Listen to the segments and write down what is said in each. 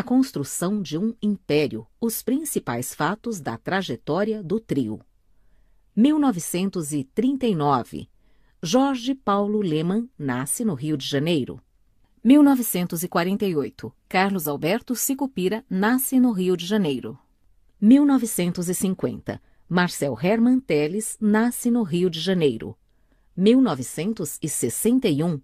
a construção de um império, os principais fatos da trajetória do trio. 1939 Jorge Paulo Lehmann nasce no Rio de Janeiro. 1948 Carlos Alberto Sicupira nasce no Rio de Janeiro. 1950 Marcel Hermann Teles nasce no Rio de Janeiro. 1961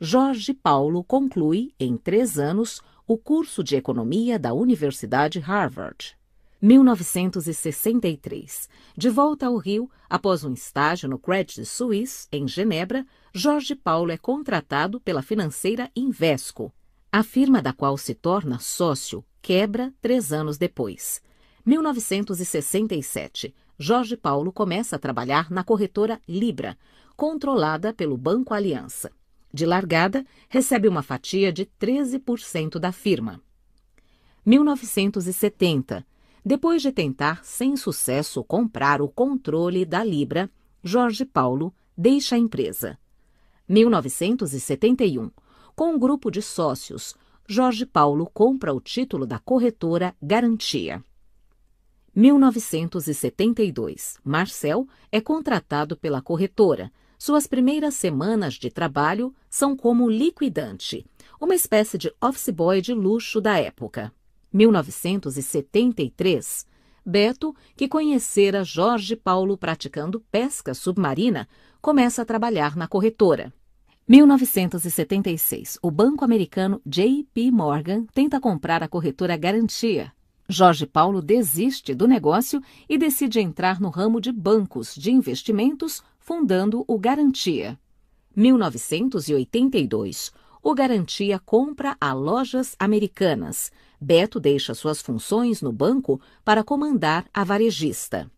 Jorge Paulo conclui, em três anos, o curso de economia da Universidade Harvard. 1963. De volta ao Rio, após um estágio no Credit Suisse, em Genebra, Jorge Paulo é contratado pela financeira Invesco, a firma da qual se torna sócio quebra três anos depois. 1967. Jorge Paulo começa a trabalhar na corretora Libra, controlada pelo Banco Aliança. De largada, recebe uma fatia de 13% da firma. 1970. Depois de tentar sem sucesso comprar o controle da Libra, Jorge Paulo deixa a empresa. 1971. Com um grupo de sócios, Jorge Paulo compra o título da corretora Garantia. 1972. Marcel é contratado pela corretora, suas primeiras semanas de trabalho são como liquidante, uma espécie de office boy de luxo da época. 1973, Beto, que conhecera Jorge Paulo praticando pesca submarina, começa a trabalhar na corretora. 1976, o banco americano JP Morgan tenta comprar a corretora Garantia. Jorge Paulo desiste do negócio e decide entrar no ramo de bancos de investimentos fundando o Garantia. 1982, o Garantia compra a Lojas Americanas. Beto deixa suas funções no banco para comandar a varejista.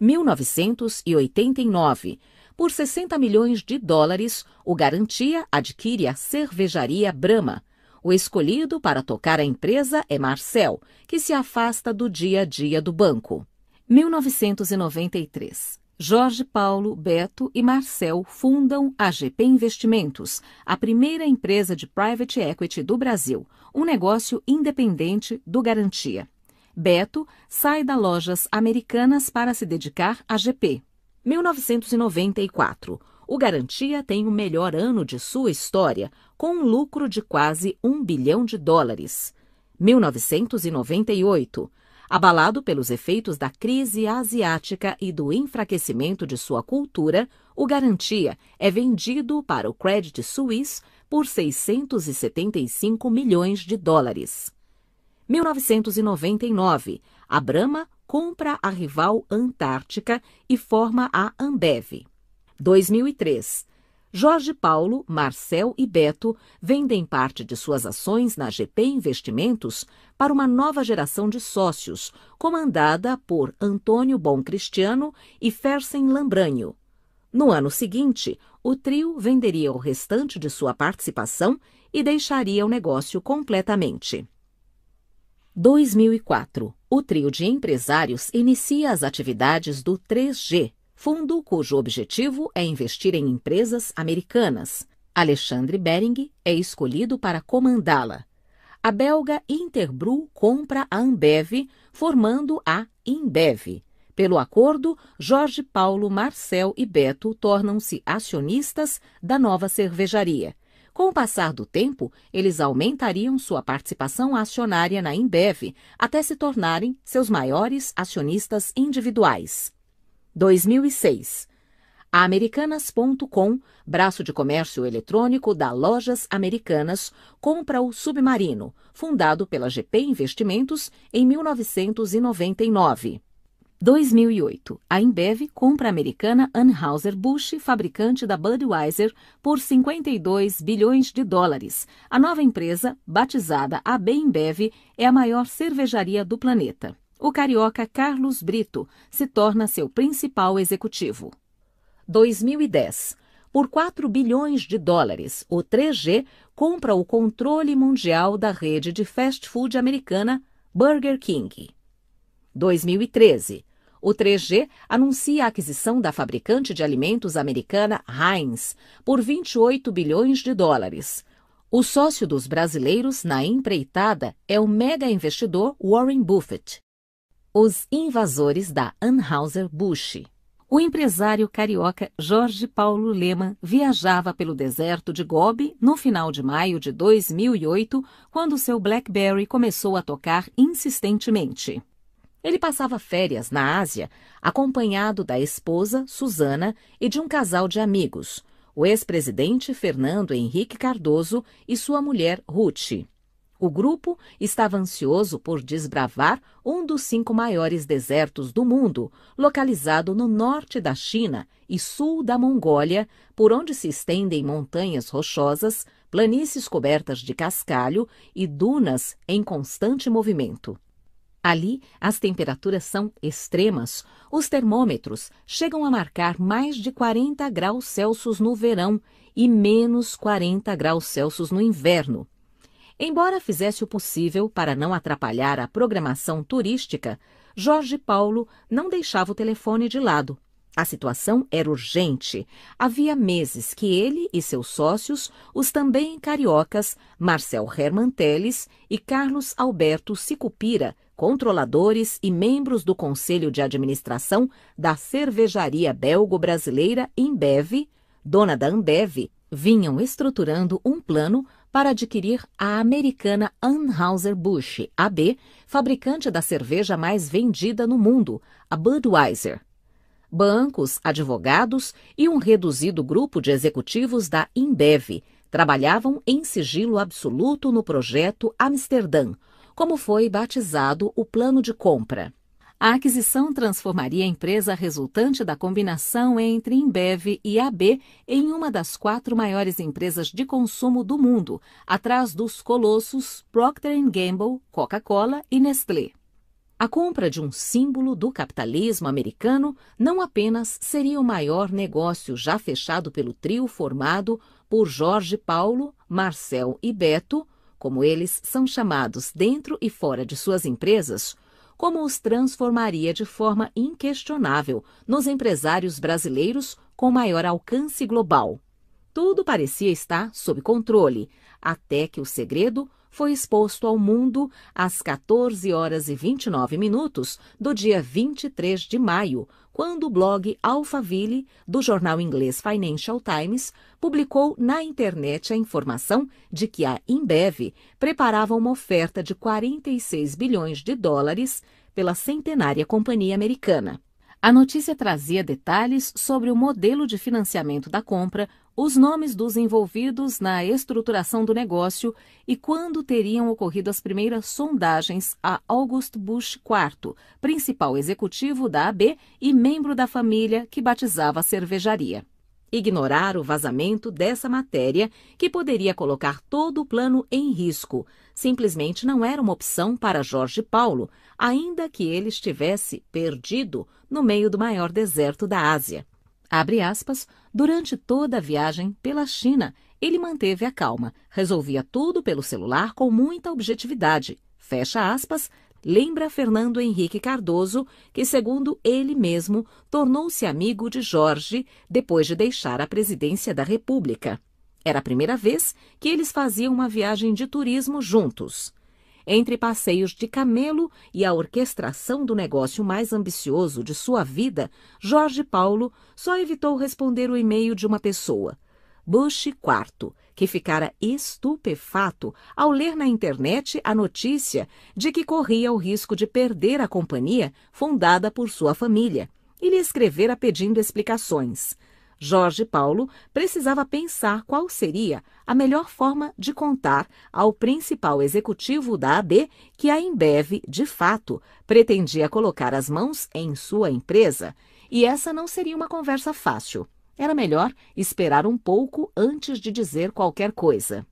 1989, por 60 milhões de dólares, o Garantia adquire a cervejaria Brahma. O escolhido para tocar a empresa é Marcel, que se afasta do dia a dia do banco. 1993. Jorge Paulo, Beto e Marcel fundam a GP Investimentos, a primeira empresa de private equity do Brasil, um negócio independente do Garantia. Beto sai da Lojas Americanas para se dedicar à GP. 1994. O Garantia tem o melhor ano de sua história, com um lucro de quase um bilhão de dólares. 1998 Abalado pelos efeitos da crise asiática e do enfraquecimento de sua cultura, o Garantia é vendido para o Credit Suisse por 675 milhões de dólares. 1999, a Brahma compra a rival Antártica e forma a Ambev. 2003, Jorge Paulo, Marcel e Beto vendem parte de suas ações na GP Investimentos para uma nova geração de sócios, comandada por Antônio Bom Cristiano e Fersen Lambranho. No ano seguinte, o trio venderia o restante de sua participação e deixaria o negócio completamente. 2004. O trio de empresários inicia as atividades do 3G, fundo cujo objetivo é investir em empresas americanas. Alexandre Bering é escolhido para comandá-la. A belga Interbrew compra a Ambev, formando a Imbev. Pelo acordo, Jorge Paulo, Marcel e Beto tornam-se acionistas da nova cervejaria. Com o passar do tempo, eles aumentariam sua participação acionária na Imbev até se tornarem seus maiores acionistas individuais. 2006. Americanas.com, braço de comércio eletrônico da Lojas Americanas, compra o Submarino, fundado pela GP Investimentos em 1999. 2008. A Embev compra a americana Anheuser-Busch, fabricante da Budweiser, por 52 bilhões de dólares. A nova empresa, batizada AB Embev, é a maior cervejaria do planeta o carioca Carlos Brito se torna seu principal executivo. 2010. Por 4 bilhões de dólares, o 3G compra o controle mundial da rede de fast food americana Burger King. 2013. O 3G anuncia a aquisição da fabricante de alimentos americana Heinz por 28 bilhões de dólares. O sócio dos brasileiros na empreitada é o mega investidor Warren Buffett. Os invasores da Anheuser-Busch. O empresário carioca Jorge Paulo Lema viajava pelo deserto de Gobi no final de maio de 2008, quando seu BlackBerry começou a tocar insistentemente. Ele passava férias na Ásia, acompanhado da esposa, Suzana, e de um casal de amigos, o ex-presidente Fernando Henrique Cardoso e sua mulher, Ruth. O grupo estava ansioso por desbravar um dos cinco maiores desertos do mundo, localizado no norte da China e sul da Mongólia, por onde se estendem montanhas rochosas, planícies cobertas de cascalho e dunas em constante movimento. Ali, as temperaturas são extremas. Os termômetros chegam a marcar mais de 40 graus Celsius no verão e menos 40 graus Celsius no inverno. Embora fizesse o possível para não atrapalhar a programação turística, Jorge Paulo não deixava o telefone de lado. A situação era urgente. Havia meses que ele e seus sócios, os também cariocas, Marcel Herman Teles e Carlos Alberto Sicupira, controladores e membros do Conselho de Administração da Cervejaria Belgo-Brasileira Embev, dona da Ambev, vinham estruturando um plano para adquirir a americana Anheuser-Busch, AB, fabricante da cerveja mais vendida no mundo, a Budweiser. Bancos, advogados e um reduzido grupo de executivos da Imbev trabalhavam em sigilo absoluto no projeto Amsterdã, como foi batizado o plano de compra. A aquisição transformaria a empresa resultante da combinação entre Embev e AB em uma das quatro maiores empresas de consumo do mundo, atrás dos colossos Procter Gamble, Coca-Cola e Nestlé. A compra de um símbolo do capitalismo americano não apenas seria o maior negócio já fechado pelo trio formado por Jorge Paulo, Marcel e Beto, como eles são chamados dentro e fora de suas empresas, como os transformaria de forma inquestionável nos empresários brasileiros com maior alcance global. Tudo parecia estar sob controle, até que o segredo foi exposto ao mundo às 14 horas e 29 minutos do dia 23 de maio, quando o blog Alphaville, do jornal inglês Financial Times, publicou na internet a informação de que a Embev preparava uma oferta de 46 bilhões de dólares pela centenária companhia americana. A notícia trazia detalhes sobre o modelo de financiamento da compra, os nomes dos envolvidos na estruturação do negócio e quando teriam ocorrido as primeiras sondagens a August Bush IV, principal executivo da AB e membro da família que batizava a cervejaria ignorar o vazamento dessa matéria que poderia colocar todo o plano em risco. Simplesmente não era uma opção para Jorge Paulo, ainda que ele estivesse perdido no meio do maior deserto da Ásia. Abre aspas, durante toda a viagem pela China, ele manteve a calma, resolvia tudo pelo celular com muita objetividade. Fecha aspas, lembra Fernando Henrique Cardoso que, segundo ele mesmo, tornou-se amigo de Jorge depois de deixar a presidência da República. Era a primeira vez que eles faziam uma viagem de turismo juntos. Entre passeios de camelo e a orquestração do negócio mais ambicioso de sua vida, Jorge Paulo só evitou responder o e-mail de uma pessoa. Bush IV, que ficara estupefato ao ler na internet a notícia de que corria o risco de perder a companhia fundada por sua família e lhe escrevera pedindo explicações. Jorge Paulo precisava pensar qual seria a melhor forma de contar ao principal executivo da AB que a Embev, de fato, pretendia colocar as mãos em sua empresa, e essa não seria uma conversa fácil. Era melhor esperar um pouco antes de dizer qualquer coisa.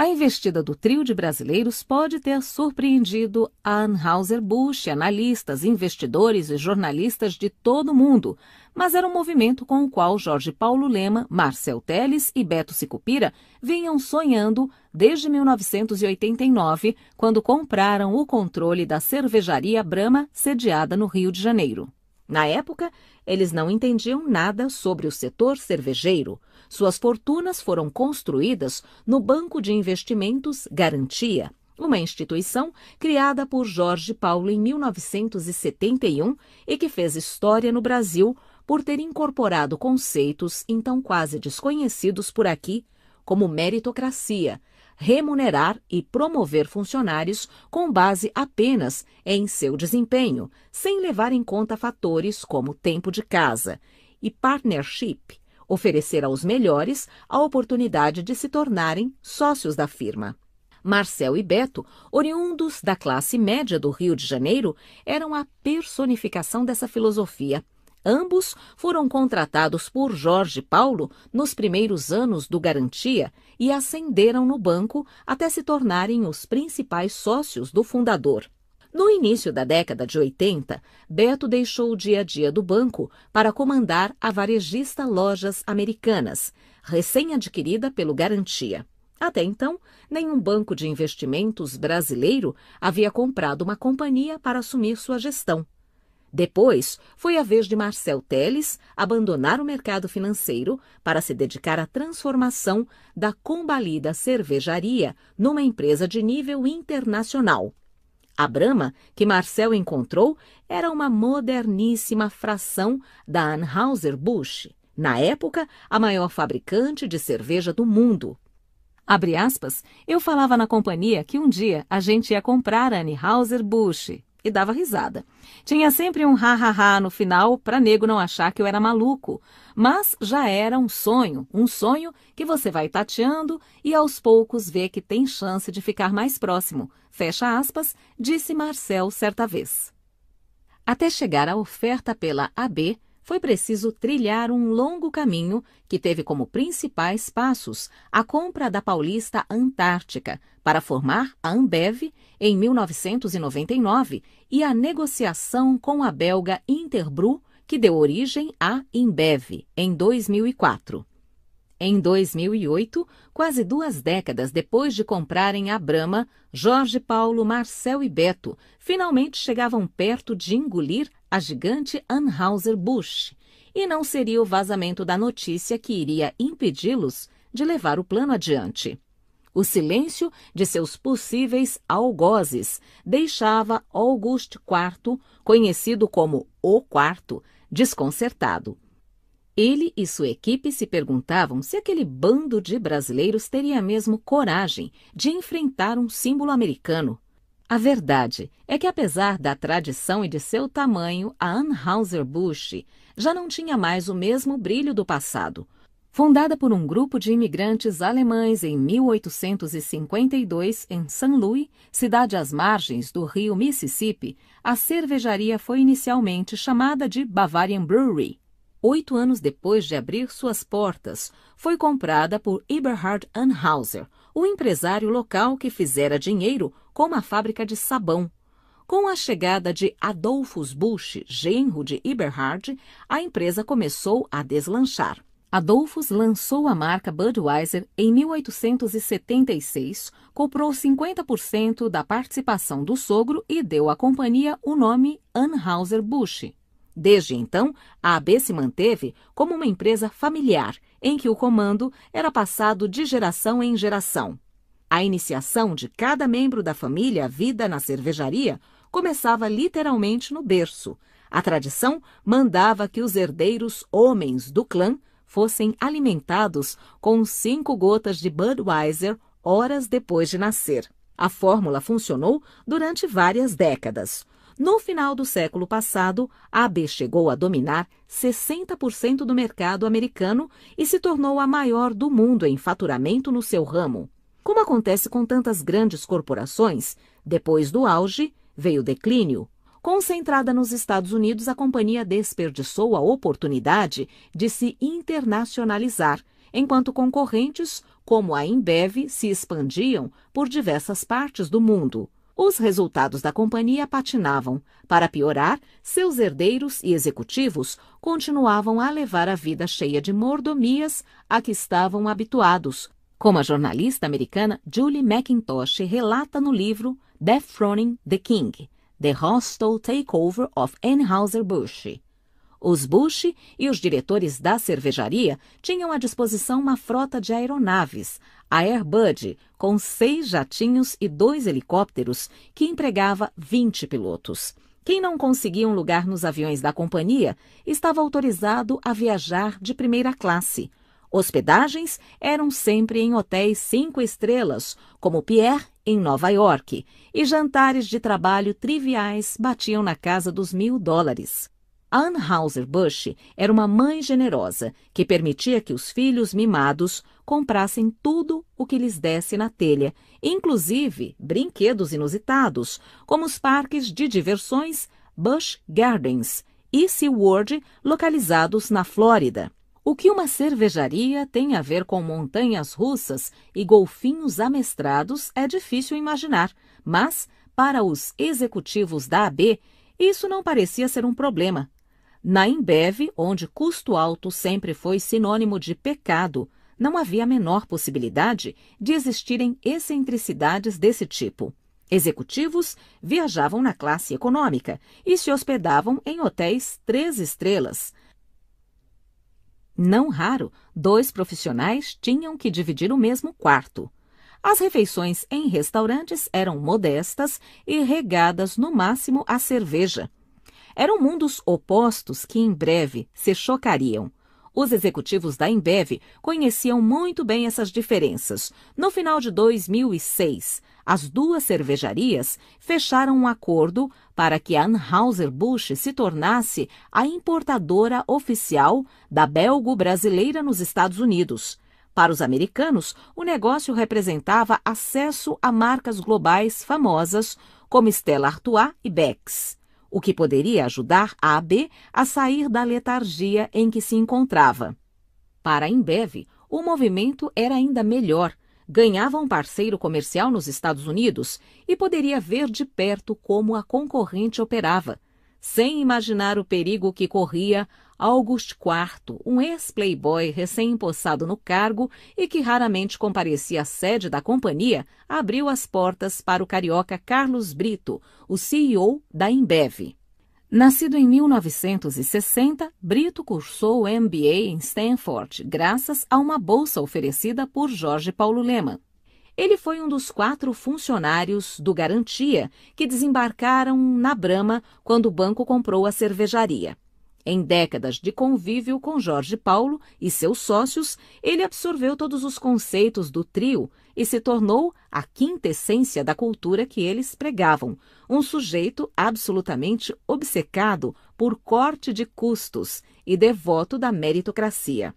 A investida do trio de brasileiros pode ter surpreendido a Anheuser-Busch, analistas, investidores e jornalistas de todo o mundo, mas era um movimento com o qual Jorge Paulo Lema, Marcel Teles e Beto Sicupira vinham sonhando desde 1989, quando compraram o controle da cervejaria Brahma, sediada no Rio de Janeiro. Na época, eles não entendiam nada sobre o setor cervejeiro. Suas fortunas foram construídas no Banco de Investimentos Garantia, uma instituição criada por Jorge Paulo em 1971 e que fez história no Brasil por ter incorporado conceitos então quase desconhecidos por aqui, como meritocracia, remunerar e promover funcionários com base apenas em seu desempenho, sem levar em conta fatores como tempo de casa, e partnership, oferecer aos melhores a oportunidade de se tornarem sócios da firma. Marcel e Beto, oriundos da classe média do Rio de Janeiro, eram a personificação dessa filosofia. Ambos foram contratados por Jorge Paulo nos primeiros anos do Garantia e ascenderam no banco até se tornarem os principais sócios do fundador. No início da década de 80, Beto deixou o dia a dia do banco para comandar a varejista Lojas Americanas, recém-adquirida pelo Garantia. Até então, nenhum banco de investimentos brasileiro havia comprado uma companhia para assumir sua gestão. Depois, foi a vez de Marcel Teles abandonar o mercado financeiro para se dedicar à transformação da combalida cervejaria numa empresa de nível internacional. A Brahma que Marcel encontrou era uma moderníssima fração da Anheuser-Busch, na época a maior fabricante de cerveja do mundo. Aspas, eu falava na companhia que um dia a gente ia comprar a Anheuser-Busch, e dava risada. Tinha sempre um ha-ha-ha no final para nego não achar que eu era maluco, mas já era um sonho, um sonho que você vai tateando e aos poucos vê que tem chance de ficar mais próximo, fecha aspas, disse Marcel certa vez. Até chegar à oferta pela AB, foi preciso trilhar um longo caminho que teve como principais passos a compra da Paulista Antártica para formar a Ambev em 1999 e a negociação com a belga Interbru, que deu origem à Imbev em 2004. Em 2008, quase duas décadas depois de comprarem a Brahma, Jorge Paulo, Marcel e Beto finalmente chegavam perto de engolir a gigante Anheuser-Busch, e não seria o vazamento da notícia que iria impedi-los de levar o plano adiante. O silêncio de seus possíveis algozes deixava August IV, conhecido como O Quarto, desconcertado. Ele e sua equipe se perguntavam se aquele bando de brasileiros teria mesmo coragem de enfrentar um símbolo americano a verdade é que, apesar da tradição e de seu tamanho, a Anheuser-Busch já não tinha mais o mesmo brilho do passado. Fundada por um grupo de imigrantes alemães em 1852 em St. Louis, cidade às margens do rio Mississippi, a cervejaria foi inicialmente chamada de Bavarian Brewery. Oito anos depois de abrir suas portas, foi comprada por Eberhard Anhauser, o empresário local que fizera dinheiro como a fábrica de sabão. Com a chegada de Adolphus Busch, genro de Eberhard, a empresa começou a deslanchar. Adolphus lançou a marca Budweiser em 1876, comprou 50% da participação do sogro e deu à companhia o nome Anheuser-Busch. Desde então, a AB se manteve como uma empresa familiar, em que o comando era passado de geração em geração. A iniciação de cada membro da família à vida na cervejaria começava literalmente no berço. A tradição mandava que os herdeiros homens do clã fossem alimentados com cinco gotas de Budweiser horas depois de nascer. A fórmula funcionou durante várias décadas. No final do século passado, a AB chegou a dominar 60% do mercado americano e se tornou a maior do mundo em faturamento no seu ramo. Como acontece com tantas grandes corporações, depois do auge veio o declínio. Concentrada nos Estados Unidos, a companhia desperdiçou a oportunidade de se internacionalizar, enquanto concorrentes como a Embev se expandiam por diversas partes do mundo os resultados da companhia patinavam. Para piorar, seus herdeiros e executivos continuavam a levar a vida cheia de mordomias a que estavam habituados, como a jornalista americana Julie McIntosh relata no livro Death Throning the King, The Hostile Takeover of Anheuser-Busch. Os Bush e os diretores da cervejaria tinham à disposição uma frota de aeronaves, a Airbud, com seis jatinhos e dois helicópteros, que empregava 20 pilotos. Quem não conseguia um lugar nos aviões da companhia estava autorizado a viajar de primeira classe, Hospedagens eram sempre em hotéis cinco estrelas, como Pierre, em Nova York, e jantares de trabalho triviais batiam na casa dos mil dólares. Anne Hauser Bush era uma mãe generosa que permitia que os filhos mimados comprassem tudo o que lhes desse na telha, inclusive brinquedos inusitados, como os parques de diversões Bush Gardens e SeaWorld, localizados na Flórida. O que uma cervejaria tem a ver com montanhas russas e golfinhos amestrados é difícil imaginar, mas, para os executivos da AB, isso não parecia ser um problema. Na Embev, onde custo alto sempre foi sinônimo de pecado, não havia a menor possibilidade de existirem excentricidades desse tipo. Executivos viajavam na classe econômica e se hospedavam em hotéis três estrelas não raro, dois profissionais tinham que dividir o mesmo quarto. As refeições em restaurantes eram modestas e regadas no máximo a cerveja. Eram mundos opostos que em breve se chocariam. Os executivos da Embev conheciam muito bem essas diferenças. No final de 2006, as duas cervejarias fecharam um acordo para que a Anheuser-Busch se tornasse a importadora oficial da belgo-brasileira nos Estados Unidos. Para os americanos, o negócio representava acesso a marcas globais famosas como Stella Artois e Beck's o que poderia ajudar a AB a sair da letargia em que se encontrava. Para a Embev, o movimento era ainda melhor. Ganhava um parceiro comercial nos Estados Unidos e poderia ver de perto como a concorrente operava. Sem imaginar o perigo que corria August IV, um ex-playboy recém-empossado no cargo e que raramente comparecia à sede da companhia, abriu as portas para o carioca Carlos Brito, o CEO da Embev. Nascido em 1960, Brito cursou o MBA em Stanford, graças a uma bolsa oferecida por Jorge Paulo Leman. Ele foi um dos quatro funcionários do Garantia que desembarcaram na Brama quando o banco comprou a cervejaria. Em décadas de convívio com Jorge Paulo e seus sócios, ele absorveu todos os conceitos do trio e se tornou a quinta essência da cultura que eles pregavam, um sujeito absolutamente obcecado por corte de custos e devoto da meritocracia.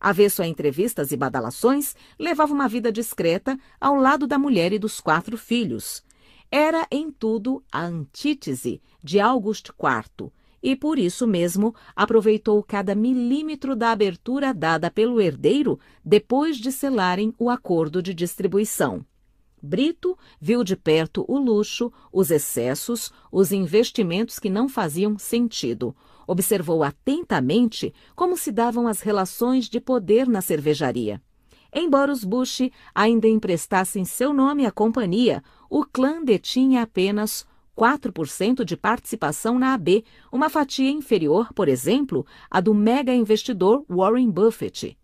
Avesso a entrevistas e badalações, levava uma vida discreta ao lado da mulher e dos quatro filhos. Era em tudo a antítese de Auguste IV e por isso mesmo aproveitou cada milímetro da abertura dada pelo herdeiro depois de selarem o acordo de distribuição. Brito viu de perto o luxo, os excessos, os investimentos que não faziam sentido. Observou atentamente como se davam as relações de poder na cervejaria. Embora os Bush ainda emprestassem seu nome à companhia, o clã detinha apenas 4% de participação na AB, uma fatia inferior, por exemplo, à do mega investidor Warren Buffett.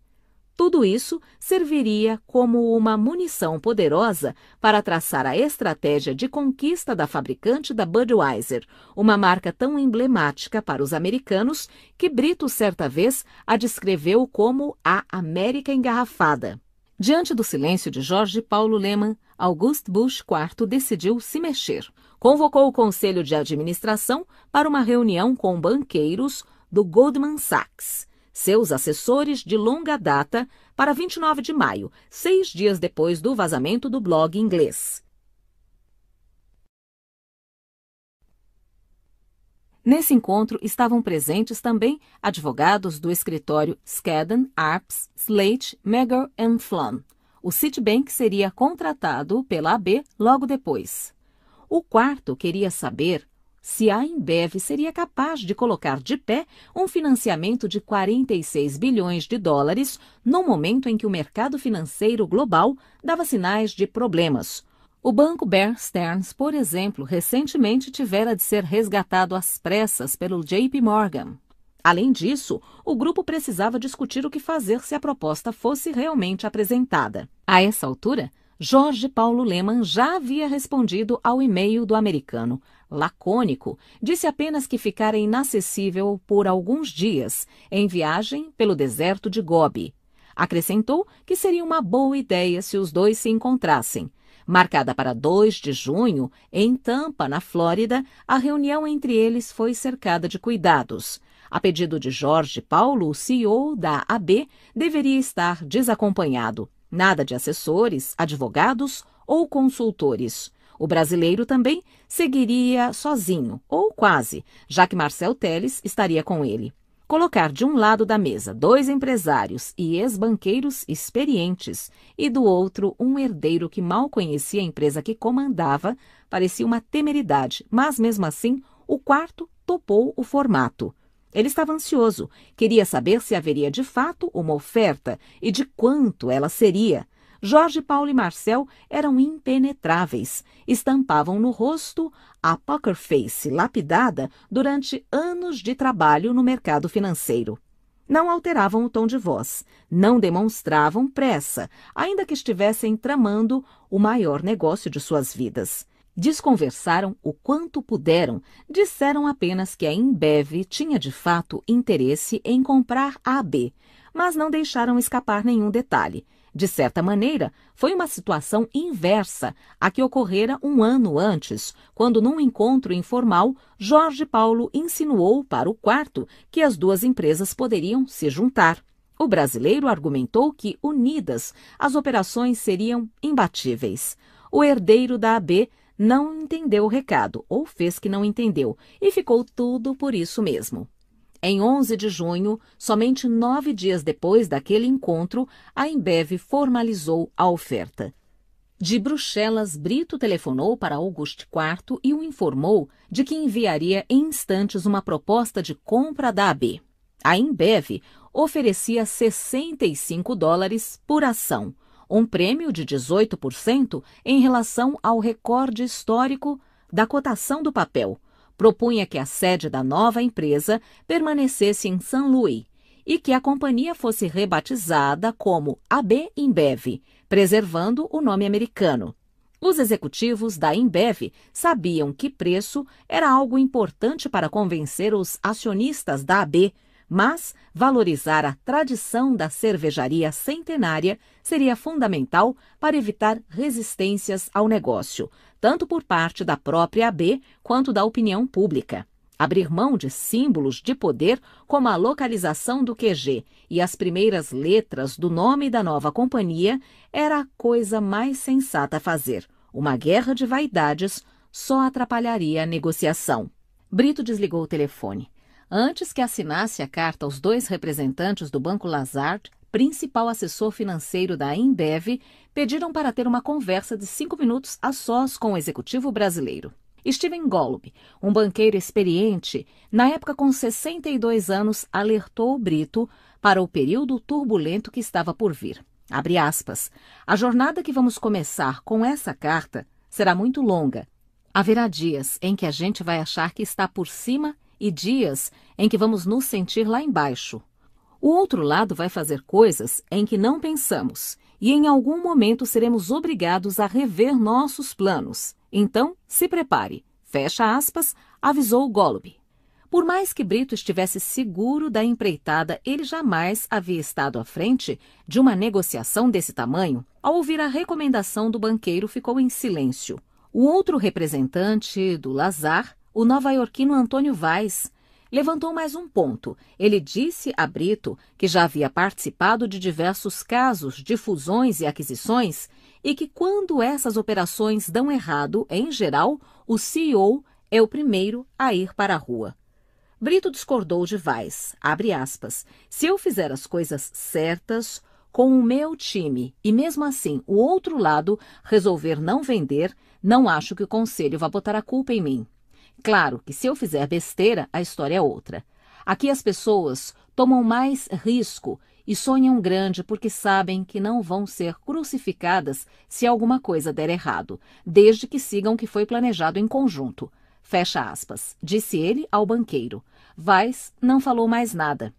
Tudo isso serviria como uma munição poderosa para traçar a estratégia de conquista da fabricante da Budweiser, uma marca tão emblemática para os americanos que Brito certa vez a descreveu como a América engarrafada. Diante do silêncio de Jorge Paulo Lehmann, August Bush IV decidiu se mexer convocou o Conselho de Administração para uma reunião com banqueiros do Goldman Sachs, seus assessores de longa data, para 29 de maio, seis dias depois do vazamento do blog inglês. Nesse encontro estavam presentes também advogados do escritório Skadden, Arps, Slate, Megger Flan. O Citibank seria contratado pela AB logo depois. O quarto queria saber se a Embev seria capaz de colocar de pé um financiamento de 46 bilhões de dólares no momento em que o mercado financeiro global dava sinais de problemas. O banco Bear Stearns, por exemplo, recentemente tivera de ser resgatado às pressas pelo JP Morgan. Além disso, o grupo precisava discutir o que fazer se a proposta fosse realmente apresentada. A essa altura, Jorge Paulo Leman já havia respondido ao e-mail do americano. Lacônico, disse apenas que ficara inacessível por alguns dias, em viagem pelo deserto de Gobi. Acrescentou que seria uma boa ideia se os dois se encontrassem. Marcada para 2 de junho, em Tampa, na Flórida, a reunião entre eles foi cercada de cuidados. A pedido de Jorge Paulo, o CEO da AB deveria estar desacompanhado. Nada de assessores, advogados ou consultores. O brasileiro também seguiria sozinho, ou quase, já que Marcel Teles estaria com ele. Colocar de um lado da mesa dois empresários e ex-banqueiros experientes e do outro um herdeiro que mal conhecia a empresa que comandava parecia uma temeridade, mas mesmo assim o quarto topou o formato. Ele estava ansioso, queria saber se haveria de fato uma oferta e de quanto ela seria. Jorge Paulo e Marcel eram impenetráveis, estampavam no rosto a poker face lapidada durante anos de trabalho no mercado financeiro. Não alteravam o tom de voz, não demonstravam pressa, ainda que estivessem tramando o maior negócio de suas vidas. Desconversaram o quanto puderam, disseram apenas que a Embev tinha de fato interesse em comprar a AB, mas não deixaram escapar nenhum detalhe. De certa maneira, foi uma situação inversa à que ocorrera um ano antes, quando, num encontro informal, Jorge Paulo insinuou para o quarto que as duas empresas poderiam se juntar. O brasileiro argumentou que, unidas, as operações seriam imbatíveis. O herdeiro da AB não entendeu o recado ou fez que não entendeu, e ficou tudo por isso mesmo. Em 11 de junho, somente nove dias depois daquele encontro, a Embev formalizou a oferta. De Bruxelas, Brito telefonou para Auguste IV e o informou de que enviaria em instantes uma proposta de compra da AB. A Embev oferecia 65 dólares por ação, um prêmio de 18% em relação ao recorde histórico da cotação do papel. Propunha que a sede da nova empresa permanecesse em São Luís e que a companhia fosse rebatizada como AB InBev, preservando o nome americano. Os executivos da Embev sabiam que preço era algo importante para convencer os acionistas da AB mas valorizar a tradição da cervejaria centenária seria fundamental para evitar resistências ao negócio, tanto por parte da própria AB quanto da opinião pública. Abrir mão de símbolos de poder, como a localização do QG e as primeiras letras do nome da nova companhia, era a coisa mais sensata a fazer. Uma guerra de vaidades só atrapalharia a negociação. Brito desligou o telefone antes que assinasse a carta aos dois representantes do Banco Lazard, principal assessor financeiro da Embev, pediram para ter uma conversa de cinco minutos a sós com o executivo brasileiro. Steven Golub, um banqueiro experiente, na época com 62 anos, alertou o Brito para o período turbulento que estava por vir. Abre aspas. A jornada que vamos começar com essa carta será muito longa. Haverá dias em que a gente vai achar que está por cima e dias em que vamos nos sentir lá embaixo. O outro lado vai fazer coisas em que não pensamos e em algum momento seremos obrigados a rever nossos planos. Então, se prepare. Fecha aspas, avisou Golub. Por mais que Brito estivesse seguro da empreitada, ele jamais havia estado à frente de uma negociação desse tamanho. Ao ouvir a recomendação do banqueiro, ficou em silêncio. O outro representante do Lazar o nova-iorquino Antônio Vaz, levantou mais um ponto. Ele disse a Brito que já havia participado de diversos casos de fusões e aquisições e que quando essas operações dão errado, em geral, o CEO é o primeiro a ir para a rua. Brito discordou de Vaz, abre aspas, se eu fizer as coisas certas com o meu time e mesmo assim o outro lado resolver não vender, não acho que o conselho vá botar a culpa em mim. Claro que se eu fizer besteira, a história é outra. Aqui as pessoas tomam mais risco e sonham grande porque sabem que não vão ser crucificadas se alguma coisa der errado, desde que sigam o que foi planejado em conjunto. Fecha aspas, disse ele ao banqueiro. Vais não falou mais nada.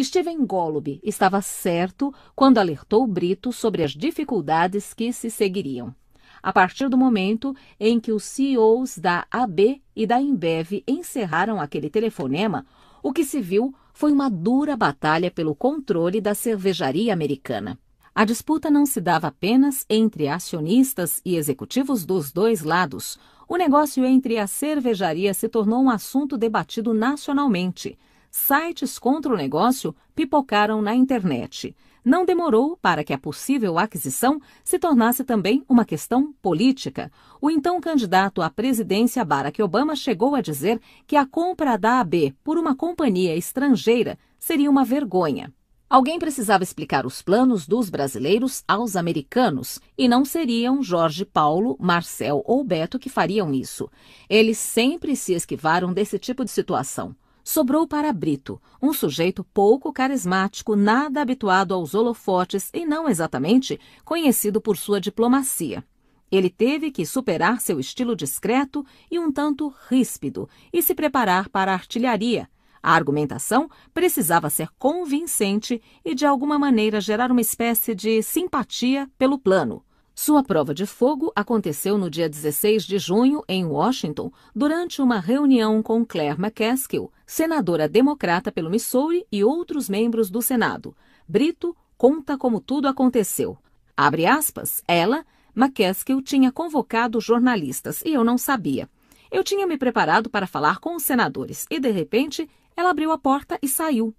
Steven Golub estava certo quando alertou Brito sobre as dificuldades que se seguiriam a partir do momento em que os CEOs da AB e da Embev encerraram aquele telefonema, o que se viu foi uma dura batalha pelo controle da cervejaria americana. A disputa não se dava apenas entre acionistas e executivos dos dois lados. O negócio entre a cervejaria se tornou um assunto debatido nacionalmente. Sites contra o negócio pipocaram na internet não demorou para que a possível aquisição se tornasse também uma questão política. O então candidato à presidência Barack Obama chegou a dizer que a compra da AB por uma companhia estrangeira seria uma vergonha. Alguém precisava explicar os planos dos brasileiros aos americanos, e não seriam Jorge Paulo, Marcel ou Beto que fariam isso. Eles sempre se esquivaram desse tipo de situação sobrou para Brito, um sujeito pouco carismático, nada habituado aos holofotes e não exatamente conhecido por sua diplomacia. Ele teve que superar seu estilo discreto e um tanto ríspido e se preparar para a artilharia. A argumentação precisava ser convincente e de alguma maneira gerar uma espécie de simpatia pelo plano. Sua prova de fogo aconteceu no dia 16 de junho, em Washington, durante uma reunião com Claire McCaskill, senadora democrata pelo Missouri e outros membros do Senado. Brito conta como tudo aconteceu. Abre aspas, ela, McCaskill, tinha convocado jornalistas e eu não sabia. Eu tinha me preparado para falar com os senadores e, de repente, ela abriu a porta e saiu.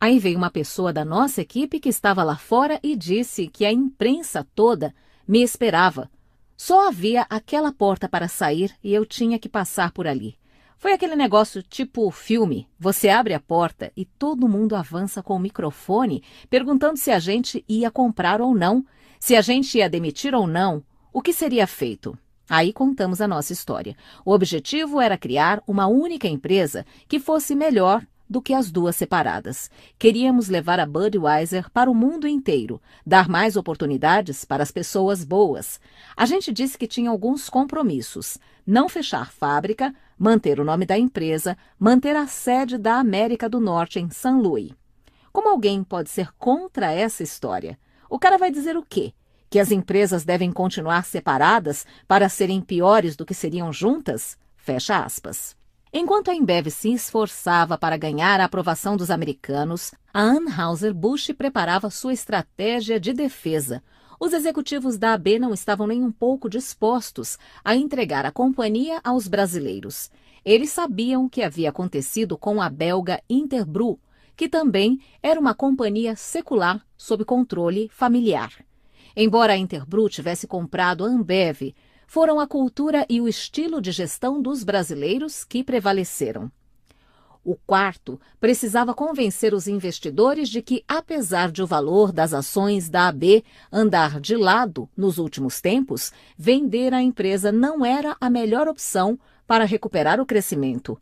Aí veio uma pessoa da nossa equipe que estava lá fora e disse que a imprensa toda me esperava. Só havia aquela porta para sair e eu tinha que passar por ali. Foi aquele negócio tipo filme. Você abre a porta e todo mundo avança com o microfone perguntando se a gente ia comprar ou não, se a gente ia demitir ou não, o que seria feito. Aí contamos a nossa história. O objetivo era criar uma única empresa que fosse melhor do que as duas separadas. Queríamos levar a Budweiser para o mundo inteiro, dar mais oportunidades para as pessoas boas. A gente disse que tinha alguns compromissos: não fechar fábrica, manter o nome da empresa, manter a sede da América do Norte em San Luis Como alguém pode ser contra essa história? O cara vai dizer o quê? Que as empresas devem continuar separadas para serem piores do que seriam juntas? Fecha aspas. Enquanto a Embev se esforçava para ganhar a aprovação dos americanos, a Anheuser-Busch preparava sua estratégia de defesa. Os executivos da AB não estavam nem um pouco dispostos a entregar a companhia aos brasileiros. Eles sabiam o que havia acontecido com a belga Interbru, que também era uma companhia secular sob controle familiar. Embora a Interbru tivesse comprado a Ambev, foram a cultura e o estilo de gestão dos brasileiros que prevaleceram. O quarto precisava convencer os investidores de que, apesar de o valor das ações da AB andar de lado nos últimos tempos, vender a empresa não era a melhor opção para recuperar o crescimento.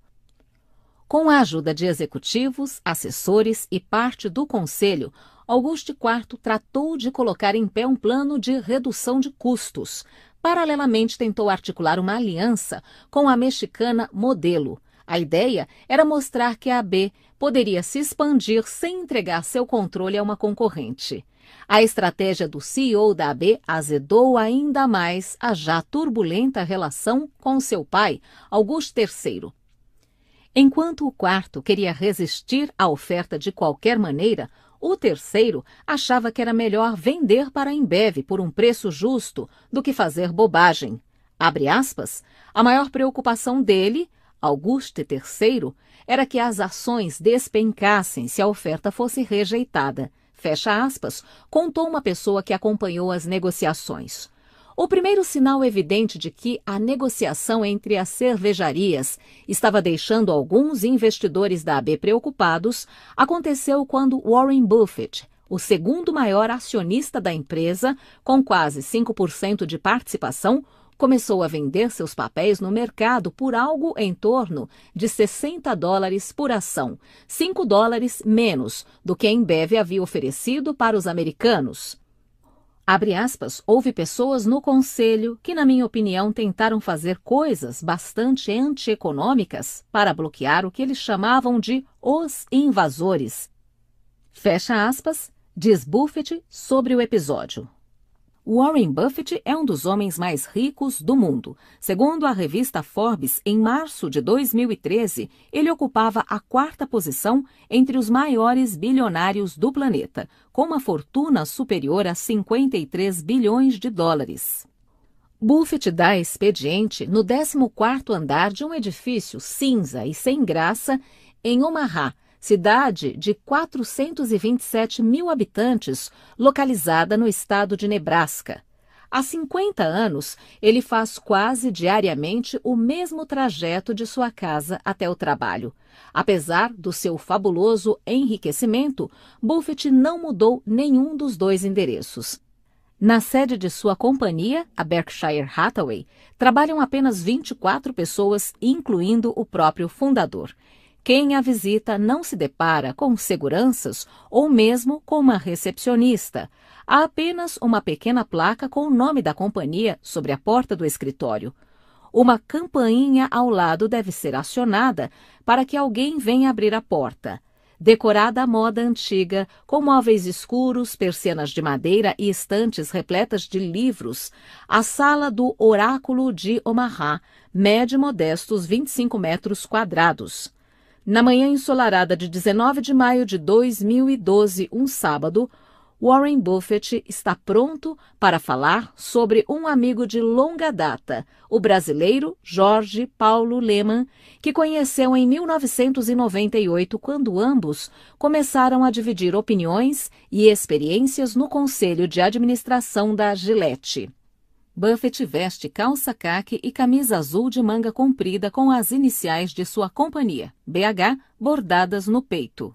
Com a ajuda de executivos, assessores e parte do conselho, Auguste IV tratou de colocar em pé um plano de redução de custos, paralelamente tentou articular uma aliança com a mexicana Modelo. A ideia era mostrar que a AB poderia se expandir sem entregar seu controle a uma concorrente. A estratégia do CEO da AB azedou ainda mais a já turbulenta relação com seu pai, Augusto III. Enquanto o quarto queria resistir à oferta de qualquer maneira, o terceiro achava que era melhor vender para a Embev por um preço justo do que fazer bobagem. Abre aspas, a maior preocupação dele, Auguste III, era que as ações despencassem se a oferta fosse rejeitada. Fecha aspas, contou uma pessoa que acompanhou as negociações. O primeiro sinal evidente de que a negociação entre as cervejarias estava deixando alguns investidores da AB preocupados aconteceu quando Warren Buffett, o segundo maior acionista da empresa, com quase 5% de participação, começou a vender seus papéis no mercado por algo em torno de 60 dólares por ação, 5 dólares menos do que a Embev havia oferecido para os americanos. Abre aspas, houve pessoas no Conselho que, na minha opinião, tentaram fazer coisas bastante antieconômicas para bloquear o que eles chamavam de os invasores. Fecha aspas, diz Buffett sobre o episódio. Warren Buffett é um dos homens mais ricos do mundo. Segundo a revista Forbes, em março de 2013, ele ocupava a quarta posição entre os maiores bilionários do planeta, com uma fortuna superior a 53 bilhões de dólares. Buffett dá expediente no 14º andar de um edifício cinza e sem graça em Omaha, cidade de 427 mil habitantes, localizada no estado de Nebraska. Há 50 anos, ele faz quase diariamente o mesmo trajeto de sua casa até o trabalho. Apesar do seu fabuloso enriquecimento, Buffett não mudou nenhum dos dois endereços. Na sede de sua companhia, a Berkshire Hathaway, trabalham apenas 24 pessoas, incluindo o próprio fundador. Quem a visita não se depara com seguranças ou mesmo com uma recepcionista. Há apenas uma pequena placa com o nome da companhia sobre a porta do escritório. Uma campainha ao lado deve ser acionada para que alguém venha abrir a porta. Decorada à moda antiga, com móveis escuros, persianas de madeira e estantes repletas de livros, a sala do Oráculo de Omaha mede modestos 25 metros quadrados. Na manhã ensolarada de 19 de maio de 2012, um sábado, Warren Buffett está pronto para falar sobre um amigo de longa data, o brasileiro Jorge Paulo Lehmann, que conheceu em 1998, quando ambos começaram a dividir opiniões e experiências no conselho de administração da Gillette. Buffett veste calça caque e camisa azul de manga comprida com as iniciais de sua companhia, BH, bordadas no peito.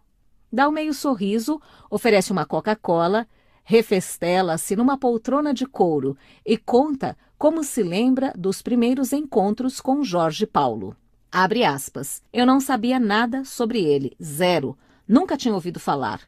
Dá um meio sorriso, oferece uma Coca-Cola, refestela-se numa poltrona de couro e conta como se lembra dos primeiros encontros com Jorge Paulo. Abre aspas. Eu não sabia nada sobre ele, zero. Nunca tinha ouvido falar.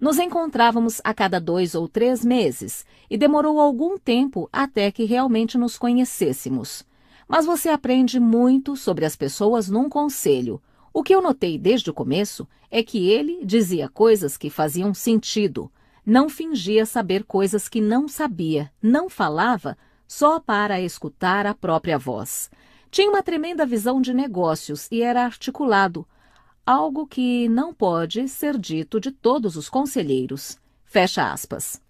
Nos encontrávamos a cada dois ou três meses e demorou algum tempo até que realmente nos conhecêssemos. Mas você aprende muito sobre as pessoas num conselho. O que eu notei desde o começo é que ele dizia coisas que faziam sentido, não fingia saber coisas que não sabia, não falava só para escutar a própria voz. Tinha uma tremenda visão de negócios e era articulado, algo que não pode ser dito de todos os conselheiros. Fecha aspas.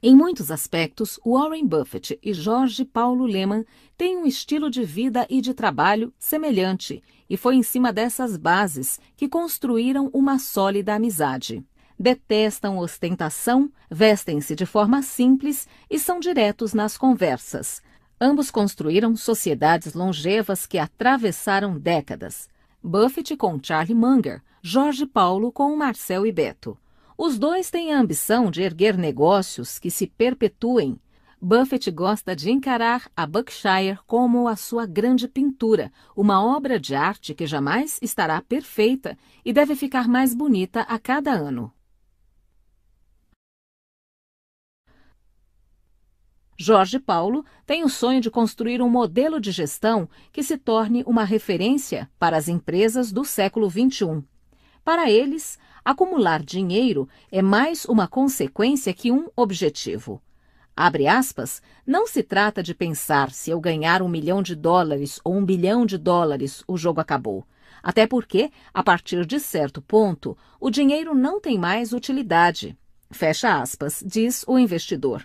Em muitos aspectos, Warren Buffett e Jorge Paulo Lehmann têm um estilo de vida e de trabalho semelhante, e foi em cima dessas bases que construíram uma sólida amizade. Detestam ostentação, vestem-se de forma simples e são diretos nas conversas. Ambos construíram sociedades longevas que atravessaram décadas. Buffett com Charlie Munger, Jorge Paulo com Marcel e Beto. Os dois têm a ambição de erguer negócios que se perpetuem. Buffett gosta de encarar a Buckshire como a sua grande pintura, uma obra de arte que jamais estará perfeita e deve ficar mais bonita a cada ano. Jorge Paulo tem o sonho de construir um modelo de gestão que se torne uma referência para as empresas do século XXI. Para eles, acumular dinheiro é mais uma consequência que um objetivo. Abre aspas, não se trata de pensar se eu ganhar um milhão de dólares ou um bilhão de dólares, o jogo acabou. Até porque, a partir de certo ponto, o dinheiro não tem mais utilidade. Fecha aspas, diz o investidor.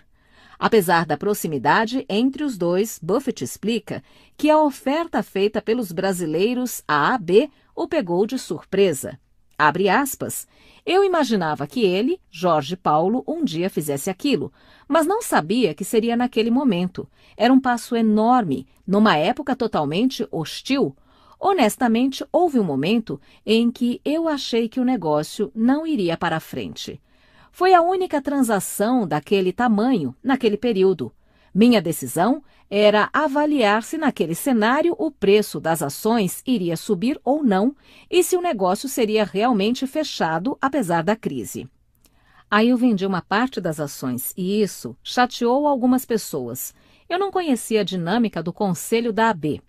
Apesar da proximidade entre os dois, Buffett explica que a oferta feita pelos brasileiros à AB o pegou de surpresa. Abre aspas. Eu imaginava que ele, Jorge Paulo, um dia fizesse aquilo, mas não sabia que seria naquele momento. Era um passo enorme, numa época totalmente hostil. Honestamente, houve um momento em que eu achei que o negócio não iria para frente. Foi a única transação daquele tamanho naquele período. Minha decisão era avaliar se naquele cenário o preço das ações iria subir ou não e se o negócio seria realmente fechado apesar da crise. Aí eu vendi uma parte das ações e isso chateou algumas pessoas. Eu não conhecia a dinâmica do conselho da AB.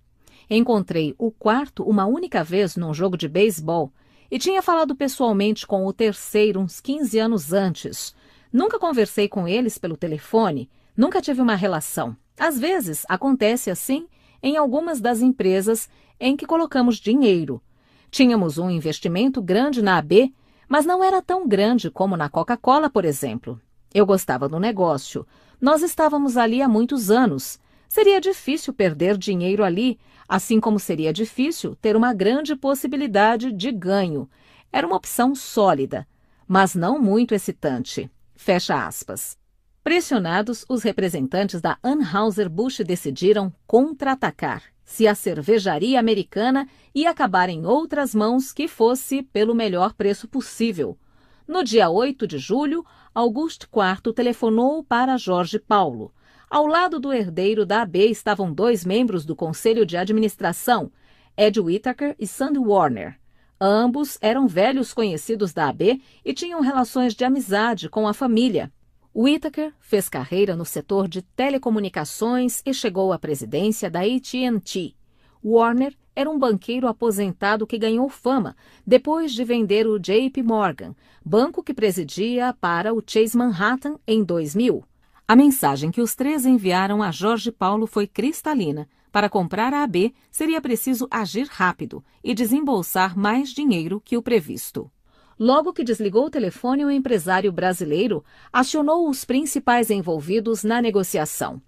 Encontrei o quarto uma única vez num jogo de beisebol e tinha falado pessoalmente com o terceiro uns 15 anos antes. Nunca conversei com eles pelo telefone, nunca tive uma relação. Às vezes, acontece assim em algumas das empresas em que colocamos dinheiro. Tínhamos um investimento grande na AB, mas não era tão grande como na Coca-Cola, por exemplo. Eu gostava do negócio. Nós estávamos ali há muitos anos. Seria difícil perder dinheiro ali, assim como seria difícil ter uma grande possibilidade de ganho. Era uma opção sólida, mas não muito excitante. Fecha aspas. Pressionados, os representantes da Anheuser-Busch decidiram contra-atacar, se a cervejaria americana ia acabar em outras mãos que fosse pelo melhor preço possível. No dia 8 de julho, Augusto IV telefonou para Jorge Paulo. Ao lado do herdeiro da AB estavam dois membros do conselho de administração, Ed Whittaker e Sandy Warner. Ambos eram velhos conhecidos da AB e tinham relações de amizade com a família. Whittaker fez carreira no setor de telecomunicações e chegou à presidência da AT&T. Warner era um banqueiro aposentado que ganhou fama depois de vender o JP Morgan, banco que presidia para o Chase Manhattan em 2000. A mensagem que os três enviaram a Jorge Paulo foi cristalina. Para comprar a AB, seria preciso agir rápido e desembolsar mais dinheiro que o previsto. Logo que desligou o telefone, o empresário brasileiro acionou os principais envolvidos na negociação.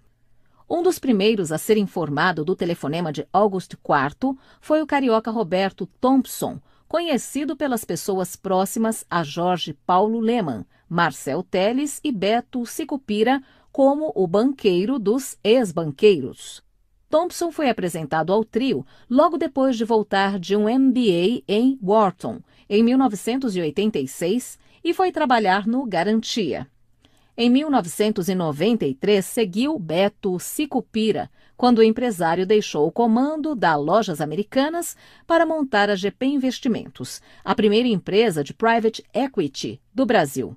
Um dos primeiros a ser informado do telefonema de Augusto IV foi o carioca Roberto Thompson, conhecido pelas pessoas próximas a Jorge Paulo Leman, Marcel Teles e Beto Sicupira como o banqueiro dos ex-banqueiros. Thompson foi apresentado ao trio logo depois de voltar de um MBA em Wharton, em 1986, e foi trabalhar no Garantia. Em 1993, seguiu Beto Sicupira, quando o empresário deixou o comando da Lojas Americanas para montar a GP Investimentos, a primeira empresa de private equity do Brasil.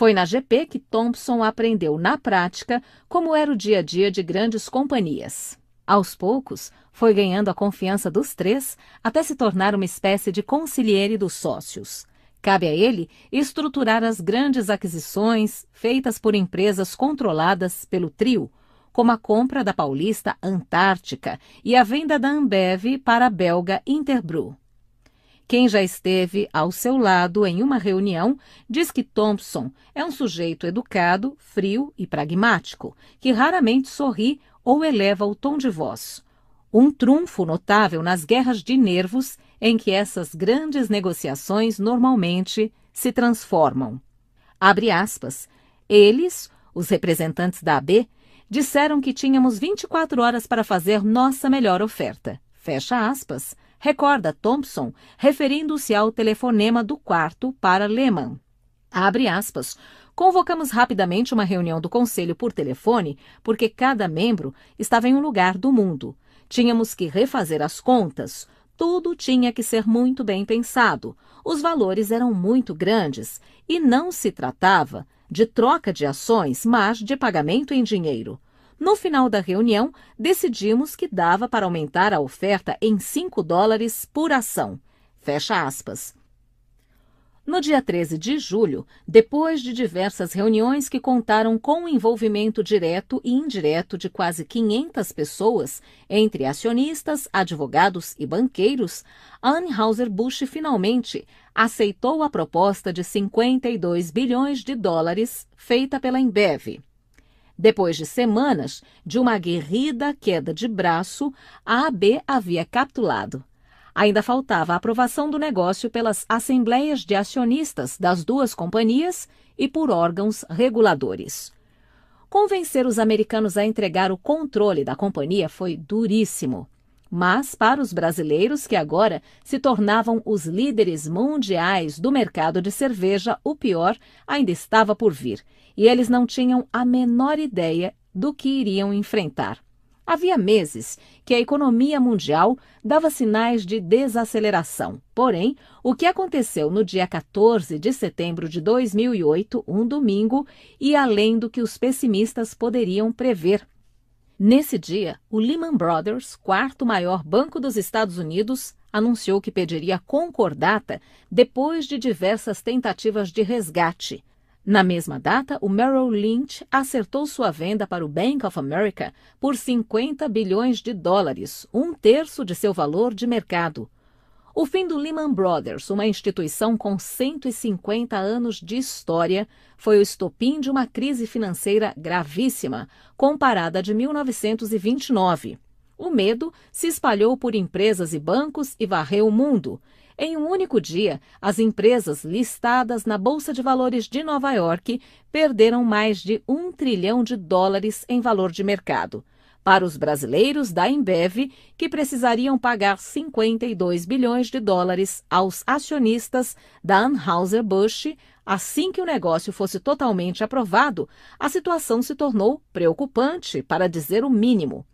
Foi na GP que Thompson aprendeu na prática como era o dia a dia de grandes companhias. Aos poucos, foi ganhando a confiança dos três até se tornar uma espécie de conselheiro dos sócios. Cabe a ele estruturar as grandes aquisições feitas por empresas controladas pelo trio, como a compra da paulista Antártica e a venda da Ambev para a belga Interbrew. Quem já esteve ao seu lado em uma reunião diz que Thompson é um sujeito educado, frio e pragmático, que raramente sorri ou eleva o tom de voz. Um trunfo notável nas guerras de nervos em que essas grandes negociações normalmente se transformam. Abre aspas. Eles, os representantes da AB, disseram que tínhamos 24 horas para fazer nossa melhor oferta. Fecha aspas recorda Thompson, referindo-se ao telefonema do quarto para Lehman. Abre aspas. Convocamos rapidamente uma reunião do conselho por telefone, porque cada membro estava em um lugar do mundo. Tínhamos que refazer as contas. Tudo tinha que ser muito bem pensado. Os valores eram muito grandes e não se tratava de troca de ações, mas de pagamento em dinheiro. No final da reunião, decidimos que dava para aumentar a oferta em 5 dólares por ação. Fecha aspas. No dia 13 de julho, depois de diversas reuniões que contaram com o envolvimento direto e indireto de quase 500 pessoas, entre acionistas, advogados e banqueiros, Anheuser-Busch finalmente aceitou a proposta de 52 bilhões de dólares feita pela Embev. Depois de semanas de uma aguerrida queda de braço, a AB havia capitulado. Ainda faltava a aprovação do negócio pelas assembleias de acionistas das duas companhias e por órgãos reguladores. Convencer os americanos a entregar o controle da companhia foi duríssimo. Mas para os brasileiros, que agora se tornavam os líderes mundiais do mercado de cerveja, o pior ainda estava por vir e eles não tinham a menor ideia do que iriam enfrentar. Havia meses que a economia mundial dava sinais de desaceleração. Porém, o que aconteceu no dia 14 de setembro de 2008, um domingo, ia além do que os pessimistas poderiam prever. Nesse dia, o Lehman Brothers, quarto maior banco dos Estados Unidos, anunciou que pediria concordata depois de diversas tentativas de resgate. Na mesma data, o Merrill Lynch acertou sua venda para o Bank of America por 50 bilhões de dólares, um terço de seu valor de mercado. O fim do Lehman Brothers, uma instituição com 150 anos de história, foi o estopim de uma crise financeira gravíssima, comparada à de 1929. O medo se espalhou por empresas e bancos e varreu o mundo, em um único dia, as empresas listadas na Bolsa de Valores de Nova York perderam mais de um trilhão de dólares em valor de mercado. Para os brasileiros da Embev, que precisariam pagar 52 bilhões de dólares aos acionistas da Anheuser-Busch assim que o negócio fosse totalmente aprovado, a situação se tornou preocupante, para dizer o mínimo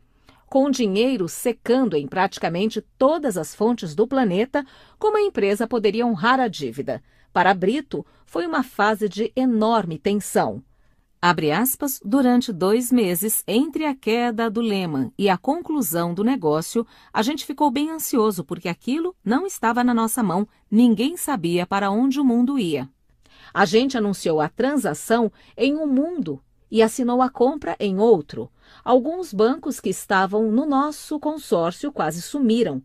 com dinheiro secando em praticamente todas as fontes do planeta, como a empresa poderia honrar a dívida? Para Brito, foi uma fase de enorme tensão. Aspas, durante dois meses entre a queda do Lehman e a conclusão do negócio, a gente ficou bem ansioso porque aquilo não estava na nossa mão, ninguém sabia para onde o mundo ia. A gente anunciou a transação em um mundo e assinou a compra em outro. Alguns bancos que estavam no nosso consórcio quase sumiram.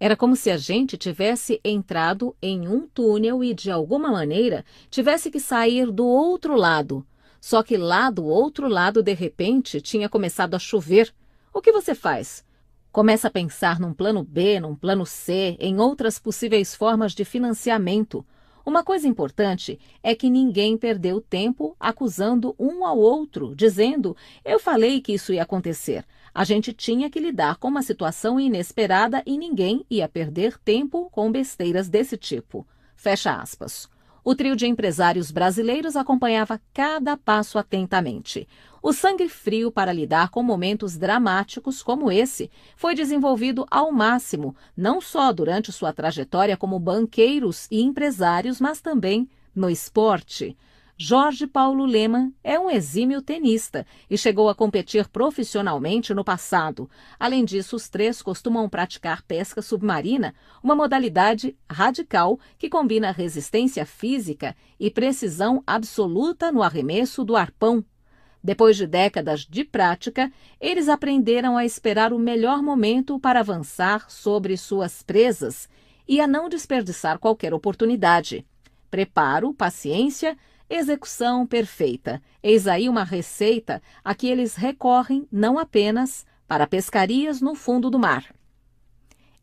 Era como se a gente tivesse entrado em um túnel e, de alguma maneira, tivesse que sair do outro lado. Só que lá do outro lado, de repente, tinha começado a chover. O que você faz? Começa a pensar num plano B, num plano C, em outras possíveis formas de financiamento. Uma coisa importante é que ninguém perdeu tempo acusando um ao outro, dizendo: eu falei que isso ia acontecer. A gente tinha que lidar com uma situação inesperada e ninguém ia perder tempo com besteiras desse tipo. Fecha aspas o trio de empresários brasileiros acompanhava cada passo atentamente. O sangue frio para lidar com momentos dramáticos como esse foi desenvolvido ao máximo, não só durante sua trajetória como banqueiros e empresários, mas também no esporte. Jorge Paulo Leman é um exímio tenista e chegou a competir profissionalmente no passado. Além disso, os três costumam praticar pesca submarina, uma modalidade radical que combina resistência física e precisão absoluta no arremesso do arpão. Depois de décadas de prática, eles aprenderam a esperar o melhor momento para avançar sobre suas presas e a não desperdiçar qualquer oportunidade. Preparo, paciência Execução perfeita. Eis aí uma receita a que eles recorrem não apenas para pescarias no fundo do mar.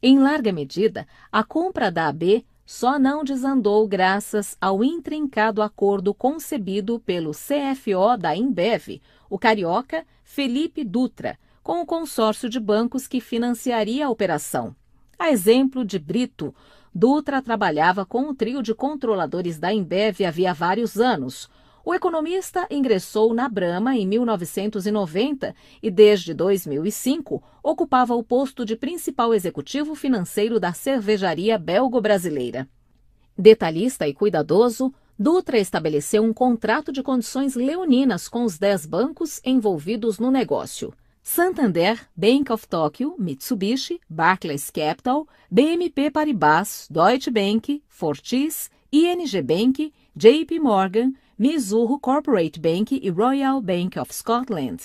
Em larga medida, a compra da AB só não desandou graças ao intrincado acordo concebido pelo CFO da Embev, o carioca Felipe Dutra, com o consórcio de bancos que financiaria a operação. A exemplo de Brito, Dutra trabalhava com o trio de controladores da Embev havia vários anos. O economista ingressou na Brahma em 1990 e, desde 2005, ocupava o posto de principal executivo financeiro da cervejaria belgo-brasileira. Detalhista e cuidadoso, Dutra estabeleceu um contrato de condições leoninas com os dez bancos envolvidos no negócio. Santander, Bank of Tokyo, Mitsubishi, Barclays Capital, BMP Paribas, Deutsche Bank, Fortis, ING Bank, JP Morgan, Mizuho Corporate Bank e Royal Bank of Scotland.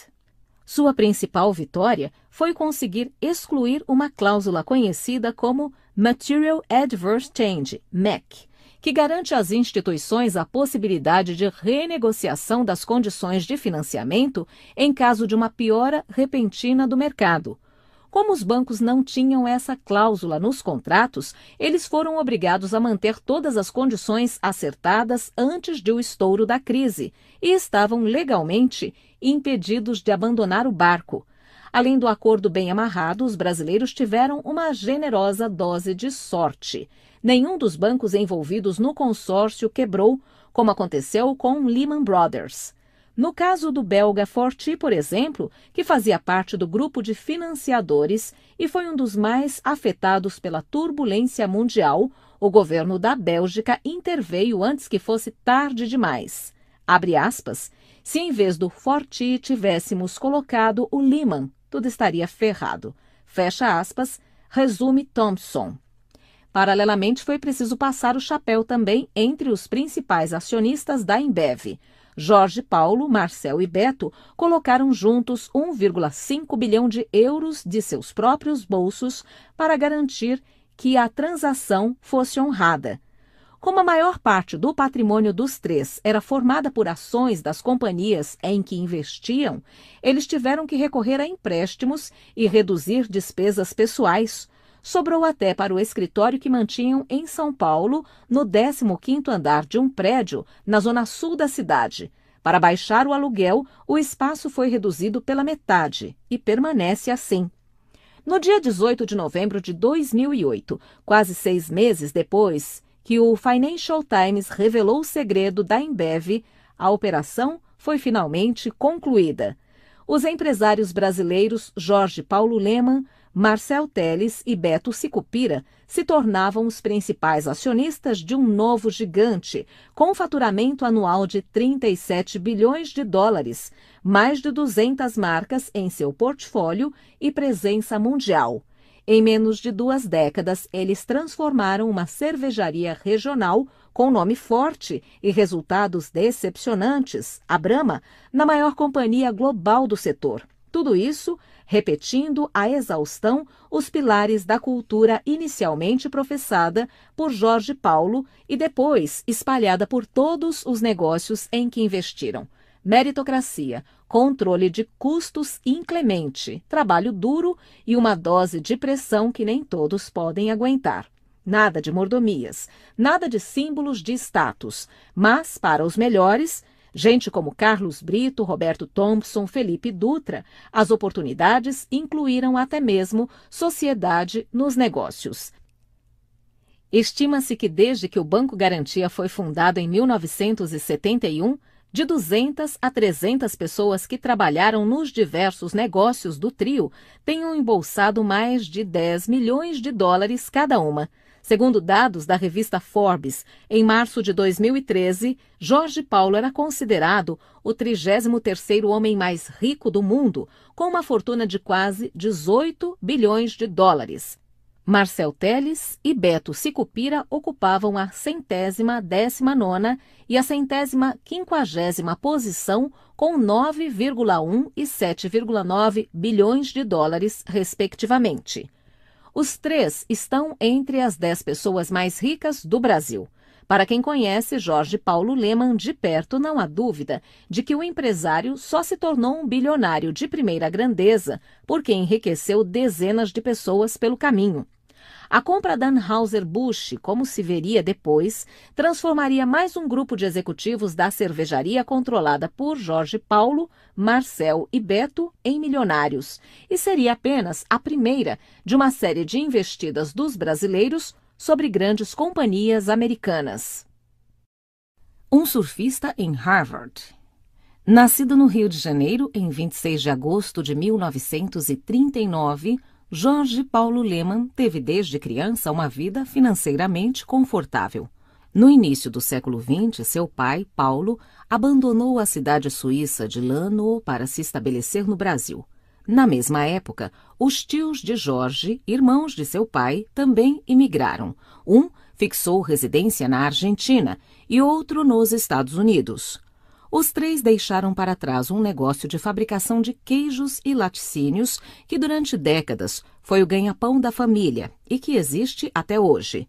Sua principal vitória foi conseguir excluir uma cláusula conhecida como Material Adverse Change, MAC, que garante às instituições a possibilidade de renegociação das condições de financiamento em caso de uma piora repentina do mercado. Como os bancos não tinham essa cláusula nos contratos, eles foram obrigados a manter todas as condições acertadas antes do estouro da crise e estavam legalmente impedidos de abandonar o barco. Além do acordo bem amarrado, os brasileiros tiveram uma generosa dose de sorte nenhum dos bancos envolvidos no consórcio quebrou, como aconteceu com Lehman Brothers. No caso do belga Forti, por exemplo, que fazia parte do grupo de financiadores e foi um dos mais afetados pela turbulência mundial, o governo da Bélgica interveio antes que fosse tarde demais. Abre aspas, se em vez do Forti tivéssemos colocado o Lehman, tudo estaria ferrado. Fecha aspas, resume Thompson. Paralelamente, foi preciso passar o chapéu também entre os principais acionistas da Embev. Jorge Paulo, Marcel e Beto colocaram juntos 1,5 bilhão de euros de seus próprios bolsos para garantir que a transação fosse honrada. Como a maior parte do patrimônio dos três era formada por ações das companhias em que investiam, eles tiveram que recorrer a empréstimos e reduzir despesas pessoais sobrou até para o escritório que mantinham em São Paulo, no 15º andar de um prédio na zona sul da cidade. Para baixar o aluguel, o espaço foi reduzido pela metade e permanece assim. No dia 18 de novembro de 2008, quase seis meses depois que o Financial Times revelou o segredo da Embev, a operação foi finalmente concluída. Os empresários brasileiros Jorge Paulo Leman, Marcel Teles e Beto Sicupira se tornavam os principais acionistas de um novo gigante, com faturamento anual de 37 bilhões de dólares, mais de 200 marcas em seu portfólio e presença mundial. Em menos de duas décadas, eles transformaram uma cervejaria regional com nome forte e resultados decepcionantes, a Brahma, na maior companhia global do setor. Tudo isso repetindo à exaustão os pilares da cultura inicialmente professada por Jorge Paulo e depois espalhada por todos os negócios em que investiram. Meritocracia, controle de custos inclemente, trabalho duro e uma dose de pressão que nem todos podem aguentar. Nada de mordomias, nada de símbolos de status, mas para os melhores, Gente como Carlos Brito, Roberto Thompson, Felipe Dutra, as oportunidades incluíram até mesmo sociedade nos negócios. Estima-se que desde que o Banco Garantia foi fundado em 1971, de 200 a 300 pessoas que trabalharam nos diversos negócios do trio tenham embolsado mais de 10 milhões de dólares cada uma. Segundo dados da revista Forbes, em março de 2013, Jorge Paulo era considerado o 33º homem mais rico do mundo, com uma fortuna de quase 18 bilhões de dólares. Marcel Teles e Beto Sicupira ocupavam a centésima décima nona e a centésima quinquagésima posição com 9,1 e 7,9 bilhões de dólares, respectivamente. Os três estão entre as dez pessoas mais ricas do Brasil. Para quem conhece Jorge Paulo Leman de perto, não há dúvida de que o empresário só se tornou um bilionário de primeira grandeza porque enriqueceu dezenas de pessoas pelo caminho. A compra da Anheuser-Busch, como se veria depois, transformaria mais um grupo de executivos da cervejaria controlada por Jorge Paulo, Marcel e Beto em milionários e seria apenas a primeira de uma série de investidas dos brasileiros sobre grandes companhias americanas. Um surfista em Harvard. Nascido no Rio de Janeiro em 26 de agosto de 1939, Jorge Paulo Lehmann teve desde criança uma vida financeiramente confortável. No início do século XX, seu pai, Paulo, abandonou a cidade suíça de Lano para se estabelecer no Brasil. Na mesma época, os tios de Jorge, irmãos de seu pai, também imigraram. Um fixou residência na Argentina e outro nos Estados Unidos os três deixaram para trás um negócio de fabricação de queijos e laticínios que durante décadas foi o ganha-pão da família e que existe até hoje.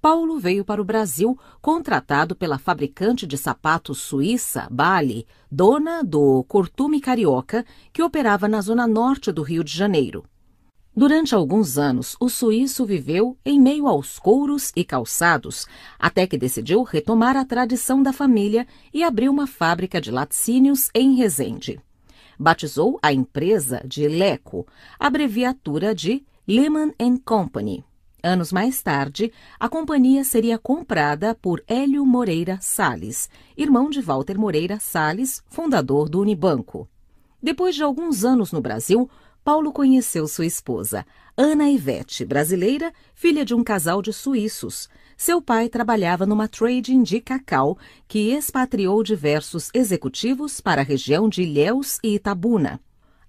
Paulo veio para o Brasil contratado pela fabricante de sapatos suíça Bali, dona do Cortume Carioca, que operava na zona norte do Rio de Janeiro. Durante alguns anos, o suíço viveu em meio aos couros e calçados, até que decidiu retomar a tradição da família e abriu uma fábrica de laticínios em Resende. Batizou a empresa de Leco, abreviatura de Lehman Company. Anos mais tarde, a companhia seria comprada por Hélio Moreira Salles, irmão de Walter Moreira Salles, fundador do Unibanco. Depois de alguns anos no Brasil, Paulo conheceu sua esposa, Ana Ivete, brasileira, filha de um casal de suíços. Seu pai trabalhava numa trading de cacau, que expatriou diversos executivos para a região de Ilhéus e Itabuna.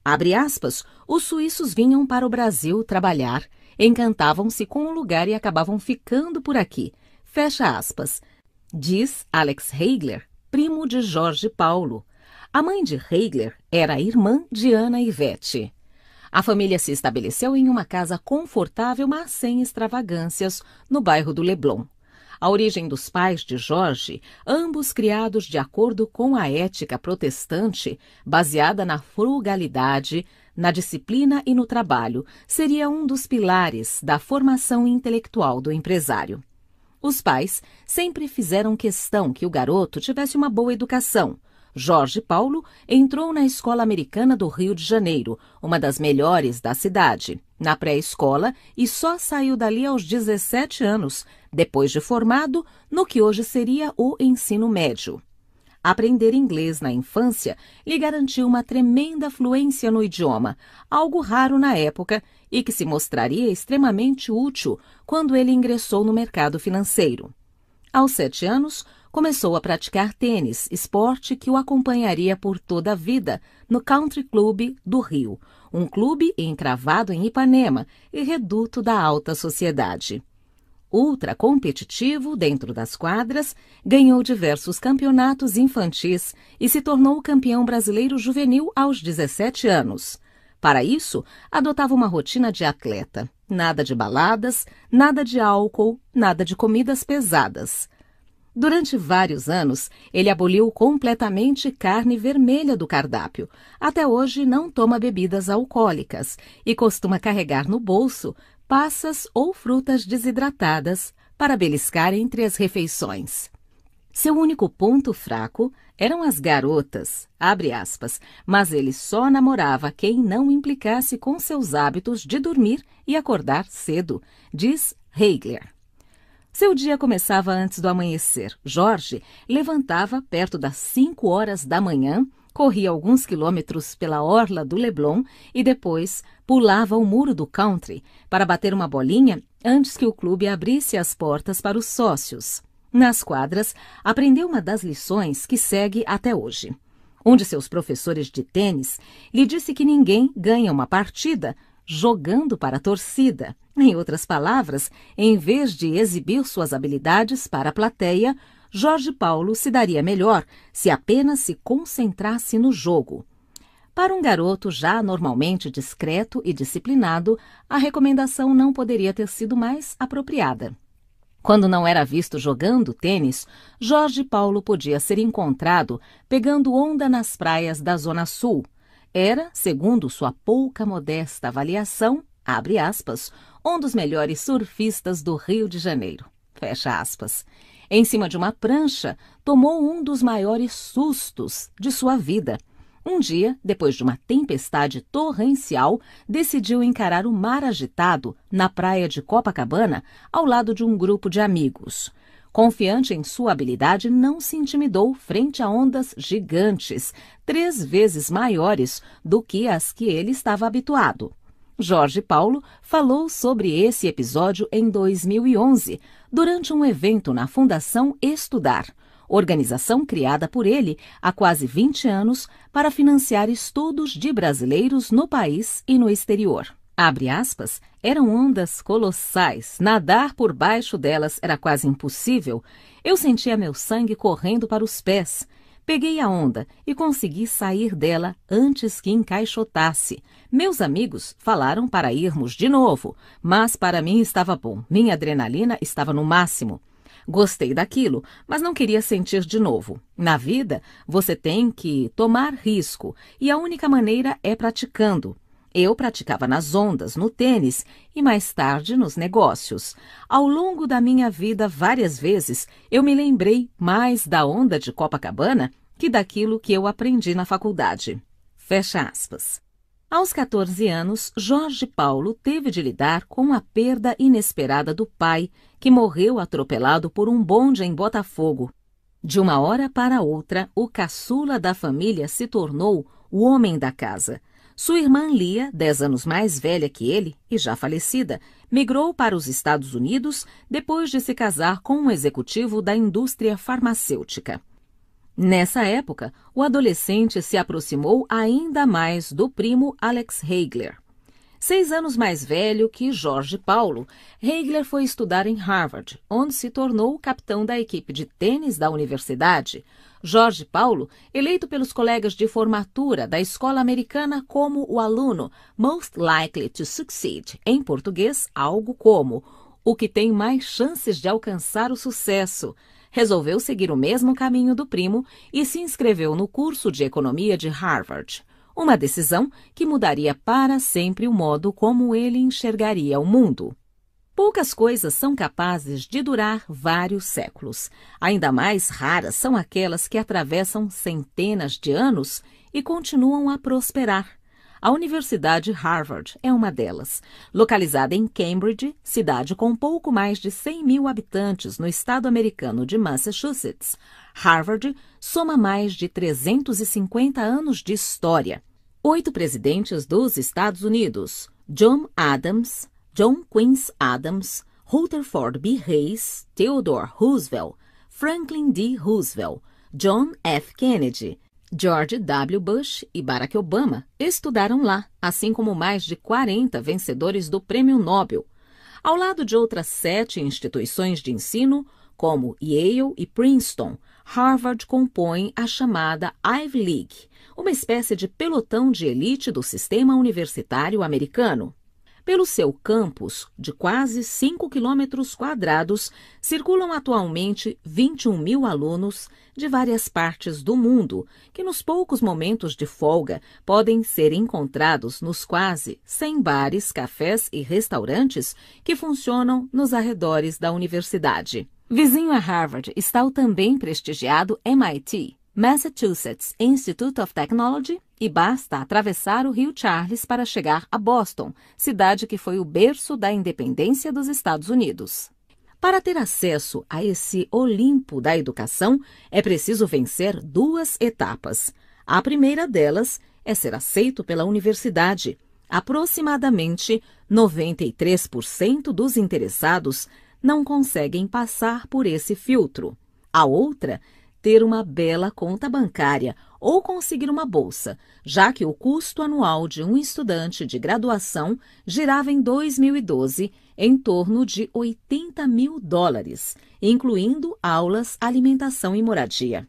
Abre aspas, os suíços vinham para o Brasil trabalhar, encantavam-se com o lugar e acabavam ficando por aqui. Fecha aspas. Diz Alex Heigler, primo de Jorge Paulo. A mãe de Heigler era a irmã de Ana Ivete. A família se estabeleceu em uma casa confortável, mas sem extravagâncias, no bairro do Leblon. A origem dos pais de Jorge, ambos criados de acordo com a ética protestante, baseada na frugalidade, na disciplina e no trabalho, seria um dos pilares da formação intelectual do empresário. Os pais sempre fizeram questão que o garoto tivesse uma boa educação, Jorge Paulo entrou na Escola Americana do Rio de Janeiro, uma das melhores da cidade, na pré-escola e só saiu dali aos 17 anos, depois de formado no que hoje seria o ensino médio. Aprender inglês na infância lhe garantiu uma tremenda fluência no idioma, algo raro na época e que se mostraria extremamente útil quando ele ingressou no mercado financeiro. Aos sete anos, começou a praticar tênis, esporte que o acompanharia por toda a vida, no Country Club do Rio, um clube encravado em Ipanema e reduto da alta sociedade. Ultra competitivo dentro das quadras, ganhou diversos campeonatos infantis e se tornou campeão brasileiro juvenil aos 17 anos. Para isso, adotava uma rotina de atleta. Nada de baladas, nada de álcool, nada de comidas pesadas. Durante vários anos, ele aboliu completamente carne vermelha do cardápio. Até hoje, não toma bebidas alcoólicas e costuma carregar no bolso passas ou frutas desidratadas para beliscar entre as refeições. Seu único ponto fraco eram as garotas, abre aspas, mas ele só namorava quem não implicasse com seus hábitos de dormir e acordar cedo, diz Heigler. Seu dia começava antes do amanhecer. Jorge levantava perto das 5 horas da manhã, corria alguns quilômetros pela orla do Leblon e depois pulava o muro do country para bater uma bolinha antes que o clube abrisse as portas para os sócios. Nas quadras, aprendeu uma das lições que segue até hoje. Um de seus professores de tênis lhe disse que ninguém ganha uma partida jogando para a torcida. Em outras palavras, em vez de exibir suas habilidades para a plateia, Jorge Paulo se daria melhor se apenas se concentrasse no jogo. Para um garoto já normalmente discreto e disciplinado, a recomendação não poderia ter sido mais apropriada. Quando não era visto jogando tênis, Jorge Paulo podia ser encontrado pegando onda nas praias da Zona Sul. Era, segundo sua pouca modesta avaliação, abre aspas, um dos melhores surfistas do Rio de Janeiro. Fecha aspas. Em cima de uma prancha, tomou um dos maiores sustos de sua vida. Um dia, depois de uma tempestade torrencial, decidiu encarar o mar agitado na praia de Copacabana, ao lado de um grupo de amigos. Confiante em sua habilidade, não se intimidou frente a ondas gigantes, três vezes maiores do que as que ele estava habituado. Jorge Paulo falou sobre esse episódio em 2011, durante um evento na Fundação Estudar, organização criada por ele há quase 20 anos para financiar estudos de brasileiros no país e no exterior. Abre aspas, eram ondas colossais, nadar por baixo delas era quase impossível. Eu sentia meu sangue correndo para os pés. Peguei a onda e consegui sair dela antes que encaixotasse. Meus amigos falaram para irmos de novo, mas para mim estava bom. Minha adrenalina estava no máximo. Gostei daquilo, mas não queria sentir de novo. Na vida, você tem que tomar risco e a única maneira é praticando. Eu praticava nas ondas, no tênis e mais tarde nos negócios. Ao longo da minha vida, várias vezes, eu me lembrei mais da onda de Copacabana que daquilo que eu aprendi na faculdade. Fecha aspas. Aos 14 anos, Jorge Paulo teve de lidar com a perda inesperada do pai, que morreu atropelado por um bonde em Botafogo. De uma hora para outra, o caçula da família se tornou o homem da casa. Sua irmã Lia, dez anos mais velha que ele e já falecida, migrou para os Estados Unidos depois de se casar com um executivo da indústria farmacêutica. Nessa época, o adolescente se aproximou ainda mais do primo Alex Hegler. Seis anos mais velho que Jorge Paulo, Hegler foi estudar em Harvard, onde se tornou o capitão da equipe de tênis da universidade. Jorge Paulo, eleito pelos colegas de formatura da escola americana como o aluno Most Likely to Succeed, em português, algo como o que tem mais chances de alcançar o sucesso resolveu seguir o mesmo caminho do primo e se inscreveu no curso de economia de Harvard. Uma decisão que mudaria para sempre o modo como ele enxergaria o mundo. Poucas coisas são capazes de durar vários séculos. Ainda mais raras são aquelas que atravessam centenas de anos e continuam a prosperar. A Universidade Harvard é uma delas. Localizada em Cambridge, cidade com pouco mais de 100 mil habitantes no estado americano de Massachusetts, Harvard soma mais de 350 anos de história. Oito presidentes dos Estados Unidos: John Adams, John Quincy Adams, Rutherford B. Hayes, Theodore Roosevelt, Franklin D. Roosevelt, John F. Kennedy. George W. Bush e Barack Obama estudaram lá, assim como mais de 40 vencedores do Prêmio Nobel, ao lado de outras sete instituições de ensino, como Yale e Princeton. Harvard compõe a chamada Ivy League, uma espécie de pelotão de elite do sistema universitário americano. Pelo seu campus, de quase 5 quilômetros quadrados, circulam atualmente 21 mil alunos de várias partes do mundo, que nos poucos momentos de folga podem ser encontrados nos quase 100 bares, cafés e restaurantes que funcionam nos arredores da universidade. Vizinho a Harvard está o também prestigiado MIT, Massachusetts Institute of Technology e basta atravessar o Rio Charles para chegar a Boston, cidade que foi o berço da independência dos Estados Unidos. Para ter acesso a esse Olimpo da educação, é preciso vencer duas etapas. A primeira delas é ser aceito pela universidade. Aproximadamente 93% dos interessados não conseguem passar por esse filtro. A outra é ter uma bela conta bancária ou conseguir uma bolsa, já que o custo anual de um estudante de graduação girava em 2012 em torno de 80 mil dólares, incluindo aulas, alimentação e moradia.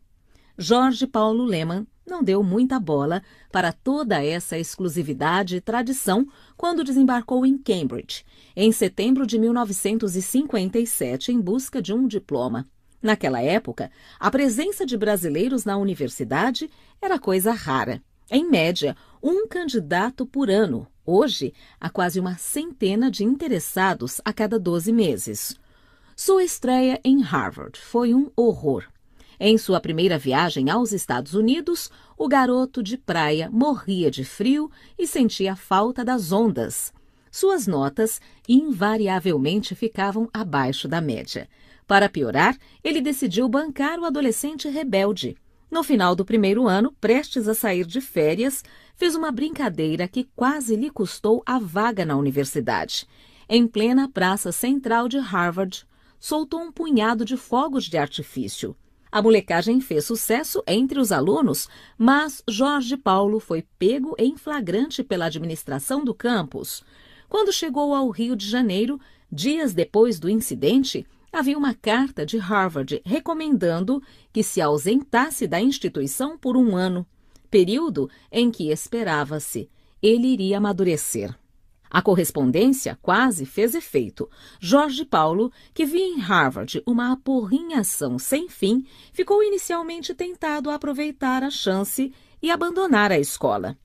Jorge Paulo Lehmann não deu muita bola para toda essa exclusividade e tradição quando desembarcou em Cambridge, em setembro de 1957, em busca de um diploma. Naquela época, a presença de brasileiros na universidade era coisa rara. Em média, um candidato por ano. Hoje, há quase uma centena de interessados a cada 12 meses. Sua estreia em Harvard foi um horror. Em sua primeira viagem aos Estados Unidos, o garoto de praia morria de frio e sentia falta das ondas. Suas notas invariavelmente ficavam abaixo da média. Para piorar, ele decidiu bancar o adolescente rebelde. No final do primeiro ano, prestes a sair de férias, fez uma brincadeira que quase lhe custou a vaga na universidade. Em plena praça central de Harvard, soltou um punhado de fogos de artifício. A molecagem fez sucesso entre os alunos, mas Jorge Paulo foi pego em flagrante pela administração do campus. Quando chegou ao Rio de Janeiro, dias depois do incidente, havia uma carta de Harvard recomendando que se ausentasse da instituição por um ano, período em que esperava-se ele iria amadurecer. A correspondência quase fez efeito. Jorge Paulo, que via em Harvard uma aporrinhação sem fim, ficou inicialmente tentado a aproveitar a chance e abandonar a escola.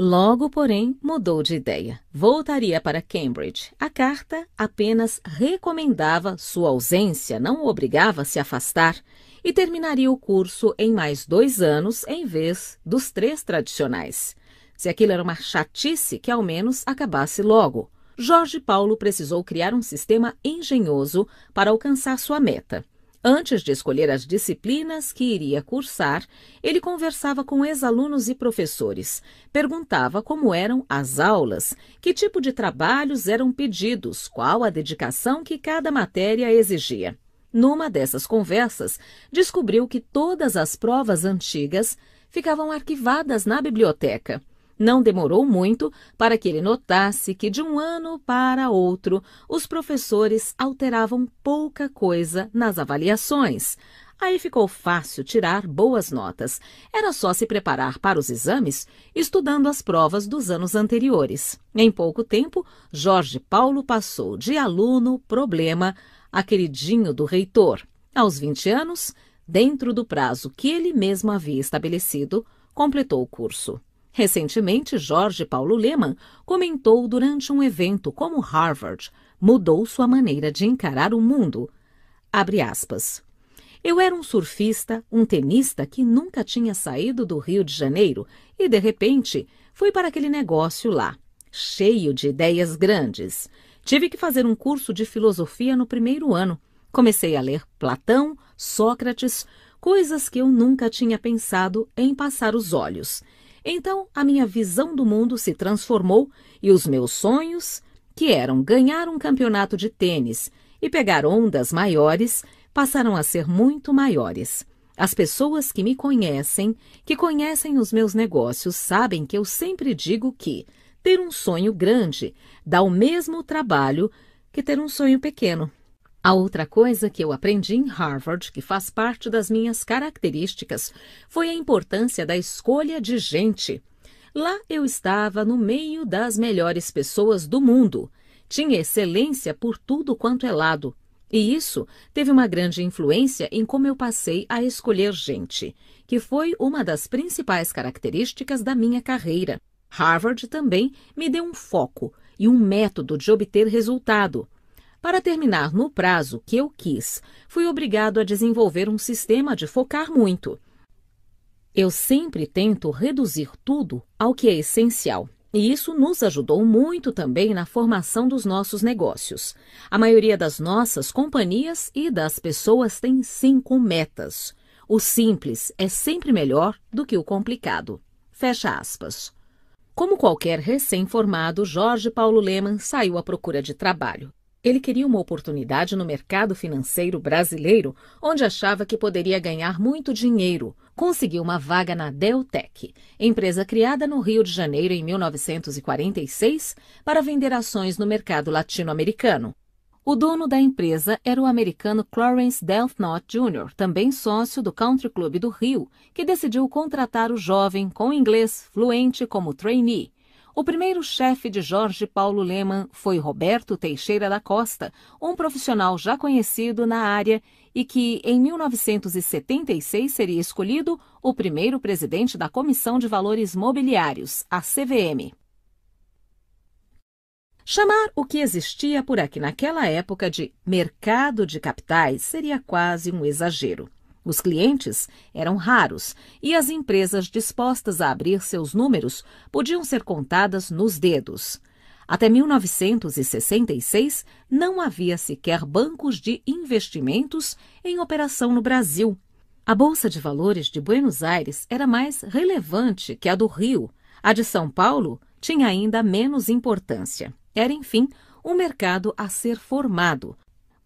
Logo, porém, mudou de ideia. Voltaria para Cambridge. A carta apenas recomendava sua ausência, não o obrigava a se afastar, e terminaria o curso em mais dois anos em vez dos três tradicionais. Se aquilo era uma chatice, que ao menos acabasse logo. Jorge Paulo precisou criar um sistema engenhoso para alcançar sua meta. Antes de escolher as disciplinas que iria cursar, ele conversava com ex-alunos e professores, perguntava como eram as aulas, que tipo de trabalhos eram pedidos, qual a dedicação que cada matéria exigia. Numa dessas conversas, descobriu que todas as provas antigas ficavam arquivadas na biblioteca não demorou muito para que ele notasse que, de um ano para outro, os professores alteravam pouca coisa nas avaliações. Aí ficou fácil tirar boas notas. Era só se preparar para os exames estudando as provas dos anos anteriores. Em pouco tempo, Jorge Paulo passou de aluno problema a queridinho do reitor. Aos 20 anos, dentro do prazo que ele mesmo havia estabelecido, completou o curso. Recentemente, Jorge Paulo Lehmann comentou durante um evento como Harvard mudou sua maneira de encarar o mundo. Abre aspas. Eu era um surfista, um tenista que nunca tinha saído do Rio de Janeiro e, de repente, fui para aquele negócio lá, cheio de ideias grandes. Tive que fazer um curso de filosofia no primeiro ano. Comecei a ler Platão, Sócrates, coisas que eu nunca tinha pensado em passar os olhos. Então a minha visão do mundo se transformou e os meus sonhos, que eram ganhar um campeonato de tênis e pegar ondas maiores, passaram a ser muito maiores. As pessoas que me conhecem, que conhecem os meus negócios, sabem que eu sempre digo que ter um sonho grande dá o mesmo trabalho que ter um sonho pequeno. A outra coisa que eu aprendi em Harvard, que faz parte das minhas características, foi a importância da escolha de gente. Lá eu estava no meio das melhores pessoas do mundo. Tinha excelência por tudo quanto é lado. E isso teve uma grande influência em como eu passei a escolher gente, que foi uma das principais características da minha carreira. Harvard também me deu um foco e um método de obter resultado. Para terminar no prazo que eu quis, fui obrigado a desenvolver um sistema de focar muito. Eu sempre tento reduzir tudo ao que é essencial. E isso nos ajudou muito também na formação dos nossos negócios. A maioria das nossas companhias e das pessoas tem cinco metas. O simples é sempre melhor do que o complicado. Fecha aspas. Como qualquer recém-formado, Jorge Paulo Leman saiu à procura de trabalho. Ele queria uma oportunidade no mercado financeiro brasileiro, onde achava que poderia ganhar muito dinheiro. Conseguiu uma vaga na Deltec, empresa criada no Rio de Janeiro em 1946 para vender ações no mercado latino-americano. O dono da empresa era o americano Clarence Delphnot Jr., também sócio do Country Club do Rio, que decidiu contratar o jovem com inglês fluente como trainee o primeiro chefe de Jorge Paulo Leman foi Roberto Teixeira da Costa, um profissional já conhecido na área e que, em 1976, seria escolhido o primeiro presidente da Comissão de Valores Mobiliários, a CVM. Chamar o que existia por aqui naquela época de mercado de capitais seria quase um exagero. Os clientes eram raros e as empresas dispostas a abrir seus números podiam ser contadas nos dedos. Até 1966, não havia sequer bancos de investimentos em operação no Brasil. A Bolsa de Valores de Buenos Aires era mais relevante que a do Rio. A de São Paulo tinha ainda menos importância. Era, enfim, um mercado a ser formado,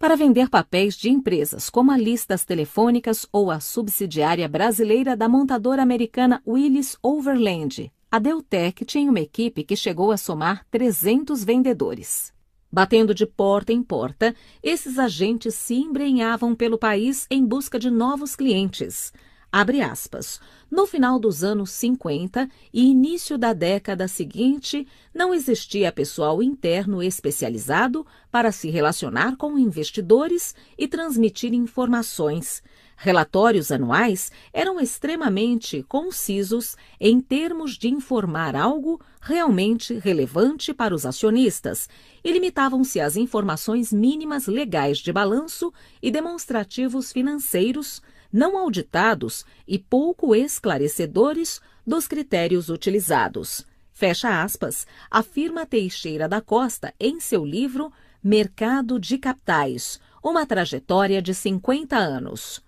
para vender papéis de empresas como a Listas Telefônicas ou a subsidiária brasileira da montadora americana Willis Overland. A Deltec tinha uma equipe que chegou a somar 300 vendedores. Batendo de porta em porta, esses agentes se embrenhavam pelo país em busca de novos clientes. Abre aspas. No final dos anos 50 e início da década seguinte, não existia pessoal interno especializado para se relacionar com investidores e transmitir informações. Relatórios anuais eram extremamente concisos em termos de informar algo realmente relevante para os acionistas e limitavam-se às informações mínimas legais de balanço e demonstrativos financeiros não auditados e pouco esclarecedores dos critérios utilizados. Fecha aspas, afirma Teixeira da Costa em seu livro Mercado de Capitais, uma trajetória de 50 anos.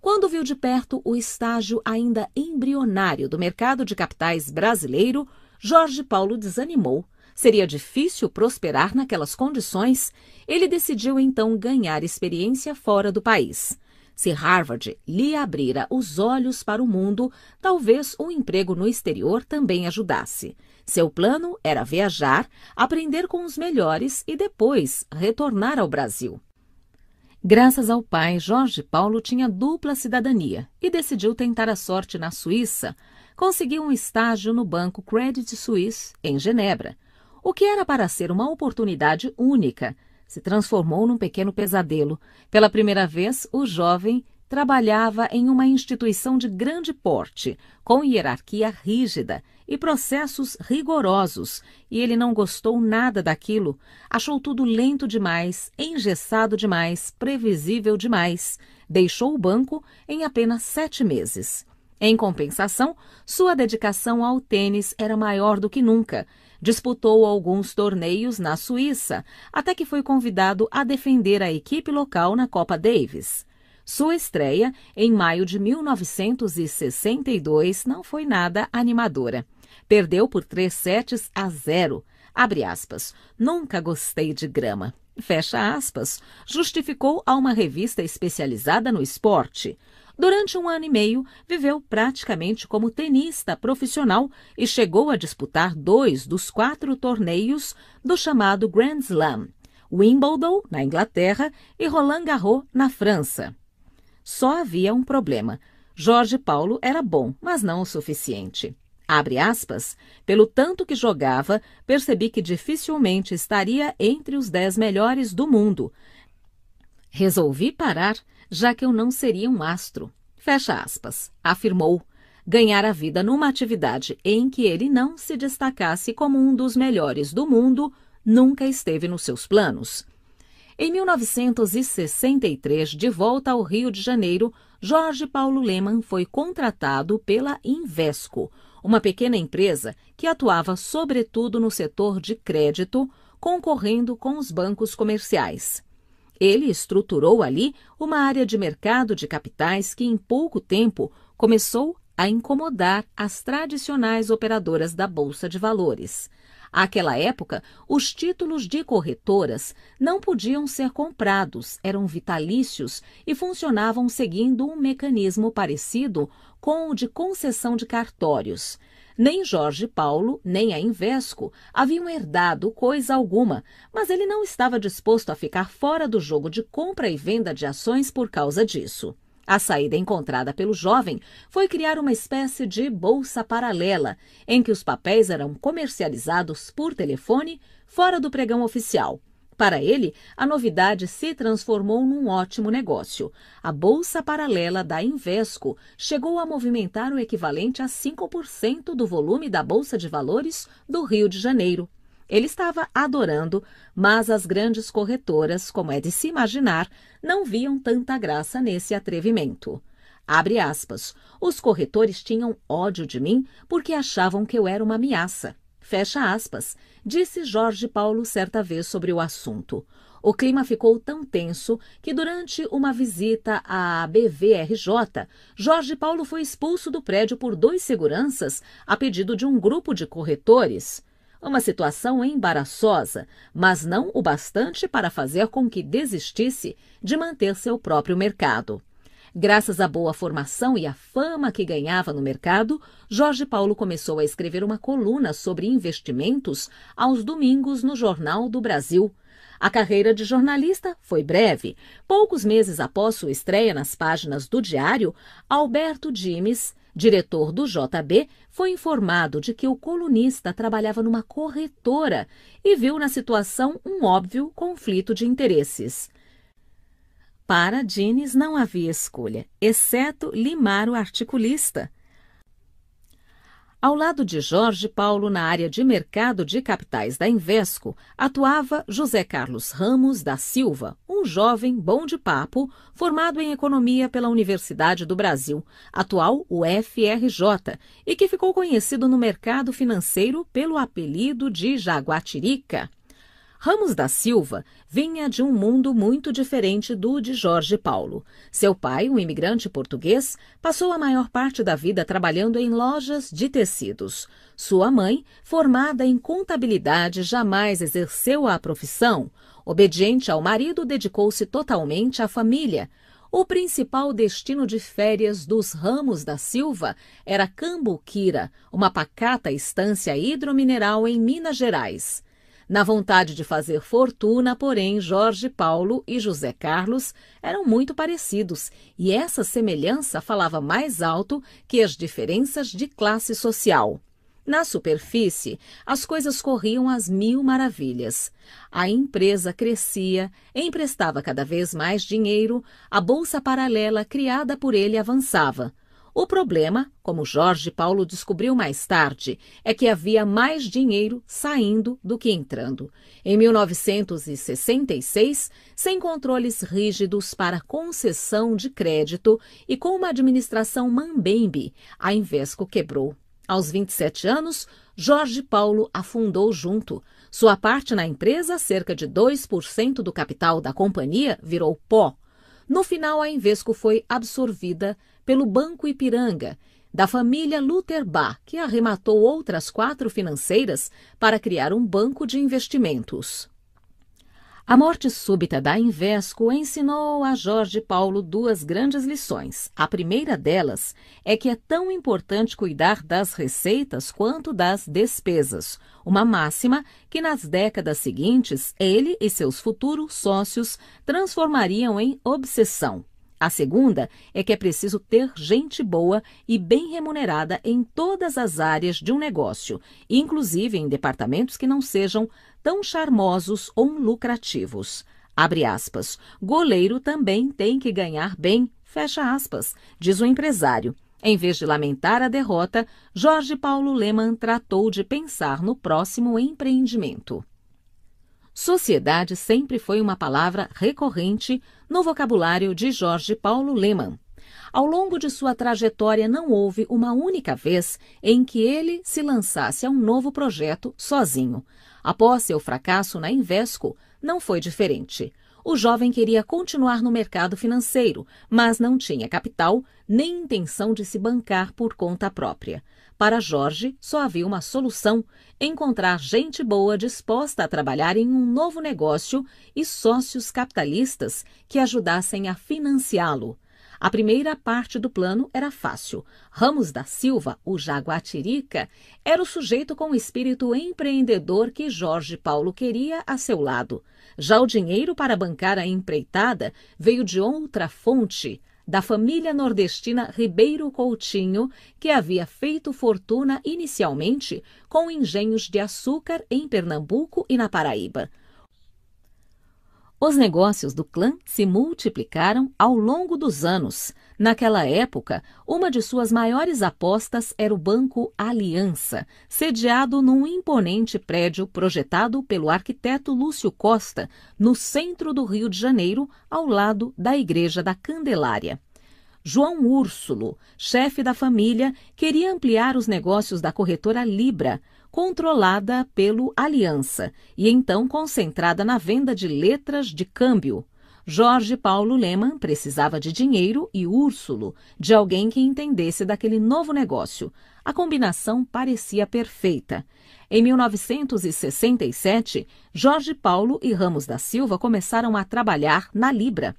Quando viu de perto o estágio ainda embrionário do mercado de capitais brasileiro, Jorge Paulo desanimou. Seria difícil prosperar naquelas condições. Ele decidiu então ganhar experiência fora do país. Se Harvard lhe abrira os olhos para o mundo, talvez um emprego no exterior também ajudasse. Seu plano era viajar, aprender com os melhores e depois retornar ao Brasil. Graças ao pai, Jorge Paulo tinha dupla cidadania e decidiu tentar a sorte na Suíça. Conseguiu um estágio no banco Credit Suisse, em Genebra, o que era para ser uma oportunidade única se transformou num pequeno pesadelo. Pela primeira vez, o jovem trabalhava em uma instituição de grande porte, com hierarquia rígida e processos rigorosos, e ele não gostou nada daquilo. Achou tudo lento demais, engessado demais, previsível demais. Deixou o banco em apenas sete meses. Em compensação, sua dedicação ao tênis era maior do que nunca Disputou alguns torneios na Suíça, até que foi convidado a defender a equipe local na Copa Davis. Sua estreia, em maio de 1962, não foi nada animadora. Perdeu por três sets a zero. Abre aspas. Nunca gostei de grama. Fecha aspas. Justificou a uma revista especializada no esporte. Durante um ano e meio, viveu praticamente como tenista profissional e chegou a disputar dois dos quatro torneios do chamado Grand Slam: Wimbledon, na Inglaterra, e Roland Garros, na França. Só havia um problema. Jorge Paulo era bom, mas não o suficiente. Abre aspas, pelo tanto que jogava, percebi que dificilmente estaria entre os dez melhores do mundo. Resolvi parar já que eu não seria um astro. Fecha aspas, afirmou. Ganhar a vida numa atividade em que ele não se destacasse como um dos melhores do mundo nunca esteve nos seus planos. Em 1963, de volta ao Rio de Janeiro, Jorge Paulo Leman foi contratado pela Invesco, uma pequena empresa que atuava sobretudo no setor de crédito, concorrendo com os bancos comerciais. Ele estruturou ali uma área de mercado de capitais que, em pouco tempo, começou a incomodar as tradicionais operadoras da Bolsa de Valores. Àquela época, os títulos de corretoras não podiam ser comprados, eram vitalícios e funcionavam seguindo um mecanismo parecido com o de concessão de cartórios. Nem Jorge Paulo, nem a Invesco haviam herdado coisa alguma, mas ele não estava disposto a ficar fora do jogo de compra e venda de ações por causa disso. A saída encontrada pelo jovem foi criar uma espécie de bolsa paralela, em que os papéis eram comercializados por telefone fora do pregão oficial para ele, a novidade se transformou num ótimo negócio. A bolsa paralela da Invesco chegou a movimentar o equivalente a 5% do volume da Bolsa de Valores do Rio de Janeiro. Ele estava adorando, mas as grandes corretoras, como é de se imaginar, não viam tanta graça nesse atrevimento. Abre aspas. Os corretores tinham ódio de mim porque achavam que eu era uma ameaça. Fecha aspas, disse Jorge Paulo certa vez sobre o assunto. O clima ficou tão tenso que, durante uma visita à BVRJ, Jorge Paulo foi expulso do prédio por dois seguranças a pedido de um grupo de corretores. Uma situação embaraçosa, mas não o bastante para fazer com que desistisse de manter seu próprio mercado. Graças à boa formação e à fama que ganhava no mercado, Jorge Paulo começou a escrever uma coluna sobre investimentos aos domingos no Jornal do Brasil. A carreira de jornalista foi breve. Poucos meses após sua estreia nas páginas do Diário, Alberto Dimes, diretor do JB, foi informado de que o colunista trabalhava numa corretora e viu na situação um óbvio conflito de interesses. Para Dines não havia escolha, exceto limar o articulista. Ao lado de Jorge Paulo na área de mercado de capitais da Invesco, atuava José Carlos Ramos da Silva, um jovem bom de papo, formado em economia pela Universidade do Brasil, atual UFRJ, e que ficou conhecido no mercado financeiro pelo apelido de Jaguatirica. Ramos da Silva vinha de um mundo muito diferente do de Jorge Paulo. Seu pai, um imigrante português, passou a maior parte da vida trabalhando em lojas de tecidos. Sua mãe, formada em contabilidade, jamais exerceu a profissão. Obediente ao marido, dedicou-se totalmente à família. O principal destino de férias dos Ramos da Silva era Cambuquira, uma pacata estância hidromineral em Minas Gerais. Na vontade de fazer fortuna, porém, Jorge Paulo e José Carlos eram muito parecidos, e essa semelhança falava mais alto que as diferenças de classe social. Na superfície, as coisas corriam às mil maravilhas. A empresa crescia, emprestava cada vez mais dinheiro, a bolsa paralela criada por ele avançava. O problema, como Jorge Paulo descobriu mais tarde, é que havia mais dinheiro saindo do que entrando. Em 1966, sem controles rígidos para concessão de crédito e com uma administração mambembe, a Invesco quebrou. Aos 27 anos, Jorge Paulo afundou junto. Sua parte na empresa, cerca de 2% do capital da companhia, virou pó. No final, a Invesco foi absorvida pelo Banco Ipiranga, da família Luther que arrematou outras quatro financeiras para criar um banco de investimentos. A morte súbita da Invesco ensinou a Jorge Paulo duas grandes lições. A primeira delas é que é tão importante cuidar das receitas quanto das despesas, uma máxima que nas décadas seguintes ele e seus futuros sócios transformariam em obsessão. A segunda é que é preciso ter gente boa e bem remunerada em todas as áreas de um negócio, inclusive em departamentos que não sejam tão charmosos ou lucrativos. Abre aspas. Goleiro também tem que ganhar bem, fecha aspas, diz o empresário. Em vez de lamentar a derrota, Jorge Paulo Leman tratou de pensar no próximo empreendimento. Sociedade sempre foi uma palavra recorrente no vocabulário de Jorge Paulo Lemann. Ao longo de sua trajetória, não houve uma única vez em que ele se lançasse a um novo projeto sozinho. Após seu fracasso na Invesco, não foi diferente. O jovem queria continuar no mercado financeiro, mas não tinha capital nem intenção de se bancar por conta própria. Para Jorge, só havia uma solução: encontrar gente boa disposta a trabalhar em um novo negócio e sócios capitalistas que ajudassem a financiá-lo. A primeira parte do plano era fácil. Ramos da Silva, o Jaguatirica, era o sujeito com o espírito empreendedor que Jorge Paulo queria a seu lado. Já o dinheiro para bancar a empreitada veio de outra fonte, da família nordestina Ribeiro Coutinho, que havia feito fortuna inicialmente com engenhos de açúcar em Pernambuco e na Paraíba. Os negócios do clã se multiplicaram ao longo dos anos, Naquela época, uma de suas maiores apostas era o Banco Aliança, sediado num imponente prédio projetado pelo arquiteto Lúcio Costa, no centro do Rio de Janeiro, ao lado da Igreja da Candelária. João Úrsulo, chefe da família, queria ampliar os negócios da corretora Libra, controlada pelo Aliança, e então concentrada na venda de letras de câmbio, Jorge Paulo Leman precisava de dinheiro e Úrsulo de alguém que entendesse daquele novo negócio. A combinação parecia perfeita. Em 1967, Jorge Paulo e Ramos da Silva começaram a trabalhar na Libra,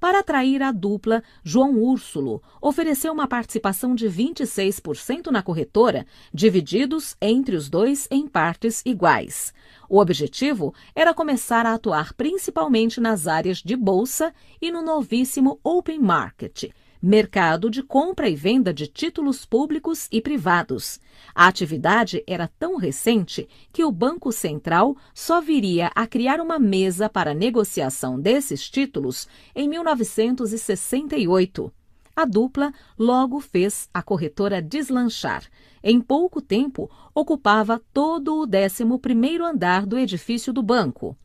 para atrair a dupla, João Úrsulo ofereceu uma participação de 26% na corretora, divididos entre os dois em partes iguais. O objetivo era começar a atuar principalmente nas áreas de bolsa e no novíssimo open market, mercado de compra e venda de títulos públicos e privados. A atividade era tão recente que o Banco Central só viria a criar uma mesa para negociação desses títulos em 1968. A dupla logo fez a corretora deslanchar. Em pouco tempo, ocupava todo o 11º andar do edifício do banco.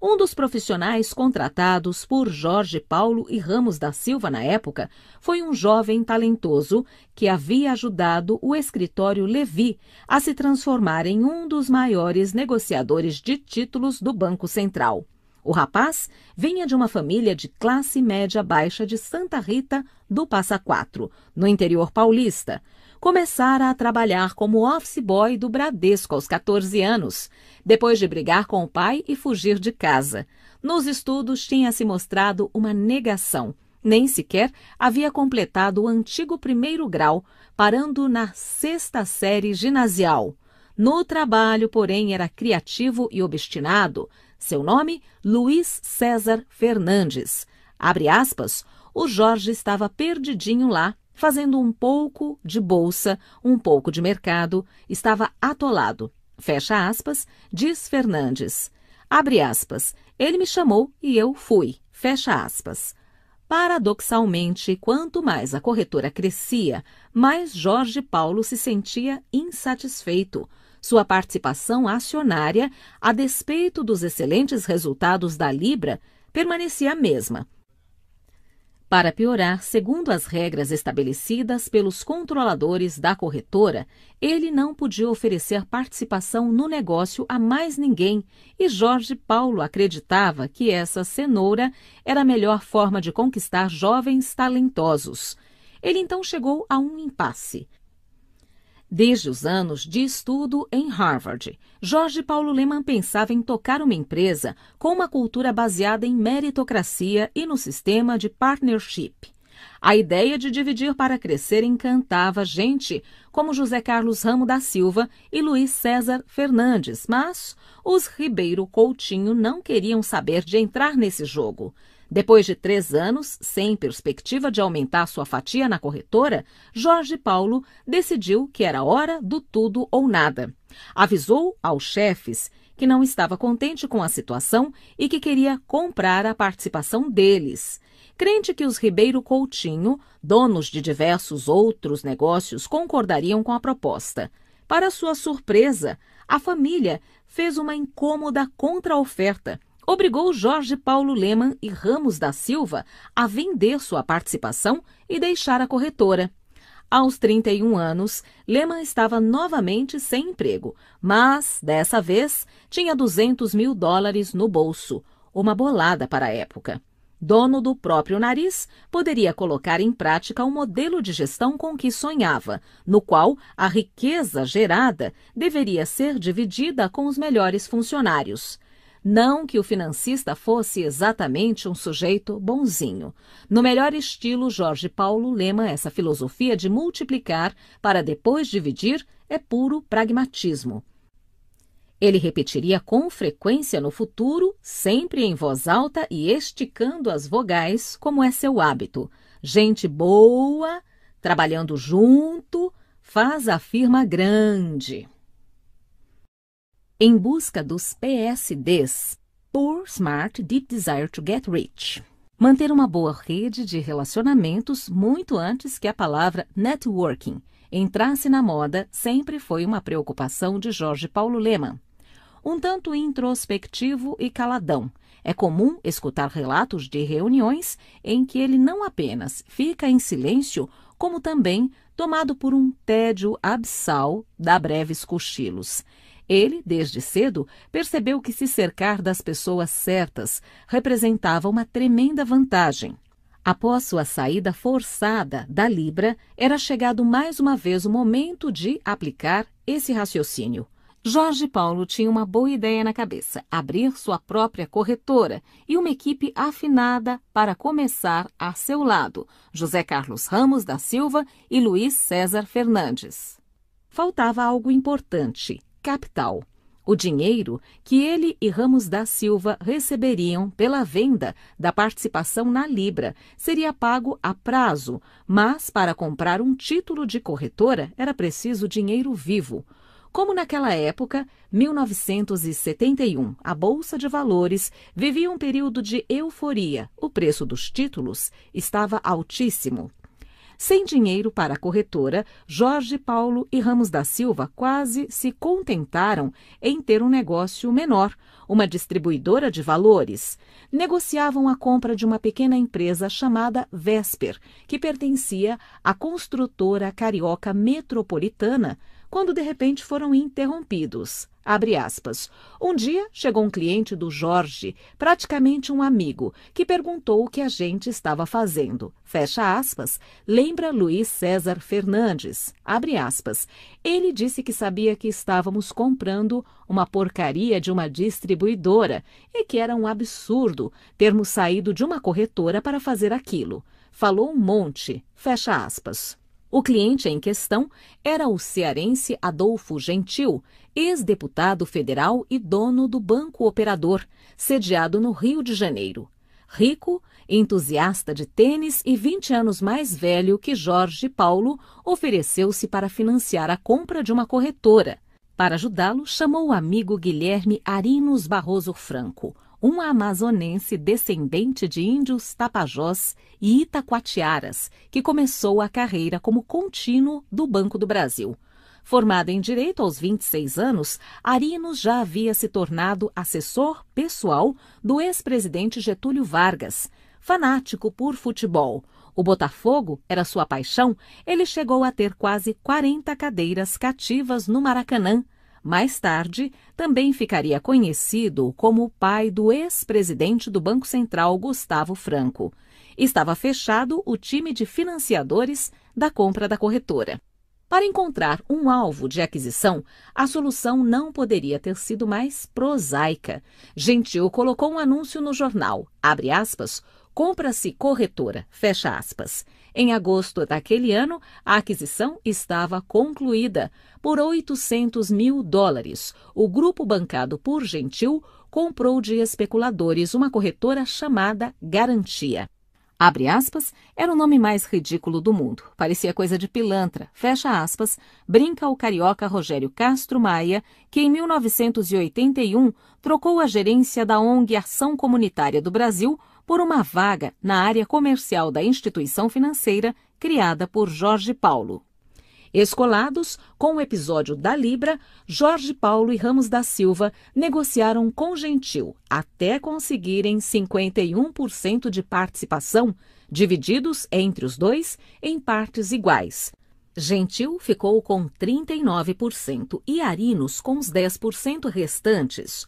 Um dos profissionais contratados por Jorge Paulo e Ramos da Silva na época foi um jovem talentoso que havia ajudado o escritório Levi a se transformar em um dos maiores negociadores de títulos do Banco Central. O rapaz vinha de uma família de classe média baixa de Santa Rita do Passa Quatro, no interior paulista, começara a trabalhar como office boy do Bradesco aos 14 anos, depois de brigar com o pai e fugir de casa. Nos estudos tinha se mostrado uma negação. Nem sequer havia completado o antigo primeiro grau, parando na sexta série ginasial. No trabalho, porém, era criativo e obstinado. Seu nome, Luiz César Fernandes. Abre aspas, o Jorge estava perdidinho lá fazendo um pouco de bolsa, um pouco de mercado, estava atolado. Fecha aspas, diz Fernandes. Abre aspas. Ele me chamou e eu fui. Fecha aspas. Paradoxalmente, quanto mais a corretora crescia, mais Jorge Paulo se sentia insatisfeito. Sua participação acionária, a despeito dos excelentes resultados da Libra, permanecia a mesma para piorar, segundo as regras estabelecidas pelos controladores da corretora, ele não podia oferecer participação no negócio a mais ninguém e Jorge Paulo acreditava que essa cenoura era a melhor forma de conquistar jovens talentosos. Ele então chegou a um impasse. Desde os anos de estudo em Harvard, Jorge Paulo Lehmann pensava em tocar uma empresa com uma cultura baseada em meritocracia e no sistema de partnership. A ideia de dividir para crescer encantava gente como José Carlos Ramo da Silva e Luiz César Fernandes, mas os Ribeiro Coutinho não queriam saber de entrar nesse jogo. Depois de três anos, sem perspectiva de aumentar sua fatia na corretora, Jorge Paulo decidiu que era hora do tudo ou nada. Avisou aos chefes que não estava contente com a situação e que queria comprar a participação deles. Crente que os Ribeiro Coutinho, donos de diversos outros negócios, concordariam com a proposta. Para sua surpresa, a família fez uma incômoda contra-oferta obrigou Jorge Paulo Leman e Ramos da Silva a vender sua participação e deixar a corretora. Aos 31 anos, Leman estava novamente sem emprego, mas, dessa vez, tinha 200 mil dólares no bolso, uma bolada para a época. Dono do próprio nariz, poderia colocar em prática o um modelo de gestão com que sonhava, no qual a riqueza gerada deveria ser dividida com os melhores funcionários. Não que o financista fosse exatamente um sujeito bonzinho. No melhor estilo, Jorge Paulo lema essa filosofia de multiplicar para depois dividir é puro pragmatismo. Ele repetiria com frequência no futuro, sempre em voz alta e esticando as vogais, como é seu hábito. Gente boa, trabalhando junto, faz a firma grande em busca dos PSDs Poor Smart Deep Desire to Get Rich. Manter uma boa rede de relacionamentos muito antes que a palavra networking entrasse na moda sempre foi uma preocupação de Jorge Paulo Leman. Um tanto introspectivo e caladão, é comum escutar relatos de reuniões em que ele não apenas fica em silêncio, como também tomado por um tédio absal dá breves cochilos, ele, desde cedo, percebeu que se cercar das pessoas certas representava uma tremenda vantagem. Após sua saída forçada da Libra, era chegado mais uma vez o momento de aplicar esse raciocínio. Jorge Paulo tinha uma boa ideia na cabeça: abrir sua própria corretora e uma equipe afinada para começar a seu lado, José Carlos Ramos da Silva e Luiz César Fernandes. Faltava algo importante: capital, o dinheiro que ele e Ramos da Silva receberiam pela venda da participação na Libra seria pago a prazo, mas para comprar um título de corretora era preciso dinheiro vivo. Como naquela época, 1971, a Bolsa de Valores vivia um período de euforia, o preço dos títulos estava altíssimo. Sem dinheiro para a corretora, Jorge Paulo e Ramos da Silva quase se contentaram em ter um negócio menor, uma distribuidora de valores. Negociavam a compra de uma pequena empresa chamada Vesper, que pertencia à construtora carioca metropolitana, quando de repente foram interrompidos. Um dia chegou um cliente do Jorge, praticamente um amigo, que perguntou o que a gente estava fazendo. Fecha aspas. Lembra Luiz César Fernandes. Abre aspas. Ele disse que sabia que estávamos comprando uma porcaria de uma distribuidora e que era um absurdo termos saído de uma corretora para fazer aquilo. Falou um monte. Fecha aspas. O cliente em questão era o cearense Adolfo Gentil, ex-deputado federal e dono do Banco Operador, sediado no Rio de Janeiro. Rico, entusiasta de tênis e 20 anos mais velho que Jorge Paulo, ofereceu-se para financiar a compra de uma corretora. Para ajudá-lo, chamou o amigo Guilherme Arinos Barroso Franco, um amazonense descendente de índios tapajós e itacoatiaras, que começou a carreira como contínuo do Banco do Brasil. Formado em Direito aos 26 anos, Arinos já havia se tornado assessor pessoal do ex-presidente Getúlio Vargas. Fanático por futebol, o Botafogo era sua paixão, ele chegou a ter quase 40 cadeiras cativas no Maracanã mais tarde, também ficaria conhecido como o pai do ex-presidente do Banco Central Gustavo Franco. Estava fechado o time de financiadores da compra da corretora. Para encontrar um alvo de aquisição, a solução não poderia ter sido mais prosaica. Gentil colocou um anúncio no jornal, abre aspas, compra-se corretora, fecha aspas, em agosto daquele ano, a aquisição estava concluída. Por 800 mil dólares, o grupo bancado por Gentil comprou de especuladores uma corretora chamada Garantia. Abre aspas, era o nome mais ridículo do mundo. Parecia coisa de pilantra. Fecha aspas, brinca o carioca Rogério Castro Maia, que em 1981 trocou a gerência da ONG Ação Comunitária do Brasil por uma vaga na área comercial da instituição financeira criada por Jorge Paulo. Escolados, com o episódio da Libra, Jorge Paulo e Ramos da Silva negociaram com Gentil até conseguirem 51% de participação, divididos entre os dois em partes iguais. Gentil ficou com 39% e Arinos com os 10% restantes.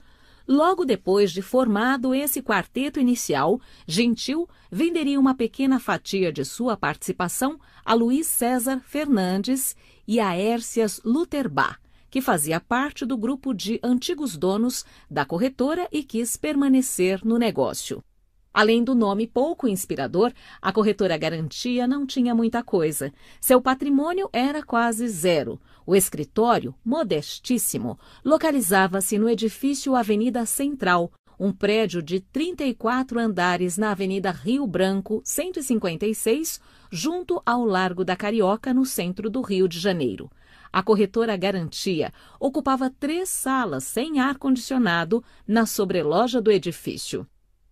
Logo depois de formado esse quarteto inicial, Gentil venderia uma pequena fatia de sua participação a Luiz César Fernandes e a Hércias Luterbá, que fazia parte do grupo de antigos donos da corretora e quis permanecer no negócio. Além do nome pouco inspirador, a corretora Garantia não tinha muita coisa. Seu patrimônio era quase zero. O escritório, modestíssimo, localizava-se no edifício Avenida Central, um prédio de 34 andares na Avenida Rio Branco, 156, junto ao Largo da Carioca, no centro do Rio de Janeiro. A corretora Garantia ocupava três salas sem ar-condicionado na sobreloja do edifício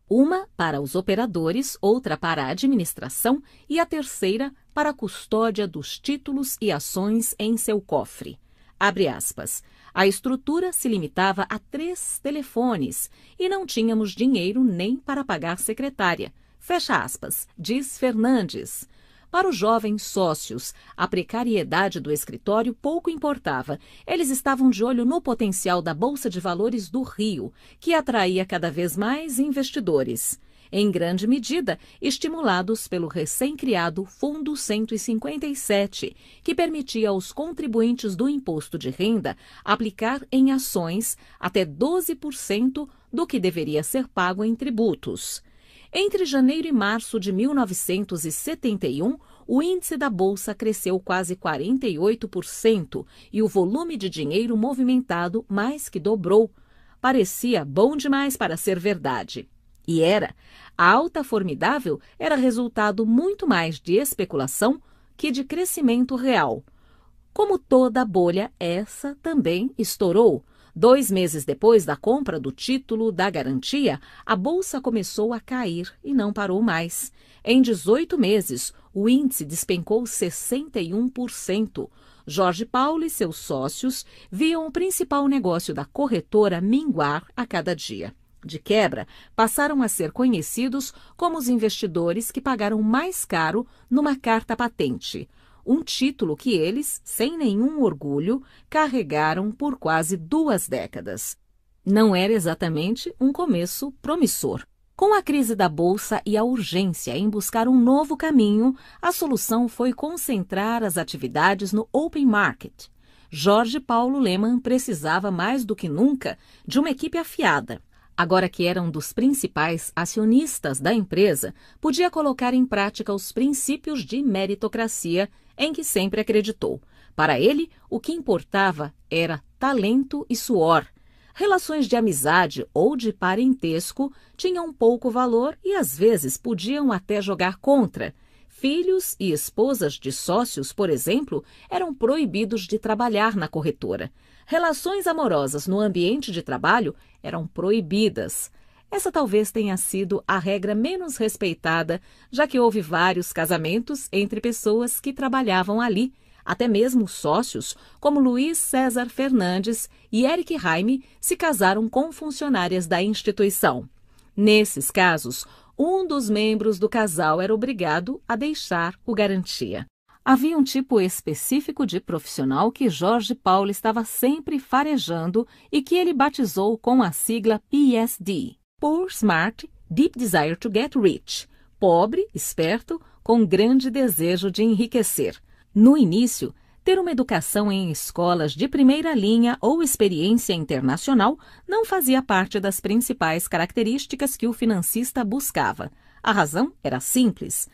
uma para os operadores, outra para a administração e a terceira para a custódia dos títulos e ações em seu cofre. Abre aspas. A estrutura se limitava a três telefones e não tínhamos dinheiro nem para pagar secretária. Fecha aspas, diz Fernandes. Para os jovens sócios, a precariedade do escritório pouco importava. Eles estavam de olho no potencial da Bolsa de Valores do Rio, que atraía cada vez mais investidores em grande medida estimulados pelo recém-criado Fundo 157, que permitia aos contribuintes do imposto de renda aplicar em ações até 12% do que deveria ser pago em tributos. Entre janeiro e março de 1971, o índice da bolsa cresceu quase 48% e o volume de dinheiro movimentado mais que dobrou. Parecia bom demais para ser verdade. E era. A alta formidável era resultado muito mais de especulação que de crescimento real. Como toda bolha, essa também estourou. Dois meses depois da compra do título da garantia, a bolsa começou a cair e não parou mais. Em 18 meses, o índice despencou 61%. Jorge Paulo e seus sócios viam o principal negócio da corretora minguar a cada dia. De quebra, passaram a ser conhecidos como os investidores que pagaram mais caro numa carta patente um título que eles, sem nenhum orgulho, carregaram por quase duas décadas. Não era exatamente um começo promissor. Com a crise da Bolsa e a urgência em buscar um novo caminho, a solução foi concentrar as atividades no open market. Jorge Paulo Lehmann precisava mais do que nunca de uma equipe afiada. Agora que era um dos principais acionistas da empresa, podia colocar em prática os princípios de meritocracia em que sempre acreditou. Para ele, o que importava era talento e suor. Relações de amizade ou de parentesco tinham pouco valor e às vezes podiam até jogar contra. Filhos e esposas de sócios, por exemplo, eram proibidos de trabalhar na corretora. Relações amorosas no ambiente de trabalho eram proibidas. Essa talvez tenha sido a regra menos respeitada, já que houve vários casamentos entre pessoas que trabalhavam ali, até mesmo sócios como Luiz César Fernandes e Eric Raime se casaram com funcionárias da instituição. Nesses casos, um dos membros do casal era obrigado a deixar o garantia. Havia um tipo específico de profissional que Jorge Paulo estava sempre farejando e que ele batizou com a sigla PSD, Poor Smart, Deep Desire to Get Rich. Pobre, esperto, com grande desejo de enriquecer. No início, ter uma educação em escolas de primeira linha ou experiência internacional não fazia parte das principais características que o financista buscava. A razão era simples.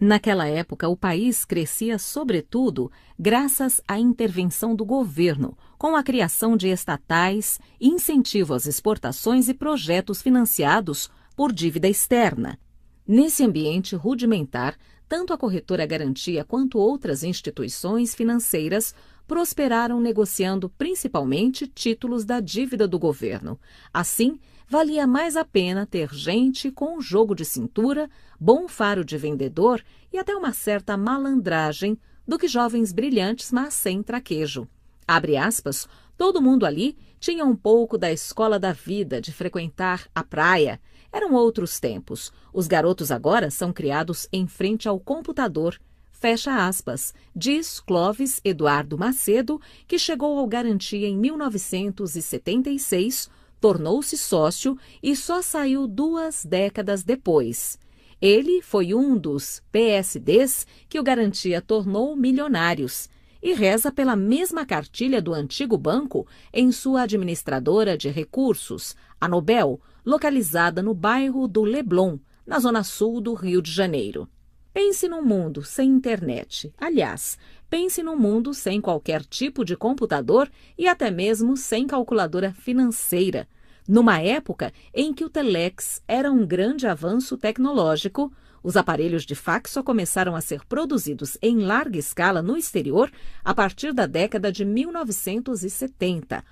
Naquela época, o país crescia sobretudo graças à intervenção do governo, com a criação de estatais, incentivo às exportações e projetos financiados por dívida externa. Nesse ambiente rudimentar, tanto a corretora Garantia quanto outras instituições financeiras prosperaram negociando principalmente títulos da dívida do governo. Assim, valia mais a pena ter gente com jogo de cintura, bom faro de vendedor e até uma certa malandragem do que jovens brilhantes, mas sem traquejo. Abre aspas, todo mundo ali tinha um pouco da escola da vida, de frequentar a praia. Eram outros tempos. Os garotos agora são criados em frente ao computador. Fecha aspas, diz Clóvis Eduardo Macedo, que chegou ao Garantia em 1976, tornou-se sócio e só saiu duas décadas depois. Ele foi um dos PSDs que o Garantia tornou milionários e reza pela mesma cartilha do antigo banco em sua administradora de recursos, a Nobel, localizada no bairro do Leblon, na zona sul do Rio de Janeiro. Pense num mundo sem internet. Aliás, pense num mundo sem qualquer tipo de computador e até mesmo sem calculadora financeira. Numa época em que o telex era um grande avanço tecnológico, os aparelhos de fax só começaram a ser produzidos em larga escala no exterior a partir da década de 1970.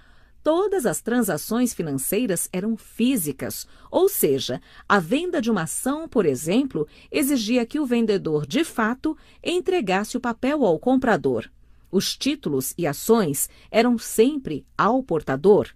Todas as transações financeiras eram físicas, ou seja, a venda de uma ação, por exemplo, exigia que o vendedor, de fato, entregasse o papel ao comprador. Os títulos e ações eram sempre ao portador.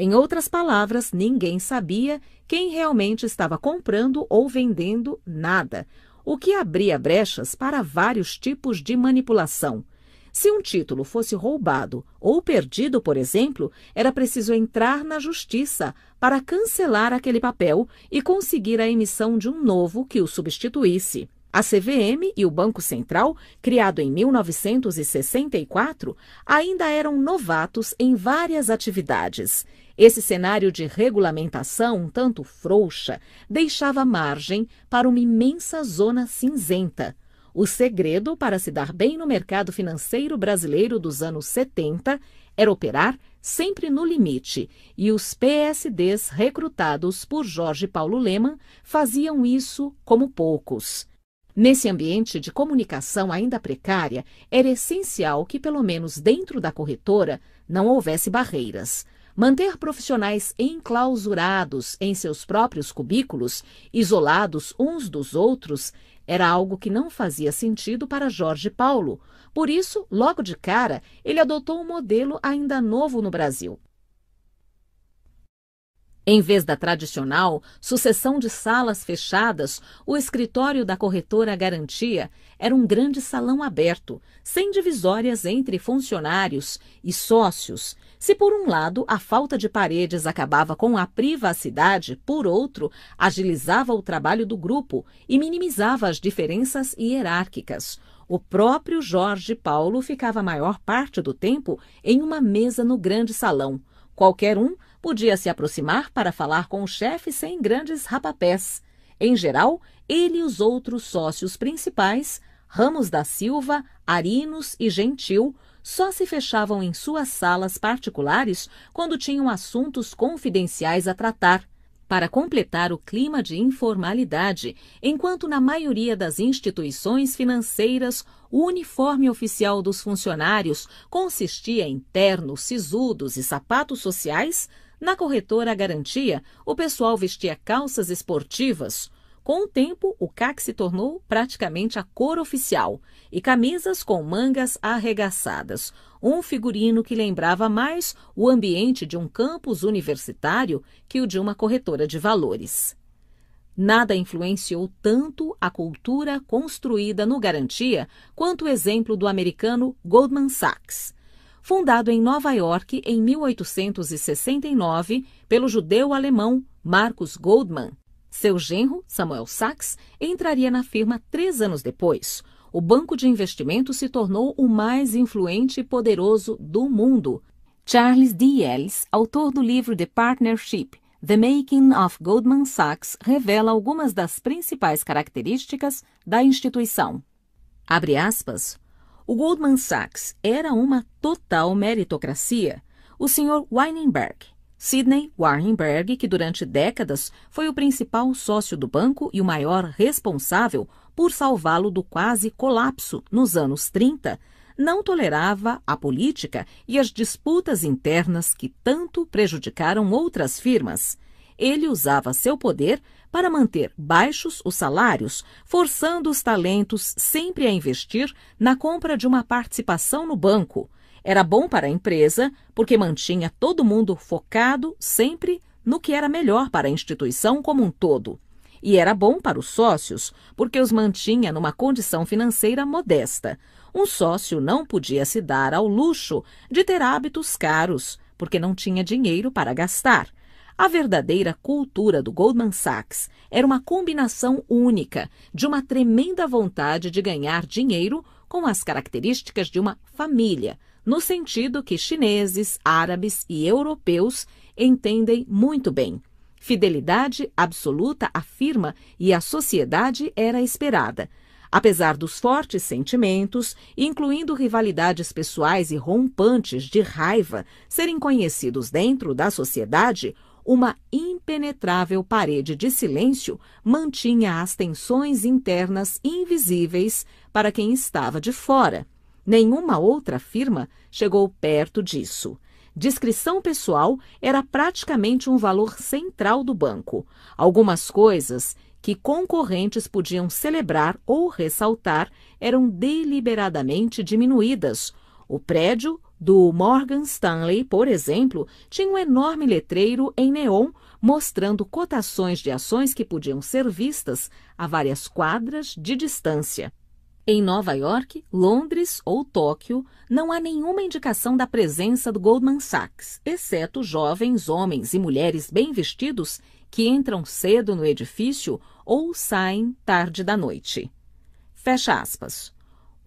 Em outras palavras, ninguém sabia quem realmente estava comprando ou vendendo nada, o que abria brechas para vários tipos de manipulação. Se um título fosse roubado ou perdido, por exemplo, era preciso entrar na justiça para cancelar aquele papel e conseguir a emissão de um novo que o substituísse. A CVM e o Banco Central, criado em 1964, ainda eram novatos em várias atividades. Esse cenário de regulamentação, um tanto frouxa, deixava margem para uma imensa zona cinzenta. O segredo para se dar bem no mercado financeiro brasileiro dos anos 70 era operar sempre no limite, e os PSDs recrutados por Jorge Paulo Leman faziam isso como poucos. Nesse ambiente de comunicação ainda precária, era essencial que, pelo menos dentro da corretora, não houvesse barreiras. Manter profissionais enclausurados em seus próprios cubículos, isolados uns dos outros, era algo que não fazia sentido para Jorge Paulo. Por isso, logo de cara, ele adotou um modelo ainda novo no Brasil. Em vez da tradicional sucessão de salas fechadas, o escritório da corretora Garantia era um grande salão aberto, sem divisórias entre funcionários e sócios. Se por um lado a falta de paredes acabava com a privacidade, por outro, agilizava o trabalho do grupo e minimizava as diferenças hierárquicas. O próprio Jorge Paulo ficava a maior parte do tempo em uma mesa no grande salão. Qualquer um Podia se aproximar para falar com o chefe sem grandes rapapés. Em geral, ele e os outros sócios principais, Ramos da Silva, Arinos e Gentil, só se fechavam em suas salas particulares quando tinham assuntos confidenciais a tratar, para completar o clima de informalidade, enquanto na maioria das instituições financeiras o uniforme oficial dos funcionários consistia em ternos, sisudos e sapatos sociais, na corretora Garantia, o pessoal vestia calças esportivas. Com o tempo, o CAC se tornou praticamente a cor oficial e camisas com mangas arregaçadas, um figurino que lembrava mais o ambiente de um campus universitário que o de uma corretora de valores. Nada influenciou tanto a cultura construída no Garantia quanto o exemplo do americano Goldman Sachs fundado em Nova York em 1869 pelo judeu alemão Marcus Goldman. Seu genro, Samuel Sachs, entraria na firma três anos depois. O banco de investimento se tornou o mais influente e poderoso do mundo. Charles D. Ellis, autor do livro The Partnership, The Making of Goldman Sachs, revela algumas das principais características da instituição. Abre aspas o Goldman Sachs era uma total meritocracia, o Sr. Weinberg, Sidney Warrenberg, que durante décadas foi o principal sócio do banco e o maior responsável por salvá-lo do quase colapso nos anos 30, não tolerava a política e as disputas internas que tanto prejudicaram outras firmas. Ele usava seu poder para manter baixos os salários, forçando os talentos sempre a investir na compra de uma participação no banco. Era bom para a empresa porque mantinha todo mundo focado sempre no que era melhor para a instituição como um todo. E era bom para os sócios porque os mantinha numa condição financeira modesta. Um sócio não podia se dar ao luxo de ter hábitos caros porque não tinha dinheiro para gastar a verdadeira cultura do Goldman Sachs era uma combinação única de uma tremenda vontade de ganhar dinheiro com as características de uma família, no sentido que chineses, árabes e europeus entendem muito bem. Fidelidade absoluta à firma e à sociedade era esperada. Apesar dos fortes sentimentos, incluindo rivalidades pessoais e rompantes de raiva, serem conhecidos dentro da sociedade, uma impenetrável parede de silêncio mantinha as tensões internas invisíveis para quem estava de fora. Nenhuma outra firma chegou perto disso. Discrição pessoal era praticamente um valor central do banco. Algumas coisas que concorrentes podiam celebrar ou ressaltar eram deliberadamente diminuídas. O prédio do Morgan Stanley, por exemplo, tinha um enorme letreiro em neon mostrando cotações de ações que podiam ser vistas a várias quadras de distância. Em Nova York, Londres ou Tóquio, não há nenhuma indicação da presença do Goldman Sachs, exceto jovens homens e mulheres bem vestidos que entram cedo no edifício ou saem tarde da noite. Fecha aspas.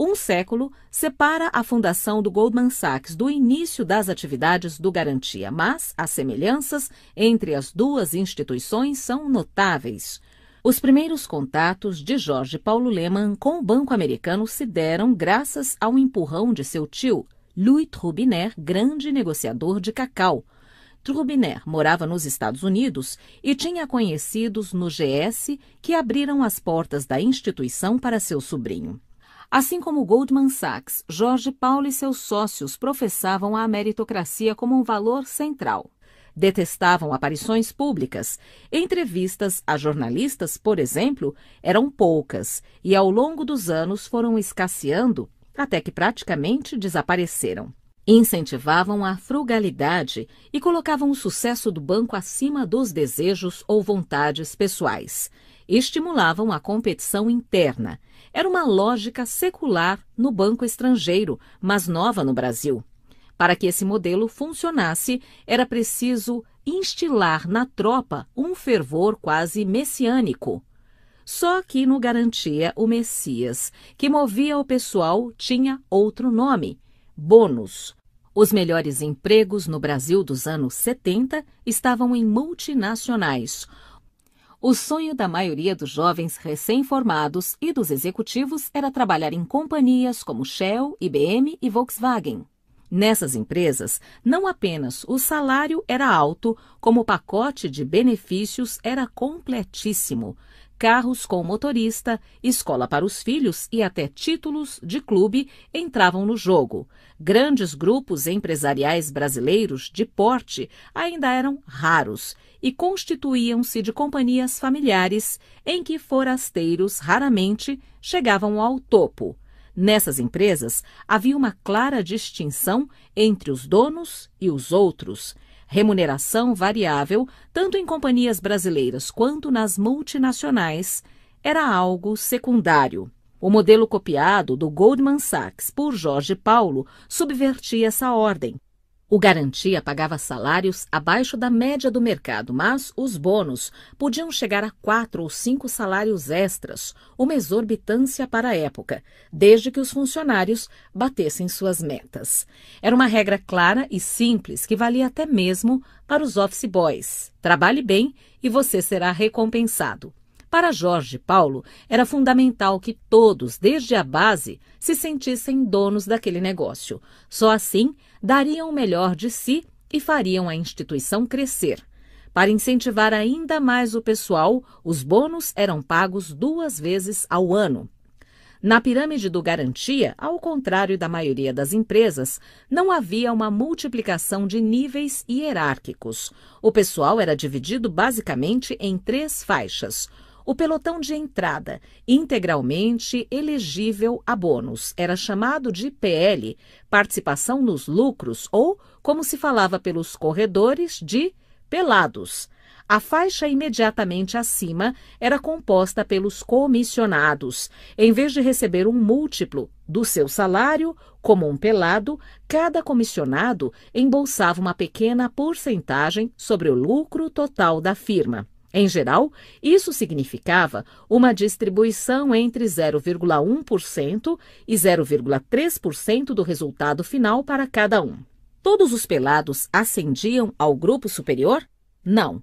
Um século separa a fundação do Goldman Sachs do início das atividades do Garantia, mas as semelhanças entre as duas instituições são notáveis. Os primeiros contatos de Jorge Paulo Lehmann com o Banco Americano se deram graças ao empurrão de seu tio, Louis Trubiner, grande negociador de cacau. Trubiner morava nos Estados Unidos e tinha conhecidos no GS que abriram as portas da instituição para seu sobrinho. Assim como Goldman Sachs, Jorge Paulo e seus sócios professavam a meritocracia como um valor central. Detestavam aparições públicas. Entrevistas a jornalistas, por exemplo, eram poucas e ao longo dos anos foram escasseando até que praticamente desapareceram. Incentivavam a frugalidade e colocavam o sucesso do banco acima dos desejos ou vontades pessoais. Estimulavam a competição interna era uma lógica secular no banco estrangeiro, mas nova no Brasil. Para que esse modelo funcionasse, era preciso instilar na tropa um fervor quase messiânico. Só que no garantia o Messias, que movia o pessoal, tinha outro nome: bônus. Os melhores empregos no Brasil dos anos 70 estavam em multinacionais. O sonho da maioria dos jovens recém-formados e dos executivos era trabalhar em companhias como Shell, IBM e Volkswagen. Nessas empresas, não apenas o salário era alto, como o pacote de benefícios era completíssimo carros com motorista, escola para os filhos e até títulos de clube entravam no jogo. Grandes grupos empresariais brasileiros de porte ainda eram raros e constituíam-se de companhias familiares em que forasteiros raramente chegavam ao topo. Nessas empresas havia uma clara distinção entre os donos e os outros remuneração variável, tanto em companhias brasileiras quanto nas multinacionais, era algo secundário. O modelo copiado do Goldman Sachs por Jorge Paulo subvertia essa ordem. O Garantia pagava salários abaixo da média do mercado, mas os bônus podiam chegar a quatro ou cinco salários extras, uma exorbitância para a época, desde que os funcionários batessem suas metas. Era uma regra clara e simples que valia até mesmo para os office boys. Trabalhe bem e você será recompensado. Para Jorge Paulo, era fundamental que todos, desde a base, se sentissem donos daquele negócio. Só assim dariam o melhor de si e fariam a instituição crescer. Para incentivar ainda mais o pessoal, os bônus eram pagos duas vezes ao ano. Na pirâmide do Garantia, ao contrário da maioria das empresas, não havia uma multiplicação de níveis hierárquicos. O pessoal era dividido basicamente em três faixas: o pelotão de entrada, integralmente elegível a bônus, era chamado de PL, participação nos lucros, ou, como se falava pelos corredores, de pelados. A faixa imediatamente acima era composta pelos comissionados. Em vez de receber um múltiplo do seu salário, como um pelado, cada comissionado embolsava uma pequena porcentagem sobre o lucro total da firma. Em geral, isso significava uma distribuição entre 0,1% e 0,3% do resultado final para cada um. Todos os pelados ascendiam ao grupo superior? Não.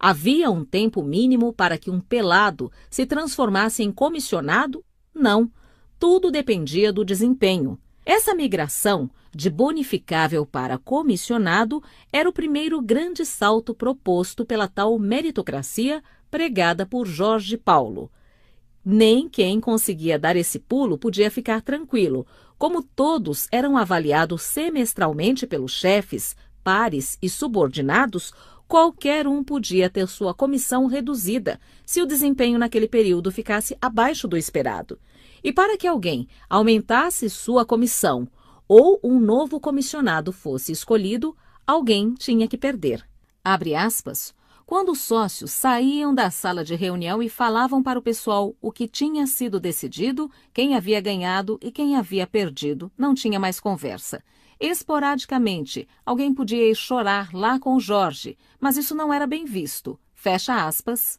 Havia um tempo mínimo para que um pelado se transformasse em comissionado? Não. Tudo dependia do desempenho. Essa migração de bonificável para comissionado era o primeiro grande salto proposto pela tal meritocracia pregada por Jorge Paulo. Nem quem conseguia dar esse pulo podia ficar tranquilo, como todos eram avaliados semestralmente pelos chefes, pares e subordinados, qualquer um podia ter sua comissão reduzida se o desempenho naquele período ficasse abaixo do esperado. E para que alguém aumentasse sua comissão ou um novo comissionado fosse escolhido, alguém tinha que perder. Abre aspas. Quando os sócios saíam da sala de reunião e falavam para o pessoal o que tinha sido decidido, quem havia ganhado e quem havia perdido, não tinha mais conversa. Esporadicamente, alguém podia ir chorar lá com Jorge, mas isso não era bem visto. Fecha aspas,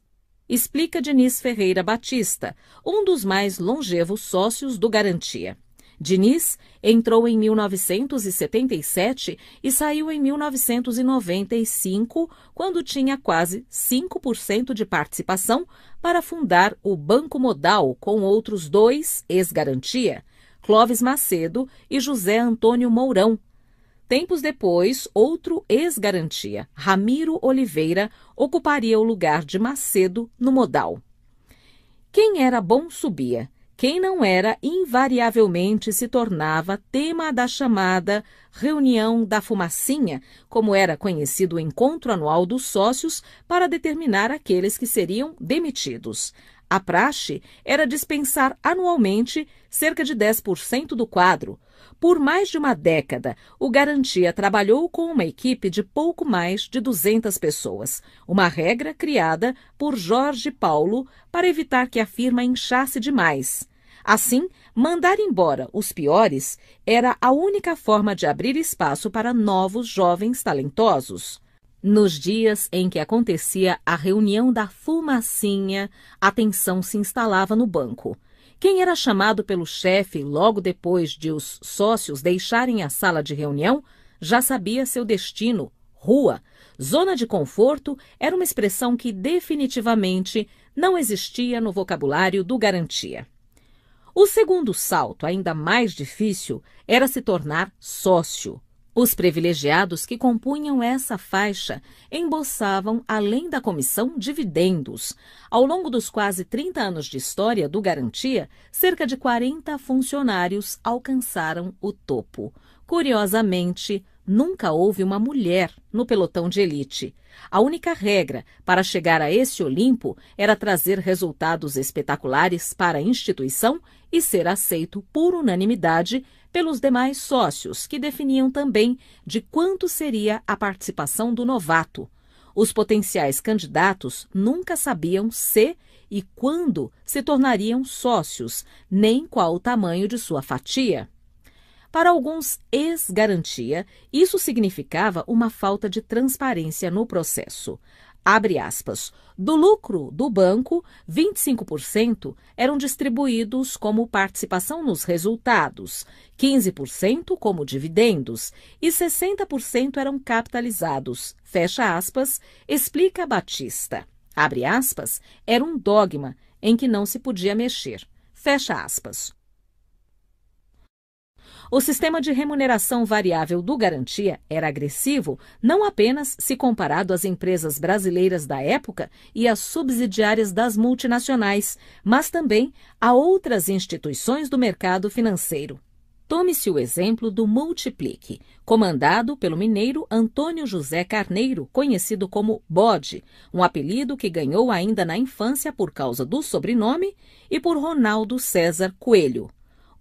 explica Diniz Ferreira Batista, um dos mais longevos sócios do Garantia. Diniz entrou em 1977 e saiu em 1995, quando tinha quase 5% de participação, para fundar o Banco Modal com outros dois ex-garantia, Clóvis Macedo e José Antônio Mourão, Tempos depois, outro ex-garantia, Ramiro Oliveira, ocuparia o lugar de Macedo no Modal. Quem era bom subia, quem não era invariavelmente se tornava tema da chamada Reunião da Fumacinha, como era conhecido o encontro anual dos sócios para determinar aqueles que seriam demitidos. A praxe era dispensar anualmente cerca de 10% do quadro. Por mais de uma década, o Garantia trabalhou com uma equipe de pouco mais de 200 pessoas, uma regra criada por Jorge Paulo para evitar que a firma inchasse demais. Assim, mandar embora os piores era a única forma de abrir espaço para novos jovens talentosos. Nos dias em que acontecia a reunião da fumacinha, a tensão se instalava no banco. Quem era chamado pelo chefe logo depois de os sócios deixarem a sala de reunião já sabia seu destino, rua. Zona de conforto era uma expressão que definitivamente não existia no vocabulário do garantia. O segundo salto, ainda mais difícil, era se tornar sócio. Os privilegiados que compunham essa faixa embolsavam, além da comissão, dividendos. Ao longo dos quase 30 anos de história do Garantia, cerca de 40 funcionários alcançaram o topo. Curiosamente, nunca houve uma mulher no pelotão de elite. A única regra para chegar a esse Olimpo era trazer resultados espetaculares para a instituição e ser aceito por unanimidade pelos demais sócios, que definiam também de quanto seria a participação do novato. Os potenciais candidatos nunca sabiam se e quando se tornariam sócios, nem qual o tamanho de sua fatia. Para alguns ex-garantia, isso significava uma falta de transparência no processo. Abre aspas. Do lucro do banco, 25% eram distribuídos como participação nos resultados, 15% como dividendos e 60% eram capitalizados. Fecha aspas, explica Batista. Abre aspas, era um dogma em que não se podia mexer. Fecha aspas. O sistema de remuneração variável do Garantia era agressivo não apenas se comparado às empresas brasileiras da época e às subsidiárias das multinacionais, mas também a outras instituições do mercado financeiro. Tome-se o exemplo do Multiplique, comandado pelo mineiro Antônio José Carneiro, conhecido como Bode, um apelido que ganhou ainda na infância por causa do sobrenome, e por Ronaldo César Coelho.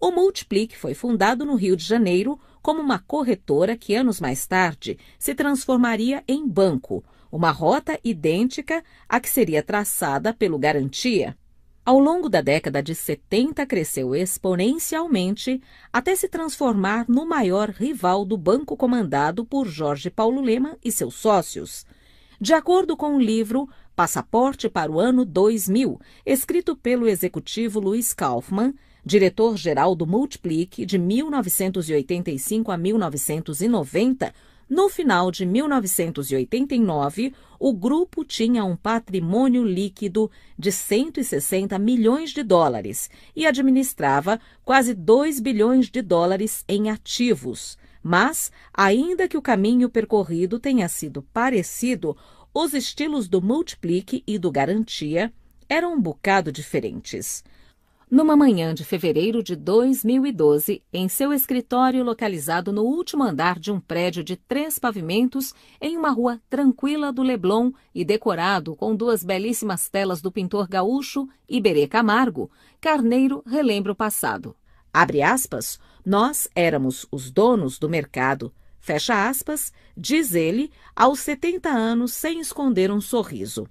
O Multiplique foi fundado no Rio de Janeiro como uma corretora que anos mais tarde se transformaria em banco, uma rota idêntica à que seria traçada pelo Garantia. Ao longo da década de 70, cresceu exponencialmente até se transformar no maior rival do banco comandado por Jorge Paulo Lema e seus sócios. De acordo com o livro Passaporte para o Ano 2000, escrito pelo executivo Luiz Kaufmann, diretor-geral do Multiplique de 1985 a 1990, no final de 1989, o grupo tinha um patrimônio líquido de 160 milhões de dólares e administrava quase 2 bilhões de dólares em ativos. Mas, ainda que o caminho percorrido tenha sido parecido, os estilos do Multiplique e do Garantia eram um bocado diferentes numa manhã de fevereiro de 2012, em seu escritório localizado no último andar de um prédio de três pavimentos, em uma rua tranquila do Leblon e decorado com duas belíssimas telas do pintor gaúcho Iberê Camargo, Carneiro relembra o passado. Abre aspas, nós éramos os donos do mercado. Fecha aspas, diz ele, aos 70 anos, sem esconder um sorriso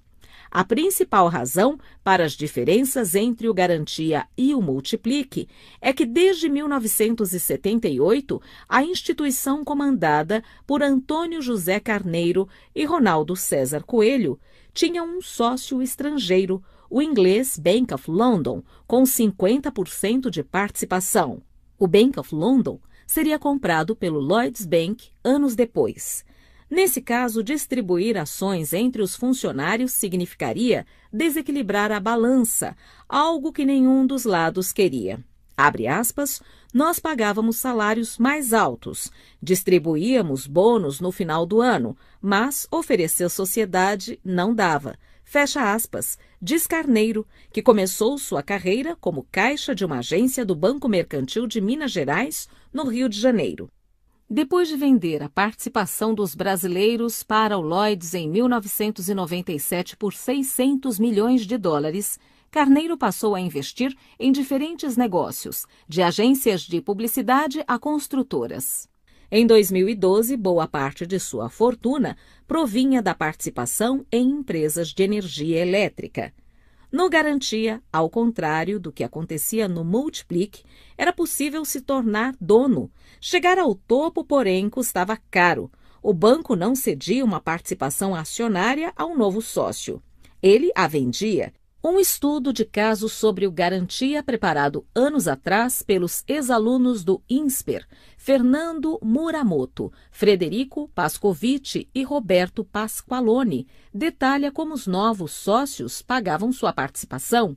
a principal razão para as diferenças entre o Garantia e o Multiplique é que, desde 1978, a instituição comandada por Antônio José Carneiro e Ronaldo César Coelho tinha um sócio estrangeiro, o inglês Bank of London, com 50% de participação. O Bank of London seria comprado pelo Lloyds Bank anos depois Nesse caso, distribuir ações entre os funcionários significaria desequilibrar a balança, algo que nenhum dos lados queria. Abre aspas, nós pagávamos salários mais altos, distribuíamos bônus no final do ano, mas oferecer sociedade não dava. Fecha aspas, diz Carneiro, que começou sua carreira como caixa de uma agência do Banco Mercantil de Minas Gerais, no Rio de Janeiro. Depois de vender a participação dos brasileiros para o Lloyds em 1997 por 600 milhões de dólares, Carneiro passou a investir em diferentes negócios, de agências de publicidade a construtoras. Em 2012, boa parte de sua fortuna provinha da participação em empresas de energia elétrica. No garantia, ao contrário do que acontecia no Multiplic, era possível se tornar dono. Chegar ao topo, porém, custava caro. O banco não cedia uma participação acionária a um novo sócio. Ele a vendia um estudo de casos sobre o Garantia preparado anos atrás pelos ex-alunos do INSPER, Fernando Muramoto, Frederico Pascovici e Roberto Pasqualone, detalha como os novos sócios pagavam sua participação.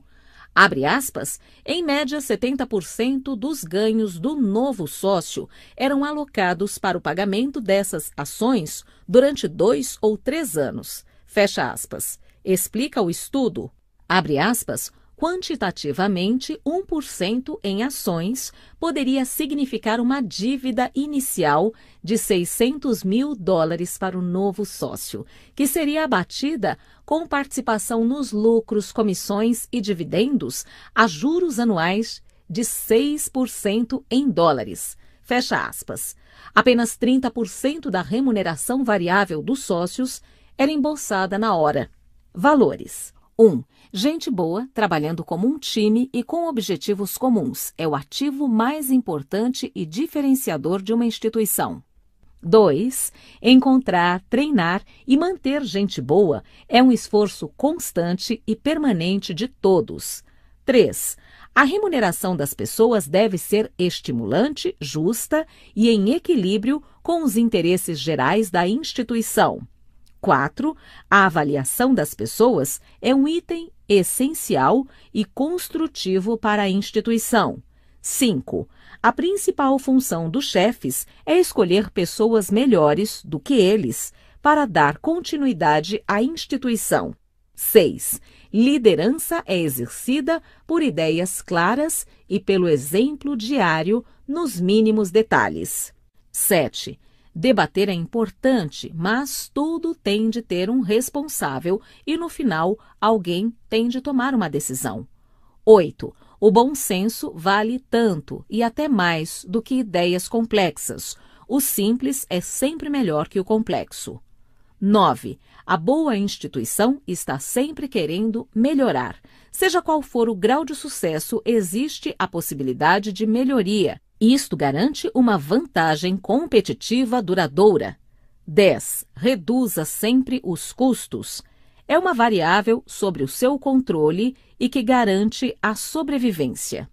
Abre aspas, em média 70% dos ganhos do novo sócio eram alocados para o pagamento dessas ações durante dois ou três anos. Fecha aspas. Explica o estudo Abre aspas, quantitativamente, 1% em ações poderia significar uma dívida inicial de 600 mil dólares para o novo sócio, que seria abatida com participação nos lucros, comissões e dividendos a juros anuais de 6% em dólares. Fecha aspas. Apenas 30% da remuneração variável dos sócios era embolsada na hora. Valores: 1. Um, Gente boa, trabalhando como um time e com objetivos comuns, é o ativo mais importante e diferenciador de uma instituição. 2. Encontrar, treinar e manter gente boa é um esforço constante e permanente de todos. 3. A remuneração das pessoas deve ser estimulante, justa e em equilíbrio com os interesses gerais da instituição. 4. A avaliação das pessoas é um item essencial e construtivo para a instituição. 5. A principal função dos chefes é escolher pessoas melhores do que eles para dar continuidade à instituição. 6. Liderança é exercida por ideias claras e pelo exemplo diário nos mínimos detalhes. 7. Debater é importante, mas tudo tem de ter um responsável e, no final, alguém tem de tomar uma decisão. 8. O bom senso vale tanto e até mais do que ideias complexas. O simples é sempre melhor que o complexo. 9. A boa instituição está sempre querendo melhorar. Seja qual for o grau de sucesso, existe a possibilidade de melhoria. Isto garante uma vantagem competitiva duradoura. 10. Reduza sempre os custos. É uma variável sobre o seu controle e que garante a sobrevivência.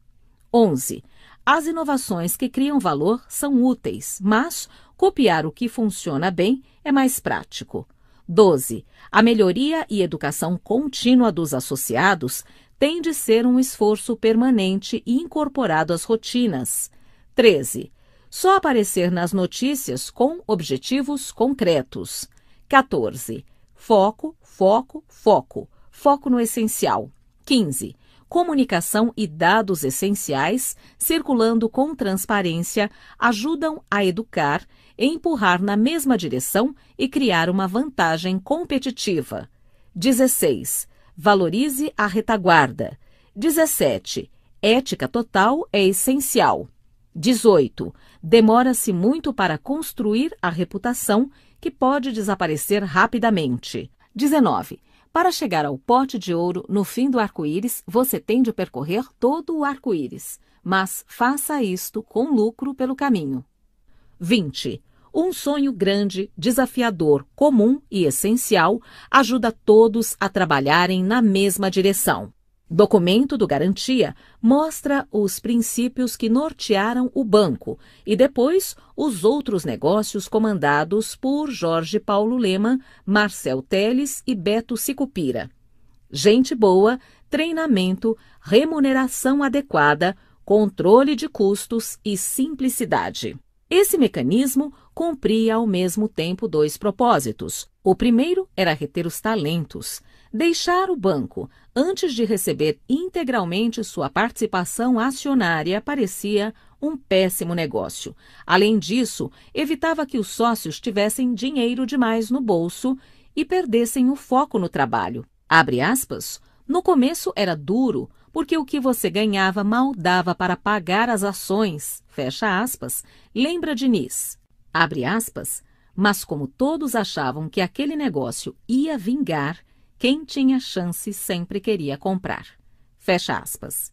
11. As inovações que criam valor são úteis, mas copiar o que funciona bem é mais prático. 12. A melhoria e educação contínua dos associados tem de ser um esforço permanente e incorporado às rotinas. 13. Só aparecer nas notícias com objetivos concretos. 14. Foco, foco, foco. Foco no essencial. 15. Comunicação e dados essenciais circulando com transparência ajudam a educar, empurrar na mesma direção e criar uma vantagem competitiva. 16. Valorize a retaguarda. 17. Ética total é essencial. 18. Demora-se muito para construir a reputação, que pode desaparecer rapidamente. 19. Para chegar ao pote de ouro no fim do arco-íris, você tem de percorrer todo o arco-íris, mas faça isto com lucro pelo caminho. 20. Um sonho grande, desafiador, comum e essencial ajuda todos a trabalharem na mesma direção. Documento do Garantia mostra os princípios que nortearam o banco e depois os outros negócios comandados por Jorge Paulo Lema, Marcel Teles e Beto Sicupira. Gente boa, treinamento, remuneração adequada, controle de custos e simplicidade. Esse mecanismo cumpria ao mesmo tempo dois propósitos. O primeiro era reter os talentos deixar o banco antes de receber integralmente sua participação acionária parecia um péssimo negócio. Além disso, evitava que os sócios tivessem dinheiro demais no bolso e perdessem o foco no trabalho. Abre aspas. No começo era duro, porque o que você ganhava mal dava para pagar as ações. Fecha aspas. Lembra Diniz. Abre aspas. Mas como todos achavam que aquele negócio ia vingar, quem tinha chance sempre queria comprar. Fecha aspas.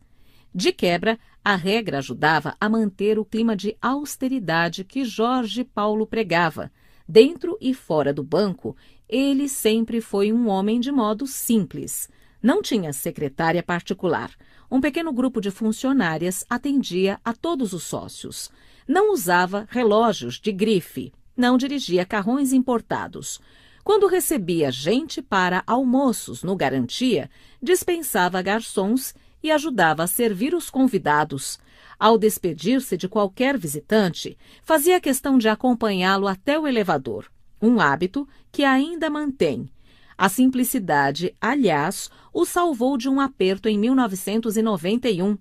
De quebra, a regra ajudava a manter o clima de austeridade que Jorge Paulo pregava. Dentro e fora do banco, ele sempre foi um homem de modo simples. Não tinha secretária particular. Um pequeno grupo de funcionárias atendia a todos os sócios. Não usava relógios de grife. Não dirigia carrões importados quando recebia gente para almoços no Garantia, dispensava garçons e ajudava a servir os convidados. Ao despedir-se de qualquer visitante, fazia questão de acompanhá-lo até o elevador, um hábito que ainda mantém. A simplicidade, aliás, o salvou de um aperto em 1991.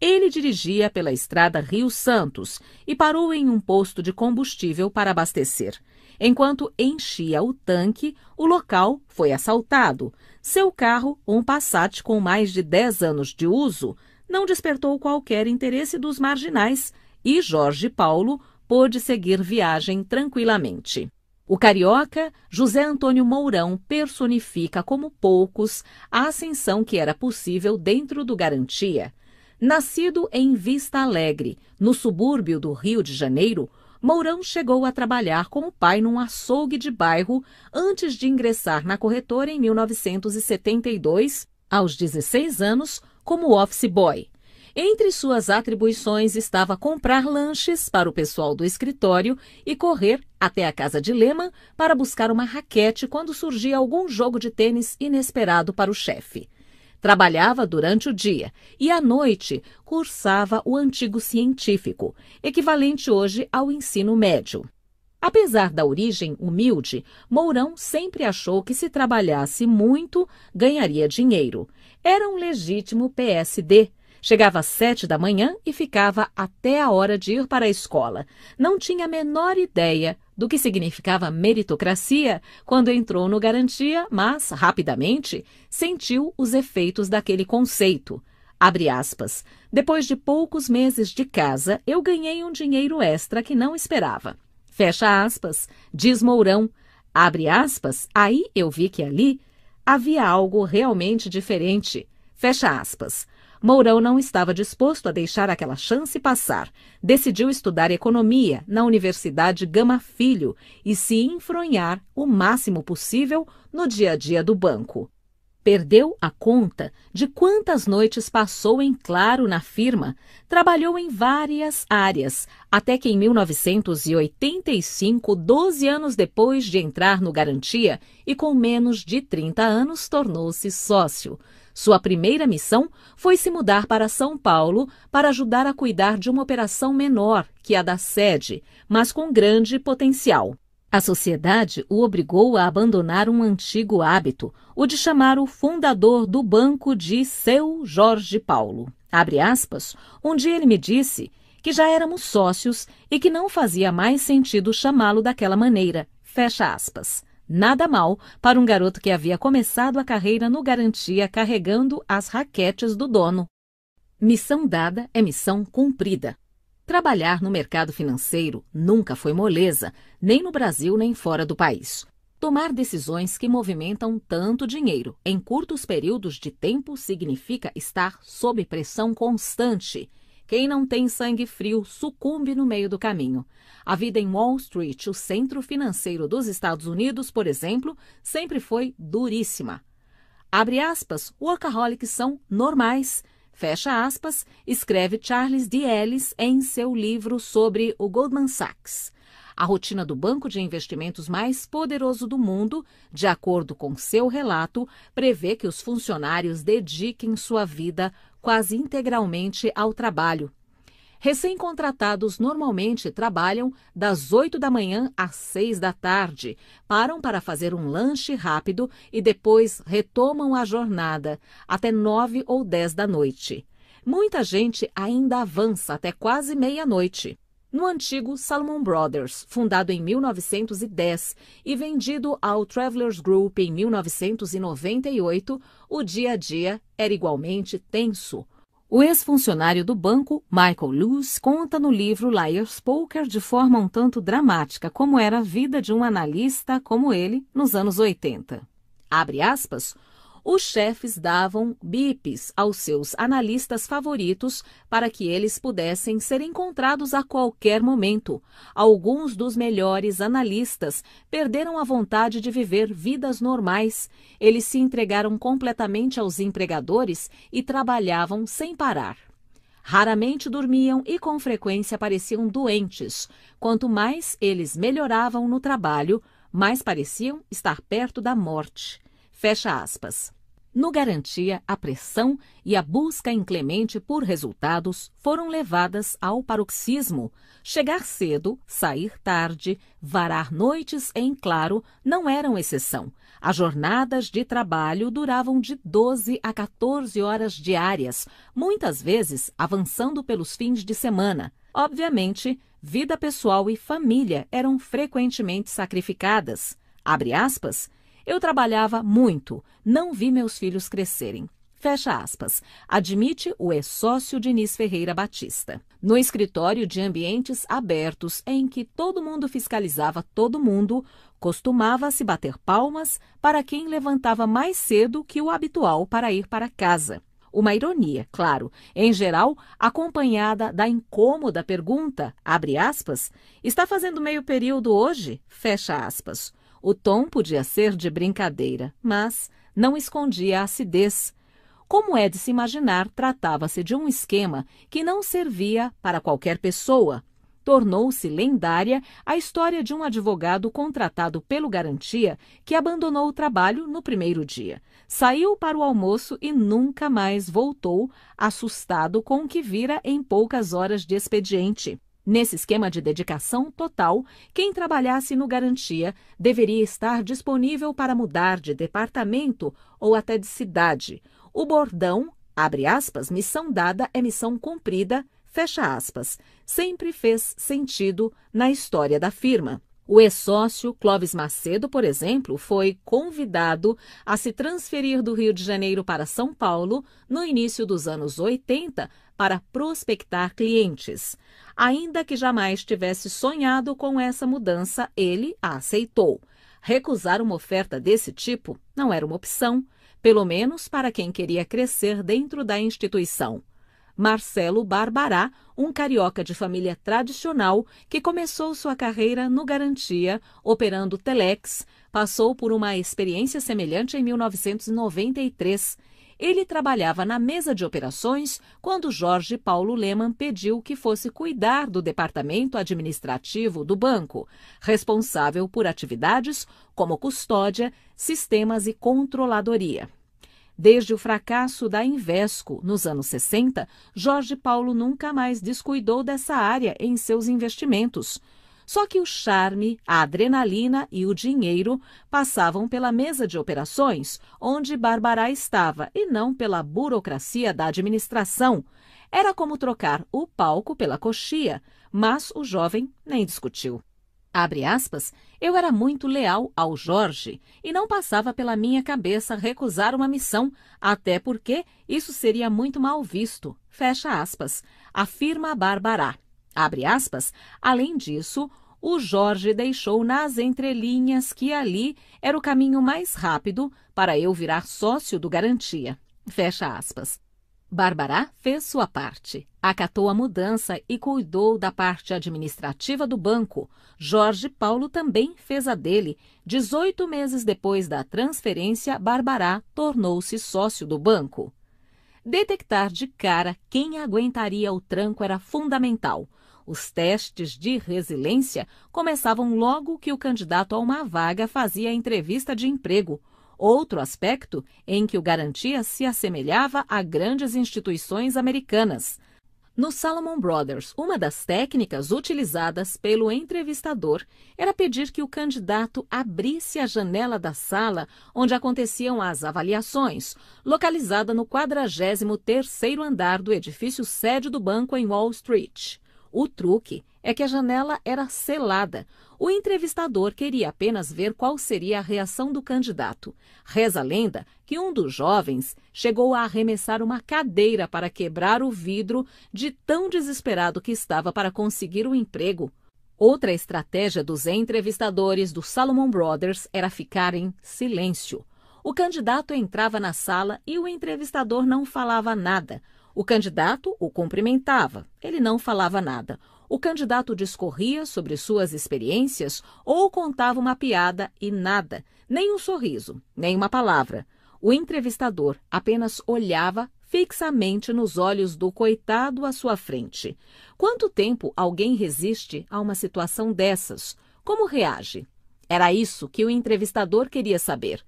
Ele dirigia pela estrada Rio Santos e parou em um posto de combustível para abastecer. Enquanto enchia o tanque, o local foi assaltado. Seu carro, um Passat com mais de 10 anos de uso, não despertou qualquer interesse dos marginais e Jorge Paulo pôde seguir viagem tranquilamente. O carioca José Antônio Mourão personifica, como poucos, a ascensão que era possível dentro do Garantia. Nascido em Vista Alegre, no subúrbio do Rio de Janeiro, Mourão chegou a trabalhar com o pai num açougue de bairro antes de ingressar na corretora em 1972, aos 16 anos, como office boy. Entre suas atribuições estava comprar lanches para o pessoal do escritório e correr até a casa de Lehman para buscar uma raquete quando surgia algum jogo de tênis inesperado para o chefe. Trabalhava durante o dia e à noite cursava o antigo científico, equivalente hoje ao ensino médio. Apesar da origem humilde, Mourão sempre achou que se trabalhasse muito, ganharia dinheiro. Era um legítimo PSD, Chegava às sete da manhã e ficava até a hora de ir para a escola. Não tinha a menor ideia do que significava meritocracia quando entrou no Garantia, mas, rapidamente, sentiu os efeitos daquele conceito. Abre aspas. Depois de poucos meses de casa, eu ganhei um dinheiro extra que não esperava. Fecha aspas. Diz Mourão. Abre aspas. Aí eu vi que ali havia algo realmente diferente. Fecha aspas. Mourão não estava disposto a deixar aquela chance passar. Decidiu estudar economia na Universidade Gama Filho e se enfronhar o máximo possível no dia a dia do banco. Perdeu a conta de quantas noites passou em claro na firma, trabalhou em várias áreas, até que em 1985, 12 anos depois de entrar no Garantia e com menos de 30 anos, tornou-se sócio. Sua primeira missão foi se mudar para São Paulo para ajudar a cuidar de uma operação menor que a da sede, mas com grande potencial. A sociedade o obrigou a abandonar um antigo hábito, o de chamar o fundador do banco de seu Jorge Paulo. Abre aspas, um dia ele me disse que já éramos sócios e que não fazia mais sentido chamá-lo daquela maneira. Fecha aspas. Nada mal para um garoto que havia começado a carreira no Garantia carregando as raquetes do dono. Missão dada é missão cumprida. Trabalhar no mercado financeiro nunca foi moleza, nem no Brasil nem fora do país. Tomar decisões que movimentam tanto dinheiro em curtos períodos de tempo significa estar sob pressão constante quem não tem sangue frio sucumbe no meio do caminho. A vida em Wall Street, o centro financeiro dos Estados Unidos, por exemplo, sempre foi duríssima. Abre aspas, workaholics são normais. Fecha aspas, escreve Charles D. Ellis em seu livro sobre o Goldman Sachs. A rotina do banco de investimentos mais poderoso do mundo, de acordo com seu relato, prevê que os funcionários dediquem sua vida quase integralmente ao trabalho. Recém-contratados normalmente trabalham das 8 da manhã às 6 da tarde, param para fazer um lanche rápido e depois retomam a jornada até 9 ou 10 da noite. Muita gente ainda avança até quase meia-noite. No antigo Salomon Brothers, fundado em 1910 e vendido ao Travelers Group em 1998, o dia a dia era igualmente tenso. O ex-funcionário do banco, Michael Lewis, conta no livro Liar's Poker de forma um tanto dramática como era a vida de um analista como ele nos anos 80. Abre aspas, os chefes davam bips aos seus analistas favoritos para que eles pudessem ser encontrados a qualquer momento. Alguns dos melhores analistas perderam a vontade de viver vidas normais. Eles se entregaram completamente aos empregadores e trabalhavam sem parar. Raramente dormiam e com frequência pareciam doentes. Quanto mais eles melhoravam no trabalho, mais pareciam estar perto da morte. Fecha aspas no Garantia, a pressão e a busca inclemente por resultados foram levadas ao paroxismo. Chegar cedo, sair tarde, varar noites em claro não eram exceção. As jornadas de trabalho duravam de 12 a 14 horas diárias, muitas vezes avançando pelos fins de semana. Obviamente, vida pessoal e família eram frequentemente sacrificadas. Abre aspas eu trabalhava muito, não vi meus filhos crescerem. Fecha aspas. Admite o ex-sócio Diniz Ferreira Batista. No escritório de ambientes abertos, em que todo mundo fiscalizava todo mundo, costumava-se bater palmas para quem levantava mais cedo que o habitual para ir para casa. Uma ironia, claro, em geral, acompanhada da incômoda pergunta, abre aspas, está fazendo meio período hoje? Fecha aspas. O tom podia ser de brincadeira, mas não escondia a acidez. Como é de se imaginar, tratava-se de um esquema que não servia para qualquer pessoa. Tornou-se lendária a história de um advogado contratado pelo Garantia que abandonou o trabalho no primeiro dia. Saiu para o almoço e nunca mais voltou, assustado com o que vira em poucas horas de expediente. Nesse esquema de dedicação total, quem trabalhasse no Garantia deveria estar disponível para mudar de departamento ou até de cidade. O bordão, abre aspas, missão dada é missão cumprida, fecha aspas, sempre fez sentido na história da firma. O ex-sócio Clóvis Macedo, por exemplo, foi convidado a se transferir do Rio de Janeiro para São Paulo no início dos anos 80 para prospectar clientes. Ainda que jamais tivesse sonhado com essa mudança, ele a aceitou. Recusar uma oferta desse tipo não era uma opção, pelo menos para quem queria crescer dentro da instituição. Marcelo Barbará, um carioca de família tradicional que começou sua carreira no Garantia, operando Telex, passou por uma experiência semelhante em 1993 ele trabalhava na mesa de operações quando Jorge Paulo Leman pediu que fosse cuidar do departamento administrativo do banco, responsável por atividades como custódia, sistemas e controladoria. Desde o fracasso da Invesco nos anos 60, Jorge Paulo nunca mais descuidou dessa área em seus investimentos. Só que o charme, a adrenalina e o dinheiro passavam pela mesa de operações onde Barbará estava e não pela burocracia da administração. Era como trocar o palco pela coxia, mas o jovem nem discutiu. Abre aspas, eu era muito leal ao Jorge e não passava pela minha cabeça recusar uma missão, até porque isso seria muito mal visto. Fecha aspas, afirma Barbará. Abre aspas. Além disso, o Jorge deixou nas entrelinhas que ali era o caminho mais rápido para eu virar sócio do Garantia. Fecha aspas. Barbará fez sua parte, acatou a mudança e cuidou da parte administrativa do banco. Jorge Paulo também fez a dele. 18 meses depois da transferência, Barbará tornou-se sócio do banco. Detectar de cara quem aguentaria o tranco era fundamental. Os testes de resiliência começavam logo que o candidato a uma vaga fazia a entrevista de emprego. Outro aspecto em que o Garantia se assemelhava a grandes instituições americanas. No Salomon Brothers, uma das técnicas utilizadas pelo entrevistador era pedir que o candidato abrisse a janela da sala onde aconteciam as avaliações, localizada no 43º andar do edifício sede do banco em Wall Street. O truque é que a janela era selada. O entrevistador queria apenas ver qual seria a reação do candidato. Reza a lenda que um dos jovens chegou a arremessar uma cadeira para quebrar o vidro de tão desesperado que estava para conseguir o emprego. Outra estratégia dos entrevistadores do Salomon Brothers era ficar em silêncio. O candidato entrava na sala e o entrevistador não falava nada. O candidato o cumprimentava. Ele não falava nada. O candidato discorria sobre suas experiências ou contava uma piada e nada, nem um sorriso, nem uma palavra. O entrevistador apenas olhava fixamente nos olhos do coitado à sua frente. Quanto tempo alguém resiste a uma situação dessas? Como reage? Era isso que o entrevistador queria saber.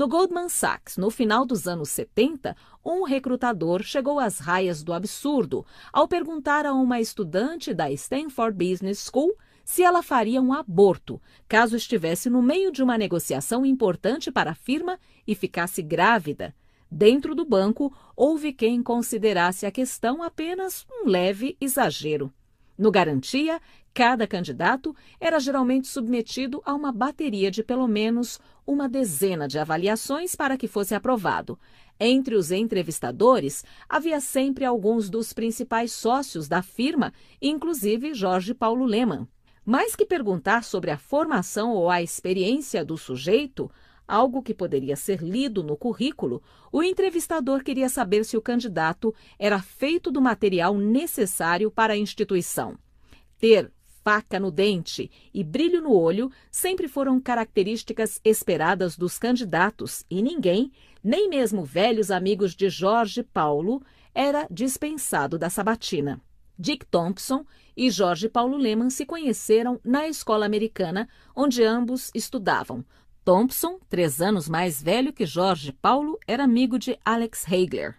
No Goldman Sachs, no final dos anos 70, um recrutador chegou às raias do absurdo ao perguntar a uma estudante da Stanford Business School se ela faria um aborto caso estivesse no meio de uma negociação importante para a firma e ficasse grávida. Dentro do banco, houve quem considerasse a questão apenas um leve exagero. No Garantia, cada candidato era geralmente submetido a uma bateria de pelo menos uma dezena de avaliações para que fosse aprovado. Entre os entrevistadores, havia sempre alguns dos principais sócios da firma, inclusive Jorge Paulo Leman. Mais que perguntar sobre a formação ou a experiência do sujeito, algo que poderia ser lido no currículo, o entrevistador queria saber se o candidato era feito do material necessário para a instituição. Ter faca no dente e brilho no olho sempre foram características esperadas dos candidatos e ninguém, nem mesmo velhos amigos de Jorge Paulo, era dispensado da sabatina. Dick Thompson e Jorge Paulo Lehmann se conheceram na escola americana, onde ambos estudavam. Thompson, três anos mais velho que Jorge Paulo, era amigo de Alex Hagler.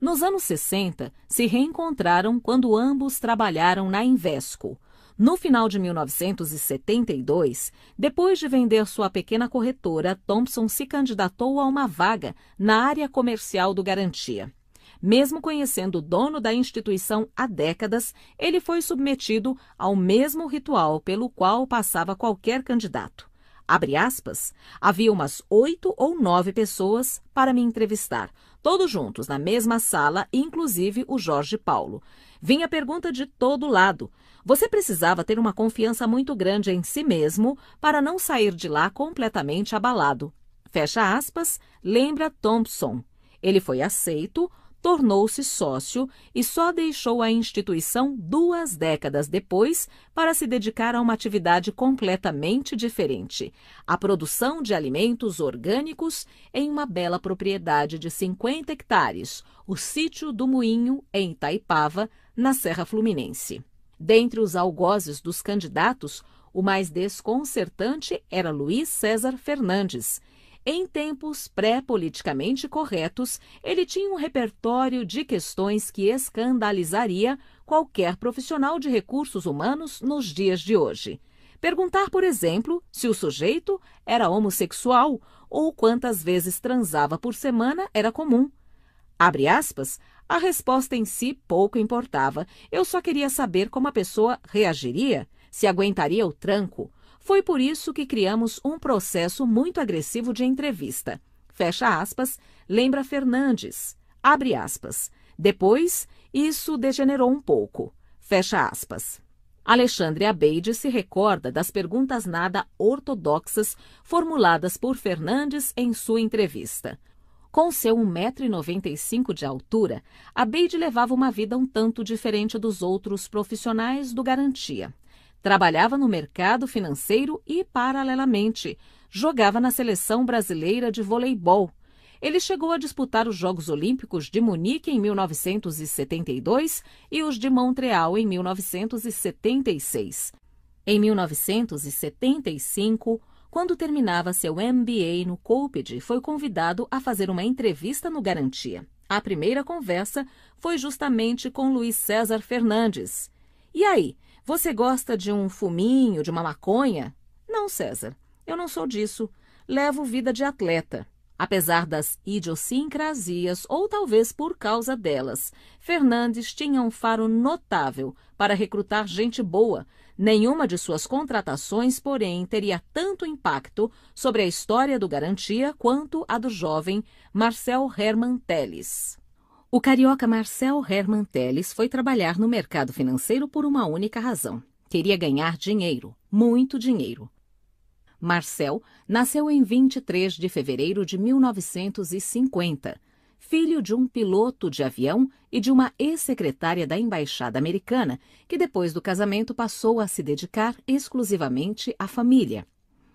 Nos anos 60, se reencontraram quando ambos trabalharam na Invesco. No final de 1972, depois de vender sua pequena corretora, Thompson se candidatou a uma vaga na área comercial do Garantia. Mesmo conhecendo o dono da instituição há décadas, ele foi submetido ao mesmo ritual pelo qual passava qualquer candidato. Abre aspas, havia umas oito ou nove pessoas para me entrevistar, todos juntos na mesma sala, inclusive o Jorge Paulo. Vinha pergunta de todo lado, você precisava ter uma confiança muito grande em si mesmo para não sair de lá completamente abalado. Fecha aspas, lembra Thompson. Ele foi aceito, tornou-se sócio e só deixou a instituição duas décadas depois para se dedicar a uma atividade completamente diferente: a produção de alimentos orgânicos em uma bela propriedade de 50 hectares, o sítio do Moinho, em Itaipava, na Serra Fluminense. Dentre os algozes dos candidatos, o mais desconcertante era Luiz César Fernandes. Em tempos pré-politicamente corretos, ele tinha um repertório de questões que escandalizaria qualquer profissional de recursos humanos nos dias de hoje. Perguntar, por exemplo, se o sujeito era homossexual ou quantas vezes transava por semana era comum. Abre aspas, a resposta em si pouco importava. Eu só queria saber como a pessoa reagiria, se aguentaria o tranco. Foi por isso que criamos um processo muito agressivo de entrevista. Fecha aspas, lembra Fernandes. Abre aspas. Depois, isso degenerou um pouco. Fecha aspas. Alexandre Abeide se recorda das perguntas nada ortodoxas formuladas por Fernandes em sua entrevista. Com seu 1,95m de altura, a Beide levava uma vida um tanto diferente dos outros profissionais do Garantia. Trabalhava no mercado financeiro e, paralelamente, jogava na seleção brasileira de voleibol. Ele chegou a disputar os Jogos Olímpicos de Munique em 1972 e os de Montreal em 1976. Em 1975, quando terminava seu MBA no Coolped, foi convidado a fazer uma entrevista no Garantia. A primeira conversa foi justamente com Luiz César Fernandes. E aí, você gosta de um fuminho, de uma maconha? Não, César, eu não sou disso. Levo vida de atleta. Apesar das idiosincrasias, ou talvez por causa delas, Fernandes tinha um faro notável para recrutar gente boa, Nenhuma de suas contratações, porém, teria tanto impacto sobre a história do Garantia quanto a do jovem Marcel Herman Telles. O carioca Marcel Herman Telles foi trabalhar no mercado financeiro por uma única razão. Queria ganhar dinheiro, muito dinheiro. Marcel nasceu em 23 de fevereiro de 1950 filho de um piloto de avião e de uma ex-secretária da Embaixada Americana, que depois do casamento passou a se dedicar exclusivamente à família.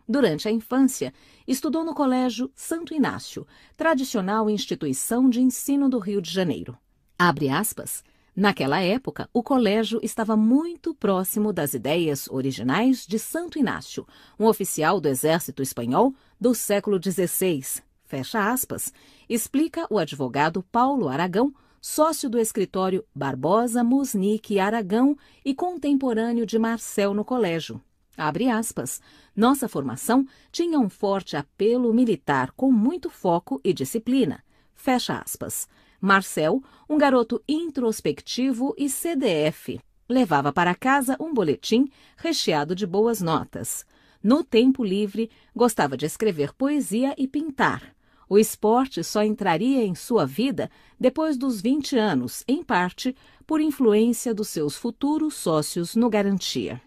Durante a infância, estudou no Colégio Santo Inácio, tradicional instituição de ensino do Rio de Janeiro. Abre aspas. Naquela época, o colégio estava muito próximo das ideias originais de Santo Inácio, um oficial do exército espanhol do século XVI, fecha aspas, explica o advogado Paulo Aragão, sócio do escritório Barbosa, Musnick Aragão e contemporâneo de Marcel no colégio. Abre aspas. Nossa formação tinha um forte apelo militar com muito foco e disciplina. Fecha aspas. Marcel, um garoto introspectivo e CDF, levava para casa um boletim recheado de boas notas. No tempo livre, gostava de escrever poesia e pintar. O esporte só entraria em sua vida depois dos 20 anos, em parte por influência dos seus futuros sócios no Garantia.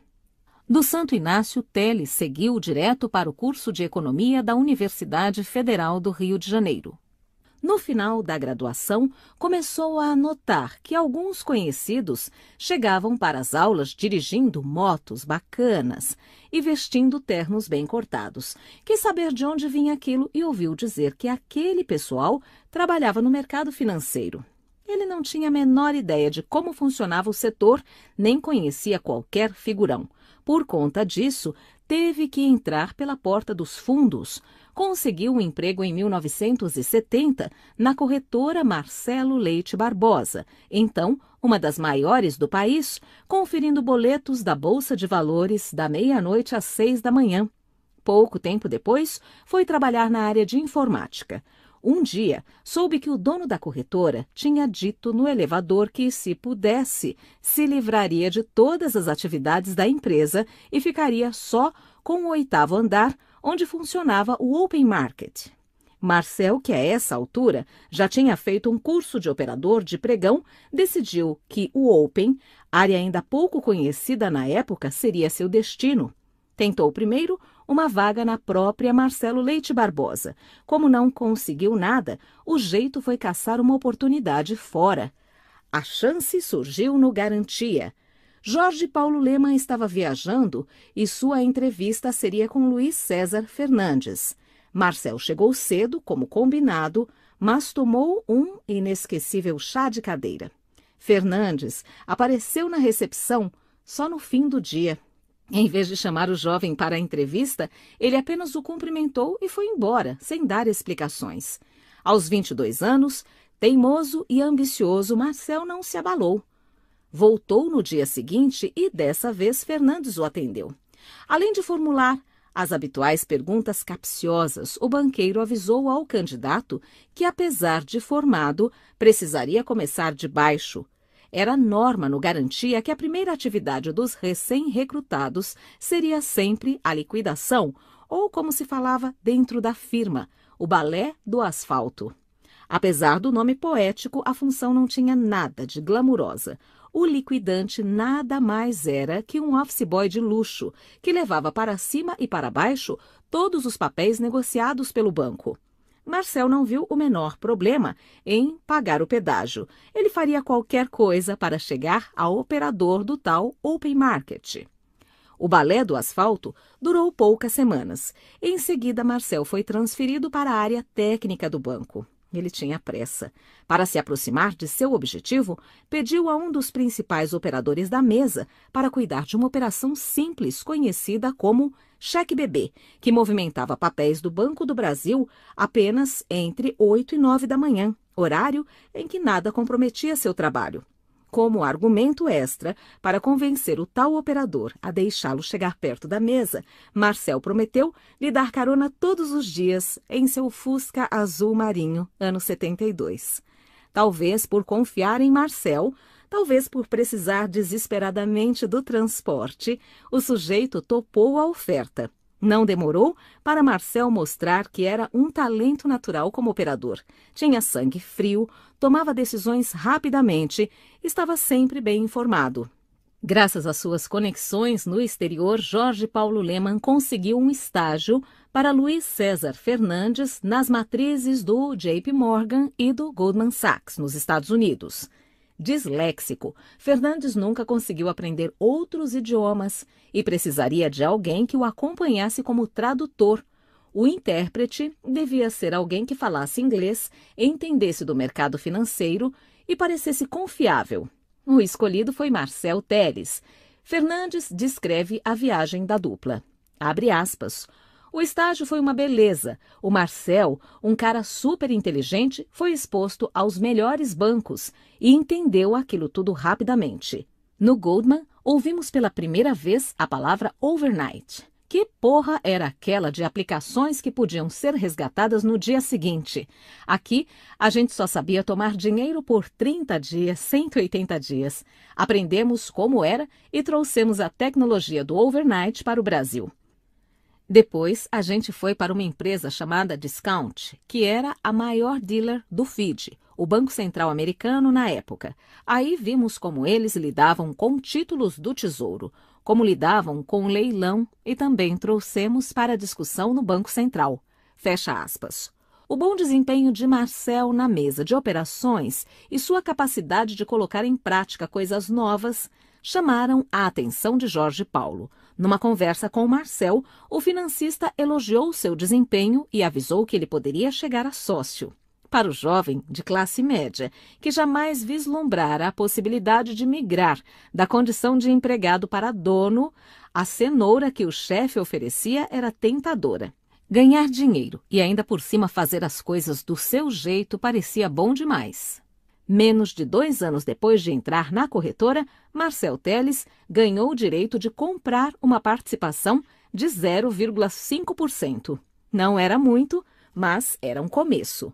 Do Santo Inácio, Teles seguiu direto para o curso de Economia da Universidade Federal do Rio de Janeiro. No final da graduação, começou a notar que alguns conhecidos chegavam para as aulas dirigindo motos bacanas e vestindo ternos bem cortados. Quis saber de onde vinha aquilo e ouviu dizer que aquele pessoal trabalhava no mercado financeiro. Ele não tinha a menor ideia de como funcionava o setor, nem conhecia qualquer figurão. Por conta disso, teve que entrar pela porta dos fundos conseguiu um emprego em 1970 na corretora Marcelo Leite Barbosa, então uma das maiores do país, conferindo boletos da Bolsa de Valores da meia-noite às seis da manhã. Pouco tempo depois, foi trabalhar na área de informática. Um dia, soube que o dono da corretora tinha dito no elevador que, se pudesse, se livraria de todas as atividades da empresa e ficaria só com o oitavo andar onde funcionava o open market. Marcel, que a essa altura já tinha feito um curso de operador de pregão, decidiu que o open, área ainda pouco conhecida na época, seria seu destino. Tentou primeiro uma vaga na própria Marcelo Leite Barbosa. Como não conseguiu nada, o jeito foi caçar uma oportunidade fora. A chance surgiu no Garantia, Jorge Paulo Lema estava viajando e sua entrevista seria com Luiz César Fernandes. Marcel chegou cedo, como combinado, mas tomou um inesquecível chá de cadeira. Fernandes apareceu na recepção só no fim do dia. Em vez de chamar o jovem para a entrevista, ele apenas o cumprimentou e foi embora, sem dar explicações. Aos 22 anos, teimoso e ambicioso, Marcel não se abalou. Voltou no dia seguinte e dessa vez Fernandes o atendeu. Além de formular as habituais perguntas capciosas, o banqueiro avisou ao candidato que, apesar de formado, precisaria começar de baixo. Era norma no garantia que a primeira atividade dos recém-recrutados seria sempre a liquidação, ou como se falava dentro da firma, o balé do asfalto. Apesar do nome poético, a função não tinha nada de glamurosa o liquidante nada mais era que um office boy de luxo, que levava para cima e para baixo todos os papéis negociados pelo banco. Marcel não viu o menor problema em pagar o pedágio. Ele faria qualquer coisa para chegar ao operador do tal Open Market. O balé do asfalto durou poucas semanas. Em seguida, Marcel foi transferido para a área técnica do banco. Ele tinha pressa. Para se aproximar de seu objetivo, pediu a um dos principais operadores da mesa para cuidar de uma operação simples conhecida como cheque bebê, que movimentava papéis do Banco do Brasil apenas entre 8 e 9 da manhã, horário em que nada comprometia seu trabalho como argumento extra para convencer o tal operador a deixá-lo chegar perto da mesa, Marcel prometeu lhe dar carona todos os dias em seu Fusca azul marinho, ano 72. Talvez por confiar em Marcel, talvez por precisar desesperadamente do transporte, o sujeito topou a oferta não demorou para Marcel mostrar que era um talento natural como operador. Tinha sangue frio, tomava decisões rapidamente, estava sempre bem informado. Graças às suas conexões no exterior, Jorge Paulo Leman conseguiu um estágio para Luiz César Fernandes nas matrizes do JP Morgan e do Goldman Sachs, nos Estados Unidos. Disléxico, Fernandes nunca conseguiu aprender outros idiomas e precisaria de alguém que o acompanhasse como tradutor. O intérprete devia ser alguém que falasse inglês, entendesse do mercado financeiro e parecesse confiável. O escolhido foi Marcel Teles. Fernandes descreve a viagem da dupla. Abre aspas. O estágio foi uma beleza. O Marcel, um cara super inteligente, foi exposto aos melhores bancos e entendeu aquilo tudo rapidamente. No Goldman, ouvimos pela primeira vez a palavra overnight. Que porra era aquela de aplicações que podiam ser resgatadas no dia seguinte? Aqui, a gente só sabia tomar dinheiro por 30 dias, 180 dias. Aprendemos como era e trouxemos a tecnologia do overnight para o Brasil. Depois, a gente foi para uma empresa chamada Discount, que era a maior dealer do FID, o Banco Central Americano na época. Aí vimos como eles lidavam com títulos do Tesouro, como lidavam com leilão e também trouxemos para discussão no Banco Central. Fecha aspas. O bom desempenho de Marcel na mesa de operações e sua capacidade de colocar em prática coisas novas chamaram a atenção de Jorge Paulo numa conversa com Marcel, o financista elogiou seu desempenho e avisou que ele poderia chegar a sócio. Para o jovem de classe média, que jamais vislumbrara a possibilidade de migrar da condição de empregado para dono, a cenoura que o chefe oferecia era tentadora. Ganhar dinheiro e ainda por cima fazer as coisas do seu jeito parecia bom demais. Menos de dois anos depois de entrar na corretora, Marcel Teles ganhou o direito de comprar uma participação de 0,5%. Não era muito, mas era um começo.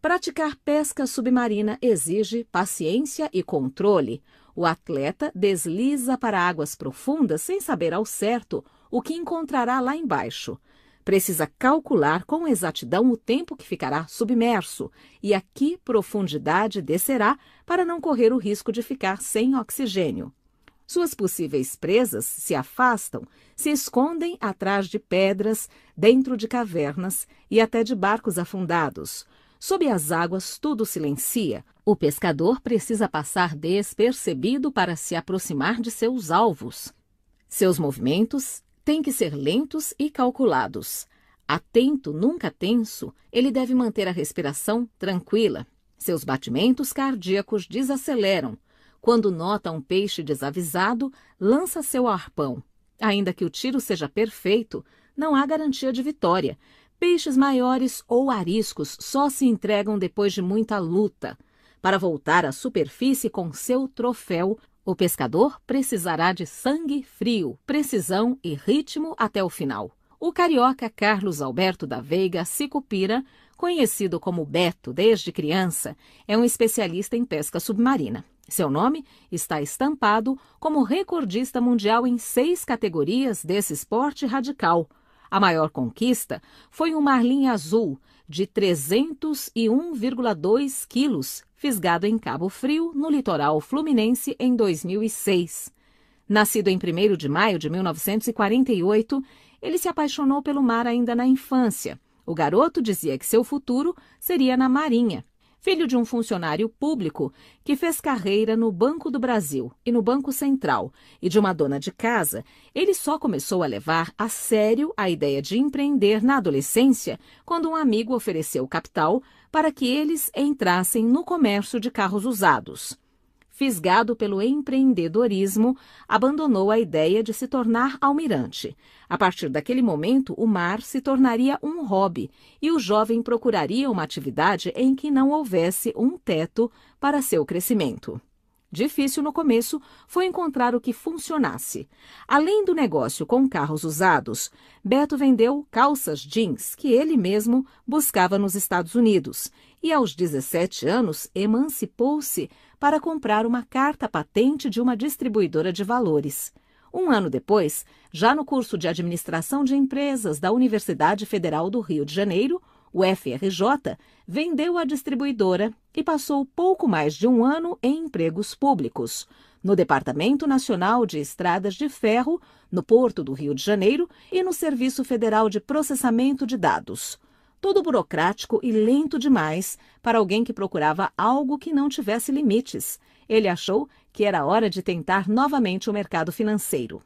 Praticar pesca submarina exige paciência e controle. O atleta desliza para águas profundas sem saber ao certo o que encontrará lá embaixo precisa calcular com exatidão o tempo que ficará submerso e a que profundidade descerá para não correr o risco de ficar sem oxigênio. Suas possíveis presas se afastam, se escondem atrás de pedras, dentro de cavernas e até de barcos afundados. Sob as águas, tudo silencia. O pescador precisa passar despercebido para se aproximar de seus alvos. Seus movimentos tem que ser lentos e calculados. Atento, nunca tenso, ele deve manter a respiração tranquila. Seus batimentos cardíacos desaceleram. Quando nota um peixe desavisado, lança seu arpão. Ainda que o tiro seja perfeito, não há garantia de vitória. Peixes maiores ou ariscos só se entregam depois de muita luta. Para voltar à superfície com seu troféu, o pescador precisará de sangue frio, precisão e ritmo até o final. O carioca Carlos Alberto da Veiga Sicupira, conhecido como Beto desde criança, é um especialista em pesca submarina. Seu nome está estampado como recordista mundial em seis categorias desse esporte radical. A maior conquista foi um marlin azul de 301,2 quilos, fisgado em Cabo Frio, no litoral fluminense, em 2006. Nascido em 1 de maio de 1948, ele se apaixonou pelo mar ainda na infância. O garoto dizia que seu futuro seria na Marinha filho de um funcionário público que fez carreira no Banco do Brasil e no Banco Central, e de uma dona de casa, ele só começou a levar a sério a ideia de empreender na adolescência quando um amigo ofereceu capital para que eles entrassem no comércio de carros usados fisgado pelo empreendedorismo, abandonou a ideia de se tornar almirante. A partir daquele momento, o mar se tornaria um hobby e o jovem procuraria uma atividade em que não houvesse um teto para seu crescimento. Difícil no começo foi encontrar o que funcionasse. Além do negócio com carros usados, Beto vendeu calças jeans que ele mesmo buscava nos Estados Unidos e, aos 17 anos, emancipou-se para comprar uma carta patente de uma distribuidora de valores. Um ano depois, já no curso de Administração de Empresas da Universidade Federal do Rio de Janeiro, o FRJ vendeu a distribuidora e passou pouco mais de um ano em empregos públicos, no Departamento Nacional de Estradas de Ferro, no Porto do Rio de Janeiro e no Serviço Federal de Processamento de Dados todo burocrático e lento demais para alguém que procurava algo que não tivesse limites. Ele achou que era hora de tentar novamente o mercado financeiro.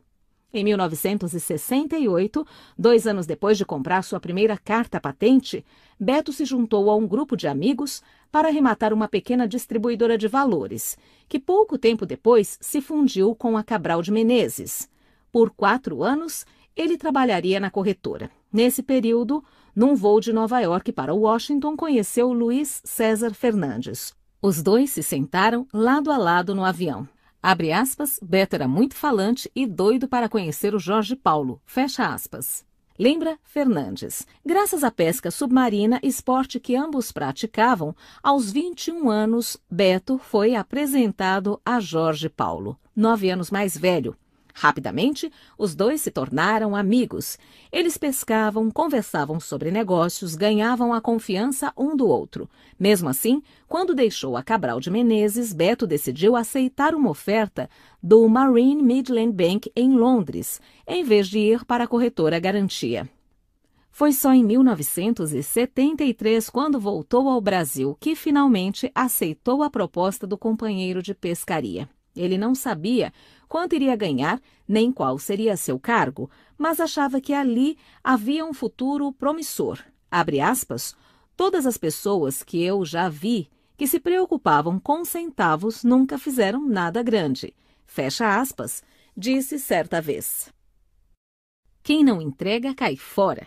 Em 1968, dois anos depois de comprar sua primeira carta patente, Beto se juntou a um grupo de amigos para arrematar uma pequena distribuidora de valores, que pouco tempo depois se fundiu com a Cabral de Menezes. Por quatro anos, ele trabalharia na corretora. Nesse período, num voo de Nova York para Washington, conheceu Luiz César Fernandes. Os dois se sentaram lado a lado no avião. Abre aspas, Beto era muito falante e doido para conhecer o Jorge Paulo. Fecha aspas. Lembra Fernandes. Graças à pesca submarina, esporte que ambos praticavam, aos 21 anos, Beto foi apresentado a Jorge Paulo, nove anos mais velho, Rapidamente, os dois se tornaram amigos. Eles pescavam, conversavam sobre negócios, ganhavam a confiança um do outro. Mesmo assim, quando deixou a Cabral de Menezes, Beto decidiu aceitar uma oferta do Marine Midland Bank em Londres, em vez de ir para a corretora Garantia. Foi só em 1973, quando voltou ao Brasil, que finalmente aceitou a proposta do companheiro de pescaria. Ele não sabia quanto iria ganhar, nem qual seria seu cargo, mas achava que ali havia um futuro promissor. Abre aspas, todas as pessoas que eu já vi que se preocupavam com centavos nunca fizeram nada grande. Fecha aspas, disse certa vez. Quem não entrega cai fora.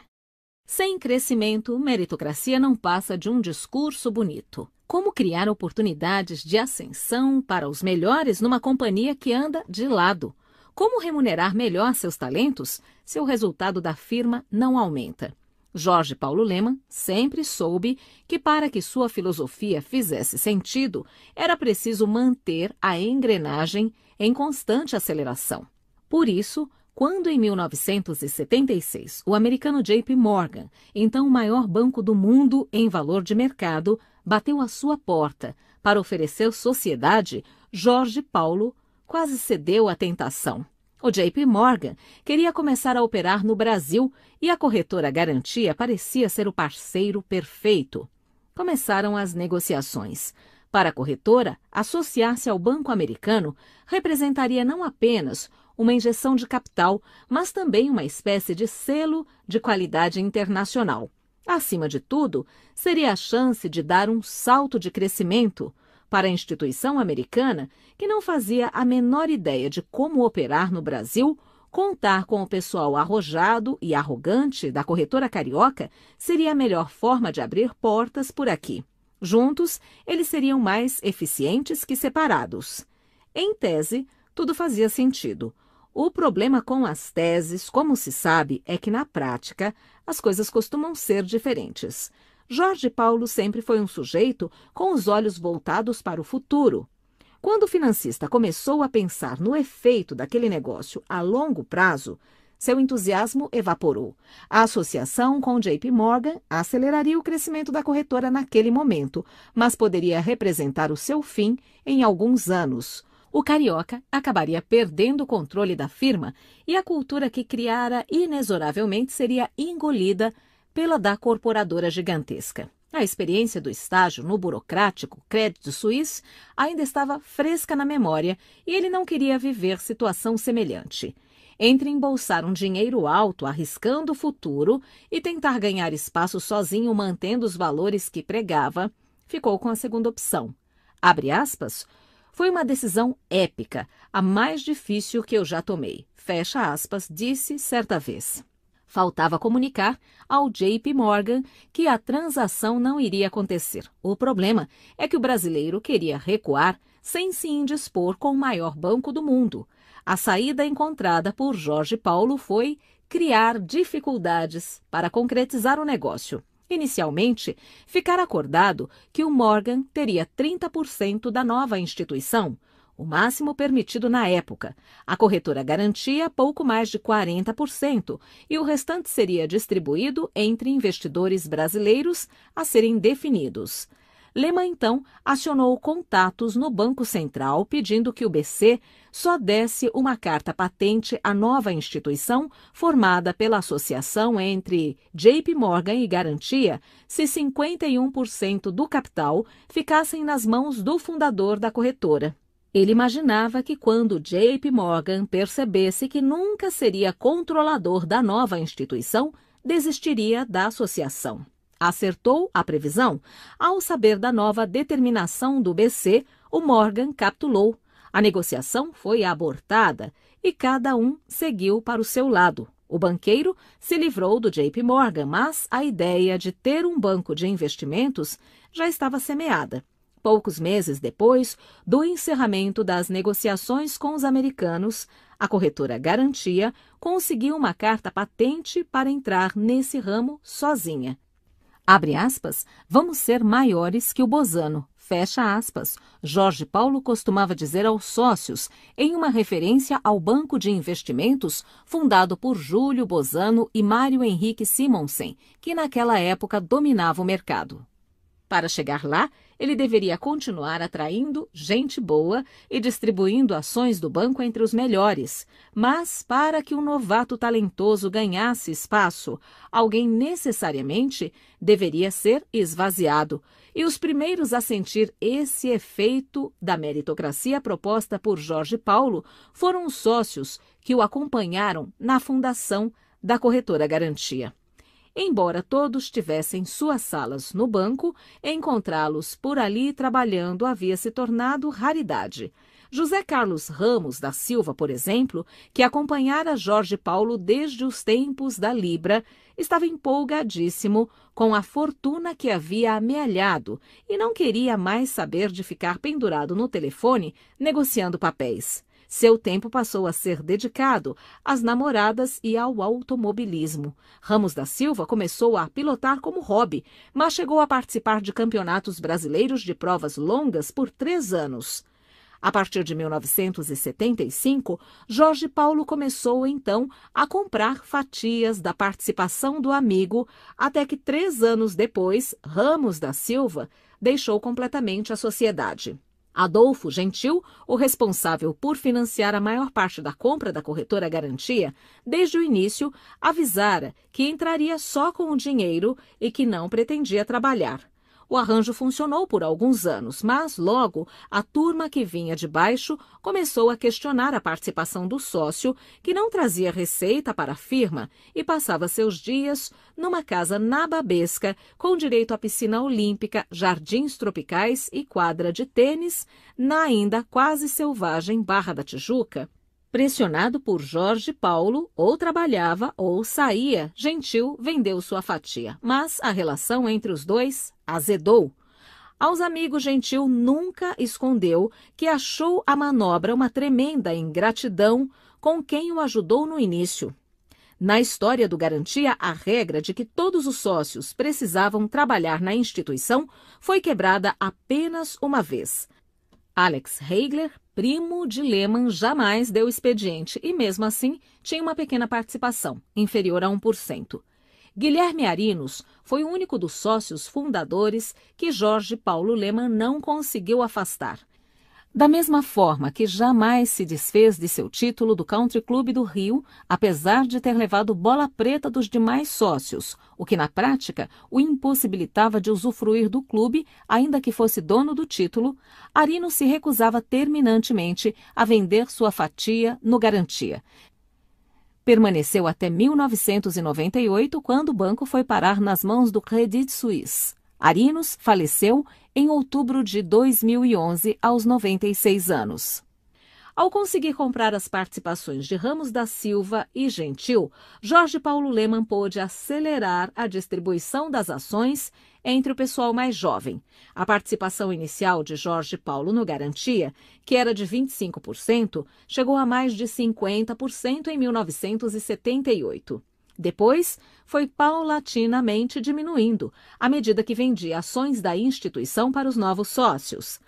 Sem crescimento, meritocracia não passa de um discurso bonito como criar oportunidades de ascensão para os melhores numa companhia que anda de lado. Como remunerar melhor seus talentos se o resultado da firma não aumenta? Jorge Paulo Leman sempre soube que para que sua filosofia fizesse sentido, era preciso manter a engrenagem em constante aceleração. Por isso, quando em 1976 o americano JP Morgan, então o maior banco do mundo em valor de mercado, bateu à sua porta para oferecer sociedade, Jorge Paulo quase cedeu à tentação. O JP Morgan queria começar a operar no Brasil e a corretora Garantia parecia ser o parceiro perfeito. Começaram as negociações. Para a corretora, associar-se ao banco americano representaria não apenas uma injeção de capital, mas também uma espécie de selo de qualidade internacional. Acima de tudo, seria a chance de dar um salto de crescimento para a instituição americana que não fazia a menor ideia de como operar no Brasil. Contar com o pessoal arrojado e arrogante da corretora carioca seria a melhor forma de abrir portas por aqui. Juntos, eles seriam mais eficientes que separados. Em tese, tudo fazia sentido. O problema com as teses, como se sabe, é que na prática as coisas costumam ser diferentes. Jorge Paulo sempre foi um sujeito com os olhos voltados para o futuro. Quando o financista começou a pensar no efeito daquele negócio a longo prazo, seu entusiasmo evaporou. A associação com JP Morgan aceleraria o crescimento da corretora naquele momento, mas poderia representar o seu fim em alguns anos o carioca acabaria perdendo o controle da firma e a cultura que criara inexoravelmente seria engolida pela da corporadora gigantesca. A experiência do estágio no burocrático Crédito Suisse ainda estava fresca na memória e ele não queria viver situação semelhante. Entre embolsar um dinheiro alto, arriscando o futuro, e tentar ganhar espaço sozinho mantendo os valores que pregava, ficou com a segunda opção. Abre aspas, foi uma decisão épica, a mais difícil que eu já tomei. Fecha aspas, disse certa vez. Faltava comunicar ao JP Morgan que a transação não iria acontecer. O problema é que o brasileiro queria recuar sem se indispor com o maior banco do mundo. A saída encontrada por Jorge Paulo foi criar dificuldades para concretizar o negócio. Inicialmente, ficara acordado que o Morgan teria 30% da nova instituição, o máximo permitido na época. A corretora garantia pouco mais de 40% e o restante seria distribuído entre investidores brasileiros a serem definidos. Lema então acionou contatos no Banco Central pedindo que o BC só desse uma carta patente à nova instituição formada pela associação entre JP Morgan e Garantia se 51% do capital ficassem nas mãos do fundador da corretora. Ele imaginava que quando JP Morgan percebesse que nunca seria controlador da nova instituição, desistiria da associação. Acertou a previsão? Ao saber da nova determinação do BC, o Morgan capitulou. A negociação foi abortada e cada um seguiu para o seu lado. O banqueiro se livrou do JP Morgan, mas a ideia de ter um banco de investimentos já estava semeada. Poucos meses depois do encerramento das negociações com os americanos, a corretora Garantia conseguiu uma carta patente para entrar nesse ramo sozinha. Abre aspas, vamos ser maiores que o Bozano, fecha aspas. Jorge Paulo costumava dizer aos sócios, em uma referência ao banco de investimentos fundado por Júlio Bozano e Mário Henrique Simonsen, que naquela época dominava o mercado. Para chegar lá, ele deveria continuar atraindo gente boa e distribuindo ações do banco entre os melhores. Mas, para que um novato talentoso ganhasse espaço, alguém necessariamente deveria ser esvaziado. E os primeiros a sentir esse efeito da meritocracia proposta por Jorge Paulo foram os sócios que o acompanharam na fundação da corretora Garantia. Embora todos tivessem suas salas no banco, encontrá-los por ali trabalhando havia se tornado raridade. José Carlos Ramos da Silva, por exemplo, que acompanhara Jorge Paulo desde os tempos da Libra, estava empolgadíssimo com a fortuna que havia amealhado e não queria mais saber de ficar pendurado no telefone negociando papéis. Seu tempo passou a ser dedicado às namoradas e ao automobilismo. Ramos da Silva começou a pilotar como hobby, mas chegou a participar de campeonatos brasileiros de provas longas por três anos. A partir de 1975, Jorge Paulo começou então a comprar fatias da participação do amigo, até que três anos depois, Ramos da Silva deixou completamente a sociedade. Adolfo Gentil, o responsável por financiar a maior parte da compra da corretora Garantia, desde o início avisara que entraria só com o dinheiro e que não pretendia trabalhar. O arranjo funcionou por alguns anos, mas logo a turma que vinha de baixo começou a questionar a participação do sócio, que não trazia receita para a firma e passava seus dias numa casa nababesca com direito a piscina olímpica, jardins tropicais e quadra de tênis, na ainda quase selvagem Barra da Tijuca. Pressionado por Jorge Paulo, ou trabalhava ou saía, Gentil vendeu sua fatia, mas a relação entre os dois azedou. Aos amigos, Gentil nunca escondeu que achou a manobra uma tremenda ingratidão com quem o ajudou no início. Na história do Garantia, a regra de que todos os sócios precisavam trabalhar na instituição foi quebrada apenas uma vez. Alex Hegler primo de Lehman, jamais deu expediente e, mesmo assim, tinha uma pequena participação, inferior a 1%. Guilherme Arinos foi o único dos sócios fundadores que Jorge Paulo Lehman não conseguiu afastar. Da mesma forma que jamais se desfez de seu título do Country Club do Rio, apesar de ter levado bola preta dos demais sócios, o que na prática o impossibilitava de usufruir do clube, ainda que fosse dono do título, Arino se recusava terminantemente a vender sua fatia no Garantia. Permaneceu até 1998, quando o banco foi parar nas mãos do Credit Suisse. Arinos faleceu em outubro de 2011, aos 96 anos. Ao conseguir comprar as participações de Ramos da Silva e Gentil, Jorge Paulo Leman pôde acelerar a distribuição das ações entre o pessoal mais jovem. A participação inicial de Jorge Paulo no Garantia, que era de 25%, chegou a mais de 50% em 1978. Depois, foi paulatinamente diminuindo à medida que vendia ações da instituição para os novos sócios.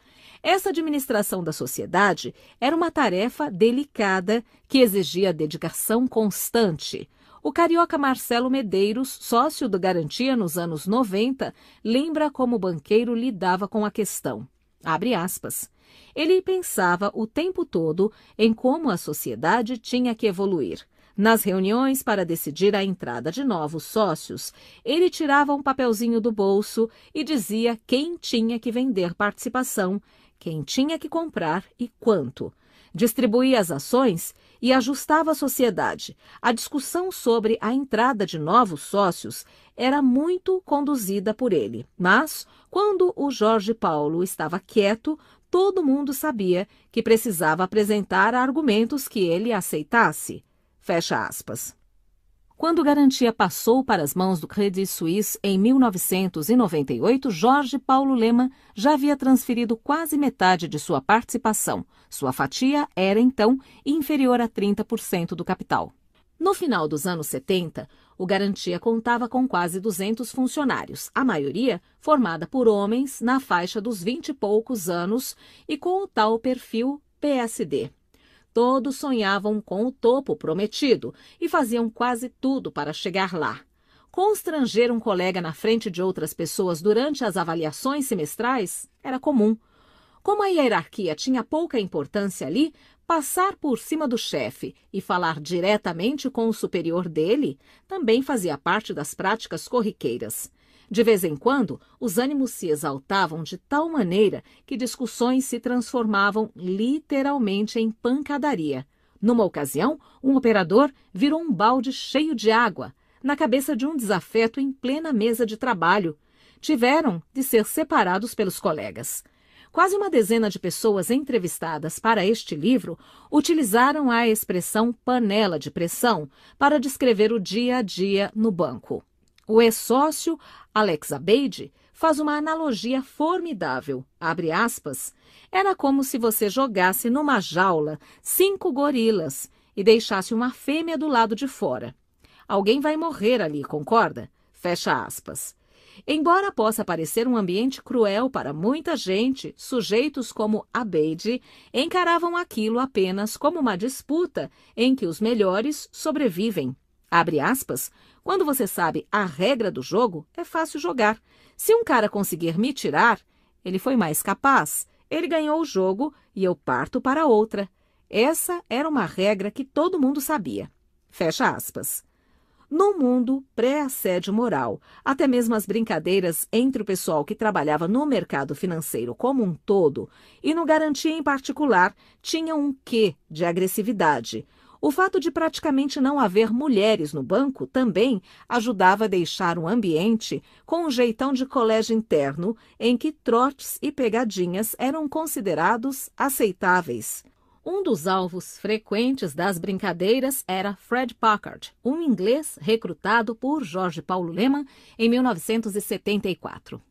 Essa administração da sociedade era uma tarefa delicada que exigia dedicação constante. O carioca Marcelo Medeiros, sócio do Garantia nos anos 90, lembra como o banqueiro lidava com a questão. Abre aspas. Ele pensava o tempo todo em como a sociedade tinha que evoluir. Nas reuniões para decidir a entrada de novos sócios, ele tirava um papelzinho do bolso e dizia quem tinha que vender participação, quem tinha que comprar e quanto. Distribuía as ações e ajustava a sociedade. A discussão sobre a entrada de novos sócios era muito conduzida por ele. Mas, quando o Jorge Paulo estava quieto, todo mundo sabia que precisava apresentar argumentos que ele aceitasse. Fecha aspas. Quando Garantia passou para as mãos do Credit Suisse em 1998, Jorge Paulo Lema já havia transferido quase metade de sua participação. Sua fatia era, então, inferior a 30% do capital. No final dos anos 70, o Garantia contava com quase 200 funcionários, a maioria formada por homens na faixa dos 20 e poucos anos e com o tal perfil PSD. Todos sonhavam com o topo prometido e faziam quase tudo para chegar lá. Constranger um colega na frente de outras pessoas durante as avaliações semestrais era comum. Como a hierarquia tinha pouca importância ali, passar por cima do chefe e falar diretamente com o superior dele também fazia parte das práticas corriqueiras. De vez em quando, os ânimos se exaltavam de tal maneira que discussões se transformavam literalmente em pancadaria. Numa ocasião, um operador virou um balde cheio de água na cabeça de um desafeto em plena mesa de trabalho. Tiveram de ser separados pelos colegas. Quase uma dezena de pessoas entrevistadas para este livro utilizaram a expressão panela de pressão para descrever o dia a dia no banco. O ex-sócio Alex Abeide faz uma analogia formidável. Abre aspas. Era como se você jogasse numa jaula cinco gorilas e deixasse uma fêmea do lado de fora. Alguém vai morrer ali, concorda? Fecha aspas. Embora possa parecer um ambiente cruel para muita gente, sujeitos como Abeide encaravam aquilo apenas como uma disputa em que os melhores sobrevivem. Abre aspas, quando você sabe a regra do jogo, é fácil jogar. Se um cara conseguir me tirar, ele foi mais capaz, ele ganhou o jogo e eu parto para outra. Essa era uma regra que todo mundo sabia. Fecha aspas. No mundo pré-assédio moral, até mesmo as brincadeiras entre o pessoal que trabalhava no mercado financeiro como um todo e no Garantia em particular tinham um quê de agressividade, o fato de praticamente não haver mulheres no banco também ajudava a deixar um ambiente com um jeitão de colégio interno em que trotes e pegadinhas eram considerados aceitáveis. Um dos alvos frequentes das brincadeiras era Fred Packard, um inglês recrutado por Jorge Paulo Lehmann em 1974.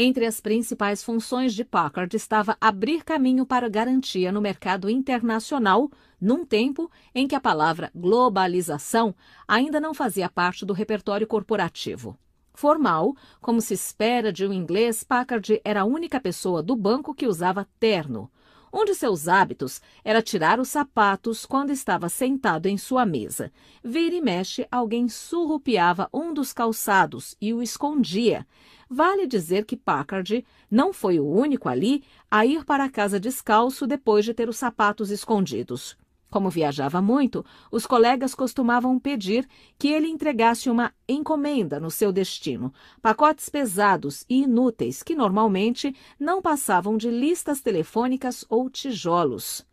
Entre as principais funções de Packard estava abrir caminho para garantia no mercado internacional, num tempo em que a palavra globalização ainda não fazia parte do repertório corporativo. Formal, como se espera de um inglês, Packard era a única pessoa do banco que usava terno. Um de seus hábitos era tirar os sapatos quando estava sentado em sua mesa. Vira e mexe, alguém surrupiava um dos calçados e o escondia. Vale dizer que Packard não foi o único ali a ir para casa descalço depois de ter os sapatos escondidos. Como viajava muito, os colegas costumavam pedir que ele entregasse uma encomenda no seu destino, pacotes pesados e inúteis que normalmente não passavam de listas telefônicas ou tijolos.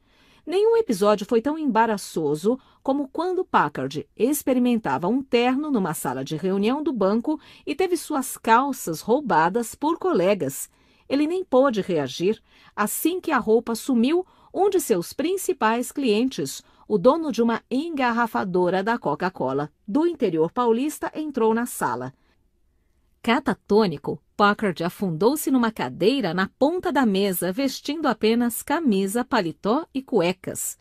Nenhum episódio foi tão embaraçoso como quando Packard experimentava um terno numa sala de reunião do banco e teve suas calças roubadas por colegas. Ele nem pôde reagir. Assim que a roupa sumiu, um de seus principais clientes, o dono de uma engarrafadora da Coca-Cola do interior paulista, entrou na sala. Catatônico, Packard afundou-se numa cadeira na ponta da mesa, vestindo apenas camisa, paletó e cuecas.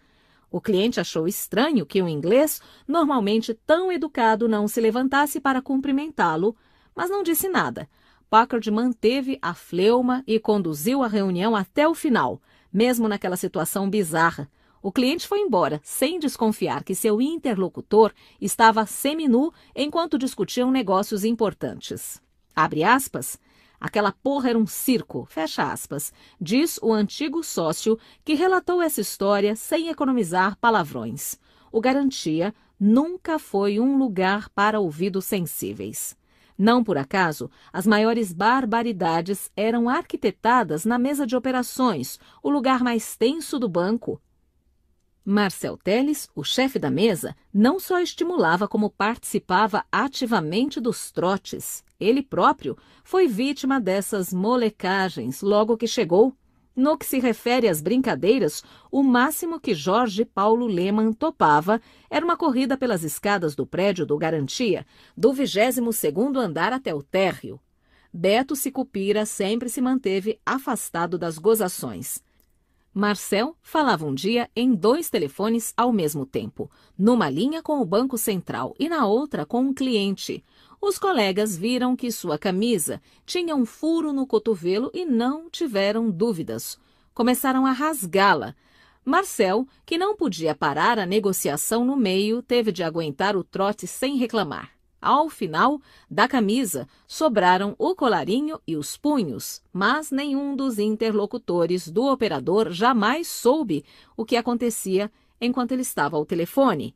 O cliente achou estranho que um inglês, normalmente tão educado, não se levantasse para cumprimentá-lo, mas não disse nada. Packard manteve a fleuma e conduziu a reunião até o final mesmo naquela situação bizarra, o cliente foi embora, sem desconfiar que seu interlocutor estava seminu enquanto discutiam negócios importantes. Abre aspas. Aquela porra era um circo, fecha aspas, diz o antigo sócio que relatou essa história sem economizar palavrões. O Garantia nunca foi um lugar para ouvidos sensíveis. Não por acaso, as maiores barbaridades eram arquitetadas na mesa de operações, o lugar mais tenso do banco. Marcel Teles, o chefe da mesa, não só estimulava como participava ativamente dos trotes. Ele próprio foi vítima dessas molecagens logo que chegou no que se refere às brincadeiras, o máximo que Jorge Paulo Leman topava era uma corrida pelas escadas do prédio do Garantia, do 22º andar até o térreo. Beto Sicupira sempre se manteve afastado das gozações. Marcel falava um dia em dois telefones ao mesmo tempo, numa linha com o Banco Central e na outra com um cliente. Os colegas viram que sua camisa tinha um furo no cotovelo e não tiveram dúvidas. Começaram a rasgá-la. Marcel, que não podia parar a negociação no meio, teve de aguentar o trote sem reclamar. Ao final, da camisa sobraram o colarinho e os punhos, mas nenhum dos interlocutores do operador jamais soube o que acontecia enquanto ele estava ao telefone.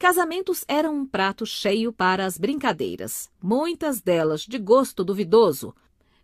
Casamentos eram um prato cheio para as brincadeiras, muitas delas de gosto duvidoso.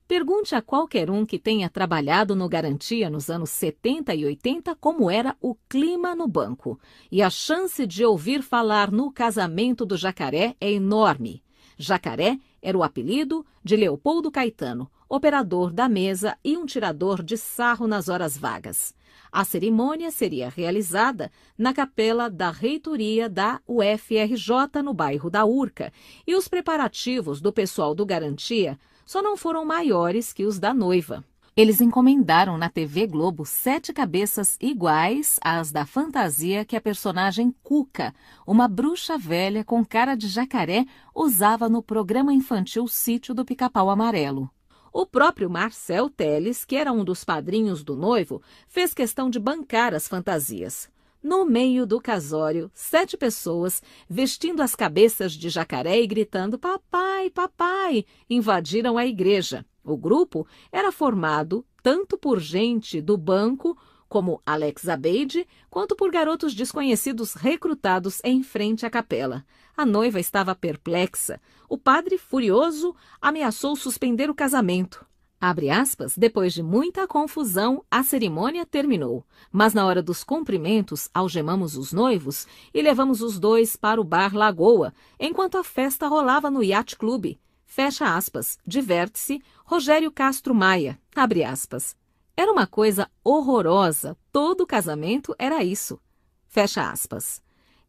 Pergunte a qualquer um que tenha trabalhado no Garantia nos anos 70 e 80 como era o clima no banco. E a chance de ouvir falar no casamento do jacaré é enorme. Jacaré era o apelido de Leopoldo Caetano, operador da mesa e um tirador de sarro nas horas vagas. A cerimônia seria realizada na capela da reitoria da UFRJ, no bairro da Urca, e os preparativos do pessoal do Garantia só não foram maiores que os da noiva. Eles encomendaram na TV Globo sete cabeças iguais às da fantasia que a personagem Cuca, uma bruxa velha com cara de jacaré, usava no programa infantil Sítio do Pica-Pau Amarelo. O próprio Marcel Teles, que era um dos padrinhos do noivo, fez questão de bancar as fantasias. No meio do casório, sete pessoas, vestindo as cabeças de jacaré e gritando papai, papai, invadiram a igreja. O grupo era formado tanto por gente do banco como Alex Abeide, quanto por garotos desconhecidos recrutados em frente à capela. A noiva estava perplexa. O padre, furioso, ameaçou suspender o casamento. Aspas, depois de muita confusão, a cerimônia terminou. Mas na hora dos cumprimentos, algemamos os noivos e levamos os dois para o bar Lagoa, enquanto a festa rolava no Yacht Clube. Fecha aspas. Diverte-se, Rogério Castro Maia. Abre aspas. Era uma coisa horrorosa, todo casamento era isso. Fecha aspas.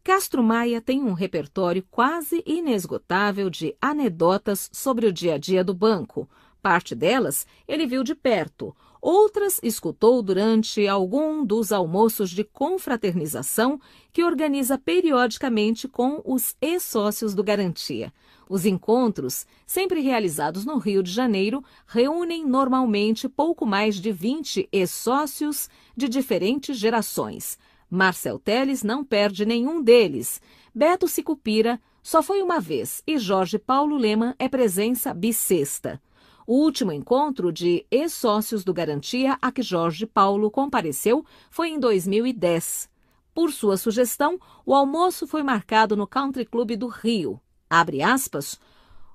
Castro Maia tem um repertório quase inesgotável de anedotas sobre o dia a dia do banco. Parte delas ele viu de perto, Outras escutou durante algum dos almoços de confraternização que organiza periodicamente com os ex-sócios do Garantia. Os encontros, sempre realizados no Rio de Janeiro, reúnem normalmente pouco mais de 20 ex-sócios de diferentes gerações. Marcel Teles não perde nenhum deles. Beto Sicupira só foi uma vez e Jorge Paulo Lema é presença bissexta. O último encontro de ex-sócios do Garantia a que Jorge Paulo compareceu foi em 2010. Por sua sugestão, o almoço foi marcado no Country Club do Rio. Abre aspas.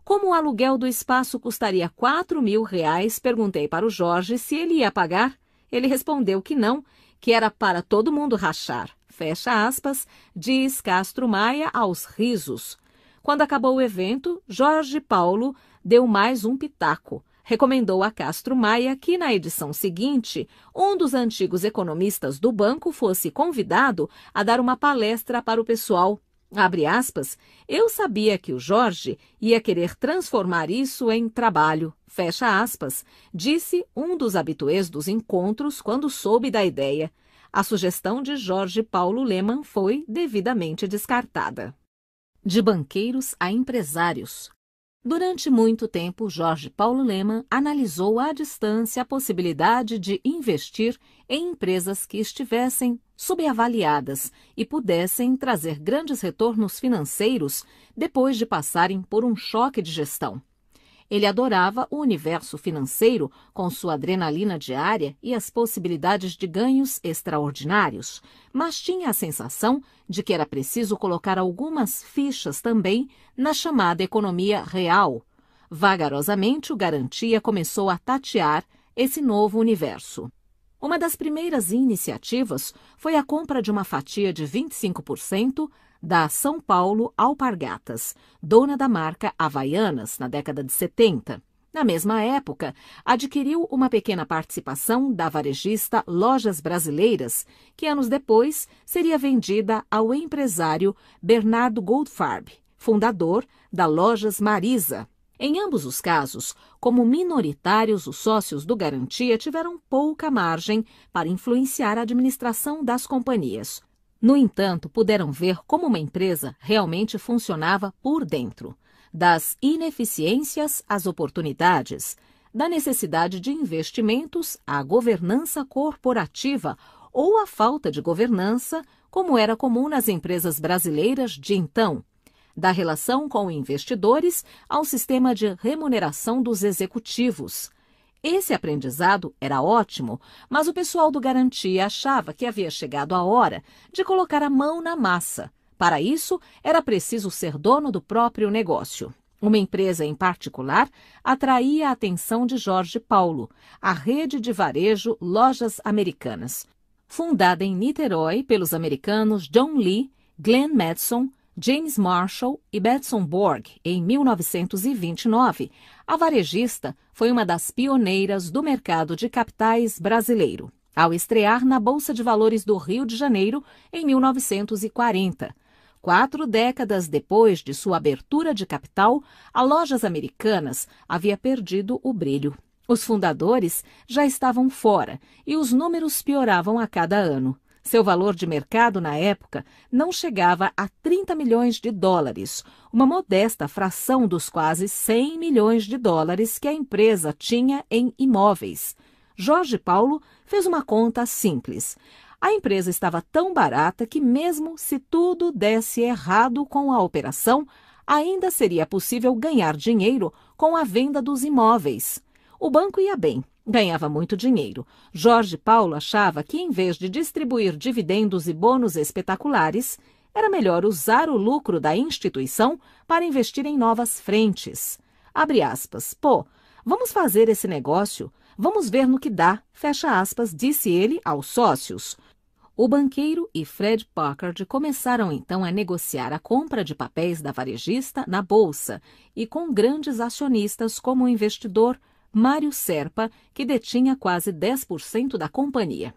Como o aluguel do espaço custaria 4 mil reais, perguntei para o Jorge se ele ia pagar. Ele respondeu que não, que era para todo mundo rachar. Fecha aspas, diz Castro Maia aos risos. Quando acabou o evento, Jorge Paulo deu mais um pitaco. Recomendou a Castro Maia que, na edição seguinte, um dos antigos economistas do banco fosse convidado a dar uma palestra para o pessoal. Abre aspas, eu sabia que o Jorge ia querer transformar isso em trabalho. Fecha aspas, disse um dos habituês dos encontros quando soube da ideia. A sugestão de Jorge Paulo Leman foi devidamente descartada. De banqueiros a empresários, Durante muito tempo, Jorge Paulo Lema analisou à distância a possibilidade de investir em empresas que estivessem subavaliadas e pudessem trazer grandes retornos financeiros depois de passarem por um choque de gestão. Ele adorava o universo financeiro, com sua adrenalina diária e as possibilidades de ganhos extraordinários, mas tinha a sensação de que era preciso colocar algumas fichas também na chamada economia real. Vagarosamente, o Garantia começou a tatear esse novo universo. Uma das primeiras iniciativas foi a compra de uma fatia de 25% da São Paulo Alpargatas, dona da marca Havaianas na década de 70. Na mesma época, adquiriu uma pequena participação da varejista Lojas Brasileiras, que anos depois seria vendida ao empresário Bernardo Goldfarb, fundador da Lojas Marisa. Em ambos os casos, como minoritários, os sócios do Garantia tiveram pouca margem para influenciar a administração das companhias. No entanto, puderam ver como uma empresa realmente funcionava por dentro, das ineficiências às oportunidades, da necessidade de investimentos à governança corporativa ou à falta de governança, como era comum nas empresas brasileiras de então, da relação com investidores ao sistema de remuneração dos executivos esse aprendizado era ótimo, mas o pessoal do Garantia achava que havia chegado a hora de colocar a mão na massa. Para isso, era preciso ser dono do próprio negócio. Uma empresa em particular atraía a atenção de Jorge Paulo, a rede de varejo Lojas Americanas. Fundada em Niterói pelos americanos John Lee, Glenn Madison, James Marshall e Betson Borg em 1929, a varejista foi uma das pioneiras do mercado de capitais brasileiro, ao estrear na Bolsa de Valores do Rio de Janeiro em 1940. Quatro décadas depois de sua abertura de capital, a Lojas Americanas havia perdido o brilho. Os fundadores já estavam fora e os números pioravam a cada ano. Seu valor de mercado na época não chegava a 30 milhões de dólares, uma modesta fração dos quase 100 milhões de dólares que a empresa tinha em imóveis. Jorge Paulo fez uma conta simples. A empresa estava tão barata que, mesmo se tudo desse errado com a operação, ainda seria possível ganhar dinheiro com a venda dos imóveis. O banco ia bem, Ganhava muito dinheiro. Jorge Paulo achava que, em vez de distribuir dividendos e bônus espetaculares, era melhor usar o lucro da instituição para investir em novas frentes. Abre aspas. Pô, vamos fazer esse negócio, vamos ver no que dá, fecha aspas, disse ele aos sócios. O banqueiro e Fred Packard começaram então a negociar a compra de papéis da varejista na bolsa e com grandes acionistas como o investidor Mário Serpa, que detinha quase 10% da companhia.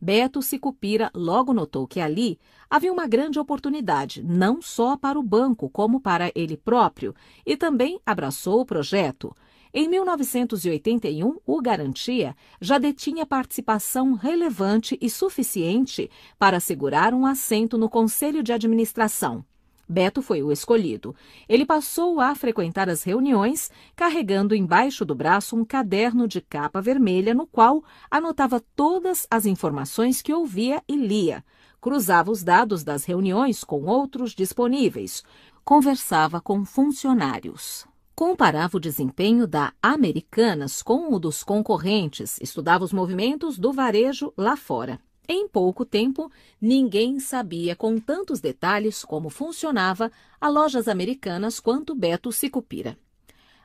Beto Sicupira logo notou que ali havia uma grande oportunidade, não só para o banco, como para ele próprio, e também abraçou o projeto. Em 1981, o Garantia já detinha participação relevante e suficiente para assegurar um assento no Conselho de Administração. Beto foi o escolhido. Ele passou a frequentar as reuniões carregando embaixo do braço um caderno de capa vermelha no qual anotava todas as informações que ouvia e lia, cruzava os dados das reuniões com outros disponíveis, conversava com funcionários comparava o desempenho da Americanas com o dos concorrentes, estudava os movimentos do varejo lá fora. Em pouco tempo, ninguém sabia com tantos detalhes como funcionava a lojas americanas quanto Beto Sicupira.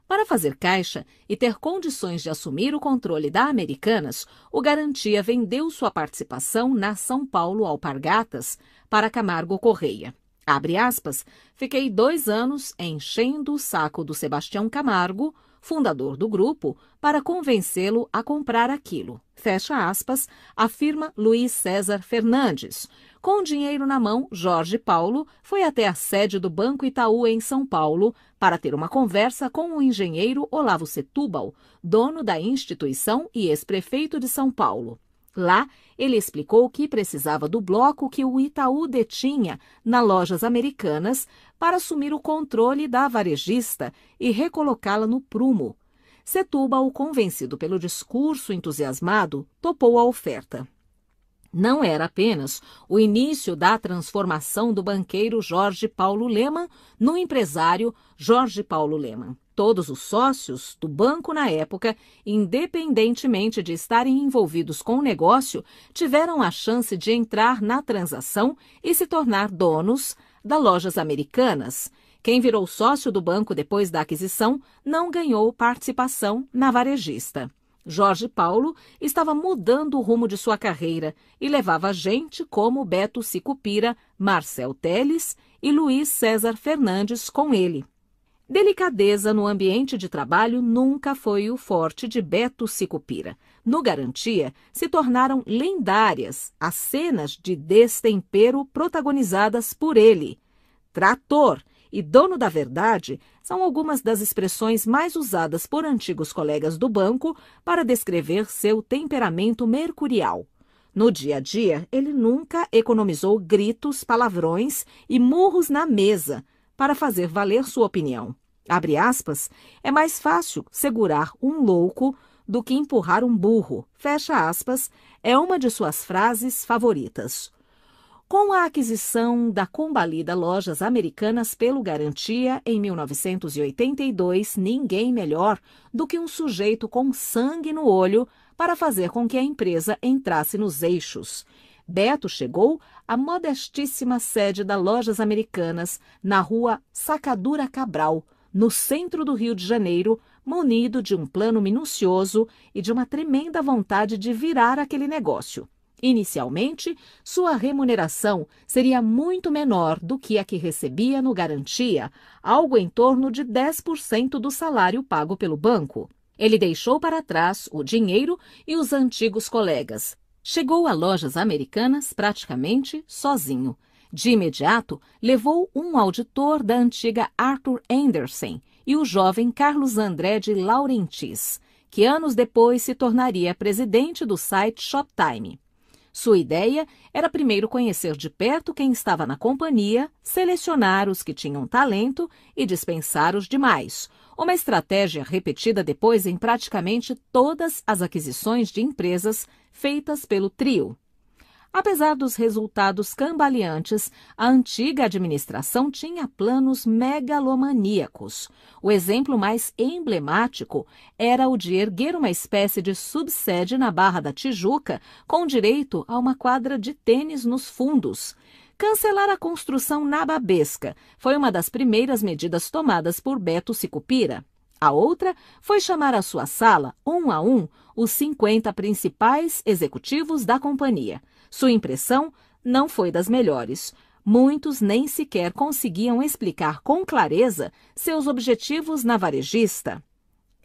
Para fazer caixa e ter condições de assumir o controle da Americanas, o Garantia vendeu sua participação na São Paulo Alpargatas para Camargo Correia. Abre aspas, fiquei dois anos enchendo o saco do Sebastião Camargo, fundador do grupo, para convencê-lo a comprar aquilo. Fecha aspas, afirma Luiz César Fernandes. Com o dinheiro na mão, Jorge Paulo foi até a sede do Banco Itaú em São Paulo para ter uma conversa com o engenheiro Olavo Setúbal, dono da instituição e ex-prefeito de São Paulo. Lá, ele explicou que precisava do bloco que o Itaú detinha na lojas americanas para assumir o controle da varejista e recolocá-la no prumo. Setúbal, convencido pelo discurso entusiasmado, topou a oferta. Não era apenas o início da transformação do banqueiro Jorge Paulo Leman no empresário Jorge Paulo Leman. Todos os sócios do banco na época, independentemente de estarem envolvidos com o negócio, tiveram a chance de entrar na transação e se tornar donos da Lojas Americanas. Quem virou sócio do banco depois da aquisição não ganhou participação na varejista. Jorge Paulo estava mudando o rumo de sua carreira e levava gente como Beto Sicupira, Marcel Teles e Luiz César Fernandes com ele. Delicadeza no ambiente de trabalho nunca foi o forte de Beto Sicupira. No Garantia, se tornaram lendárias as cenas de destempero protagonizadas por ele. Trator e dono da verdade são algumas das expressões mais usadas por antigos colegas do banco para descrever seu temperamento mercurial. No dia a dia, ele nunca economizou gritos, palavrões e murros na mesa para fazer valer sua opinião. Abre aspas, é mais fácil segurar um louco do que empurrar um burro. Fecha aspas, é uma de suas frases favoritas. Com a aquisição da Combalida Lojas Americanas pelo Garantia em 1982, ninguém melhor do que um sujeito com sangue no olho para fazer com que a empresa entrasse nos eixos. Beto chegou a modestíssima sede da Lojas Americanas, na rua Sacadura Cabral, no centro do Rio de Janeiro, munido de um plano minucioso e de uma tremenda vontade de virar aquele negócio. Inicialmente, sua remuneração seria muito menor do que a que recebia no Garantia, algo em torno de 10% do salário pago pelo banco. Ele deixou para trás o dinheiro e os antigos colegas, Chegou a lojas americanas praticamente sozinho. De imediato, levou um auditor da antiga Arthur Andersen e o jovem Carlos André de Laurentis, que anos depois se tornaria presidente do site Shoptime. Sua ideia era primeiro conhecer de perto quem estava na companhia, selecionar os que tinham talento e dispensar os demais, uma estratégia repetida depois em praticamente todas as aquisições de empresas feitas pelo trio. Apesar dos resultados cambaleantes, a antiga administração tinha planos megalomaníacos. O exemplo mais emblemático era o de erguer uma espécie de subsede na Barra da Tijuca, com direito a uma quadra de tênis nos fundos. Cancelar a construção na Babesca foi uma das primeiras medidas tomadas por Beto Sicupira. A outra foi chamar à sua sala, um a um, os 50 principais executivos da companhia. Sua impressão não foi das melhores. Muitos nem sequer conseguiam explicar com clareza seus objetivos na varejista.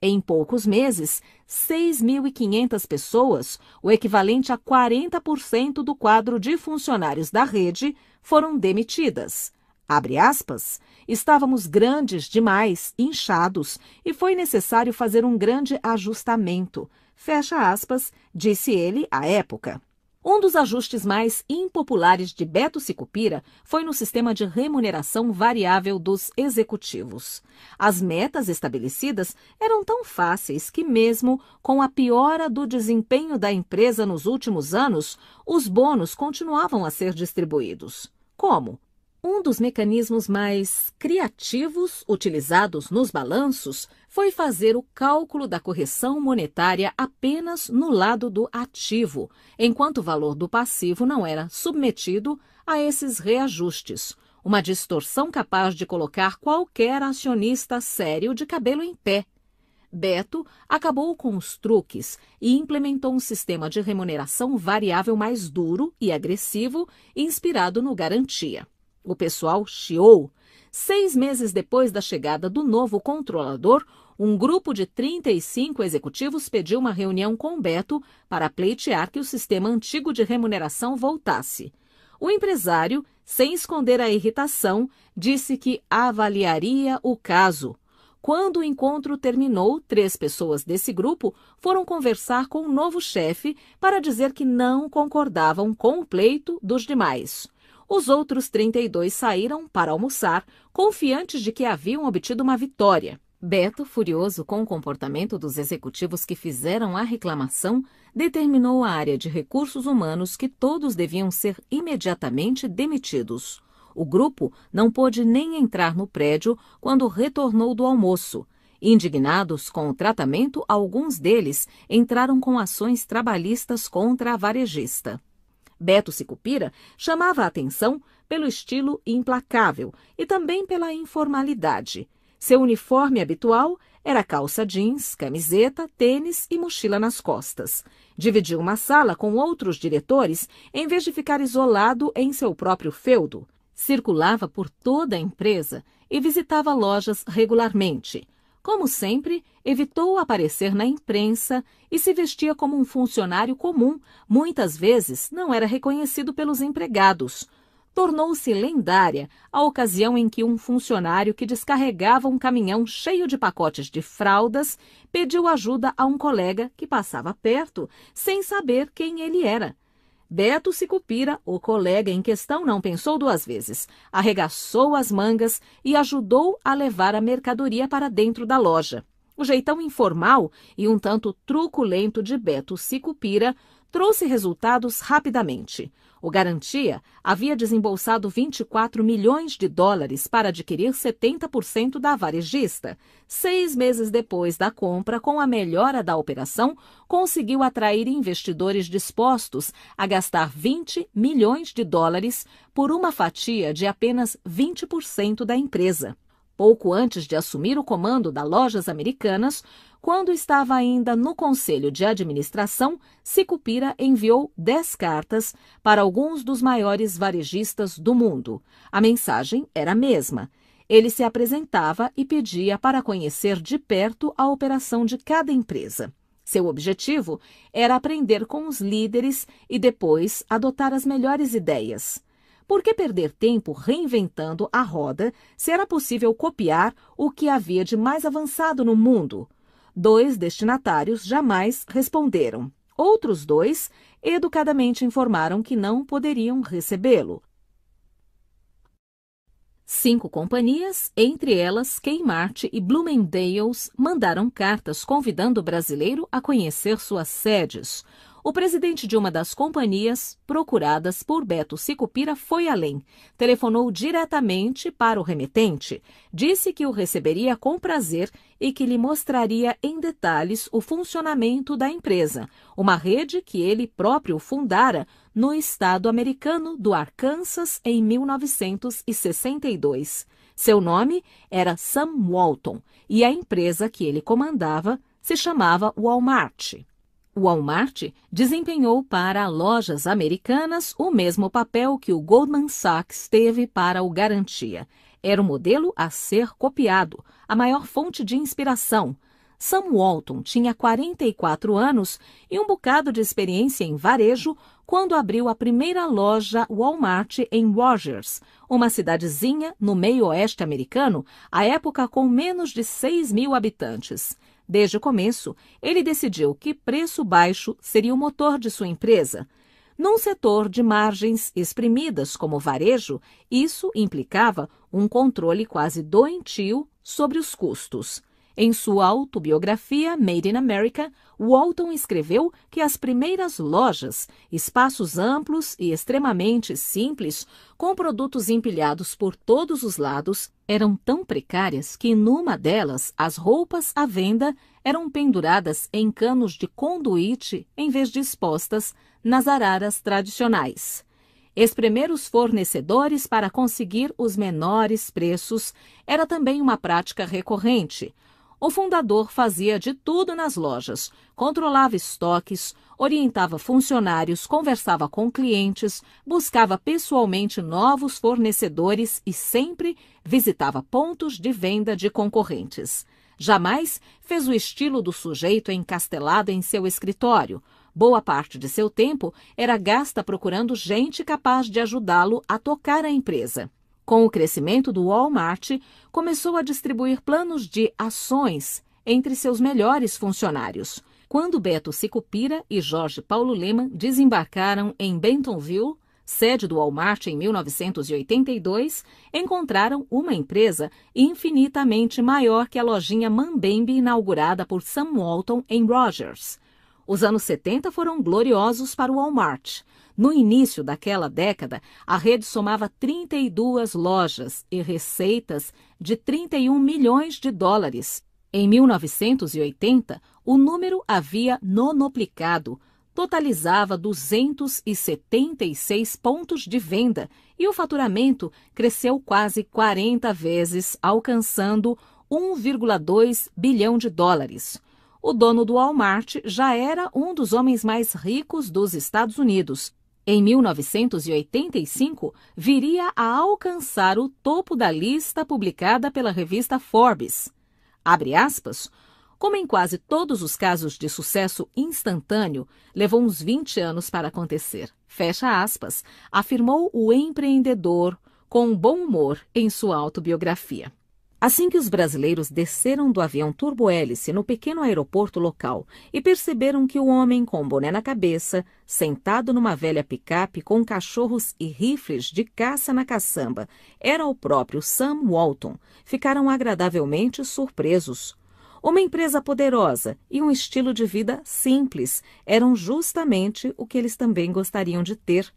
Em poucos meses, 6.500 pessoas, o equivalente a 40% do quadro de funcionários da rede, foram demitidas. Abre aspas, estávamos grandes demais, inchados, e foi necessário fazer um grande ajustamento. Fecha aspas, disse ele à época. Um dos ajustes mais impopulares de Beto Sicupira foi no sistema de remuneração variável dos executivos. As metas estabelecidas eram tão fáceis que, mesmo com a piora do desempenho da empresa nos últimos anos, os bônus continuavam a ser distribuídos. Como? Um dos mecanismos mais criativos utilizados nos balanços foi fazer o cálculo da correção monetária apenas no lado do ativo, enquanto o valor do passivo não era submetido a esses reajustes. Uma distorção capaz de colocar qualquer acionista sério de cabelo em pé. Beto acabou com os truques e implementou um sistema de remuneração variável mais duro e agressivo, inspirado no Garantia. O pessoal chiou. Seis meses depois da chegada do novo controlador, um grupo de 35 executivos pediu uma reunião com Beto para pleitear que o sistema antigo de remuneração voltasse. O empresário, sem esconder a irritação, disse que avaliaria o caso. Quando o encontro terminou, três pessoas desse grupo foram conversar com o novo chefe para dizer que não concordavam com o pleito dos demais. Os outros 32 saíram para almoçar, confiantes de que haviam obtido uma vitória. Beto, furioso com o comportamento dos executivos que fizeram a reclamação, determinou à área de recursos humanos que todos deviam ser imediatamente demitidos. O grupo não pôde nem entrar no prédio quando retornou do almoço. Indignados com o tratamento, alguns deles entraram com ações trabalhistas contra a varejista. Beto Sicupira chamava a atenção pelo estilo implacável e também pela informalidade. Seu uniforme habitual era calça jeans, camiseta, tênis e mochila nas costas. Dividiu uma sala com outros diretores em vez de ficar isolado em seu próprio feudo. Circulava por toda a empresa e visitava lojas regularmente. Como sempre, evitou aparecer na imprensa e se vestia como um funcionário comum, muitas vezes não era reconhecido pelos empregados. Tornou-se lendária a ocasião em que um funcionário que descarregava um caminhão cheio de pacotes de fraldas pediu ajuda a um colega que passava perto, sem saber quem ele era. Beto Sicupira, o colega em questão, não pensou duas vezes. Arregaçou as mangas e ajudou a levar a mercadoria para dentro da loja. O jeitão informal e um tanto truculento de Beto Sicupira trouxe resultados rapidamente. O Garantia havia desembolsado 24 milhões de dólares para adquirir 70% da varejista. Seis meses depois da compra, com a melhora da operação, conseguiu atrair investidores dispostos a gastar 20 milhões de dólares por uma fatia de apenas 20% da empresa pouco antes de assumir o comando da Lojas Americanas, quando estava ainda no conselho de administração, Sicupira enviou dez cartas para alguns dos maiores varejistas do mundo. A mensagem era a mesma. Ele se apresentava e pedia para conhecer de perto a operação de cada empresa. Seu objetivo era aprender com os líderes e depois adotar as melhores ideias. Por que perder tempo reinventando a roda se era possível copiar o que havia de mais avançado no mundo? Dois destinatários jamais responderam. Outros dois educadamente informaram que não poderiam recebê-lo. Cinco companhias, entre elas Kmart e Bloomingdale's, mandaram cartas convidando o brasileiro a conhecer suas sedes. O presidente de uma das companhias procuradas por Beto Sicupira foi além. Telefonou diretamente para o remetente, disse que o receberia com prazer e que lhe mostraria em detalhes o funcionamento da empresa, uma rede que ele próprio fundara no estado americano do Arkansas em 1962. Seu nome era Sam Walton e a empresa que ele comandava se chamava Walmart. O Walmart desempenhou para lojas americanas o mesmo papel que o Goldman Sachs teve para o Garantia. Era o modelo a ser copiado, a maior fonte de inspiração. Sam Walton tinha 44 anos e um bocado de experiência em varejo quando abriu a primeira loja Walmart em Rogers, uma cidadezinha no meio oeste americano, à época com menos de 6 mil habitantes. Desde o começo, ele decidiu que preço baixo seria o motor de sua empresa. Num setor de margens exprimidas como o varejo, isso implicava um controle quase doentio sobre os custos. Em sua autobiografia Made in America, Walton escreveu que as primeiras lojas, espaços amplos e extremamente simples, com produtos empilhados por todos os lados, eram tão precárias que numa delas as roupas à venda eram penduradas em canos de conduíte em vez de expostas nas araras tradicionais espremer os fornecedores para conseguir os menores preços era também uma prática recorrente, o fundador fazia de tudo nas lojas, controlava estoques, orientava funcionários, conversava com clientes, buscava pessoalmente novos fornecedores e sempre visitava pontos de venda de concorrentes. Jamais fez o estilo do sujeito encastelado em seu escritório. Boa parte de seu tempo era gasta procurando gente capaz de ajudá-lo a tocar a empresa. Com o crescimento do Walmart, começou a distribuir planos de ações entre seus melhores funcionários. Quando Beto Sicupira e Jorge Paulo Lema desembarcaram em Bentonville, sede do Walmart em 1982, encontraram uma empresa infinitamente maior que a lojinha Mambembe inaugurada por Sam Walton em Rogers. Os anos 70 foram gloriosos para o Walmart. No início daquela década, a rede somava 32 lojas e receitas de 31 milhões de dólares. Em 1980, o número havia nonoplicado, totalizava 276 pontos de venda e o faturamento cresceu quase 40 vezes, alcançando 1,2 bilhão de dólares. O dono do Walmart já era um dos homens mais ricos dos Estados Unidos. Em 1985, viria a alcançar o topo da lista publicada pela revista Forbes. Abre aspas. Como em quase todos os casos de sucesso instantâneo, levou uns 20 anos para acontecer. Fecha aspas, afirmou o empreendedor com bom humor em sua autobiografia. Assim que os brasileiros desceram do avião turbo-hélice no pequeno aeroporto local e perceberam que o homem com boné na cabeça, sentado numa velha picape com cachorros e rifles de caça na caçamba, era o próprio Sam Walton, ficaram agradavelmente surpresos. Uma empresa poderosa e um estilo de vida simples eram justamente o que eles também gostariam de ter.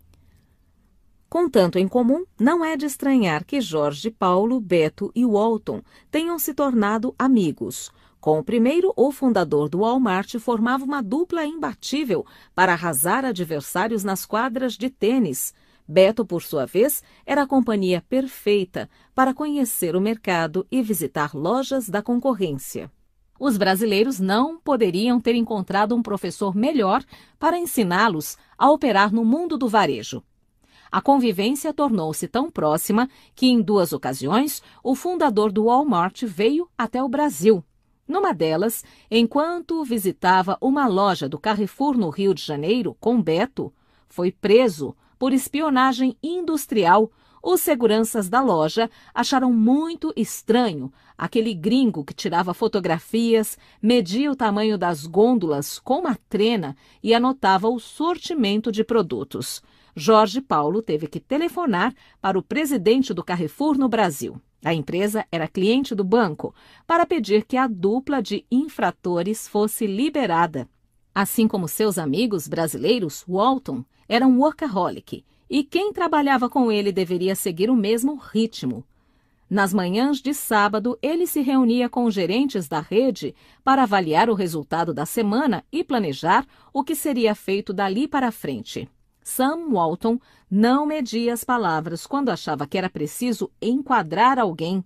Com tanto em comum, não é de estranhar que Jorge Paulo, Beto e Walton tenham se tornado amigos. Com o primeiro, o fundador do Walmart formava uma dupla imbatível para arrasar adversários nas quadras de tênis. Beto, por sua vez, era a companhia perfeita para conhecer o mercado e visitar lojas da concorrência. Os brasileiros não poderiam ter encontrado um professor melhor para ensiná-los a operar no mundo do varejo. A convivência tornou-se tão próxima que, em duas ocasiões, o fundador do Walmart veio até o Brasil. Numa delas, enquanto visitava uma loja do Carrefour no Rio de Janeiro com Beto, foi preso por espionagem industrial os seguranças da loja acharam muito estranho aquele gringo que tirava fotografias, media o tamanho das gôndolas com uma trena e anotava o sortimento de produtos. Jorge Paulo teve que telefonar para o presidente do Carrefour no Brasil. A empresa era cliente do banco para pedir que a dupla de infratores fosse liberada. Assim como seus amigos brasileiros, Walton era um workaholic e quem trabalhava com ele deveria seguir o mesmo ritmo. Nas manhãs de sábado, ele se reunia com gerentes da rede para avaliar o resultado da semana e planejar o que seria feito dali para frente. Sam Walton não media as palavras quando achava que era preciso enquadrar alguém.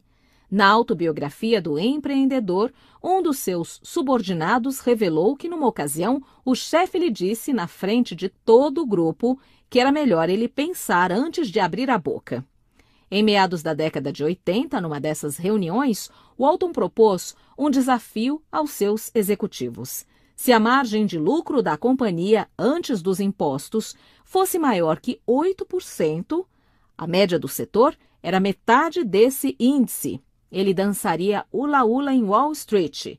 Na autobiografia do empreendedor, um dos seus subordinados revelou que, numa ocasião, o chefe lhe disse, na frente de todo o grupo, que era melhor ele pensar antes de abrir a boca. Em meados da década de 80, numa dessas reuniões, Walton propôs um desafio aos seus executivos. Se a margem de lucro da companhia antes dos impostos fosse maior que 8%, a média do setor era metade desse índice. Ele dançaria ula-ula em Wall Street.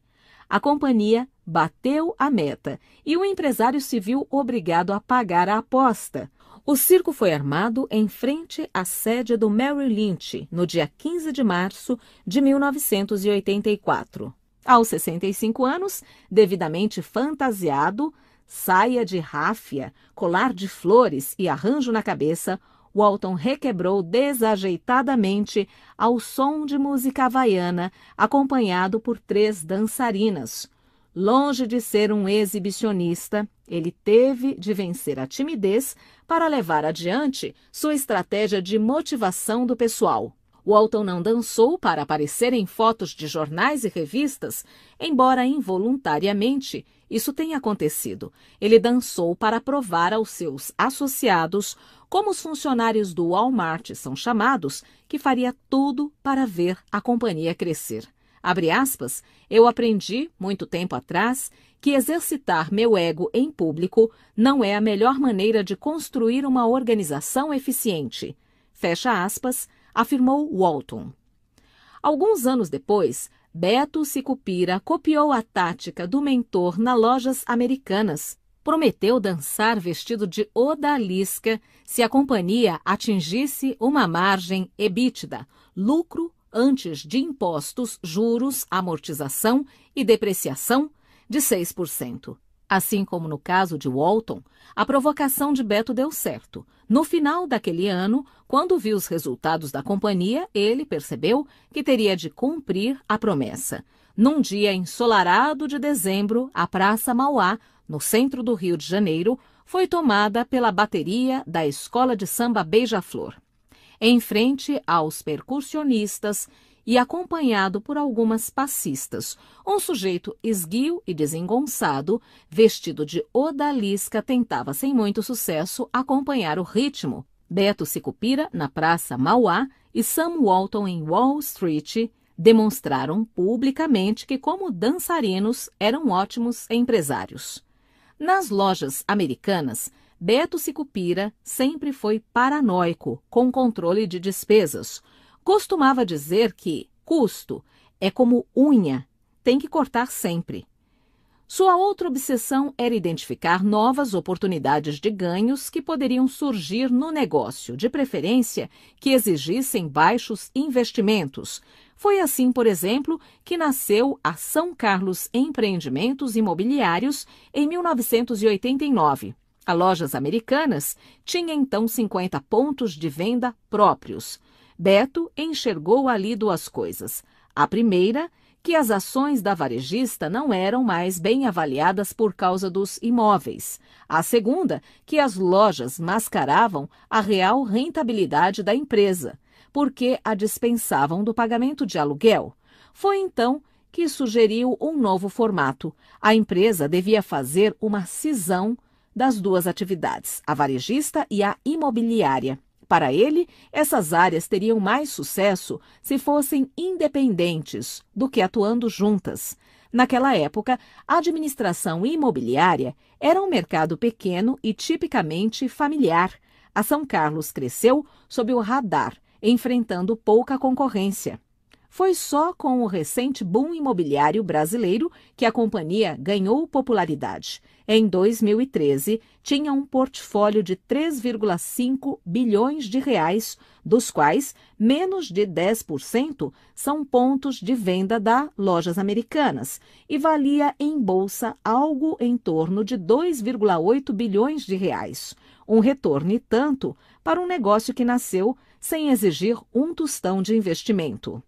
A companhia bateu a meta e o empresário se viu obrigado a pagar a aposta. O circo foi armado em frente à sede do Merrill Lynch no dia 15 de março de 1984. Aos 65 anos, devidamente fantasiado, saia de ráfia, colar de flores e arranjo na cabeça, Walton requebrou desajeitadamente ao som de música havaiana, acompanhado por três dançarinas. Longe de ser um exibicionista, ele teve de vencer a timidez para levar adiante sua estratégia de motivação do pessoal. Walton não dançou para aparecer em fotos de jornais e revistas, embora involuntariamente isso tenha acontecido. Ele dançou para provar aos seus associados, como os funcionários do Walmart são chamados, que faria tudo para ver a companhia crescer. Abre aspas, eu aprendi, muito tempo atrás, que exercitar meu ego em público não é a melhor maneira de construir uma organização eficiente. Fecha aspas, afirmou Walton. Alguns anos depois, Beto Sicupira copiou a tática do mentor na lojas americanas. Prometeu dançar vestido de odalisca se a companhia atingisse uma margem ebítida, lucro antes de impostos, juros, amortização e depreciação de 6%. Assim como no caso de Walton, a provocação de Beto deu certo. No final daquele ano, quando viu os resultados da companhia, ele percebeu que teria de cumprir a promessa. Num dia ensolarado de dezembro, a Praça Mauá, no centro do Rio de Janeiro, foi tomada pela bateria da Escola de Samba Beija-Flor. Em frente aos percussionistas e acompanhado por algumas passistas. Um sujeito esguio e desengonçado, vestido de odalisca, tentava sem muito sucesso acompanhar o ritmo. Beto Sicupira, na Praça Mauá, e Sam Walton, em Wall Street, demonstraram publicamente que, como dançarinos, eram ótimos empresários. Nas lojas americanas, Beto Sicupira sempre foi paranoico com controle de despesas, costumava dizer que custo é como unha, tem que cortar sempre. Sua outra obsessão era identificar novas oportunidades de ganhos que poderiam surgir no negócio, de preferência que exigissem baixos investimentos. Foi assim, por exemplo, que nasceu a São Carlos Empreendimentos Imobiliários em 1989. A Lojas Americanas tinha então 50 pontos de venda próprios. Beto enxergou ali duas coisas. A primeira, que as ações da varejista não eram mais bem avaliadas por causa dos imóveis. A segunda, que as lojas mascaravam a real rentabilidade da empresa, porque a dispensavam do pagamento de aluguel. Foi então que sugeriu um novo formato. A empresa devia fazer uma cisão das duas atividades, a varejista e a imobiliária. Para ele, essas áreas teriam mais sucesso se fossem independentes do que atuando juntas. Naquela época, a administração imobiliária era um mercado pequeno e tipicamente familiar. A São Carlos cresceu sob o radar, enfrentando pouca concorrência. Foi só com o recente boom imobiliário brasileiro que a companhia ganhou popularidade. Em 2013, tinha um portfólio de 3,5 bilhões de reais, dos quais menos de 10% são pontos de venda da Lojas Americanas, e valia em bolsa algo em torno de 2,8 bilhões de reais. Um retorno e tanto para um negócio que nasceu sem exigir um tostão de investimento.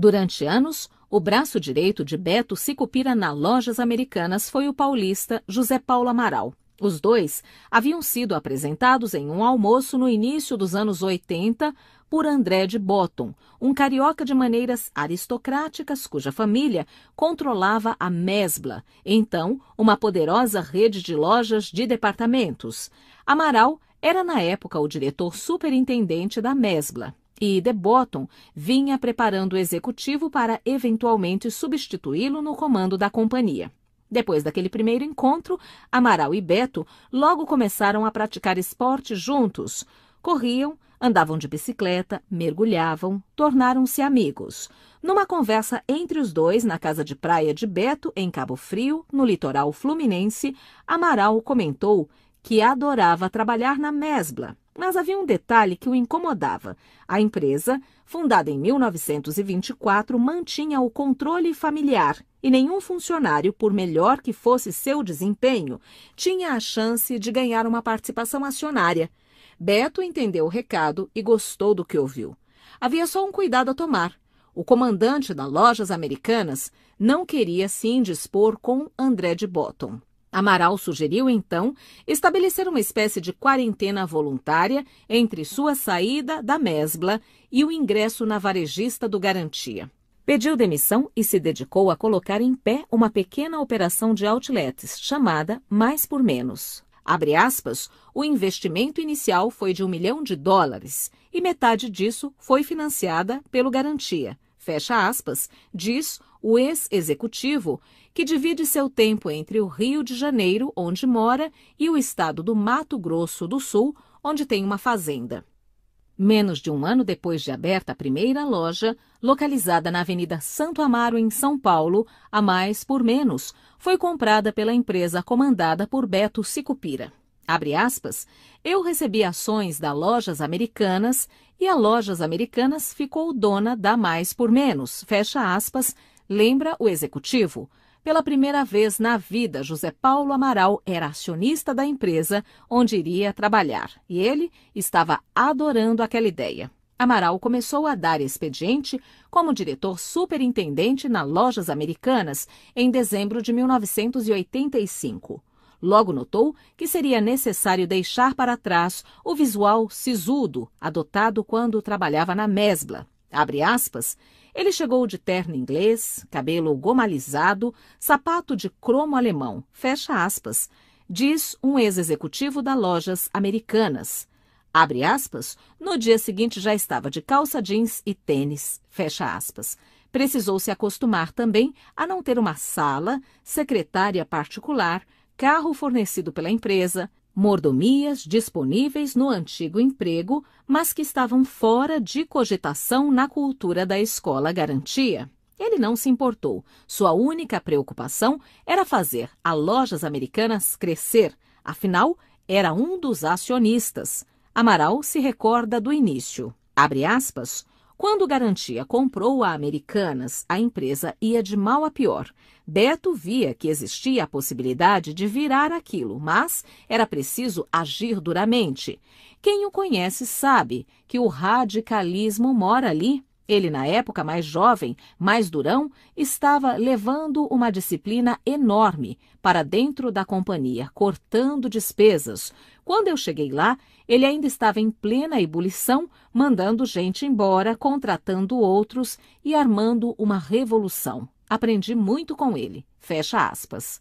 Durante anos, o braço direito de Beto Sicupira na Lojas Americanas foi o paulista José Paulo Amaral. Os dois haviam sido apresentados em um almoço no início dos anos 80 por André de Botton, um carioca de maneiras aristocráticas cuja família controlava a Mesbla, então uma poderosa rede de lojas de departamentos. Amaral era na época o diretor superintendente da Mesbla e The Bottom vinha preparando o executivo para eventualmente substituí-lo no comando da companhia. Depois daquele primeiro encontro, Amaral e Beto logo começaram a praticar esporte juntos. Corriam, andavam de bicicleta, mergulhavam, tornaram-se amigos. Numa conversa entre os dois na casa de praia de Beto, em Cabo Frio, no litoral fluminense, Amaral comentou que adorava trabalhar na Mesbla, mas havia um detalhe que o incomodava. A empresa, fundada em 1924, mantinha o controle familiar e nenhum funcionário, por melhor que fosse seu desempenho, tinha a chance de ganhar uma participação acionária. Beto entendeu o recado e gostou do que ouviu. Havia só um cuidado a tomar. O comandante das lojas americanas não queria se indispor com André de Botton. Amaral sugeriu, então, estabelecer uma espécie de quarentena voluntária entre sua saída da Mesbla e o ingresso na varejista do Garantia. Pediu demissão e se dedicou a colocar em pé uma pequena operação de outlets chamada Mais por Menos. Abre aspas, o investimento inicial foi de um milhão de dólares e metade disso foi financiada pelo Garantia. Fecha aspas, diz o ex-executivo, que divide seu tempo entre o Rio de Janeiro, onde mora, e o estado do Mato Grosso do Sul, onde tem uma fazenda. Menos de um ano depois de aberta a primeira loja, localizada na Avenida Santo Amaro, em São Paulo, a mais por menos, foi comprada pela empresa comandada por Beto Sicupira. Abre aspas, eu recebi ações da Lojas Americanas e a Lojas Americanas ficou dona da Mais por Menos, fecha aspas, Lembra o executivo? Pela primeira vez na vida, José Paulo Amaral era acionista da empresa onde iria trabalhar e ele estava adorando aquela ideia. Amaral começou a dar expediente como diretor superintendente na Lojas Americanas em dezembro de 1985. Logo notou que seria necessário deixar para trás o visual sisudo adotado quando trabalhava na Mesbla. Abre aspas, ele chegou de terno inglês, cabelo gomalizado, sapato de cromo alemão, fecha aspas, diz um ex-executivo da Lojas Americanas. Abre aspas, no dia seguinte já estava de calça jeans e tênis, fecha aspas. Precisou se acostumar também a não ter uma sala, secretária particular, carro fornecido pela empresa, mordomias disponíveis no antigo emprego, mas que estavam fora de cogitação na cultura da escola garantia. Ele não se importou. Sua única preocupação era fazer a Lojas Americanas crescer. Afinal, era um dos acionistas. Amaral se recorda do início. Abre aspas. Quando Garantia comprou a Americanas, a empresa ia de mal a pior. Beto via que existia a possibilidade de virar aquilo, mas era preciso agir duramente. Quem o conhece sabe que o radicalismo mora ali. Ele, na época mais jovem, mais durão, estava levando uma disciplina enorme para dentro da companhia, cortando despesas. Quando eu cheguei lá, ele ainda estava em plena ebulição, mandando gente embora, contratando outros e armando uma revolução. Aprendi muito com ele. Fecha aspas.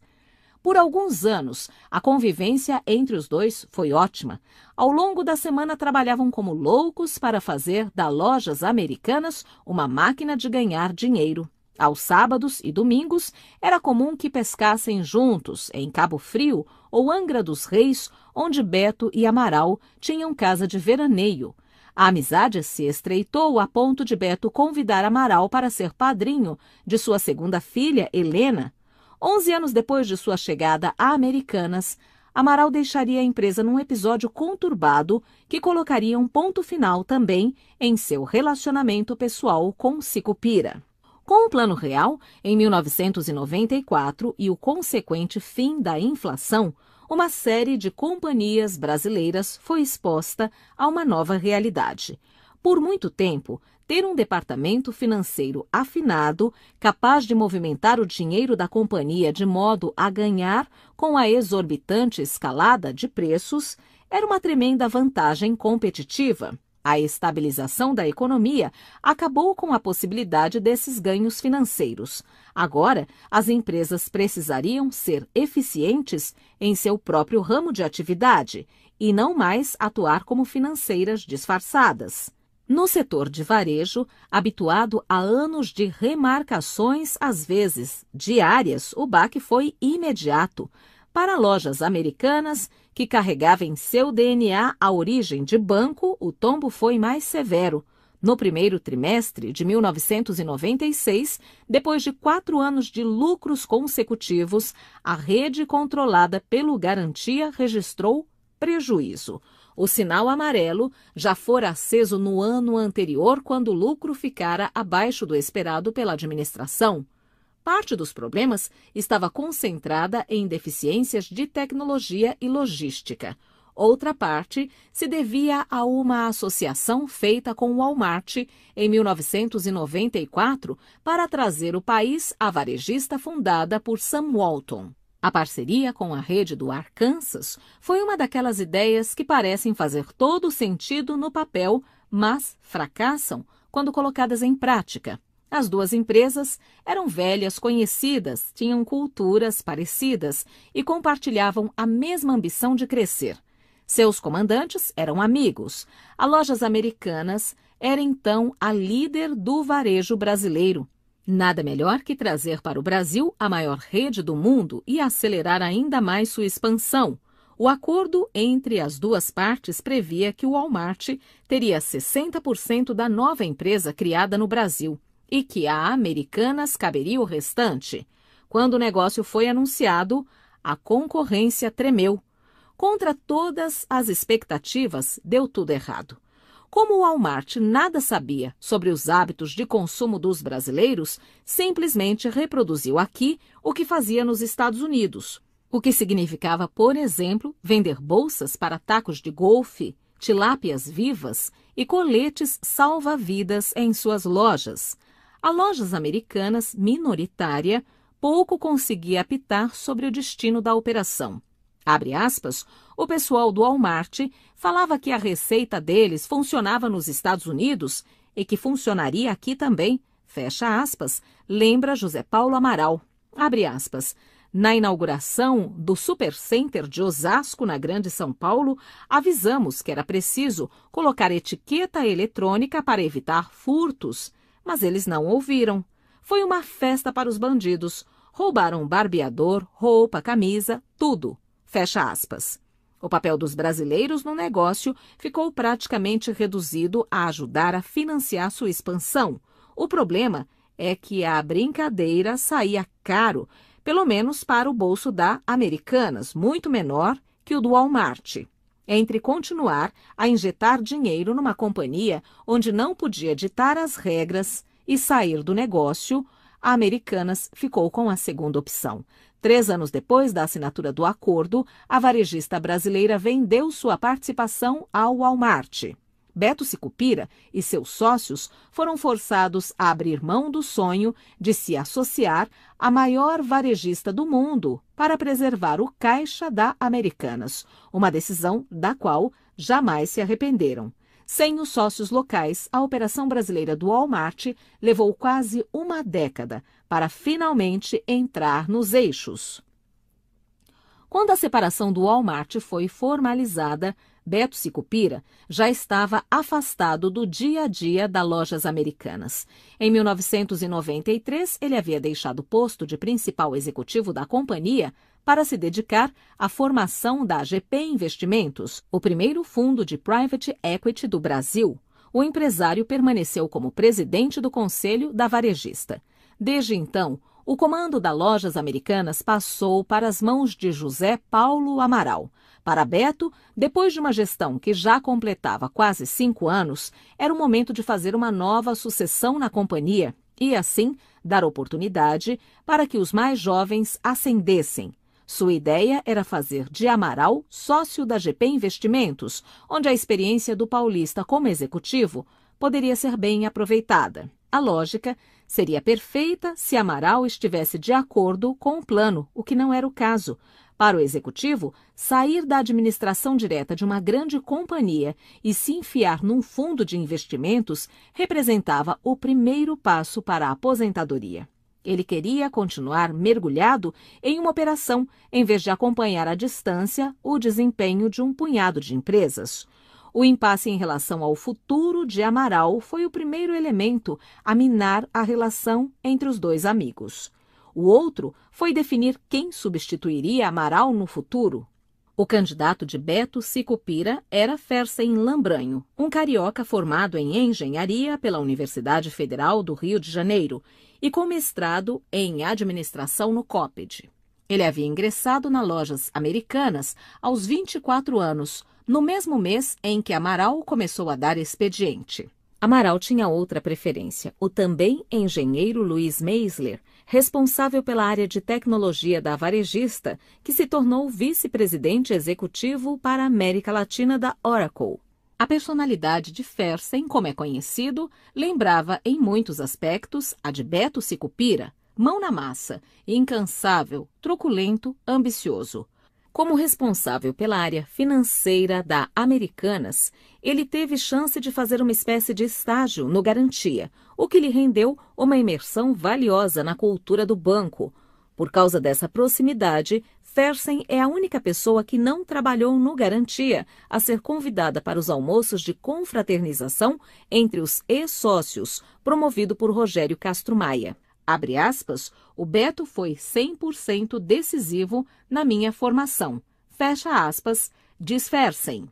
Por alguns anos, a convivência entre os dois foi ótima. Ao longo da semana, trabalhavam como loucos para fazer da Lojas Americanas uma máquina de ganhar dinheiro. Aos sábados e domingos, era comum que pescassem juntos, em Cabo Frio ou Angra dos Reis, onde Beto e Amaral tinham casa de veraneio. A amizade se estreitou a ponto de Beto convidar Amaral para ser padrinho de sua segunda filha, Helena. Onze anos depois de sua chegada a Americanas, Amaral deixaria a empresa num episódio conturbado que colocaria um ponto final também em seu relacionamento pessoal com Sicupira. Com o Plano Real, em 1994 e o consequente fim da inflação, uma série de companhias brasileiras foi exposta a uma nova realidade. Por muito tempo, ter um departamento financeiro afinado, capaz de movimentar o dinheiro da companhia de modo a ganhar com a exorbitante escalada de preços, era uma tremenda vantagem competitiva. A estabilização da economia acabou com a possibilidade desses ganhos financeiros. Agora, as empresas precisariam ser eficientes em seu próprio ramo de atividade e não mais atuar como financeiras disfarçadas. No setor de varejo, habituado a anos de remarcações, às vezes diárias, o baque foi imediato. Para lojas americanas que carregava em seu DNA a origem de banco, o tombo foi mais severo. No primeiro trimestre de 1996, depois de quatro anos de lucros consecutivos, a rede controlada pelo Garantia registrou prejuízo. O sinal amarelo já fora aceso no ano anterior, quando o lucro ficara abaixo do esperado pela administração parte dos problemas estava concentrada em deficiências de tecnologia e logística. Outra parte se devia a uma associação feita com o Walmart em 1994 para trazer o país à varejista fundada por Sam Walton. A parceria com a rede do Arkansas foi uma daquelas ideias que parecem fazer todo sentido no papel, mas fracassam quando colocadas em prática. As duas empresas eram velhas conhecidas, tinham culturas parecidas e compartilhavam a mesma ambição de crescer. Seus comandantes eram amigos. A Lojas Americanas era então a líder do varejo brasileiro. Nada melhor que trazer para o Brasil a maior rede do mundo e acelerar ainda mais sua expansão. O acordo entre as duas partes previa que o Walmart teria 60% da nova empresa criada no Brasil e que a Americanas caberia o restante. Quando o negócio foi anunciado, a concorrência tremeu. Contra todas as expectativas, deu tudo errado. Como o Walmart nada sabia sobre os hábitos de consumo dos brasileiros, simplesmente reproduziu aqui o que fazia nos Estados Unidos. O que significava, por exemplo, vender bolsas para tacos de golfe, tilápias vivas e coletes salva-vidas em suas lojas a Lojas Americanas, minoritária, pouco conseguia apitar sobre o destino da operação. Abre aspas, o pessoal do Walmart falava que a receita deles funcionava nos Estados Unidos e que funcionaria aqui também. Fecha aspas, lembra José Paulo Amaral. Abre aspas. Na inauguração do Supercenter de Osasco, na Grande São Paulo, avisamos que era preciso colocar etiqueta eletrônica para evitar furtos mas eles não ouviram. Foi uma festa para os bandidos. Roubaram barbeador, roupa, camisa, tudo. Fecha aspas. O papel dos brasileiros no negócio ficou praticamente reduzido a ajudar a financiar sua expansão. O problema é que a brincadeira saía caro, pelo menos para o bolso da Americanas, muito menor que o do Walmart entre continuar a injetar dinheiro numa companhia onde não podia ditar as regras e sair do negócio, a Americanas ficou com a segunda opção. Três anos depois da assinatura do acordo, a varejista brasileira vendeu sua participação ao Walmart. Beto Sicupira e seus sócios foram forçados a abrir mão do sonho de se associar à maior varejista do mundo para preservar o caixa da Americanas, uma decisão da qual jamais se arrependeram. Sem os sócios locais, a operação brasileira do Walmart levou quase uma década para finalmente entrar nos eixos. Quando a separação do Walmart foi formalizada, Beto Sicupira já estava afastado do dia a dia das Lojas Americanas. Em 1993, ele havia deixado o posto de principal executivo da companhia para se dedicar à formação da AGP Investimentos, o primeiro fundo de private equity do Brasil. O empresário permaneceu como presidente do conselho da varejista. Desde então, o comando das Lojas Americanas passou para as mãos de José Paulo Amaral. Para Beto, depois de uma gestão que já completava quase cinco anos, era o momento de fazer uma nova sucessão na companhia e, assim, dar oportunidade para que os mais jovens ascendessem. Sua ideia era fazer de Amaral sócio da GP Investimentos, onde a experiência do paulista como executivo poderia ser bem aproveitada. A lógica seria perfeita se Amaral estivesse de acordo com o plano, o que não era o caso. Para o executivo, sair da administração direta de uma grande companhia e se enfiar num fundo de investimentos representava o primeiro passo para a aposentadoria. Ele queria continuar mergulhado em uma operação, em vez de acompanhar à distância o desempenho de um punhado de empresas. O impasse em relação ao futuro de Amaral foi o primeiro elemento a minar a relação entre os dois amigos. O outro foi definir quem substituiria Amaral no futuro. O candidato de Beto Sicupira era Fersen Lambranho, um carioca formado em engenharia pela Universidade Federal do Rio de Janeiro e com mestrado em administração no COPED. Ele havia ingressado na lojas americanas aos 24 anos, no mesmo mês em que Amaral começou a dar expediente. Amaral tinha outra preferência, o também engenheiro Luiz Meisler, responsável pela área de tecnologia da Varejista, que se tornou vice-presidente executivo para a América Latina da Oracle. A personalidade de Fersen, como é conhecido, lembrava em muitos aspectos a de Beto Sicupira, mão na massa, incansável, truculento, ambicioso. Como responsável pela área financeira da Americanas, ele teve chance de fazer uma espécie de estágio no Garantia, o que lhe rendeu uma imersão valiosa na cultura do banco. Por causa dessa proximidade, Fersen é a única pessoa que não trabalhou no Garantia a ser convidada para os almoços de confraternização entre os ex-sócios, promovido por Rogério Castro Maia. Abre aspas, o Beto foi 100% decisivo na minha formação. Fecha aspas, dispersem.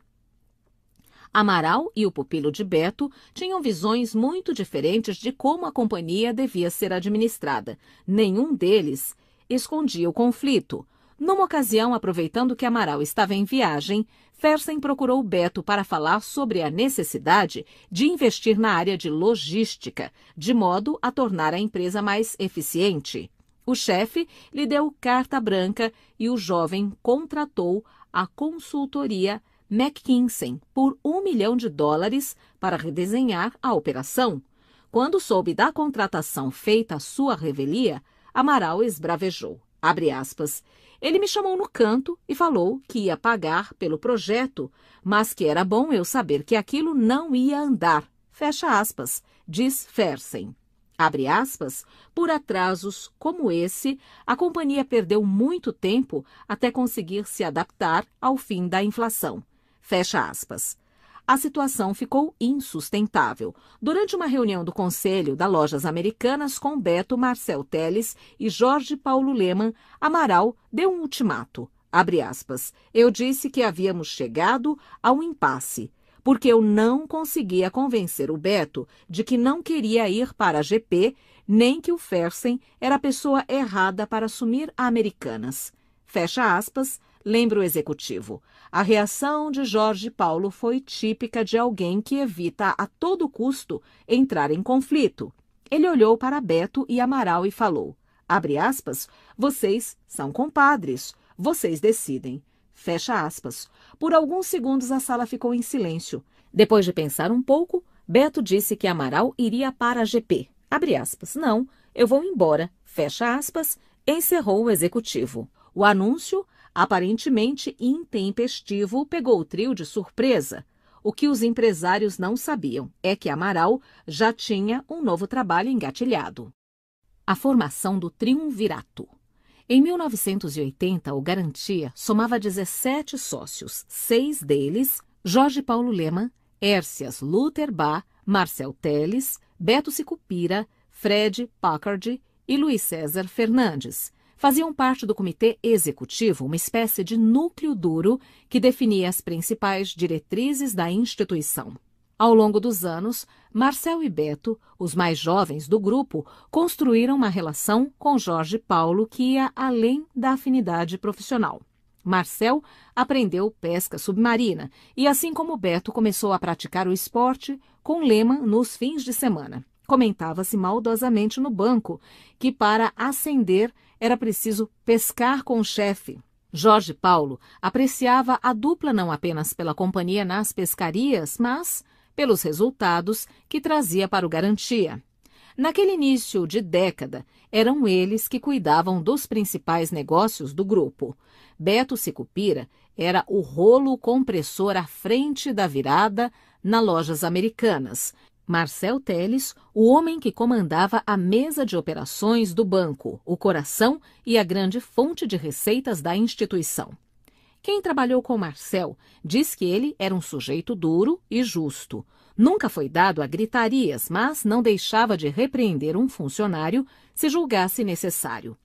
Amaral e o pupilo de Beto tinham visões muito diferentes de como a companhia devia ser administrada. Nenhum deles escondia o conflito. Numa ocasião, aproveitando que Amaral estava em viagem, Fersen procurou Beto para falar sobre a necessidade de investir na área de logística, de modo a tornar a empresa mais eficiente. O chefe lhe deu carta branca e o jovem contratou a consultoria McKinsey por um milhão de dólares para redesenhar a operação. Quando soube da contratação feita à sua revelia, Amaral esbravejou. Aspas, ele me chamou no canto e falou que ia pagar pelo projeto, mas que era bom eu saber que aquilo não ia andar. Fecha aspas, diz Fersen. Abre aspas, por atrasos como esse, a companhia perdeu muito tempo até conseguir se adaptar ao fim da inflação. Fecha aspas a situação ficou insustentável. Durante uma reunião do Conselho da Lojas Americanas com Beto Marcel Teles e Jorge Paulo Leman, Amaral deu um ultimato. Aspas, eu disse que havíamos chegado a um impasse, porque eu não conseguia convencer o Beto de que não queria ir para a GP, nem que o Fersen era a pessoa errada para assumir a Americanas. Fecha aspas, lembra o executivo. A reação de Jorge Paulo foi típica de alguém que evita a todo custo entrar em conflito. Ele olhou para Beto e Amaral e falou: abre aspas, vocês são compadres, vocês decidem. Fecha aspas. Por alguns segundos a sala ficou em silêncio. Depois de pensar um pouco, Beto disse que Amaral iria para a GP. Abre aspas. Não, eu vou embora. Fecha aspas. Encerrou o executivo. O anúncio aparentemente intempestivo, pegou o trio de surpresa. O que os empresários não sabiam é que Amaral já tinha um novo trabalho engatilhado. A formação do Triunvirato. Em 1980, o Garantia somava 17 sócios, seis deles Jorge Paulo Lema, Hércias Luther Bá, Marcel Teles, Beto Sicupira, Fred Packard e Luiz César Fernandes faziam parte do Comitê Executivo, uma espécie de núcleo duro que definia as principais diretrizes da instituição. Ao longo dos anos, Marcel e Beto, os mais jovens do grupo, construíram uma relação com Jorge Paulo que ia além da afinidade profissional. Marcel aprendeu pesca submarina e, assim como Beto, começou a praticar o esporte com lema nos fins de semana. Comentava-se maldosamente no banco que, para ascender, era preciso pescar com o chefe. Jorge Paulo apreciava a dupla não apenas pela companhia nas pescarias, mas pelos resultados que trazia para o Garantia. Naquele início de década, eram eles que cuidavam dos principais negócios do grupo. Beto Sicupira era o rolo compressor à frente da virada na Lojas Americanas, Marcel Teles, o homem que comandava a mesa de operações do banco, o coração e a grande fonte de receitas da instituição. Quem trabalhou com Marcel diz que ele era um sujeito duro e justo. Nunca foi dado a gritarias, mas não deixava de repreender um funcionário se julgasse necessário.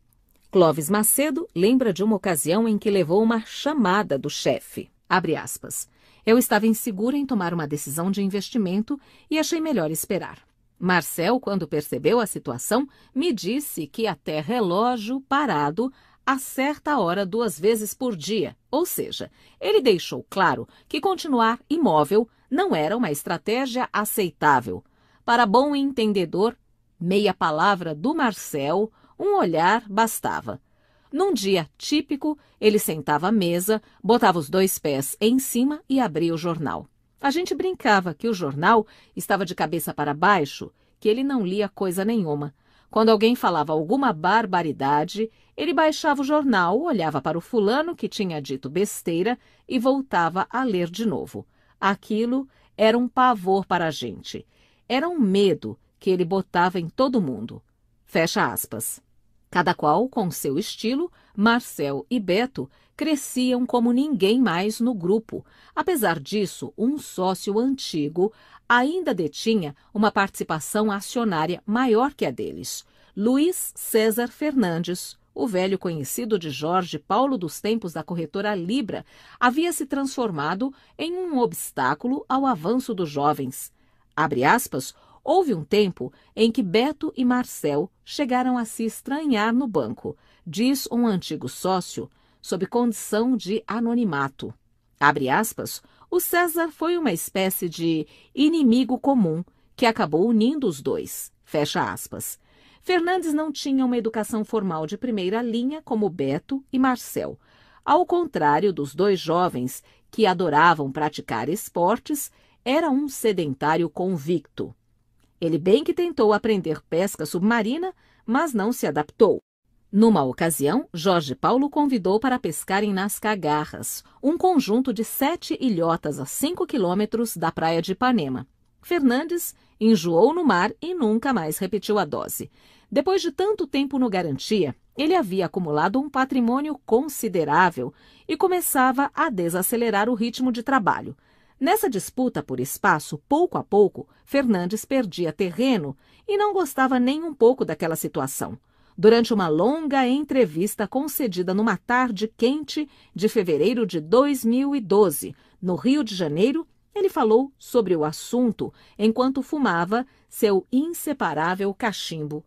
Clóvis Macedo lembra de uma ocasião em que levou uma chamada do chefe. Abre aspas. Eu estava insegura em tomar uma decisão de investimento e achei melhor esperar. Marcel, quando percebeu a situação, me disse que até relógio parado a certa hora duas vezes por dia. Ou seja, ele deixou claro que continuar imóvel não era uma estratégia aceitável. Para bom entendedor, meia palavra do Marcel, um olhar bastava. Num dia típico, ele sentava à mesa, botava os dois pés em cima e abria o jornal. A gente brincava que o jornal estava de cabeça para baixo, que ele não lia coisa nenhuma. Quando alguém falava alguma barbaridade, ele baixava o jornal, olhava para o fulano que tinha dito besteira e voltava a ler de novo. Aquilo era um pavor para a gente. Era um medo que ele botava em todo mundo. Fecha aspas. Cada qual com seu estilo, Marcel e Beto cresciam como ninguém mais no grupo. Apesar disso, um sócio antigo ainda detinha uma participação acionária maior que a deles. Luiz César Fernandes, o velho conhecido de Jorge Paulo dos tempos da corretora Libra, havia se transformado em um obstáculo ao avanço dos jovens. Abre aspas, Houve um tempo em que Beto e Marcel chegaram a se estranhar no banco, diz um antigo sócio, sob condição de anonimato. Abre aspas, o César foi uma espécie de inimigo comum que acabou unindo os dois. Fecha aspas. Fernandes não tinha uma educação formal de primeira linha como Beto e Marcel. Ao contrário dos dois jovens que adoravam praticar esportes, era um sedentário convicto. Ele bem que tentou aprender pesca submarina, mas não se adaptou. Numa ocasião, Jorge Paulo convidou para pescar em Nascagarras, um conjunto de sete ilhotas a cinco quilômetros da praia de Ipanema. Fernandes enjoou no mar e nunca mais repetiu a dose. Depois de tanto tempo no Garantia, ele havia acumulado um patrimônio considerável e começava a desacelerar o ritmo de trabalho. Nessa disputa por espaço, pouco a pouco, Fernandes perdia terreno e não gostava nem um pouco daquela situação. Durante uma longa entrevista concedida numa tarde quente de fevereiro de 2012, no Rio de Janeiro, ele falou sobre o assunto enquanto fumava seu inseparável cachimbo.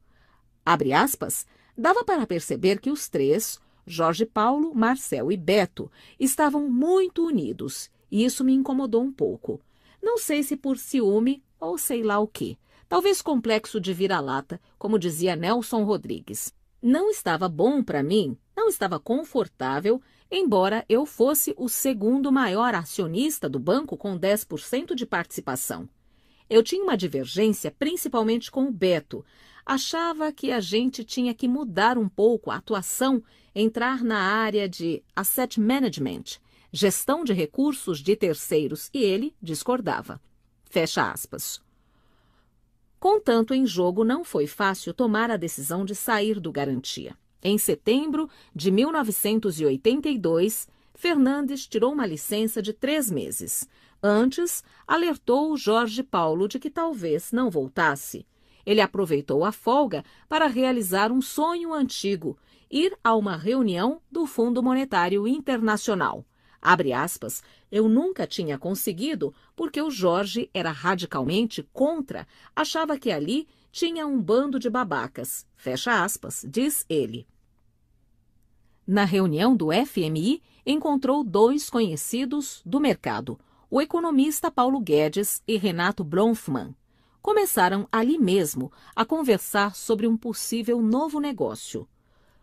Abre aspas, dava para perceber que os três, Jorge Paulo, Marcel e Beto, estavam muito unidos e isso me incomodou um pouco. Não sei se por ciúme ou sei lá o quê. Talvez complexo de vira-lata, como dizia Nelson Rodrigues. Não estava bom para mim, não estava confortável, embora eu fosse o segundo maior acionista do banco com 10% de participação. Eu tinha uma divergência principalmente com o Beto. Achava que a gente tinha que mudar um pouco a atuação, entrar na área de asset management gestão de recursos de terceiros e ele discordava. Fecha aspas. Contanto em jogo, não foi fácil tomar a decisão de sair do Garantia. Em setembro de 1982, Fernandes tirou uma licença de três meses. Antes, alertou Jorge Paulo de que talvez não voltasse. Ele aproveitou a folga para realizar um sonho antigo: ir a uma reunião do Fundo Monetário Internacional. Abre aspas, eu nunca tinha conseguido porque o Jorge era radicalmente contra, achava que ali tinha um bando de babacas. Fecha aspas, diz ele. Na reunião do FMI, encontrou dois conhecidos do mercado, o economista Paulo Guedes e Renato Bronfman. Começaram ali mesmo a conversar sobre um possível novo negócio.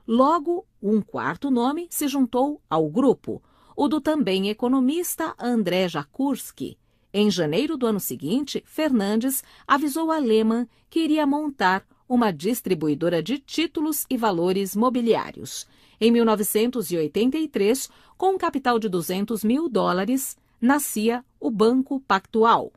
Logo, um quarto nome se juntou ao grupo, o do também economista André Jakurski. Em janeiro do ano seguinte, Fernandes avisou a Lehman que iria montar uma distribuidora de títulos e valores mobiliários. Em 1983, com um capital de 200 mil dólares, nascia o Banco Pactual.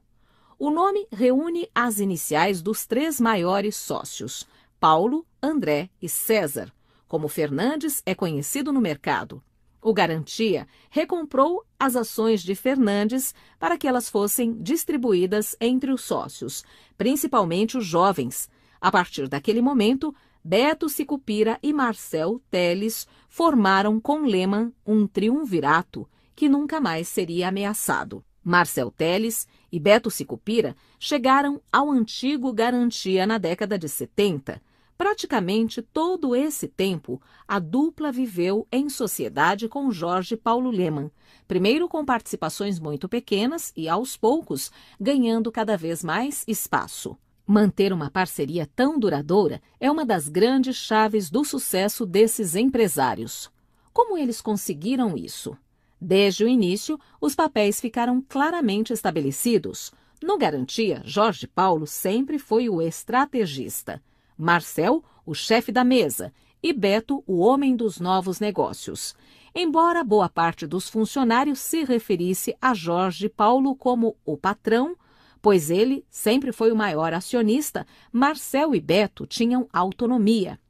O nome reúne as iniciais dos três maiores sócios, Paulo, André e César, como Fernandes é conhecido no mercado. O Garantia recomprou as ações de Fernandes para que elas fossem distribuídas entre os sócios, principalmente os jovens. A partir daquele momento, Beto Sicupira e Marcel Teles formaram com Leman um triunvirato que nunca mais seria ameaçado. Marcel Teles e Beto Sicupira chegaram ao antigo Garantia na década de 70. Praticamente todo esse tempo, a dupla viveu em sociedade com Jorge Paulo Leman, primeiro com participações muito pequenas e, aos poucos, ganhando cada vez mais espaço. Manter uma parceria tão duradoura é uma das grandes chaves do sucesso desses empresários. Como eles conseguiram isso? Desde o início, os papéis ficaram claramente estabelecidos. No Garantia, Jorge Paulo sempre foi o estrategista. Marcel, o chefe da mesa, e Beto, o homem dos novos negócios. Embora boa parte dos funcionários se referisse a Jorge Paulo como o patrão, pois ele sempre foi o maior acionista, Marcel e Beto tinham autonomia.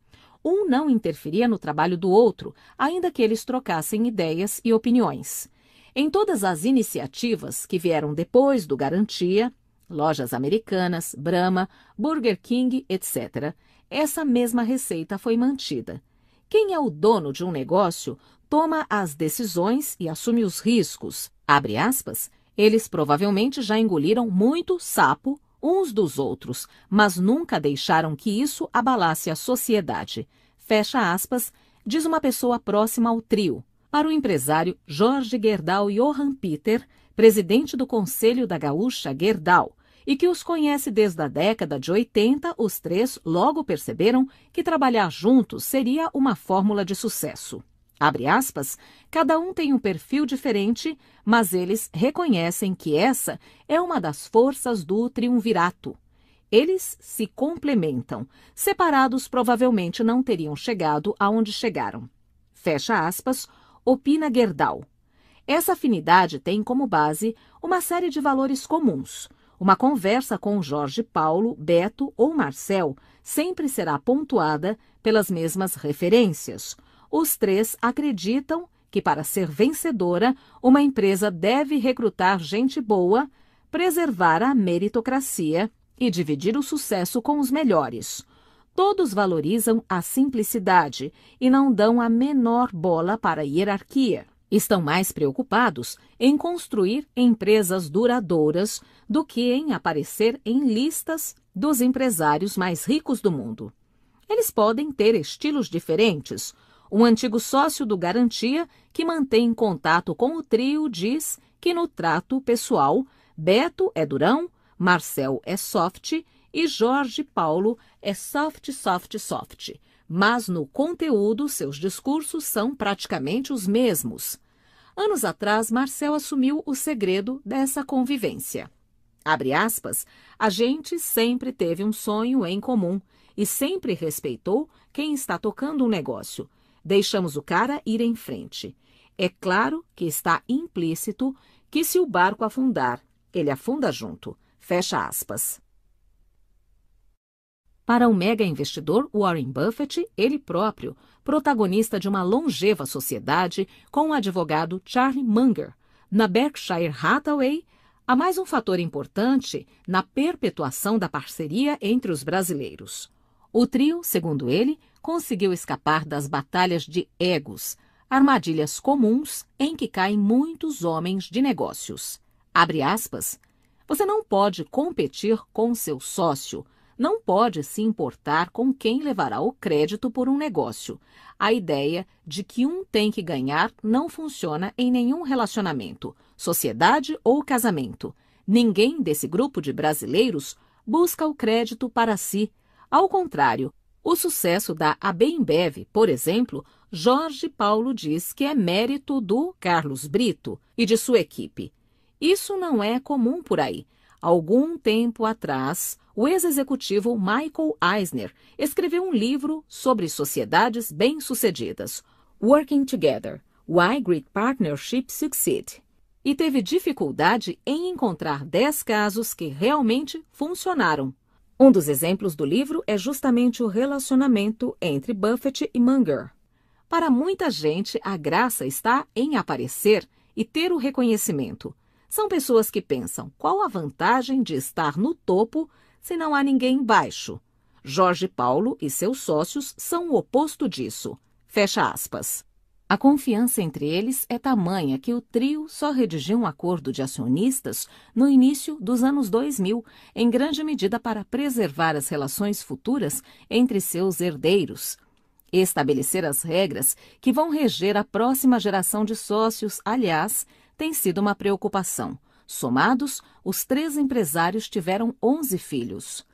Um não interferia no trabalho do outro, ainda que eles trocassem ideias e opiniões. Em todas as iniciativas que vieram depois do Garantia, lojas americanas, Brahma, Burger King, etc., essa mesma receita foi mantida. Quem é o dono de um negócio toma as decisões e assume os riscos. Abre aspas, eles provavelmente já engoliram muito sapo uns dos outros, mas nunca deixaram que isso abalasse a sociedade. Fecha aspas, diz uma pessoa próxima ao trio. Para o empresário Jorge Gerdau Johan Peter, presidente do Conselho da Gaúcha Gerdau, e que os conhece desde a década de 80, os três logo perceberam que trabalhar juntos seria uma fórmula de sucesso. Abre aspas, cada um tem um perfil diferente, mas eles reconhecem que essa é uma das forças do triunvirato. Eles se complementam. Separados, provavelmente não teriam chegado aonde chegaram. Fecha aspas, opina Gerdau. Essa afinidade tem como base uma série de valores comuns, uma conversa com Jorge Paulo, Beto ou Marcel sempre será pontuada pelas mesmas referências. Os três acreditam que, para ser vencedora, uma empresa deve recrutar gente boa, preservar a meritocracia e dividir o sucesso com os melhores. Todos valorizam a simplicidade e não dão a menor bola para a hierarquia. Estão mais preocupados em construir empresas duradouras do que em aparecer em listas dos empresários mais ricos do mundo. Eles podem ter estilos diferentes. Um antigo sócio do Garantia, que mantém contato com o trio, diz que no trato pessoal, Beto é durão, Marcel é soft e Jorge Paulo é soft, soft, soft mas no conteúdo seus discursos são praticamente os mesmos. Anos atrás, Marcel assumiu o segredo dessa convivência. Abre aspas, a gente sempre teve um sonho em comum e sempre respeitou quem está tocando um negócio. Deixamos o cara ir em frente. É claro que está implícito que se o barco afundar, ele afunda junto. Fecha aspas para o mega investidor Warren Buffett, ele próprio, protagonista de uma longeva sociedade com o advogado Charlie Munger. Na Berkshire Hathaway, há mais um fator importante na perpetuação da parceria entre os brasileiros. O trio, segundo ele, conseguiu escapar das batalhas de egos, armadilhas comuns em que caem muitos homens de negócios. Abre aspas. Você não pode competir com seu sócio não pode se importar com quem levará o crédito por um negócio. A ideia de que um tem que ganhar não funciona em nenhum relacionamento, sociedade ou casamento. Ninguém desse grupo de brasileiros busca o crédito para si. Ao contrário, o sucesso da Abembev, por exemplo, Jorge Paulo diz que é mérito do Carlos Brito e de sua equipe. Isso não é comum por aí. Algum tempo atrás, o ex-executivo Michael Eisner escreveu um livro sobre sociedades bem-sucedidas, Working Together: Why Great Partnerships Succeed, e teve dificuldade em encontrar 10 casos que realmente funcionaram. Um dos exemplos do livro é justamente o relacionamento entre Buffett e Munger. Para muita gente, a graça está em aparecer e ter o reconhecimento. São pessoas que pensam qual a vantagem de estar no topo se não há ninguém embaixo. Jorge Paulo e seus sócios são o oposto disso. Fecha aspas. A confiança entre eles é tamanha que o trio só redigiu um acordo de acionistas no início dos anos 2000, em grande medida para preservar as relações futuras entre seus herdeiros. Estabelecer as regras que vão reger a próxima geração de sócios, aliás, tem sido uma preocupação. Somados, os três empresários tiveram 11 filhos.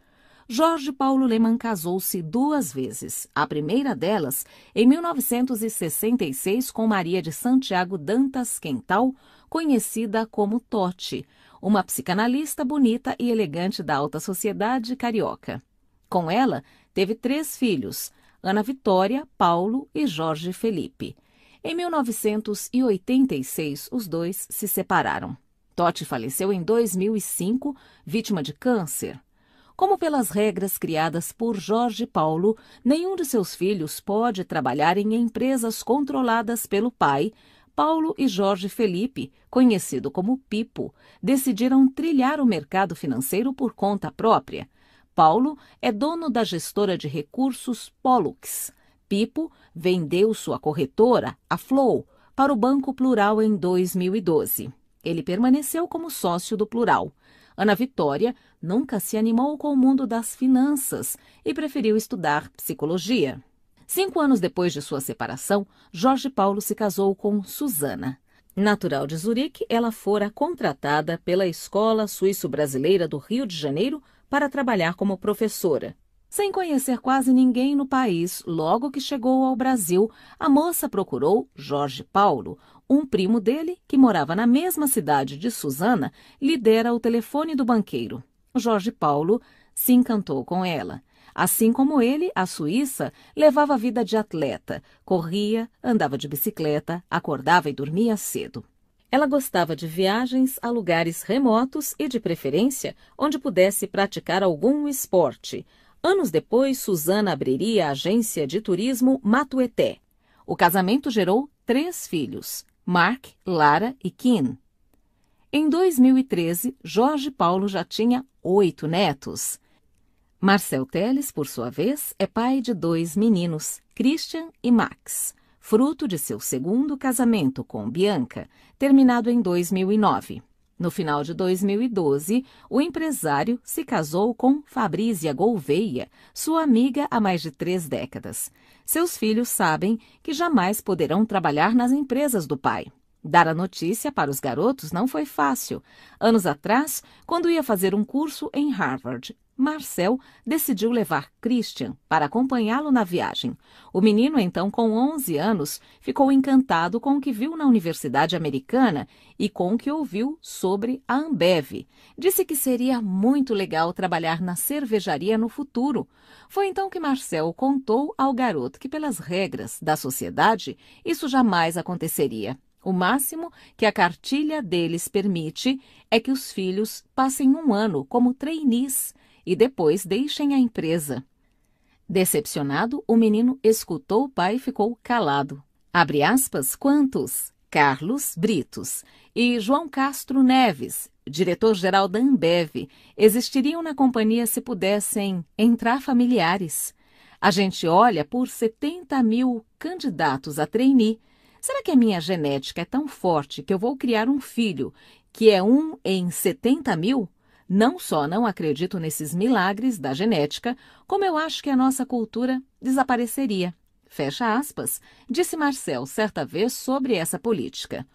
Jorge Paulo Leman casou-se duas vezes. A primeira delas, em 1966, com Maria de Santiago Dantas Quental, conhecida como Totti, uma psicanalista bonita e elegante da alta sociedade carioca. Com ela, teve três filhos: Ana Vitória, Paulo e Jorge Felipe. Em 1986, os dois se separaram. Totti faleceu em 2005, vítima de câncer. Como pelas regras criadas por Jorge Paulo, nenhum de seus filhos pode trabalhar em empresas controladas pelo pai, Paulo e Jorge Felipe, conhecido como Pipo, decidiram trilhar o mercado financeiro por conta própria. Paulo é dono da gestora de recursos Pollux. Pipo vendeu sua corretora, a Flow, para o Banco Plural em 2012. Ele permaneceu como sócio do Plural. Ana Vitória nunca se animou com o mundo das finanças e preferiu estudar psicologia. Cinco anos depois de sua separação, Jorge Paulo se casou com Suzana. Natural de Zurique, ela fora contratada pela Escola Suíço-Brasileira do Rio de Janeiro para trabalhar como professora. Sem conhecer quase ninguém no país, logo que chegou ao Brasil, a moça procurou Jorge Paulo. Um primo dele, que morava na mesma cidade de Suzana, lhe dera o telefone do banqueiro. Jorge Paulo se encantou com ela. Assim como ele, a Suíça levava a vida de atleta, corria, andava de bicicleta, acordava e dormia cedo. Ela gostava de viagens a lugares remotos e, de preferência, onde pudesse praticar algum esporte. Anos depois, Suzana abriria a agência de turismo Matueté. O casamento gerou três filhos, Mark, Lara e Kim. Em 2013, Jorge Paulo já tinha oito netos. Marcel Teles, por sua vez, é pai de dois meninos, Christian e Max, fruto de seu segundo casamento com Bianca, terminado em 2009. No final de 2012, o empresário se casou com Fabrícia Gouveia, sua amiga há mais de três décadas. Seus filhos sabem que jamais poderão trabalhar nas empresas do pai. Dar a notícia para os garotos não foi fácil. Anos atrás, quando ia fazer um curso em Harvard, Marcel decidiu levar Christian para acompanhá-lo na viagem. O menino, então com 11 anos, ficou encantado com o que viu na Universidade Americana e com o que ouviu sobre a Ambev. Disse que seria muito legal trabalhar na cervejaria no futuro. Foi então que Marcel contou ao garoto que, pelas regras da sociedade, isso jamais aconteceria. O máximo que a cartilha deles permite é que os filhos passem um ano como trainees e depois deixem a empresa. Decepcionado, o menino escutou o pai e ficou calado. Abre aspas, quantos? Carlos Britos e João Castro Neves, diretor-geral da Ambev, existiriam na companhia se pudessem entrar familiares. A gente olha por 70 mil candidatos a trainee. Será que a minha genética é tão forte que eu vou criar um filho que é um em 70 mil? Não só não acredito nesses milagres da genética, como eu acho que a nossa cultura desapareceria. Fecha aspas, disse Marcel certa vez sobre essa política.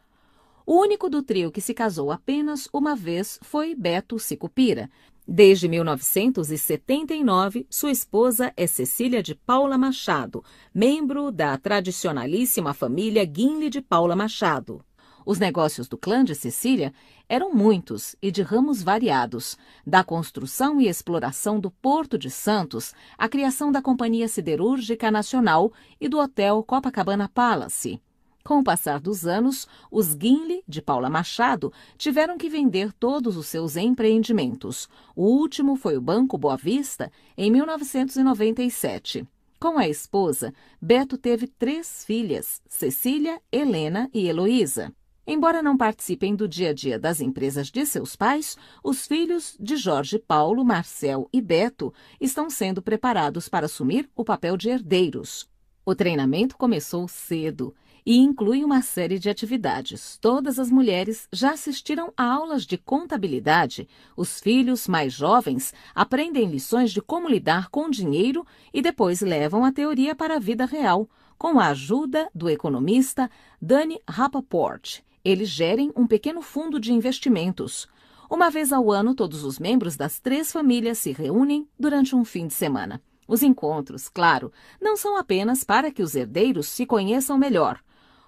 O único do trio que se casou apenas uma vez foi Beto Sicupira. Desde 1979, sua esposa é Cecília de Paula Machado, membro da tradicionalíssima família Guinle de Paula Machado. Os negócios do clã de Sicília eram muitos e de ramos variados, da construção e exploração do Porto de Santos, à criação da Companhia Siderúrgica Nacional e do Hotel Copacabana Palace. Com o passar dos anos, os Guinle, de Paula Machado, tiveram que vender todos os seus empreendimentos. O último foi o Banco Boa Vista, em 1997. Com a esposa, Beto teve três filhas, Cecília, Helena e Heloísa. Embora não participem do dia a dia das empresas de seus pais, os filhos de Jorge Paulo, Marcel e Beto estão sendo preparados para assumir o papel de herdeiros. O treinamento começou cedo e inclui uma série de atividades. Todas as mulheres já assistiram a aulas de contabilidade. Os filhos mais jovens aprendem lições de como lidar com dinheiro e depois levam a teoria para a vida real, com a ajuda do economista Dani Rappaport. Eles gerem um pequeno fundo de investimentos. Uma vez ao ano, todos os membros das três famílias se reúnem durante um fim de semana. Os encontros, claro, não são apenas para que os herdeiros se conheçam melhor.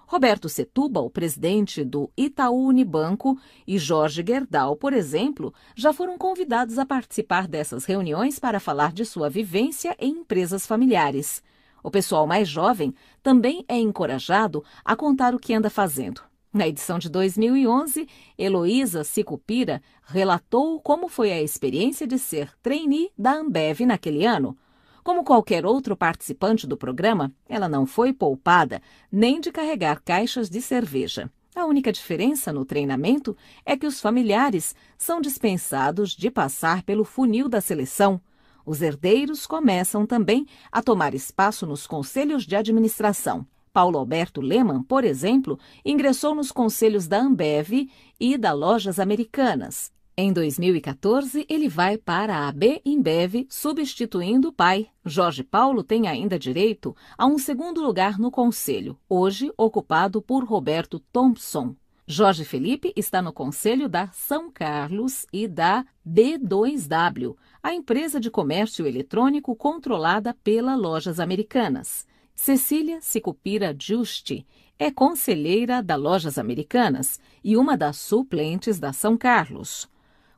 Roberto Setúbal, presidente do Itaú Unibanco, e Jorge Gerdau, por exemplo, já foram convidados a participar dessas reuniões para falar de sua vivência em empresas familiares. O pessoal mais jovem também é encorajado a contar o que anda fazendo. Na edição de 2011, Heloísa Sicupira relatou como foi a experiência de ser trainee da Ambev naquele ano. Como qualquer outro participante do programa, ela não foi poupada nem de carregar caixas de cerveja. A única diferença no treinamento é que os familiares são dispensados de passar pelo funil da seleção. Os herdeiros começam também a tomar espaço nos conselhos de administração. Paulo Alberto Lehmann, por exemplo, ingressou nos conselhos da Ambev e da Lojas Americanas. Em 2014, ele vai para a B Embev, substituindo o pai. Jorge Paulo tem ainda direito a um segundo lugar no conselho, hoje ocupado por Roberto Thompson. Jorge Felipe está no conselho da São Carlos e da B2W, a empresa de comércio eletrônico controlada pela Lojas Americanas. Cecília Sicupira Giusti é conselheira da Lojas Americanas e uma das suplentes da São Carlos.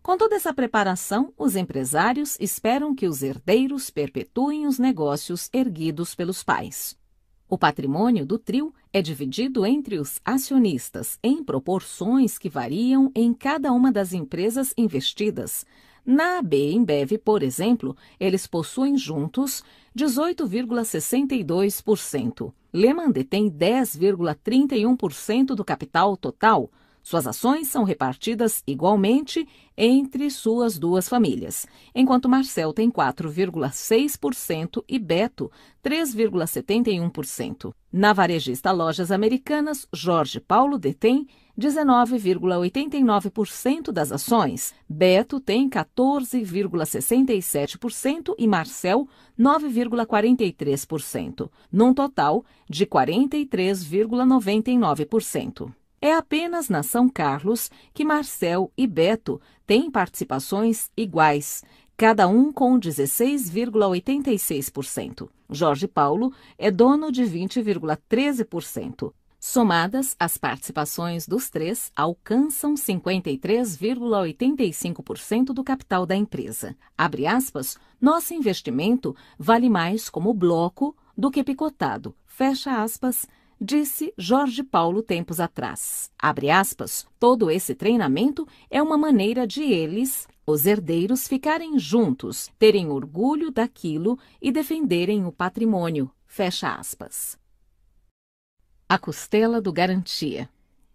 Com toda essa preparação, os empresários esperam que os herdeiros perpetuem os negócios erguidos pelos pais. O patrimônio do trio é dividido entre os acionistas em proporções que variam em cada uma das empresas investidas, na AB InBev, por exemplo, eles possuem juntos 18,62%. Lehman detém 10,31% do capital total, suas ações são repartidas igualmente entre suas duas famílias, enquanto Marcel tem 4,6% e Beto 3,71%. Na varejista Lojas Americanas, Jorge Paulo detém 19,89% das ações, Beto tem 14,67% e Marcel 9,43%, num total de 43,99%. É apenas na São Carlos que Marcel e Beto têm participações iguais, cada um com 16,86%. Jorge Paulo é dono de 20,13%. Somadas, as participações dos três alcançam 53,85% do capital da empresa. Abre aspas, nosso investimento vale mais como bloco do que picotado. Fecha aspas, disse Jorge Paulo tempos atrás. Abre aspas, todo esse treinamento é uma maneira de eles, os herdeiros, ficarem juntos, terem orgulho daquilo e defenderem o patrimônio. Fecha aspas. A costela do garantia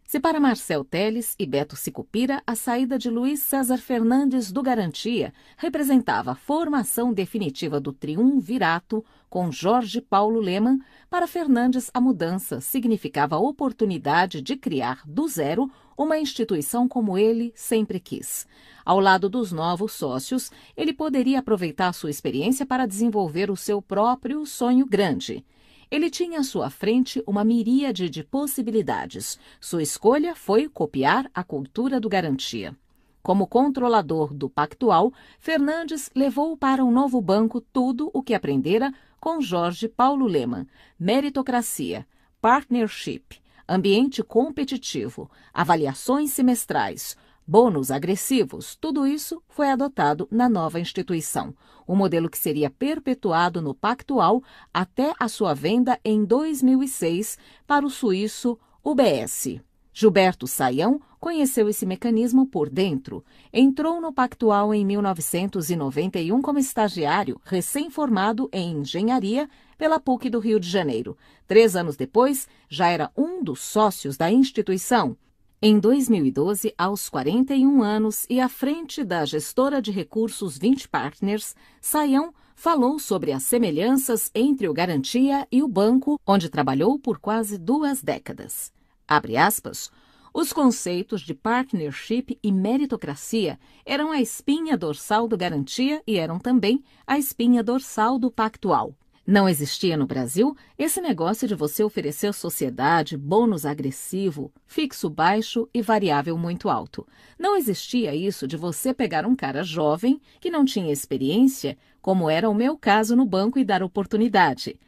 separa Marcel Teles e Beto Sicupira a saída de Luiz César Fernandes do Garantia representava a formação definitiva do triunvirato com Jorge Paulo Leman. Para Fernandes, a mudança significava a oportunidade de criar do zero uma instituição como ele sempre quis. Ao lado dos novos sócios, ele poderia aproveitar sua experiência para desenvolver o seu próprio sonho grande – ele tinha à sua frente uma miríade de possibilidades. Sua escolha foi copiar a cultura do garantia. Como controlador do Pactual, Fernandes levou para o um novo banco tudo o que aprendera com Jorge Paulo Leman: meritocracia, partnership, ambiente competitivo, avaliações semestrais, bônus agressivos, tudo isso foi adotado na nova instituição, um modelo que seria perpetuado no Pactual até a sua venda em 2006 para o suíço UBS. Gilberto Saião conheceu esse mecanismo por dentro. Entrou no Pactual em 1991 como estagiário, recém-formado em engenharia pela PUC do Rio de Janeiro. Três anos depois, já era um dos sócios da instituição. Em 2012, aos 41 anos e à frente da gestora de recursos 20 Partners, Saião falou sobre as semelhanças entre o Garantia e o banco, onde trabalhou por quase duas décadas. Abre aspas. Os conceitos de partnership e meritocracia eram a espinha dorsal do Garantia e eram também a espinha dorsal do Pactual. Não existia no Brasil esse negócio de você oferecer sociedade, bônus agressivo, fixo baixo e variável muito alto. Não existia isso de você pegar um cara jovem que não tinha experiência, como era o meu caso no banco, e dar oportunidade.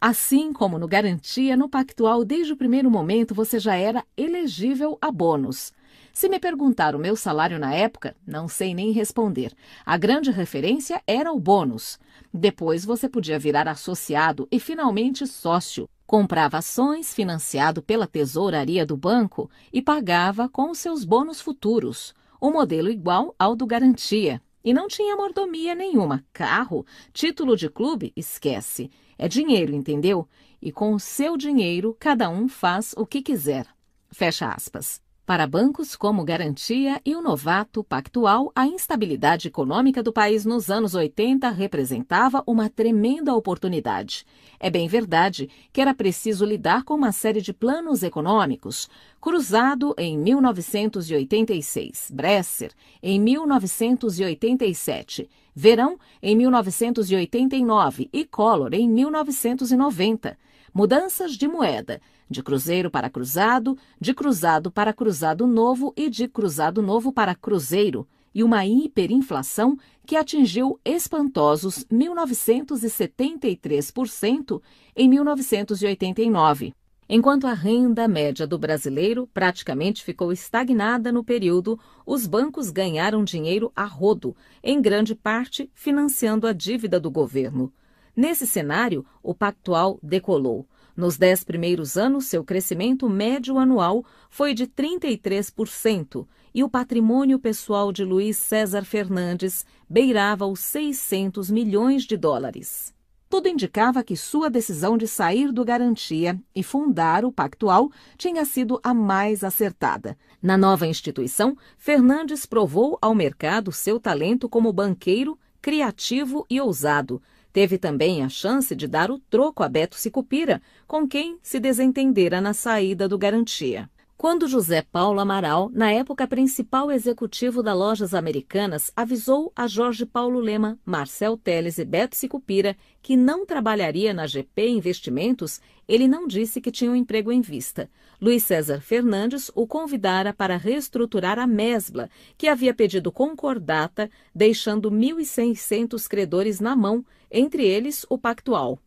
Assim como no Garantia, no Pactual, desde o primeiro momento você já era elegível a bônus. Se me perguntar o meu salário na época, não sei nem responder. A grande referência era o bônus. Depois você podia virar associado e finalmente sócio. Comprava ações financiado pela tesouraria do banco e pagava com os seus bônus futuros, um modelo igual ao do garantia. E não tinha mordomia nenhuma. Carro, título de clube, esquece. É dinheiro, entendeu? E com o seu dinheiro, cada um faz o que quiser. Fecha aspas para bancos como Garantia e o Novato Pactual, a instabilidade econômica do país nos anos 80 representava uma tremenda oportunidade. É bem verdade que era preciso lidar com uma série de planos econômicos. Cruzado em 1986, Bresser em 1987, Verão em 1989 e Collor em 1990. Mudanças de moeda de cruzeiro para cruzado, de cruzado para cruzado novo e de cruzado novo para cruzeiro, e uma hiperinflação que atingiu espantosos 1973% em 1989. Enquanto a renda média do brasileiro praticamente ficou estagnada no período, os bancos ganharam dinheiro a rodo, em grande parte financiando a dívida do governo. Nesse cenário, o Pactual decolou. Nos dez primeiros anos, seu crescimento médio anual foi de 33% e o patrimônio pessoal de Luiz César Fernandes beirava os 600 milhões de dólares. Tudo indicava que sua decisão de sair do Garantia e fundar o Pactual tinha sido a mais acertada. Na nova instituição, Fernandes provou ao mercado seu talento como banqueiro, criativo e ousado Teve também a chance de dar o troco a Beto Sicupira, com quem se desentendera na saída do Garantia. Quando José Paulo Amaral, na época principal executivo da Lojas Americanas, avisou a Jorge Paulo Lema, Marcel Teles e Beto Sicupira que não trabalharia na GP Investimentos, ele não disse que tinha um emprego em vista. Luiz César Fernandes o convidara para reestruturar a Mesbla, que havia pedido concordata, deixando 1.600 credores na mão entre eles o Pactual.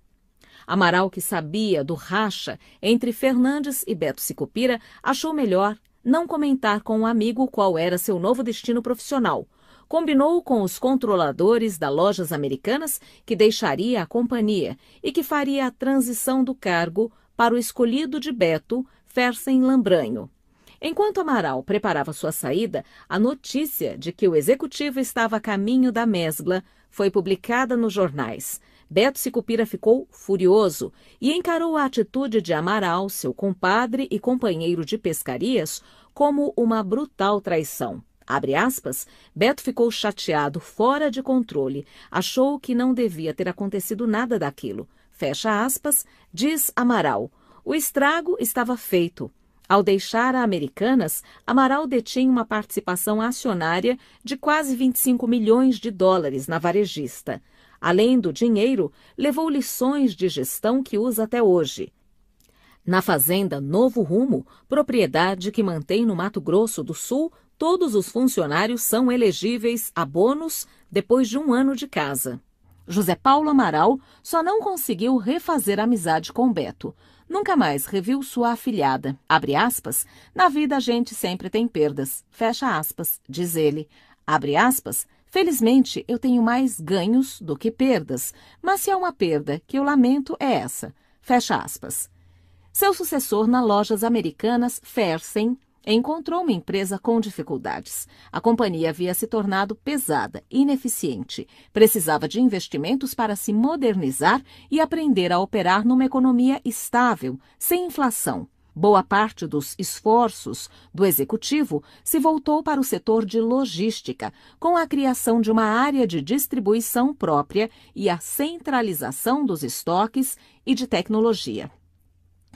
Amaral, que sabia do racha entre Fernandes e Beto Sicupira, achou melhor não comentar com o um amigo qual era seu novo destino profissional. Combinou com os controladores das lojas americanas que deixaria a companhia e que faria a transição do cargo para o escolhido de Beto, Fersen Lambranho. Enquanto Amaral preparava sua saída, a notícia de que o executivo estava a caminho da mesbla foi publicada nos jornais. Beto Sicupira ficou furioso e encarou a atitude de Amaral, seu compadre e companheiro de pescarias, como uma brutal traição. Abre aspas, Beto ficou chateado, fora de controle, achou que não devia ter acontecido nada daquilo. Fecha aspas, diz Amaral. O estrago estava feito. Ao deixar a Americanas, Amaral detinha uma participação acionária de quase 25 milhões de dólares na varejista. Além do dinheiro, levou lições de gestão que usa até hoje. Na fazenda Novo Rumo, propriedade que mantém no Mato Grosso do Sul, todos os funcionários são elegíveis a bônus depois de um ano de casa. José Paulo Amaral só não conseguiu refazer amizade com Beto nunca mais reviu sua afilhada. Abre aspas, na vida a gente sempre tem perdas. Fecha aspas, diz ele. Abre aspas, felizmente eu tenho mais ganhos do que perdas, mas se há uma perda que eu lamento é essa. Fecha aspas. Seu sucessor na Lojas Americanas, Fersen, encontrou uma empresa com dificuldades. A companhia havia se tornado pesada, ineficiente, precisava de investimentos para se modernizar e aprender a operar numa economia estável, sem inflação. Boa parte dos esforços do executivo se voltou para o setor de logística, com a criação de uma área de distribuição própria e a centralização dos estoques e de tecnologia.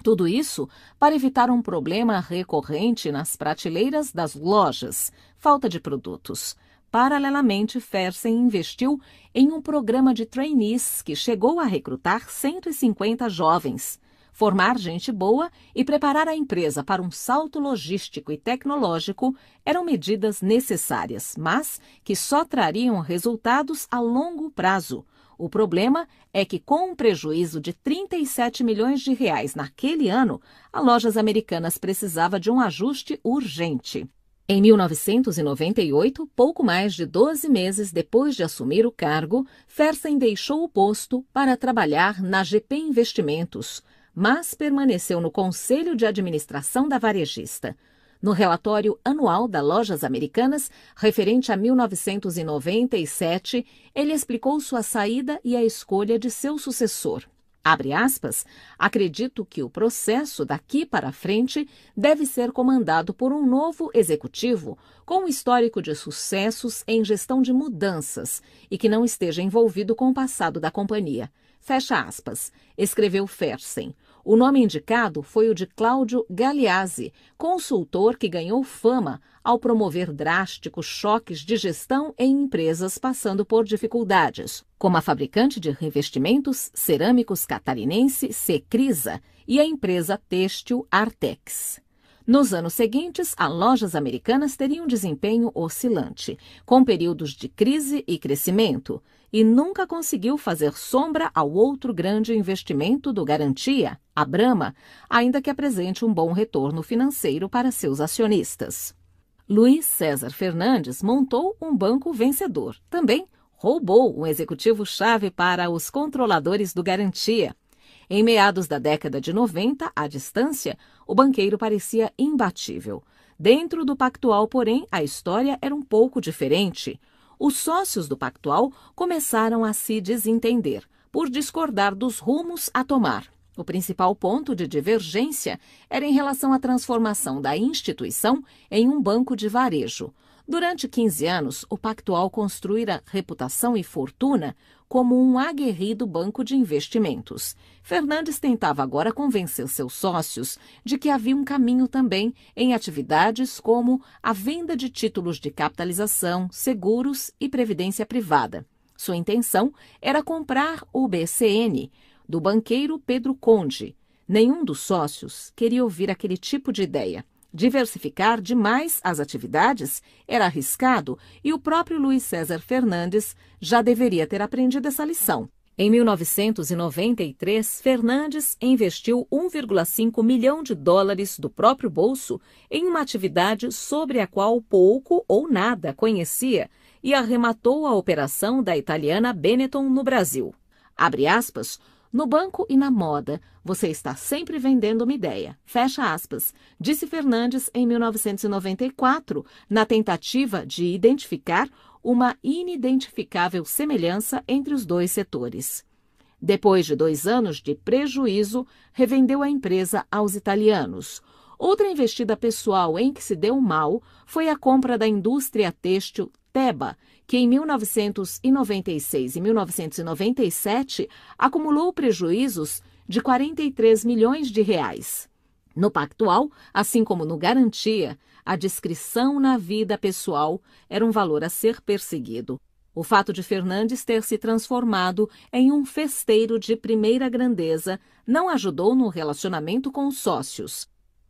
Tudo isso para evitar um problema recorrente nas prateleiras das lojas, falta de produtos. Paralelamente, Fersen investiu em um programa de trainees que chegou a recrutar 150 jovens formar gente boa e preparar a empresa para um salto logístico e tecnológico eram medidas necessárias, mas que só trariam resultados a longo prazo, o problema é que, com um prejuízo de 37 milhões de reais naquele ano, a Lojas Americanas precisava de um ajuste urgente. Em 1998, pouco mais de 12 meses depois de assumir o cargo, Fersen deixou o posto para trabalhar na GP Investimentos, mas permaneceu no conselho de administração da varejista no relatório anual da Lojas Americanas, referente a 1997, ele explicou sua saída e a escolha de seu sucessor. Abre aspas, acredito que o processo daqui para frente deve ser comandado por um novo executivo com um histórico de sucessos em gestão de mudanças e que não esteja envolvido com o passado da companhia. Fecha aspas, escreveu Fersen. O nome indicado foi o de Cláudio Galeazzi, consultor que ganhou fama ao promover drásticos choques de gestão em empresas passando por dificuldades, como a fabricante de revestimentos cerâmicos catarinense Secrisa e a empresa têxtil Artex. Nos anos seguintes, as lojas americanas teriam um desempenho oscilante, com períodos de crise e crescimento, e nunca conseguiu fazer sombra ao outro grande investimento do Garantia, a Brahma, ainda que apresente um bom retorno financeiro para seus acionistas. Luiz César Fernandes montou um banco vencedor, também roubou um executivo-chave para os controladores do Garantia. Em meados da década de 90, à distância, o banqueiro parecia imbatível. Dentro do Pactual, porém, a história era um pouco diferente os sócios do Pactual começaram a se desentender por discordar dos rumos a tomar. O principal ponto de divergência era em relação à transformação da instituição em um banco de varejo, Durante 15 anos, o Pactual construíra reputação e fortuna como um aguerrido banco de investimentos. Fernandes tentava agora convencer seus sócios de que havia um caminho também em atividades como a venda de títulos de capitalização, seguros e previdência privada. Sua intenção era comprar o BCN do banqueiro Pedro Conde. Nenhum dos sócios queria ouvir aquele tipo de ideia. Diversificar demais as atividades era arriscado e o próprio Luiz César Fernandes já deveria ter aprendido essa lição. Em 1993, Fernandes investiu 1,5 milhão de dólares do próprio bolso em uma atividade sobre a qual pouco ou nada conhecia e arrematou a operação da italiana Benetton no Brasil. Abre aspas, no banco e na moda, você está sempre vendendo uma ideia. Fecha aspas, disse Fernandes em 1994, na tentativa de identificar uma inidentificável semelhança entre os dois setores. Depois de dois anos de prejuízo, revendeu a empresa aos italianos. Outra investida pessoal em que se deu mal foi a compra da indústria têxtil Itapeba, que em 1996 e 1997 acumulou prejuízos de 43 milhões de reais. No Pactual, assim como no Garantia, a discrição na vida pessoal era um valor a ser perseguido. O fato de Fernandes ter se transformado em um festeiro de primeira grandeza não ajudou no relacionamento com os sócios.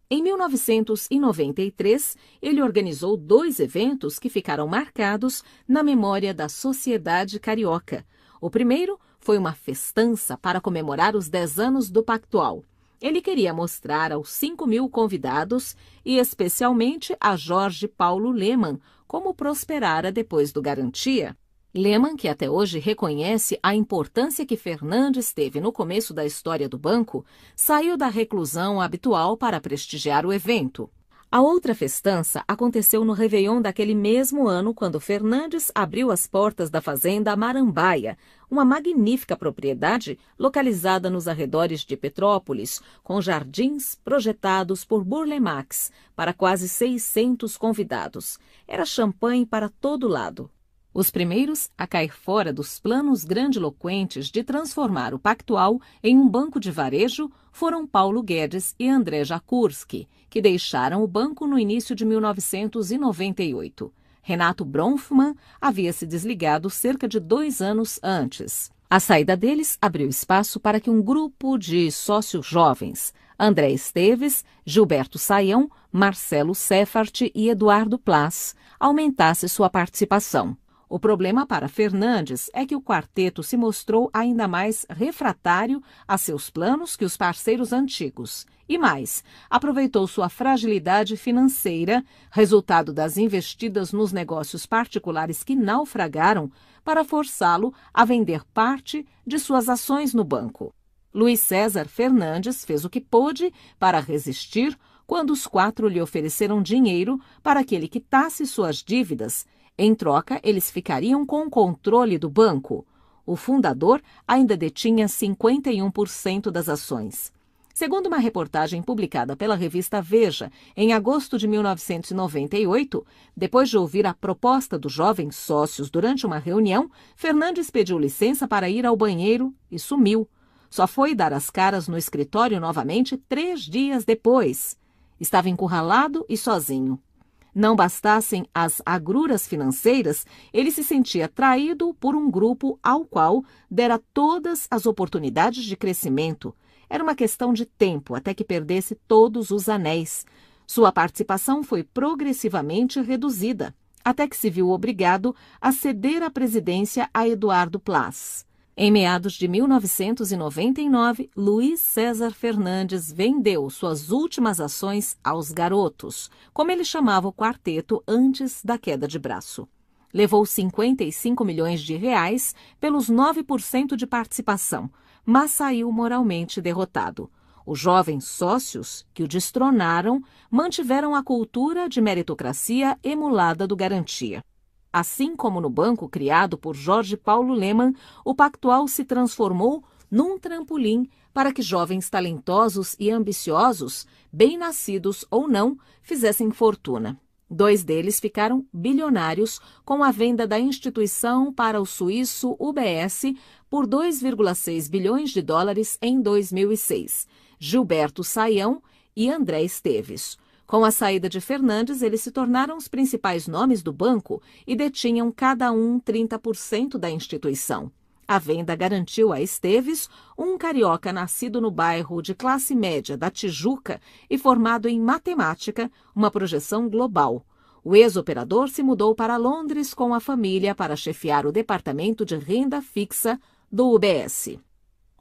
Em 1993, ele organizou dois eventos que ficaram marcados na memória da sociedade carioca. O primeiro foi uma festança para comemorar os 10 anos do Pactual. Ele queria mostrar aos 5 mil convidados, e especialmente a Jorge Paulo Leman, como prosperara depois do Garantia. Lehman, que até hoje reconhece a importância que Fernandes teve no começo da história do banco, saiu da reclusão habitual para prestigiar o evento. A outra festança aconteceu no Réveillon daquele mesmo ano, quando Fernandes abriu as portas da fazenda Marambaia, uma magnífica propriedade localizada nos arredores de Petrópolis, com jardins projetados por Burle Marx para quase 600 convidados. Era champanhe para todo lado os primeiros a cair fora dos planos grandiloquentes de transformar o Pactual em um banco de varejo foram Paulo Guedes e André Jakurski, que deixaram o banco no início de 1998. Renato Bronfman havia se desligado cerca de dois anos antes. A saída deles abriu espaço para que um grupo de sócios jovens, André Esteves, Gilberto Saião, Marcelo Sefart e Eduardo Plas aumentasse sua participação. O problema para Fernandes é que o quarteto se mostrou ainda mais refratário a seus planos que os parceiros antigos. E mais, aproveitou sua fragilidade financeira, resultado das investidas nos negócios particulares que naufragaram, para forçá-lo a vender parte de suas ações no banco. Luiz César Fernandes fez o que pôde para resistir quando os quatro lhe ofereceram dinheiro para que ele quitasse suas dívidas em troca, eles ficariam com o controle do banco. O fundador ainda detinha 51% das ações. Segundo uma reportagem publicada pela revista Veja, em agosto de 1998, depois de ouvir a proposta dos jovens sócios durante uma reunião, Fernandes pediu licença para ir ao banheiro e sumiu. Só foi dar as caras no escritório novamente três dias depois. Estava encurralado e sozinho. Não bastassem as agruras financeiras, ele se sentia traído por um grupo ao qual dera todas as oportunidades de crescimento. Era uma questão de tempo até que perdesse todos os anéis. Sua participação foi progressivamente reduzida, até que se viu obrigado a ceder a presidência a Eduardo Plas. Em meados de 1999, Luiz César Fernandes vendeu suas últimas ações aos Garotos, como ele chamava o quarteto antes da queda de braço. Levou 55 milhões de reais pelos 9% de participação, mas saiu moralmente derrotado. Os jovens sócios, que o destronaram, mantiveram a cultura de meritocracia emulada do Garantia. Assim como no banco criado por Jorge Paulo Leman, o Pactual se transformou num trampolim para que jovens talentosos e ambiciosos, bem-nascidos ou não, fizessem fortuna. Dois deles ficaram bilionários com a venda da instituição para o suíço UBS por 2,6 bilhões de dólares em 2006. Gilberto Saião e André Esteves. Com a saída de Fernandes, eles se tornaram os principais nomes do banco e detinham cada um 30% da instituição. A venda garantiu a Esteves, um carioca nascido no bairro de classe média da Tijuca e formado em matemática, uma projeção global. O ex-operador se mudou para Londres com a família para chefiar o departamento de renda fixa do UBS.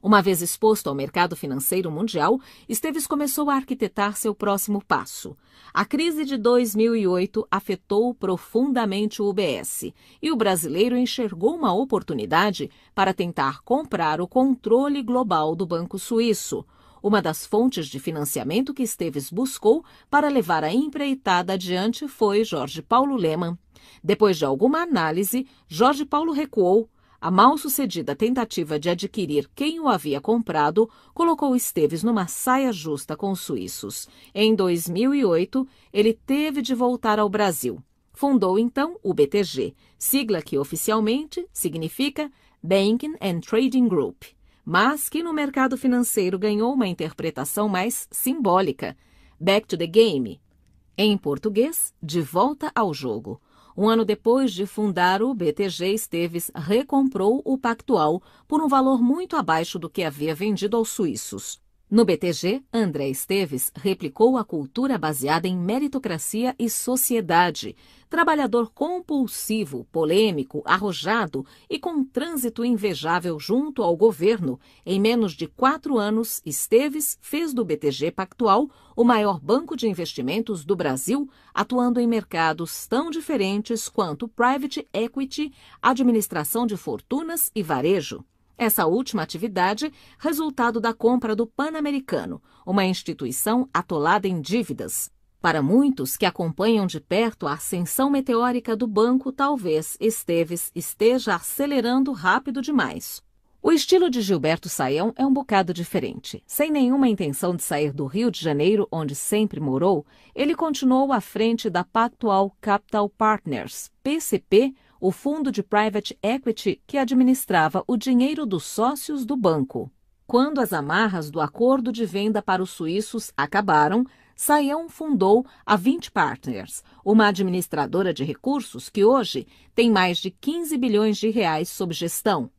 Uma vez exposto ao mercado financeiro mundial, Esteves começou a arquitetar seu próximo passo. A crise de 2008 afetou profundamente o UBS e o brasileiro enxergou uma oportunidade para tentar comprar o controle global do Banco Suíço uma das fontes de financiamento que Esteves buscou para levar a empreitada adiante foi Jorge Paulo Leman. Depois de alguma análise, Jorge Paulo recuou, a mal-sucedida tentativa de adquirir quem o havia comprado colocou Esteves numa saia justa com os suíços. Em 2008, ele teve de voltar ao Brasil. Fundou então o BTG, sigla que oficialmente significa Banking and Trading Group, mas que no mercado financeiro ganhou uma interpretação mais simbólica. Back to the game. Em português, de volta ao jogo um ano depois de fundar o BTG Esteves, recomprou o Pactual por um valor muito abaixo do que havia vendido aos suíços. No BTG, André Esteves replicou a cultura baseada em meritocracia e sociedade. Trabalhador compulsivo, polêmico, arrojado e com trânsito invejável junto ao governo, em menos de quatro anos, Esteves fez do BTG Pactual o maior banco de investimentos do Brasil, atuando em mercados tão diferentes quanto private equity, administração de fortunas e varejo. Essa última atividade, resultado da compra do Pan-Americano, uma instituição atolada em dívidas. Para muitos que acompanham de perto a ascensão meteórica do banco, talvez Esteves esteja acelerando rápido demais. O estilo de Gilberto Saião é um bocado diferente. Sem nenhuma intenção de sair do Rio de Janeiro, onde sempre morou, ele continuou à frente da Pactual Capital Partners, PCP, o fundo de private equity que administrava o dinheiro dos sócios do banco. Quando as amarras do acordo de venda para os suíços acabaram, Sayão fundou a 20 Partners, uma administradora de recursos que hoje tem mais de 15 bilhões de reais sob gestão.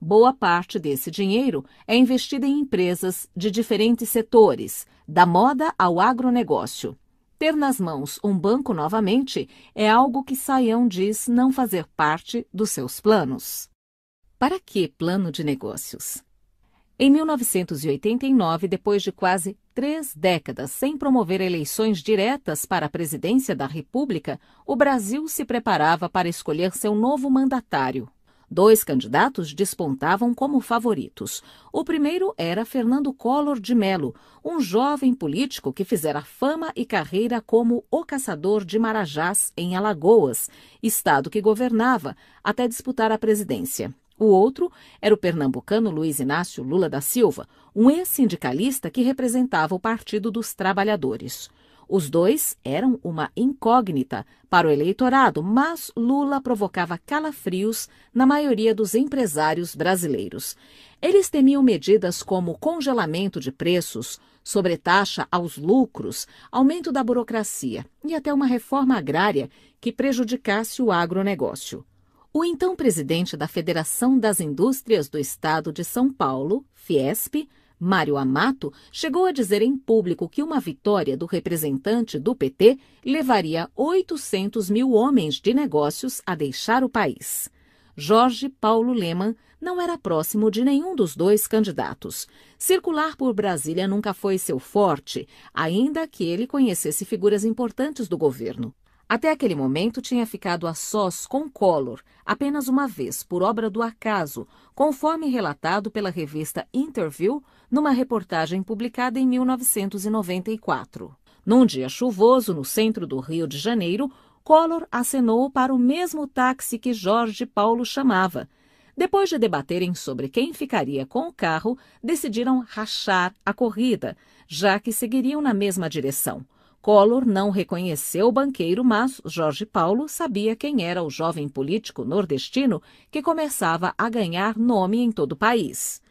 Boa parte desse dinheiro é investida em empresas de diferentes setores, da moda ao agronegócio. Ter nas mãos um banco novamente é algo que Saião diz não fazer parte dos seus planos. Para que plano de negócios? Em 1989, depois de quase três décadas sem promover eleições diretas para a presidência da República, o Brasil se preparava para escolher seu novo mandatário, Dois candidatos despontavam como favoritos. O primeiro era Fernando Collor de Melo, um jovem político que fizera fama e carreira como o caçador de marajás em Alagoas, estado que governava até disputar a presidência. O outro era o pernambucano Luiz Inácio Lula da Silva, um ex-sindicalista que representava o Partido dos Trabalhadores. Os dois eram uma incógnita para o eleitorado, mas Lula provocava calafrios na maioria dos empresários brasileiros. Eles temiam medidas como congelamento de preços, sobretaxa aos lucros, aumento da burocracia e até uma reforma agrária que prejudicasse o agronegócio. O então presidente da Federação das Indústrias do Estado de São Paulo, Fiesp, Mário Amato chegou a dizer em público que uma vitória do representante do PT levaria 800 mil homens de negócios a deixar o país. Jorge Paulo Leman não era próximo de nenhum dos dois candidatos. Circular por Brasília nunca foi seu forte, ainda que ele conhecesse figuras importantes do governo. Até aquele momento tinha ficado a sós com Collor, apenas uma vez, por obra do acaso, conforme relatado pela revista Interview numa reportagem publicada em 1994. Num dia chuvoso no centro do Rio de Janeiro, Collor acenou para o mesmo táxi que Jorge Paulo chamava. Depois de debaterem sobre quem ficaria com o carro, decidiram rachar a corrida, já que seguiriam na mesma direção. Collor não reconheceu o banqueiro, mas Jorge Paulo sabia quem era o jovem político nordestino que começava a ganhar nome em todo o país.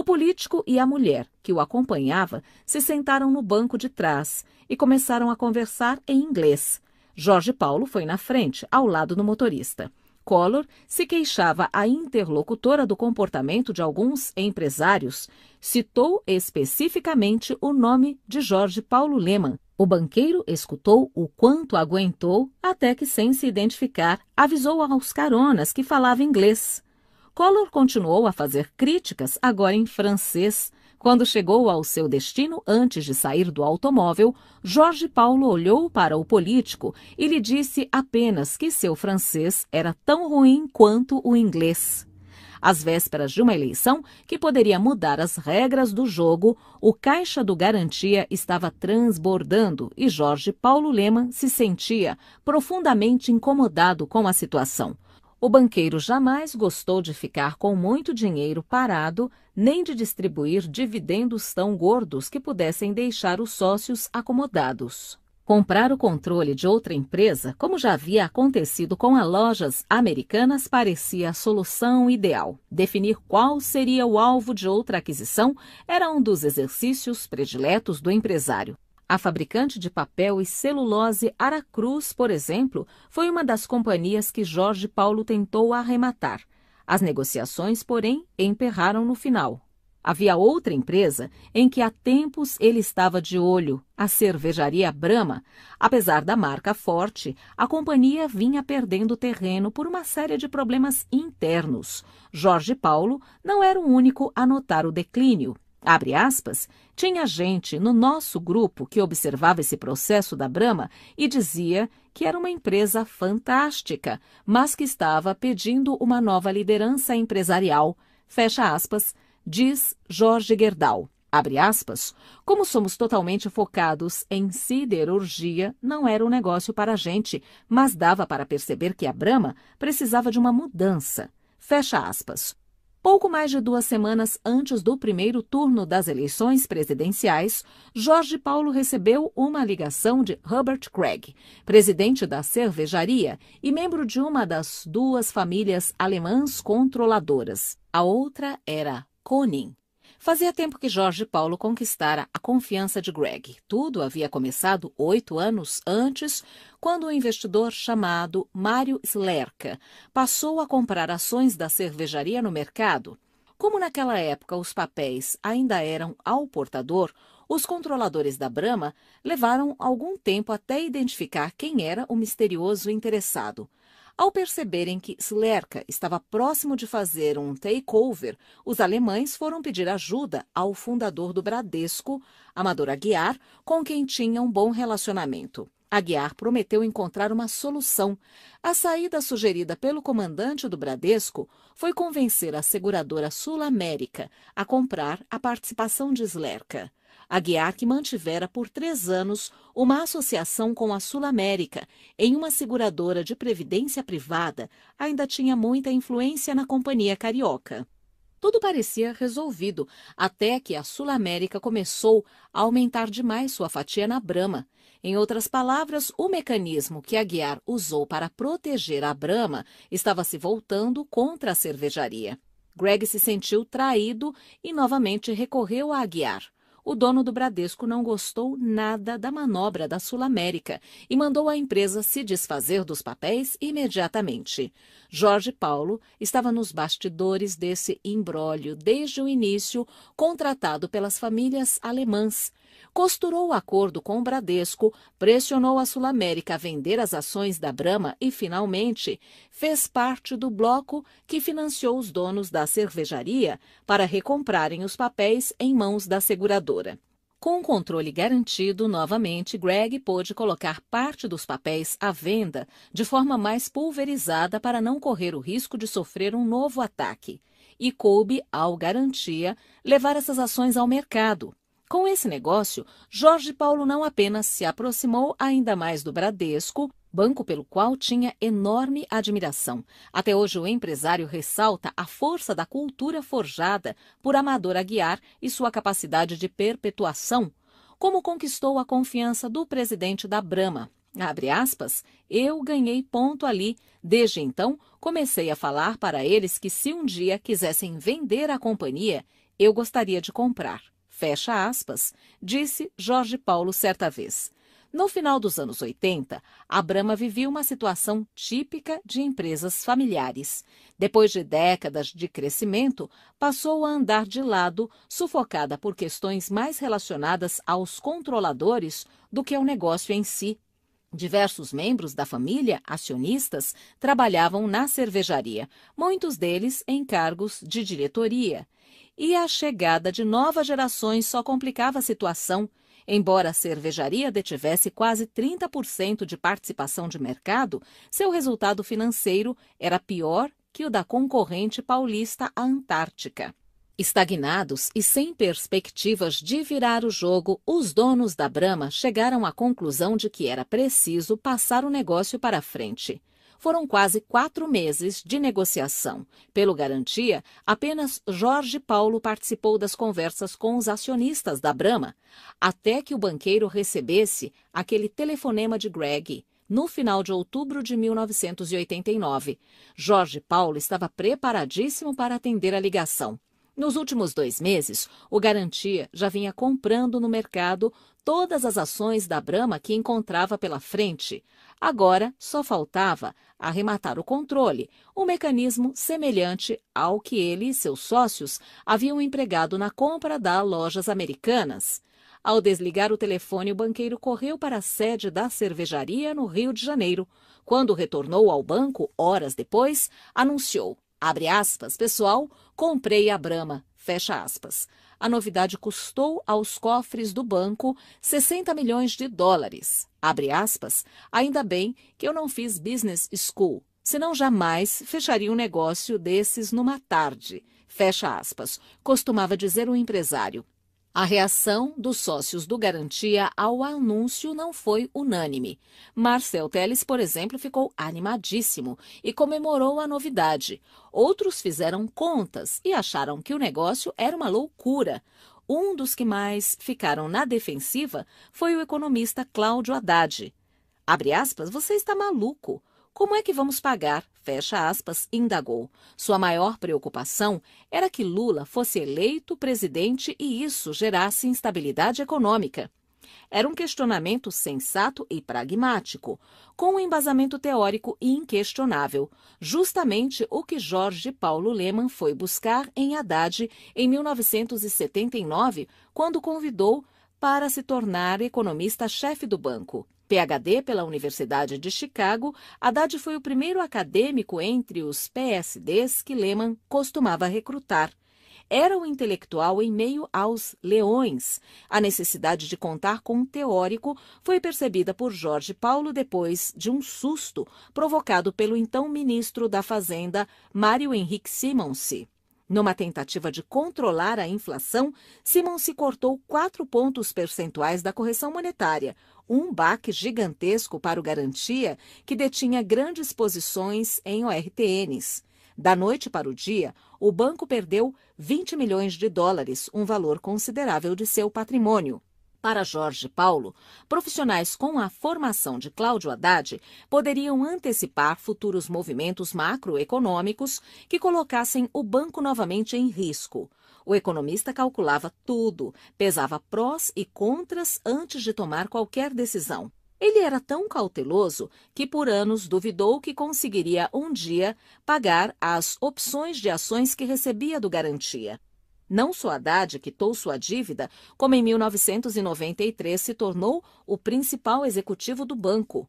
O político e a mulher, que o acompanhava, se sentaram no banco de trás e começaram a conversar em inglês. Jorge Paulo foi na frente, ao lado do motorista. Collor se queixava à interlocutora do comportamento de alguns empresários, citou especificamente o nome de Jorge Paulo Leman. O banqueiro escutou o quanto aguentou, até que, sem se identificar, avisou aos caronas que falava inglês. Collor continuou a fazer críticas, agora em francês. Quando chegou ao seu destino, antes de sair do automóvel, Jorge Paulo olhou para o político e lhe disse apenas que seu francês era tão ruim quanto o inglês. Às vésperas de uma eleição que poderia mudar as regras do jogo, o caixa do Garantia estava transbordando e Jorge Paulo Lema se sentia profundamente incomodado com a situação. O banqueiro jamais gostou de ficar com muito dinheiro parado, nem de distribuir dividendos tão gordos que pudessem deixar os sócios acomodados. Comprar o controle de outra empresa, como já havia acontecido com as lojas americanas, parecia a solução ideal. Definir qual seria o alvo de outra aquisição era um dos exercícios prediletos do empresário. A fabricante de papel e celulose Aracruz, por exemplo, foi uma das companhias que Jorge Paulo tentou arrematar. As negociações, porém, emperraram no final. Havia outra empresa em que há tempos ele estava de olho, a cervejaria Brahma. Apesar da marca forte, a companhia vinha perdendo terreno por uma série de problemas internos. Jorge Paulo não era o único a notar o declínio. Abre aspas, tinha gente no nosso grupo que observava esse processo da Brahma e dizia que era uma empresa fantástica, mas que estava pedindo uma nova liderança empresarial. Fecha aspas, diz Jorge Gerdau. Abre aspas, como somos totalmente focados em siderurgia, não era um negócio para a gente, mas dava para perceber que a Brahma precisava de uma mudança. Fecha aspas. Pouco mais de duas semanas antes do primeiro turno das eleições presidenciais, Jorge Paulo recebeu uma ligação de Herbert Craig, presidente da cervejaria e membro de uma das duas famílias alemãs controladoras. A outra era Koning, Fazia tempo que Jorge Paulo conquistara a confiança de Greg. Tudo havia começado oito anos antes, quando um investidor chamado Mário Slerka passou a comprar ações da cervejaria no mercado. Como naquela época os papéis ainda eram ao portador, os controladores da Brama levaram algum tempo até identificar quem era o misterioso interessado. Ao perceberem que Slerka estava próximo de fazer um takeover, os alemães foram pedir ajuda ao fundador do Bradesco, Amador Aguiar, com quem tinha um bom relacionamento. Aguiar prometeu encontrar uma solução. A saída sugerida pelo comandante do Bradesco foi convencer a seguradora Sul América a comprar a participação de Slerka. Aguiar que mantivera por três anos uma associação com a Sul América em uma seguradora de previdência privada, ainda tinha muita influência na companhia carioca. Tudo parecia resolvido, até que a Sul América começou a aumentar demais sua fatia na Brahma. Em outras palavras, o mecanismo que Aguiar usou para proteger a Brahma estava se voltando contra a cervejaria. Greg se sentiu traído e novamente recorreu a Aguiar o dono do Bradesco não gostou nada da manobra da Sul América e mandou a empresa se desfazer dos papéis imediatamente. Jorge Paulo estava nos bastidores desse imbróglio desde o início, contratado pelas famílias alemãs Costurou o acordo com o Bradesco, pressionou a Sul América a vender as ações da Brahma e, finalmente, fez parte do bloco que financiou os donos da cervejaria para recomprarem os papéis em mãos da seguradora. Com o controle garantido, novamente, Greg pôde colocar parte dos papéis à venda de forma mais pulverizada para não correr o risco de sofrer um novo ataque. E coube ao garantia levar essas ações ao mercado, com esse negócio, Jorge Paulo não apenas se aproximou ainda mais do Bradesco, banco pelo qual tinha enorme admiração. Até hoje, o empresário ressalta a força da cultura forjada por Amador Aguiar e sua capacidade de perpetuação, como conquistou a confiança do presidente da Brama. Abre aspas, eu ganhei ponto ali. Desde então, comecei a falar para eles que se um dia quisessem vender a companhia, eu gostaria de comprar fecha aspas, disse Jorge Paulo certa vez. No final dos anos 80, a Brahma vivia uma situação típica de empresas familiares. Depois de décadas de crescimento, passou a andar de lado, sufocada por questões mais relacionadas aos controladores do que ao negócio em si. Diversos membros da família, acionistas, trabalhavam na cervejaria, muitos deles em cargos de diretoria e a chegada de novas gerações só complicava a situação, Embora a cervejaria detivesse quase 30% de participação de mercado, seu resultado financeiro era pior que o da concorrente paulista à Antártica. Estagnados e sem perspectivas de virar o jogo, os donos da Brama chegaram à conclusão de que era preciso passar o negócio para frente foram quase quatro meses de negociação. Pelo Garantia, apenas Jorge Paulo participou das conversas com os acionistas da Brama até que o banqueiro recebesse aquele telefonema de Greg. No final de outubro de 1989, Jorge Paulo estava preparadíssimo para atender a ligação. Nos últimos dois meses, o Garantia já vinha comprando no mercado todas as ações da Brahma que encontrava pela frente. Agora só faltava arrematar o controle, um mecanismo semelhante ao que ele e seus sócios haviam empregado na compra da Lojas Americanas. Ao desligar o telefone, o banqueiro correu para a sede da cervejaria no Rio de Janeiro. Quando retornou ao banco, horas depois, anunciou Abre aspas, pessoal, comprei a Brahma. Fecha aspas. A novidade custou aos cofres do banco 60 milhões de dólares. Abre aspas, ainda bem que eu não fiz business school, senão jamais fecharia um negócio desses numa tarde. Fecha aspas. Costumava dizer um empresário. A reação dos sócios do Garantia ao anúncio não foi unânime. Marcel Teles, por exemplo, ficou animadíssimo e comemorou a novidade. Outros fizeram contas e acharam que o negócio era uma loucura. Um dos que mais ficaram na defensiva foi o economista Cláudio Haddad. Abre aspas, você está maluco. Como é que vamos pagar? fecha aspas, indagou. Sua maior preocupação era que Lula fosse eleito presidente e isso gerasse instabilidade econômica. Era um questionamento sensato e pragmático, com um embasamento teórico inquestionável, justamente o que Jorge Paulo Leman foi buscar em Haddad em 1979, quando convidou para se tornar economista-chefe do banco. PhD pela Universidade de Chicago, Haddad foi o primeiro acadêmico entre os PSDs que Lehman costumava recrutar. Era o um intelectual em meio aos leões. A necessidade de contar com um teórico foi percebida por Jorge Paulo depois de um susto provocado pelo então ministro da Fazenda, Mário Henrique Simonsi. Numa tentativa de controlar a inflação, Simon se cortou 4 pontos percentuais da correção monetária, um baque gigantesco para o Garantia, que detinha grandes posições em ORTNs. Da noite para o dia, o banco perdeu 20 milhões de dólares, um valor considerável de seu patrimônio. Para Jorge Paulo, profissionais com a formação de Cláudio Haddad poderiam antecipar futuros movimentos macroeconômicos que colocassem o banco novamente em risco. O economista calculava tudo, pesava prós e contras antes de tomar qualquer decisão. Ele era tão cauteloso que por anos duvidou que conseguiria um dia pagar as opções de ações que recebia do garantia. Não só Haddad quitou sua dívida, como em 1993 se tornou o principal executivo do banco.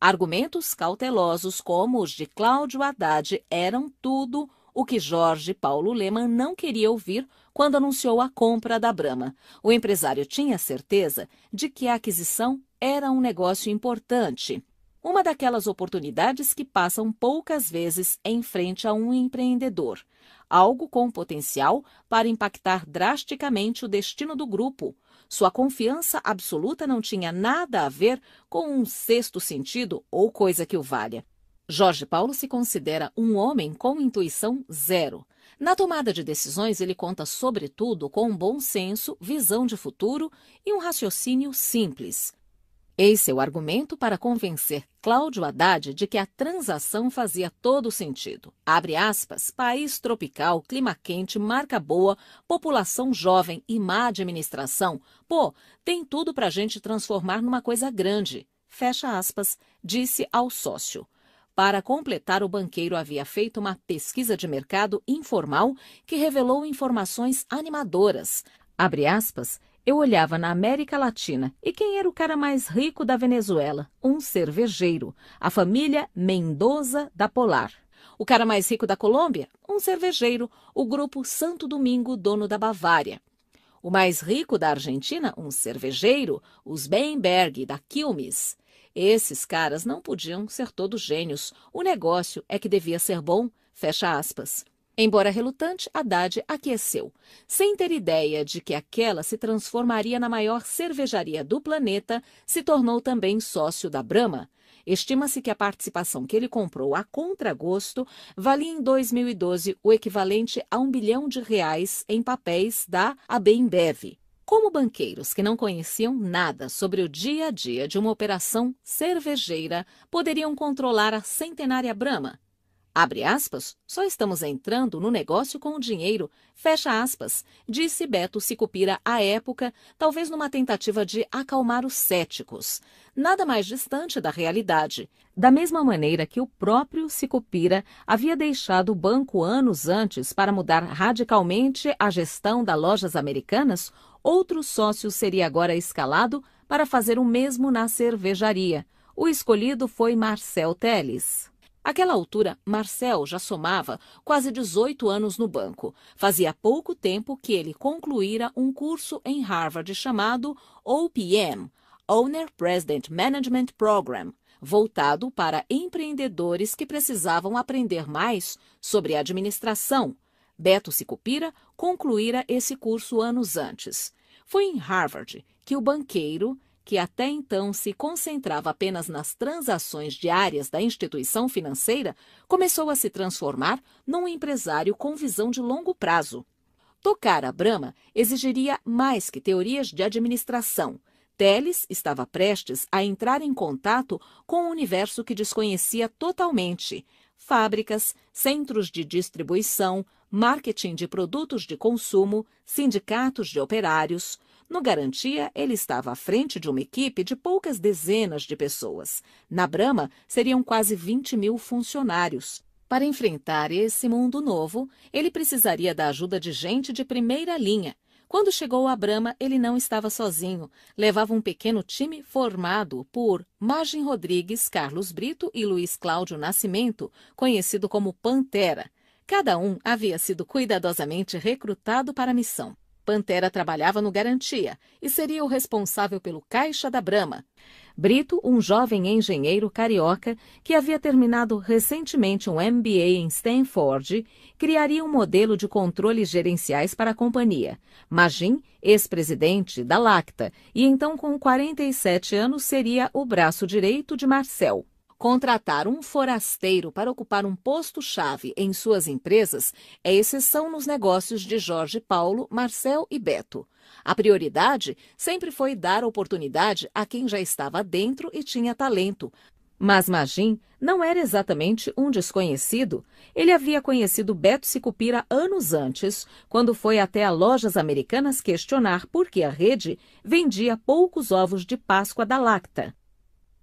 Argumentos cautelosos como os de Cláudio Haddad eram tudo o que Jorge Paulo Leman não queria ouvir quando anunciou a compra da Brahma. O empresário tinha certeza de que a aquisição era um negócio importante, uma daquelas oportunidades que passam poucas vezes em frente a um empreendedor algo com potencial para impactar drasticamente o destino do grupo. Sua confiança absoluta não tinha nada a ver com um sexto sentido ou coisa que o valha. Jorge Paulo se considera um homem com intuição zero. Na tomada de decisões, ele conta sobretudo com um bom senso, visão de futuro e um raciocínio simples. Eis seu argumento para convencer Cláudio Haddad de que a transação fazia todo sentido. Abre aspas, país tropical, clima quente, marca boa, população jovem e má administração. Pô, tem tudo para a gente transformar numa coisa grande. Fecha aspas, disse ao sócio. Para completar, o banqueiro havia feito uma pesquisa de mercado informal que revelou informações animadoras. Abre aspas, eu olhava na América Latina e quem era o cara mais rico da Venezuela? Um cervejeiro, a família Mendoza da Polar. O cara mais rico da Colômbia? Um cervejeiro, o grupo Santo Domingo, dono da Bavária. O mais rico da Argentina? Um cervejeiro, os Bemberg, da Quilmes. Esses caras não podiam ser todos gênios. O negócio é que devia ser bom, fecha aspas. Embora relutante, Haddad aqueceu, sem ter ideia de que aquela se transformaria na maior cervejaria do planeta, se tornou também sócio da Brahma. Estima-se que a participação que ele comprou a contragosto valia em 2012 o equivalente a um bilhão de reais em papéis da Abembev. Como banqueiros que não conheciam nada sobre o dia a dia de uma operação cervejeira poderiam controlar a centenária Brahma? Abre aspas, só estamos entrando no negócio com o dinheiro, fecha aspas, disse Beto Sicupira à época, talvez numa tentativa de acalmar os céticos. Nada mais distante da realidade. Da mesma maneira que o próprio Sicupira havia deixado o banco anos antes para mudar radicalmente a gestão das lojas americanas, outro sócio seria agora escalado para fazer o mesmo na cervejaria. O escolhido foi Marcel Teles. Àquela altura, Marcel já somava quase 18 anos no banco. Fazia pouco tempo que ele concluíra um curso em Harvard chamado OPM Owner President Management Program voltado para empreendedores que precisavam aprender mais sobre administração. Beto Sicupira concluíra esse curso anos antes. Foi em Harvard que o banqueiro que até então se concentrava apenas nas transações diárias da instituição financeira, começou a se transformar num empresário com visão de longo prazo. Tocar a Brahma exigiria mais que teorias de administração. Teles estava prestes a entrar em contato com um universo que desconhecia totalmente. Fábricas, centros de distribuição, marketing de produtos de consumo, sindicatos de operários, no Garantia, ele estava à frente de uma equipe de poucas dezenas de pessoas. Na Brahma, seriam quase 20 mil funcionários. Para enfrentar esse mundo novo, ele precisaria da ajuda de gente de primeira linha. Quando chegou a Brahma, ele não estava sozinho. Levava um pequeno time formado por Magin Rodrigues, Carlos Brito e Luiz Cláudio Nascimento, conhecido como Pantera. Cada um havia sido cuidadosamente recrutado para a missão. Pantera trabalhava no Garantia e seria o responsável pelo caixa da Brama. Brito, um jovem engenheiro carioca que havia terminado recentemente um MBA em Stanford, criaria um modelo de controles gerenciais para a companhia. Magin, ex-presidente da Lacta e então com 47 anos, seria o braço direito de Marcel. Contratar um forasteiro para ocupar um posto-chave em suas empresas é exceção nos negócios de Jorge Paulo, Marcel e Beto. A prioridade sempre foi dar oportunidade a quem já estava dentro e tinha talento. Mas Magim não era exatamente um desconhecido. Ele havia conhecido Beto Sicupira anos antes, quando foi até a lojas americanas questionar por que a rede vendia poucos ovos de Páscoa da Lacta.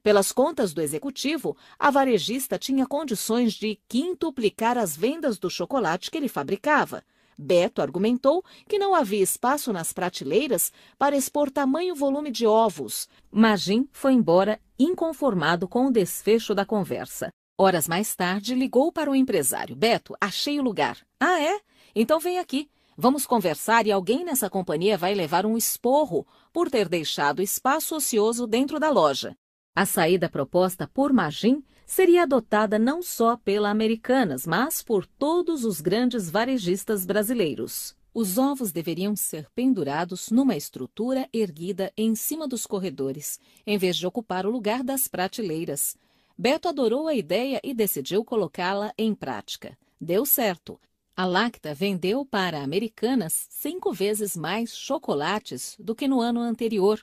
Pelas contas do executivo, a varejista tinha condições de quintuplicar as vendas do chocolate que ele fabricava. Beto argumentou que não havia espaço nas prateleiras para expor tamanho volume de ovos. Magim foi embora inconformado com o desfecho da conversa. Horas mais tarde, ligou para o empresário. Beto, achei o lugar. Ah, é? Então vem aqui. Vamos conversar e alguém nessa companhia vai levar um esporro por ter deixado espaço ocioso dentro da loja. A saída proposta por Magin seria adotada não só pela Americanas, mas por todos os grandes varejistas brasileiros. Os ovos deveriam ser pendurados numa estrutura erguida em cima dos corredores, em vez de ocupar o lugar das prateleiras. Beto adorou a ideia e decidiu colocá-la em prática. Deu certo. A Lacta vendeu para Americanas cinco vezes mais chocolates do que no ano anterior.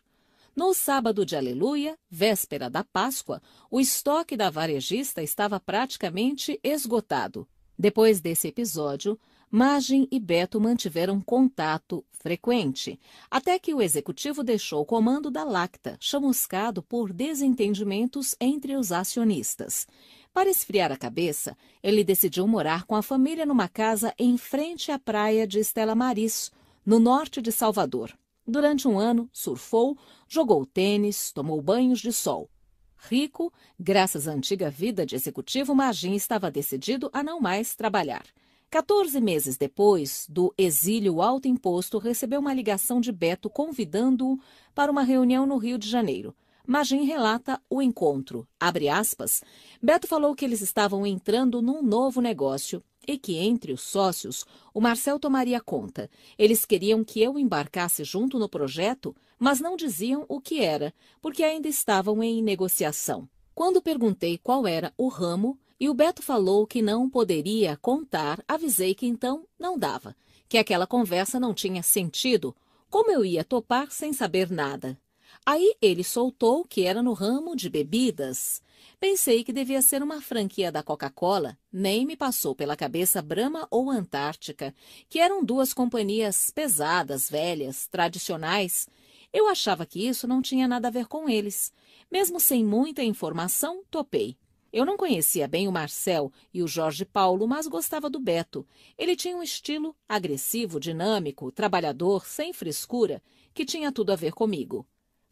No sábado de Aleluia, véspera da Páscoa, o estoque da varejista estava praticamente esgotado. Depois desse episódio, Margem e Beto mantiveram contato frequente, até que o executivo deixou o comando da Lacta, chamuscado por desentendimentos entre os acionistas. Para esfriar a cabeça, ele decidiu morar com a família numa casa em frente à praia de Estela Maris, no norte de Salvador. Durante um ano, surfou, jogou tênis, tomou banhos de sol. Rico, graças à antiga vida de executivo, Magin estava decidido a não mais trabalhar. 14 meses depois do exílio autoimposto, recebeu uma ligação de Beto convidando-o para uma reunião no Rio de Janeiro. Magin relata o encontro. Aspas, Beto falou que eles estavam entrando num novo negócio e que entre os sócios o Marcel tomaria conta. Eles queriam que eu embarcasse junto no projeto, mas não diziam o que era, porque ainda estavam em negociação. Quando perguntei qual era o ramo, e o Beto falou que não poderia contar, avisei que então não dava, que aquela conversa não tinha sentido, como eu ia topar sem saber nada. Aí ele soltou que era no ramo de bebidas. Pensei que devia ser uma franquia da Coca-Cola, nem me passou pela cabeça Brahma ou Antártica, que eram duas companhias pesadas, velhas, tradicionais. Eu achava que isso não tinha nada a ver com eles. Mesmo sem muita informação, topei. Eu não conhecia bem o Marcel e o Jorge Paulo, mas gostava do Beto. Ele tinha um estilo agressivo, dinâmico, trabalhador, sem frescura, que tinha tudo a ver comigo.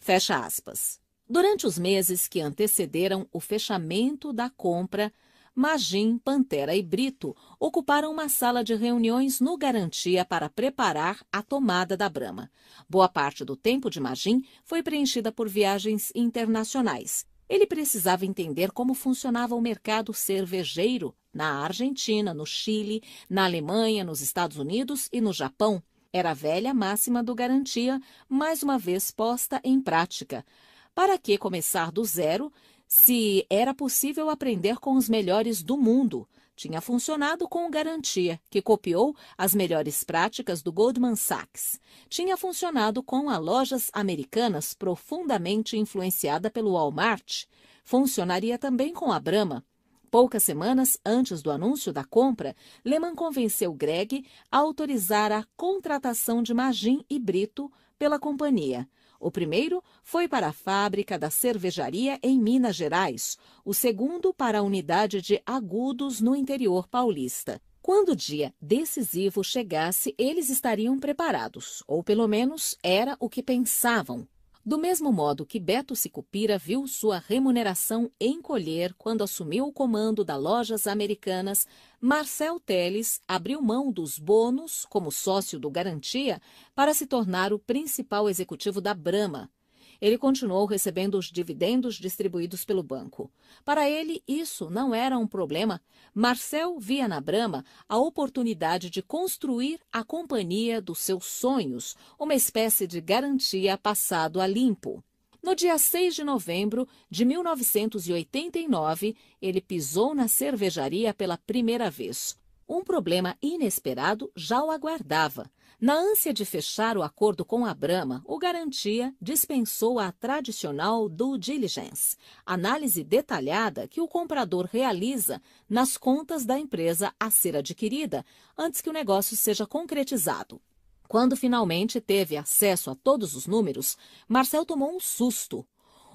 Fecha aspas. Durante os meses que antecederam o fechamento da compra, Magin, Pantera e Brito ocuparam uma sala de reuniões no Garantia para preparar a tomada da Brama. Boa parte do tempo de Magin foi preenchida por viagens internacionais. Ele precisava entender como funcionava o mercado cervejeiro na Argentina, no Chile, na Alemanha, nos Estados Unidos e no Japão. Era a velha máxima do garantia, mais uma vez posta em prática. Para que começar do zero se era possível aprender com os melhores do mundo? Tinha funcionado com o Garantia, que copiou as melhores práticas do Goldman Sachs. Tinha funcionado com a Lojas Americanas, profundamente influenciada pelo Walmart. Funcionaria também com a Brahma. Poucas semanas antes do anúncio da compra, Lehman convenceu Greg a autorizar a contratação de Magin e Brito pela companhia. O primeiro foi para a fábrica da cervejaria em Minas Gerais, o segundo para a unidade de agudos no interior paulista. Quando o dia decisivo chegasse, eles estariam preparados, ou pelo menos era o que pensavam do mesmo modo que Beto Sicupira viu sua remuneração encolher quando assumiu o comando da Lojas Americanas, Marcel Teles abriu mão dos bônus como sócio do Garantia para se tornar o principal executivo da Brama ele continuou recebendo os dividendos distribuídos pelo banco. Para ele, isso não era um problema. Marcel via na Brahma a oportunidade de construir a companhia dos seus sonhos, uma espécie de garantia passado a limpo. No dia 6 de novembro de 1989, ele pisou na cervejaria pela primeira vez. Um problema inesperado já o aguardava. Na ânsia de fechar o acordo com a Brama, o Garantia dispensou a tradicional due diligence, análise detalhada que o comprador realiza nas contas da empresa a ser adquirida antes que o negócio seja concretizado. Quando finalmente teve acesso a todos os números, Marcel tomou um susto.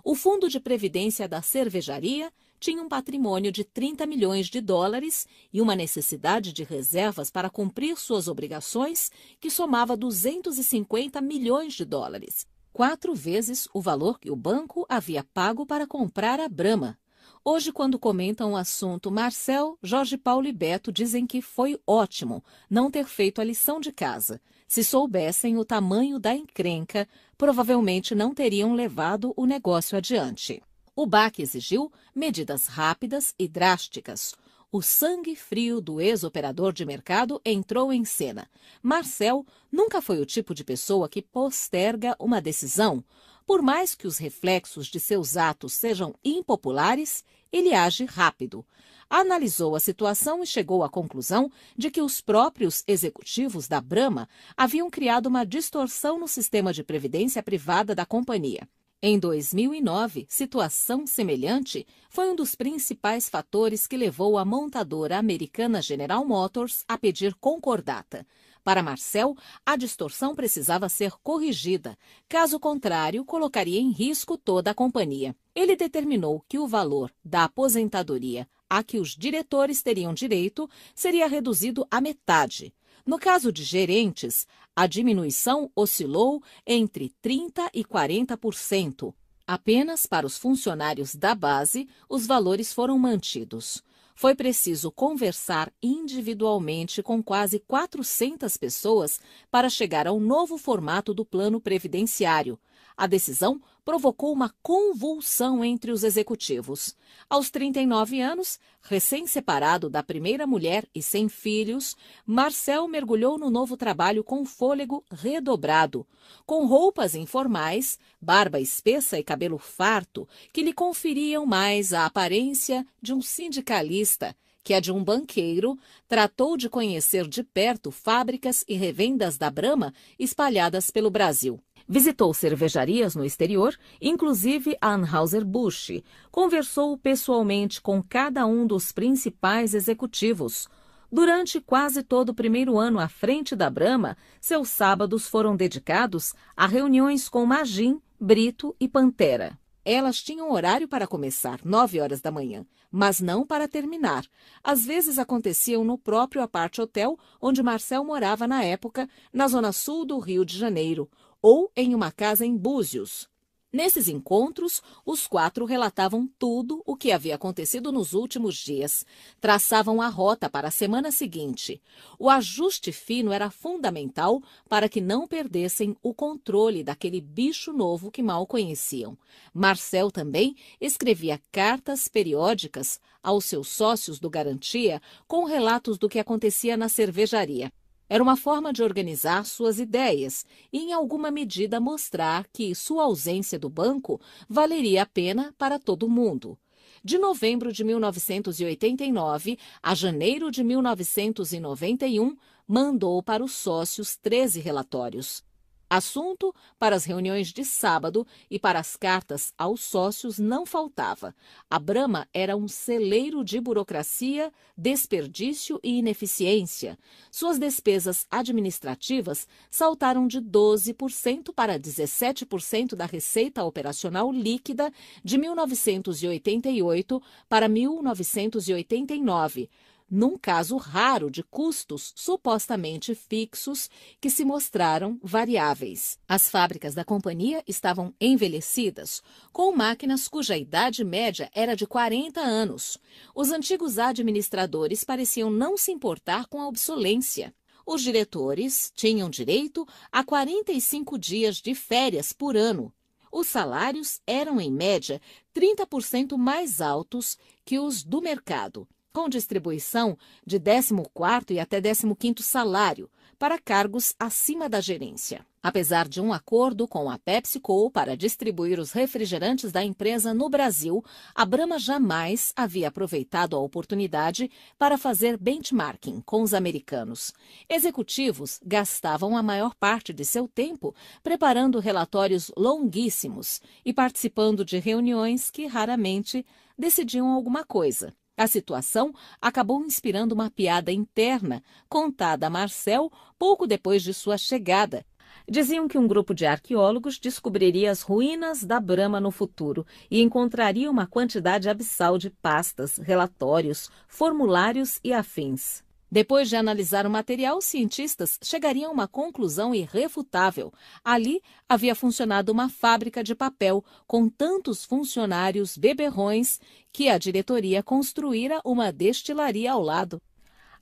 O fundo de previdência da cervejaria tinha um patrimônio de 30 milhões de dólares e uma necessidade de reservas para cumprir suas obrigações, que somava 250 milhões de dólares, quatro vezes o valor que o banco havia pago para comprar a Brahma. Hoje, quando comentam o assunto, Marcel, Jorge Paulo e Beto dizem que foi ótimo não ter feito a lição de casa. Se soubessem o tamanho da encrenca, provavelmente não teriam levado o negócio adiante. O BAC exigiu medidas rápidas e drásticas. O sangue frio do ex-operador de mercado entrou em cena. Marcel nunca foi o tipo de pessoa que posterga uma decisão. Por mais que os reflexos de seus atos sejam impopulares, ele age rápido. Analisou a situação e chegou à conclusão de que os próprios executivos da Brahma haviam criado uma distorção no sistema de previdência privada da companhia. Em 2009, situação semelhante foi um dos principais fatores que levou a montadora americana General Motors a pedir concordata. Para Marcel, a distorção precisava ser corrigida, caso contrário, colocaria em risco toda a companhia. Ele determinou que o valor da aposentadoria a que os diretores teriam direito seria reduzido à metade, no caso de gerentes, a diminuição oscilou entre 30% e 40%. Apenas para os funcionários da base, os valores foram mantidos. Foi preciso conversar individualmente com quase 400 pessoas para chegar ao novo formato do plano previdenciário. A decisão provocou uma convulsão entre os executivos. Aos 39 anos, recém-separado da primeira mulher e sem filhos, Marcel mergulhou no novo trabalho com fôlego redobrado, com roupas informais, barba espessa e cabelo farto, que lhe conferiam mais a aparência de um sindicalista que a de um banqueiro, tratou de conhecer de perto fábricas e revendas da Brama espalhadas pelo Brasil. Visitou cervejarias no exterior, inclusive a Anheuser-Busch. Conversou pessoalmente com cada um dos principais executivos. Durante quase todo o primeiro ano à frente da Brahma, seus sábados foram dedicados a reuniões com Magin, Brito e Pantera. Elas tinham horário para começar, 9 horas da manhã, mas não para terminar. Às vezes aconteciam no próprio Aparte Hotel, onde Marcel morava na época, na zona sul do Rio de Janeiro ou em uma casa em Búzios. Nesses encontros, os quatro relatavam tudo o que havia acontecido nos últimos dias, traçavam a rota para a semana seguinte. O ajuste fino era fundamental para que não perdessem o controle daquele bicho novo que mal conheciam. Marcel também escrevia cartas periódicas aos seus sócios do Garantia com relatos do que acontecia na cervejaria. Era uma forma de organizar suas ideias e, em alguma medida, mostrar que sua ausência do banco valeria a pena para todo mundo. De novembro de 1989 a janeiro de 1991, mandou para os sócios 13 relatórios. Assunto para as reuniões de sábado e para as cartas aos sócios não faltava. A Brama era um celeiro de burocracia, desperdício e ineficiência. Suas despesas administrativas saltaram de 12% para 17% da receita operacional líquida de 1988 para 1989 num caso raro de custos supostamente fixos que se mostraram variáveis. As fábricas da companhia estavam envelhecidas, com máquinas cuja idade média era de 40 anos. Os antigos administradores pareciam não se importar com a obsolência os diretores tinham direito a 45 dias de férias por ano. Os salários eram, em média, 30% mais altos que os do mercado com distribuição de 14º e até 15º salário para cargos acima da gerência. Apesar de um acordo com a PepsiCo para distribuir os refrigerantes da empresa no Brasil, a Brahma jamais havia aproveitado a oportunidade para fazer benchmarking com os americanos. Executivos gastavam a maior parte de seu tempo preparando relatórios longuíssimos e participando de reuniões que raramente decidiam alguma coisa. A situação acabou inspirando uma piada interna contada a Marcel pouco depois de sua chegada. Diziam que um grupo de arqueólogos descobriria as ruínas da Brama no futuro e encontraria uma quantidade abissal de pastas, relatórios, formulários e afins. Depois de analisar o material, cientistas chegariam a uma conclusão irrefutável. Ali havia funcionado uma fábrica de papel com tantos funcionários beberrões que a diretoria construíra uma destilaria ao lado.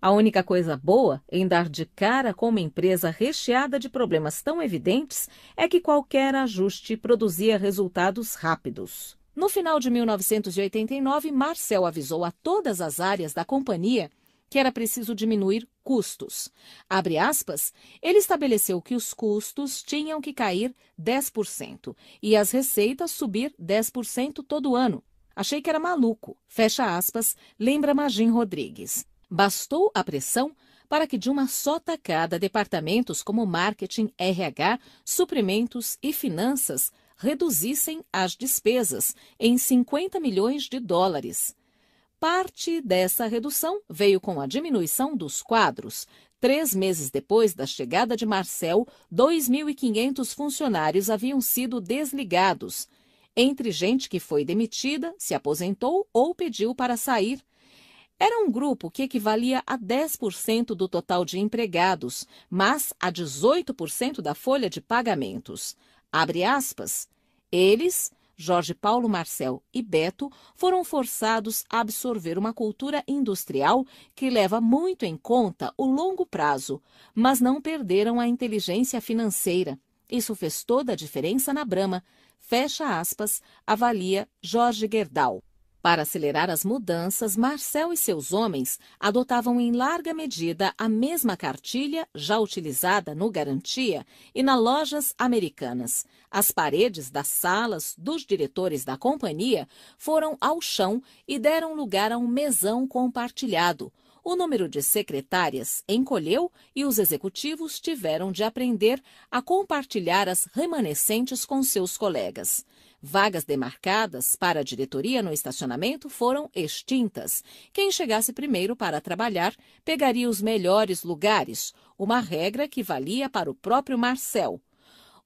A única coisa boa em dar de cara com uma empresa recheada de problemas tão evidentes é que qualquer ajuste produzia resultados rápidos. No final de 1989, Marcel avisou a todas as áreas da companhia que era preciso diminuir custos. Abre aspas, ele estabeleceu que os custos tinham que cair 10% e as receitas subir 10% todo ano. Achei que era maluco. Fecha aspas, lembra Magim Rodrigues. Bastou a pressão para que de uma só tacada departamentos como marketing, RH, suprimentos e finanças reduzissem as despesas em 50 milhões de dólares. Parte dessa redução veio com a diminuição dos quadros. Três meses depois da chegada de Marcel, 2.500 funcionários haviam sido desligados, entre gente que foi demitida, se aposentou ou pediu para sair. Era um grupo que equivalia a 10% do total de empregados, mas a 18% da folha de pagamentos. Abre aspas. Eles Jorge Paulo Marcel e Beto foram forçados a absorver uma cultura industrial que leva muito em conta o longo prazo, mas não perderam a inteligência financeira. Isso fez toda a diferença na Brama. Fecha aspas, avalia Jorge Gerdau. Para acelerar as mudanças, Marcel e seus homens adotavam em larga medida a mesma cartilha já utilizada no Garantia e nas lojas americanas. As paredes das salas dos diretores da companhia foram ao chão e deram lugar a um mesão compartilhado. O número de secretárias encolheu e os executivos tiveram de aprender a compartilhar as remanescentes com seus colegas. Vagas demarcadas para a diretoria no estacionamento foram extintas. Quem chegasse primeiro para trabalhar pegaria os melhores lugares, uma regra que valia para o próprio Marcel.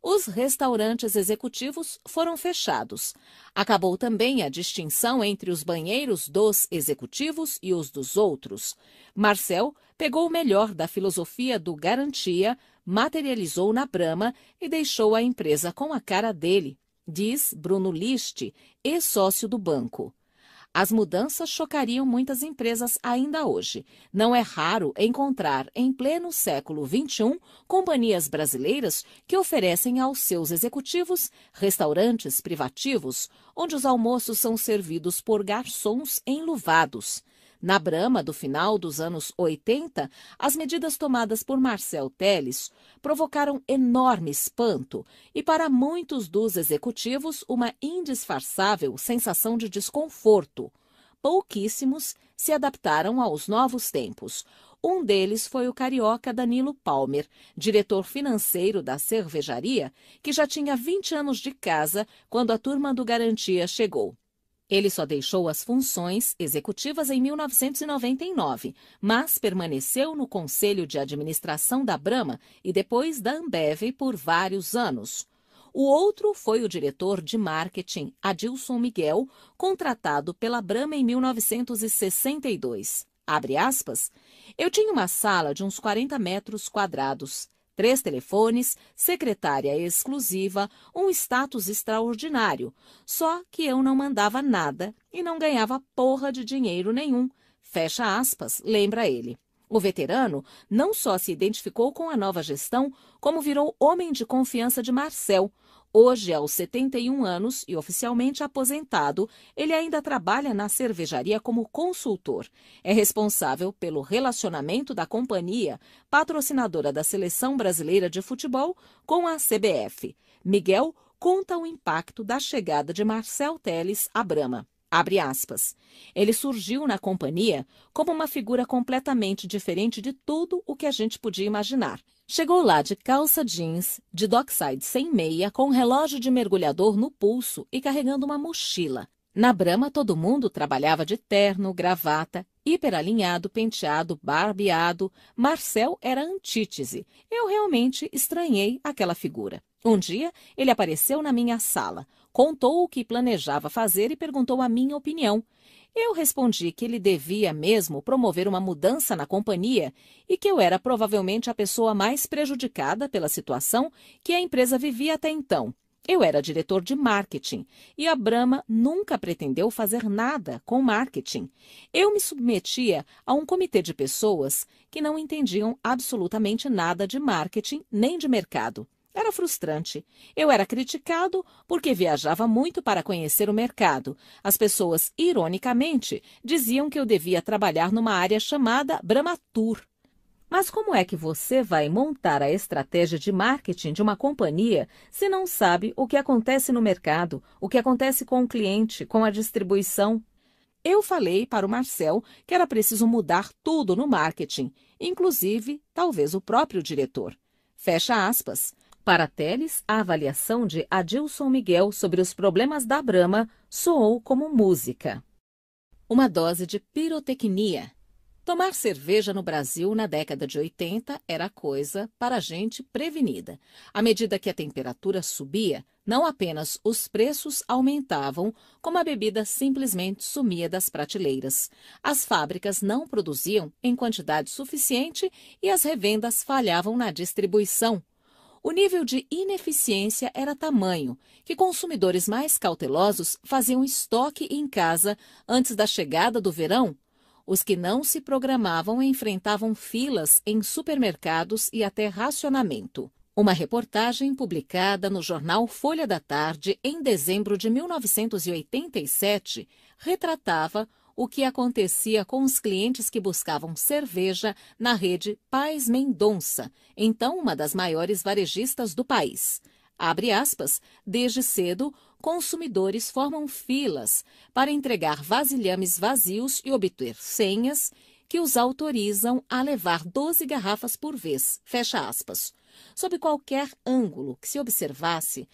Os restaurantes executivos foram fechados. Acabou também a distinção entre os banheiros dos executivos e os dos outros. Marcel pegou o melhor da filosofia do garantia, materializou na Brama e deixou a empresa com a cara dele, diz Bruno List, ex-sócio do banco. As mudanças chocariam muitas empresas ainda hoje. Não é raro encontrar, em pleno século XXI, companhias brasileiras que oferecem aos seus executivos restaurantes privativos, onde os almoços são servidos por garçons enluvados. Na Brama do final dos anos 80, as medidas tomadas por Marcel Teles provocaram enorme espanto e, para muitos dos executivos, uma indisfarçável sensação de desconforto. Pouquíssimos se adaptaram aos novos tempos. Um deles foi o carioca Danilo Palmer, diretor financeiro da cervejaria, que já tinha 20 anos de casa quando a turma do Garantia chegou. Ele só deixou as funções executivas em 1999, mas permaneceu no Conselho de Administração da Brahma e depois da Ambev por vários anos. O outro foi o diretor de marketing, Adilson Miguel, contratado pela Brahma em 1962. Aspas, eu tinha uma sala de uns 40 metros quadrados três telefones, secretária exclusiva, um status extraordinário. Só que eu não mandava nada e não ganhava porra de dinheiro nenhum. Fecha aspas, lembra ele. O veterano não só se identificou com a nova gestão, como virou homem de confiança de Marcel, Hoje, é aos 71 anos e oficialmente aposentado, ele ainda trabalha na cervejaria como consultor. É responsável pelo relacionamento da companhia, patrocinadora da Seleção Brasileira de Futebol, com a CBF. Miguel conta o impacto da chegada de Marcel Teles à Brama. Ele surgiu na companhia como uma figura completamente diferente de tudo o que a gente podia imaginar. Chegou lá de calça jeans, de dockside sem meia, com um relógio de mergulhador no pulso e carregando uma mochila. Na Brama, todo mundo trabalhava de terno, gravata, hiperalinhado, penteado, barbeado. Marcel era antítese. Eu realmente estranhei aquela figura. Um dia, ele apareceu na minha sala, contou o que planejava fazer e perguntou a minha opinião. Eu respondi que ele devia mesmo promover uma mudança na companhia e que eu era provavelmente a pessoa mais prejudicada pela situação que a empresa vivia até então. Eu era diretor de marketing e a Brahma nunca pretendeu fazer nada com marketing. Eu me submetia a um comitê de pessoas que não entendiam absolutamente nada de marketing nem de mercado. Era frustrante. Eu era criticado porque viajava muito para conhecer o mercado. As pessoas, ironicamente, diziam que eu devia trabalhar numa área chamada Bramatur. Mas como é que você vai montar a estratégia de marketing de uma companhia se não sabe o que acontece no mercado, o que acontece com o cliente, com a distribuição? Eu falei para o Marcel que era preciso mudar tudo no marketing, inclusive, talvez, o próprio diretor. Fecha aspas. Para Teles, a avaliação de Adilson Miguel sobre os problemas da Brama soou como música. Uma dose de pirotecnia. Tomar cerveja no Brasil na década de 80 era coisa para gente prevenida. À medida que a temperatura subia, não apenas os preços aumentavam, como a bebida simplesmente sumia das prateleiras. As fábricas não produziam em quantidade suficiente e as revendas falhavam na distribuição, o nível de ineficiência era tamanho que consumidores mais cautelosos faziam estoque em casa antes da chegada do verão. Os que não se programavam enfrentavam filas em supermercados e até racionamento. Uma reportagem publicada no jornal Folha da Tarde em dezembro de 1987 retratava o que acontecia com os clientes que buscavam cerveja na rede Paz Mendonça, então uma das maiores varejistas do país. Abre aspas, desde cedo, consumidores formam filas para entregar vasilhames vazios e obter senhas que os autorizam a levar 12 garrafas por vez. Fecha aspas. Sob qualquer ângulo que se observasse,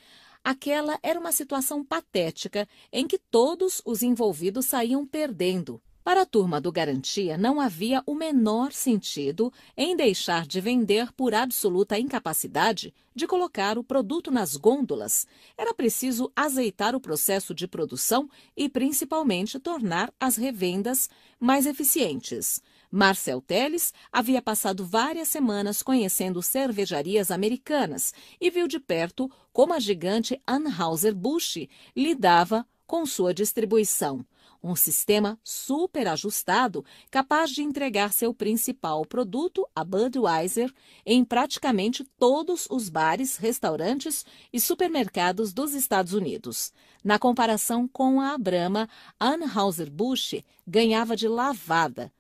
Aquela era uma situação patética em que todos os envolvidos saíam perdendo. Para a turma do Garantia, não havia o menor sentido em deixar de vender por absoluta incapacidade de colocar o produto nas gôndolas. Era preciso azeitar o processo de produção e, principalmente, tornar as revendas mais eficientes. Marcel Teles havia passado várias semanas conhecendo cervejarias americanas e viu de perto como a gigante Anheuser-Busch lidava com sua distribuição. Um sistema super ajustado, capaz de entregar seu principal produto, a Budweiser, em praticamente todos os bares, restaurantes e supermercados dos Estados Unidos. Na comparação com a Brahma, Anheuser-Busch ganhava de lavada,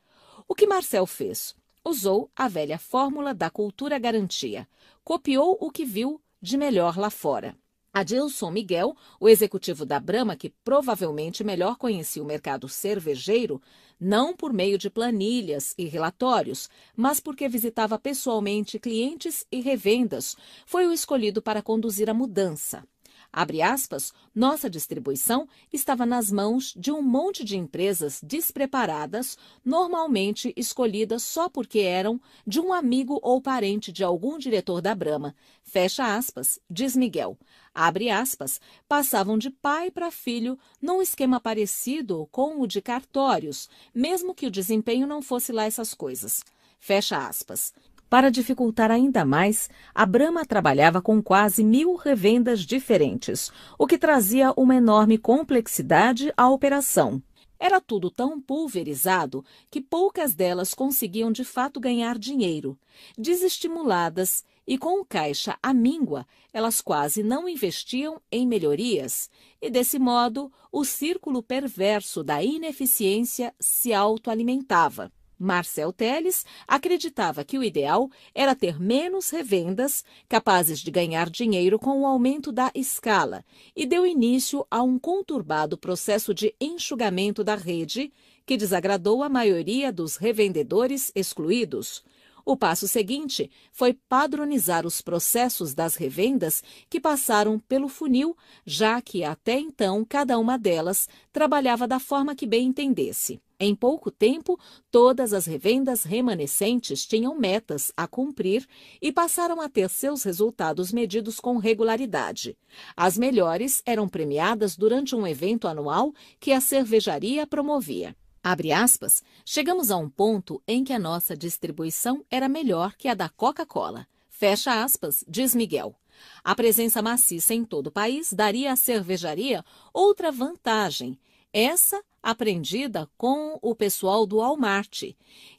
o que Marcel fez? Usou a velha fórmula da cultura garantia. Copiou o que viu de melhor lá fora. Adilson Miguel, o executivo da Brama que provavelmente melhor conhecia o mercado cervejeiro, não por meio de planilhas e relatórios, mas porque visitava pessoalmente clientes e revendas, foi o escolhido para conduzir a mudança. Abre aspas, nossa distribuição estava nas mãos de um monte de empresas despreparadas, normalmente escolhidas só porque eram de um amigo ou parente de algum diretor da Brama. Fecha aspas, diz Miguel. Abre aspas, passavam de pai para filho num esquema parecido com o de cartórios, mesmo que o desempenho não fosse lá essas coisas. Fecha aspas. Para dificultar ainda mais, a Brahma trabalhava com quase mil revendas diferentes, o que trazia uma enorme complexidade à operação. Era tudo tão pulverizado que poucas delas conseguiam de fato ganhar dinheiro. Desestimuladas e com o caixa à míngua, elas quase não investiam em melhorias, e desse modo o círculo perverso da ineficiência se autoalimentava. Marcel Teles acreditava que o ideal era ter menos revendas capazes de ganhar dinheiro com o aumento da escala e deu início a um conturbado processo de enxugamento da rede que desagradou a maioria dos revendedores excluídos. O passo seguinte foi padronizar os processos das revendas que passaram pelo funil, já que até então cada uma delas trabalhava da forma que bem entendesse. Em pouco tempo, todas as revendas remanescentes tinham metas a cumprir e passaram a ter seus resultados medidos com regularidade. As melhores eram premiadas durante um evento anual que a cervejaria promovia. Abre aspas, chegamos a um ponto em que a nossa distribuição era melhor que a da Coca-Cola. Fecha aspas, diz Miguel. A presença maciça em todo o país daria à cervejaria outra vantagem. Essa aprendida com o pessoal do Walmart.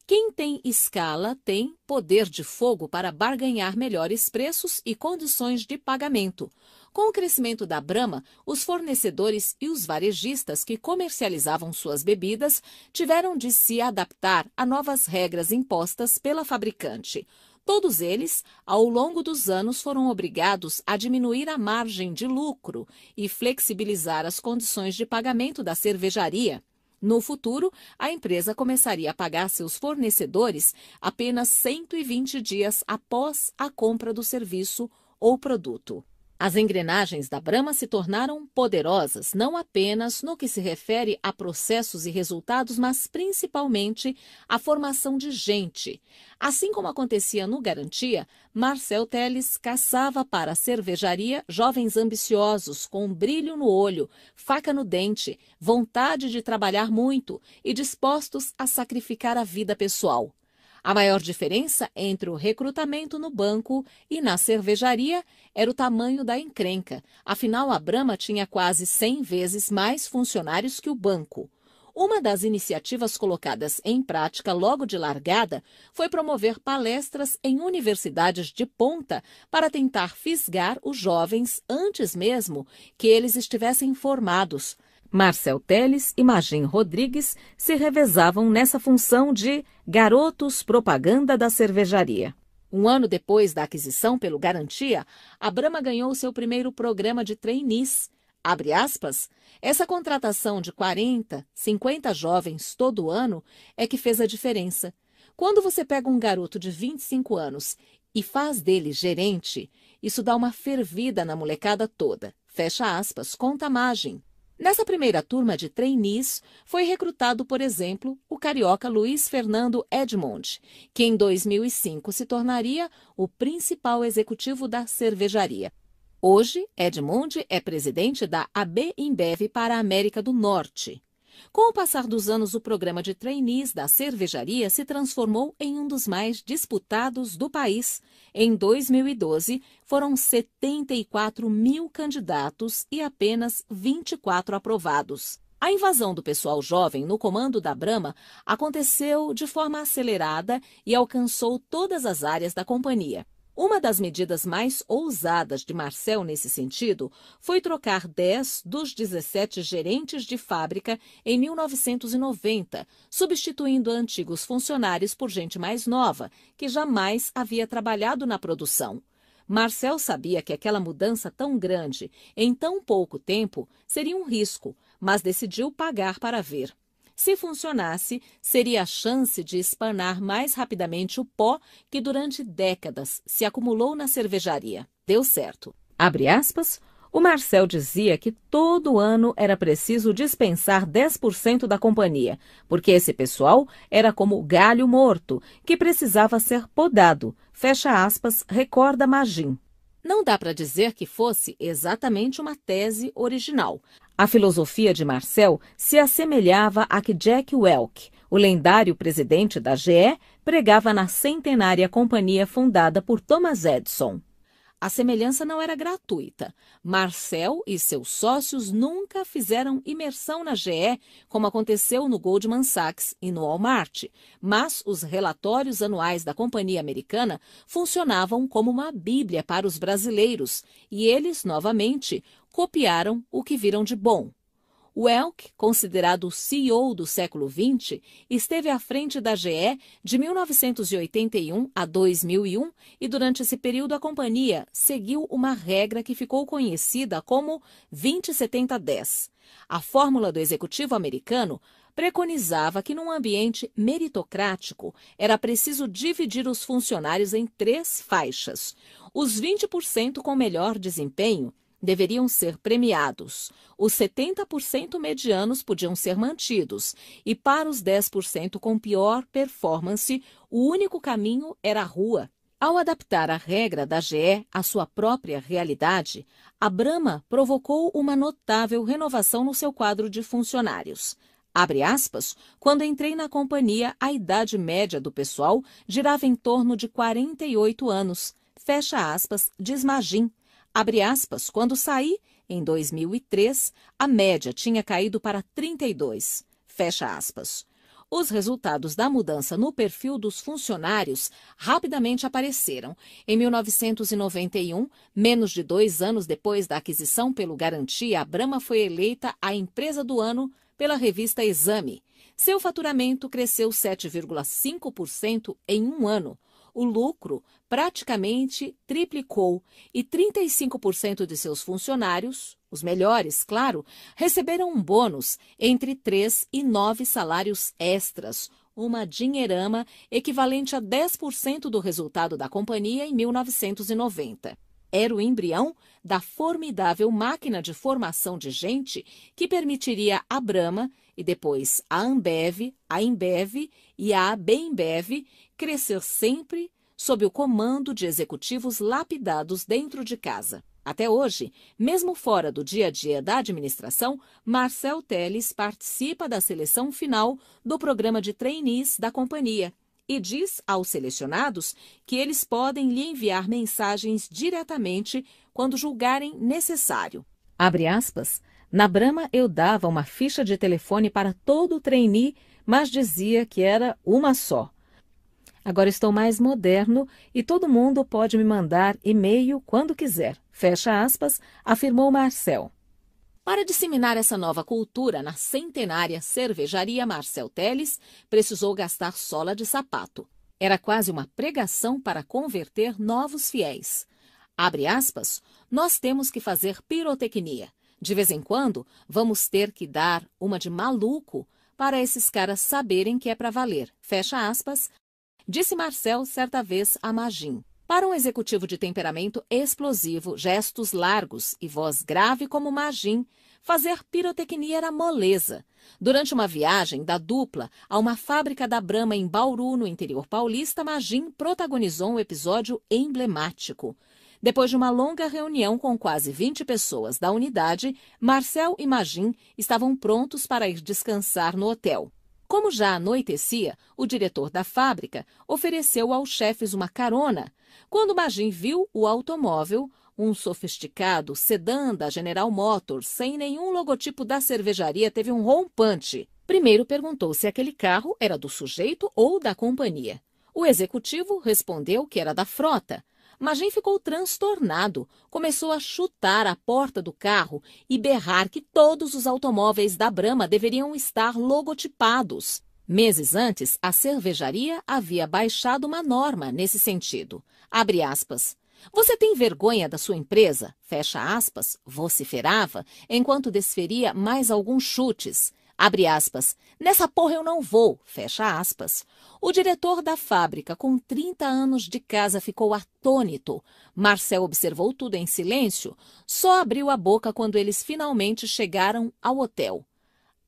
Quem tem escala tem poder de fogo para barganhar melhores preços e condições de pagamento. Com o crescimento da Brahma, os fornecedores e os varejistas que comercializavam suas bebidas tiveram de se adaptar a novas regras impostas pela fabricante. Todos eles, ao longo dos anos, foram obrigados a diminuir a margem de lucro e flexibilizar as condições de pagamento da cervejaria. No futuro, a empresa começaria a pagar seus fornecedores apenas 120 dias após a compra do serviço ou produto. As engrenagens da Brahma se tornaram poderosas não apenas no que se refere a processos e resultados, mas principalmente à formação de gente. Assim como acontecia no Garantia, Marcel Telles caçava para a cervejaria jovens ambiciosos com um brilho no olho, faca no dente, vontade de trabalhar muito e dispostos a sacrificar a vida pessoal. A maior diferença entre o recrutamento no banco e na cervejaria era o tamanho da encrenca. Afinal, a Brahma tinha quase 100 vezes mais funcionários que o banco. Uma das iniciativas colocadas em prática logo de largada foi promover palestras em universidades de ponta para tentar fisgar os jovens antes mesmo que eles estivessem formados. Marcel Teles e Magin Rodrigues se revezavam nessa função de garotos propaganda da cervejaria. Um ano depois da aquisição pelo Garantia, a Brahma ganhou seu primeiro programa de trainees. Abre aspas, essa contratação de 40, 50 jovens todo ano é que fez a diferença. Quando você pega um garoto de 25 anos e faz dele gerente, isso dá uma fervida na molecada toda. Fecha aspas, conta a margem. Nessa primeira turma de trainees, foi recrutado, por exemplo, o carioca Luiz Fernando Edmond, que em 2005 se tornaria o principal executivo da cervejaria. Hoje, Edmond é presidente da AB InBev para a América do Norte. Com o passar dos anos, o programa de trainees da cervejaria se transformou em um dos mais disputados do país. Em 2012, foram 74 mil candidatos e apenas 24 aprovados. A invasão do pessoal jovem no comando da Brahma aconteceu de forma acelerada e alcançou todas as áreas da companhia. Uma das medidas mais ousadas de Marcel nesse sentido foi trocar 10 dos 17 gerentes de fábrica em 1990, substituindo antigos funcionários por gente mais nova, que jamais havia trabalhado na produção. Marcel sabia que aquela mudança tão grande, em tão pouco tempo, seria um risco, mas decidiu pagar para ver. Se funcionasse, seria a chance de espanar mais rapidamente o pó que durante décadas se acumulou na cervejaria. Deu certo. Abre aspas. O Marcel dizia que todo ano era preciso dispensar 10% da companhia, porque esse pessoal era como galho morto, que precisava ser podado. Fecha aspas, recorda Magim. Não dá para dizer que fosse exatamente uma tese original. A filosofia de Marcel se assemelhava à que Jack Welch, o lendário presidente da GE, pregava na centenária companhia fundada por Thomas Edison. A semelhança não era gratuita. Marcel e seus sócios nunca fizeram imersão na GE, como aconteceu no Goldman Sachs e no Walmart, mas os relatórios anuais da companhia americana funcionavam como uma bíblia para os brasileiros e eles, novamente, copiaram o que viram de bom. Elk, considerado o CEO do século XX, esteve à frente da GE de 1981 a 2001 e durante esse período a companhia seguiu uma regra que ficou conhecida como 20-70-10. A fórmula do executivo americano preconizava que num ambiente meritocrático era preciso dividir os funcionários em três faixas: os 20% com melhor desempenho, deveriam ser premiados. Os 70% medianos podiam ser mantidos, e para os 10% com pior performance, o único caminho era a rua. Ao adaptar a regra da GE à sua própria realidade, a Brahma provocou uma notável renovação no seu quadro de funcionários. Abre aspas, quando entrei na companhia, a idade média do pessoal girava em torno de 48 anos. Fecha aspas, diz Magin, Abre aspas, quando saí, em 2003, a média tinha caído para 32. Fecha aspas. Os resultados da mudança no perfil dos funcionários rapidamente apareceram. Em 1991, menos de dois anos depois da aquisição pelo Garantia, a Brahma foi eleita a empresa do ano pela revista Exame. Seu faturamento cresceu 7,5% em um ano, o lucro praticamente triplicou e 35% de seus funcionários, os melhores, claro, receberam um bônus entre 3 e 9 salários extras, uma dinheirama equivalente a 10% do resultado da companhia em 1990. Era o embrião da formidável máquina de formação de gente que permitiria a Brahma e depois a Ambev, a Embev e a Bembev crescer sempre sob o comando de executivos lapidados dentro de casa. Até hoje, mesmo fora do dia a dia da administração, Marcel Teles participa da seleção final do programa de trainees da companhia e diz aos selecionados que eles podem lhe enviar mensagens diretamente quando julgarem necessário. Abre aspas. Na Brama eu dava uma ficha de telefone para todo o trainee, mas dizia que era uma só. Agora estou mais moderno e todo mundo pode me mandar e-mail quando quiser. Fecha aspas, afirmou Marcel. Para disseminar essa nova cultura na centenária cervejaria Marcel Teles, precisou gastar sola de sapato. Era quase uma pregação para converter novos fiéis. Abre aspas, nós temos que fazer pirotecnia. De vez em quando, vamos ter que dar uma de maluco para esses caras saberem que é para valer. Fecha aspas, Disse Marcel certa vez a Magin. Para um executivo de temperamento explosivo, gestos largos e voz grave como Magin, fazer pirotecnia era moleza. Durante uma viagem da dupla a uma fábrica da Brama em Bauru, no interior paulista, Magin protagonizou um episódio emblemático. Depois de uma longa reunião com quase 20 pessoas da unidade, Marcel e Magin estavam prontos para ir descansar no hotel. Como já anoitecia, o diretor da fábrica ofereceu aos chefes uma carona. Quando Magin viu o automóvel, um sofisticado sedã da General Motors, sem nenhum logotipo da cervejaria, teve um rompante. Primeiro perguntou se aquele carro era do sujeito ou da companhia. O executivo respondeu que era da frota. Magem ficou transtornado. Começou a chutar a porta do carro e berrar que todos os automóveis da Brama deveriam estar logotipados. Meses antes, a cervejaria havia baixado uma norma nesse sentido. Abre aspas. Você tem vergonha da sua empresa? Fecha aspas, vociferava, enquanto desferia mais alguns chutes. Abre aspas. Nessa porra eu não vou. Fecha aspas. O diretor da fábrica, com 30 anos de casa, ficou atônito. Marcel observou tudo em silêncio, só abriu a boca quando eles finalmente chegaram ao hotel.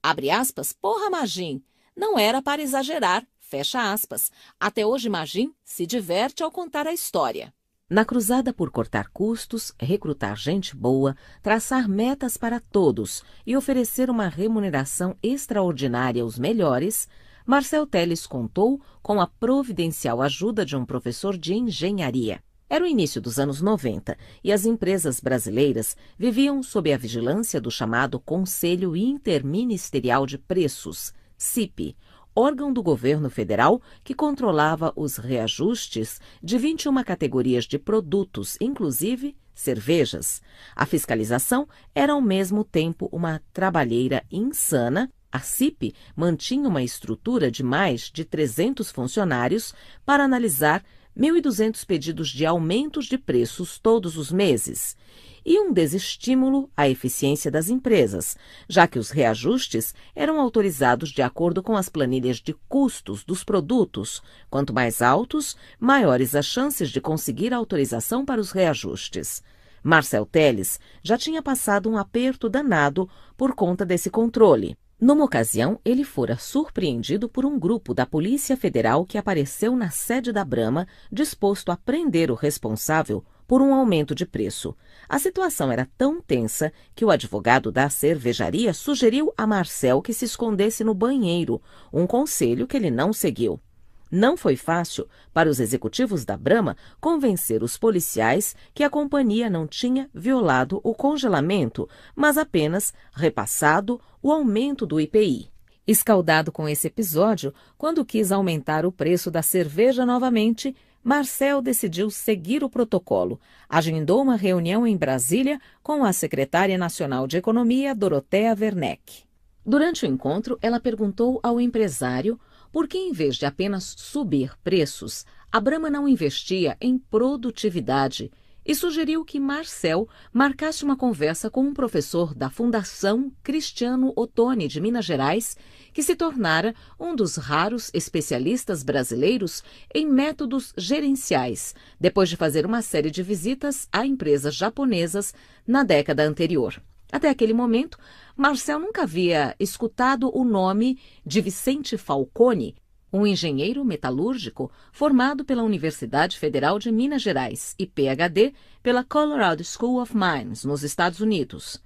Abre aspas. Porra, magin Não era para exagerar. Fecha aspas. Até hoje, magin se diverte ao contar a história na cruzada por cortar custos, recrutar gente boa, traçar metas para todos e oferecer uma remuneração extraordinária aos melhores, Marcel Teles contou com a providencial ajuda de um professor de engenharia. Era o início dos anos 90 e as empresas brasileiras viviam sob a vigilância do chamado Conselho Interministerial de Preços, CIP, órgão do governo federal que controlava os reajustes de 21 categorias de produtos, inclusive cervejas. A fiscalização era ao mesmo tempo uma trabalheira insana. A CIP mantinha uma estrutura de mais de 300 funcionários para analisar 1.200 pedidos de aumentos de preços todos os meses e um desestímulo à eficiência das empresas, já que os reajustes eram autorizados de acordo com as planilhas de custos dos produtos. Quanto mais altos, maiores as chances de conseguir autorização para os reajustes. Marcel Teles já tinha passado um aperto danado por conta desse controle. Numa ocasião, ele fora surpreendido por um grupo da Polícia Federal que apareceu na sede da Brama, disposto a prender o responsável por um aumento de preço, a situação era tão tensa que o advogado da cervejaria sugeriu a Marcel que se escondesse no banheiro, um conselho que ele não seguiu. Não foi fácil para os executivos da Brama convencer os policiais que a companhia não tinha violado o congelamento, mas apenas repassado o aumento do IPI. Escaldado com esse episódio, quando quis aumentar o preço da cerveja novamente, Marcel decidiu seguir o protocolo. Agendou uma reunião em Brasília com a secretária nacional de Economia, Dorotea Werneck. Durante o encontro, ela perguntou ao empresário por que, em vez de apenas subir preços, a Brahma não investia em produtividade e sugeriu que Marcel marcasse uma conversa com um professor da Fundação Cristiano Ottoni de Minas Gerais, que se tornara um dos raros especialistas brasileiros em métodos gerenciais, depois de fazer uma série de visitas a empresas japonesas na década anterior. Até aquele momento, Marcel nunca havia escutado o nome de Vicente Falcone, um engenheiro metalúrgico formado pela Universidade Federal de Minas Gerais e PhD pela Colorado School of Mines, nos Estados Unidos.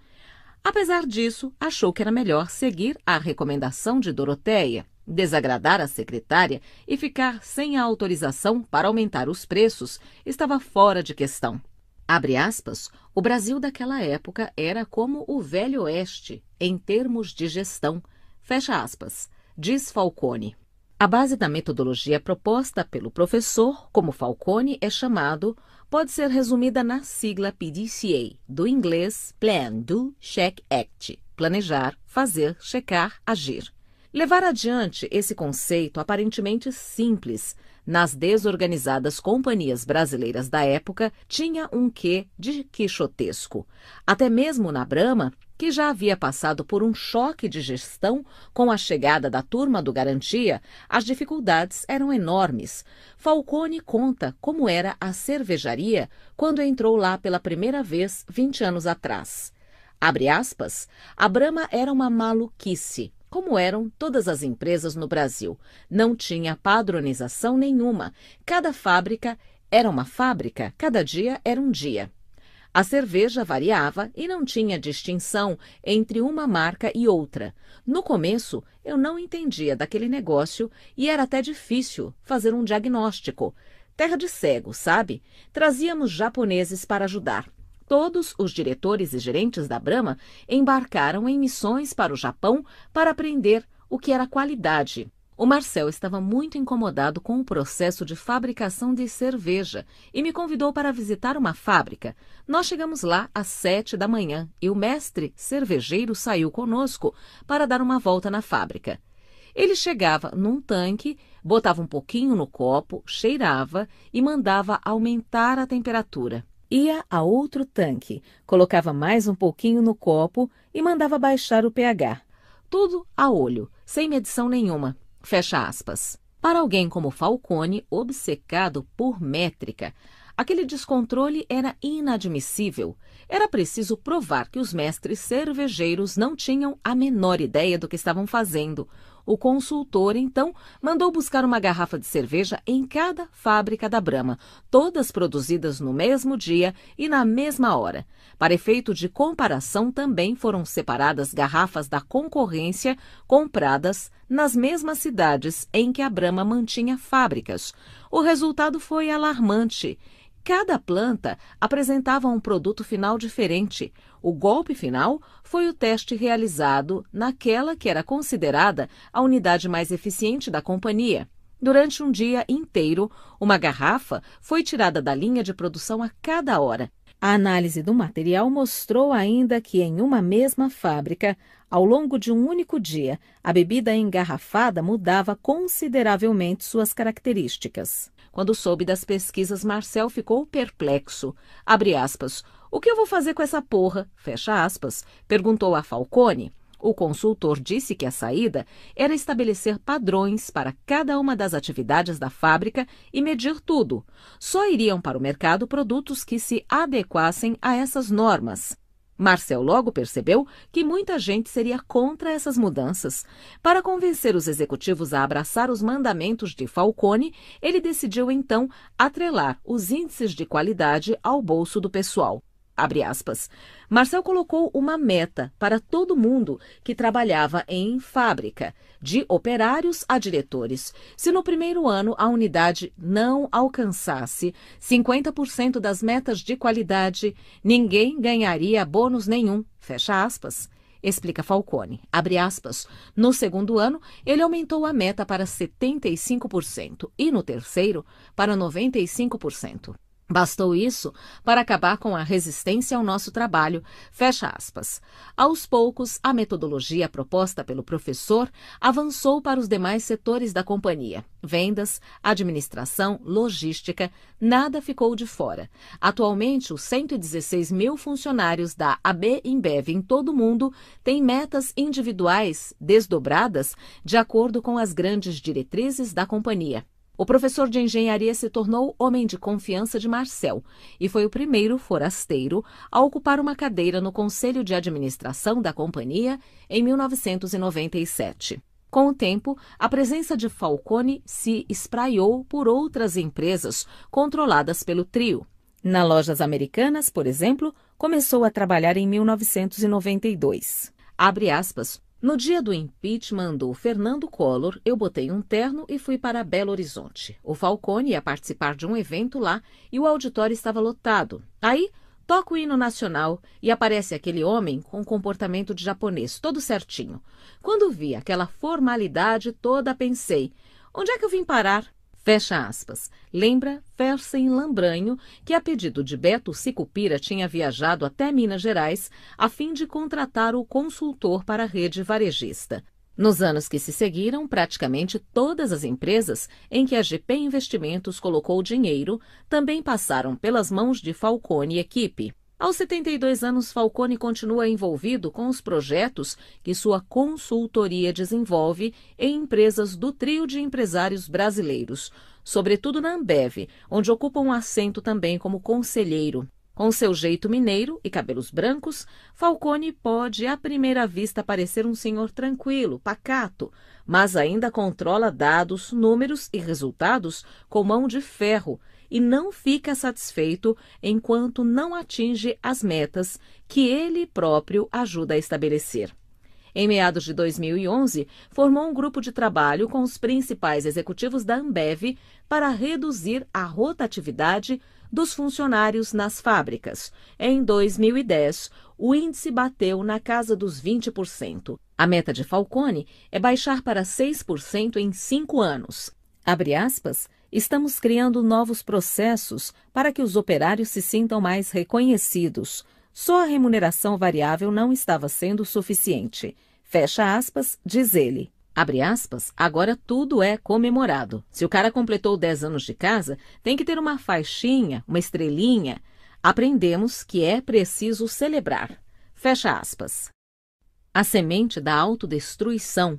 Apesar disso, achou que era melhor seguir a recomendação de Doroteia, desagradar a secretária e ficar sem a autorização para aumentar os preços estava fora de questão. Abre aspas, o Brasil daquela época era como o Velho Oeste em termos de gestão. Fecha aspas, diz Falcone. A base da metodologia proposta pelo professor, como Falcone é chamado, pode ser resumida na sigla PDCA, do inglês Plan, Do, Check, Act planejar, fazer, checar, agir. Levar adiante esse conceito aparentemente simples nas desorganizadas companhias brasileiras da época tinha um quê de quixotesco. Até mesmo na Brahma, que já havia passado por um choque de gestão com a chegada da turma do Garantia, as dificuldades eram enormes. Falcone conta como era a cervejaria quando entrou lá pela primeira vez 20 anos atrás. Abre aspas, a Brahma era uma maluquice como eram todas as empresas no Brasil. Não tinha padronização nenhuma. Cada fábrica era uma fábrica, cada dia era um dia. A cerveja variava e não tinha distinção entre uma marca e outra. No começo, eu não entendia daquele negócio e era até difícil fazer um diagnóstico. Terra de cego, sabe? Trazíamos japoneses para ajudar. Todos os diretores e gerentes da Brahma embarcaram em missões para o Japão para aprender o que era qualidade. O Marcel estava muito incomodado com o processo de fabricação de cerveja e me convidou para visitar uma fábrica. Nós chegamos lá às sete da manhã e o mestre cervejeiro saiu conosco para dar uma volta na fábrica. Ele chegava num tanque, botava um pouquinho no copo, cheirava e mandava aumentar a temperatura. Ia a outro tanque, colocava mais um pouquinho no copo e mandava baixar o pH. Tudo a olho, sem medição nenhuma. Fecha aspas. Para alguém como Falcone, obcecado por métrica, aquele descontrole era inadmissível. Era preciso provar que os mestres cervejeiros não tinham a menor ideia do que estavam fazendo, o consultor, então, mandou buscar uma garrafa de cerveja em cada fábrica da Brahma, todas produzidas no mesmo dia e na mesma hora. Para efeito de comparação, também foram separadas garrafas da concorrência compradas nas mesmas cidades em que a Brahma mantinha fábricas. O resultado foi alarmante Cada planta apresentava um produto final diferente. O golpe final foi o teste realizado naquela que era considerada a unidade mais eficiente da companhia. Durante um dia inteiro, uma garrafa foi tirada da linha de produção a cada hora. A análise do material mostrou ainda que, em uma mesma fábrica, ao longo de um único dia, a bebida engarrafada mudava consideravelmente suas características. Quando soube das pesquisas, Marcel ficou perplexo. Abre aspas. O que eu vou fazer com essa porra? Fecha aspas. Perguntou a Falcone. O consultor disse que a saída era estabelecer padrões para cada uma das atividades da fábrica e medir tudo. Só iriam para o mercado produtos que se adequassem a essas normas. Marcel logo percebeu que muita gente seria contra essas mudanças. Para convencer os executivos a abraçar os mandamentos de Falcone, ele decidiu então atrelar os índices de qualidade ao bolso do pessoal. Abre aspas. Marcel colocou uma meta para todo mundo que trabalhava em fábrica, de operários a diretores. Se no primeiro ano a unidade não alcançasse 50% das metas de qualidade, ninguém ganharia bônus nenhum. Fecha aspas. Explica Falcone. Abre aspas. No segundo ano, ele aumentou a meta para 75% e no terceiro, para 95%. Bastou isso para acabar com a resistência ao nosso trabalho. Fecha aspas. Aos poucos, a metodologia proposta pelo professor avançou para os demais setores da companhia. Vendas, administração, logística, nada ficou de fora. Atualmente, os 116 mil funcionários da AB InBev em todo o mundo têm metas individuais desdobradas de acordo com as grandes diretrizes da companhia. O professor de engenharia se tornou homem de confiança de Marcel e foi o primeiro forasteiro a ocupar uma cadeira no conselho de administração da companhia em 1997. Com o tempo, a presença de Falcone se espraiou por outras empresas controladas pelo trio. Na Lojas Americanas, por exemplo, começou a trabalhar em 1992. Abre aspas. No dia do impeachment do Fernando Collor, eu botei um terno e fui para Belo Horizonte. O Falcone ia participar de um evento lá e o auditório estava lotado. Aí, toca o hino nacional e aparece aquele homem com comportamento de japonês, todo certinho. Quando vi aquela formalidade toda, pensei: onde é que eu vim parar? Fecha aspas. Lembra Fersen Lambranho que, a pedido de Beto Sicupira, tinha viajado até Minas Gerais a fim de contratar o consultor para a rede varejista. Nos anos que se seguiram, praticamente todas as empresas em que a GP Investimentos colocou dinheiro também passaram pelas mãos de Falcone e equipe. Aos 72 anos, Falcone continua envolvido com os projetos que sua consultoria desenvolve em empresas do trio de empresários brasileiros, sobretudo na Ambev, onde ocupa um assento também como conselheiro. Com seu jeito mineiro e cabelos brancos, Falcone pode à primeira vista parecer um senhor tranquilo, pacato, mas ainda controla dados, números e resultados com mão de ferro e não fica satisfeito enquanto não atinge as metas que ele próprio ajuda a estabelecer. Em meados de 2011, formou um grupo de trabalho com os principais executivos da Ambev para reduzir a rotatividade dos funcionários nas fábricas. Em 2010, o índice bateu na casa dos 20%. A meta de Falcone é baixar para 6% em cinco anos. Abre aspas, Estamos criando novos processos para que os operários se sintam mais reconhecidos. Só a remuneração variável não estava sendo suficiente. Fecha aspas, diz ele. Abre aspas, agora tudo é comemorado. Se o cara completou 10 anos de casa, tem que ter uma faixinha, uma estrelinha. Aprendemos que é preciso celebrar. Fecha aspas. A semente da autodestruição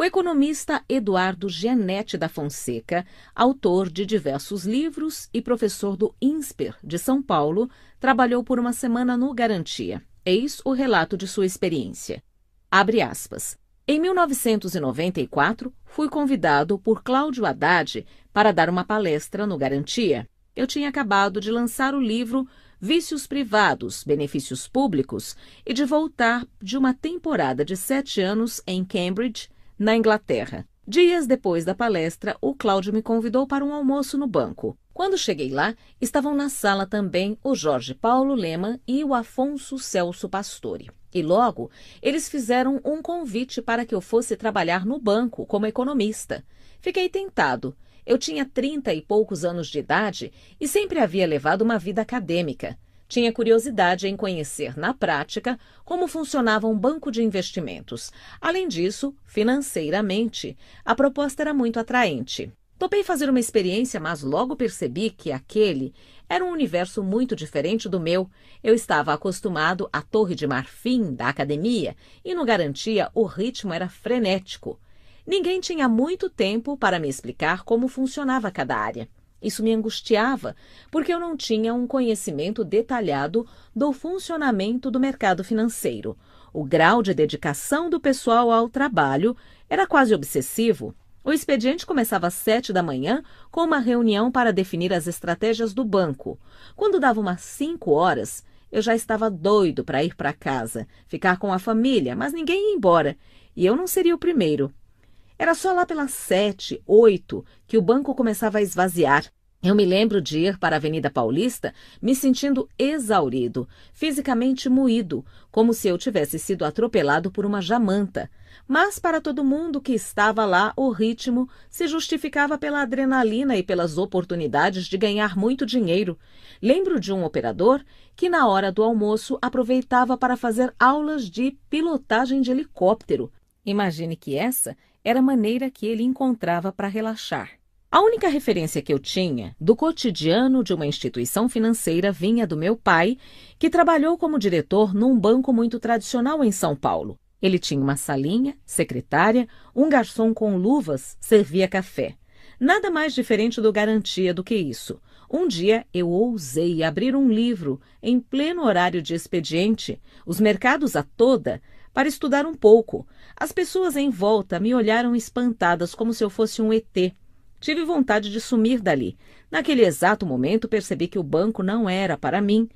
o economista Eduardo Genete da Fonseca, autor de diversos livros e professor do INSPER de São Paulo, trabalhou por uma semana no Garantia. Eis o relato de sua experiência. Abre aspas. Em 1994, fui convidado por Cláudio Haddad para dar uma palestra no Garantia. Eu tinha acabado de lançar o livro Vícios Privados, Benefícios Públicos e de voltar de uma temporada de sete anos em Cambridge na Inglaterra. Dias depois da palestra, o Cláudio me convidou para um almoço no banco. Quando cheguei lá, estavam na sala também o Jorge Paulo Lema e o Afonso Celso Pastore. E logo, eles fizeram um convite para que eu fosse trabalhar no banco como economista. Fiquei tentado. Eu tinha trinta e poucos anos de idade e sempre havia levado uma vida acadêmica tinha curiosidade em conhecer na prática como funcionava um banco de investimentos. Além disso, financeiramente, a proposta era muito atraente. Topei fazer uma experiência, mas logo percebi que aquele era um universo muito diferente do meu. Eu estava acostumado à torre de marfim da academia e no Garantia o ritmo era frenético. Ninguém tinha muito tempo para me explicar como funcionava cada área. Isso me angustiava, porque eu não tinha um conhecimento detalhado do funcionamento do mercado financeiro. O grau de dedicação do pessoal ao trabalho era quase obsessivo. O expediente começava às sete da manhã com uma reunião para definir as estratégias do banco. Quando dava umas cinco horas, eu já estava doido para ir para casa, ficar com a família, mas ninguém ia embora, e eu não seria o primeiro. Era só lá pelas sete, oito, que o banco começava a esvaziar. Eu me lembro de ir para a Avenida Paulista me sentindo exaurido, fisicamente moído, como se eu tivesse sido atropelado por uma jamanta. Mas para todo mundo que estava lá, o ritmo se justificava pela adrenalina e pelas oportunidades de ganhar muito dinheiro. Lembro de um operador que, na hora do almoço, aproveitava para fazer aulas de pilotagem de helicóptero. Imagine que essa era a maneira que ele encontrava para relaxar. A única referência que eu tinha do cotidiano de uma instituição financeira vinha do meu pai, que trabalhou como diretor num banco muito tradicional em São Paulo. Ele tinha uma salinha, secretária, um garçom com luvas servia café. Nada mais diferente do garantia do que isso. Um dia eu ousei abrir um livro em pleno horário de expediente, os mercados a toda, para estudar um pouco. As pessoas em volta me olharam espantadas, como se eu fosse um ET. Tive vontade de sumir dali. Naquele exato momento, percebi que o banco não era para mim.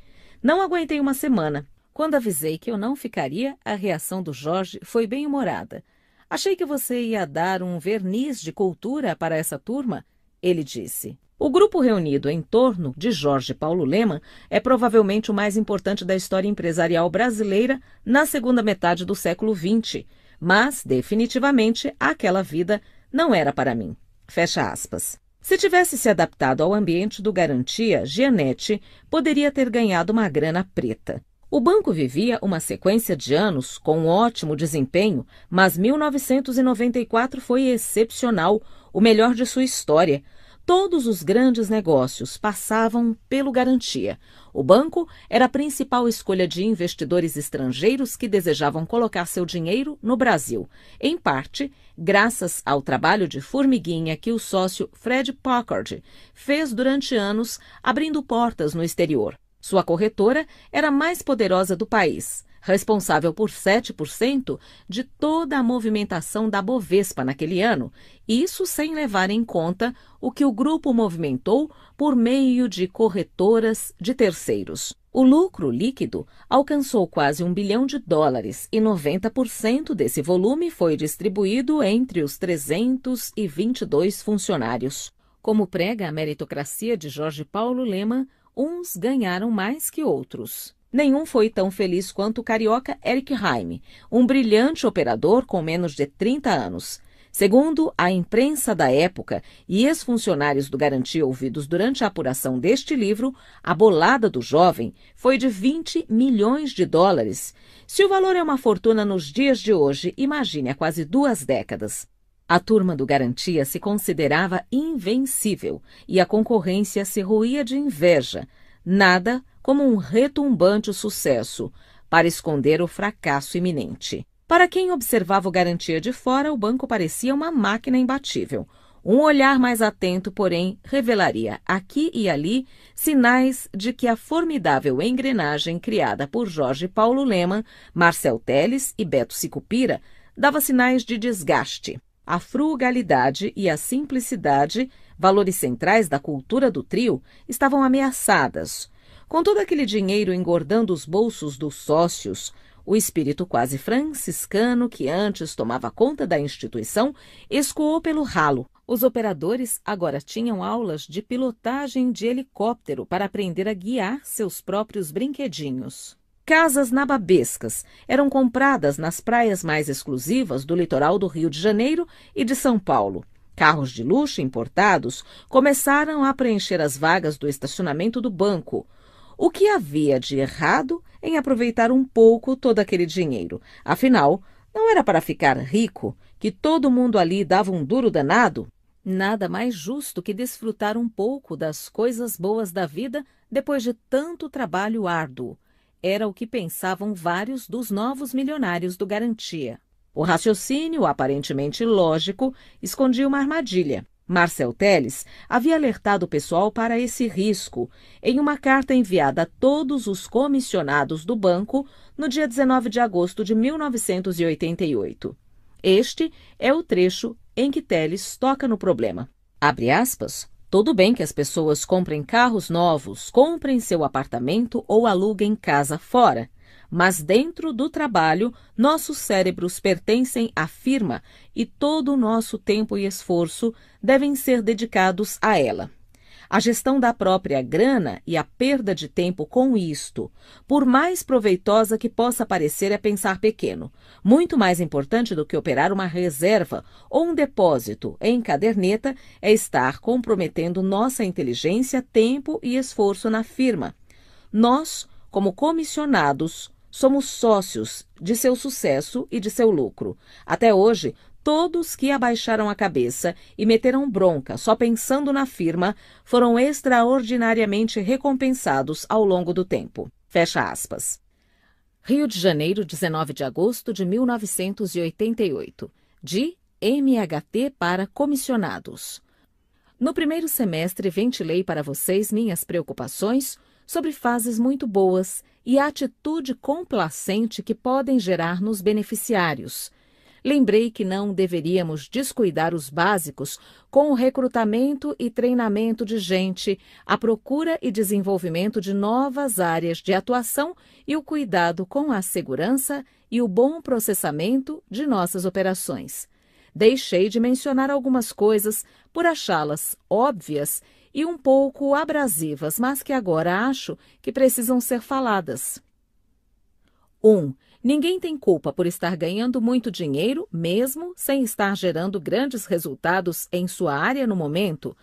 Não aguentei uma semana. Quando avisei que eu não ficaria, a reação do Jorge foi bem humorada. Achei que você ia dar um verniz de cultura para essa turma, ele disse. O grupo reunido em torno de Jorge Paulo Leman é provavelmente o mais importante da história empresarial brasileira na segunda metade do século XX, mas, definitivamente, aquela vida não era para mim. Fecha aspas. Se tivesse se adaptado ao ambiente do Garantia, Gianetti poderia ter ganhado uma grana preta. O banco vivia uma sequência de anos com um ótimo desempenho, mas 1994 foi excepcional, o melhor de sua história, Todos os grandes negócios passavam pelo garantia. O banco era a principal escolha de investidores estrangeiros que desejavam colocar seu dinheiro no Brasil, em parte graças ao trabalho de formiguinha que o sócio Fred Packard fez durante anos abrindo portas no exterior. Sua corretora era a mais poderosa do país responsável por 7% de toda a movimentação da Bovespa naquele ano, isso sem levar em conta o que o grupo movimentou por meio de corretoras de terceiros. O lucro líquido alcançou quase um bilhão de dólares e 90% desse volume foi distribuído entre os 322 funcionários. Como prega a meritocracia de Jorge Paulo Lema, uns ganharam mais que outros. Nenhum foi tão feliz quanto o carioca Eric Heim, um brilhante operador com menos de 30 anos. Segundo a imprensa da época e ex-funcionários do Garantia ouvidos durante a apuração deste livro, a bolada do jovem foi de 20 milhões de dólares. Se o valor é uma fortuna nos dias de hoje, imagine há quase duas décadas. A turma do Garantia se considerava invencível e a concorrência se roía de inveja. Nada como um retumbante sucesso, para esconder o fracasso iminente. Para quem observava o garantia de fora, o banco parecia uma máquina imbatível. Um olhar mais atento, porém, revelaria aqui e ali sinais de que a formidável engrenagem criada por Jorge Paulo Leman, Marcel Teles e Beto Sicupira dava sinais de desgaste. A frugalidade e a simplicidade, valores centrais da cultura do trio, estavam ameaçadas, com todo aquele dinheiro engordando os bolsos dos sócios, o espírito quase franciscano que antes tomava conta da instituição escoou pelo ralo. Os operadores agora tinham aulas de pilotagem de helicóptero para aprender a guiar seus próprios brinquedinhos. Casas nababescas eram compradas nas praias mais exclusivas do litoral do Rio de Janeiro e de São Paulo. Carros de luxo importados começaram a preencher as vagas do estacionamento do banco o que havia de errado em aproveitar um pouco todo aquele dinheiro. Afinal, não era para ficar rico que todo mundo ali dava um duro danado? Nada mais justo que desfrutar um pouco das coisas boas da vida depois de tanto trabalho árduo. Era o que pensavam vários dos novos milionários do Garantia. O raciocínio, aparentemente lógico, escondia uma armadilha. Marcel Teles havia alertado o pessoal para esse risco em uma carta enviada a todos os comissionados do banco no dia 19 de agosto de 1988. Este é o trecho em que Teles toca no problema. Abre aspas. Tudo bem que as pessoas comprem carros novos, comprem seu apartamento ou aluguem casa fora mas dentro do trabalho, nossos cérebros pertencem à firma e todo o nosso tempo e esforço devem ser dedicados a ela. A gestão da própria grana e a perda de tempo com isto, por mais proveitosa que possa parecer, é pensar pequeno. Muito mais importante do que operar uma reserva ou um depósito em caderneta é estar comprometendo nossa inteligência, tempo e esforço na firma. Nós, como comissionados, Somos sócios de seu sucesso e de seu lucro. Até hoje, todos que abaixaram a cabeça e meteram bronca só pensando na firma foram extraordinariamente recompensados ao longo do tempo. Fecha aspas. Rio de Janeiro, 19 de agosto de 1988. De MHT para comissionados. No primeiro semestre, ventilei para vocês minhas preocupações sobre fases muito boas e a atitude complacente que podem gerar nos beneficiários. Lembrei que não deveríamos descuidar os básicos com o recrutamento e treinamento de gente, a procura e desenvolvimento de novas áreas de atuação e o cuidado com a segurança e o bom processamento de nossas operações. Deixei de mencionar algumas coisas por achá-las óbvias e um pouco abrasivas, mas que agora acho que precisam ser faladas. 1. Um, ninguém tem culpa por estar ganhando muito dinheiro, mesmo sem estar gerando grandes resultados em sua área no momento,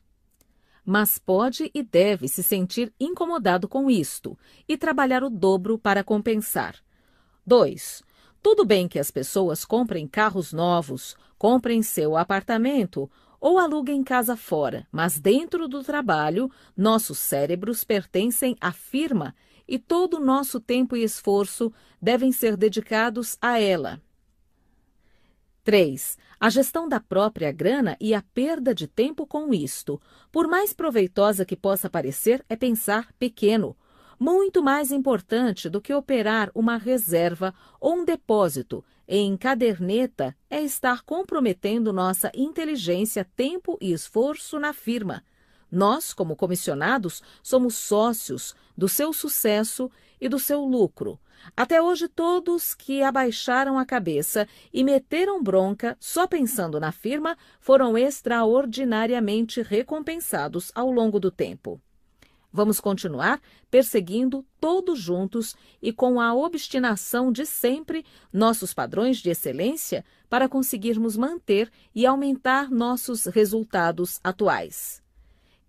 mas pode e deve se sentir incomodado com isto e trabalhar o dobro para compensar. 2. Tudo bem que as pessoas comprem carros novos, comprem seu apartamento ou aluga em casa fora, mas dentro do trabalho, nossos cérebros pertencem à firma e todo o nosso tempo e esforço devem ser dedicados a ela. 3. A gestão da própria grana e a perda de tempo com isto. Por mais proveitosa que possa parecer, é pensar pequeno. Muito mais importante do que operar uma reserva ou um depósito em caderneta é estar comprometendo nossa inteligência, tempo e esforço na firma. Nós, como comissionados, somos sócios do seu sucesso e do seu lucro. Até hoje, todos que abaixaram a cabeça e meteram bronca só pensando na firma foram extraordinariamente recompensados ao longo do tempo. Vamos continuar perseguindo todos juntos e com a obstinação de sempre nossos padrões de excelência para conseguirmos manter e aumentar nossos resultados atuais.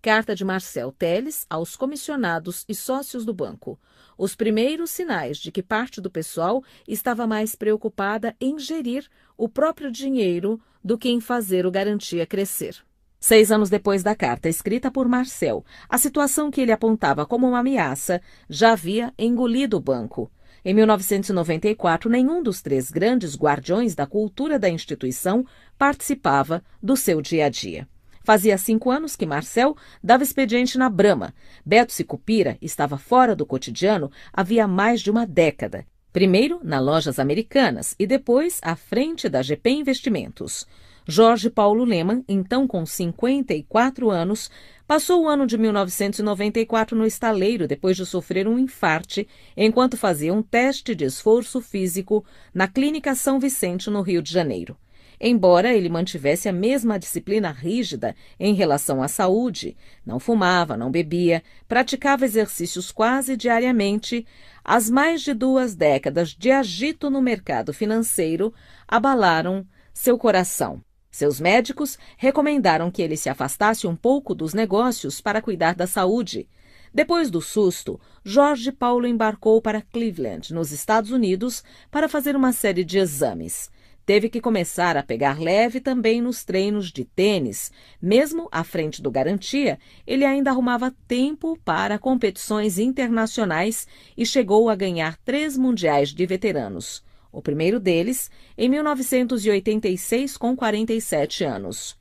Carta de Marcel Teles aos comissionados e sócios do banco. Os primeiros sinais de que parte do pessoal estava mais preocupada em gerir o próprio dinheiro do que em fazer o garantia crescer. Seis anos depois da carta escrita por Marcel, a situação que ele apontava como uma ameaça já havia engolido o banco. Em 1994, nenhum dos três grandes guardiões da cultura da instituição participava do seu dia a dia. Fazia cinco anos que Marcel dava expediente na Brama. Beto Sicupira estava fora do cotidiano havia mais de uma década. Primeiro na Lojas Americanas e depois à frente da GP Investimentos. Jorge Paulo Leman, então com 54 anos, passou o ano de 1994 no estaleiro depois de sofrer um infarte enquanto fazia um teste de esforço físico na Clínica São Vicente, no Rio de Janeiro. Embora ele mantivesse a mesma disciplina rígida em relação à saúde, não fumava, não bebia, praticava exercícios quase diariamente, as mais de duas décadas de agito no mercado financeiro abalaram seu coração. Seus médicos recomendaram que ele se afastasse um pouco dos negócios para cuidar da saúde. Depois do susto, Jorge Paulo embarcou para Cleveland, nos Estados Unidos, para fazer uma série de exames. Teve que começar a pegar leve também nos treinos de tênis. Mesmo à frente do Garantia, ele ainda arrumava tempo para competições internacionais e chegou a ganhar três mundiais de veteranos o primeiro deles em 1986, com 47 anos.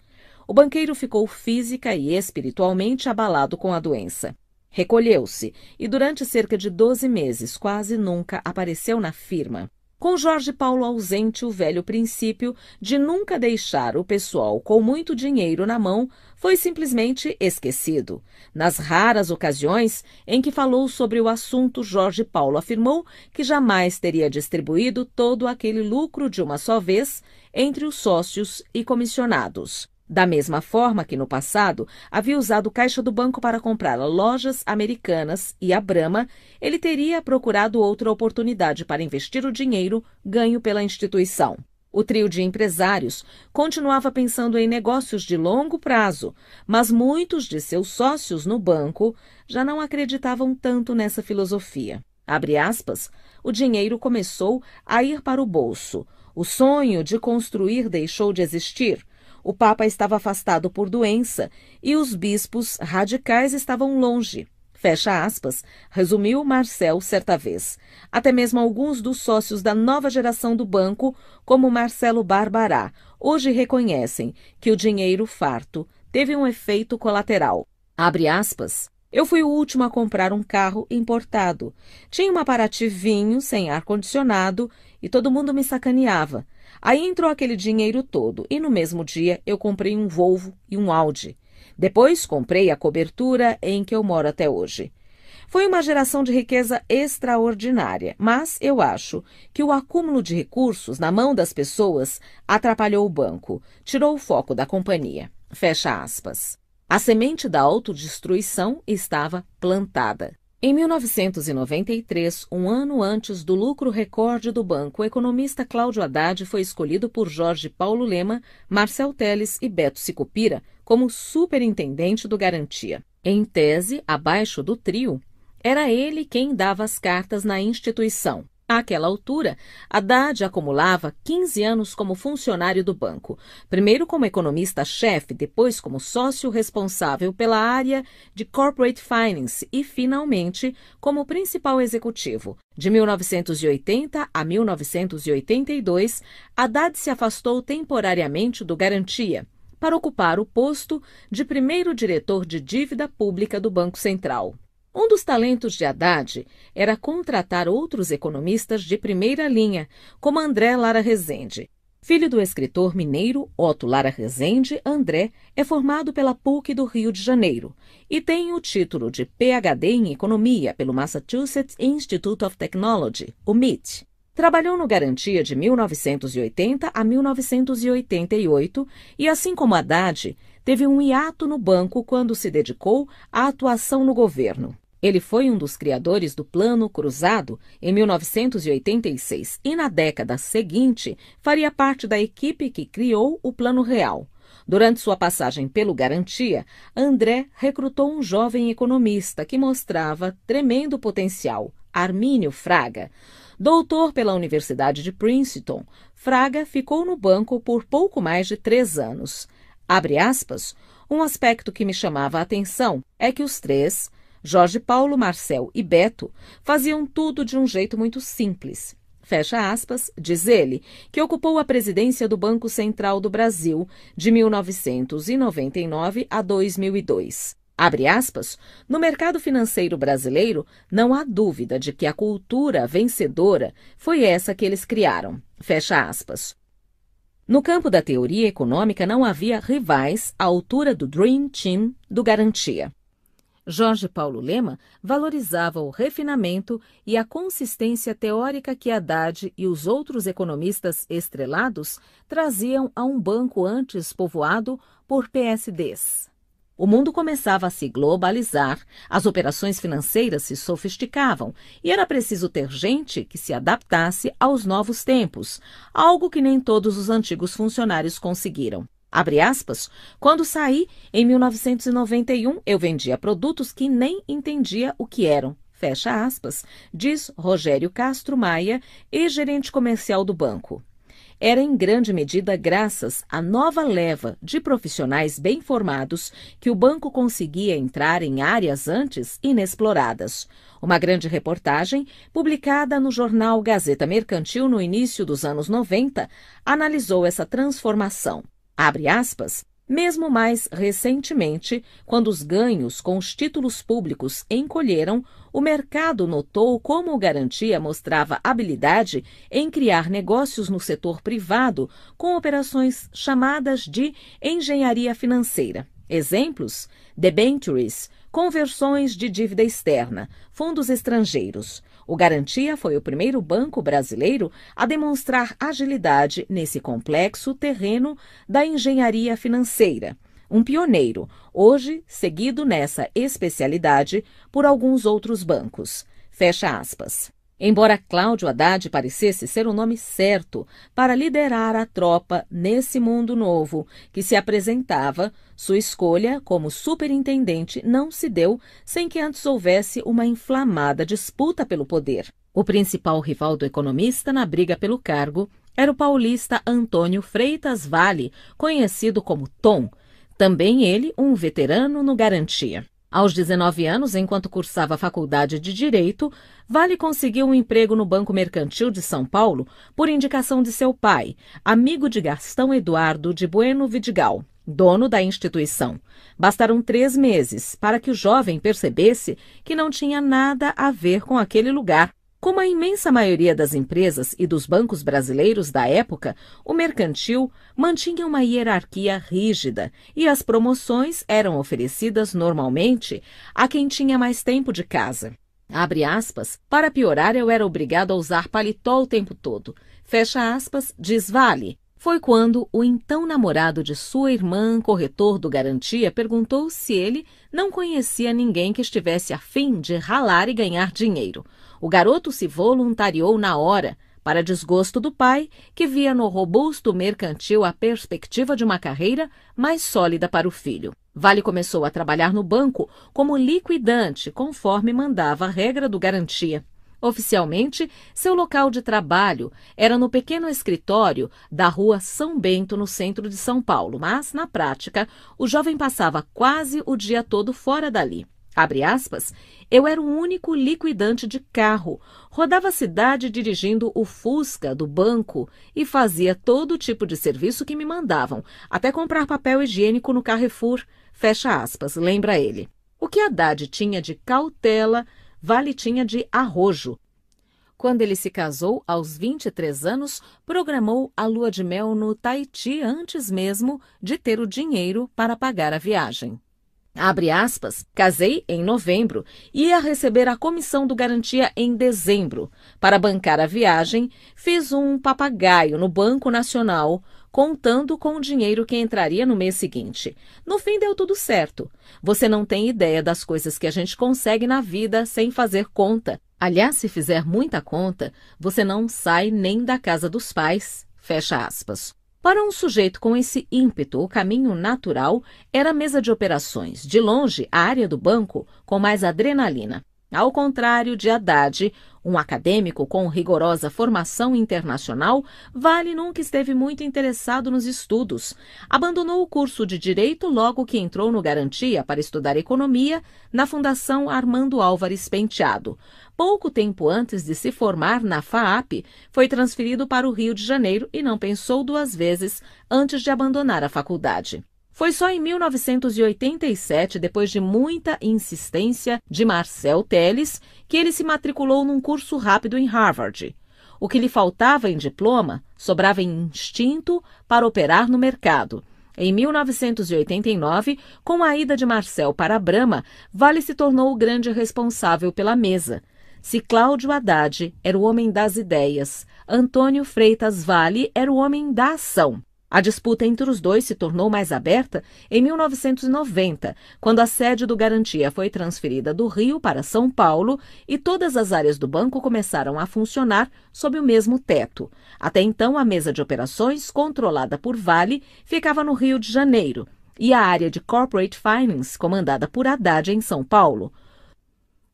O banqueiro ficou física e espiritualmente abalado com a doença. Recolheu-se e, durante cerca de 12 meses, quase nunca apareceu na firma. Com Jorge Paulo ausente, o velho princípio de nunca deixar o pessoal com muito dinheiro na mão foi simplesmente esquecido. Nas raras ocasiões em que falou sobre o assunto, Jorge Paulo afirmou que jamais teria distribuído todo aquele lucro de uma só vez entre os sócios e comissionados. Da mesma forma que no passado havia usado caixa do banco para comprar lojas americanas e a Brahma, ele teria procurado outra oportunidade para investir o dinheiro ganho pela instituição. O trio de empresários continuava pensando em negócios de longo prazo, mas muitos de seus sócios no banco já não acreditavam tanto nessa filosofia. Abre aspas, o dinheiro começou a ir para o bolso. O sonho de construir deixou de existir o Papa estava afastado por doença e os bispos radicais estavam longe. Fecha aspas, resumiu Marcel certa vez. Até mesmo alguns dos sócios da nova geração do banco, como Marcelo Barbará, hoje reconhecem que o dinheiro farto teve um efeito colateral. Abre aspas. Eu fui o último a comprar um carro importado. Tinha uma Paraty vinho sem ar-condicionado e todo mundo me sacaneava. Aí entrou aquele dinheiro todo e no mesmo dia eu comprei um Volvo e um Audi. Depois comprei a cobertura em que eu moro até hoje. Foi uma geração de riqueza extraordinária, mas eu acho que o acúmulo de recursos na mão das pessoas atrapalhou o banco, tirou o foco da companhia. Fecha aspas. A semente da autodestruição estava plantada. Em 1993, um ano antes do lucro recorde do banco, o economista Cláudio Haddad foi escolhido por Jorge Paulo Lema, Marcel Teles e Beto Sicupira como superintendente do Garantia. Em tese, abaixo do trio, era ele quem dava as cartas na instituição. Àquela altura, Haddad acumulava 15 anos como funcionário do banco, primeiro como economista-chefe, depois como sócio responsável pela área de corporate finance e, finalmente, como principal executivo. De 1980 a 1982, Haddad se afastou temporariamente do Garantia para ocupar o posto de primeiro diretor de dívida pública do Banco Central. Um dos talentos de Haddad era contratar outros economistas de primeira linha, como André Lara Rezende. Filho do escritor mineiro Otto Lara Rezende, André é formado pela PUC do Rio de Janeiro e tem o título de PhD em Economia pelo Massachusetts Institute of Technology, o MIT. Trabalhou no Garantia de 1980 a 1988 e, assim como Haddad, teve um hiato no banco quando se dedicou à atuação no governo. Ele foi um dos criadores do Plano Cruzado em 1986 e, na década seguinte, faria parte da equipe que criou o Plano Real. Durante sua passagem pelo Garantia, André recrutou um jovem economista que mostrava tremendo potencial, Armínio Fraga. Doutor pela Universidade de Princeton, Fraga ficou no banco por pouco mais de três anos. Abre aspas. Um aspecto que me chamava a atenção é que os três, Jorge Paulo, Marcel e Beto, faziam tudo de um jeito muito simples. Fecha aspas, diz ele, que ocupou a presidência do Banco Central do Brasil de 1999 a 2002. Abre aspas, no mercado financeiro brasileiro, não há dúvida de que a cultura vencedora foi essa que eles criaram. Fecha aspas. No campo da teoria econômica, não havia rivais à altura do Dream Team do Garantia. Jorge Paulo Lema valorizava o refinamento e a consistência teórica que Haddad e os outros economistas estrelados traziam a um banco antes povoado por PSDs. O mundo começava a se globalizar, as operações financeiras se sofisticavam e era preciso ter gente que se adaptasse aos novos tempos, algo que nem todos os antigos funcionários conseguiram. Abre aspas, quando saí, em 1991, eu vendia produtos que nem entendia o que eram. Fecha aspas, diz Rogério Castro Maia, ex-gerente comercial do banco era em grande medida graças à nova leva de profissionais bem formados que o banco conseguia entrar em áreas antes inexploradas. Uma grande reportagem, publicada no jornal Gazeta Mercantil no início dos anos 90, analisou essa transformação. Abre aspas, mesmo mais recentemente, quando os ganhos com os títulos públicos encolheram, o mercado notou como o garantia mostrava habilidade em criar negócios no setor privado com operações chamadas de engenharia financeira. Exemplos: debentures, conversões de dívida externa, fundos estrangeiros. O Garantia foi o primeiro banco brasileiro a demonstrar agilidade nesse complexo terreno da engenharia financeira um pioneiro, hoje seguido nessa especialidade por alguns outros bancos. Fecha aspas. Embora Cláudio Haddad parecesse ser o nome certo para liderar a tropa nesse mundo novo que se apresentava, sua escolha como superintendente não se deu sem que antes houvesse uma inflamada disputa pelo poder. O principal rival do economista na briga pelo cargo era o paulista Antônio Freitas Vale, conhecido como Tom, também ele, um veterano no Garantia. Aos 19 anos, enquanto cursava a faculdade de Direito, Vale conseguiu um emprego no Banco Mercantil de São Paulo por indicação de seu pai, amigo de Gastão Eduardo de Bueno Vidigal, dono da instituição. Bastaram três meses para que o jovem percebesse que não tinha nada a ver com aquele lugar como a imensa maioria das empresas e dos bancos brasileiros da época, o mercantil mantinha uma hierarquia rígida e as promoções eram oferecidas normalmente a quem tinha mais tempo de casa. Abre aspas, para piorar eu era obrigado a usar paletó o tempo todo. Fecha aspas, diz Vale. Foi quando o então namorado de sua irmã, corretor do Garantia, perguntou se ele não conhecia ninguém que estivesse afim de ralar e ganhar dinheiro. O garoto se voluntariou na hora, para desgosto do pai, que via no robusto mercantil a perspectiva de uma carreira mais sólida para o filho. Vale começou a trabalhar no banco como liquidante, conforme mandava a regra do garantia. Oficialmente, seu local de trabalho era no pequeno escritório da rua São Bento, no centro de São Paulo, mas, na prática, o jovem passava quase o dia todo fora dali. Abre aspas, eu era o único liquidante de carro, rodava a cidade dirigindo o Fusca do banco e fazia todo tipo de serviço que me mandavam, até comprar papel higiênico no Carrefour, fecha aspas, lembra ele. O que Haddad tinha de cautela, Vale tinha de arrojo. Quando ele se casou, aos 23 anos, programou a lua de mel no Tahiti antes mesmo de ter o dinheiro para pagar a viagem. Abre aspas, casei em novembro e ia receber a comissão do Garantia em dezembro. Para bancar a viagem, fiz um papagaio no Banco Nacional, contando com o dinheiro que entraria no mês seguinte. No fim, deu tudo certo. Você não tem ideia das coisas que a gente consegue na vida sem fazer conta. Aliás, se fizer muita conta, você não sai nem da casa dos pais. Fecha aspas. Para um sujeito com esse ímpeto, o caminho natural era a mesa de operações, de longe, a área do banco, com mais adrenalina. Ao contrário de Haddad, um acadêmico com rigorosa formação internacional, Vale nunca esteve muito interessado nos estudos. Abandonou o curso de Direito logo que entrou no Garantia para estudar Economia na Fundação Armando Álvares Penteado pouco tempo antes de se formar na FAAP, foi transferido para o Rio de Janeiro e não pensou duas vezes antes de abandonar a faculdade. Foi só em 1987, depois de muita insistência de Marcel Teles, que ele se matriculou num curso rápido em Harvard. O que lhe faltava em diploma sobrava em instinto para operar no mercado. Em 1989, com a ida de Marcel para a Brahma, Vale se tornou o grande responsável pela mesa, se Cláudio Haddad era o homem das ideias, Antônio Freitas Vale era o homem da ação. A disputa entre os dois se tornou mais aberta em 1990, quando a sede do Garantia foi transferida do Rio para São Paulo e todas as áreas do banco começaram a funcionar sob o mesmo teto. Até então, a mesa de operações, controlada por Vale, ficava no Rio de Janeiro e a área de Corporate Finance, comandada por Haddad em São Paulo.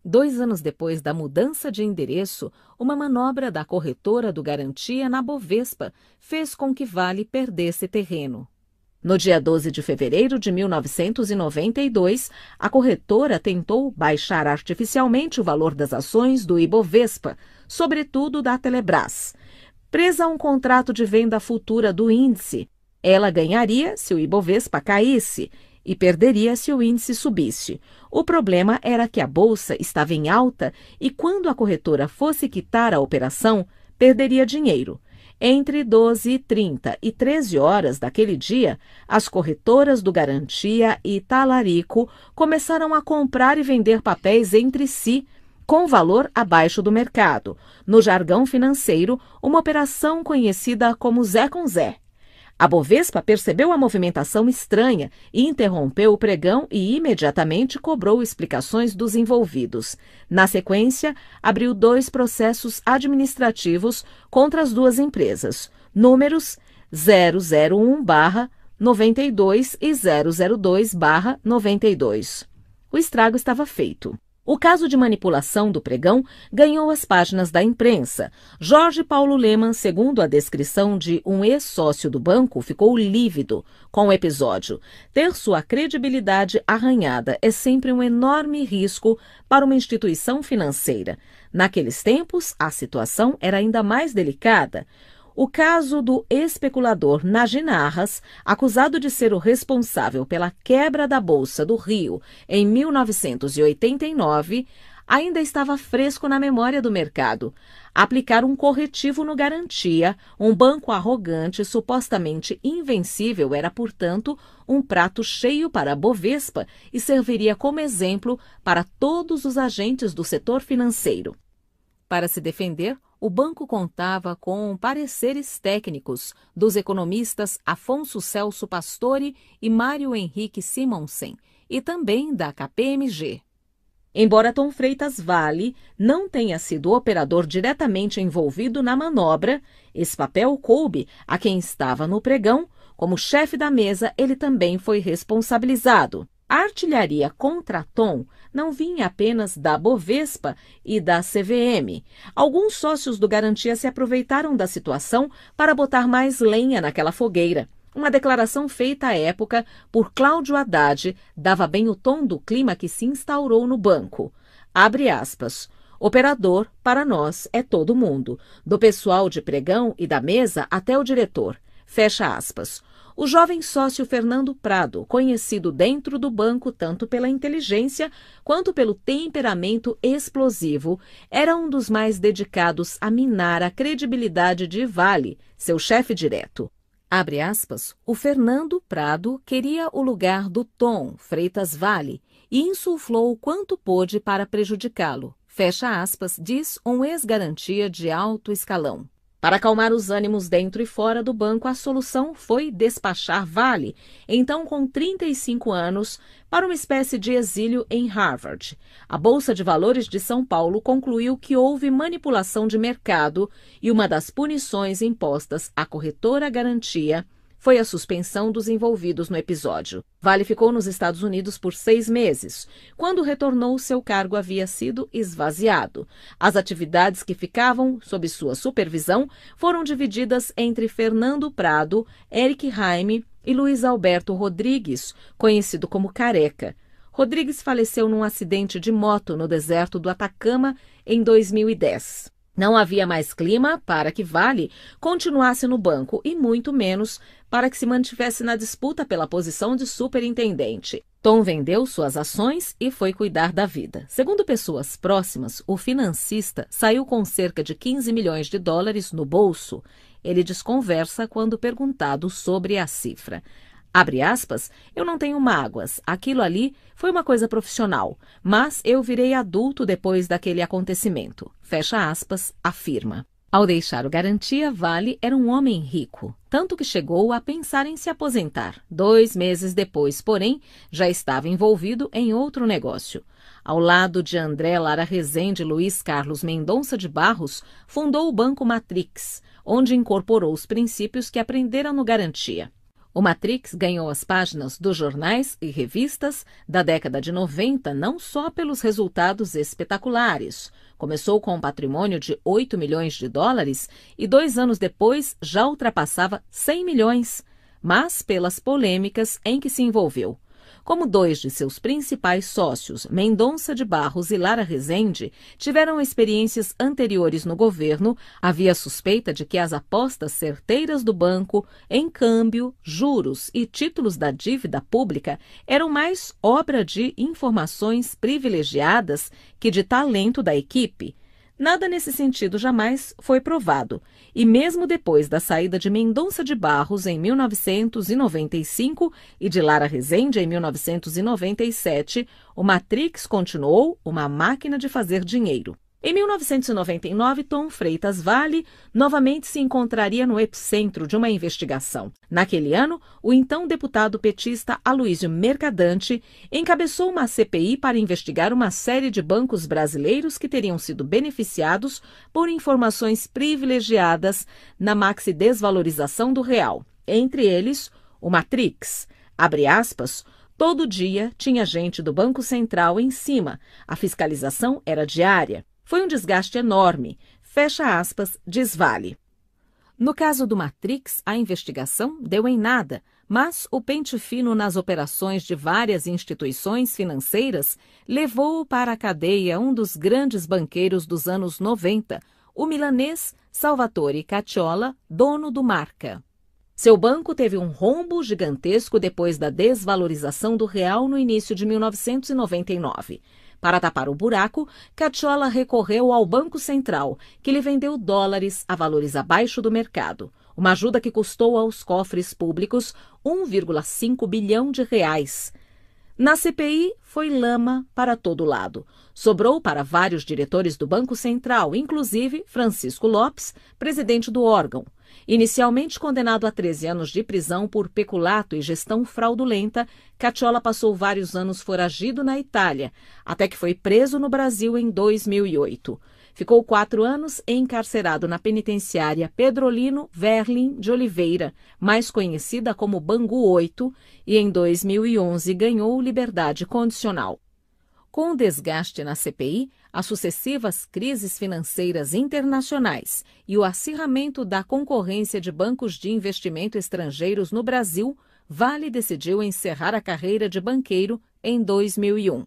Dois anos depois da mudança de endereço, uma manobra da corretora do Garantia na Bovespa fez com que Vale perdesse terreno. No dia 12 de fevereiro de 1992, a corretora tentou baixar artificialmente o valor das ações do Ibovespa, sobretudo da Telebrás. Presa a um contrato de venda futura do índice, ela ganharia se o Ibovespa caísse e perderia se o índice subisse. O problema era que a bolsa estava em alta e, quando a corretora fosse quitar a operação, perderia dinheiro. Entre 12h30 e 13 horas daquele dia, as corretoras do Garantia e Talarico começaram a comprar e vender papéis entre si, com valor abaixo do mercado. No jargão financeiro, uma operação conhecida como Zé com Zé. A Bovespa percebeu a movimentação estranha e interrompeu o pregão e imediatamente cobrou explicações dos envolvidos. Na sequência, abriu dois processos administrativos contra as duas empresas, números 001-92 e 002-92. O estrago estava feito. O caso de manipulação do pregão ganhou as páginas da imprensa. Jorge Paulo Leman, segundo a descrição de um ex-sócio do banco, ficou lívido com o episódio. Ter sua credibilidade arranhada é sempre um enorme risco para uma instituição financeira. Naqueles tempos, a situação era ainda mais delicada. O caso do especulador Najin Arras, acusado de ser o responsável pela quebra da Bolsa do Rio em 1989, ainda estava fresco na memória do mercado. Aplicar um corretivo no Garantia, um banco arrogante supostamente invencível, era, portanto, um prato cheio para a Bovespa e serviria como exemplo para todos os agentes do setor financeiro. Para se defender, o banco contava com pareceres técnicos dos economistas Afonso Celso Pastore e Mário Henrique Simonsen, e também da KPMG. Embora Tom Freitas Vale não tenha sido o operador diretamente envolvido na manobra, esse papel coube a quem estava no pregão. Como chefe da mesa, ele também foi responsabilizado. A artilharia contra Tom não vinha apenas da Bovespa e da CVM. Alguns sócios do Garantia se aproveitaram da situação para botar mais lenha naquela fogueira. Uma declaração feita à época por Cláudio Haddad dava bem o tom do clima que se instaurou no banco. Abre aspas. Operador, para nós, é todo mundo, do pessoal de pregão e da mesa até o diretor. Fecha aspas o jovem sócio Fernando Prado, conhecido dentro do banco tanto pela inteligência quanto pelo temperamento explosivo, era um dos mais dedicados a minar a credibilidade de Vale, seu chefe direto. Abre aspas, o Fernando Prado queria o lugar do Tom Freitas Vale e insuflou o quanto pôde para prejudicá-lo. Fecha aspas, diz um ex-garantia de alto escalão. Para acalmar os ânimos dentro e fora do banco, a solução foi despachar Vale, então com 35 anos, para uma espécie de exílio em Harvard. A Bolsa de Valores de São Paulo concluiu que houve manipulação de mercado e uma das punições impostas à corretora garantia foi a suspensão dos envolvidos no episódio. Vale ficou nos Estados Unidos por seis meses. Quando retornou, seu cargo havia sido esvaziado. As atividades que ficavam sob sua supervisão foram divididas entre Fernando Prado, Eric Raime e Luiz Alberto Rodrigues, conhecido como Careca. Rodrigues faleceu num acidente de moto no deserto do Atacama em 2010. Não havia mais clima para que Vale continuasse no banco e muito menos para que se mantivesse na disputa pela posição de superintendente. Tom vendeu suas ações e foi cuidar da vida. Segundo pessoas próximas, o financista saiu com cerca de 15 milhões de dólares no bolso. Ele desconversa quando perguntado sobre a cifra. Abre aspas, eu não tenho mágoas, aquilo ali foi uma coisa profissional, mas eu virei adulto depois daquele acontecimento. Fecha aspas, afirma. Ao deixar o Garantia, Vale era um homem rico, tanto que chegou a pensar em se aposentar. Dois meses depois, porém, já estava envolvido em outro negócio. Ao lado de André Lara Rezende e Luiz Carlos Mendonça de Barros, fundou o Banco Matrix, onde incorporou os princípios que aprenderam no Garantia. O Matrix ganhou as páginas dos jornais e revistas da década de 90 não só pelos resultados espetaculares. Começou com um patrimônio de 8 milhões de dólares e dois anos depois já ultrapassava 100 milhões, mas pelas polêmicas em que se envolveu como dois de seus principais sócios, Mendonça de Barros e Lara Rezende, tiveram experiências anteriores no governo, havia suspeita de que as apostas certeiras do banco em câmbio, juros e títulos da dívida pública eram mais obra de informações privilegiadas que de talento da equipe Nada nesse sentido jamais foi provado, e mesmo depois da saída de Mendonça de Barros em 1995 e de Lara Rezende em 1997, o Matrix continuou uma máquina de fazer dinheiro. Em 1999, Tom Freitas Vale novamente se encontraria no epicentro de uma investigação. Naquele ano, o então deputado petista Aloysio Mercadante encabeçou uma CPI para investigar uma série de bancos brasileiros que teriam sido beneficiados por informações privilegiadas na maxi desvalorização do real. Entre eles, o Matrix. Abre aspas, Todo dia tinha gente do Banco Central em cima. A fiscalização era diária. Foi um desgaste enorme. Fecha aspas, desvale. No caso do Matrix, a investigação deu em nada, mas o pente fino nas operações de várias instituições financeiras levou para a cadeia um dos grandes banqueiros dos anos 90, o milanês Salvatore Cacciola, dono do Marca. Seu banco teve um rombo gigantesco depois da desvalorização do real no início de 1999. Para tapar o buraco, Cachola recorreu ao Banco Central, que lhe vendeu dólares a valores abaixo do mercado. Uma ajuda que custou aos cofres públicos 1,5 bilhão de reais. Na CPI, foi lama para todo lado. Sobrou para vários diretores do Banco Central, inclusive Francisco Lopes, presidente do órgão. Inicialmente condenado a 13 anos de prisão por peculato e gestão fraudulenta, Catiola passou vários anos foragido na Itália, até que foi preso no Brasil em 2008. Ficou quatro anos encarcerado na penitenciária Pedrolino Verlin de Oliveira, mais conhecida como Bangu 8, e em 2011 ganhou liberdade condicional. Com o desgaste na CPI, as sucessivas crises financeiras internacionais e o acirramento da concorrência de bancos de investimento estrangeiros no Brasil, Vale decidiu encerrar a carreira de banqueiro em 2001.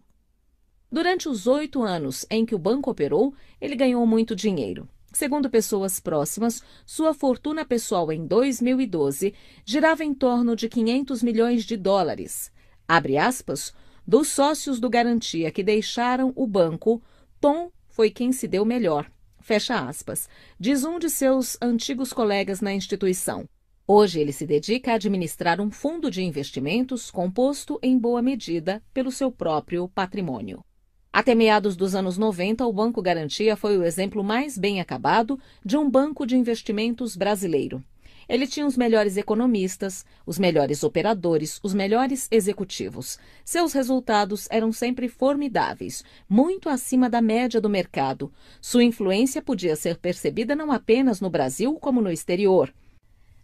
Durante os oito anos em que o banco operou, ele ganhou muito dinheiro. Segundo pessoas próximas, sua fortuna pessoal em 2012 girava em torno de 500 milhões de dólares. Abre aspas, dos sócios do Garantia que deixaram o banco, Tom foi quem se deu melhor. Fecha aspas. Diz um de seus antigos colegas na instituição. Hoje ele se dedica a administrar um fundo de investimentos composto, em boa medida, pelo seu próprio patrimônio. Até meados dos anos 90, o Banco Garantia foi o exemplo mais bem acabado de um banco de investimentos brasileiro. Ele tinha os melhores economistas, os melhores operadores, os melhores executivos. Seus resultados eram sempre formidáveis, muito acima da média do mercado. Sua influência podia ser percebida não apenas no Brasil, como no exterior.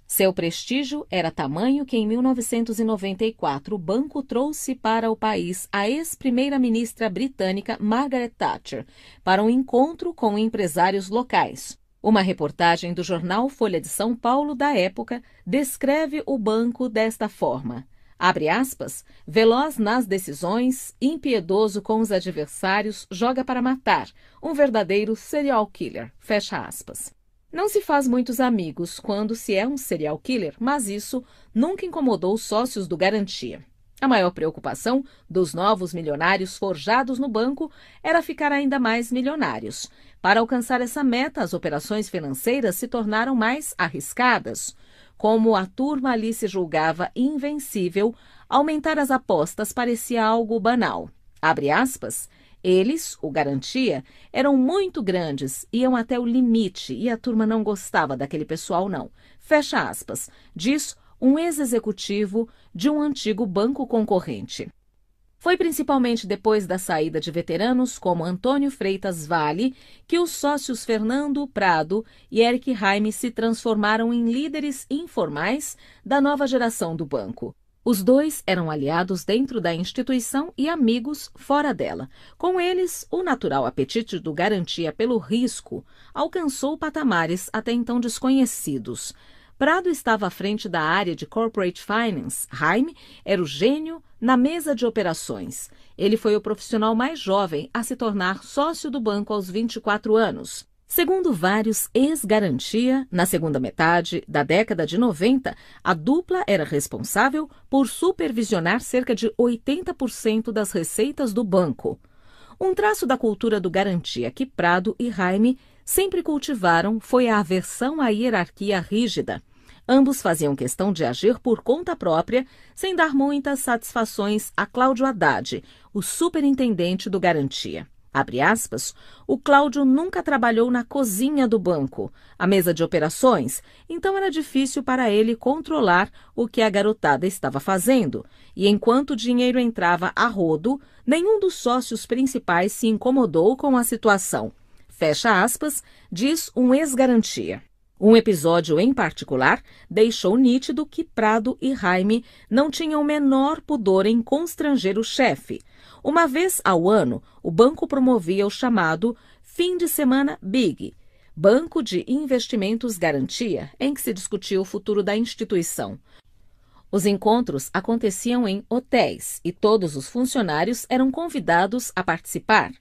Seu prestígio era tamanho que, em 1994, o banco trouxe para o país a ex-primeira-ministra britânica Margaret Thatcher para um encontro com empresários locais. Uma reportagem do jornal Folha de São Paulo da época descreve o banco desta forma. Abre aspas, veloz nas decisões, impiedoso com os adversários, joga para matar, um verdadeiro serial killer. Fecha aspas. Não se faz muitos amigos quando se é um serial killer, mas isso nunca incomodou os sócios do Garantia. A maior preocupação dos novos milionários forjados no banco era ficar ainda mais milionários para alcançar essa meta, as operações financeiras se tornaram mais arriscadas. Como a turma ali se julgava invencível, aumentar as apostas parecia algo banal. Abre aspas. Eles, o garantia, eram muito grandes, iam até o limite e a turma não gostava daquele pessoal, não. Fecha aspas. Diz um ex-executivo de um antigo banco concorrente. Foi principalmente depois da saída de veteranos como Antônio Freitas Vale que os sócios Fernando Prado e Eric Heim se transformaram em líderes informais da nova geração do banco. Os dois eram aliados dentro da instituição e amigos fora dela. Com eles, o natural apetite do garantia pelo risco alcançou patamares até então desconhecidos. Prado estava à frente da área de Corporate Finance. Jaime era o gênio na mesa de operações. Ele foi o profissional mais jovem a se tornar sócio do banco aos 24 anos. Segundo vários ex-garantia, na segunda metade da década de 90, a dupla era responsável por supervisionar cerca de 80% das receitas do banco. Um traço da cultura do garantia que Prado e Jaime sempre cultivaram foi a aversão à hierarquia rígida. Ambos faziam questão de agir por conta própria, sem dar muitas satisfações a Cláudio Haddad, o superintendente do Garantia. Abre aspas, o Cláudio nunca trabalhou na cozinha do banco, a mesa de operações, então era difícil para ele controlar o que a garotada estava fazendo. E enquanto o dinheiro entrava a rodo, nenhum dos sócios principais se incomodou com a situação fecha aspas, diz um ex-garantia. Um episódio em particular deixou nítido que Prado e Jaime não tinham o menor pudor em constranger o chefe. Uma vez ao ano, o banco promovia o chamado Fim de Semana Big, Banco de Investimentos Garantia, em que se discutia o futuro da instituição. Os encontros aconteciam em hotéis e todos os funcionários eram convidados a participar.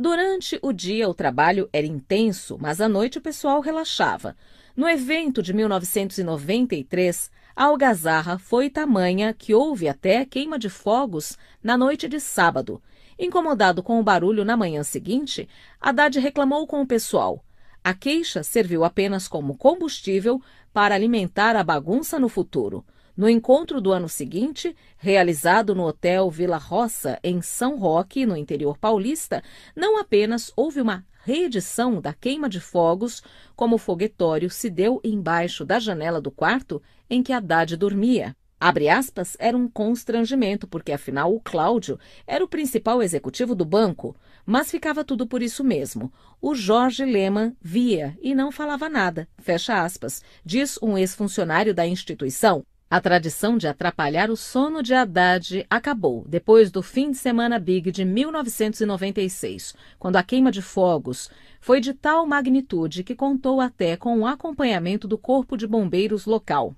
Durante o dia, o trabalho era intenso, mas à noite o pessoal relaxava. No evento de 1993, a algazarra foi tamanha que houve até queima de fogos na noite de sábado. Incomodado com o barulho na manhã seguinte, Haddad reclamou com o pessoal. A queixa serviu apenas como combustível para alimentar a bagunça no futuro no encontro do ano seguinte, realizado no Hotel Vila Roça, em São Roque, no interior paulista, não apenas houve uma reedição da queima de fogos, como o foguetório se deu embaixo da janela do quarto em que Haddad dormia. Abre aspas, era um constrangimento, porque afinal o Cláudio era o principal executivo do banco, mas ficava tudo por isso mesmo. O Jorge Leman via e não falava nada, fecha aspas, diz um ex-funcionário da instituição. A tradição de atrapalhar o sono de Haddad acabou depois do fim de semana Big de 1996, quando a queima de fogos foi de tal magnitude que contou até com o acompanhamento do Corpo de Bombeiros local.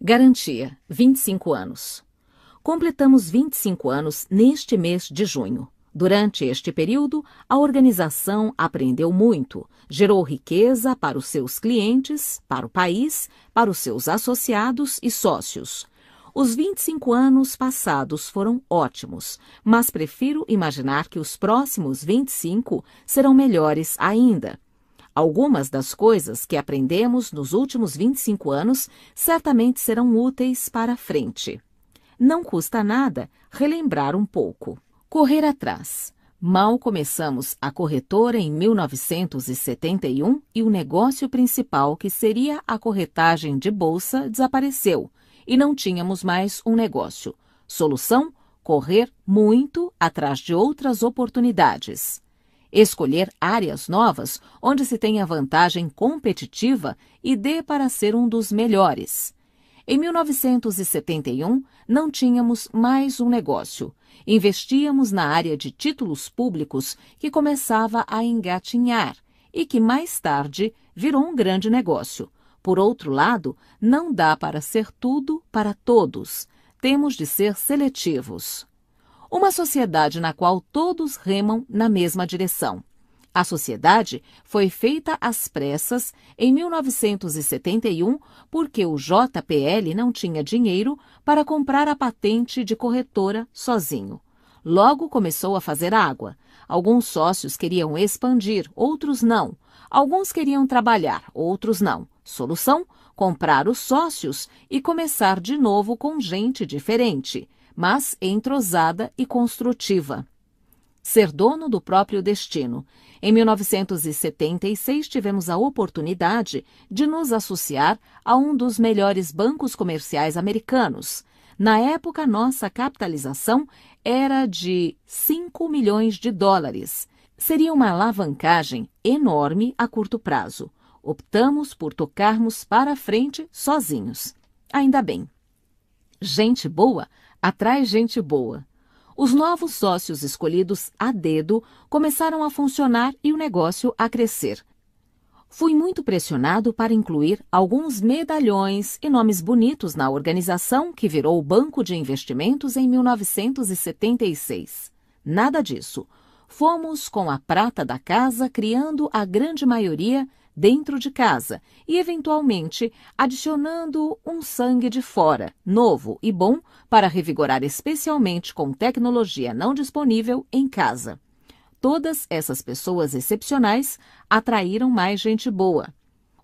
Garantia: 25 anos. Completamos 25 anos neste mês de junho. Durante este período, a organização aprendeu muito, gerou riqueza para os seus clientes, para o país, para os seus associados e sócios. Os 25 anos passados foram ótimos, mas prefiro imaginar que os próximos 25 serão melhores ainda. Algumas das coisas que aprendemos nos últimos 25 anos certamente serão úteis para a frente. Não custa nada relembrar um pouco. Correr atrás. Mal começamos a corretora em 1971 e o negócio principal, que seria a corretagem de bolsa, desapareceu e não tínhamos mais um negócio. Solução? Correr muito atrás de outras oportunidades. Escolher áreas novas onde se tenha vantagem competitiva e dê para ser um dos melhores. Em 1971, não tínhamos mais um negócio. Investíamos na área de títulos públicos que começava a engatinhar e que mais tarde virou um grande negócio. Por outro lado, não dá para ser tudo para todos. Temos de ser seletivos. Uma sociedade na qual todos remam na mesma direção a sociedade foi feita às pressas em 1971 porque o JPL não tinha dinheiro para comprar a patente de corretora sozinho. Logo começou a fazer água. Alguns sócios queriam expandir, outros não. Alguns queriam trabalhar, outros não. Solução? Comprar os sócios e começar de novo com gente diferente, mas entrosada e construtiva ser dono do próprio destino. Em 1976, tivemos a oportunidade de nos associar a um dos melhores bancos comerciais americanos. Na época, nossa capitalização era de 5 milhões de dólares. Seria uma alavancagem enorme a curto prazo. Optamos por tocarmos para frente sozinhos. Ainda bem. Gente boa atrai gente boa. Os novos sócios escolhidos a dedo começaram a funcionar e o negócio a crescer. Fui muito pressionado para incluir alguns medalhões e nomes bonitos na organização que virou o Banco de Investimentos em 1976. Nada disso. Fomos com a prata da casa criando a grande maioria dentro de casa e, eventualmente, adicionando um sangue de fora, novo e bom, para revigorar especialmente com tecnologia não disponível em casa. Todas essas pessoas excepcionais atraíram mais gente boa.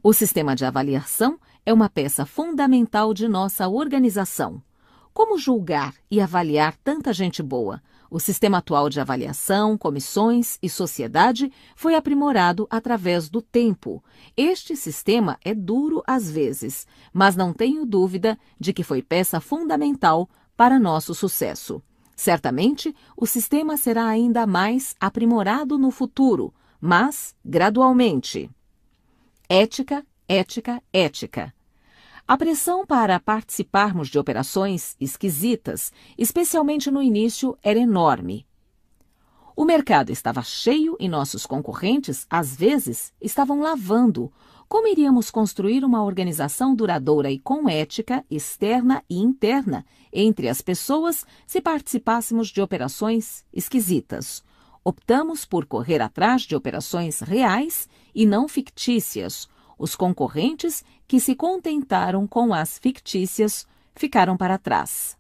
O sistema de avaliação é uma peça fundamental de nossa organização. Como julgar e avaliar tanta gente boa? O sistema atual de avaliação, comissões e sociedade foi aprimorado através do tempo. Este sistema é duro às vezes, mas não tenho dúvida de que foi peça fundamental para nosso sucesso. Certamente, o sistema será ainda mais aprimorado no futuro, mas gradualmente. Ética, ética, ética. A pressão para participarmos de operações esquisitas, especialmente no início, era enorme. O mercado estava cheio e nossos concorrentes, às vezes, estavam lavando. Como iríamos construir uma organização duradoura e com ética externa e interna entre as pessoas se participássemos de operações esquisitas? Optamos por correr atrás de operações reais e não fictícias. Os concorrentes que se contentaram com as fictícias ficaram para trás.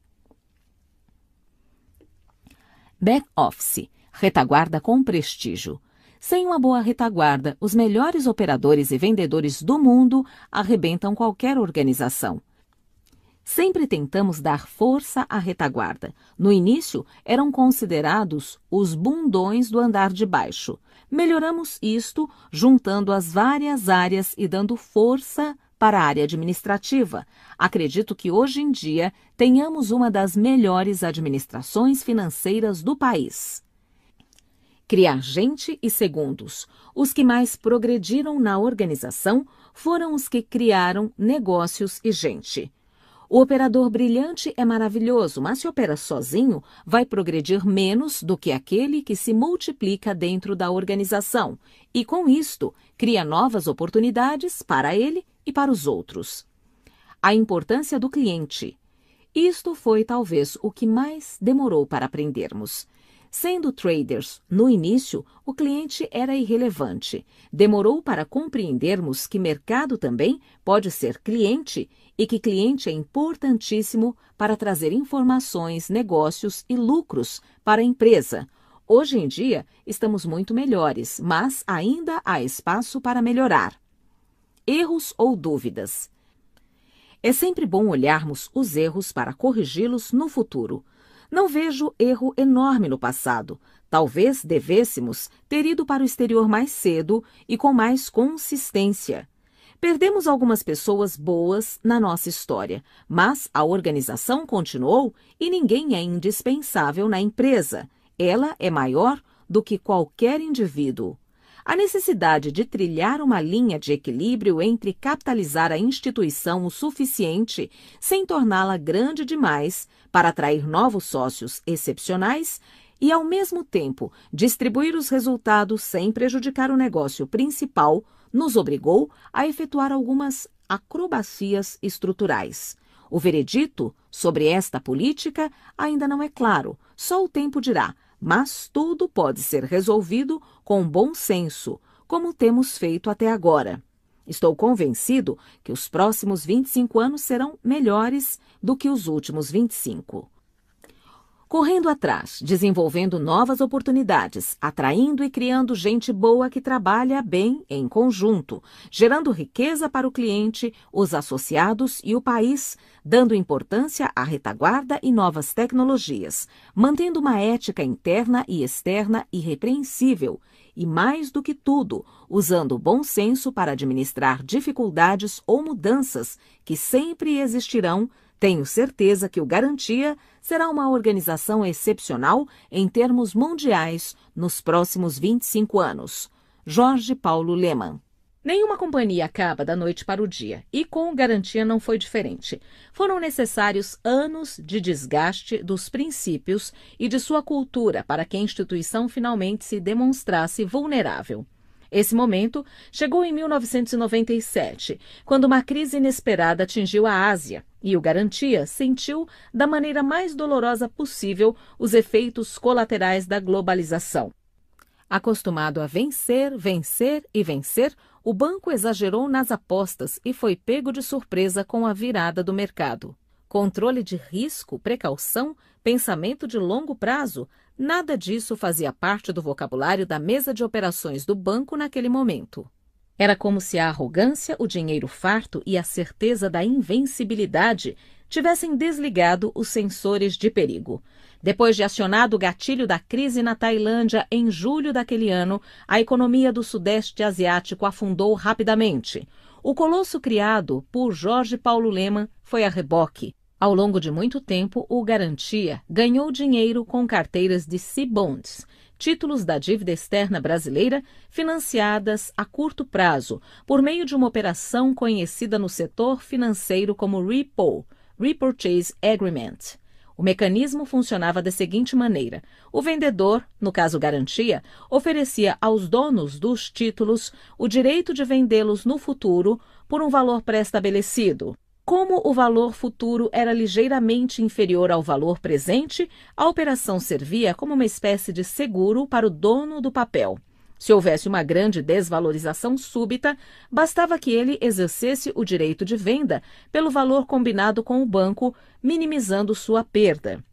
Back-office retaguarda com prestígio. Sem uma boa retaguarda, os melhores operadores e vendedores do mundo arrebentam qualquer organização. Sempre tentamos dar força à retaguarda. No início, eram considerados os bundões do andar de baixo. Melhoramos isto juntando as várias áreas e dando força para a área administrativa. Acredito que hoje em dia tenhamos uma das melhores administrações financeiras do país. Criar gente e segundos. Os que mais progrediram na organização foram os que criaram negócios e gente. O operador brilhante é maravilhoso, mas se opera sozinho, vai progredir menos do que aquele que se multiplica dentro da organização e, com isto, cria novas oportunidades para ele e para os outros. A importância do cliente. Isto foi talvez o que mais demorou para aprendermos. Sendo traders, no início, o cliente era irrelevante. Demorou para compreendermos que mercado também pode ser cliente e que cliente é importantíssimo para trazer informações, negócios e lucros para a empresa. Hoje em dia, estamos muito melhores, mas ainda há espaço para melhorar erros ou dúvidas. É sempre bom olharmos os erros para corrigi-los no futuro. Não vejo erro enorme no passado. Talvez devêssemos ter ido para o exterior mais cedo e com mais consistência. Perdemos algumas pessoas boas na nossa história, mas a organização continuou e ninguém é indispensável na empresa. Ela é maior do que qualquer indivíduo a necessidade de trilhar uma linha de equilíbrio entre capitalizar a instituição o suficiente sem torná-la grande demais para atrair novos sócios excepcionais e, ao mesmo tempo, distribuir os resultados sem prejudicar o negócio principal, nos obrigou a efetuar algumas acrobacias estruturais. O veredito sobre esta política ainda não é claro, só o tempo dirá mas tudo pode ser resolvido com bom senso, como temos feito até agora. Estou convencido que os próximos 25 anos serão melhores do que os últimos 25 correndo atrás, desenvolvendo novas oportunidades, atraindo e criando gente boa que trabalha bem em conjunto, gerando riqueza para o cliente, os associados e o país, dando importância à retaguarda e novas tecnologias, mantendo uma ética interna e externa irrepreensível e, mais do que tudo, usando o bom senso para administrar dificuldades ou mudanças que sempre existirão tenho certeza que o Garantia será uma organização excepcional em termos mundiais nos próximos 25 anos. Jorge Paulo Leman. Nenhuma companhia acaba da noite para o dia, e com o Garantia não foi diferente. Foram necessários anos de desgaste dos princípios e de sua cultura para que a instituição finalmente se demonstrasse vulnerável. Esse momento chegou em 1997, quando uma crise inesperada atingiu a Ásia e o Garantia sentiu, da maneira mais dolorosa possível, os efeitos colaterais da globalização. Acostumado a vencer, vencer e vencer, o banco exagerou nas apostas e foi pego de surpresa com a virada do mercado. Controle de risco, precaução, pensamento de longo prazo, nada disso fazia parte do vocabulário da mesa de operações do banco naquele momento. Era como se a arrogância, o dinheiro farto e a certeza da invencibilidade tivessem desligado os sensores de perigo. Depois de acionado o gatilho da crise na Tailândia em julho daquele ano, a economia do Sudeste Asiático afundou rapidamente. O colosso criado por Jorge Paulo Leman foi a reboque. Ao longo de muito tempo, o Garantia ganhou dinheiro com carteiras de C-Bonds, títulos da dívida externa brasileira financiadas a curto prazo por meio de uma operação conhecida no setor financeiro como repo, repurchase agreement. O mecanismo funcionava da seguinte maneira: o vendedor, no caso garantia, oferecia aos donos dos títulos o direito de vendê-los no futuro por um valor pré-estabelecido, como o valor futuro era ligeiramente inferior ao valor presente, a operação servia como uma espécie de seguro para o dono do papel. Se houvesse uma grande desvalorização súbita, bastava que ele exercesse o direito de venda pelo valor combinado com o banco, minimizando sua perda.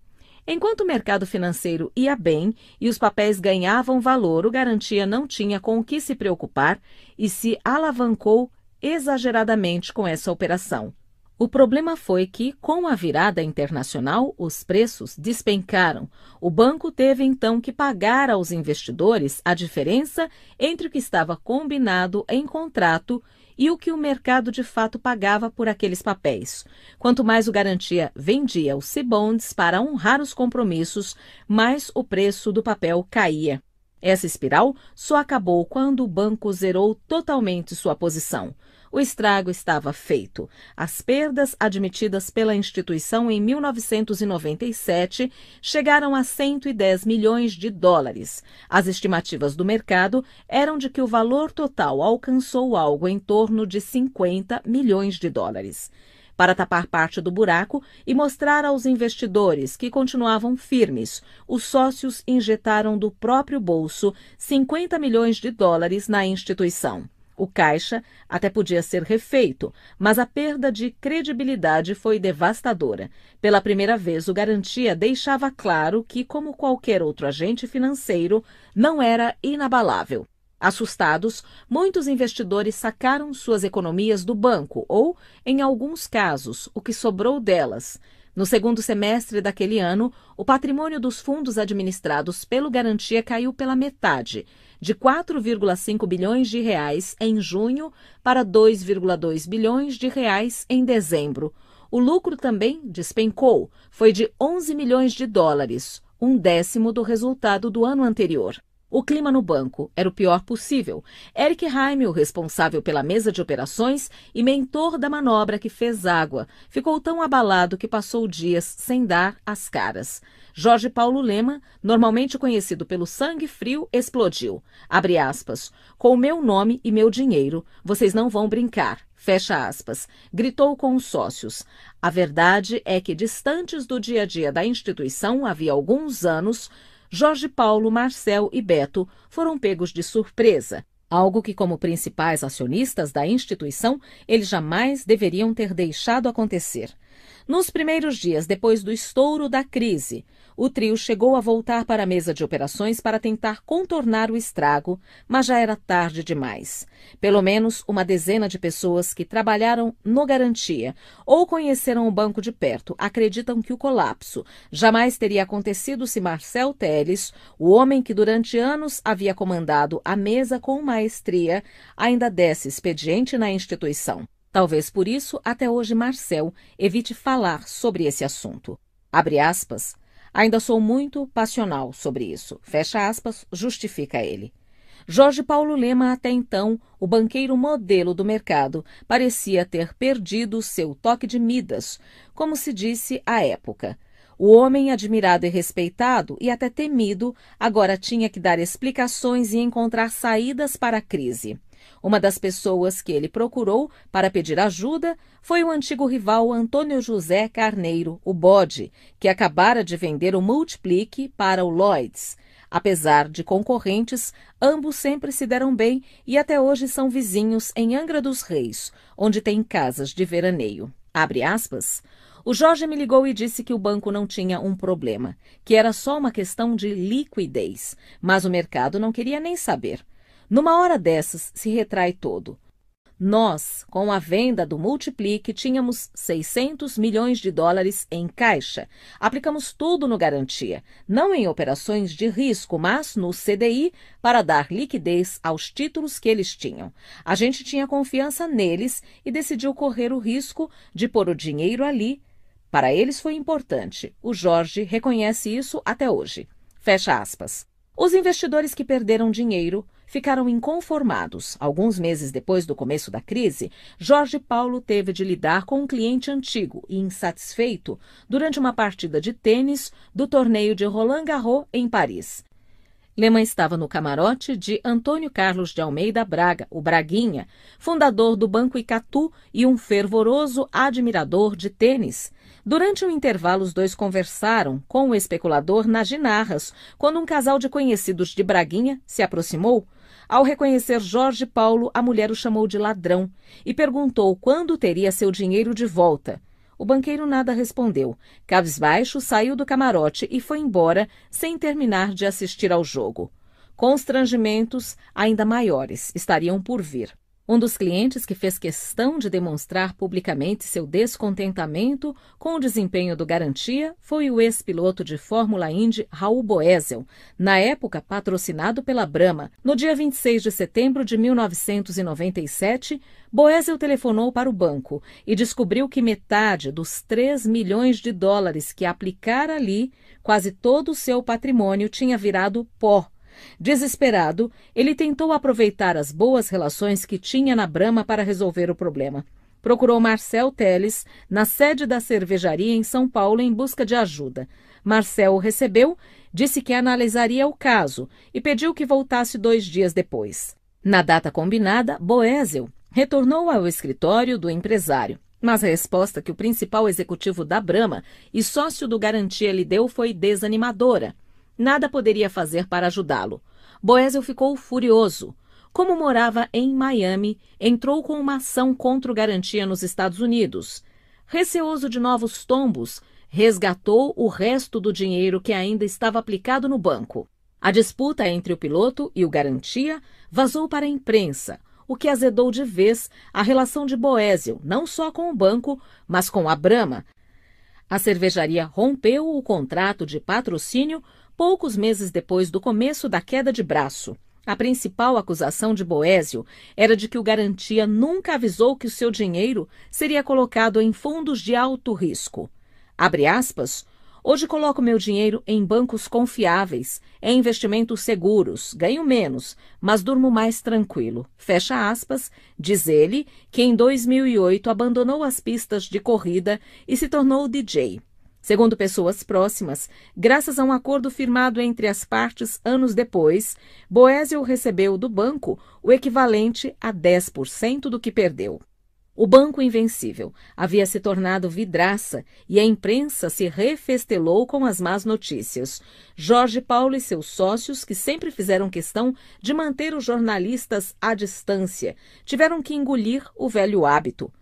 Enquanto o mercado financeiro ia bem e os papéis ganhavam valor, o garantia não tinha com o que se preocupar e se alavancou exageradamente com essa operação. O problema foi que, com a virada internacional, os preços despencaram. O banco teve então que pagar aos investidores a diferença entre o que estava combinado em contrato e o que o mercado de fato pagava por aqueles papéis. Quanto mais o garantia vendia os C-bonds para honrar os compromissos, mais o preço do papel caía. Essa espiral só acabou quando o banco zerou totalmente sua posição o estrago estava feito. As perdas admitidas pela instituição em 1997 chegaram a 110 milhões de dólares. As estimativas do mercado eram de que o valor total alcançou algo em torno de 50 milhões de dólares para tapar parte do buraco e mostrar aos investidores que continuavam firmes. Os sócios injetaram do próprio bolso 50 milhões de dólares na instituição. O caixa até podia ser refeito, mas a perda de credibilidade foi devastadora. Pela primeira vez, o Garantia deixava claro que, como qualquer outro agente financeiro, não era inabalável. Assustados, muitos investidores sacaram suas economias do banco ou, em alguns casos, o que sobrou delas. No segundo semestre daquele ano, o patrimônio dos fundos administrados pelo Garantia caiu pela metade, de 4,5 bilhões de reais em junho para 2,2 bilhões de reais em dezembro. O lucro também despencou, foi de 11 milhões de dólares, um décimo do resultado do ano anterior. O clima no banco era o pior possível. Eric o responsável pela mesa de operações e mentor da manobra que fez água, ficou tão abalado que passou dias sem dar as caras. Jorge Paulo Lema, normalmente conhecido pelo sangue frio, explodiu. Abre aspas. Com o meu nome e meu dinheiro, vocês não vão brincar. Fecha aspas. Gritou com os sócios. A verdade é que, distantes do dia a dia da instituição, havia alguns anos, Jorge Paulo, Marcel e Beto foram pegos de surpresa, algo que, como principais acionistas da instituição, eles jamais deveriam ter deixado acontecer. Nos primeiros dias depois do estouro da crise, o trio chegou a voltar para a mesa de operações para tentar contornar o estrago, mas já era tarde demais. Pelo menos uma dezena de pessoas que trabalharam no Garantia ou conheceram o banco de perto acreditam que o colapso jamais teria acontecido se Marcel Teles, o homem que durante anos havia comandado a mesa com maestria, ainda desse expediente na instituição. Talvez por isso, até hoje, Marcel evite falar sobre esse assunto. Abre aspas. Ainda sou muito passional sobre isso. Fecha aspas, justifica ele. Jorge Paulo Lema, até então, o banqueiro modelo do mercado, parecia ter perdido seu toque de Midas, como se disse à época. O homem admirado e respeitado, e até temido, agora tinha que dar explicações e encontrar saídas para a crise. Uma das pessoas que ele procurou para pedir ajuda foi o antigo rival Antônio José Carneiro, o Bode, que acabara de vender o Multiplique para o Lloyds. Apesar de concorrentes, ambos sempre se deram bem e até hoje são vizinhos em Angra dos Reis, onde tem casas de veraneio. Abre aspas. O Jorge me ligou e disse que o banco não tinha um problema, que era só uma questão de liquidez, mas o mercado não queria nem saber. Numa hora dessas, se retrai todo. Nós, com a venda do Multiplique, tínhamos 600 milhões de dólares em caixa. Aplicamos tudo no garantia, não em operações de risco, mas no CDI, para dar liquidez aos títulos que eles tinham. A gente tinha confiança neles e decidiu correr o risco de pôr o dinheiro ali. Para eles foi importante. O Jorge reconhece isso até hoje. Fecha aspas. Os investidores que perderam dinheiro ficaram inconformados. Alguns meses depois do começo da crise, Jorge Paulo teve de lidar com um cliente antigo e insatisfeito durante uma partida de tênis do torneio de Roland Garros em Paris. Lema estava no camarote de Antônio Carlos de Almeida Braga, o Braguinha, fundador do Banco Icatu e um fervoroso admirador de tênis. Durante um intervalo, os dois conversaram com o especulador nas Ginarras, quando um casal de conhecidos de Braguinha se aproximou ao reconhecer Jorge Paulo, a mulher o chamou de ladrão e perguntou quando teria seu dinheiro de volta. O banqueiro nada respondeu. Cabisbaixo saiu do camarote e foi embora sem terminar de assistir ao jogo. Constrangimentos ainda maiores estariam por vir. Um dos clientes que fez questão de demonstrar publicamente seu descontentamento com o desempenho do Garantia foi o ex-piloto de Fórmula Indy Raul Boesel, na época patrocinado pela Brahma. No dia 26 de setembro de 1997, Boesel telefonou para o banco e descobriu que metade dos 3 milhões de dólares que aplicara ali, quase todo o seu patrimônio tinha virado pó Desesperado, ele tentou aproveitar as boas relações que tinha na Brama para resolver o problema. Procurou Marcel Teles na sede da cervejaria em São Paulo em busca de ajuda. Marcel o recebeu, disse que analisaria o caso e pediu que voltasse dois dias depois. Na data combinada, Boezel retornou ao escritório do empresário. Mas a resposta que o principal executivo da Brama e sócio do Garantia lhe deu foi desanimadora. Nada poderia fazer para ajudá-lo. Boesel ficou furioso. Como morava em Miami, entrou com uma ação contra o garantia nos Estados Unidos. Receoso de novos tombos, resgatou o resto do dinheiro que ainda estava aplicado no banco. A disputa entre o piloto e o garantia vazou para a imprensa, o que azedou de vez a relação de Boésio, não só com o banco, mas com a Brama. A cervejaria rompeu o contrato de patrocínio poucos meses depois do começo da queda de braço. A principal acusação de Boésio era de que o garantia nunca avisou que o seu dinheiro seria colocado em fundos de alto risco. Abre aspas. Hoje coloco meu dinheiro em bancos confiáveis, em investimentos seguros, ganho menos, mas durmo mais tranquilo. Fecha aspas, diz ele, que em 2008 abandonou as pistas de corrida e se tornou DJ. Segundo pessoas próximas, graças a um acordo firmado entre as partes anos depois, Boésio recebeu do banco o equivalente a 10% do que perdeu. O Banco Invencível havia se tornado vidraça e a imprensa se refestelou com as más notícias. Jorge Paulo e seus sócios, que sempre fizeram questão de manter os jornalistas à distância, tiveram que engolir o velho hábito.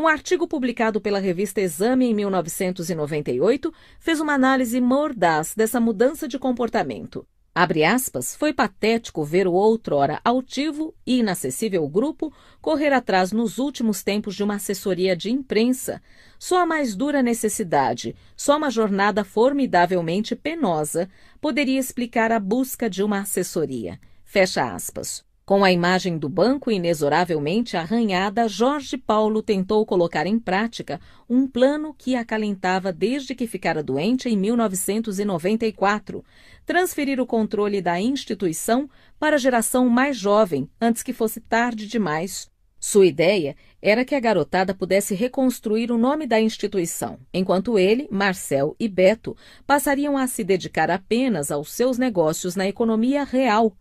Um artigo publicado pela revista Exame em 1998 fez uma análise mordaz dessa mudança de comportamento. Abre aspas, foi patético ver o outrora altivo e inacessível grupo correr atrás nos últimos tempos de uma assessoria de imprensa. Só a mais dura necessidade, só uma jornada formidavelmente penosa, poderia explicar a busca de uma assessoria. Fecha aspas. Com a imagem do banco inexoravelmente arranhada, Jorge Paulo tentou colocar em prática um plano que acalentava desde que ficara doente em 1994, transferir o controle da instituição para a geração mais jovem, antes que fosse tarde demais. Sua ideia era que a garotada pudesse reconstruir o nome da instituição, enquanto ele, Marcel e Beto passariam a se dedicar apenas aos seus negócios na economia real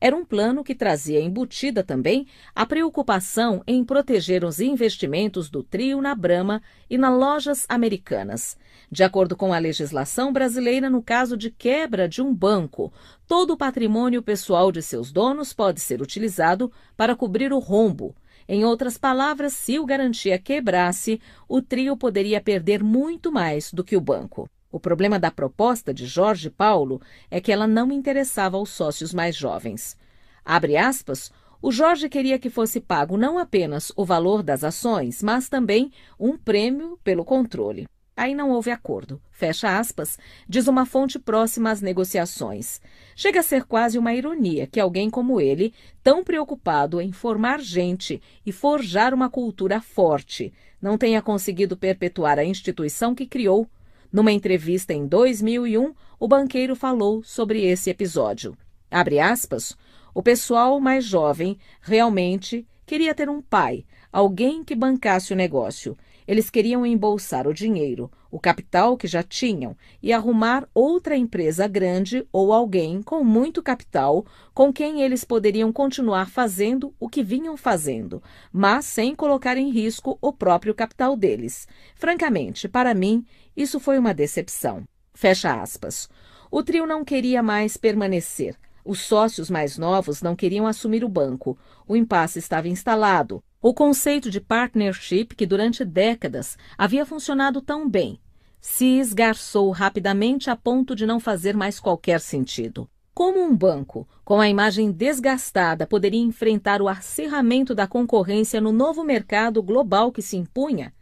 era um plano que trazia embutida também a preocupação em proteger os investimentos do trio na Brahma e nas lojas americanas. De acordo com a legislação brasileira, no caso de quebra de um banco, todo o patrimônio pessoal de seus donos pode ser utilizado para cobrir o rombo. Em outras palavras, se o garantia quebrasse, o trio poderia perder muito mais do que o banco. O problema da proposta de Jorge Paulo é que ela não interessava aos sócios mais jovens. Abre aspas, o Jorge queria que fosse pago não apenas o valor das ações, mas também um prêmio pelo controle. Aí não houve acordo. Fecha aspas, diz uma fonte próxima às negociações. Chega a ser quase uma ironia que alguém como ele, tão preocupado em formar gente e forjar uma cultura forte, não tenha conseguido perpetuar a instituição que criou numa entrevista em 2001, o banqueiro falou sobre esse episódio. Abre aspas. O pessoal mais jovem realmente queria ter um pai, alguém que bancasse o negócio. Eles queriam embolsar o dinheiro, o capital que já tinham e arrumar outra empresa grande ou alguém com muito capital com quem eles poderiam continuar fazendo o que vinham fazendo, mas sem colocar em risco o próprio capital deles. Francamente, para mim, isso foi uma decepção. Fecha aspas. O trio não queria mais permanecer. Os sócios mais novos não queriam assumir o banco. O impasse estava instalado. O conceito de partnership, que durante décadas havia funcionado tão bem, se esgarçou rapidamente a ponto de não fazer mais qualquer sentido. Como um banco, com a imagem desgastada, poderia enfrentar o acirramento da concorrência no novo mercado global que se impunha,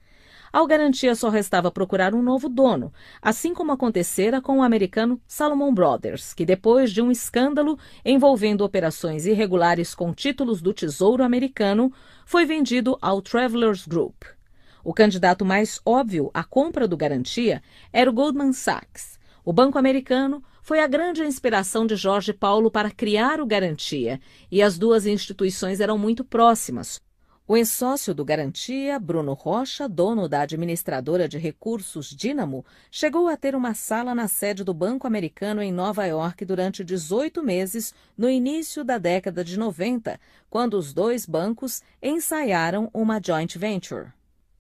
ao Garantia só restava procurar um novo dono, assim como acontecera com o americano Salomon Brothers, que depois de um escândalo envolvendo operações irregulares com títulos do Tesouro Americano, foi vendido ao Travelers Group. O candidato mais óbvio à compra do Garantia era o Goldman Sachs. O banco americano foi a grande inspiração de Jorge Paulo para criar o Garantia, e as duas instituições eram muito próximas, o ex-sócio do Garantia, Bruno Rocha, dono da administradora de recursos Dínamo, chegou a ter uma sala na sede do Banco Americano em Nova York durante 18 meses no início da década de 90, quando os dois bancos ensaiaram uma joint venture.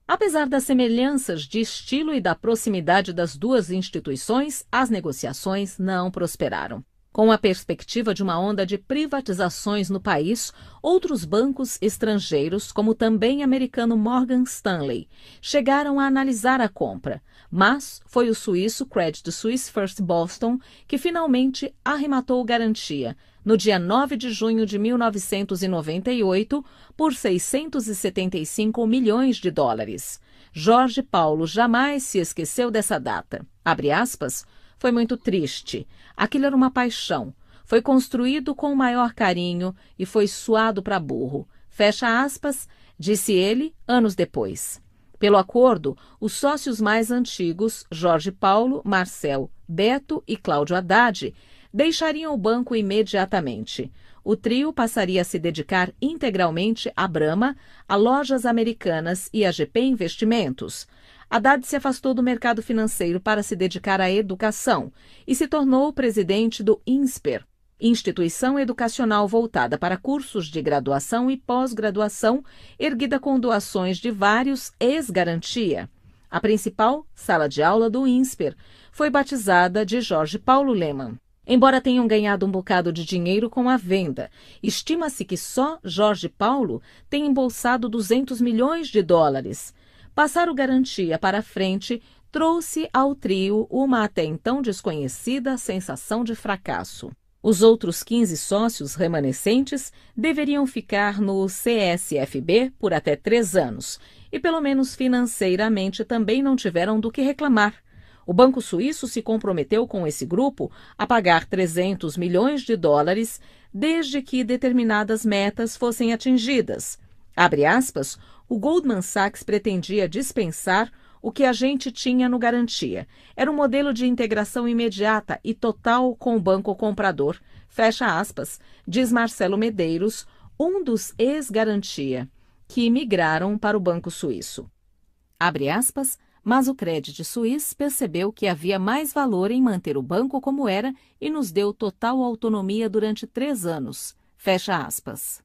Apesar das semelhanças de estilo e da proximidade das duas instituições, as negociações não prosperaram. Com a perspectiva de uma onda de privatizações no país, outros bancos estrangeiros, como também americano Morgan Stanley, chegaram a analisar a compra, mas foi o suíço Credit Suisse First Boston que finalmente arrematou garantia, no dia 9 de junho de 1998, por 675 milhões de dólares. Jorge Paulo jamais se esqueceu dessa data. Abre aspas. Foi muito triste. Aquilo era uma paixão. Foi construído com o maior carinho e foi suado para burro. Fecha aspas, disse ele anos depois. Pelo acordo, os sócios mais antigos, Jorge Paulo, Marcel, Beto e Cláudio Haddad, deixariam o banco imediatamente. O trio passaria a se dedicar integralmente à Brama, a lojas americanas e a GP Investimentos. Haddad se afastou do mercado financeiro para se dedicar à educação e se tornou presidente do INSPER, instituição educacional voltada para cursos de graduação e pós-graduação, erguida com doações de vários ex-garantia. A principal sala de aula do INSPER foi batizada de Jorge Paulo Leman. Embora tenham ganhado um bocado de dinheiro com a venda, estima-se que só Jorge Paulo tem embolsado 200 milhões de dólares, Passar o Garantia para frente trouxe ao trio uma até então desconhecida sensação de fracasso. Os outros 15 sócios remanescentes deveriam ficar no CSFB por até três anos e, pelo menos financeiramente, também não tiveram do que reclamar. O Banco Suíço se comprometeu com esse grupo a pagar 300 milhões de dólares desde que determinadas metas fossem atingidas. Abre aspas, o Goldman Sachs pretendia dispensar o que a gente tinha no garantia. Era um modelo de integração imediata e total com o banco comprador. Fecha aspas, diz Marcelo Medeiros, um dos ex-garantia, que migraram para o Banco Suíço. Abre aspas, mas o crédito suíço percebeu que havia mais valor em manter o banco como era e nos deu total autonomia durante três anos. Fecha aspas.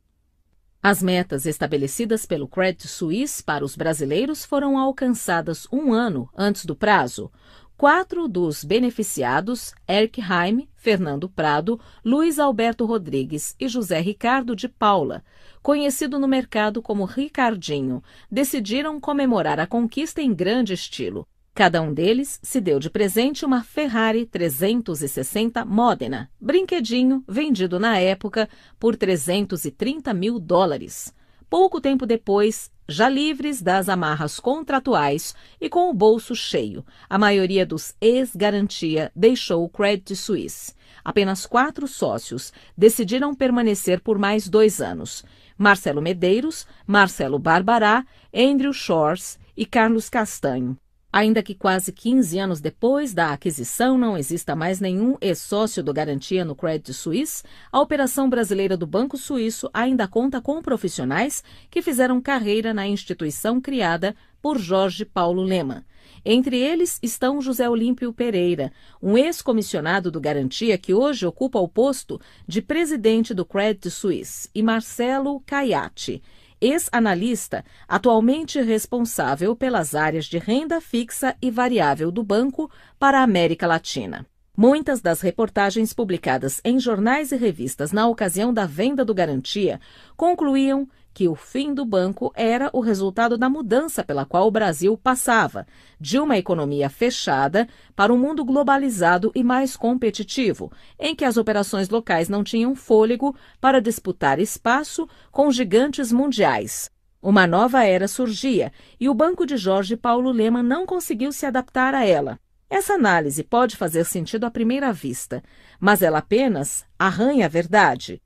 As metas estabelecidas pelo Credit Suisse para os brasileiros foram alcançadas um ano antes do prazo. Quatro dos beneficiados, Eric Heim, Fernando Prado, Luiz Alberto Rodrigues e José Ricardo de Paula, conhecido no mercado como Ricardinho, decidiram comemorar a conquista em grande estilo. Cada um deles se deu de presente uma Ferrari 360 Modena, brinquedinho vendido na época por 330 mil dólares. Pouco tempo depois, já livres das amarras contratuais e com o bolso cheio, a maioria dos ex-garantia deixou o Credit Suisse. Apenas quatro sócios decidiram permanecer por mais dois anos: Marcelo Medeiros, Marcelo Barbará, Andrew Shores e Carlos Castanho. Ainda que quase 15 anos depois da aquisição não exista mais nenhum ex-sócio do Garantia no Credit Suisse, a operação brasileira do Banco Suíço ainda conta com profissionais que fizeram carreira na instituição criada por Jorge Paulo Lema. Entre eles estão José Olímpio Pereira, um ex-comissionado do Garantia que hoje ocupa o posto de presidente do Credit Suisse, e Marcelo Caiati ex-analista, atualmente responsável pelas áreas de renda fixa e variável do banco para a América Latina. Muitas das reportagens publicadas em jornais e revistas na ocasião da venda do Garantia concluíam que o fim do banco era o resultado da mudança pela qual o Brasil passava, de uma economia fechada para um mundo globalizado e mais competitivo, em que as operações locais não tinham fôlego para disputar espaço com gigantes mundiais. Uma nova era surgia e o Banco de Jorge Paulo Lema não conseguiu se adaptar a ela. Essa análise pode fazer sentido à primeira vista, mas ela apenas arranha a verdade.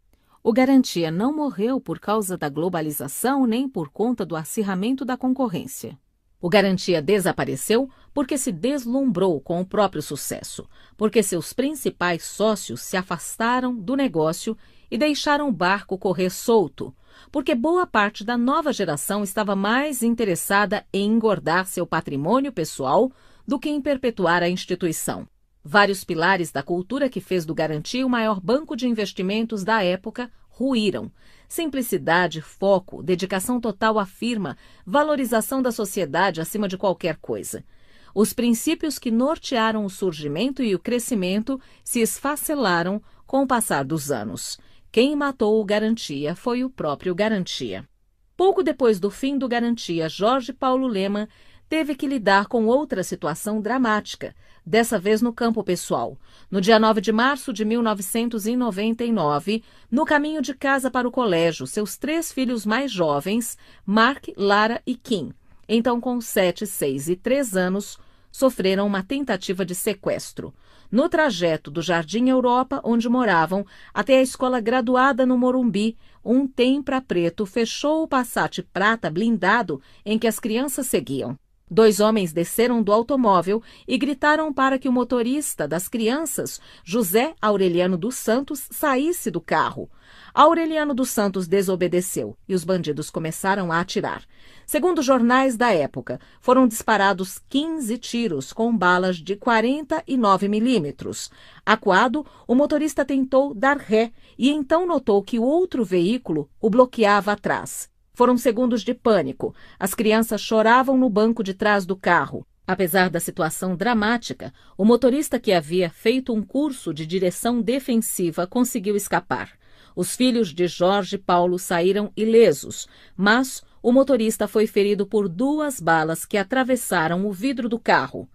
O Garantia não morreu por causa da globalização nem por conta do acirramento da concorrência. O Garantia desapareceu porque se deslumbrou com o próprio sucesso, porque seus principais sócios se afastaram do negócio e deixaram o barco correr solto, porque boa parte da nova geração estava mais interessada em engordar seu patrimônio pessoal do que em perpetuar a instituição. Vários pilares da cultura que fez do Garanti o maior banco de investimentos da época ruíram. Simplicidade, foco, dedicação total à firma, valorização da sociedade acima de qualquer coisa. Os princípios que nortearam o surgimento e o crescimento se esfacelaram com o passar dos anos. Quem matou o Garantia foi o próprio Garantia. Pouco depois do fim do Garantia, Jorge Paulo Lema teve que lidar com outra situação dramática, dessa vez no campo pessoal. No dia 9 de março de 1999, no caminho de casa para o colégio, seus três filhos mais jovens, Mark, Lara e Kim, então com 7, 6 e 3 anos, sofreram uma tentativa de sequestro. No trajeto do Jardim Europa, onde moravam, até a escola graduada no Morumbi, um tempra preto fechou o Passat prata blindado em que as crianças seguiam. Dois homens desceram do automóvel e gritaram para que o motorista das crianças, José Aureliano dos Santos, saísse do carro. Aureliano dos Santos desobedeceu e os bandidos começaram a atirar. Segundo jornais da época, foram disparados 15 tiros com balas de 49 milímetros. Acuado, o motorista tentou dar ré e então notou que o outro veículo o bloqueava atrás. Foram segundos de pânico. As crianças choravam no banco de trás do carro. Apesar da situação dramática, o motorista que havia feito um curso de direção defensiva conseguiu escapar. Os filhos de Jorge Paulo saíram ilesos, mas o motorista foi ferido por duas balas que atravessaram o vidro do carro.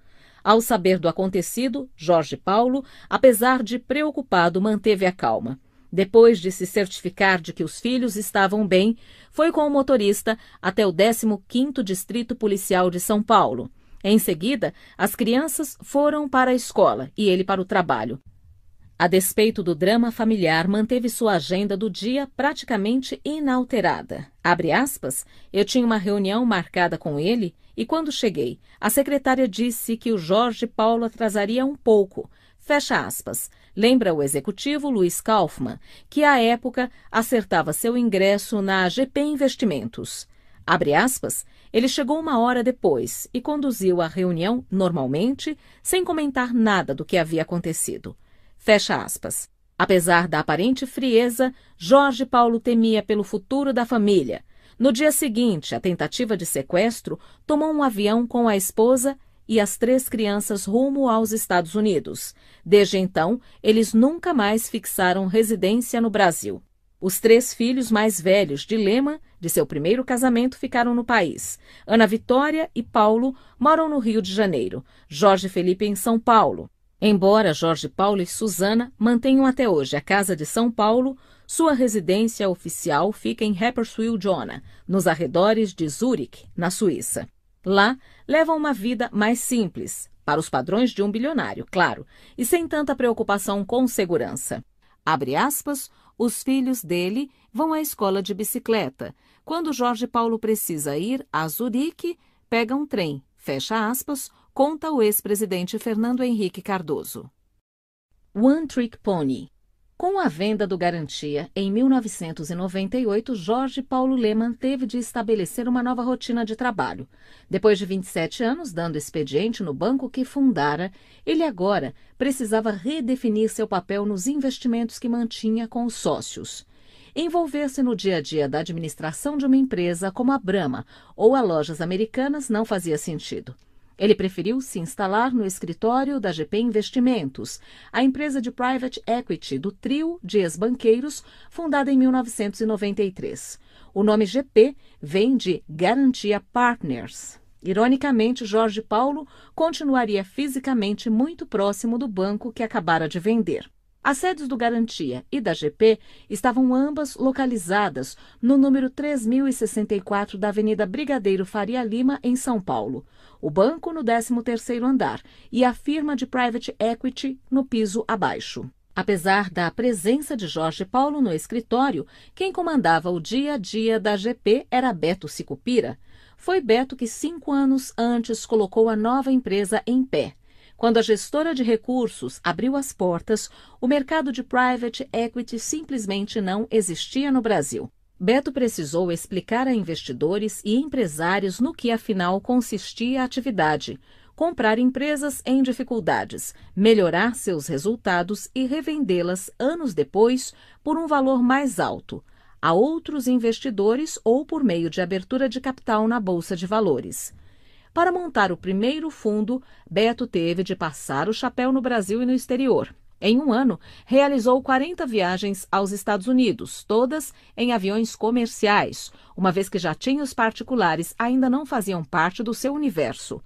Ao saber do acontecido, Jorge Paulo, apesar de preocupado, manteve a calma. Depois de se certificar de que os filhos estavam bem, foi com o motorista até o 15º Distrito Policial de São Paulo. Em seguida, as crianças foram para a escola e ele para o trabalho. A despeito do drama familiar, manteve sua agenda do dia praticamente inalterada. Abre aspas, eu tinha uma reunião marcada com ele e quando cheguei, a secretária disse que o Jorge Paulo atrasaria um pouco. Fecha aspas. Lembra o executivo Luiz Kaufmann, que à época acertava seu ingresso na GP Investimentos. Abre aspas, ele chegou uma hora depois e conduziu a reunião normalmente, sem comentar nada do que havia acontecido. Fecha aspas. Apesar da aparente frieza, Jorge Paulo temia pelo futuro da família. No dia seguinte, a tentativa de sequestro, tomou um avião com a esposa e as três crianças rumo aos Estados Unidos. Desde então, eles nunca mais fixaram residência no Brasil. Os três filhos mais velhos de Lema, de seu primeiro casamento, ficaram no país. Ana Vitória e Paulo moram no Rio de Janeiro, Jorge Felipe em São Paulo. Embora Jorge Paulo e Suzana mantenham até hoje a casa de São Paulo, sua residência oficial fica em Rapperswil-Jona, nos arredores de Zurique, na Suíça. Lá, levam uma vida mais simples, para os padrões de um bilionário, claro, e sem tanta preocupação com segurança. Abre aspas, os filhos dele vão à escola de bicicleta. Quando Jorge Paulo precisa ir a Zurique, pega um trem, fecha aspas, conta o ex-presidente Fernando Henrique Cardoso. One Trick Pony com a venda do Garantia, em 1998, Jorge Paulo Leman teve de estabelecer uma nova rotina de trabalho. Depois de 27 anos dando expediente no banco que fundara, ele agora precisava redefinir seu papel nos investimentos que mantinha com os sócios. Envolver-se no dia a dia da administração de uma empresa como a Brahma ou a Lojas Americanas não fazia sentido. Ele preferiu se instalar no escritório da GP Investimentos, a empresa de private equity do trio de ex-banqueiros, fundada em 1993. O nome GP vem de Garantia Partners. Ironicamente, Jorge Paulo continuaria fisicamente muito próximo do banco que acabara de vender. As sedes do Garantia e da GP estavam ambas localizadas no número 3064 da Avenida Brigadeiro Faria Lima, em São Paulo, o banco no 13º andar e a firma de private equity no piso abaixo. Apesar da presença de Jorge Paulo no escritório, quem comandava o dia a dia da GP era Beto Sicupira. Foi Beto que cinco anos antes colocou a nova empresa em pé quando a gestora de recursos abriu as portas, o mercado de private equity simplesmente não existia no Brasil. Beto precisou explicar a investidores e empresários no que afinal consistia a atividade, comprar empresas em dificuldades, melhorar seus resultados e revendê-las anos depois por um valor mais alto, a outros investidores ou por meio de abertura de capital na Bolsa de Valores. Para montar o primeiro fundo, Beto teve de passar o chapéu no Brasil e no exterior. Em um ano, realizou 40 viagens aos Estados Unidos, todas em aviões comerciais, uma vez que jatinhos particulares ainda não faziam parte do seu universo.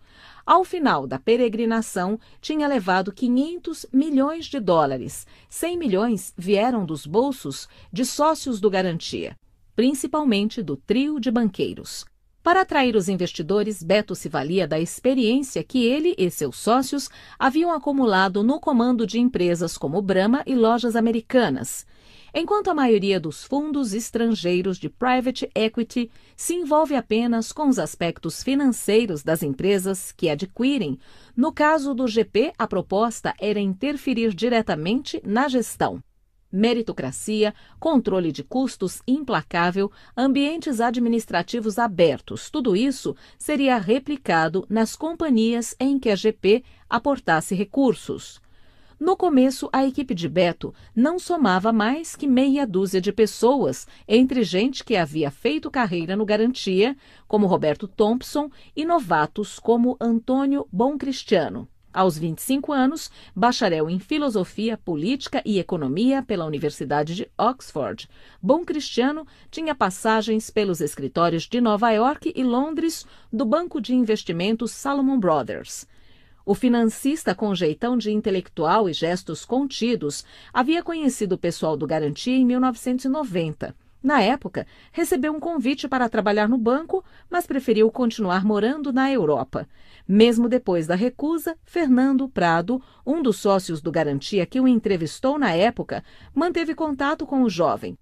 Ao final da peregrinação, tinha levado 500 milhões de dólares. 100 milhões vieram dos bolsos de sócios do Garantia, principalmente do trio de banqueiros. Para atrair os investidores, Beto se valia da experiência que ele e seus sócios haviam acumulado no comando de empresas como Brahma e lojas americanas. Enquanto a maioria dos fundos estrangeiros de private equity se envolve apenas com os aspectos financeiros das empresas que adquirem, no caso do GP, a proposta era interferir diretamente na gestão meritocracia, controle de custos implacável, ambientes administrativos abertos. Tudo isso seria replicado nas companhias em que a GP aportasse recursos. No começo, a equipe de Beto não somava mais que meia dúzia de pessoas, entre gente que havia feito carreira no Garantia, como Roberto Thompson, e novatos como Antônio Bom Cristiano. Aos 25 anos, bacharel em Filosofia Política e Economia pela Universidade de Oxford. Bom Cristiano tinha passagens pelos escritórios de Nova York e Londres do banco de investimentos Salomon Brothers. O financista com jeitão de intelectual e gestos contidos havia conhecido o pessoal do Garantia em 1990. Na época, recebeu um convite para trabalhar no banco, mas preferiu continuar morando na Europa. Mesmo depois da recusa, Fernando Prado, um dos sócios do Garantia que o entrevistou na época, manteve contato com o jovem.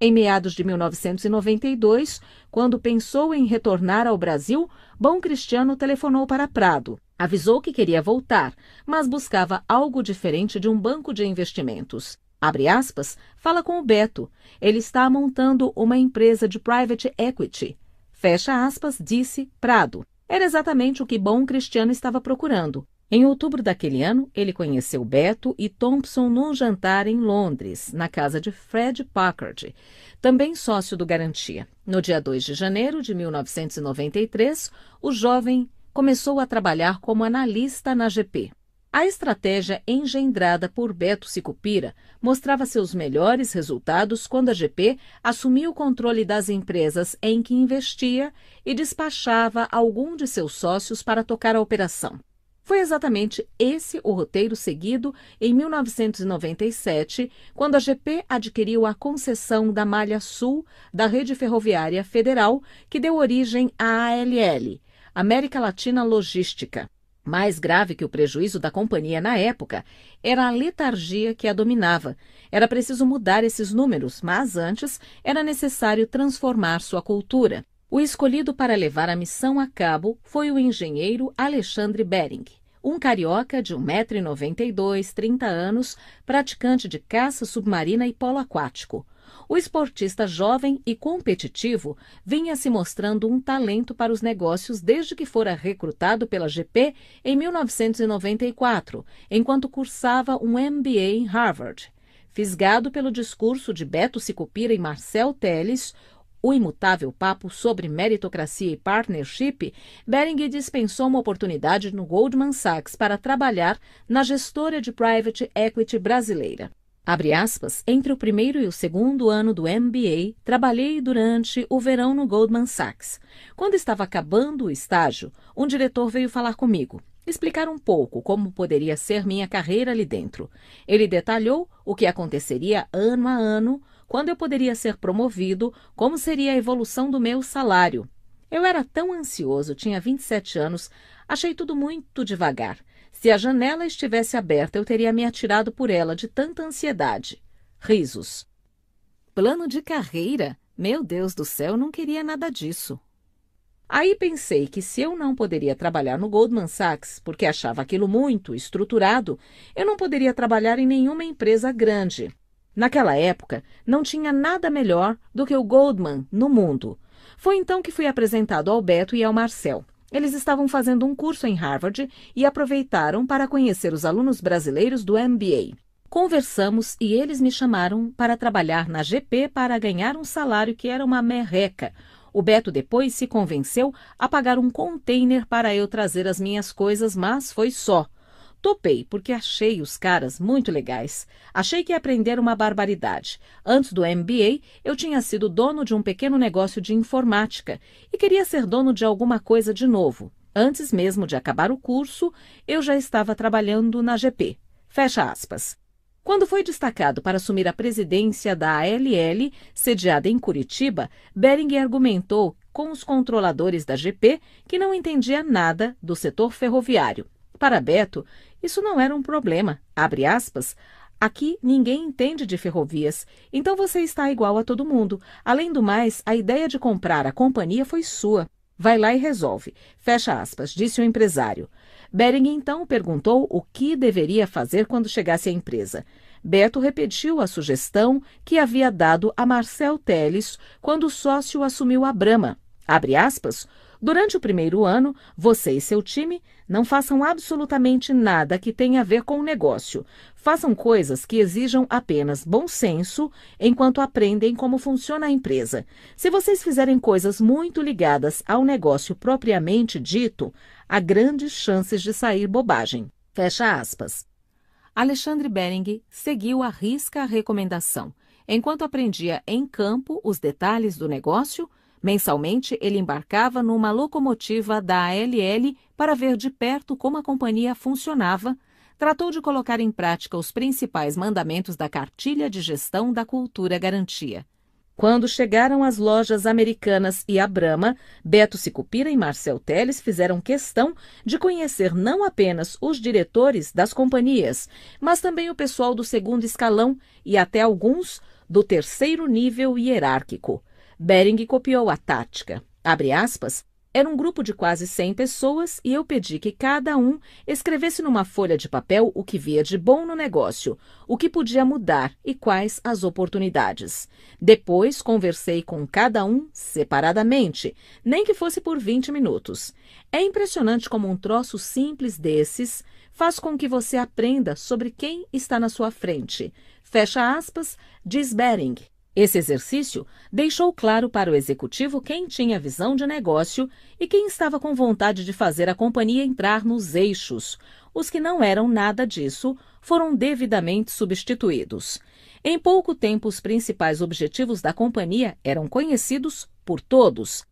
Em meados de 1992, quando pensou em retornar ao Brasil, Bom Cristiano telefonou para Prado. Avisou que queria voltar, mas buscava algo diferente de um banco de investimentos abre aspas, fala com o Beto. Ele está montando uma empresa de private equity. Fecha aspas, disse Prado. Era exatamente o que Bom Cristiano estava procurando. Em outubro daquele ano, ele conheceu Beto e Thompson num jantar em Londres, na casa de Fred Packard, também sócio do Garantia. No dia 2 de janeiro de 1993, o jovem começou a trabalhar como analista na GP. A estratégia engendrada por Beto Sicupira mostrava seus melhores resultados quando a GP assumiu o controle das empresas em que investia e despachava algum de seus sócios para tocar a operação. Foi exatamente esse o roteiro seguido em 1997, quando a GP adquiriu a concessão da Malha Sul da Rede Ferroviária Federal, que deu origem à ALL, América Latina Logística. Mais grave que o prejuízo da companhia na época era a letargia que a dominava. Era preciso mudar esses números, mas antes era necessário transformar sua cultura. O escolhido para levar a missão a cabo foi o engenheiro Alexandre Bering, um carioca de 1,92m, 30 anos, praticante de caça submarina e polo aquático. O esportista jovem e competitivo vinha se mostrando um talento para os negócios desde que fora recrutado pela GP em 1994, enquanto cursava um MBA em Harvard. Fisgado pelo discurso de Beto Sicupira e Marcel Teles, o imutável papo sobre meritocracia e partnership, Bering dispensou uma oportunidade no Goldman Sachs para trabalhar na gestora de private equity brasileira. Abre aspas, entre o primeiro e o segundo ano do MBA, trabalhei durante o verão no Goldman Sachs. Quando estava acabando o estágio, um diretor veio falar comigo, explicar um pouco como poderia ser minha carreira ali dentro. Ele detalhou o que aconteceria ano a ano, quando eu poderia ser promovido, como seria a evolução do meu salário. Eu era tão ansioso, tinha 27 anos, achei tudo muito devagar. Se a janela estivesse aberta, eu teria me atirado por ela de tanta ansiedade. Risos. Plano de carreira? Meu Deus do céu, não queria nada disso. Aí pensei que se eu não poderia trabalhar no Goldman Sachs, porque achava aquilo muito estruturado, eu não poderia trabalhar em nenhuma empresa grande. Naquela época, não tinha nada melhor do que o Goldman no mundo. Foi então que fui apresentado ao Beto e ao Marcel. Eles estavam fazendo um curso em Harvard e aproveitaram para conhecer os alunos brasileiros do MBA. Conversamos e eles me chamaram para trabalhar na GP para ganhar um salário que era uma merreca. O Beto depois se convenceu a pagar um container para eu trazer as minhas coisas, mas foi só. Topei, porque achei os caras muito legais. Achei que ia aprender uma barbaridade. Antes do MBA, eu tinha sido dono de um pequeno negócio de informática e queria ser dono de alguma coisa de novo. Antes mesmo de acabar o curso, eu já estava trabalhando na GP. Fecha aspas. Quando foi destacado para assumir a presidência da ALL, sediada em Curitiba, Bering argumentou com os controladores da GP que não entendia nada do setor ferroviário. Para Beto, isso não era um problema. Abre aspas. Aqui ninguém entende de ferrovias, então você está igual a todo mundo. Além do mais, a ideia de comprar a companhia foi sua. Vai lá e resolve. Fecha aspas, disse o empresário. Bering então perguntou o que deveria fazer quando chegasse à empresa. Beto repetiu a sugestão que havia dado a Marcel Teles quando o sócio assumiu a Brama. Abre aspas, Durante o primeiro ano, você e seu time não façam absolutamente nada que tenha a ver com o negócio. Façam coisas que exijam apenas bom senso enquanto aprendem como funciona a empresa. Se vocês fizerem coisas muito ligadas ao negócio propriamente dito, há grandes chances de sair bobagem. Fecha aspas. Alexandre Bering seguiu à risca a recomendação. Enquanto aprendia em campo os detalhes do negócio, Mensalmente, ele embarcava numa locomotiva da ALL para ver de perto como a companhia funcionava, tratou de colocar em prática os principais mandamentos da Cartilha de Gestão da Cultura Garantia. Quando chegaram as lojas americanas e a Brahma, Beto Sicupira e Marcel Teles fizeram questão de conhecer não apenas os diretores das companhias, mas também o pessoal do segundo escalão e até alguns do terceiro nível hierárquico. Bering copiou a tática. Abre aspas. Era um grupo de quase 100 pessoas e eu pedi que cada um escrevesse numa folha de papel o que via de bom no negócio, o que podia mudar e quais as oportunidades. Depois conversei com cada um separadamente, nem que fosse por 20 minutos. É impressionante como um troço simples desses faz com que você aprenda sobre quem está na sua frente. Fecha aspas, diz Bering. Esse exercício deixou claro para o executivo quem tinha visão de negócio e quem estava com vontade de fazer a companhia entrar nos eixos. Os que não eram nada disso foram devidamente substituídos. Em pouco tempo, os principais objetivos da companhia eram conhecidos por todos.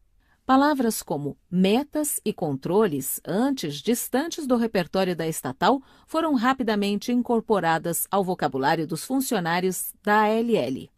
Palavras como metas e controles, antes distantes do repertório da estatal, foram rapidamente incorporadas ao vocabulário dos funcionários da ALL.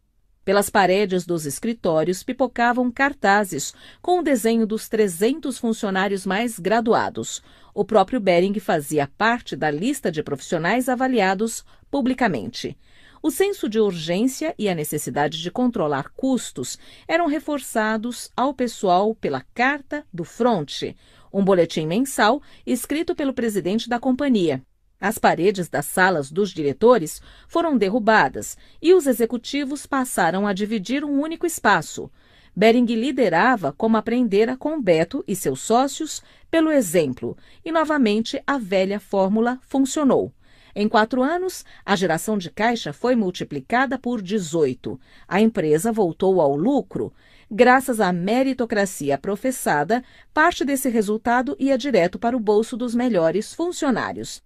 Pelas paredes dos escritórios pipocavam cartazes com o desenho dos 300 funcionários mais graduados. O próprio Bering fazia parte da lista de profissionais avaliados publicamente. O senso de urgência e a necessidade de controlar custos eram reforçados ao pessoal pela Carta do Fronte, um boletim mensal escrito pelo presidente da companhia. As paredes das salas dos diretores foram derrubadas e os executivos passaram a dividir um único espaço. Bering liderava como aprendera com Beto e seus sócios pelo exemplo, e novamente a velha fórmula funcionou. Em quatro anos, a geração de caixa foi multiplicada por 18. A empresa voltou ao lucro. Graças à meritocracia professada, parte desse resultado ia direto para o bolso dos melhores funcionários.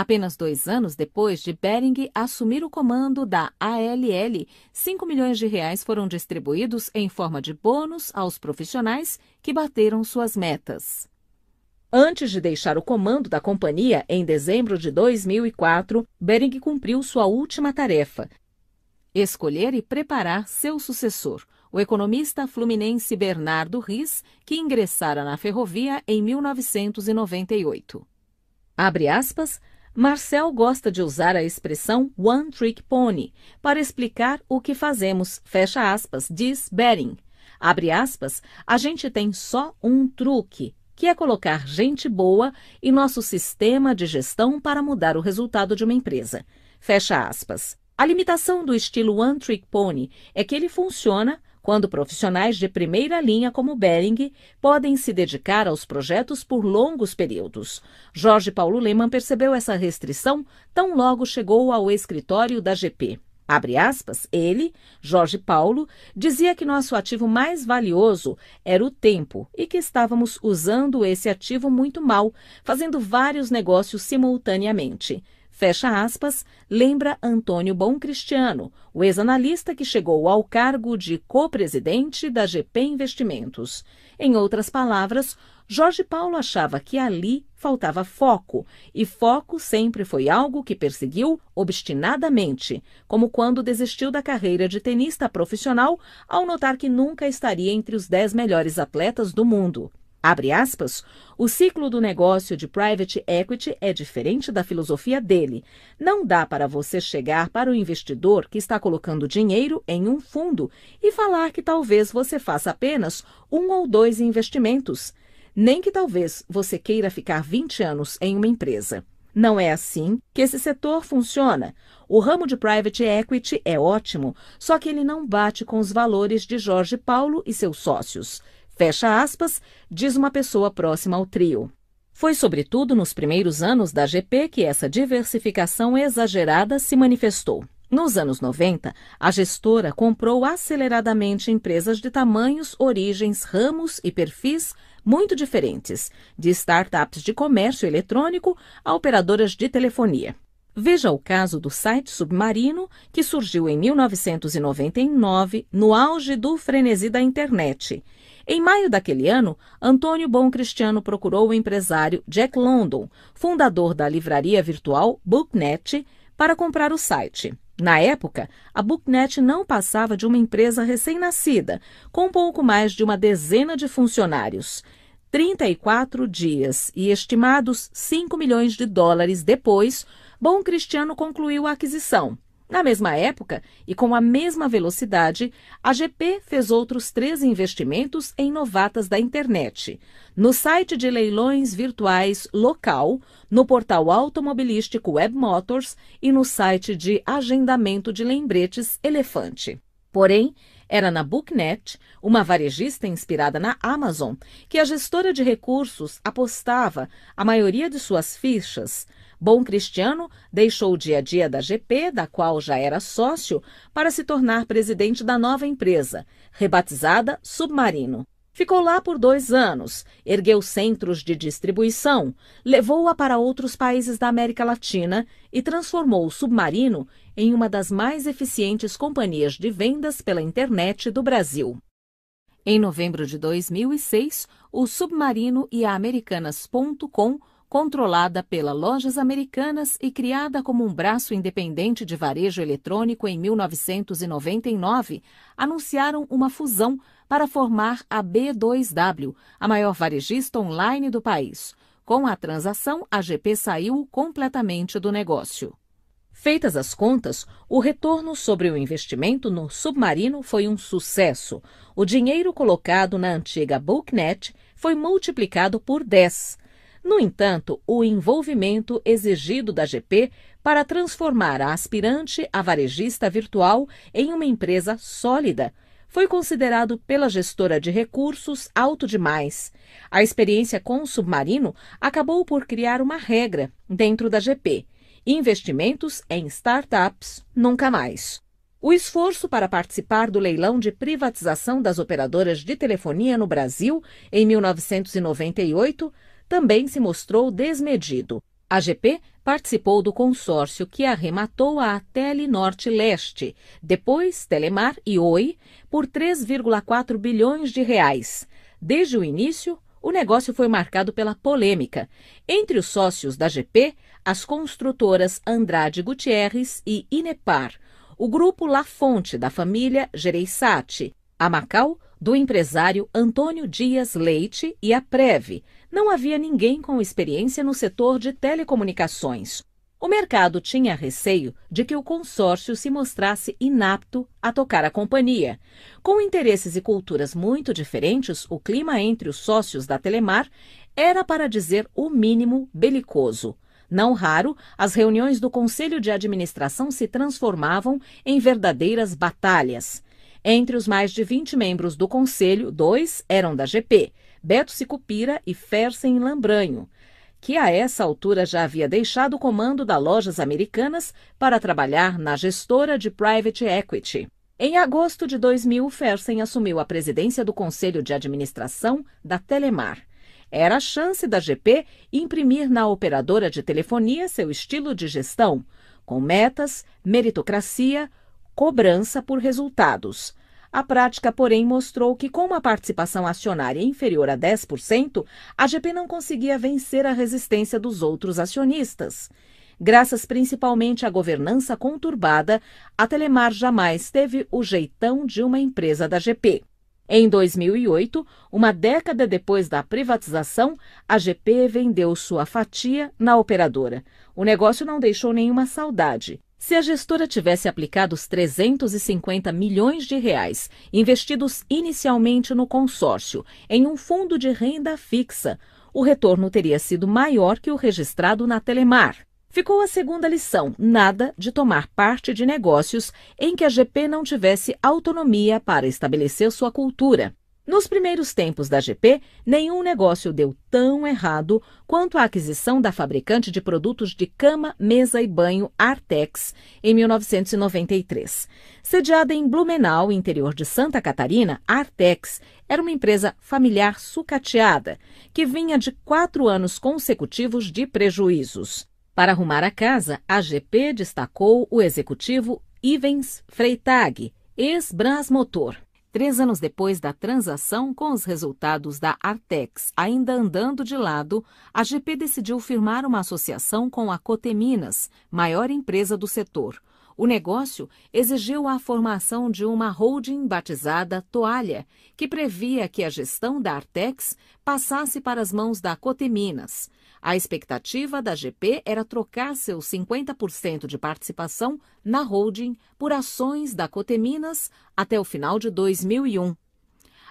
Apenas dois anos depois de Bering assumir o comando da ALL, 5 milhões de reais foram distribuídos em forma de bônus aos profissionais que bateram suas metas. Antes de deixar o comando da companhia em dezembro de 2004, Bering cumpriu sua última tarefa: escolher e preparar seu sucessor, o economista fluminense Bernardo Riz, que ingressara na ferrovia em 1998. Abre aspas, Marcel gosta de usar a expressão one trick pony para explicar o que fazemos, fecha aspas, diz Bering. Abre aspas, a gente tem só um truque, que é colocar gente boa e nosso sistema de gestão para mudar o resultado de uma empresa. Fecha aspas. A limitação do estilo One Trick Pony é que ele funciona quando profissionais de primeira linha como Bering podem se dedicar aos projetos por longos períodos. Jorge Paulo Lehmann percebeu essa restrição tão logo chegou ao escritório da GP. Abre aspas, ele, Jorge Paulo, dizia que nosso ativo mais valioso era o tempo e que estávamos usando esse ativo muito mal, fazendo vários negócios simultaneamente fecha aspas, lembra Antônio Bom Cristiano, o ex-analista que chegou ao cargo de co-presidente da GP Investimentos. Em outras palavras, Jorge Paulo achava que ali faltava foco, e foco sempre foi algo que perseguiu obstinadamente, como quando desistiu da carreira de tenista profissional ao notar que nunca estaria entre os dez melhores atletas do mundo. Abre aspas, o ciclo do negócio de private equity é diferente da filosofia dele. Não dá para você chegar para o investidor que está colocando dinheiro em um fundo e falar que talvez você faça apenas um ou dois investimentos, nem que talvez você queira ficar 20 anos em uma empresa. Não é assim que esse setor funciona. O ramo de private equity é ótimo, só que ele não bate com os valores de Jorge Paulo e seus sócios. Fecha aspas, diz uma pessoa próxima ao trio. Foi sobretudo nos primeiros anos da GP que essa diversificação exagerada se manifestou. Nos anos 90, a gestora comprou aceleradamente empresas de tamanhos, origens, ramos e perfis muito diferentes, de startups de comércio eletrônico a operadoras de telefonia. Veja o caso do site Submarino, que surgiu em 1999, no auge do frenesi da internet, em maio daquele ano, Antônio Bom Cristiano procurou o empresário Jack London, fundador da livraria virtual Booknet, para comprar o site. Na época, a Booknet não passava de uma empresa recém-nascida, com pouco mais de uma dezena de funcionários. 34 dias e estimados 5 milhões de dólares depois, Bom Cristiano concluiu a aquisição. Na mesma época e com a mesma velocidade, a GP fez outros três investimentos em novatas da internet. No site de leilões virtuais local, no portal automobilístico Webmotors e no site de agendamento de lembretes Elefante. Porém, era na Booknet, uma varejista inspirada na Amazon, que a gestora de recursos apostava a maioria de suas fichas Bom Cristiano deixou o dia a dia da GP, da qual já era sócio, para se tornar presidente da nova empresa, rebatizada Submarino. Ficou lá por dois anos, ergueu centros de distribuição, levou-a para outros países da América Latina e transformou o Submarino em uma das mais eficientes companhias de vendas pela internet do Brasil. Em novembro de 2006, o Submarino e a Americanas.com controlada pela Lojas Americanas e criada como um braço independente de varejo eletrônico em 1999, anunciaram uma fusão para formar a B2W, a maior varejista online do país. Com a transação, a GP saiu completamente do negócio. Feitas as contas, o retorno sobre o investimento no submarino foi um sucesso. O dinheiro colocado na antiga Bulknet foi multiplicado por 10. No entanto, o envolvimento exigido da GP para transformar a aspirante a varejista virtual em uma empresa sólida foi considerado pela gestora de recursos alto demais. A experiência com o submarino acabou por criar uma regra dentro da GP: investimentos em startups nunca mais. O esforço para participar do leilão de privatização das operadoras de telefonia no Brasil, em 1998, também se mostrou desmedido. A GP participou do consórcio que arrematou a Tele Norte Leste, depois Telemar e Oi, por 3,4 bilhões de reais. Desde o início, o negócio foi marcado pela polêmica. Entre os sócios da GP, as construtoras Andrade Gutierrez e Inepar, o grupo La Fonte, da família Gereissati, a Macau, do empresário Antônio Dias Leite e a Preve, não havia ninguém com experiência no setor de telecomunicações. O mercado tinha receio de que o consórcio se mostrasse inapto a tocar a companhia. Com interesses e culturas muito diferentes, o clima entre os sócios da Telemar era, para dizer o mínimo, belicoso. Não raro, as reuniões do conselho de administração se transformavam em verdadeiras batalhas. Entre os mais de 20 membros do conselho, dois eram da GP Beto Sicupira e Fersen Lambranho, que a essa altura já havia deixado o comando da Lojas Americanas para trabalhar na gestora de private equity. Em agosto de 2000, Fersen assumiu a presidência do Conselho de Administração da Telemar. Era a chance da GP imprimir na operadora de telefonia seu estilo de gestão, com metas, meritocracia, cobrança por resultados, a prática, porém, mostrou que, com uma participação acionária inferior a 10%, a GP não conseguia vencer a resistência dos outros acionistas. Graças principalmente à governança conturbada, a Telemar jamais teve o jeitão de uma empresa da GP. Em 2008, uma década depois da privatização, a GP vendeu sua fatia na operadora. O negócio não deixou nenhuma saudade. Se a gestora tivesse aplicado os 350 milhões de reais investidos inicialmente no consórcio em um fundo de renda fixa, o retorno teria sido maior que o registrado na Telemar. Ficou a segunda lição: nada de tomar parte de negócios em que a GP não tivesse autonomia para estabelecer sua cultura. Nos primeiros tempos da GP, nenhum negócio deu tão errado quanto a aquisição da fabricante de produtos de cama, mesa e banho Artex em 1993. Sediada em Blumenau, interior de Santa Catarina, Artex era uma empresa familiar sucateada que vinha de quatro anos consecutivos de prejuízos. Para arrumar a casa, a GP destacou o executivo Ivens Freitag, ex-Brasmotor três anos depois da transação com os resultados da Artex ainda andando de lado, a GP decidiu firmar uma associação com a Coteminas, maior empresa do setor. O negócio exigiu a formação de uma holding batizada Toalha, que previa que a gestão da Artex passasse para as mãos da Coteminas. A expectativa da GP era trocar seus 50% de participação na holding por ações da Coteminas até o final de 2001.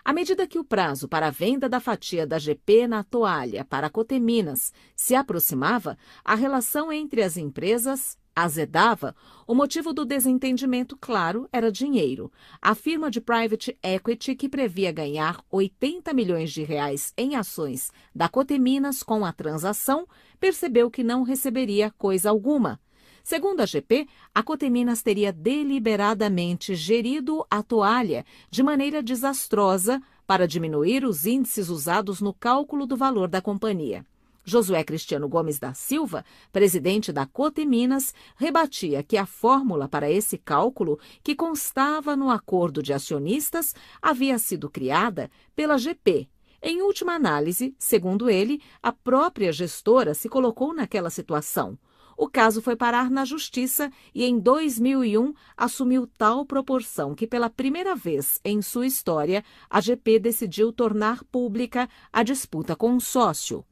À medida que o prazo para a venda da fatia da GP na toalha para a Coteminas se aproximava, a relação entre as empresas azedava, o motivo do desentendimento, claro, era dinheiro. A firma de private equity, que previa ganhar 80 milhões de reais em ações da Coteminas com a transação, percebeu que não receberia coisa alguma. Segundo a GP, a Coteminas teria deliberadamente gerido a toalha de maneira desastrosa para diminuir os índices usados no cálculo do valor da companhia. Josué Cristiano Gomes da Silva, presidente da Cote Minas, rebatia que a fórmula para esse cálculo, que constava no acordo de acionistas, havia sido criada pela GP, em última análise, segundo ele, a própria gestora se colocou naquela situação. O caso foi parar na justiça e, em 2001, assumiu tal proporção que, pela primeira vez em sua história, a GP decidiu tornar pública a disputa com o sócio.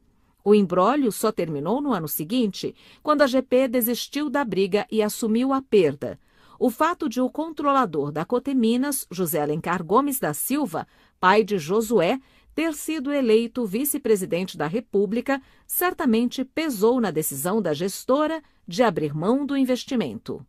O embrólio só terminou no ano seguinte, quando a GP desistiu da briga e assumiu a perda. O fato de o controlador da Coteminas, José Alencar Gomes da Silva, pai de Josué, ter sido eleito vice-presidente da República certamente pesou na decisão da gestora de abrir mão do investimento.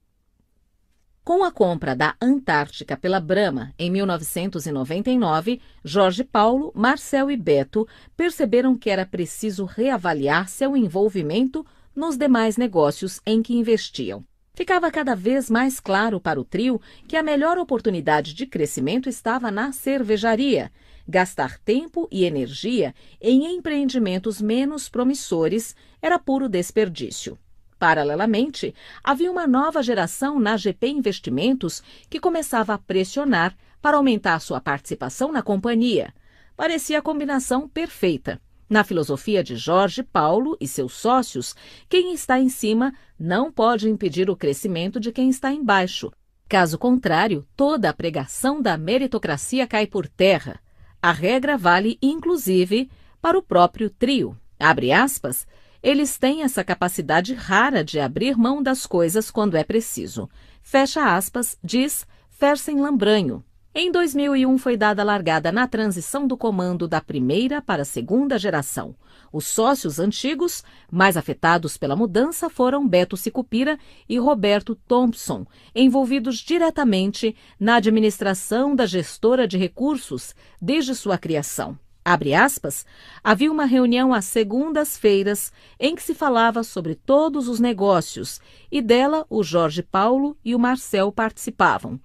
Com a compra da Antártica pela Brahma em 1999, Jorge Paulo, Marcel e Beto perceberam que era preciso reavaliar seu envolvimento nos demais negócios em que investiam. Ficava cada vez mais claro para o trio que a melhor oportunidade de crescimento estava na cervejaria. Gastar tempo e energia em empreendimentos menos promissores era puro desperdício. Paralelamente, havia uma nova geração na GP Investimentos que começava a pressionar para aumentar sua participação na companhia. Parecia a combinação perfeita. Na filosofia de Jorge Paulo e seus sócios, quem está em cima não pode impedir o crescimento de quem está embaixo. Caso contrário, toda a pregação da meritocracia cai por terra. A regra vale, inclusive, para o próprio trio. Abre aspas, eles têm essa capacidade rara de abrir mão das coisas quando é preciso. Fecha aspas, diz Fersen Lambranho. Em 2001 foi dada largada na transição do comando da primeira para a segunda geração. Os sócios antigos, mais afetados pela mudança, foram Beto Sicupira e Roberto Thompson, envolvidos diretamente na administração da gestora de recursos desde sua criação. Abre aspas, havia uma reunião às segundas-feiras em que se falava sobre todos os negócios e dela o Jorge Paulo e o Marcel participavam.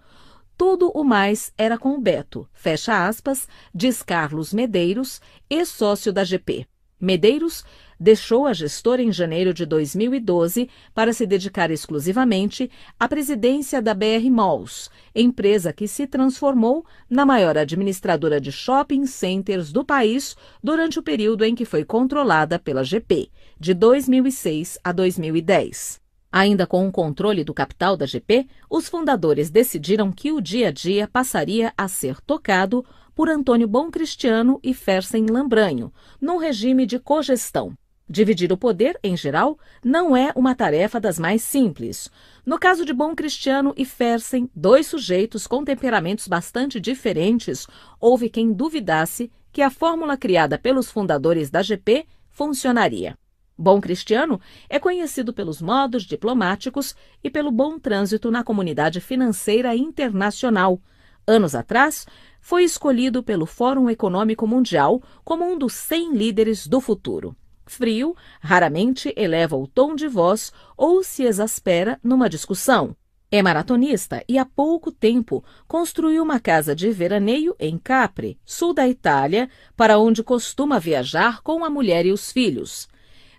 Tudo o mais era com o Beto, fecha aspas, diz Carlos Medeiros, ex-sócio da GP. Medeiros deixou a gestora em janeiro de 2012 para se dedicar exclusivamente à presidência da BR Malls, empresa que se transformou na maior administradora de shopping centers do país durante o período em que foi controlada pela GP, de 2006 a 2010. Ainda com o controle do capital da GP, os fundadores decidiram que o dia a dia passaria a ser tocado por Antônio Bom Cristiano e Fersen Lambranho, num regime de cogestão, Dividir o poder, em geral, não é uma tarefa das mais simples. No caso de Bom Cristiano e Fersen, dois sujeitos com temperamentos bastante diferentes, houve quem duvidasse que a fórmula criada pelos fundadores da GP funcionaria. Bom Cristiano é conhecido pelos modos diplomáticos e pelo bom trânsito na comunidade financeira internacional. Anos atrás, foi escolhido pelo Fórum Econômico Mundial como um dos 100 líderes do futuro frio, raramente eleva o tom de voz ou se exaspera numa discussão. É maratonista e há pouco tempo construiu uma casa de veraneio em Capri, sul da Itália, para onde costuma viajar com a mulher e os filhos.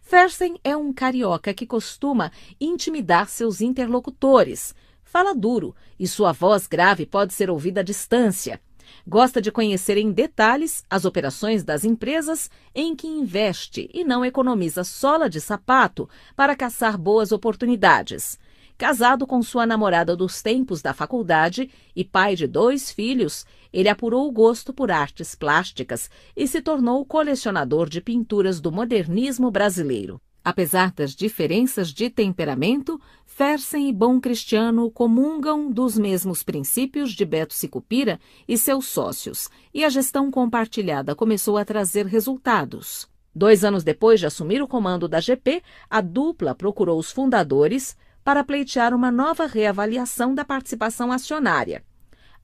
Fersen é um carioca que costuma intimidar seus interlocutores. Fala duro e sua voz grave pode ser ouvida à distância. Gosta de conhecer em detalhes as operações das empresas em que investe e não economiza sola de sapato para caçar boas oportunidades. Casado com sua namorada dos tempos da faculdade e pai de dois filhos, ele apurou o gosto por artes plásticas e se tornou colecionador de pinturas do modernismo brasileiro. Apesar das diferenças de temperamento, Fersen e Bom Cristiano comungam dos mesmos princípios de Beto Sicupira e seus sócios, e a gestão compartilhada começou a trazer resultados. Dois anos depois de assumir o comando da GP, a dupla procurou os fundadores para pleitear uma nova reavaliação da participação acionária.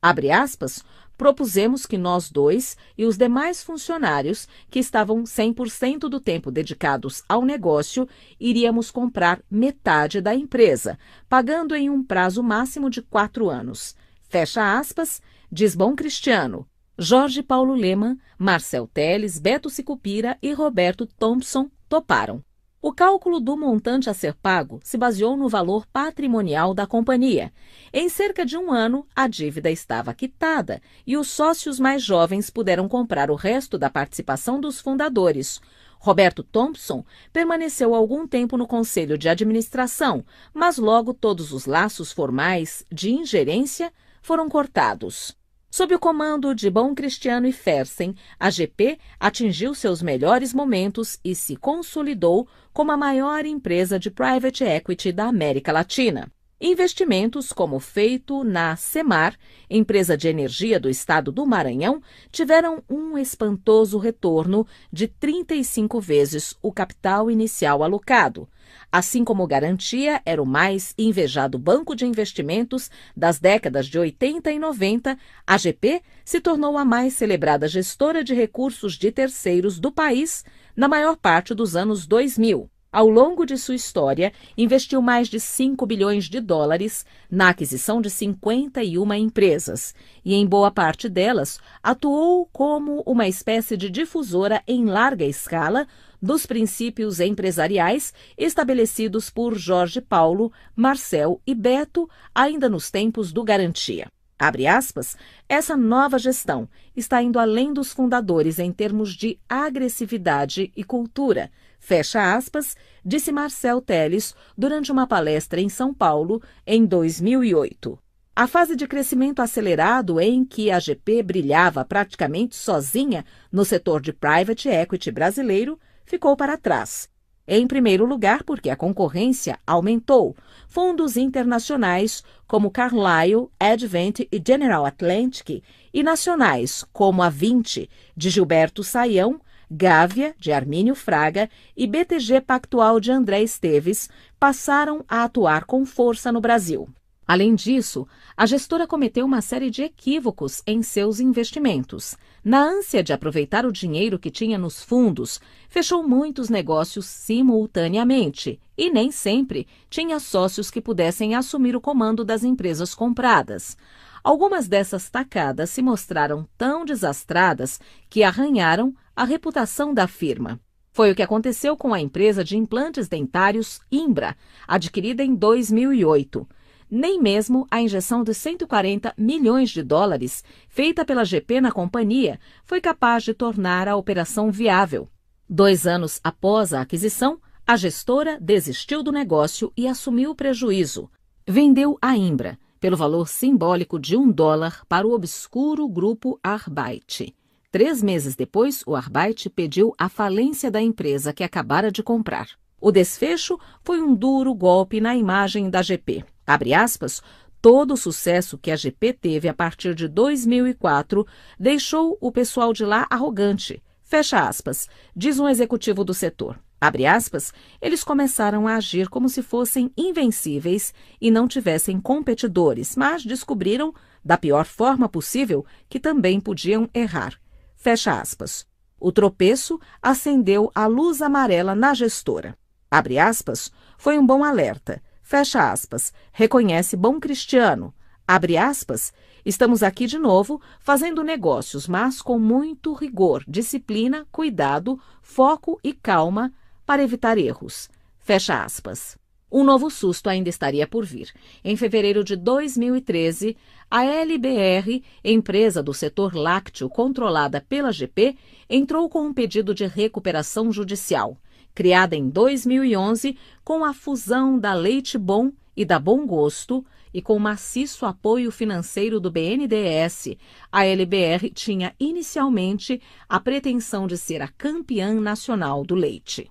Abre aspas, propusemos que nós dois e os demais funcionários, que estavam 100% do tempo dedicados ao negócio, iríamos comprar metade da empresa, pagando em um prazo máximo de quatro anos. Fecha aspas, diz Bom Cristiano. Jorge Paulo Leman, Marcel Teles, Beto Sicupira e Roberto Thompson toparam. O cálculo do montante a ser pago se baseou no valor patrimonial da companhia. Em cerca de um ano, a dívida estava quitada e os sócios mais jovens puderam comprar o resto da participação dos fundadores. Roberto Thompson permaneceu algum tempo no conselho de administração, mas logo todos os laços formais de ingerência foram cortados. Sob o comando de Bom Cristiano e Fersen, a GP atingiu seus melhores momentos e se consolidou como a maior empresa de private equity da América Latina. Investimentos como feito na Semar, empresa de energia do estado do Maranhão, tiveram um espantoso retorno de 35 vezes o capital inicial alocado assim como garantia era o mais invejado banco de investimentos das décadas de 80 e 90, a GP se tornou a mais celebrada gestora de recursos de terceiros do país na maior parte dos anos 2000. Ao longo de sua história, investiu mais de 5 bilhões de dólares na aquisição de 51 empresas e, em boa parte delas, atuou como uma espécie de difusora em larga escala dos princípios empresariais estabelecidos por Jorge Paulo, Marcel e Beto, ainda nos tempos do Garantia. Abre aspas, essa nova gestão está indo além dos fundadores em termos de agressividade e cultura. Fecha aspas, disse Marcel Teles durante uma palestra em São Paulo em 2008. A fase de crescimento acelerado em que a GP brilhava praticamente sozinha no setor de private equity brasileiro ficou para trás. Em primeiro lugar, porque a concorrência aumentou. Fundos internacionais como Carlyle, Advent e General Atlantic e nacionais como a 20 de Gilberto Saião, Gávia de Armínio Fraga e BTG Pactual de André Esteves passaram a atuar com força no Brasil. Além disso, a gestora cometeu uma série de equívocos em seus investimentos na ânsia de aproveitar o dinheiro que tinha nos fundos, fechou muitos negócios simultaneamente e nem sempre tinha sócios que pudessem assumir o comando das empresas compradas. Algumas dessas tacadas se mostraram tão desastradas que arranharam a reputação da firma. Foi o que aconteceu com a empresa de implantes dentários Imbra, adquirida em 2008 nem mesmo a injeção de 140 milhões de dólares feita pela GP na companhia foi capaz de tornar a operação viável. Dois anos após a aquisição, a gestora desistiu do negócio e assumiu o prejuízo. Vendeu a Imbra pelo valor simbólico de um dólar para o obscuro grupo Arbeit. Três meses depois, o Arbeit pediu a falência da empresa que acabara de comprar. O desfecho foi um duro golpe na imagem da GP. Abre aspas, todo o sucesso que a GP teve a partir de 2004 deixou o pessoal de lá arrogante. Fecha aspas, diz um executivo do setor. Abre aspas, eles começaram a agir como se fossem invencíveis e não tivessem competidores, mas descobriram, da pior forma possível, que também podiam errar. Fecha aspas. O tropeço acendeu a luz amarela na gestora abre aspas, foi um bom alerta, fecha aspas, reconhece bom cristiano, abre aspas, estamos aqui de novo fazendo negócios, mas com muito rigor, disciplina, cuidado, foco e calma para evitar erros, fecha aspas. Um novo susto ainda estaria por vir. Em fevereiro de 2013, a LBR, empresa do setor lácteo controlada pela GP, entrou com um pedido de recuperação judicial criada em 2011 com a fusão da Leite Bom e da Bom Gosto e com maciço apoio financeiro do BNDES, a LBR tinha inicialmente a pretensão de ser a campeã nacional do leite.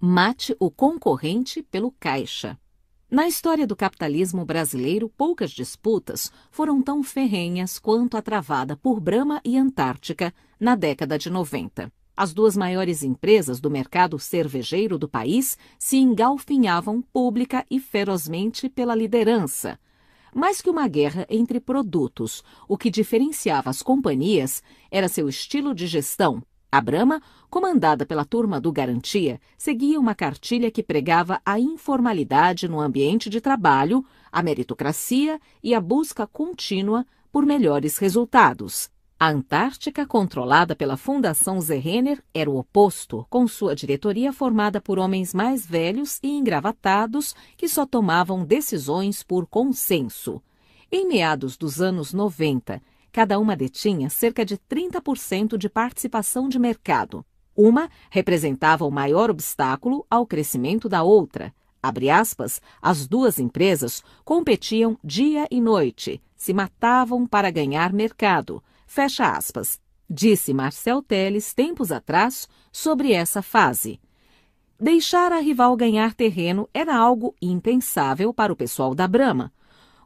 Mate o concorrente pelo caixa. Na história do capitalismo brasileiro, poucas disputas foram tão ferrenhas quanto a travada por Brahma e Antártica na década de 90. As duas maiores empresas do mercado cervejeiro do país se engalfinhavam pública e ferozmente pela liderança. Mais que uma guerra entre produtos, o que diferenciava as companhias era seu estilo de gestão. A Brahma, comandada pela turma do Garantia, seguia uma cartilha que pregava a informalidade no ambiente de trabalho, a meritocracia e a busca contínua por melhores resultados. A Antártica, controlada pela Fundação Zerrener, era o oposto, com sua diretoria formada por homens mais velhos e engravatados que só tomavam decisões por consenso. Em meados dos anos 90, cada uma detinha cerca de 30% de participação de mercado. Uma representava o maior obstáculo ao crescimento da outra. Abre aspas, as duas empresas competiam dia e noite, se matavam para ganhar mercado Fecha aspas. Disse Marcel Teles tempos atrás sobre essa fase. Deixar a rival ganhar terreno era algo impensável para o pessoal da Brama.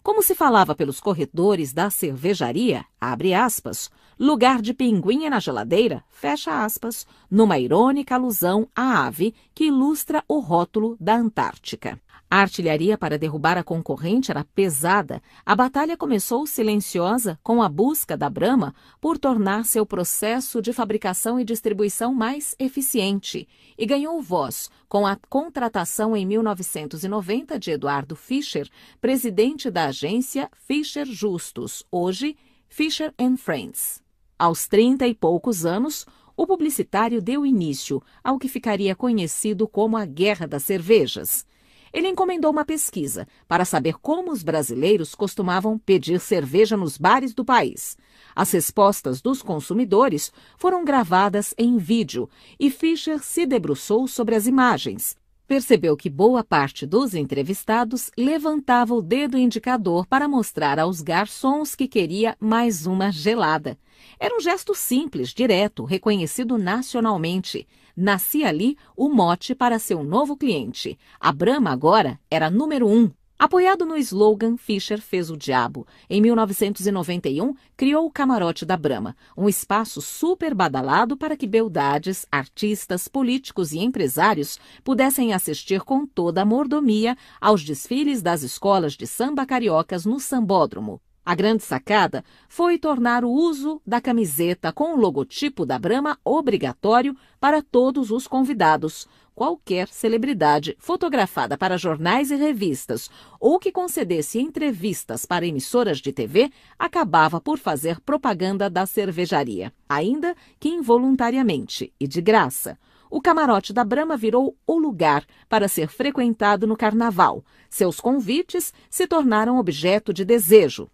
Como se falava pelos corredores da cervejaria, abre aspas, lugar de pinguinha na geladeira, fecha aspas, numa irônica alusão à ave que ilustra o rótulo da Antártica. A artilharia para derrubar a concorrente era pesada. A batalha começou silenciosa com a busca da Brahma por tornar seu processo de fabricação e distribuição mais eficiente e ganhou voz com a contratação em 1990 de Eduardo Fischer, presidente da agência Fischer Justus, hoje Fischer Friends. Aos 30 e poucos anos, o publicitário deu início ao que ficaria conhecido como a Guerra das Cervejas ele encomendou uma pesquisa para saber como os brasileiros costumavam pedir cerveja nos bares do país. As respostas dos consumidores foram gravadas em vídeo e Fischer se debruçou sobre as imagens. Percebeu que boa parte dos entrevistados levantava o dedo indicador para mostrar aos garçons que queria mais uma gelada. Era um gesto simples, direto, reconhecido nacionalmente. Nascia ali o mote para seu novo cliente. A Brahma agora era número um. Apoiado no slogan Fischer fez o diabo, em 1991 criou o Camarote da Brahma, um espaço super badalado para que beldades, artistas, políticos e empresários pudessem assistir com toda a mordomia aos desfiles das escolas de samba cariocas no Sambódromo. A grande sacada foi tornar o uso da camiseta com o logotipo da Brahma obrigatório para todos os convidados. Qualquer celebridade fotografada para jornais e revistas ou que concedesse entrevistas para emissoras de TV acabava por fazer propaganda da cervejaria, ainda que involuntariamente e de graça o camarote da Brama virou o lugar para ser frequentado no carnaval. Seus convites se tornaram objeto de desejo,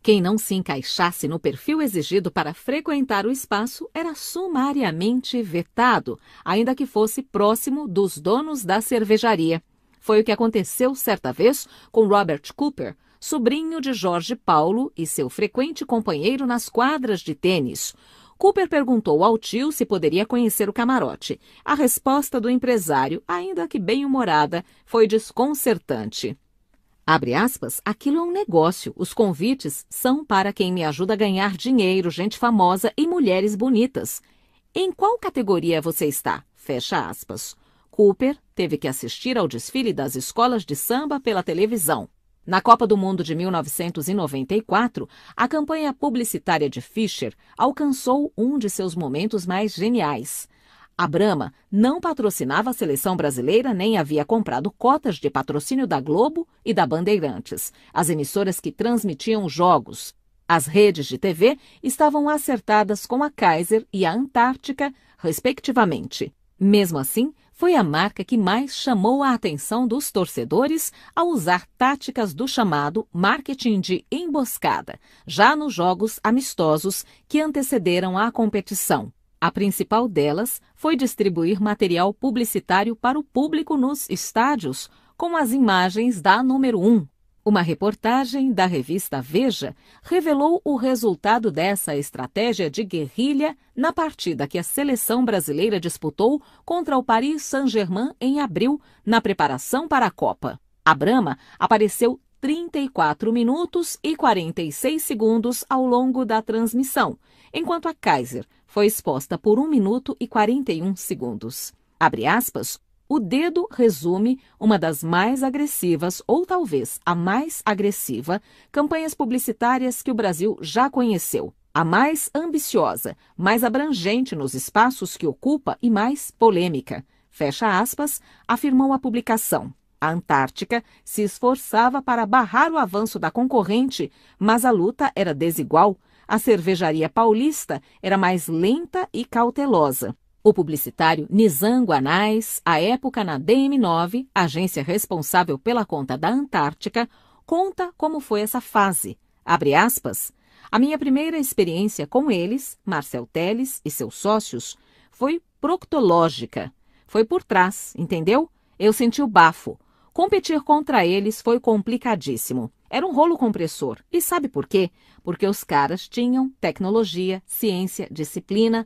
quem não se encaixasse no perfil exigido para frequentar o espaço era sumariamente vetado, ainda que fosse próximo dos donos da cervejaria. Foi o que aconteceu certa vez com Robert Cooper, sobrinho de Jorge Paulo e seu frequente companheiro nas quadras de tênis. Cooper perguntou ao tio se poderia conhecer o camarote. A resposta do empresário, ainda que bem-humorada, foi desconcertante. Abre aspas, aquilo é um negócio. Os convites são para quem me ajuda a ganhar dinheiro, gente famosa e mulheres bonitas. Em qual categoria você está? Fecha aspas. Cooper teve que assistir ao desfile das escolas de samba pela televisão. Na Copa do Mundo de 1994, a campanha publicitária de Fischer alcançou um de seus momentos mais geniais. A Brahma não patrocinava a seleção brasileira nem havia comprado cotas de patrocínio da Globo e da Bandeirantes, as emissoras que transmitiam os jogos. As redes de TV estavam acertadas com a Kaiser e a Antártica, respectivamente. Mesmo assim, foi a marca que mais chamou a atenção dos torcedores ao usar táticas do chamado marketing de emboscada, já nos jogos amistosos que antecederam a competição. A principal delas foi distribuir material publicitário para o público nos estádios, com as imagens da número 1. Uma reportagem da revista Veja revelou o resultado dessa estratégia de guerrilha na partida que a seleção brasileira disputou contra o Paris Saint-Germain em abril, na preparação para a Copa. A Brama apareceu 34 minutos e 46 segundos ao longo da transmissão, enquanto a Kaiser foi exposta por 1 minuto e 41 segundos. Abre aspas, o dedo resume uma das mais agressivas, ou talvez a mais agressiva, campanhas publicitárias que o Brasil já conheceu. A mais ambiciosa, mais abrangente nos espaços que ocupa e mais polêmica. Fecha aspas, afirmou a publicação. A Antártica se esforçava para barrar o avanço da concorrente, mas a luta era desigual, a cervejaria paulista era mais lenta e cautelosa. O publicitário Nizam Guanais, à época na DM9, agência responsável pela conta da Antártica, conta como foi essa fase. Abre aspas. A minha primeira experiência com eles, Marcel Teles e seus sócios, foi proctológica. Foi por trás, entendeu? Eu senti o bafo. Competir contra eles foi complicadíssimo. Era um rolo compressor. E sabe por quê? Porque os caras tinham tecnologia, ciência, disciplina.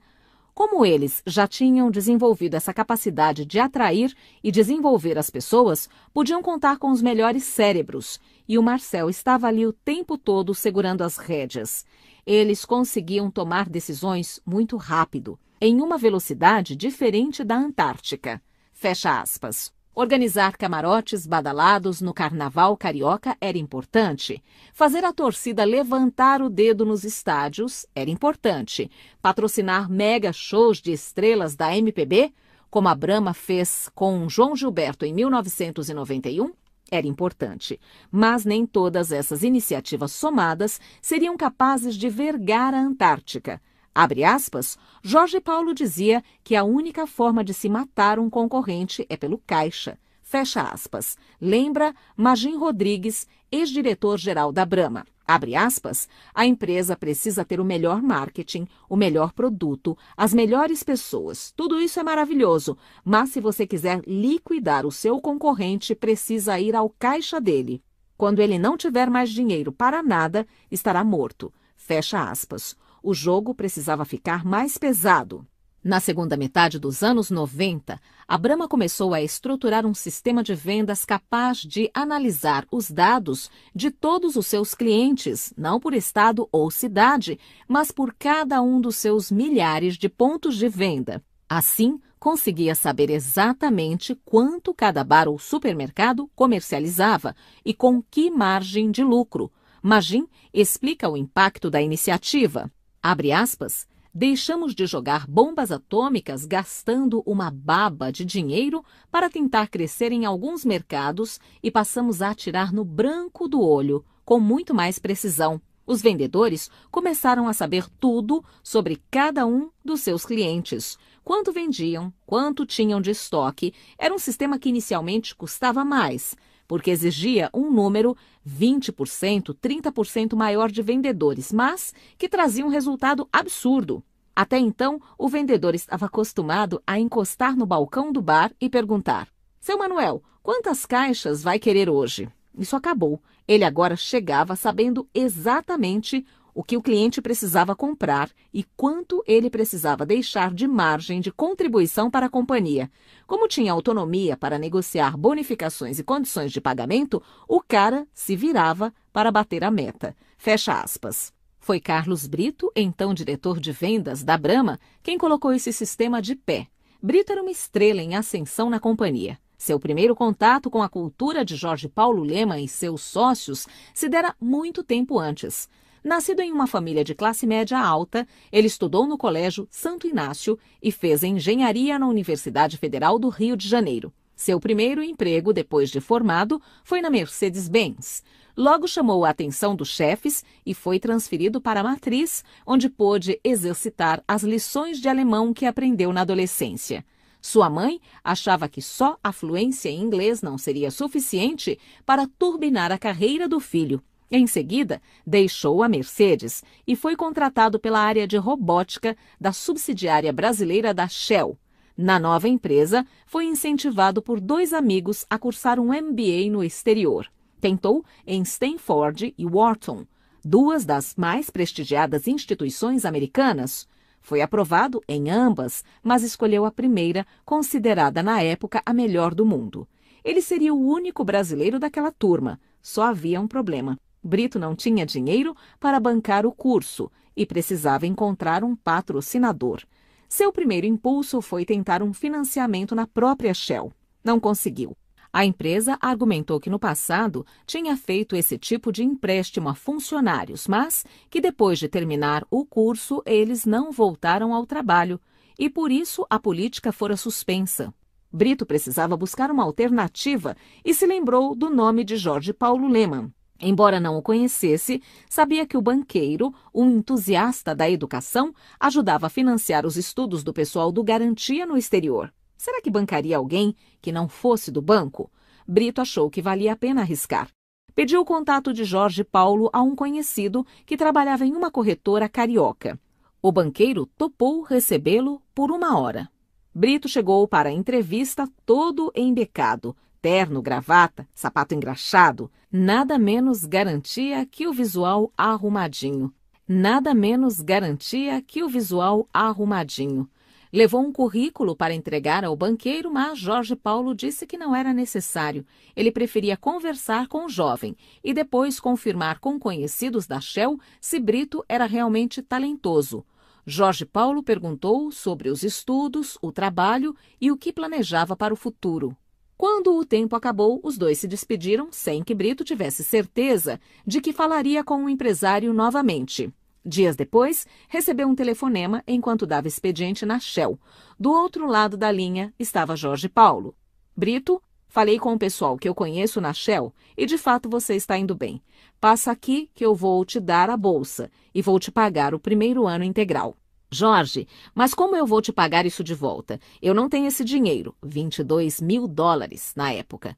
Como eles já tinham desenvolvido essa capacidade de atrair e desenvolver as pessoas, podiam contar com os melhores cérebros. E o Marcel estava ali o tempo todo segurando as rédeas. Eles conseguiam tomar decisões muito rápido, em uma velocidade diferente da Antártica. Fecha aspas. Organizar camarotes badalados no carnaval carioca era importante. Fazer a torcida levantar o dedo nos estádios era importante. Patrocinar mega shows de estrelas da MPB, como a Brahma fez com João Gilberto em 1991, era importante. Mas nem todas essas iniciativas somadas seriam capazes de vergar a Antártica. Abre aspas, Jorge Paulo dizia que a única forma de se matar um concorrente é pelo caixa. Fecha aspas. Lembra Magin Rodrigues, ex-diretor-geral da Brahma. Abre aspas, a empresa precisa ter o melhor marketing, o melhor produto, as melhores pessoas. Tudo isso é maravilhoso, mas se você quiser liquidar o seu concorrente, precisa ir ao caixa dele. Quando ele não tiver mais dinheiro para nada, estará morto. Fecha aspas o jogo precisava ficar mais pesado. Na segunda metade dos anos 90, a Brahma começou a estruturar um sistema de vendas capaz de analisar os dados de todos os seus clientes, não por estado ou cidade, mas por cada um dos seus milhares de pontos de venda. Assim, conseguia saber exatamente quanto cada bar ou supermercado comercializava e com que margem de lucro. Magin explica o impacto da iniciativa. Abre aspas. Deixamos de jogar bombas atômicas gastando uma baba de dinheiro para tentar crescer em alguns mercados e passamos a atirar no branco do olho, com muito mais precisão. Os vendedores começaram a saber tudo sobre cada um dos seus clientes. Quanto vendiam, quanto tinham de estoque. Era um sistema que inicialmente custava mais, porque exigia um número 20%, 30% maior de vendedores, mas que trazia um resultado absurdo. Até então, o vendedor estava acostumado a encostar no balcão do bar e perguntar: Seu Manuel, quantas caixas vai querer hoje? Isso acabou. Ele agora chegava sabendo exatamente o que o cliente precisava comprar e quanto ele precisava deixar de margem de contribuição para a companhia. Como tinha autonomia para negociar bonificações e condições de pagamento, o cara se virava para bater a meta. Fecha aspas. Foi Carlos Brito, então diretor de vendas da Brahma, quem colocou esse sistema de pé. Brito era uma estrela em ascensão na companhia. Seu primeiro contato com a cultura de Jorge Paulo Lema e seus sócios se dera muito tempo antes. Nascido em uma família de classe média alta, ele estudou no Colégio Santo Inácio e fez engenharia na Universidade Federal do Rio de Janeiro. Seu primeiro emprego, depois de formado, foi na Mercedes-Benz. Logo chamou a atenção dos chefes e foi transferido para a matriz, onde pôde exercitar as lições de alemão que aprendeu na adolescência. Sua mãe achava que só a fluência em inglês não seria suficiente para turbinar a carreira do filho em seguida, deixou a Mercedes e foi contratado pela área de robótica da subsidiária brasileira da Shell. Na nova empresa, foi incentivado por dois amigos a cursar um MBA no exterior. Tentou em Stanford e Wharton, duas das mais prestigiadas instituições americanas. Foi aprovado em ambas, mas escolheu a primeira, considerada na época a melhor do mundo. Ele seria o único brasileiro daquela turma. Só havia um problema. Brito não tinha dinheiro para bancar o curso e precisava encontrar um patrocinador. Seu primeiro impulso foi tentar um financiamento na própria Shell. Não conseguiu. A empresa argumentou que no passado tinha feito esse tipo de empréstimo a funcionários, mas que depois de terminar o curso eles não voltaram ao trabalho e por isso a política fora suspensa. Brito precisava buscar uma alternativa e se lembrou do nome de Jorge Paulo Lehmann. Embora não o conhecesse, sabia que o banqueiro, um entusiasta da educação, ajudava a financiar os estudos do pessoal do Garantia no exterior. Será que bancaria alguém que não fosse do banco? Brito achou que valia a pena arriscar. Pediu o contato de Jorge Paulo a um conhecido que trabalhava em uma corretora carioca. O banqueiro topou recebê-lo por uma hora. Brito chegou para a entrevista todo embecado, terno, gravata, sapato engraxado nada menos garantia que o visual arrumadinho. Nada menos garantia que o visual arrumadinho. Levou um currículo para entregar ao banqueiro, mas Jorge Paulo disse que não era necessário. Ele preferia conversar com o jovem e depois confirmar com conhecidos da Shell se Brito era realmente talentoso. Jorge Paulo perguntou sobre os estudos, o trabalho e o que planejava para o futuro. Quando o tempo acabou, os dois se despediram sem que Brito tivesse certeza de que falaria com o empresário novamente. Dias depois, recebeu um telefonema enquanto dava expediente na Shell. Do outro lado da linha estava Jorge Paulo. Brito, falei com o pessoal que eu conheço na Shell e de fato você está indo bem. Passa aqui que eu vou te dar a bolsa e vou te pagar o primeiro ano integral. Jorge, mas como eu vou te pagar isso de volta? Eu não tenho esse dinheiro, 22 mil dólares na época.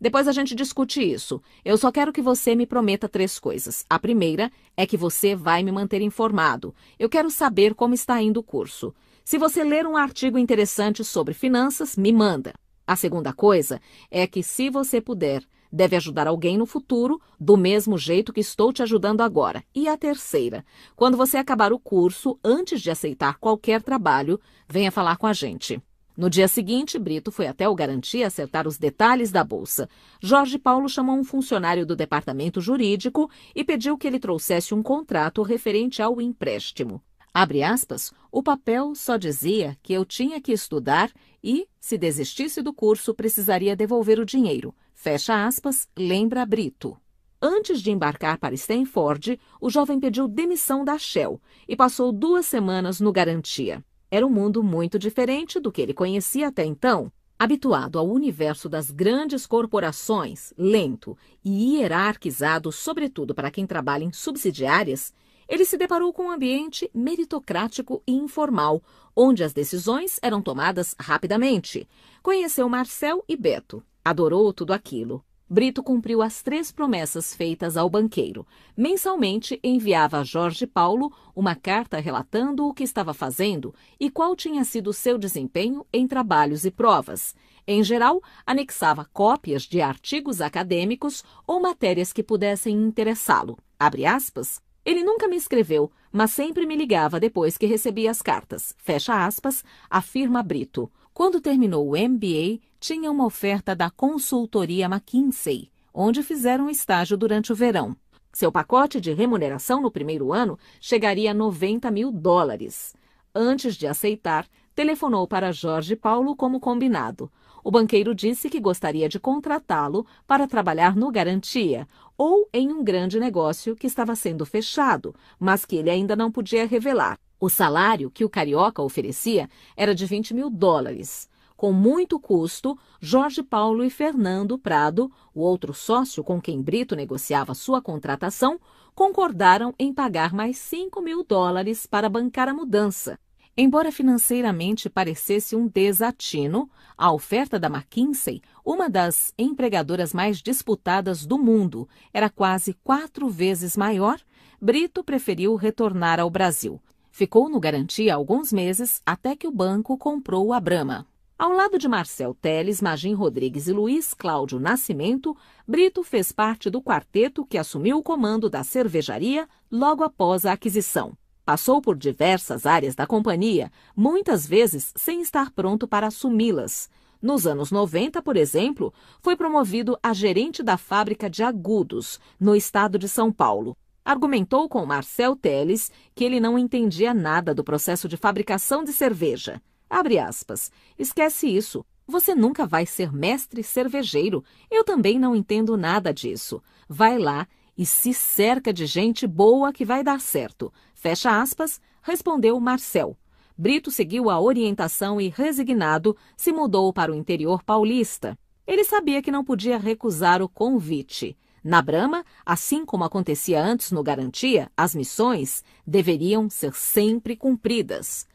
Depois a gente discute isso. Eu só quero que você me prometa três coisas. A primeira é que você vai me manter informado. Eu quero saber como está indo o curso. Se você ler um artigo interessante sobre finanças, me manda. A segunda coisa é que, se você puder, deve ajudar alguém no futuro, do mesmo jeito que estou te ajudando agora. E a terceira, quando você acabar o curso, antes de aceitar qualquer trabalho, venha falar com a gente. No dia seguinte, Brito foi até o Garantia acertar os detalhes da bolsa. Jorge Paulo chamou um funcionário do departamento jurídico e pediu que ele trouxesse um contrato referente ao empréstimo. Abre aspas, o papel só dizia que eu tinha que estudar e, se desistisse do curso, precisaria devolver o dinheiro. Fecha aspas, lembra Brito. Antes de embarcar para Stanford, o jovem pediu demissão da Shell e passou duas semanas no Garantia. Era um mundo muito diferente do que ele conhecia até então, habituado ao universo das grandes corporações, lento e hierarquizado, sobretudo para quem trabalha em subsidiárias, ele se deparou com um ambiente meritocrático e informal, onde as decisões eram tomadas rapidamente. Conheceu Marcel e Beto, Adorou tudo aquilo. Brito cumpriu as três promessas feitas ao banqueiro. Mensalmente enviava a Jorge Paulo uma carta relatando o que estava fazendo e qual tinha sido seu desempenho em trabalhos e provas. Em geral, anexava cópias de artigos acadêmicos ou matérias que pudessem interessá-lo. Ele nunca me escreveu, mas sempre me ligava depois que recebia as cartas. Fecha aspas, afirma Brito. Quando terminou o MBA, tinha uma oferta da consultoria McKinsey, onde fizeram estágio durante o verão. Seu pacote de remuneração no primeiro ano chegaria a 90 mil dólares. Antes de aceitar, telefonou para Jorge Paulo como combinado. O banqueiro disse que gostaria de contratá-lo para trabalhar no Garantia ou em um grande negócio que estava sendo fechado, mas que ele ainda não podia revelar. O salário que o carioca oferecia era de 20 mil dólares. Com muito custo, Jorge Paulo e Fernando Prado, o outro sócio com quem Brito negociava sua contratação, concordaram em pagar mais 5 mil dólares para bancar a mudança. Embora financeiramente parecesse um desatino, a oferta da McKinsey, uma das empregadoras mais disputadas do mundo, era quase quatro vezes maior, Brito preferiu retornar ao Brasil. Ficou no garantia alguns meses até que o banco comprou a Brahma. Ao lado de Marcel Teles, Magim Rodrigues e Luiz Cláudio Nascimento, Brito fez parte do quarteto que assumiu o comando da cervejaria logo após a aquisição. Passou por diversas áreas da companhia, muitas vezes sem estar pronto para assumi-las. Nos anos 90, por exemplo, foi promovido a gerente da fábrica de agudos, no estado de São Paulo. Argumentou com Marcel Teles que ele não entendia nada do processo de fabricação de cerveja. Abre aspas. Esquece isso. Você nunca vai ser mestre cervejeiro. Eu também não entendo nada disso. Vai lá e se cerca de gente boa que vai dar certo. Fecha aspas, respondeu Marcel. Brito seguiu a orientação e, resignado, se mudou para o interior paulista. Ele sabia que não podia recusar o convite. Na Brama, assim como acontecia antes no Garantia, as missões deveriam ser sempre cumpridas.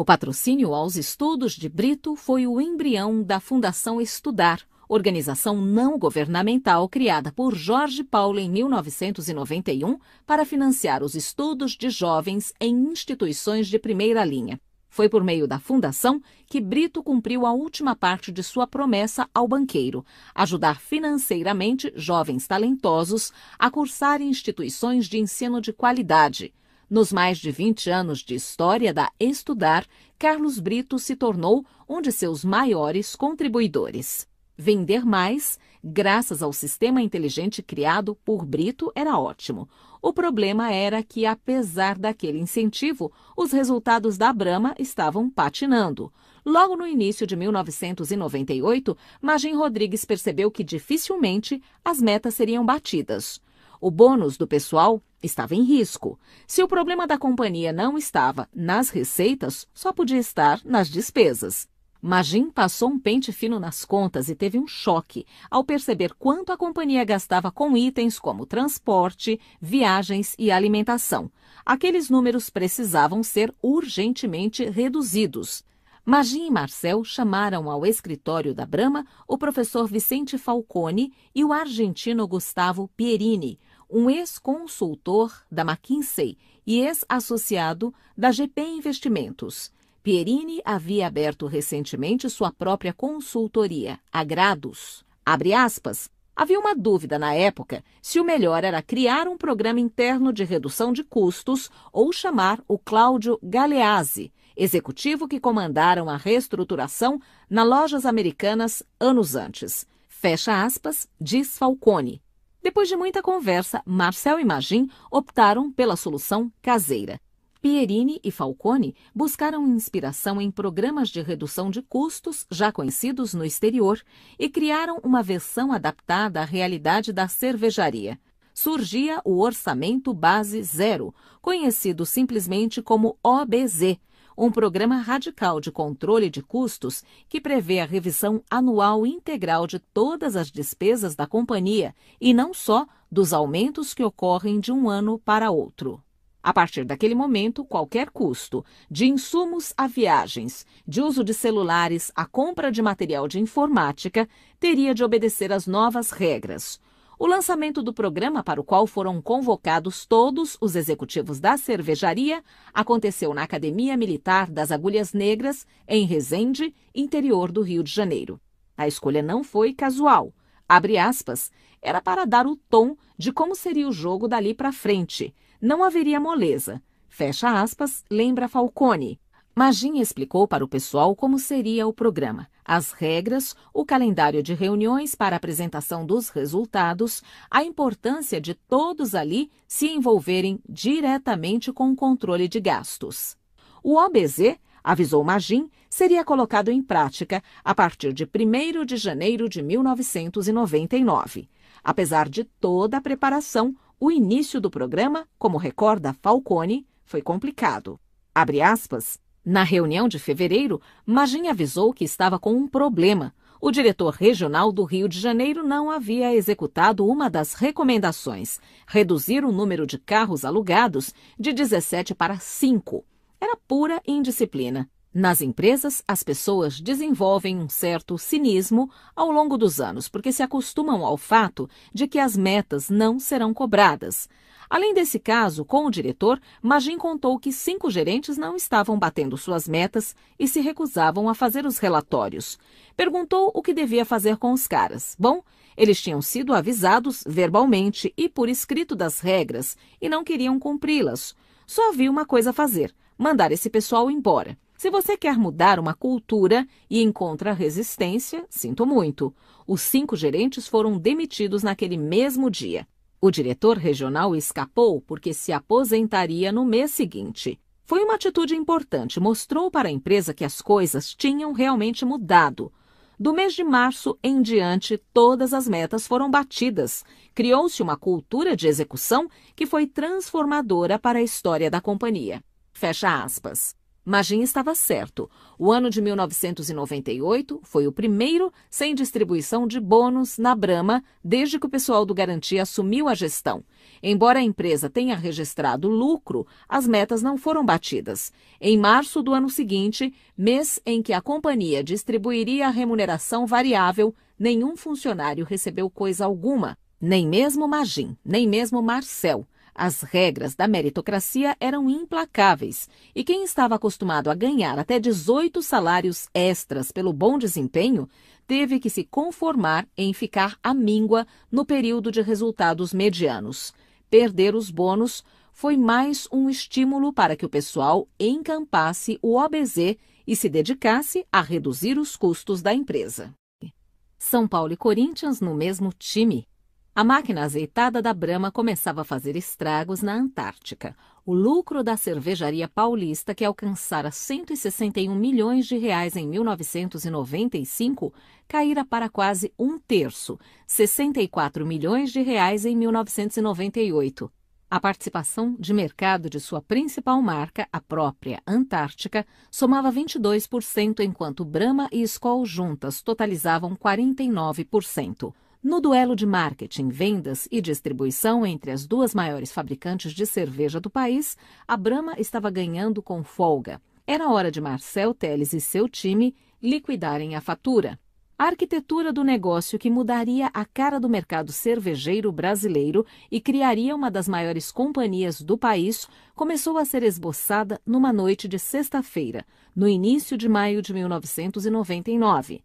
O patrocínio aos estudos de Brito foi o embrião da Fundação Estudar, organização não governamental criada por Jorge Paulo em 1991 para financiar os estudos de jovens em instituições de primeira linha. Foi por meio da fundação que Brito cumpriu a última parte de sua promessa ao banqueiro, ajudar financeiramente jovens talentosos a cursar instituições de ensino de qualidade, nos mais de 20 anos de história da Estudar, Carlos Brito se tornou um de seus maiores contribuidores. Vender mais, graças ao sistema inteligente criado por Brito, era ótimo. O problema era que, apesar daquele incentivo, os resultados da Brahma estavam patinando. Logo no início de 1998, Magin Rodrigues percebeu que dificilmente as metas seriam batidas. O bônus do pessoal estava em risco. Se o problema da companhia não estava nas receitas, só podia estar nas despesas. Magin passou um pente fino nas contas e teve um choque ao perceber quanto a companhia gastava com itens como transporte, viagens e alimentação. Aqueles números precisavam ser urgentemente reduzidos. Magin e Marcel chamaram ao escritório da Brama o professor Vicente Falcone e o argentino Gustavo Pierini, um ex-consultor da McKinsey e ex-associado da GP Investimentos. Pierini havia aberto recentemente sua própria consultoria, Agrados, Abre aspas. Havia uma dúvida na época se o melhor era criar um programa interno de redução de custos ou chamar o Cláudio Galeazzi, executivo que comandaram a reestruturação na lojas americanas anos antes. Fecha aspas, diz Falcone. Depois de muita conversa, Marcel e Magin optaram pela solução caseira. Pierini e Falcone buscaram inspiração em programas de redução de custos já conhecidos no exterior e criaram uma versão adaptada à realidade da cervejaria. Surgia o Orçamento Base Zero, conhecido simplesmente como OBZ, um programa radical de controle de custos que prevê a revisão anual integral de todas as despesas da companhia e não só dos aumentos que ocorrem de um ano para outro. A partir daquele momento, qualquer custo, de insumos a viagens, de uso de celulares a compra de material de informática, teria de obedecer às novas regras o lançamento do programa para o qual foram convocados todos os executivos da cervejaria aconteceu na Academia Militar das Agulhas Negras, em Resende, interior do Rio de Janeiro. A escolha não foi casual. Aspas, era para dar o tom de como seria o jogo dali para frente. Não haveria moleza. Fecha aspas, lembra Falcone. Magin explicou para o pessoal como seria o programa, as regras, o calendário de reuniões para apresentação dos resultados, a importância de todos ali se envolverem diretamente com o controle de gastos. O OBZ, avisou Magin, seria colocado em prática a partir de 1 de janeiro de 1999. Apesar de toda a preparação, o início do programa, como recorda Falcone, foi complicado. Abre aspas, na reunião de fevereiro, Magin avisou que estava com um problema. O diretor regional do Rio de Janeiro não havia executado uma das recomendações: reduzir o número de carros alugados de 17 para 5. Era pura indisciplina. Nas empresas, as pessoas desenvolvem um certo cinismo ao longo dos anos, porque se acostumam ao fato de que as metas não serão cobradas. Além desse caso, com o diretor, Magin contou que cinco gerentes não estavam batendo suas metas e se recusavam a fazer os relatórios. Perguntou o que devia fazer com os caras. Bom, eles tinham sido avisados verbalmente e por escrito das regras e não queriam cumpri-las. Só havia uma coisa a fazer: mandar esse pessoal embora. Se você quer mudar uma cultura e encontra resistência, sinto muito. Os cinco gerentes foram demitidos naquele mesmo dia. O diretor regional escapou porque se aposentaria no mês seguinte. Foi uma atitude importante, mostrou para a empresa que as coisas tinham realmente mudado. Do mês de março em diante, todas as metas foram batidas. Criou-se uma cultura de execução que foi transformadora para a história da companhia. Fecha aspas. Magin estava certo. O ano de 1998 foi o primeiro sem distribuição de bônus na Brahma desde que o pessoal do Garantia assumiu a gestão. Embora a empresa tenha registrado lucro, as metas não foram batidas. Em março do ano seguinte, mês em que a companhia distribuiria a remuneração variável, nenhum funcionário recebeu coisa alguma, nem mesmo Magin, nem mesmo Marcel. As regras da meritocracia eram implacáveis e quem estava acostumado a ganhar até 18 salários extras pelo bom desempenho teve que se conformar em ficar à míngua no período de resultados medianos. Perder os bônus foi mais um estímulo para que o pessoal encampasse o OBZ e se dedicasse a reduzir os custos da empresa. São Paulo e Corinthians no mesmo time. A máquina azeitada da Brahma começava a fazer estragos na Antártica. O lucro da cervejaria paulista, que alcançara 161 milhões de reais em 1995, caíra para quase um terço, 64 milhões de reais em 1998. A participação de mercado de sua principal marca, a própria Antártica, somava 22%, enquanto Brahma e Skoll juntas totalizavam 49%. No duelo de marketing, vendas e distribuição entre as duas maiores fabricantes de cerveja do país, a Brahma estava ganhando com folga. Era hora de Marcel Teles e seu time liquidarem a fatura. A arquitetura do negócio que mudaria a cara do mercado cervejeiro brasileiro e criaria uma das maiores companhias do país começou a ser esboçada numa noite de sexta-feira, no início de maio de 1999.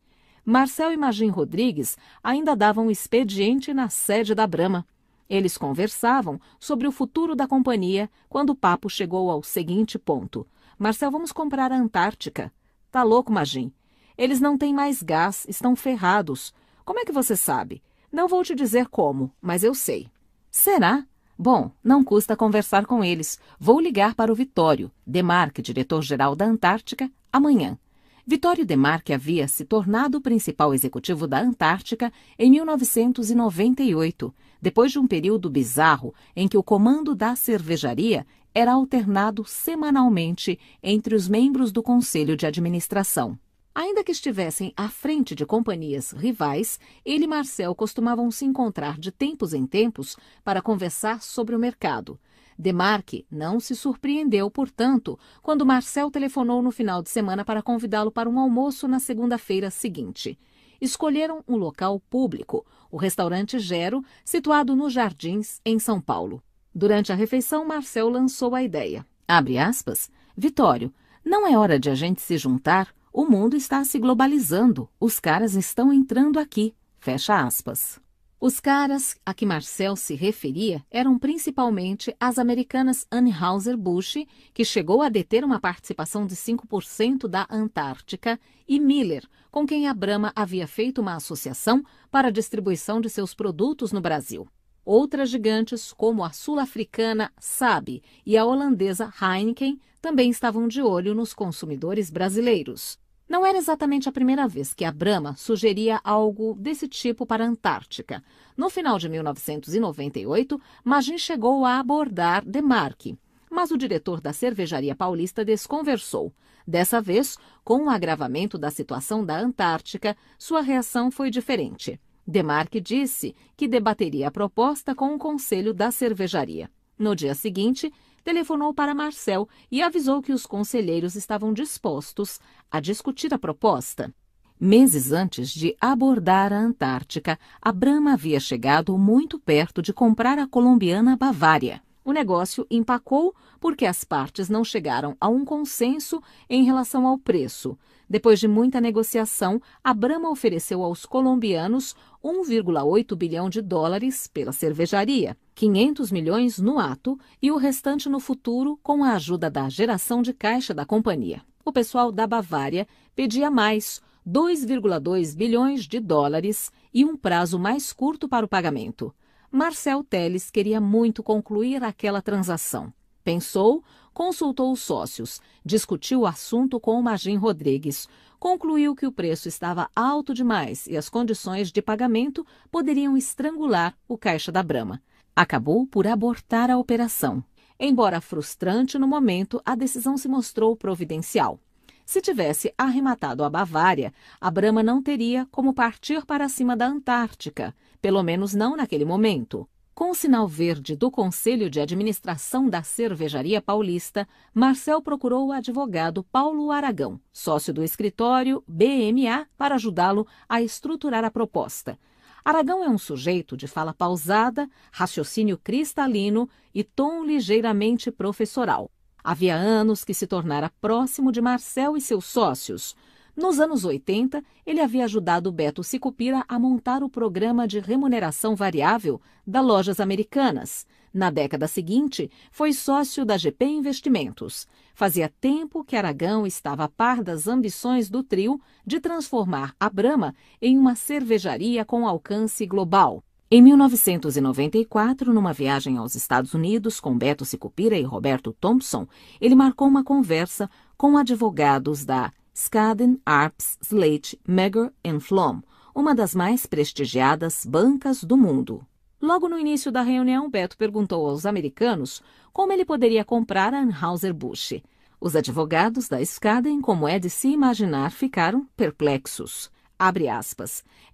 Marcel e Magin Rodrigues ainda davam expediente na sede da Brama. Eles conversavam sobre o futuro da companhia quando o papo chegou ao seguinte ponto. Marcel, vamos comprar a Antártica. Tá louco, Magin? Eles não têm mais gás, estão ferrados. Como é que você sabe? Não vou te dizer como, mas eu sei. Será? Bom, não custa conversar com eles. Vou ligar para o Vitório, Demarque, diretor-geral da Antártica, amanhã. Vitório Demarque havia se tornado o principal executivo da Antártica em 1998, depois de um período bizarro em que o comando da cervejaria era alternado semanalmente entre os membros do conselho de administração. Ainda que estivessem à frente de companhias rivais, ele e Marcel costumavam se encontrar de tempos em tempos para conversar sobre o mercado. Demarque não se surpreendeu, portanto, quando Marcel telefonou no final de semana para convidá-lo para um almoço na segunda-feira seguinte. Escolheram um local público, o restaurante Gero, situado nos Jardins, em São Paulo. Durante a refeição, Marcel lançou a ideia. Abre aspas. Vitório, não é hora de a gente se juntar? O mundo está se globalizando. Os caras estão entrando aqui. Fecha aspas. Os caras a que Marcel se referia eram principalmente as americanas Anheuser-Busch, que chegou a deter uma participação de 5% da Antártica, e Miller, com quem a Brahma havia feito uma associação para a distribuição de seus produtos no Brasil. Outras gigantes, como a sul-africana SAB e a holandesa Heineken, também estavam de olho nos consumidores brasileiros. Não era exatamente a primeira vez que a Brahma sugeria algo desse tipo para a Antártica. No final de 1998, Magin chegou a abordar Demarque, mas o diretor da cervejaria paulista desconversou. Dessa vez, com o agravamento da situação da Antártica, sua reação foi diferente. Demarque disse que debateria a proposta com o conselho da cervejaria. No dia seguinte, telefonou para Marcel e avisou que os conselheiros estavam dispostos a discutir a proposta. Meses antes de abordar a Antártica, a Brahma havia chegado muito perto de comprar a colombiana Bavária. O negócio empacou porque as partes não chegaram a um consenso em relação ao preço. Depois de muita negociação, a Brahma ofereceu aos colombianos 1,8 bilhão de dólares pela cervejaria. 500 milhões no ato e o restante no futuro com a ajuda da geração de caixa da companhia. O pessoal da Bavária pedia mais 2,2 bilhões de dólares e um prazo mais curto para o pagamento. Marcel Teles queria muito concluir aquela transação. Pensou, consultou os sócios, discutiu o assunto com o Magin Rodrigues, concluiu que o preço estava alto demais e as condições de pagamento poderiam estrangular o caixa da Brama acabou por abortar a operação. Embora frustrante no momento, a decisão se mostrou providencial. Se tivesse arrematado a Bavária, a Brahma não teria como partir para cima da Antártica, pelo menos não naquele momento. Com o sinal verde do Conselho de Administração da Cervejaria Paulista, Marcel procurou o advogado Paulo Aragão, sócio do escritório BMA, para ajudá-lo a estruturar a proposta. Aragão é um sujeito de fala pausada, raciocínio cristalino e tom ligeiramente professoral. Havia anos que se tornara próximo de Marcel e seus sócios. Nos anos 80, ele havia ajudado Beto Sicupira a montar o programa de remuneração variável da Lojas Americanas na década seguinte, foi sócio da GP Investimentos. Fazia tempo que Aragão estava a par das ambições do trio de transformar a Brahma em uma cervejaria com alcance global. Em 1994, numa viagem aos Estados Unidos com Beto Sicupira e Roberto Thompson, ele marcou uma conversa com advogados da Skaden, Arps, Slate, Megger Flom, uma das mais prestigiadas bancas do mundo. Logo no início da reunião, Beto perguntou aos americanos como ele poderia comprar a Anheuser-Busch. Os advogados da Skaden, como é de se imaginar, ficaram perplexos.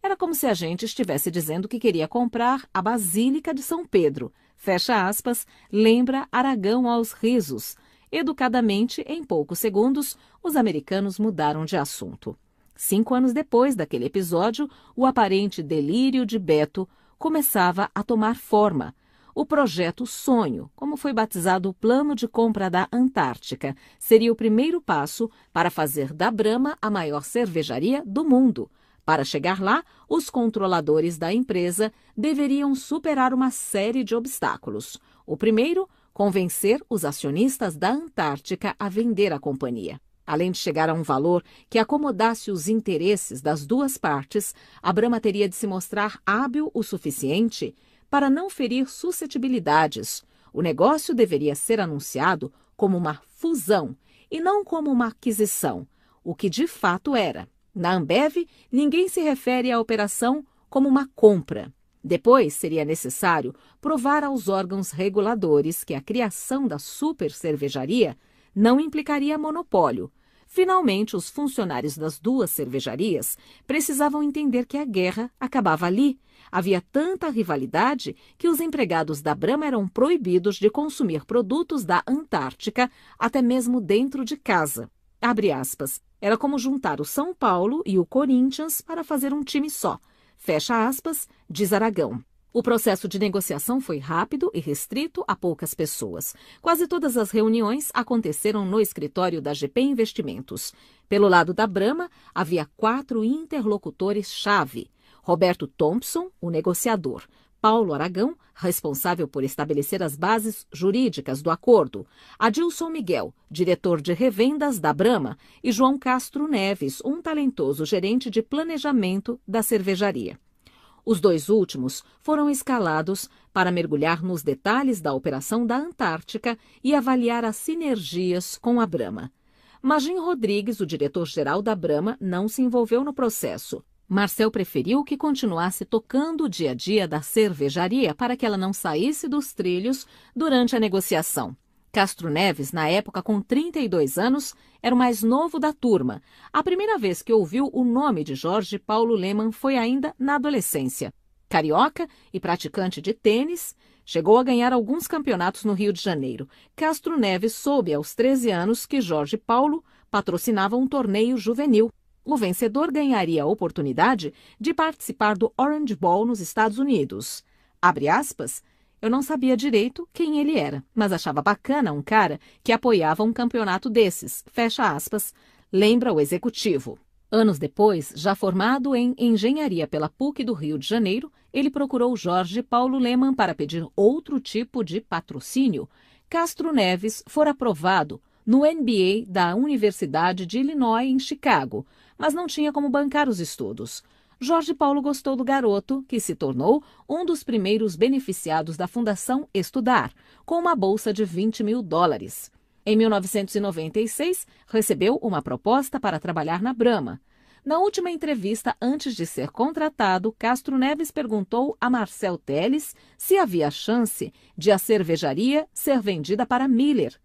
Era como se a gente estivesse dizendo que queria comprar a Basílica de São Pedro. Fecha aspas, lembra Aragão aos risos. Educadamente, em poucos segundos, os americanos mudaram de assunto. Cinco anos depois daquele episódio, o aparente delírio de Beto começava a tomar forma. O projeto Sonho, como foi batizado o plano de compra da Antártica, seria o primeiro passo para fazer da Brahma a maior cervejaria do mundo. Para chegar lá, os controladores da empresa deveriam superar uma série de obstáculos. O primeiro, convencer os acionistas da Antártica a vender a companhia. Além de chegar a um valor que acomodasse os interesses das duas partes, Abrama teria de se mostrar hábil o suficiente para não ferir suscetibilidades. O negócio deveria ser anunciado como uma fusão e não como uma aquisição, o que de fato era. Na Ambev, ninguém se refere à operação como uma compra. Depois seria necessário provar aos órgãos reguladores que a criação da super cervejaria não implicaria monopólio. Finalmente, os funcionários das duas cervejarias precisavam entender que a guerra acabava ali. Havia tanta rivalidade que os empregados da Brahma eram proibidos de consumir produtos da Antártica, até mesmo dentro de casa. Abre aspas. Era como juntar o São Paulo e o Corinthians para fazer um time só. Fecha aspas, diz Aragão. O processo de negociação foi rápido e restrito a poucas pessoas. Quase todas as reuniões aconteceram no escritório da GP Investimentos. Pelo lado da Brama havia quatro interlocutores-chave: Roberto Thompson, o negociador, Paulo Aragão, responsável por estabelecer as bases jurídicas do acordo, Adilson Miguel, diretor de revendas da Brama, e João Castro Neves, um talentoso gerente de planejamento da cervejaria. Os dois últimos foram escalados para mergulhar nos detalhes da operação da Antártica e avaliar as sinergias com a Brama. Magin Rodrigues, o diretor-geral da Brama, não se envolveu no processo. Marcel preferiu que continuasse tocando o dia a dia da cervejaria para que ela não saísse dos trilhos durante a negociação. Castro Neves, na época com 32 anos, era o mais novo da turma. A primeira vez que ouviu o nome de Jorge Paulo Leman foi ainda na adolescência. Carioca e praticante de tênis, chegou a ganhar alguns campeonatos no Rio de Janeiro. Castro Neves soube aos 13 anos que Jorge Paulo patrocinava um torneio juvenil. O vencedor ganharia a oportunidade de participar do Orange Bowl nos Estados Unidos. Abre aspas, eu não sabia direito quem ele era, mas achava bacana um cara que apoiava um campeonato desses, fecha aspas, lembra o executivo. Anos depois, já formado em engenharia pela PUC do Rio de Janeiro, ele procurou Jorge Paulo Leman para pedir outro tipo de patrocínio. Castro Neves fora aprovado no MBA da Universidade de Illinois em Chicago, mas não tinha como bancar os estudos. Jorge Paulo gostou do garoto, que se tornou um dos primeiros beneficiados da Fundação Estudar, com uma bolsa de 20 mil dólares. Em 1996, recebeu uma proposta para trabalhar na Brahma. Na última entrevista, antes de ser contratado, Castro Neves perguntou a Marcel Teles se havia chance de a cervejaria ser vendida para Miller.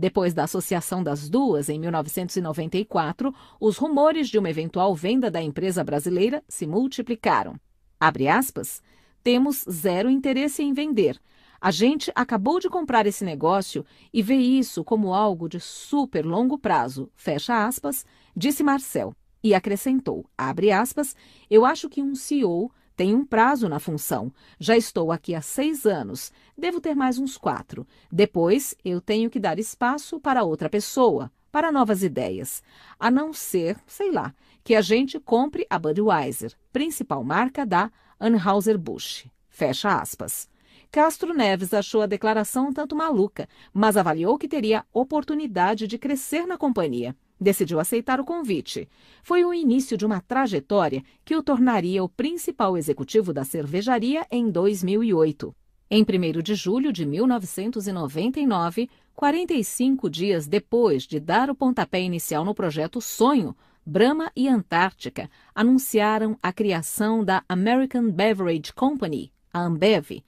Depois da associação das duas, em 1994, os rumores de uma eventual venda da empresa brasileira se multiplicaram. Abre aspas, temos zero interesse em vender. A gente acabou de comprar esse negócio e vê isso como algo de super longo prazo, fecha aspas, disse Marcel. E acrescentou, abre aspas, eu acho que um CEO tem um prazo na função. Já estou aqui há seis anos. Devo ter mais uns quatro. Depois, eu tenho que dar espaço para outra pessoa, para novas ideias. A não ser, sei lá, que a gente compre a Budweiser, principal marca da Anheuser-Busch. Fecha aspas. Castro Neves achou a declaração um tanto maluca, mas avaliou que teria oportunidade de crescer na companhia decidiu aceitar o convite. Foi o início de uma trajetória que o tornaria o principal executivo da cervejaria em 2008. Em 1 de julho de 1999, 45 dias depois de dar o pontapé inicial no projeto Sonho, Brahma e Antártica anunciaram a criação da American Beverage Company, a Ambev.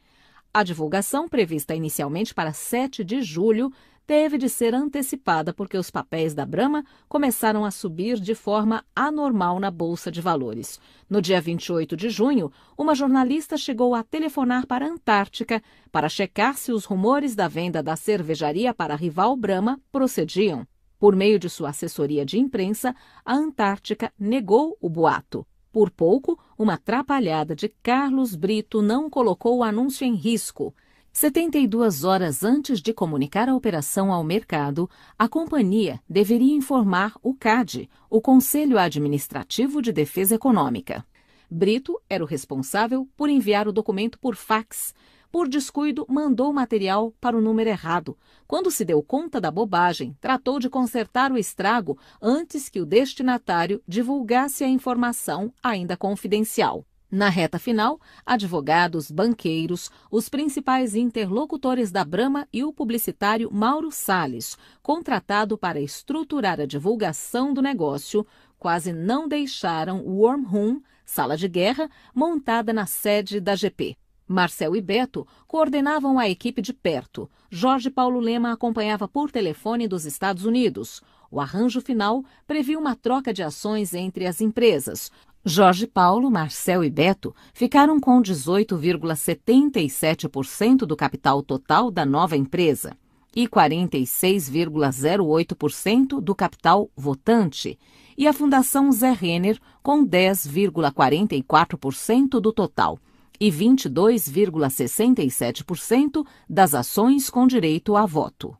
A divulgação, prevista inicialmente para 7 de julho, teve de ser antecipada porque os papéis da Brahma começaram a subir de forma anormal na Bolsa de Valores. No dia 28 de junho, uma jornalista chegou a telefonar para a Antártica para checar se os rumores da venda da cervejaria para a rival Brahma procediam. Por meio de sua assessoria de imprensa, a Antártica negou o boato. Por pouco, uma atrapalhada de Carlos Brito não colocou o anúncio em risco. 72 horas antes de comunicar a operação ao mercado, a companhia deveria informar o CAD, o Conselho Administrativo de Defesa Econômica. Brito era o responsável por enviar o documento por fax. Por descuido, mandou o material para o número errado. Quando se deu conta da bobagem, tratou de consertar o estrago antes que o destinatário divulgasse a informação ainda confidencial. Na reta final, advogados, banqueiros, os principais interlocutores da Brama e o publicitário Mauro Sales, contratado para estruturar a divulgação do negócio, quase não deixaram o Warm Room, sala de guerra, montada na sede da GP. Marcel e Beto coordenavam a equipe de perto. Jorge Paulo Lema acompanhava por telefone dos Estados Unidos. O arranjo final previa uma troca de ações entre as empresas, Jorge Paulo, Marcel e Beto ficaram com 18,77% do capital total da nova empresa e 46,08% do capital votante, e a Fundação Zé Renner com 10,44% do total e 22,67% das ações com direito a voto.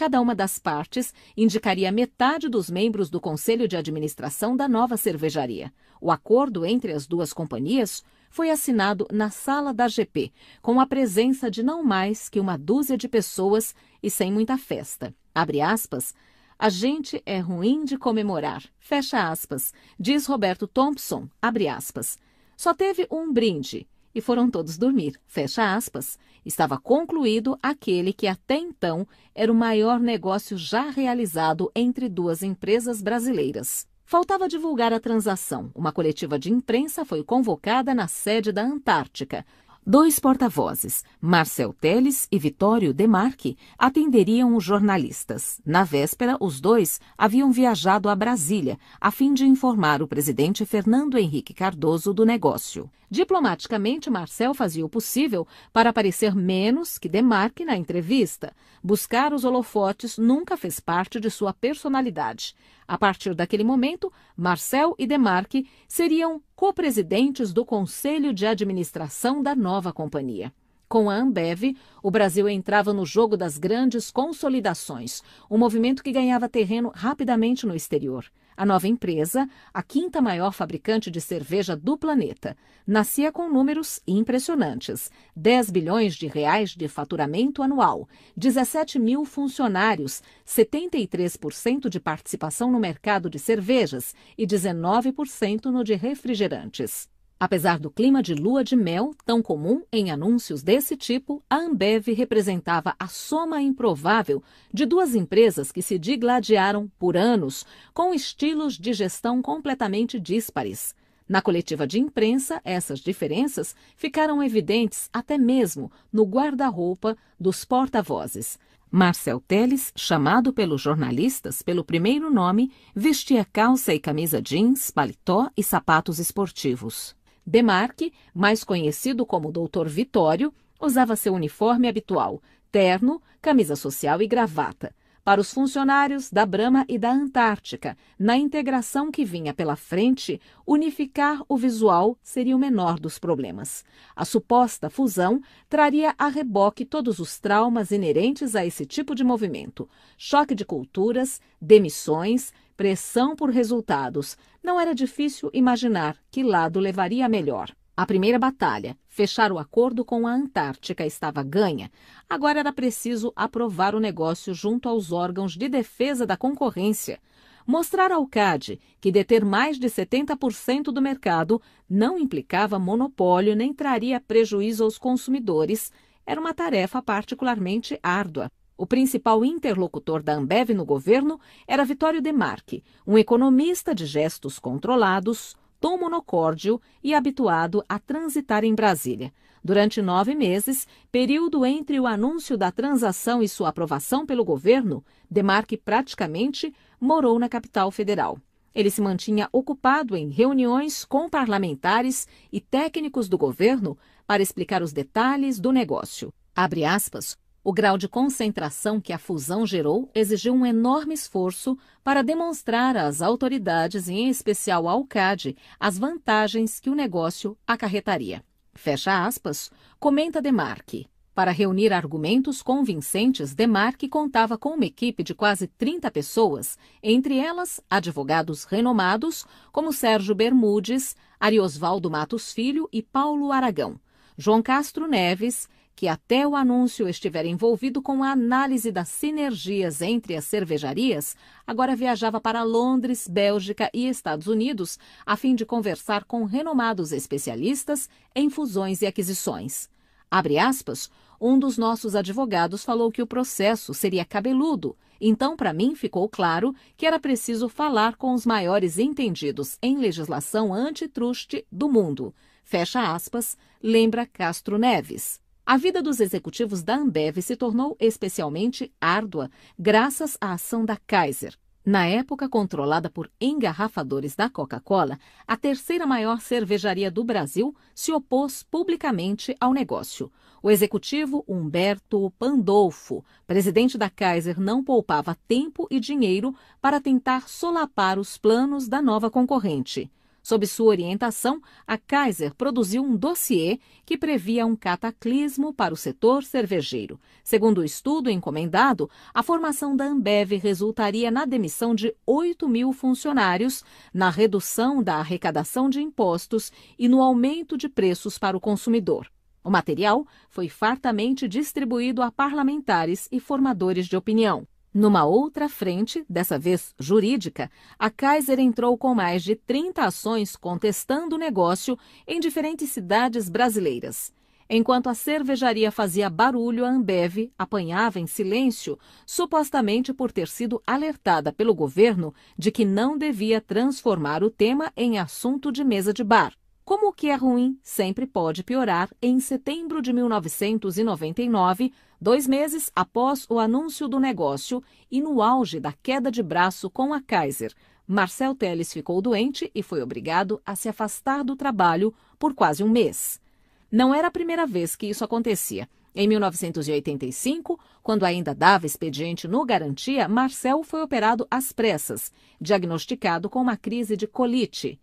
Cada uma das partes indicaria metade dos membros do conselho de administração da nova cervejaria. O acordo entre as duas companhias foi assinado na sala da GP, com a presença de não mais que uma dúzia de pessoas e sem muita festa. Abre aspas, a gente é ruim de comemorar. Fecha aspas. Diz Roberto Thompson. Abre aspas. Só teve um brinde e foram todos dormir. Fecha aspas estava concluído aquele que até então era o maior negócio já realizado entre duas empresas brasileiras. Faltava divulgar a transação. Uma coletiva de imprensa foi convocada na sede da Antártica. Dois porta-vozes, Marcel Teles e Vitório Demarque, atenderiam os jornalistas. Na véspera, os dois haviam viajado a Brasília a fim de informar o presidente Fernando Henrique Cardoso do negócio. Diplomaticamente, Marcel fazia o possível para parecer menos que Demarque na entrevista. Buscar os holofotes nunca fez parte de sua personalidade. A partir daquele momento, Marcel e Demarque seriam co-presidentes do Conselho de Administração da nova companhia. Com a Ambev, o Brasil entrava no jogo das grandes consolidações, um movimento que ganhava terreno rapidamente no exterior. A nova empresa, a quinta maior fabricante de cerveja do planeta, nascia com números impressionantes: 10 bilhões de reais de faturamento anual, 17 mil funcionários, 73% de participação no mercado de cervejas e 19% no de refrigerantes. Apesar do clima de lua de mel, tão comum em anúncios desse tipo, a Ambev representava a soma improvável de duas empresas que se digladiaram por anos, com estilos de gestão completamente díspares. Na coletiva de imprensa, essas diferenças ficaram evidentes até mesmo no guarda-roupa dos porta-vozes. Marcel Teles, chamado pelos jornalistas pelo primeiro nome, vestia calça e camisa jeans, paletó e sapatos esportivos. Demarque, mais conhecido como Doutor Vitório, usava seu uniforme habitual, terno, camisa social e gravata, para os funcionários da Brama e da Antártica, na integração que vinha pela frente, unificar o visual seria o menor dos problemas. A suposta fusão traria a reboque todos os traumas inerentes a esse tipo de movimento: choque de culturas, demissões, pressão por resultados. Não era difícil imaginar que lado levaria a melhor. A primeira batalha, fechar o acordo com a Antártica, estava ganha. Agora era preciso aprovar o negócio junto aos órgãos de defesa da concorrência. Mostrar ao CAD que deter mais de 70% do mercado não implicava monopólio nem traria prejuízo aos consumidores era uma tarefa particularmente árdua. O principal interlocutor da Ambev no governo era Vitório Demarque, um economista de gestos controlados, tom monocórdio e habituado a transitar em Brasília. Durante nove meses, período entre o anúncio da transação e sua aprovação pelo governo, Demarque praticamente morou na capital federal. Ele se mantinha ocupado em reuniões com parlamentares e técnicos do governo para explicar os detalhes do negócio. Abre aspas, o grau de concentração que a fusão gerou exigiu um enorme esforço para demonstrar às autoridades, em especial ao CAD, as vantagens que o negócio acarretaria. Fecha aspas, comenta Demarque. Para reunir argumentos convincentes, Demarque contava com uma equipe de quase 30 pessoas, entre elas advogados renomados como Sérgio Bermudes, Ariosvaldo Matos Filho e Paulo Aragão. João Castro Neves que até o anúncio estiver envolvido com a análise das sinergias entre as cervejarias, agora viajava para Londres, Bélgica e Estados Unidos a fim de conversar com renomados especialistas em fusões e aquisições. Abre aspas, um dos nossos advogados falou que o processo seria cabeludo, então para mim ficou claro que era preciso falar com os maiores entendidos em legislação antitruste do mundo. Fecha aspas, lembra Castro Neves. A vida dos executivos da Ambev se tornou especialmente árdua graças à ação da Kaiser. Na época controlada por engarrafadores da Coca-Cola, a terceira maior cervejaria do Brasil se opôs publicamente ao negócio. O executivo Humberto Pandolfo, presidente da Kaiser, não poupava tempo e dinheiro para tentar solapar os planos da nova concorrente. Sob sua orientação, a Kaiser produziu um dossiê que previa um cataclismo para o setor cervejeiro. Segundo o estudo encomendado, a formação da Ambev resultaria na demissão de 8 mil funcionários, na redução da arrecadação de impostos e no aumento de preços para o consumidor. O material foi fartamente distribuído a parlamentares e formadores de opinião. Numa outra frente, dessa vez jurídica, a Kaiser entrou com mais de 30 ações contestando o negócio em diferentes cidades brasileiras. Enquanto a cervejaria fazia barulho, a Ambev apanhava em silêncio, supostamente por ter sido alertada pelo governo de que não devia transformar o tema em assunto de mesa de bar. Como o que é ruim sempre pode piorar, em setembro de 1999, dois meses após o anúncio do negócio e no auge da queda de braço com a Kaiser, Marcel Teles ficou doente e foi obrigado a se afastar do trabalho por quase um mês. Não era a primeira vez que isso acontecia. Em 1985, quando ainda dava expediente no Garantia, Marcel foi operado às pressas, diagnosticado com uma crise de colite.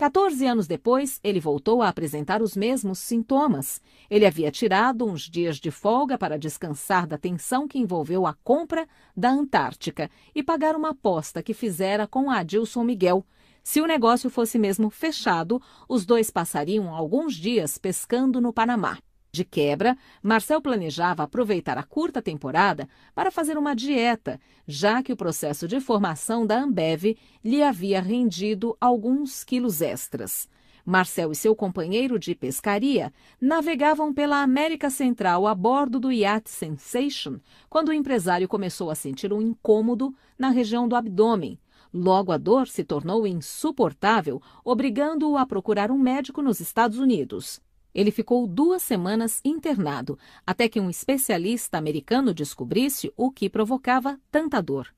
14 anos depois, ele voltou a apresentar os mesmos sintomas. Ele havia tirado uns dias de folga para descansar da tensão que envolveu a compra da Antártica e pagar uma aposta que fizera com Adilson Miguel. Se o negócio fosse mesmo fechado, os dois passariam alguns dias pescando no Panamá. De quebra, Marcel planejava aproveitar a curta temporada para fazer uma dieta, já que o processo de formação da Ambev lhe havia rendido alguns quilos extras. Marcel e seu companheiro de pescaria navegavam pela América Central a bordo do iate Sensation quando o empresário começou a sentir um incômodo na região do abdômen. Logo, a dor se tornou insuportável, obrigando-o a procurar um médico nos Estados Unidos. Ele ficou duas semanas internado, até que um especialista americano descobrisse o que provocava tanta dor.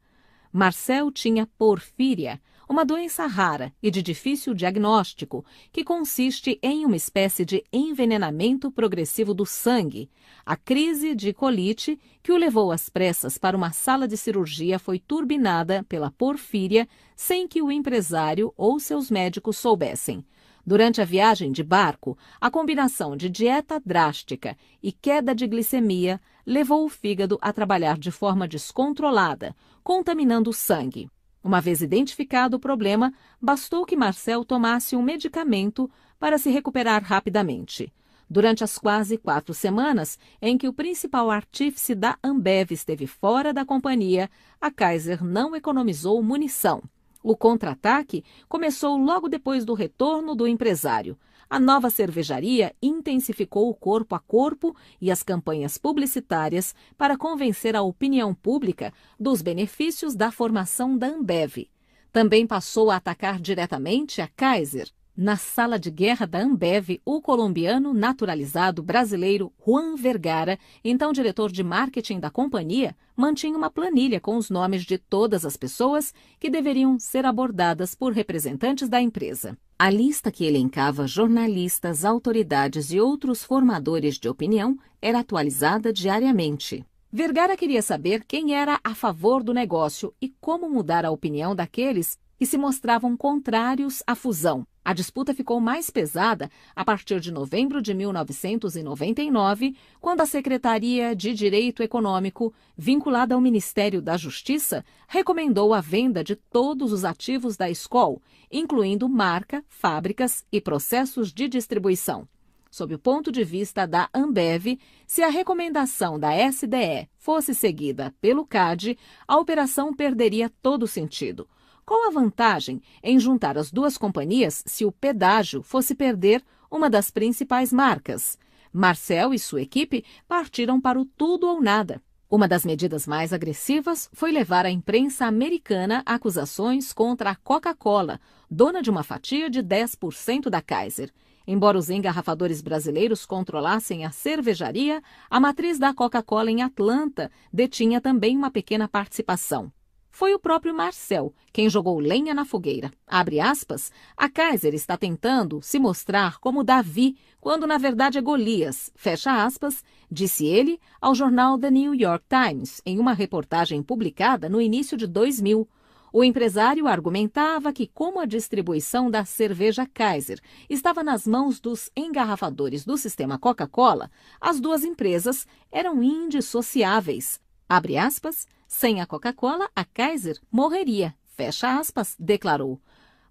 Marcel tinha porfíria, uma doença rara e de difícil diagnóstico, que consiste em uma espécie de envenenamento progressivo do sangue. A crise de colite, que o levou às pressas para uma sala de cirurgia, foi turbinada pela porfíria sem que o empresário ou seus médicos soubessem. Durante a viagem de barco, a combinação de dieta drástica e queda de glicemia levou o fígado a trabalhar de forma descontrolada, contaminando o sangue. Uma vez identificado o problema, bastou que Marcel tomasse um medicamento para se recuperar rapidamente. Durante as quase quatro semanas em que o principal artífice da Ambev esteve fora da companhia, a Kaiser não economizou munição. O contra-ataque começou logo depois do retorno do empresário. A nova cervejaria intensificou o corpo a corpo e as campanhas publicitárias para convencer a opinião pública dos benefícios da formação da Ambev. Também passou a atacar diretamente a Kaiser, na sala de guerra da Ambev, o colombiano naturalizado brasileiro Juan Vergara, então diretor de marketing da companhia, mantinha uma planilha com os nomes de todas as pessoas que deveriam ser abordadas por representantes da empresa. A lista que elencava jornalistas, autoridades e outros formadores de opinião era atualizada diariamente. Vergara queria saber quem era a favor do negócio e como mudar a opinião daqueles que se mostravam contrários à fusão. A disputa ficou mais pesada a partir de novembro de 1999, quando a Secretaria de Direito Econômico, vinculada ao Ministério da Justiça, recomendou a venda de todos os ativos da escola, incluindo marca, fábricas e processos de distribuição. Sob o ponto de vista da Ambev, se a recomendação da SDE fosse seguida pelo CAD, a operação perderia todo o sentido. Qual a vantagem em juntar as duas companhias se o pedágio fosse perder uma das principais marcas? Marcel e sua equipe partiram para o tudo ou nada. Uma das medidas mais agressivas foi levar à imprensa americana acusações contra a Coca-Cola, dona de uma fatia de 10% da Kaiser. Embora os engarrafadores brasileiros controlassem a cervejaria, a matriz da Coca-Cola em Atlanta detinha também uma pequena participação foi o próprio Marcel quem jogou lenha na fogueira. Abre aspas, a Kaiser está tentando se mostrar como Davi, quando na verdade é Golias, fecha aspas, disse ele ao jornal The New York Times em uma reportagem publicada no início de 2000. O empresário argumentava que, como a distribuição da cerveja Kaiser estava nas mãos dos engarrafadores do sistema Coca-Cola, as duas empresas eram indissociáveis. Abre aspas, sem a Coca-Cola, a Kaiser morreria, fecha aspas, declarou.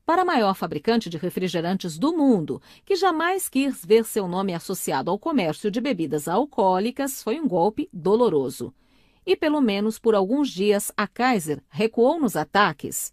Para a maior fabricante de refrigerantes do mundo, que jamais quis ver seu nome associado ao comércio de bebidas alcoólicas, foi um golpe doloroso. E pelo menos por alguns dias a Kaiser recuou nos ataques.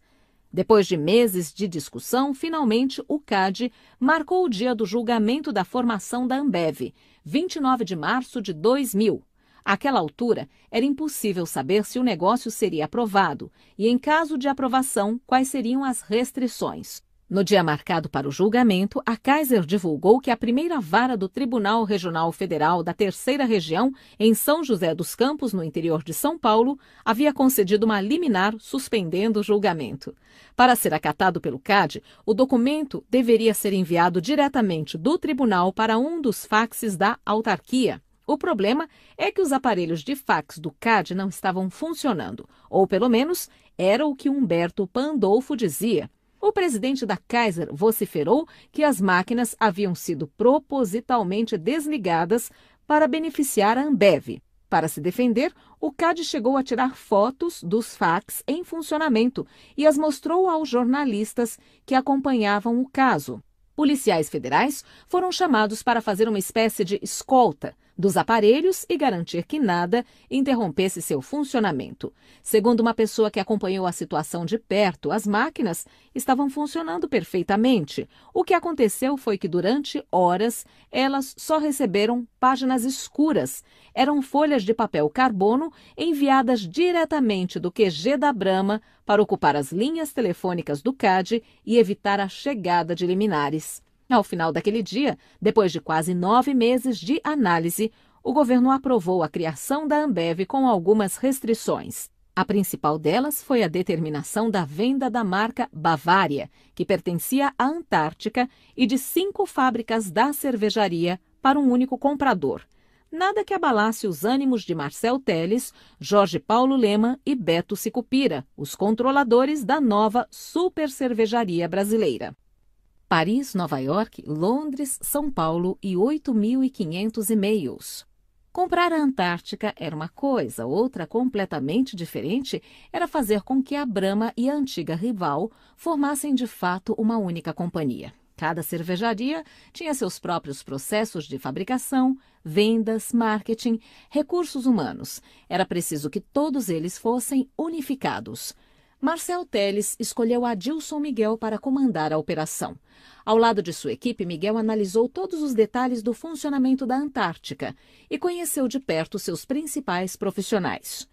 Depois de meses de discussão, finalmente o CAD marcou o dia do julgamento da formação da Ambev, 29 de março de 2000. Àquela altura, era impossível saber se o negócio seria aprovado e, em caso de aprovação, quais seriam as restrições. No dia marcado para o julgamento, a Kaiser divulgou que a primeira vara do Tribunal Regional Federal da Terceira Região, em São José dos Campos, no interior de São Paulo, havia concedido uma liminar suspendendo o julgamento. Para ser acatado pelo CAD, o documento deveria ser enviado diretamente do tribunal para um dos faxes da autarquia. O problema é que os aparelhos de fax do CAD não estavam funcionando, ou pelo menos era o que Humberto Pandolfo dizia. O presidente da Kaiser vociferou que as máquinas haviam sido propositalmente desligadas para beneficiar a Ambev. Para se defender, o CAD chegou a tirar fotos dos fax em funcionamento e as mostrou aos jornalistas que acompanhavam o caso. Policiais federais foram chamados para fazer uma espécie de escolta dos aparelhos e garantir que nada interrompesse seu funcionamento. Segundo uma pessoa que acompanhou a situação de perto, as máquinas estavam funcionando perfeitamente. O que aconteceu foi que durante horas elas só receberam páginas escuras. Eram folhas de papel carbono enviadas diretamente do QG da Brahma para ocupar as linhas telefônicas do CAD e evitar a chegada de liminares. Ao final daquele dia, depois de quase nove meses de análise, o governo aprovou a criação da Ambev com algumas restrições. A principal delas foi a determinação da venda da marca Bavária, que pertencia à Antártica, e de cinco fábricas da cervejaria para um único comprador. Nada que abalasse os ânimos de Marcel Teles, Jorge Paulo Lema e Beto Sicupira, os controladores da nova super cervejaria brasileira. Paris, Nova York, Londres, São Paulo e 8.500 e-mails. Comprar a Antártica era uma coisa, outra completamente diferente era fazer com que a Brahma e a antiga rival formassem de fato uma única companhia. Cada cervejaria tinha seus próprios processos de fabricação, vendas, marketing, recursos humanos. Era preciso que todos eles fossem unificados. Marcel Teles escolheu Adilson Miguel para comandar a operação. Ao lado de sua equipe, Miguel analisou todos os detalhes do funcionamento da Antártica e conheceu de perto seus principais profissionais.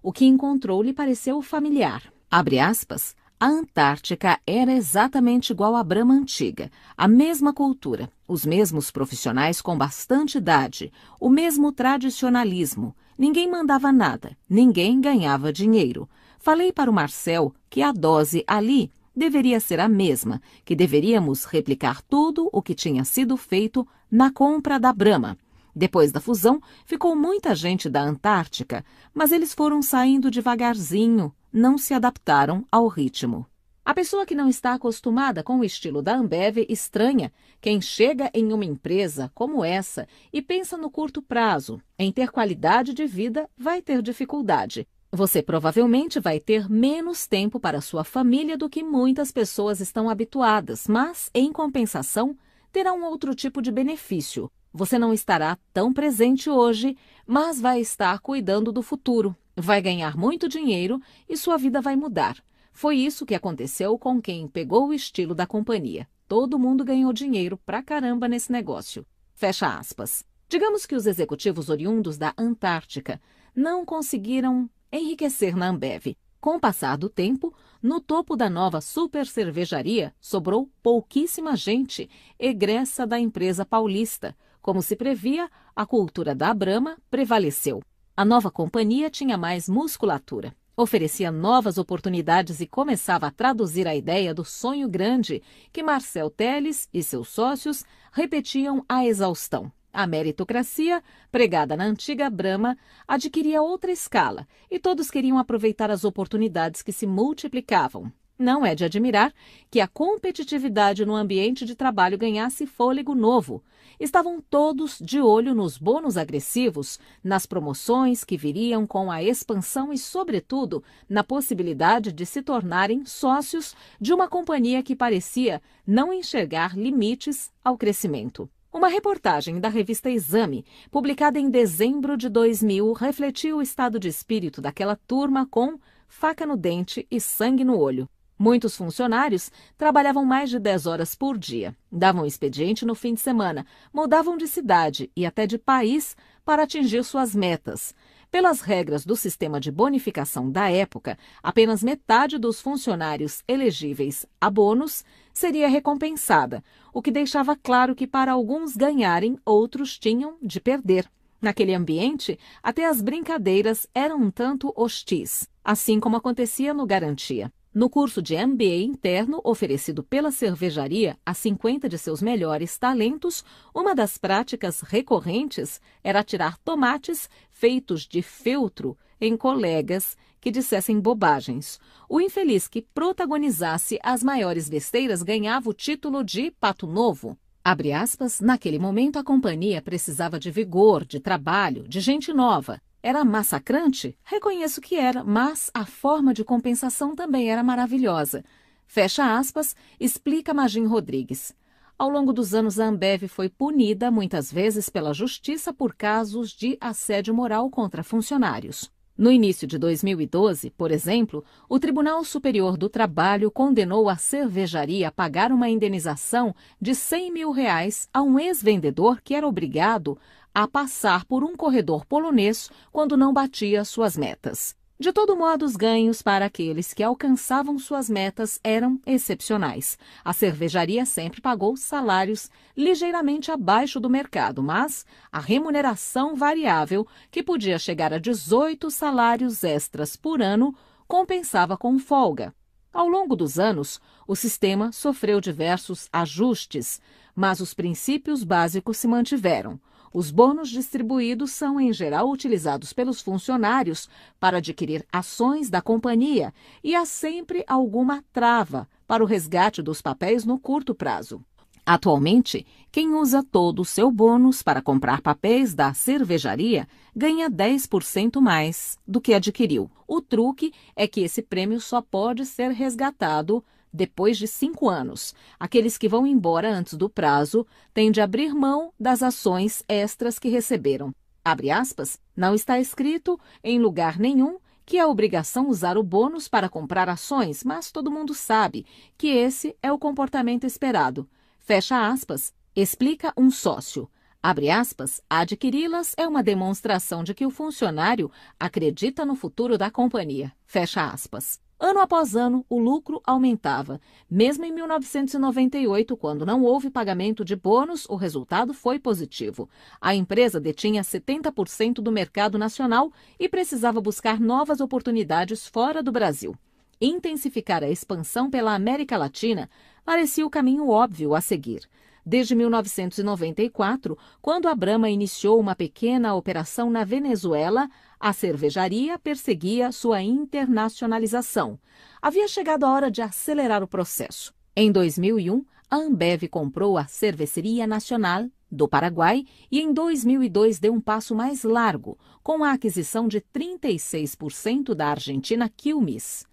O que encontrou lhe pareceu familiar. Abre aspas, a Antártica era exatamente igual à Brahma antiga, a mesma cultura, os mesmos profissionais com bastante idade, o mesmo tradicionalismo. Ninguém mandava nada, ninguém ganhava dinheiro. Falei para o Marcel que a dose ali deveria ser a mesma, que deveríamos replicar tudo o que tinha sido feito na compra da Brama. Depois da fusão, ficou muita gente da Antártica, mas eles foram saindo devagarzinho, não se adaptaram ao ritmo. A pessoa que não está acostumada com o estilo da Ambev estranha quem chega em uma empresa como essa e pensa no curto prazo, em ter qualidade de vida, vai ter dificuldade. Você provavelmente vai ter menos tempo para sua família do que muitas pessoas estão habituadas, mas, em compensação, terá um outro tipo de benefício. Você não estará tão presente hoje, mas vai estar cuidando do futuro. Vai ganhar muito dinheiro e sua vida vai mudar. Foi isso que aconteceu com quem pegou o estilo da companhia. Todo mundo ganhou dinheiro pra caramba nesse negócio. Fecha aspas. Digamos que os executivos oriundos da Antártica não conseguiram enriquecer na Ambev. Com o passar do tempo, no topo da nova super cervejaria sobrou pouquíssima gente, egressa da empresa paulista. Como se previa, a cultura da Brama prevaleceu. A nova companhia tinha mais musculatura, oferecia novas oportunidades e começava a traduzir a ideia do sonho grande que Marcel Teles e seus sócios repetiam à exaustão. A meritocracia, pregada na antiga Brahma, adquiria outra escala e todos queriam aproveitar as oportunidades que se multiplicavam. Não é de admirar que a competitividade no ambiente de trabalho ganhasse fôlego novo. Estavam todos de olho nos bônus agressivos, nas promoções que viriam com a expansão e, sobretudo, na possibilidade de se tornarem sócios de uma companhia que parecia não enxergar limites ao crescimento. Uma reportagem da revista Exame, publicada em dezembro de 2000, refletiu o estado de espírito daquela turma com faca no dente e sangue no olho. Muitos funcionários trabalhavam mais de 10 horas por dia, davam expediente no fim de semana, mudavam de cidade e até de país para atingir suas metas, pelas regras do sistema de bonificação da época, apenas metade dos funcionários elegíveis a bônus seria recompensada, o que deixava claro que para alguns ganharem, outros tinham de perder. Naquele ambiente, até as brincadeiras eram um tanto hostis, assim como acontecia no Garantia no curso de MBA interno oferecido pela cervejaria a 50 de seus melhores talentos, uma das práticas recorrentes era tirar tomates feitos de feltro em colegas que dissessem bobagens. O infeliz que protagonizasse as maiores besteiras ganhava o título de Pato Novo. Aspas, naquele momento a companhia precisava de vigor, de trabalho, de gente nova. Era massacrante? Reconheço que era, mas a forma de compensação também era maravilhosa. Fecha aspas, explica Magim Rodrigues. Ao longo dos anos, a Ambev foi punida muitas vezes pela justiça por casos de assédio moral contra funcionários. No início de 2012, por exemplo, o Tribunal Superior do Trabalho condenou a cervejaria a pagar uma indenização de 100 mil reais a um ex-vendedor que era obrigado a passar por um corredor polonês quando não batia suas metas. De todo modo, os ganhos para aqueles que alcançavam suas metas eram excepcionais. A cervejaria sempre pagou salários ligeiramente abaixo do mercado, mas a remuneração variável, que podia chegar a 18 salários extras por ano, compensava com folga. Ao longo dos anos, o sistema sofreu diversos ajustes, mas os princípios básicos se mantiveram. Os bônus distribuídos são, em geral, utilizados pelos funcionários para adquirir ações da companhia e há sempre alguma trava para o resgate dos papéis no curto prazo. Atualmente, quem usa todo o seu bônus para comprar papéis da cervejaria ganha 10% mais do que adquiriu. O truque é que esse prêmio só pode ser resgatado depois de cinco anos. Aqueles que vão embora antes do prazo têm de abrir mão das ações extras que receberam. Abre aspas, não está escrito em lugar nenhum que é obrigação usar o bônus para comprar ações, mas todo mundo sabe que esse é o comportamento esperado. Fecha aspas, explica um sócio. Abre aspas, adquiri-las é uma demonstração de que o funcionário acredita no futuro da companhia. Fecha aspas. Ano após ano, o lucro aumentava. Mesmo em 1998, quando não houve pagamento de bônus, o resultado foi positivo. A empresa detinha 70% do mercado nacional e precisava buscar novas oportunidades fora do Brasil. Intensificar a expansão pela América Latina parecia o caminho óbvio a seguir. Desde 1994, quando a Brahma iniciou uma pequena operação na Venezuela, a cervejaria perseguia sua internacionalização. Havia chegado a hora de acelerar o processo. Em 2001, a Ambev comprou a Cerveceria Nacional do Paraguai e em 2002 deu um passo mais largo, com a aquisição de 36% da Argentina Quilmes.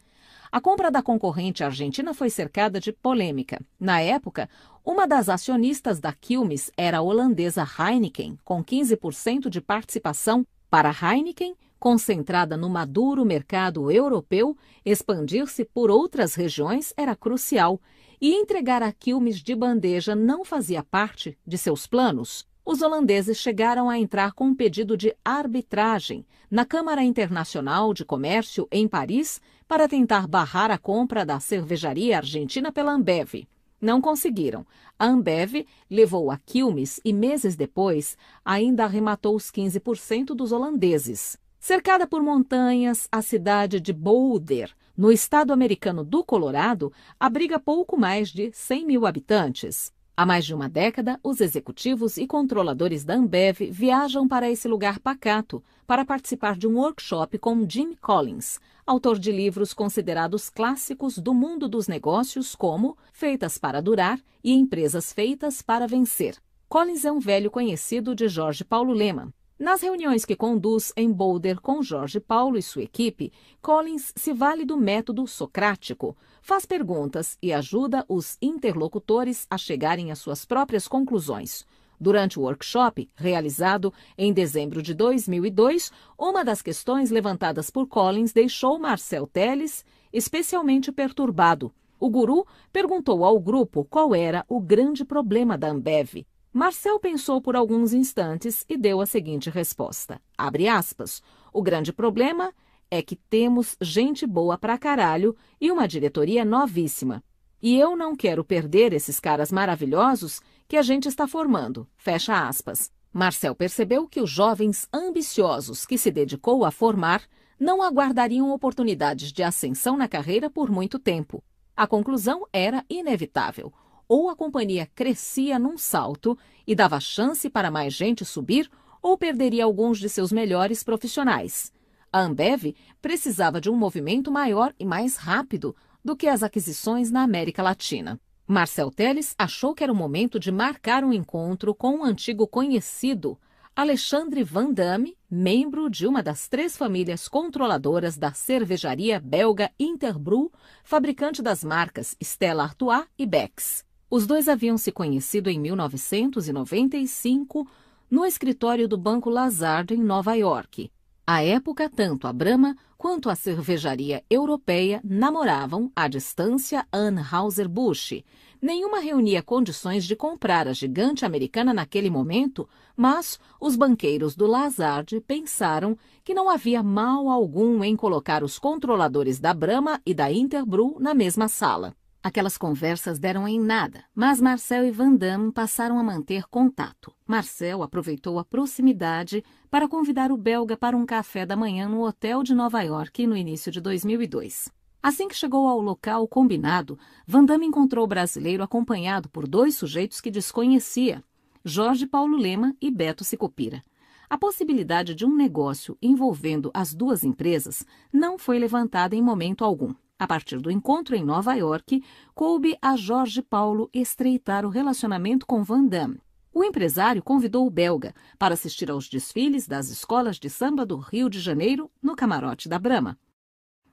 A compra da concorrente argentina foi cercada de polêmica. Na época, uma das acionistas da Quilmes era a holandesa Heineken, com 15% de participação para Heineken, concentrada no maduro mercado europeu, expandir-se por outras regiões era crucial e entregar a Quilmes de bandeja não fazia parte de seus planos. Os holandeses chegaram a entrar com um pedido de arbitragem na Câmara Internacional de Comércio em Paris para tentar barrar a compra da cervejaria argentina pela Ambev. Não conseguiram. A Ambev levou a Quilmes e, meses depois, ainda arrematou os 15% dos holandeses. Cercada por montanhas, a cidade de Boulder, no estado americano do Colorado, abriga pouco mais de 100 mil habitantes. Há mais de uma década, os executivos e controladores da Ambev viajam para esse lugar pacato para participar de um workshop com Jim Collins, autor de livros considerados clássicos do mundo dos negócios como Feitas para Durar e Empresas Feitas para Vencer. Collins é um velho conhecido de Jorge Paulo Lehmann, nas reuniões que conduz em Boulder com Jorge Paulo e sua equipe, Collins se vale do método socrático, faz perguntas e ajuda os interlocutores a chegarem às suas próprias conclusões. Durante o workshop, realizado em dezembro de 2002, uma das questões levantadas por Collins deixou Marcel Teles especialmente perturbado. O guru perguntou ao grupo qual era o grande problema da Ambev. Marcel pensou por alguns instantes e deu a seguinte resposta: Abre aspas. O grande problema é que temos gente boa pra caralho e uma diretoria novíssima. E eu não quero perder esses caras maravilhosos que a gente está formando. Fecha aspas. Marcel percebeu que os jovens ambiciosos que se dedicou a formar não aguardariam oportunidades de ascensão na carreira por muito tempo. A conclusão era inevitável ou a companhia crescia num salto e dava chance para mais gente subir ou perderia alguns de seus melhores profissionais. A Ambev precisava de um movimento maior e mais rápido do que as aquisições na América Latina. Marcel Teles achou que era o momento de marcar um encontro com um antigo conhecido, Alexandre Van Damme, membro de uma das três famílias controladoras da cervejaria belga Interbrew, fabricante das marcas Stella Artois e Beck's. Os dois haviam se conhecido em 1995 no escritório do Banco Lazard em Nova York. À época, tanto a Brahma quanto a cervejaria europeia namoravam à distância Anheuser-Busch. Nenhuma reunia condições de comprar a gigante americana naquele momento, mas os banqueiros do Lazard pensaram que não havia mal algum em colocar os controladores da Brahma e da Interbrew na mesma sala. Aquelas conversas deram em nada, mas Marcel e Van Damme passaram a manter contato. Marcel aproveitou a proximidade para convidar o belga para um café da manhã no hotel de Nova York no início de 2002. Assim que chegou ao local combinado, Van Damme encontrou o brasileiro acompanhado por dois sujeitos que desconhecia, Jorge Paulo Lema e Beto Sicopira. A possibilidade de um negócio envolvendo as duas empresas não foi levantada em momento algum. A partir do encontro em Nova York, coube a Jorge Paulo estreitar o relacionamento com Van Damme. O empresário convidou o belga para assistir aos desfiles das escolas de samba do Rio de Janeiro no camarote da Brama.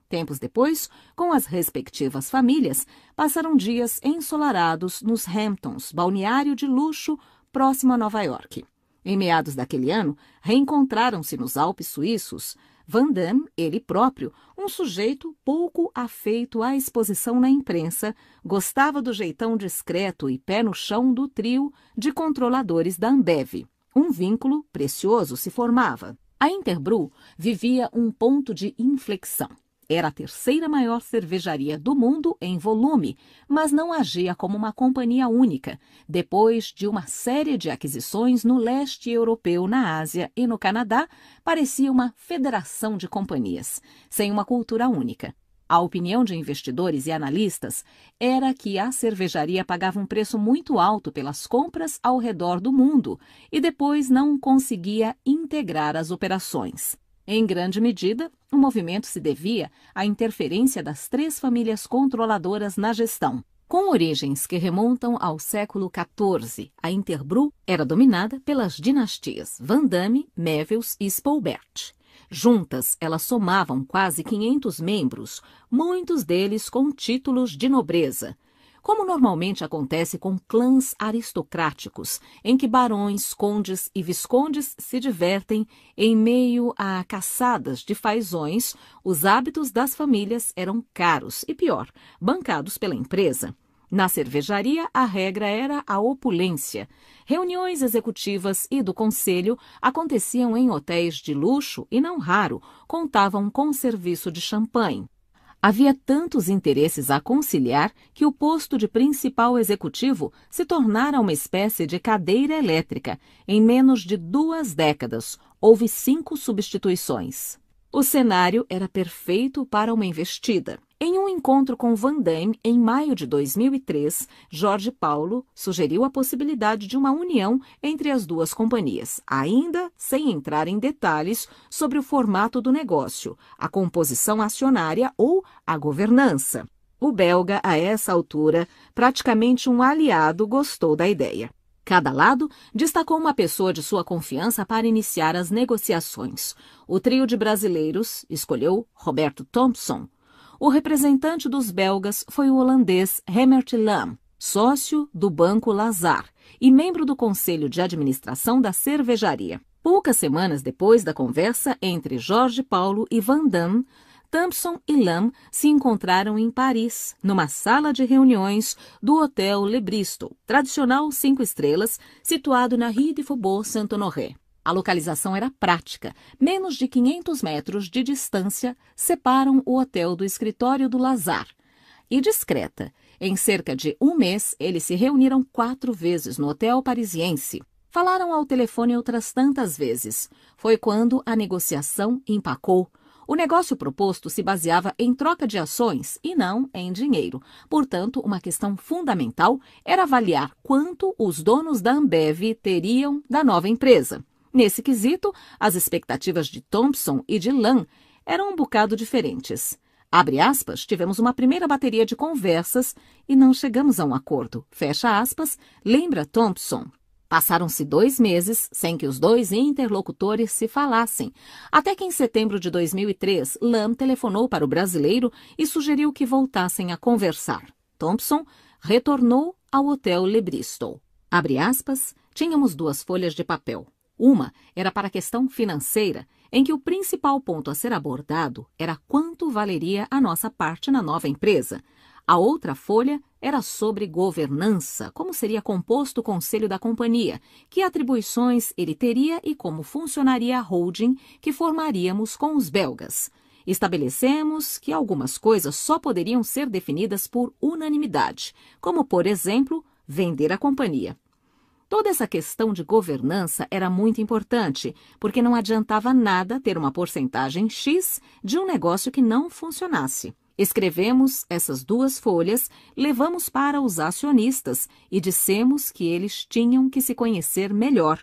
Tempos depois, com as respectivas famílias, passaram dias ensolarados nos Hamptons, balneário de luxo próximo a Nova York. Em meados daquele ano, reencontraram-se nos Alpes suíços, Van Damme, ele próprio, um sujeito pouco afeito à exposição na imprensa, gostava do jeitão discreto e pé no chão do trio de controladores da Ambev. Um vínculo precioso se formava. A Interbrew vivia um ponto de inflexão. Era a terceira maior cervejaria do mundo em volume, mas não agia como uma companhia única, depois de uma série de aquisições no leste europeu, na Ásia e no Canadá, parecia uma federação de companhias, sem uma cultura única. A opinião de investidores e analistas era que a cervejaria pagava um preço muito alto pelas compras ao redor do mundo e depois não conseguia integrar as operações. Em grande medida, o movimento se devia à interferência das três famílias controladoras na gestão. Com origens que remontam ao século XIV, a Interbru era dominada pelas dinastias Vandame, Mevels e Spolbert. Juntas, elas somavam quase 500 membros, muitos deles com títulos de nobreza, como normalmente acontece com clãs aristocráticos, em que barões, condes e viscondes se divertem em meio a caçadas de fazões, os hábitos das famílias eram caros e, pior, bancados pela empresa. Na cervejaria, a regra era a opulência. Reuniões executivas e do conselho aconteciam em hotéis de luxo e, não raro, contavam com serviço de champanhe. Havia tantos interesses a conciliar que o posto de principal executivo se tornara uma espécie de cadeira elétrica. Em menos de duas décadas, houve cinco substituições. O cenário era perfeito para uma investida. Em um encontro com Van Damme em maio de 2003, Jorge Paulo sugeriu a possibilidade de uma união entre as duas companhias, ainda sem entrar em detalhes sobre o formato do negócio, a composição acionária ou a governança. O belga, a essa altura, praticamente um aliado, gostou da ideia. Cada lado destacou uma pessoa de sua confiança para iniciar as negociações. O trio de brasileiros escolheu Roberto Thompson, o representante dos belgas foi o holandês Hemert Lam, sócio do Banco Lazar e membro do Conselho de Administração da Cervejaria. Poucas semanas depois da conversa entre Jorge Paulo e Van Damme, Thompson e Lam se encontraram em Paris, numa sala de reuniões do Hotel Le Bristol, tradicional cinco estrelas, situado na Rue de Faubourg Saint-Honoré. A localização era prática. Menos de 500 metros de distância separam o hotel do escritório do Lazar. E discreta. Em cerca de um mês, eles se reuniram quatro vezes no hotel parisiense. Falaram ao telefone outras tantas vezes. Foi quando a negociação empacou. O negócio proposto se baseava em troca de ações e não em dinheiro. Portanto, uma questão fundamental era avaliar quanto os donos da Ambev teriam da nova empresa. Nesse quesito, as expectativas de Thompson e de Lan eram um bocado diferentes. Abre aspas, tivemos uma primeira bateria de conversas e não chegamos a um acordo. Fecha aspas, lembra Thompson. Passaram-se dois meses sem que os dois interlocutores se falassem, até que em setembro de 2003, Lam telefonou para o brasileiro e sugeriu que voltassem a conversar. Thompson retornou ao Hotel Le Bristol. Abre aspas, tínhamos duas folhas de papel. Uma era para a questão financeira, em que o principal ponto a ser abordado era quanto valeria a nossa parte na nova empresa. A outra folha era sobre governança, como seria composto o conselho da companhia, que atribuições ele teria e como funcionaria a holding que formaríamos com os belgas. Estabelecemos que algumas coisas só poderiam ser definidas por unanimidade, como, por exemplo, vender a companhia. Toda essa questão de governança era muito importante, porque não adiantava nada ter uma porcentagem X de um negócio que não funcionasse. Escrevemos essas duas folhas, levamos para os acionistas e dissemos que eles tinham que se conhecer melhor.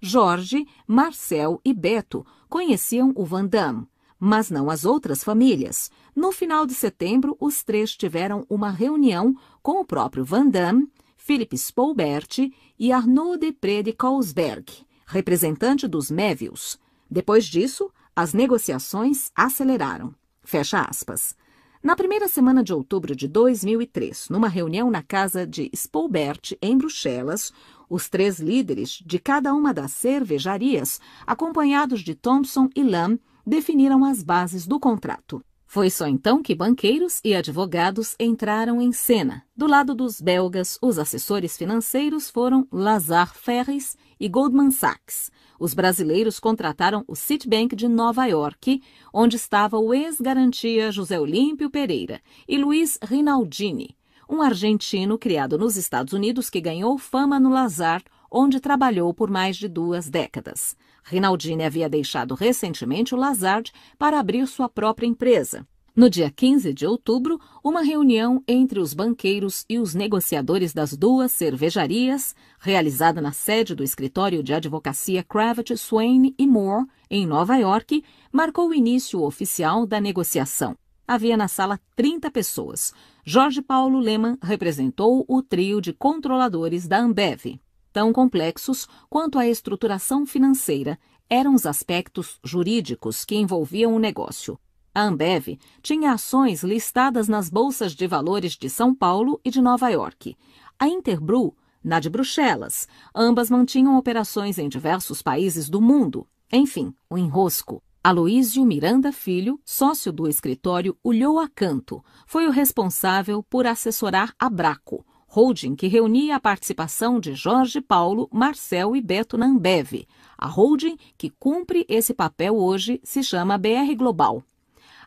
Jorge, Marcel e Beto conheciam o Van Damme, mas não as outras famílias. No final de setembro, os três tiveram uma reunião com o próprio Van Damme, Philippe Spolbert e Arnaud Depré de Colsberg, representante dos Mévios. Depois disso, as negociações aceleraram. Fecha aspas. Na primeira semana de outubro de 2003, numa reunião na casa de Spolbert, em Bruxelas, os três líderes de cada uma das cervejarias, acompanhados de Thompson e Lam, definiram as bases do contrato. Foi só então que banqueiros e advogados entraram em cena. Do lado dos belgas, os assessores financeiros foram Lazar Ferris e Goldman Sachs. Os brasileiros contrataram o Citibank de Nova York, onde estava o ex-garantia José Olímpio Pereira e Luiz Rinaldini, um argentino criado nos Estados Unidos que ganhou fama no Lazar, onde trabalhou por mais de duas décadas. Rinaldini havia deixado recentemente o Lazard para abrir sua própria empresa. No dia 15 de outubro, uma reunião entre os banqueiros e os negociadores das duas cervejarias, realizada na sede do escritório de advocacia Cravat, Swain e Moore, em Nova York, marcou o início oficial da negociação. Havia na sala 30 pessoas. Jorge Paulo Leman representou o trio de controladores da Ambev. Tão complexos quanto a estruturação financeira eram os aspectos jurídicos que envolviam o negócio. A Ambev tinha ações listadas nas bolsas de valores de São Paulo e de Nova York. A Interbrew, na de Bruxelas. Ambas mantinham operações em diversos países do mundo. Enfim, o um enrosco. Aloísio Miranda Filho, sócio do escritório, olhou a canto. Foi o responsável por assessorar a Braco, holding que reunia a participação de Jorge Paulo, Marcel e Beto Nambev. A holding que cumpre esse papel hoje se chama BR Global.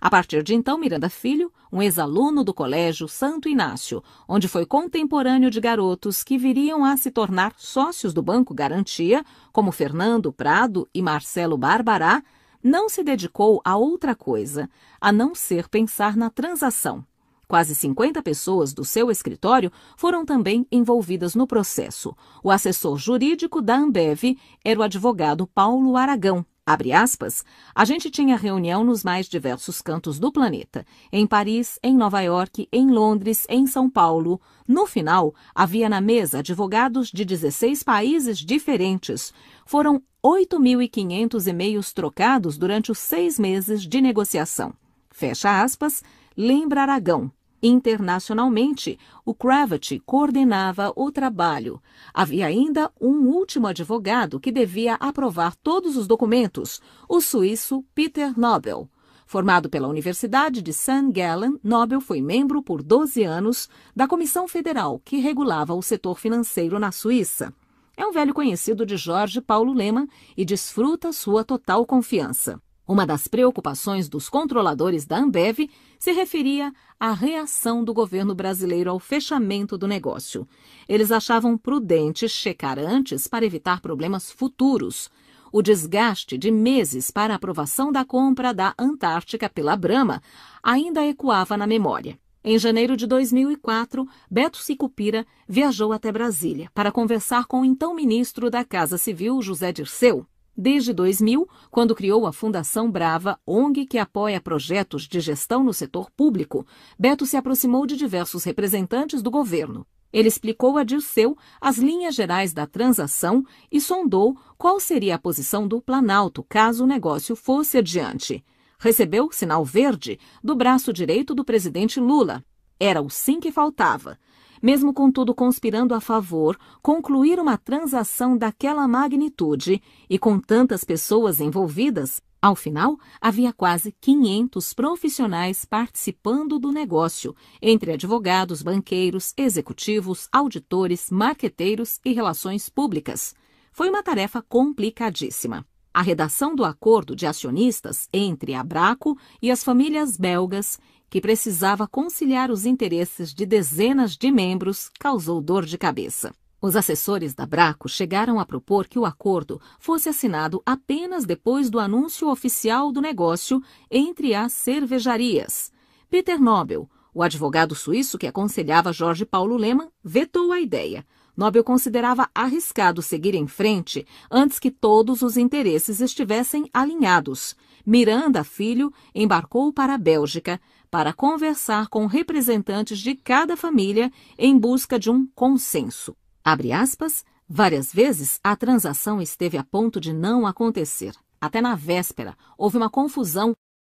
A partir de então, Miranda Filho, um ex-aluno do Colégio Santo Inácio, onde foi contemporâneo de garotos que viriam a se tornar sócios do Banco Garantia, como Fernando Prado e Marcelo Barbará, não se dedicou a outra coisa, a não ser pensar na transação. Quase 50 pessoas do seu escritório foram também envolvidas no processo. O assessor jurídico da Ambev era o advogado Paulo Aragão. Abre aspas, a gente tinha reunião nos mais diversos cantos do planeta, em Paris, em Nova York, em Londres, em São Paulo. No final, havia na mesa advogados de 16 países diferentes. Foram 8.500 e-mails trocados durante os seis meses de negociação. Fecha aspas, lembra Aragão. Internacionalmente, o Cravat coordenava o trabalho. Havia ainda um último advogado que devia aprovar todos os documentos, o suíço Peter Nobel. Formado pela Universidade de St. Gallen, Nobel foi membro por 12 anos da Comissão Federal que regulava o setor financeiro na Suíça. É um velho conhecido de Jorge Paulo Lema e desfruta sua total confiança. Uma das preocupações dos controladores da Ambev se referia à reação do governo brasileiro ao fechamento do negócio. Eles achavam prudente checar antes para evitar problemas futuros. O desgaste de meses para a aprovação da compra da Antártica pela Brama ainda ecoava na memória. Em janeiro de 2004, Beto Sicupira viajou até Brasília para conversar com o então ministro da Casa Civil, José Dirceu desde 2000, quando criou a Fundação Brava, ONG que apoia projetos de gestão no setor público, Beto se aproximou de diversos representantes do governo. Ele explicou a Dirceu as linhas gerais da transação e sondou qual seria a posição do Planalto caso o negócio fosse adiante. Recebeu sinal verde do braço direito do presidente Lula. Era o sim que faltava mesmo contudo conspirando a favor, concluir uma transação daquela magnitude e com tantas pessoas envolvidas, ao final, havia quase 500 profissionais participando do negócio, entre advogados, banqueiros, executivos, auditores, marqueteiros e relações públicas. Foi uma tarefa complicadíssima. A redação do acordo de acionistas entre a Braco e as famílias belgas que precisava conciliar os interesses de dezenas de membros, causou dor de cabeça. Os assessores da Braco chegaram a propor que o acordo fosse assinado apenas depois do anúncio oficial do negócio entre as cervejarias. Peter Nobel, o advogado suíço que aconselhava Jorge Paulo Leman, vetou a ideia. Nobel considerava arriscado seguir em frente antes que todos os interesses estivessem alinhados. Miranda Filho embarcou para a Bélgica para conversar com representantes de cada família em busca de um consenso. Abre aspas, várias vezes a transação esteve a ponto de não acontecer. Até na véspera, houve uma confusão.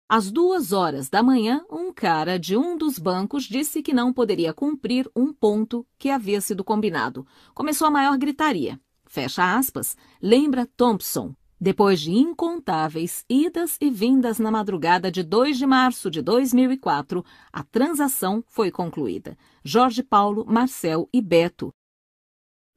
Às duas horas da manhã, um cara de um dos bancos disse que não poderia cumprir um ponto que havia sido combinado. Começou a maior gritaria. Fecha aspas, lembra Thompson, depois de incontáveis idas e vindas na madrugada de 2 de março de 2004, a transação foi concluída. Jorge Paulo, Marcel e Beto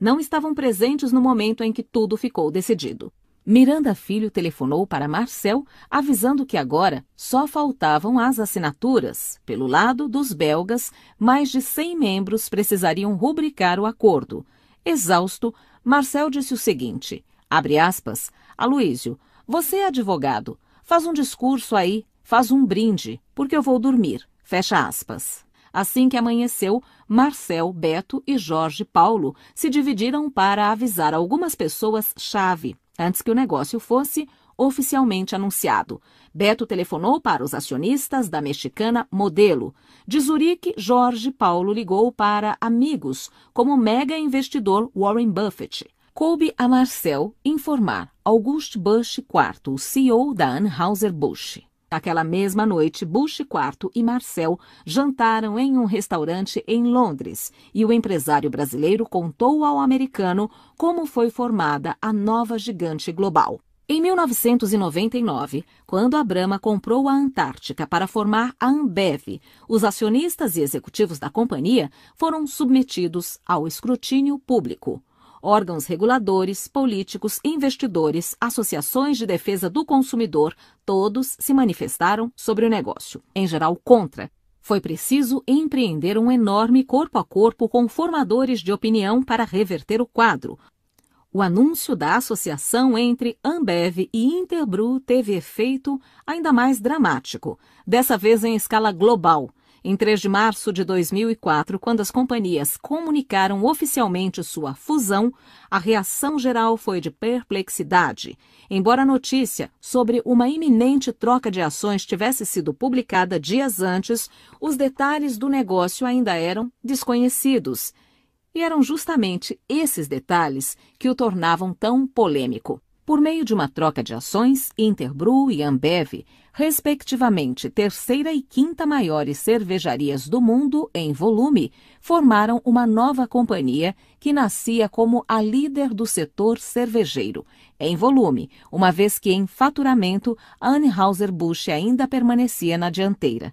não estavam presentes no momento em que tudo ficou decidido. Miranda Filho telefonou para Marcel, avisando que agora só faltavam as assinaturas. Pelo lado dos belgas, mais de 100 membros precisariam rubricar o acordo. Exausto, Marcel disse o seguinte: abre aspas Aloísio, você é advogado. Faz um discurso aí, faz um brinde, porque eu vou dormir. Fecha aspas. Assim que amanheceu, Marcel, Beto e Jorge Paulo se dividiram para avisar algumas pessoas-chave, antes que o negócio fosse oficialmente anunciado. Beto telefonou para os acionistas da mexicana Modelo. De Zurique, Jorge Paulo ligou para amigos, como o mega investidor Warren Buffett coube a Marcel informar August Bush IV, o CEO da Anheuser-Busch. Aquela mesma noite, Bush IV e Marcel jantaram em um restaurante em Londres e o empresário brasileiro contou ao americano como foi formada a nova gigante global. Em 1999, quando a Brahma comprou a Antártica para formar a Ambev, os acionistas e executivos da companhia foram submetidos ao escrutínio público órgãos reguladores, políticos, investidores, associações de defesa do consumidor, todos se manifestaram sobre o negócio, em geral contra. Foi preciso empreender um enorme corpo a corpo com formadores de opinião para reverter o quadro. O anúncio da associação entre Ambev e Interbru teve efeito ainda mais dramático, dessa vez em escala global em 3 de março de 2004, quando as companhias comunicaram oficialmente sua fusão, a reação geral foi de perplexidade. Embora a notícia sobre uma iminente troca de ações tivesse sido publicada dias antes, os detalhes do negócio ainda eram desconhecidos. E eram justamente esses detalhes que o tornavam tão polêmico. Por meio de uma troca de ações, Interbrew e Ambev respectivamente terceira e quinta maiores cervejarias do mundo em volume, formaram uma nova companhia que nascia como a líder do setor cervejeiro em volume, uma vez que em faturamento a Anheuser-Busch ainda permanecia na dianteira.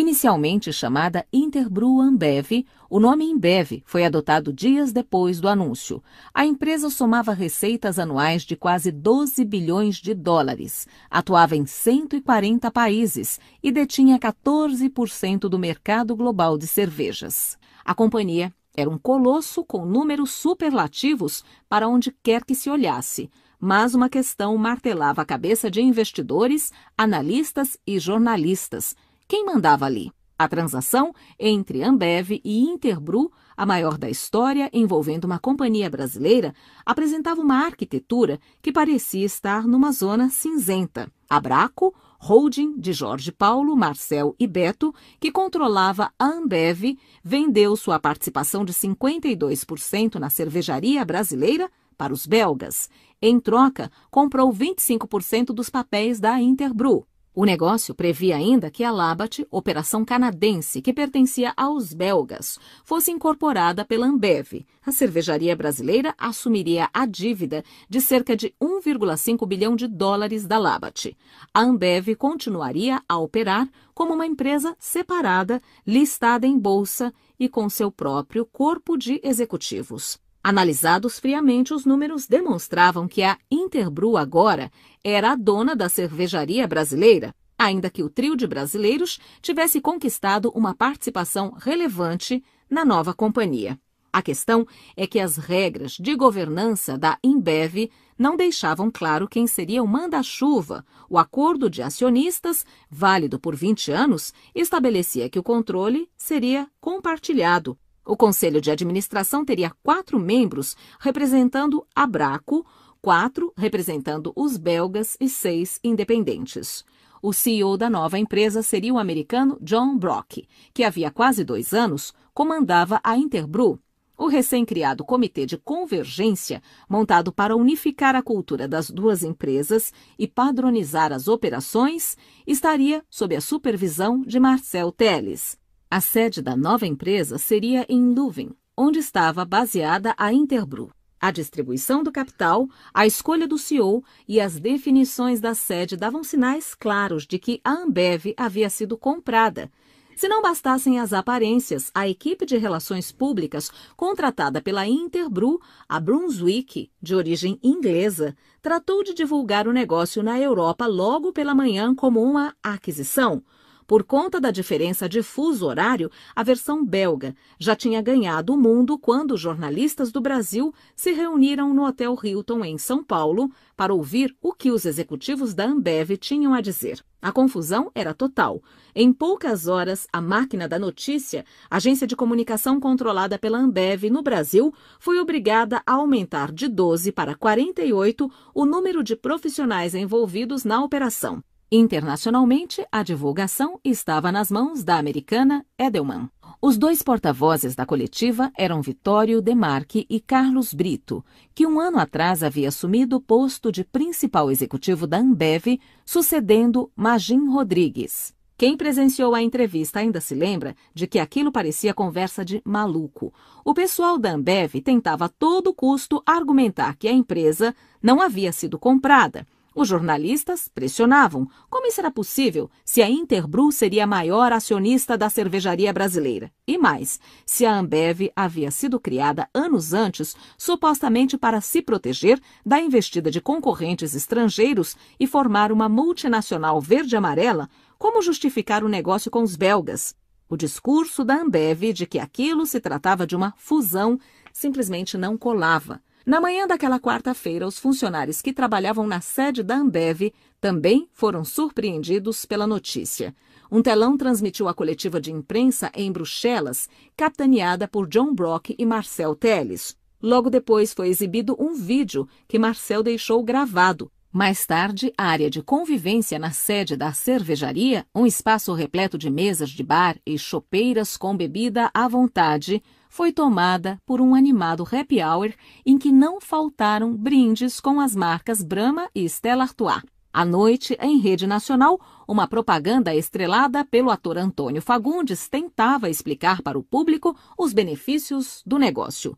Inicialmente chamada Interbrew Ambev, o nome Embev foi adotado dias depois do anúncio. A empresa somava receitas anuais de quase 12 bilhões de dólares, atuava em 140 países e detinha 14% do mercado global de cervejas. A companhia era um colosso com números superlativos para onde quer que se olhasse mas uma questão martelava a cabeça de investidores, analistas e jornalistas, quem mandava ali? A transação entre Ambev e Interbru, a maior da história, envolvendo uma companhia brasileira, apresentava uma arquitetura que parecia estar numa zona cinzenta. Abraco, holding de Jorge Paulo, Marcel e Beto, que controlava a Ambev, vendeu sua participação de 52% na cervejaria brasileira para os belgas. Em troca, comprou 25% dos papéis da Interbru. O negócio previa ainda que a Labatt, operação canadense que pertencia aos belgas, fosse incorporada pela Ambev. A cervejaria brasileira assumiria a dívida de cerca de 1,5 bilhão de dólares da Labatt. A Ambev continuaria a operar como uma empresa separada, listada em bolsa e com seu próprio corpo de executivos. Analisados friamente, os números demonstravam que a Interbrew agora era a dona da cervejaria brasileira, ainda que o trio de brasileiros tivesse conquistado uma participação relevante na nova companhia. A questão é que as regras de governança da Embev não deixavam claro quem seria o manda-chuva. O acordo de acionistas, válido por 20 anos, estabelecia que o controle seria compartilhado. O Conselho de Administração teria quatro membros representando a Braco, quatro representando os belgas e seis independentes. O CEO da nova empresa seria o americano John Brock, que havia quase dois anos comandava a Interbrew, o recém-criado Comitê de Convergência, montado para unificar a cultura das duas empresas e padronizar as operações, estaria sob a supervisão de Marcel Teles, a sede da nova empresa seria em Luven, onde estava baseada a Interbrew. A distribuição do capital, a escolha do CEO e as definições da sede davam sinais claros de que a Ambev havia sido comprada. Se não bastassem as aparências, a equipe de relações públicas contratada pela Interbrew, a Brunswick, de origem inglesa, tratou de divulgar o negócio na Europa logo pela manhã como uma aquisição por conta da diferença de fuso horário, a versão belga já tinha ganhado o mundo quando jornalistas do Brasil se reuniram no Hotel Hilton, em São Paulo, para ouvir o que os executivos da Ambev tinham a dizer. A confusão era total. Em poucas horas, a máquina da notícia, agência de comunicação controlada pela Ambev no Brasil, foi obrigada a aumentar de 12 para 48 o número de profissionais envolvidos na operação. Internacionalmente, a divulgação estava nas mãos da americana Edelman. Os dois porta-vozes da coletiva eram Vitório Demarque e Carlos Brito, que um ano atrás havia assumido o posto de principal executivo da Ambev, sucedendo Magin Rodrigues. Quem presenciou a entrevista ainda se lembra de que aquilo parecia conversa de maluco. O pessoal da Ambev tentava a todo custo argumentar que a empresa não havia sido comprada os jornalistas pressionavam como isso era possível se a Interbrew seria a maior acionista da cervejaria brasileira. E mais, se a Ambev havia sido criada anos antes, supostamente para se proteger da investida de concorrentes estrangeiros e formar uma multinacional verde-amarela, como justificar o negócio com os belgas? O discurso da Ambev de que aquilo se tratava de uma fusão simplesmente não colava. Na manhã daquela quarta-feira, os funcionários que trabalhavam na sede da Ambev também foram surpreendidos pela notícia. Um telão transmitiu a coletiva de imprensa em Bruxelas, capitaneada por John Brock e Marcel Telles. Logo depois foi exibido um vídeo que Marcel deixou gravado. Mais tarde, a área de convivência na sede da cervejaria, um espaço repleto de mesas de bar e chopeiras com bebida à vontade, foi tomada por um animado happy hour em que não faltaram brindes com as marcas Brahma e Stella Artois. À noite, em rede nacional, uma propaganda estrelada pelo ator Antônio Fagundes tentava explicar para o público os benefícios do negócio.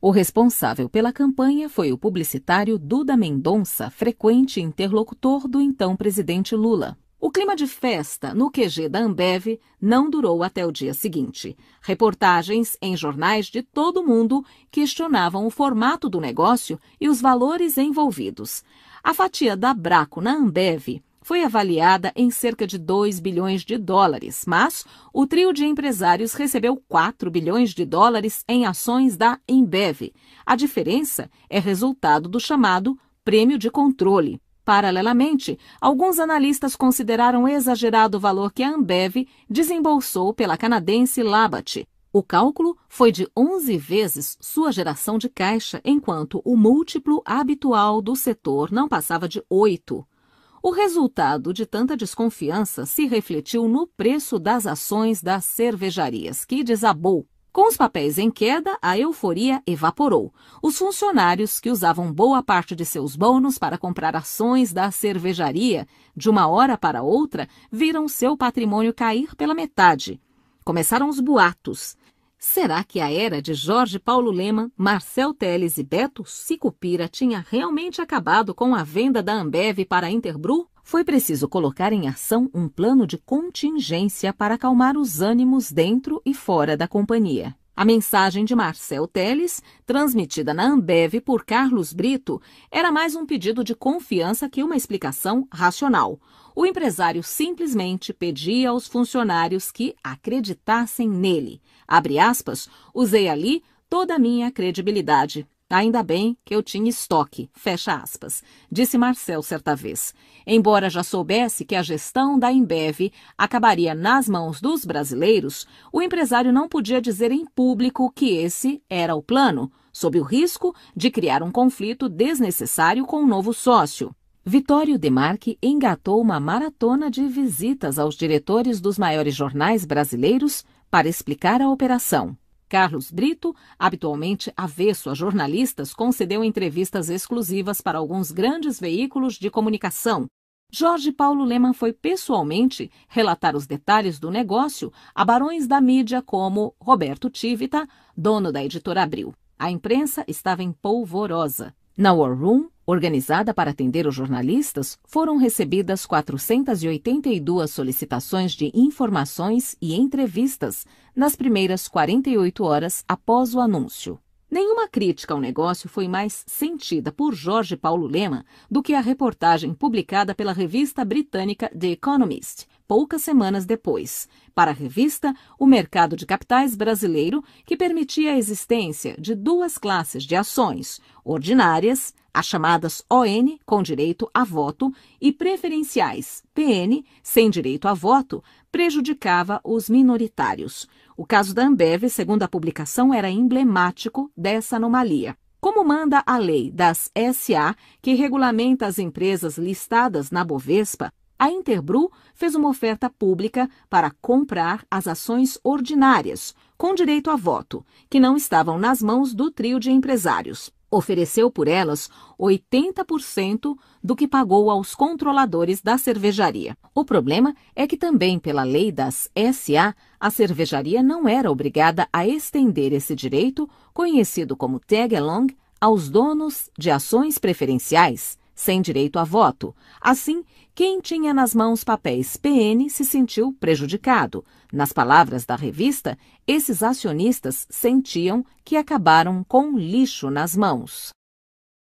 O responsável pela campanha foi o publicitário Duda Mendonça, frequente interlocutor do então presidente Lula. O clima de festa no QG da Ambev não durou até o dia seguinte. Reportagens em jornais de todo o mundo questionavam o formato do negócio e os valores envolvidos. A fatia da Braco na Ambev foi avaliada em cerca de 2 bilhões de dólares, mas o trio de empresários recebeu 4 bilhões de dólares em ações da Embev. A diferença é resultado do chamado prêmio de controle. Paralelamente, alguns analistas consideraram exagerado o valor que a Ambev desembolsou pela canadense Labatt. O cálculo foi de 11 vezes sua geração de caixa, enquanto o múltiplo habitual do setor não passava de 8. O resultado de tanta desconfiança se refletiu no preço das ações das cervejarias, que desabou com os papéis em queda, a euforia evaporou. Os funcionários, que usavam boa parte de seus bônus para comprar ações da cervejaria, de uma hora para outra, viram seu patrimônio cair pela metade. Começaram os boatos. Será que a era de Jorge Paulo Lema, Marcel Teles e Beto Sicupira tinha realmente acabado com a venda da Ambev para a Interbru? foi preciso colocar em ação um plano de contingência para acalmar os ânimos dentro e fora da companhia. A mensagem de Marcel Teles, transmitida na Ambev por Carlos Brito, era mais um pedido de confiança que uma explicação racional. O empresário simplesmente pedia aos funcionários que acreditassem nele. Abre aspas, usei ali toda a minha credibilidade. Ainda bem que eu tinha estoque, fecha aspas, disse Marcel certa vez. Embora já soubesse que a gestão da Embev acabaria nas mãos dos brasileiros, o empresário não podia dizer em público que esse era o plano, sob o risco de criar um conflito desnecessário com o um novo sócio. Vitório Demarque engatou uma maratona de visitas aos diretores dos maiores jornais brasileiros para explicar a operação. Carlos Brito, habitualmente avesso a jornalistas, concedeu entrevistas exclusivas para alguns grandes veículos de comunicação. Jorge Paulo Leman foi pessoalmente relatar os detalhes do negócio a barões da mídia como Roberto Tivita, dono da editora Abril. A imprensa estava em polvorosa. Na War Room, organizada para atender os jornalistas, foram recebidas 482 solicitações de informações e entrevistas nas primeiras 48 horas após o anúncio. Nenhuma crítica ao negócio foi mais sentida por Jorge Paulo Lema do que a reportagem publicada pela revista britânica The Economist, poucas semanas depois, para a revista O Mercado de Capitais Brasileiro, que permitia a existência de duas classes de ações, ordinárias as chamadas ON com direito a voto e preferenciais PN sem direito a voto prejudicava os minoritários. O caso da Ambev, segundo a publicação, era emblemático dessa anomalia. Como manda a lei das SA, que regulamenta as empresas listadas na Bovespa, a Interbru fez uma oferta pública para comprar as ações ordinárias, com direito a voto, que não estavam nas mãos do trio de empresários ofereceu por elas 80% do que pagou aos controladores da cervejaria. O problema é que também pela lei das SA, a cervejaria não era obrigada a estender esse direito, conhecido como tag along, aos donos de ações preferenciais sem direito a voto. Assim, quem tinha nas mãos papéis PN se sentiu prejudicado. Nas palavras da revista, esses acionistas sentiam que acabaram com lixo nas mãos.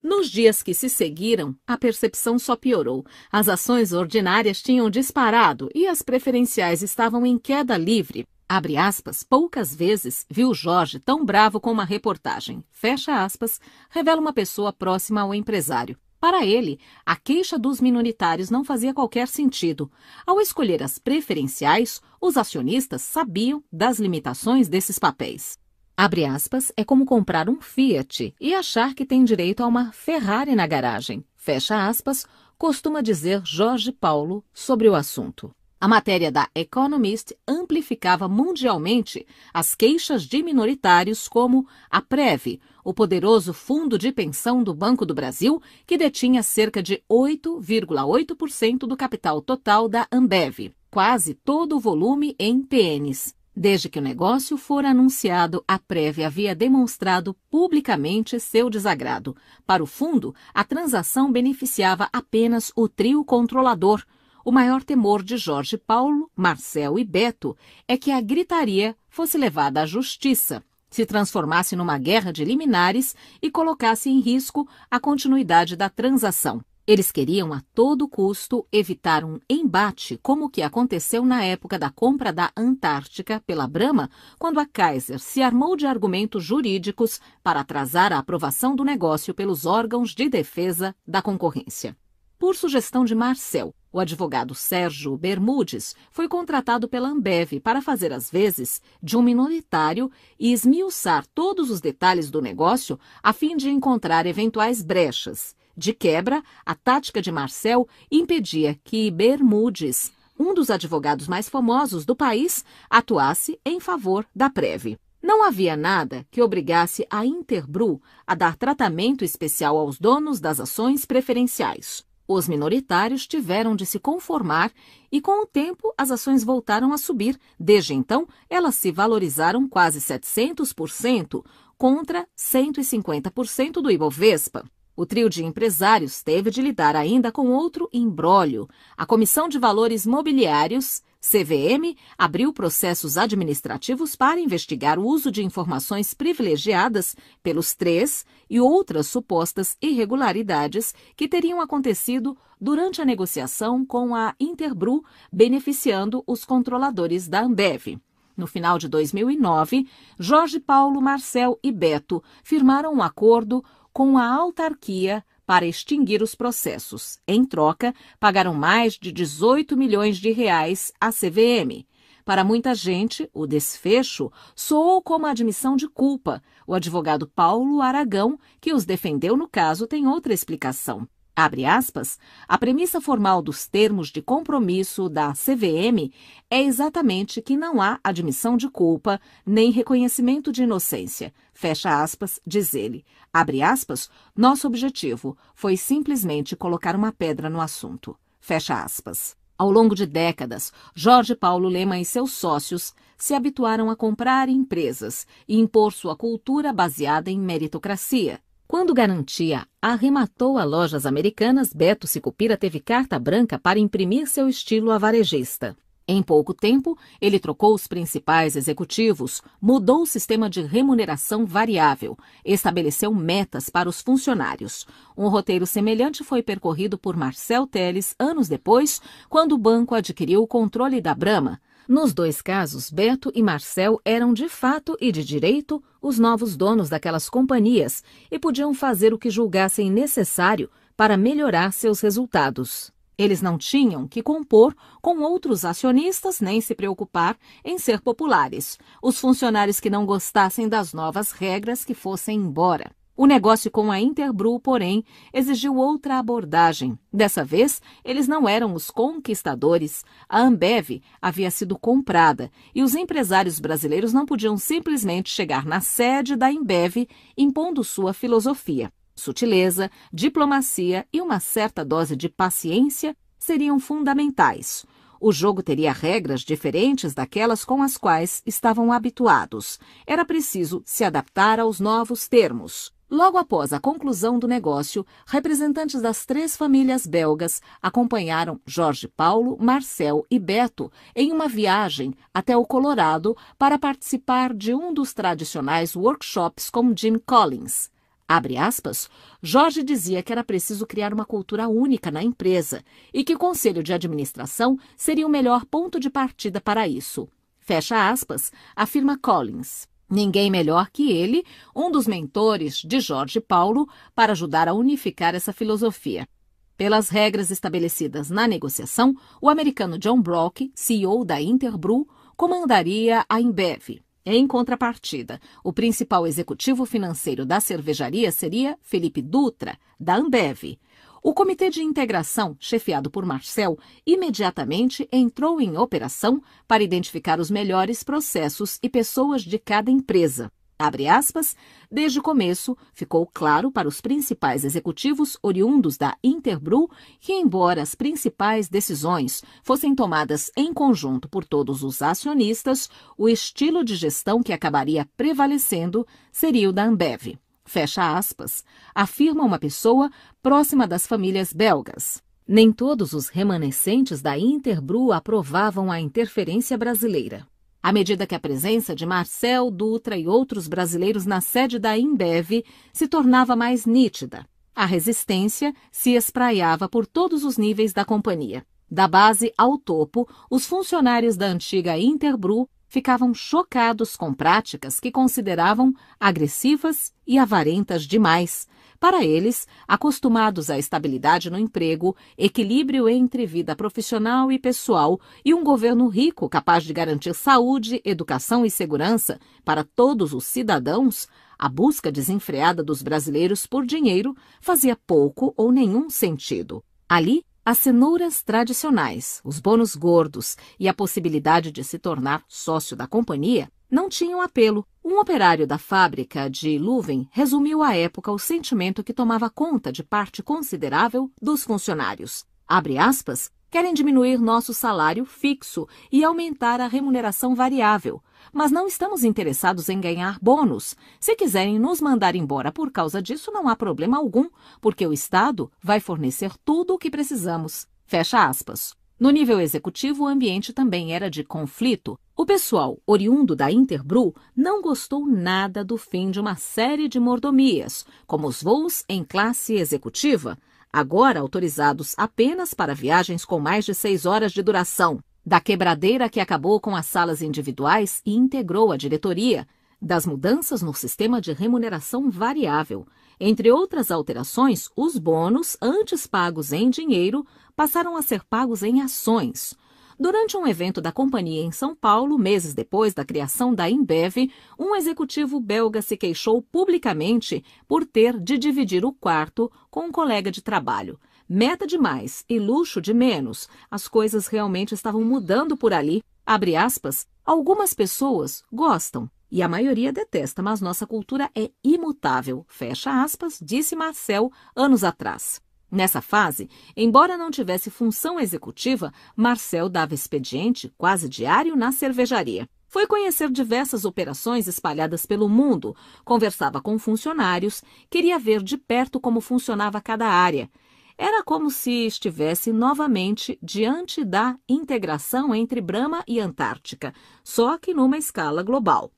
Nos dias que se seguiram, a percepção só piorou. As ações ordinárias tinham disparado e as preferenciais estavam em queda livre. Abre aspas, poucas vezes viu Jorge tão bravo com uma reportagem. Fecha aspas, revela uma pessoa próxima ao empresário. Para ele, a queixa dos minoritários não fazia qualquer sentido. Ao escolher as preferenciais, os acionistas sabiam das limitações desses papéis. Abre aspas, é como comprar um Fiat e achar que tem direito a uma Ferrari na garagem. Fecha aspas, costuma dizer Jorge Paulo sobre o assunto. A matéria da Economist amplificava mundialmente as queixas de minoritários como a Preve, o poderoso fundo de pensão do Banco do Brasil, que detinha cerca de 8,8% do capital total da Ambev, quase todo o volume em PNs. Desde que o negócio for anunciado, a Preve havia demonstrado publicamente seu desagrado. Para o fundo, a transação beneficiava apenas o trio controlador, o maior temor de Jorge Paulo, Marcel e Beto é que a gritaria fosse levada à justiça, se transformasse numa guerra de liminares e colocasse em risco a continuidade da transação. Eles queriam a todo custo evitar um embate como o que aconteceu na época da compra da Antártica pela Brahma, quando a Kaiser se armou de argumentos jurídicos para atrasar a aprovação do negócio pelos órgãos de defesa da concorrência. Por sugestão de Marcel, o advogado Sérgio Bermudes foi contratado pela Ambev para fazer as vezes de um minoritário e esmiuçar todos os detalhes do negócio a fim de encontrar eventuais brechas. De quebra, a tática de Marcel impedia que Bermudes, um dos advogados mais famosos do país, atuasse em favor da Preve. Não havia nada que obrigasse a Interbru a dar tratamento especial aos donos das ações preferenciais. Os minoritários tiveram de se conformar e, com o tempo, as ações voltaram a subir. Desde então, elas se valorizaram quase 700% contra 150% do Ibovespa. O trio de empresários teve de lidar ainda com outro embrólio. A Comissão de Valores Mobiliários CVM abriu processos administrativos para investigar o uso de informações privilegiadas pelos três e outras supostas irregularidades que teriam acontecido durante a negociação com a Interbru, beneficiando os controladores da Ambev. No final de 2009, Jorge Paulo, Marcel e Beto firmaram um acordo com a autarquia para extinguir os processos. Em troca, pagaram mais de 18 milhões de reais à CVM. Para muita gente, o desfecho soou como admissão de culpa. O advogado Paulo Aragão, que os defendeu no caso, tem outra explicação. Abre aspas, a premissa formal dos termos de compromisso da CVM é exatamente que não há admissão de culpa nem reconhecimento de inocência. Fecha aspas, diz ele. Abre aspas, nosso objetivo foi simplesmente colocar uma pedra no assunto. Fecha aspas. Ao longo de décadas, Jorge Paulo Lema e seus sócios se habituaram a comprar empresas e impor sua cultura baseada em meritocracia. Quando Garantia arrematou a lojas americanas, Beto Sicupira teve carta branca para imprimir seu estilo avarejista. Em pouco tempo, ele trocou os principais executivos, mudou o sistema de remuneração variável, estabeleceu metas para os funcionários. Um roteiro semelhante foi percorrido por Marcel Teles anos depois, quando o banco adquiriu o controle da Brahma. Nos dois casos, Beto e Marcel eram de fato e de direito os novos donos daquelas companhias e podiam fazer o que julgassem necessário para melhorar seus resultados. Eles não tinham que compor com outros acionistas nem se preocupar em ser populares. Os funcionários que não gostassem das novas regras que fossem embora. O negócio com a Interbrew, porém, exigiu outra abordagem. Dessa vez, eles não eram os conquistadores. A Ambev havia sido comprada e os empresários brasileiros não podiam simplesmente chegar na sede da Ambev impondo sua filosofia. Sutileza, diplomacia e uma certa dose de paciência seriam fundamentais. O jogo teria regras diferentes daquelas com as quais estavam habituados. Era preciso se adaptar aos novos termos. Logo após a conclusão do negócio, representantes das três famílias belgas acompanharam Jorge Paulo, Marcel e Beto em uma viagem até o Colorado para participar de um dos tradicionais workshops com Jim Collins, Abre aspas, Jorge dizia que era preciso criar uma cultura única na empresa e que o conselho de administração seria o melhor ponto de partida para isso. Fecha aspas, afirma Collins. Ninguém melhor que ele, um dos mentores de Jorge Paulo, para ajudar a unificar essa filosofia. Pelas regras estabelecidas na negociação, o americano John Brock, CEO da Interbrew, comandaria a Embev, em contrapartida, o principal executivo financeiro da cervejaria seria Felipe Dutra, da Ambev. O Comitê de Integração, chefiado por Marcel, imediatamente entrou em operação para identificar os melhores processos e pessoas de cada empresa. Abre aspas, desde o começo ficou claro para os principais executivos oriundos da Interbrew que, embora as principais decisões fossem tomadas em conjunto por todos os acionistas, o estilo de gestão que acabaria prevalecendo seria o da Ambev. Fecha aspas, afirma uma pessoa próxima das famílias belgas. Nem todos os remanescentes da Interbrew aprovavam a interferência brasileira à medida que a presença de Marcel Dutra e outros brasileiros na sede da Imbev se tornava mais nítida. A resistência se espraiava por todos os níveis da companhia. Da base ao topo, os funcionários da antiga Interbru ficavam chocados com práticas que consideravam agressivas e avarentas demais, para eles, acostumados à estabilidade no emprego, equilíbrio entre vida profissional e pessoal e um governo rico capaz de garantir saúde, educação e segurança para todos os cidadãos, a busca desenfreada dos brasileiros por dinheiro fazia pouco ou nenhum sentido. Ali, as cenouras tradicionais, os bônus gordos e a possibilidade de se tornar sócio da companhia não tinham apelo. Um operário da fábrica de Luven resumiu à época o sentimento que tomava conta de parte considerável dos funcionários. Abre aspas, querem diminuir nosso salário fixo e aumentar a remuneração variável, mas não estamos interessados em ganhar bônus. Se quiserem nos mandar embora por causa disso, não há problema algum, porque o Estado vai fornecer tudo o que precisamos. Fecha aspas. No nível executivo, o ambiente também era de conflito. O pessoal oriundo da Interbru não gostou nada do fim de uma série de mordomias, como os voos em classe executiva, agora autorizados apenas para viagens com mais de seis horas de duração, da quebradeira que acabou com as salas individuais e integrou a diretoria, das mudanças no sistema de remuneração variável. Entre outras alterações, os bônus, antes pagos em dinheiro, passaram a ser pagos em ações. Durante um evento da companhia em São Paulo, meses depois da criação da Embev, um executivo belga se queixou publicamente por ter de dividir o quarto com um colega de trabalho. Meta de mais e luxo de menos. As coisas realmente estavam mudando por ali. Abre aspas. Algumas pessoas gostam e a maioria detesta, mas nossa cultura é imutável. Fecha aspas, disse Marcel anos atrás. Nessa fase, embora não tivesse função executiva, Marcel dava expediente quase diário na cervejaria. Foi conhecer diversas operações espalhadas pelo mundo, conversava com funcionários, queria ver de perto como funcionava cada área. Era como se estivesse novamente diante da integração entre Brahma e Antártica, só que numa escala global.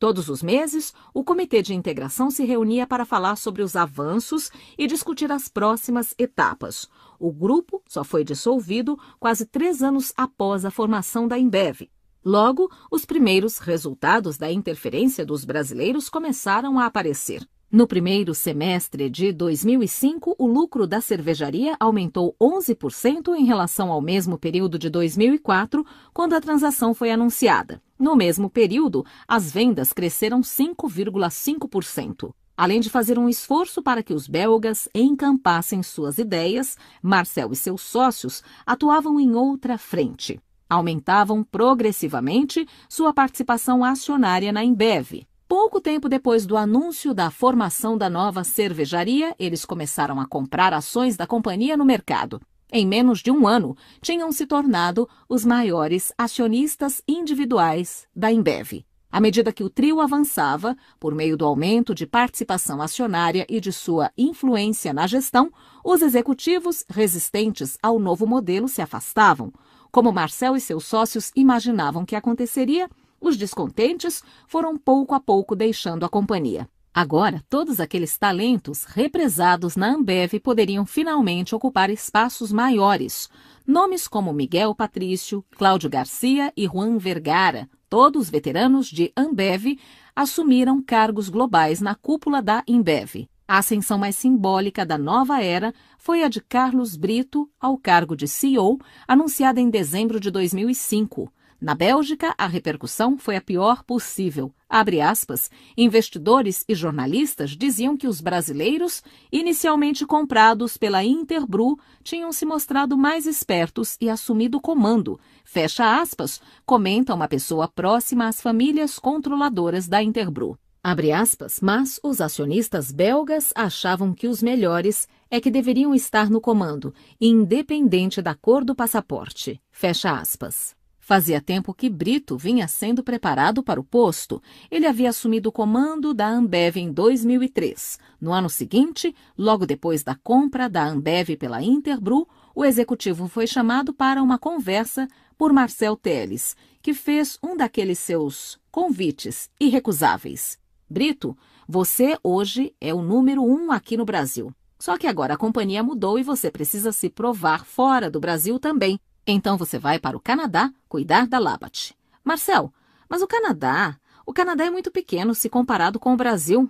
Todos os meses, o Comitê de Integração se reunia para falar sobre os avanços e discutir as próximas etapas. O grupo só foi dissolvido quase três anos após a formação da Embev. Logo, os primeiros resultados da interferência dos brasileiros começaram a aparecer. No primeiro semestre de 2005, o lucro da cervejaria aumentou 11% em relação ao mesmo período de 2004, quando a transação foi anunciada. No mesmo período, as vendas cresceram 5,5%. Além de fazer um esforço para que os belgas encampassem suas ideias, Marcel e seus sócios atuavam em outra frente aumentavam progressivamente sua participação acionária na Embev, pouco tempo depois do anúncio da formação da nova cervejaria, eles começaram a comprar ações da companhia no mercado. Em menos de um ano, tinham se tornado os maiores acionistas individuais da Embev. À medida que o trio avançava, por meio do aumento de participação acionária e de sua influência na gestão, os executivos resistentes ao novo modelo se afastavam. Como Marcel e seus sócios imaginavam que aconteceria, os descontentes foram pouco a pouco deixando a companhia. Agora, todos aqueles talentos represados na Ambev poderiam finalmente ocupar espaços maiores. Nomes como Miguel Patrício, Cláudio Garcia e Juan Vergara, todos veteranos de Ambev, assumiram cargos globais na cúpula da Embev. A ascensão mais simbólica da nova era foi a de Carlos Brito ao cargo de CEO, anunciada em dezembro de 2005. Na Bélgica, a repercussão foi a pior possível. Aspas, investidores e jornalistas diziam que os brasileiros, inicialmente comprados pela Interbru, tinham se mostrado mais espertos e assumido o comando. Fecha aspas, comenta uma pessoa próxima às famílias controladoras da Interbru. Abre aspas, mas os acionistas belgas achavam que os melhores é que deveriam estar no comando, independente da cor do passaporte. Fecha aspas. Fazia tempo que Brito vinha sendo preparado para o posto. Ele havia assumido o comando da Ambev em 2003. No ano seguinte, logo depois da compra da Ambev pela Interbru, o executivo foi chamado para uma conversa por Marcel Teles, que fez um daqueles seus convites irrecusáveis. Brito, você hoje é o número um aqui no Brasil. Só que agora a companhia mudou e você precisa se provar fora do Brasil também. Então você vai para o Canadá cuidar da Labat. Marcel, mas o Canadá, o Canadá é muito pequeno se comparado com o Brasil.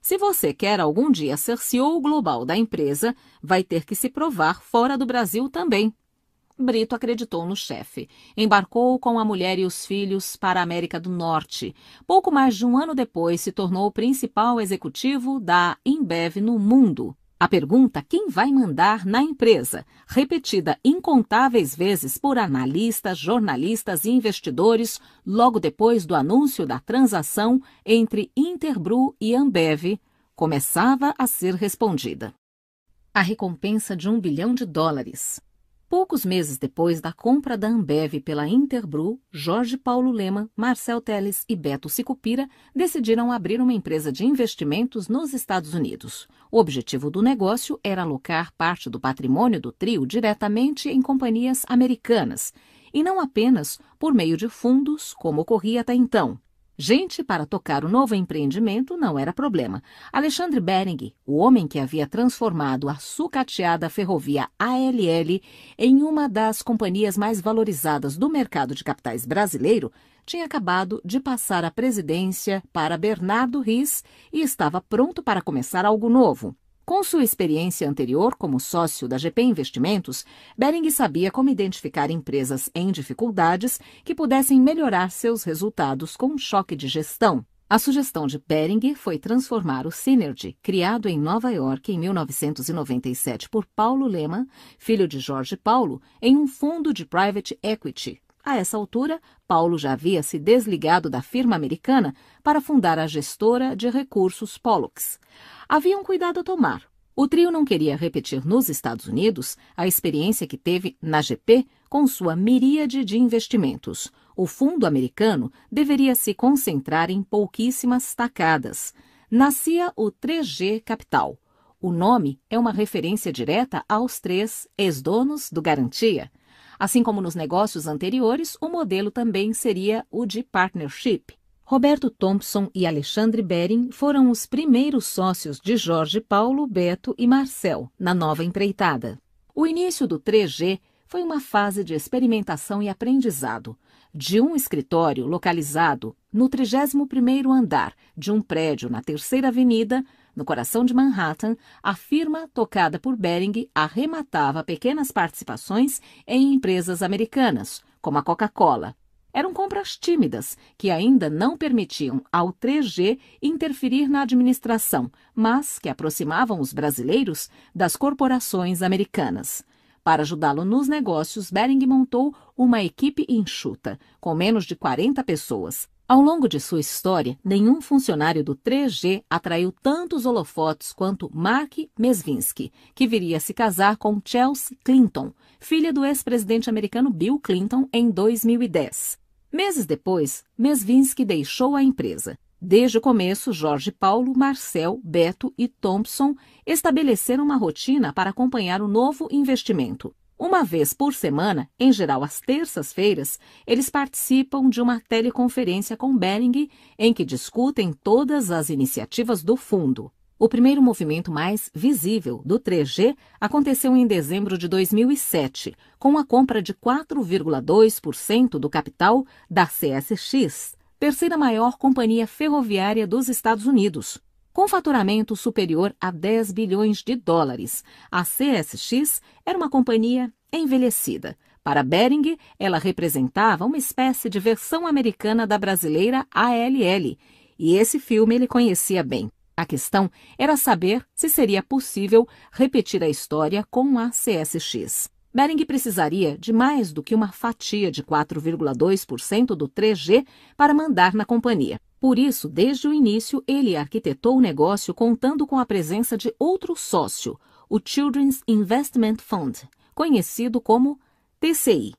Se você quer algum dia ser CEO global da empresa, vai ter que se provar fora do Brasil também. Brito acreditou no chefe. Embarcou com a mulher e os filhos para a América do Norte. Pouco mais de um ano depois, se tornou o principal executivo da Embev no mundo. A pergunta quem vai mandar na empresa, repetida incontáveis vezes por analistas, jornalistas e investidores logo depois do anúncio da transação entre Interbru e Ambev, começava a ser respondida. A recompensa de um bilhão de dólares, Poucos meses depois da compra da Ambev pela Interbrew, Jorge Paulo Leman, Marcel Teles e Beto Sicupira decidiram abrir uma empresa de investimentos nos Estados Unidos. O objetivo do negócio era alocar parte do patrimônio do trio diretamente em companhias americanas, e não apenas por meio de fundos, como ocorria até então. Gente para tocar o novo empreendimento não era problema. Alexandre Bering, o homem que havia transformado a sucateada ferrovia ALL em uma das companhias mais valorizadas do mercado de capitais brasileiro, tinha acabado de passar a presidência para Bernardo Riz e estava pronto para começar algo novo. Com sua experiência anterior como sócio da GP Investimentos, Bering sabia como identificar empresas em dificuldades que pudessem melhorar seus resultados com um choque de gestão. A sugestão de Bering foi transformar o Synergy, criado em Nova York em 1997 por Paulo Lehmann, filho de Jorge Paulo, em um fundo de private equity a essa altura, Paulo já havia se desligado da firma americana para fundar a gestora de recursos Pollux. Havia um cuidado a tomar. O trio não queria repetir nos Estados Unidos a experiência que teve na GP com sua miríade de investimentos. O fundo americano deveria se concentrar em pouquíssimas tacadas. Nascia o 3G Capital. O nome é uma referência direta aos três ex-donos do Garantia. Assim como nos negócios anteriores, o modelo também seria o de partnership. Roberto Thompson e Alexandre Bering foram os primeiros sócios de Jorge Paulo, Beto e Marcel na nova empreitada. O início do 3G foi uma fase de experimentação e aprendizado, de um escritório localizado no 31º andar de um prédio na Terceira Avenida no coração de Manhattan, a firma, tocada por Bering, arrematava pequenas participações em empresas americanas, como a Coca-Cola. Eram compras tímidas, que ainda não permitiam ao 3G interferir na administração, mas que aproximavam os brasileiros das corporações americanas. Para ajudá-lo nos negócios, Bering montou uma equipe enxuta, com menos de 40 pessoas, ao longo de sua história, nenhum funcionário do 3G atraiu tantos holofotes quanto Mark Mesvinsky, que viria a se casar com Chelsea Clinton, filha do ex-presidente americano Bill Clinton, em 2010. Meses depois, Mesvinsky deixou a empresa. Desde o começo, Jorge Paulo, Marcel, Beto e Thompson estabeleceram uma rotina para acompanhar o novo investimento. Uma vez por semana, em geral às terças-feiras, eles participam de uma teleconferência com Bering, em que discutem todas as iniciativas do fundo. O primeiro movimento mais visível do 3G aconteceu em dezembro de 2007, com a compra de 4,2% do capital da CSX, terceira maior companhia ferroviária dos Estados Unidos, com faturamento superior a 10 bilhões de dólares. A CSX era uma companhia envelhecida. Para Bering, ela representava uma espécie de versão americana da brasileira ALL, e esse filme ele conhecia bem. A questão era saber se seria possível repetir a história com a CSX. Bering precisaria de mais do que uma fatia de 4,2% do 3G para mandar na companhia. Por isso, desde o início, ele arquitetou o negócio contando com a presença de outro sócio, o Children's Investment Fund, conhecido como TCI.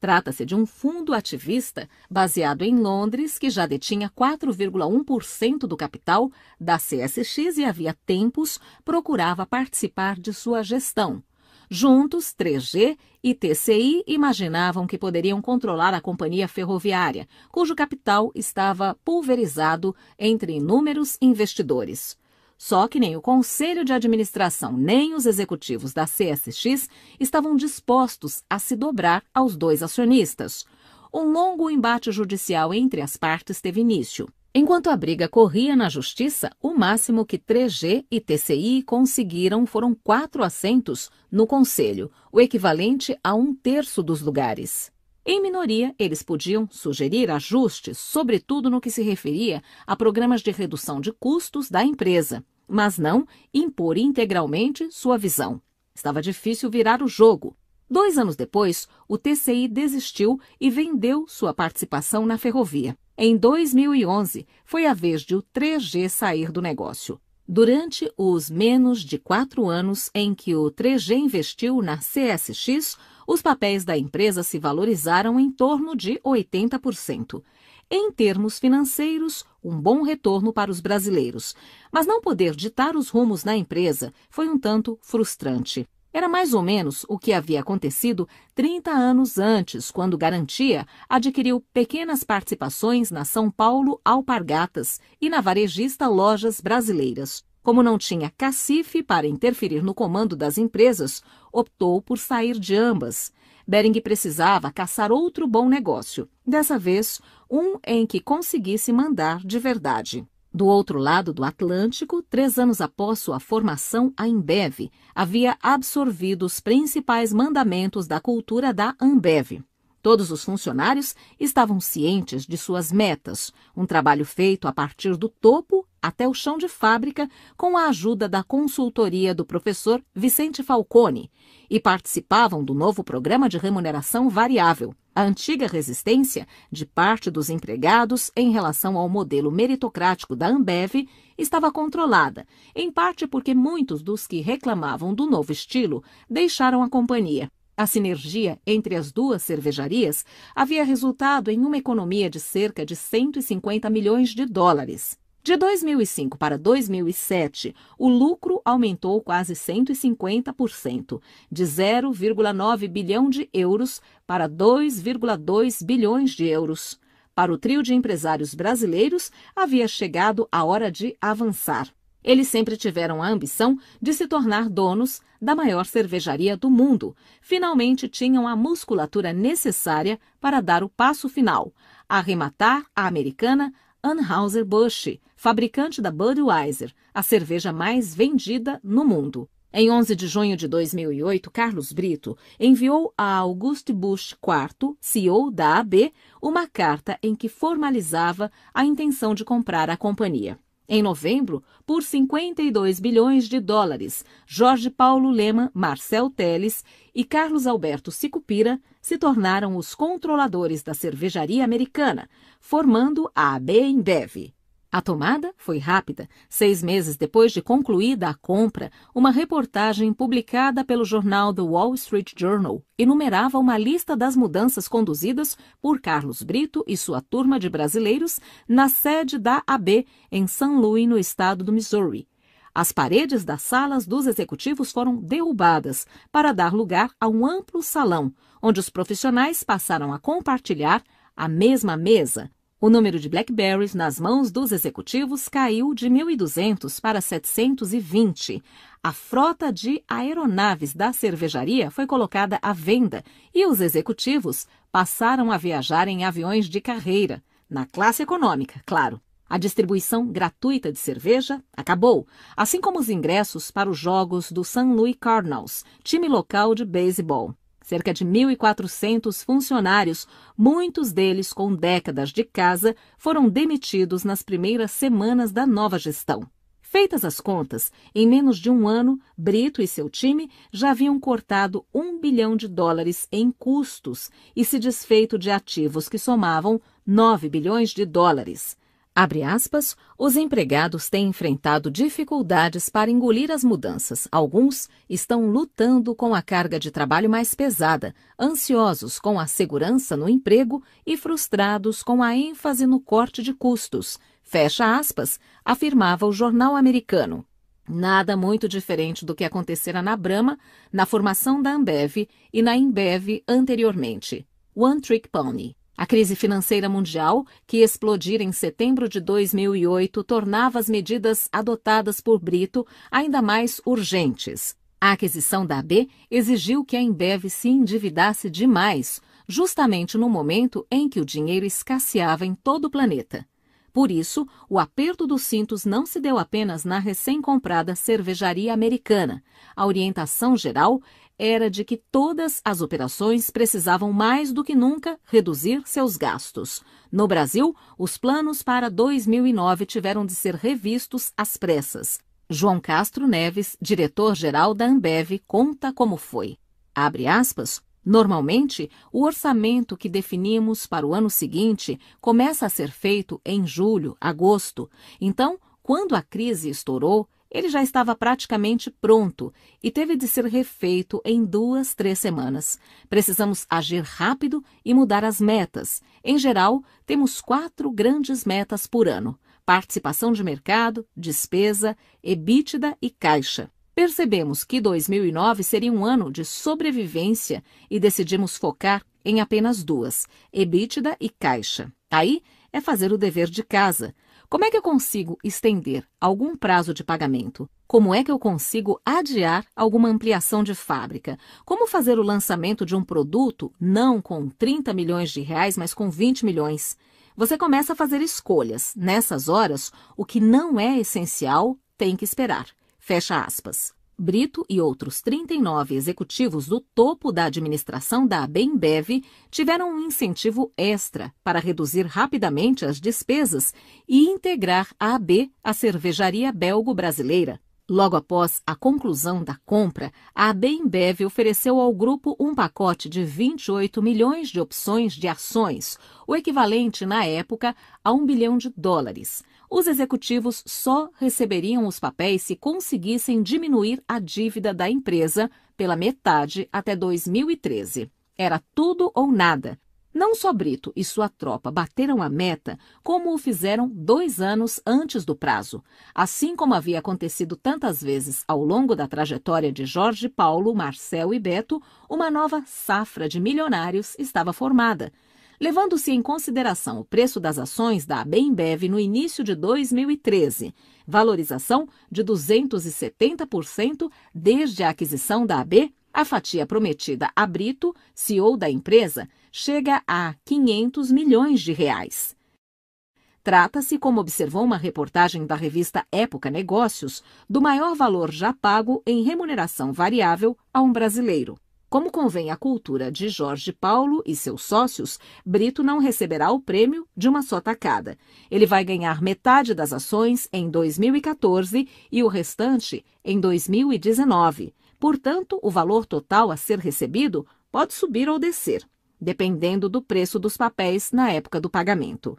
Trata-se de um fundo ativista baseado em Londres que já detinha 4,1% do capital da CSX e havia tempos procurava participar de sua gestão, Juntos, 3G e TCI imaginavam que poderiam controlar a companhia ferroviária, cujo capital estava pulverizado entre inúmeros investidores. Só que nem o conselho de administração nem os executivos da CSX estavam dispostos a se dobrar aos dois acionistas. Um longo embate judicial entre as partes teve início. Enquanto a briga corria na Justiça, o máximo que 3G e TCI conseguiram foram quatro assentos no Conselho, o equivalente a um terço dos lugares. Em minoria, eles podiam sugerir ajustes, sobretudo no que se referia a programas de redução de custos da empresa, mas não impor integralmente sua visão. Estava difícil virar o jogo. Dois anos depois, o TCI desistiu e vendeu sua participação na ferrovia. Em 2011, foi a vez de o 3G sair do negócio. Durante os menos de quatro anos em que o 3G investiu na CSX, os papéis da empresa se valorizaram em torno de 80%. Em termos financeiros, um bom retorno para os brasileiros, mas não poder ditar os rumos na empresa foi um tanto frustrante. Era mais ou menos o que havia acontecido 30 anos antes, quando Garantia adquiriu pequenas participações na São Paulo Alpargatas e na varejista Lojas Brasileiras. Como não tinha cacife para interferir no comando das empresas, optou por sair de ambas. Bering precisava caçar outro bom negócio, dessa vez um em que conseguisse mandar de verdade. Do outro lado do Atlântico, três anos após sua formação, a Embev havia absorvido os principais mandamentos da cultura da Ambev. Todos os funcionários estavam cientes de suas metas, um trabalho feito a partir do topo até o chão de fábrica com a ajuda da consultoria do professor Vicente Falcone e participavam do novo programa de remuneração variável, a antiga resistência de parte dos empregados em relação ao modelo meritocrático da Ambev estava controlada, em parte porque muitos dos que reclamavam do novo estilo deixaram a companhia. A sinergia entre as duas cervejarias havia resultado em uma economia de cerca de 150 milhões de dólares. De 2005 para 2007, o lucro aumentou quase 150%, de 0,9 bilhão de euros para 2,2 bilhões de euros. Para o trio de empresários brasileiros, havia chegado a hora de avançar. Eles sempre tiveram a ambição de se tornar donos da maior cervejaria do mundo. Finalmente tinham a musculatura necessária para dar o passo final, arrematar a americana Anheuser-Busch, fabricante da Budweiser, a cerveja mais vendida no mundo. Em 11 de junho de 2008, Carlos Brito enviou a Auguste Bush IV, CEO da AB, uma carta em que formalizava a intenção de comprar a companhia. Em novembro, por 52 bilhões de dólares, Jorge Paulo Lema, Marcel Teles e Carlos Alberto Sicupira se tornaram os controladores da cervejaria americana, formando a AB InBev. A tomada foi rápida, seis meses depois de concluída a compra, uma reportagem publicada pelo jornal The Wall Street Journal enumerava uma lista das mudanças conduzidas por Carlos Brito e sua turma de brasileiros na sede da AB, em St. Louis, no estado do Missouri. As paredes das salas dos executivos foram derrubadas para dar lugar a um amplo salão, onde os profissionais passaram a compartilhar a mesma mesa, o número de Blackberries nas mãos dos executivos caiu de 1.200 para 720. A frota de aeronaves da cervejaria foi colocada à venda e os executivos passaram a viajar em aviões de carreira, na classe econômica, claro. A distribuição gratuita de cerveja acabou, assim como os ingressos para os jogos do St. Louis Cardinals, time local de beisebol cerca de 1.400 funcionários, muitos deles com décadas de casa, foram demitidos nas primeiras semanas da nova gestão. Feitas as contas, em menos de um ano, Brito e seu time já haviam cortado um bilhão de dólares em custos e se desfeito de ativos que somavam 9 bilhões de dólares. Abre aspas, os empregados têm enfrentado dificuldades para engolir as mudanças. Alguns estão lutando com a carga de trabalho mais pesada, ansiosos com a segurança no emprego e frustrados com a ênfase no corte de custos. Fecha aspas, afirmava o jornal americano. Nada muito diferente do que acontecera na Brahma, na formação da Ambev e na Embev anteriormente. One Trick Pony. A crise financeira mundial, que explodira em setembro de 2008, tornava as medidas adotadas por Brito ainda mais urgentes. A aquisição da AB exigiu que a Embev se endividasse demais, justamente no momento em que o dinheiro escasseava em todo o planeta. Por isso, o aperto dos cintos não se deu apenas na recém-comprada cervejaria americana. A orientação geral era de que todas as operações precisavam mais do que nunca reduzir seus gastos. No Brasil, os planos para 2009 tiveram de ser revistos às pressas. João Castro Neves, diretor-geral da Ambev, conta como foi. Abre aspas. Normalmente, o orçamento que definimos para o ano seguinte começa a ser feito em julho, agosto. Então, quando a crise estourou, ele já estava praticamente pronto e teve de ser refeito em duas, três semanas. Precisamos agir rápido e mudar as metas. Em geral, temos quatro grandes metas por ano: participação de mercado, despesa, ebítida e caixa. Percebemos que 2009 seria um ano de sobrevivência e decidimos focar em apenas duas: ebítida e caixa. Aí é fazer o dever de casa como é que eu consigo estender algum prazo de pagamento? Como é que eu consigo adiar alguma ampliação de fábrica? Como fazer o lançamento de um produto não com 30 milhões de reais, mas com 20 milhões? Você começa a fazer escolhas. Nessas horas, o que não é essencial tem que esperar. Fecha aspas. Brito e outros 39 executivos do topo da administração da Bembev tiveram um incentivo extra para reduzir rapidamente as despesas e integrar a AB à cervejaria belgo-brasileira. Logo após a conclusão da compra, a Bembev ofereceu ao grupo um pacote de 28 milhões de opções de ações, o equivalente na época a um bilhão de dólares os executivos só receberiam os papéis se conseguissem diminuir a dívida da empresa pela metade até 2013. Era tudo ou nada. Não só Brito e sua tropa bateram a meta, como o fizeram dois anos antes do prazo, assim como havia acontecido tantas vezes ao longo da trajetória de Jorge Paulo, Marcel e Beto, uma nova safra de milionários estava formada Levando-se em consideração o preço das ações da Bembev no início de 2013, valorização de 270% desde a aquisição da AB, a fatia prometida a Brito, CEO da empresa, chega a 500 milhões de reais. Trata-se, como observou uma reportagem da revista Época Negócios, do maior valor já pago em remuneração variável a um brasileiro. Como convém à cultura de Jorge Paulo e seus sócios, Brito não receberá o prêmio de uma só tacada. Ele vai ganhar metade das ações em 2014 e o restante em 2019. Portanto, o valor total a ser recebido pode subir ou descer, dependendo do preço dos papéis na época do pagamento.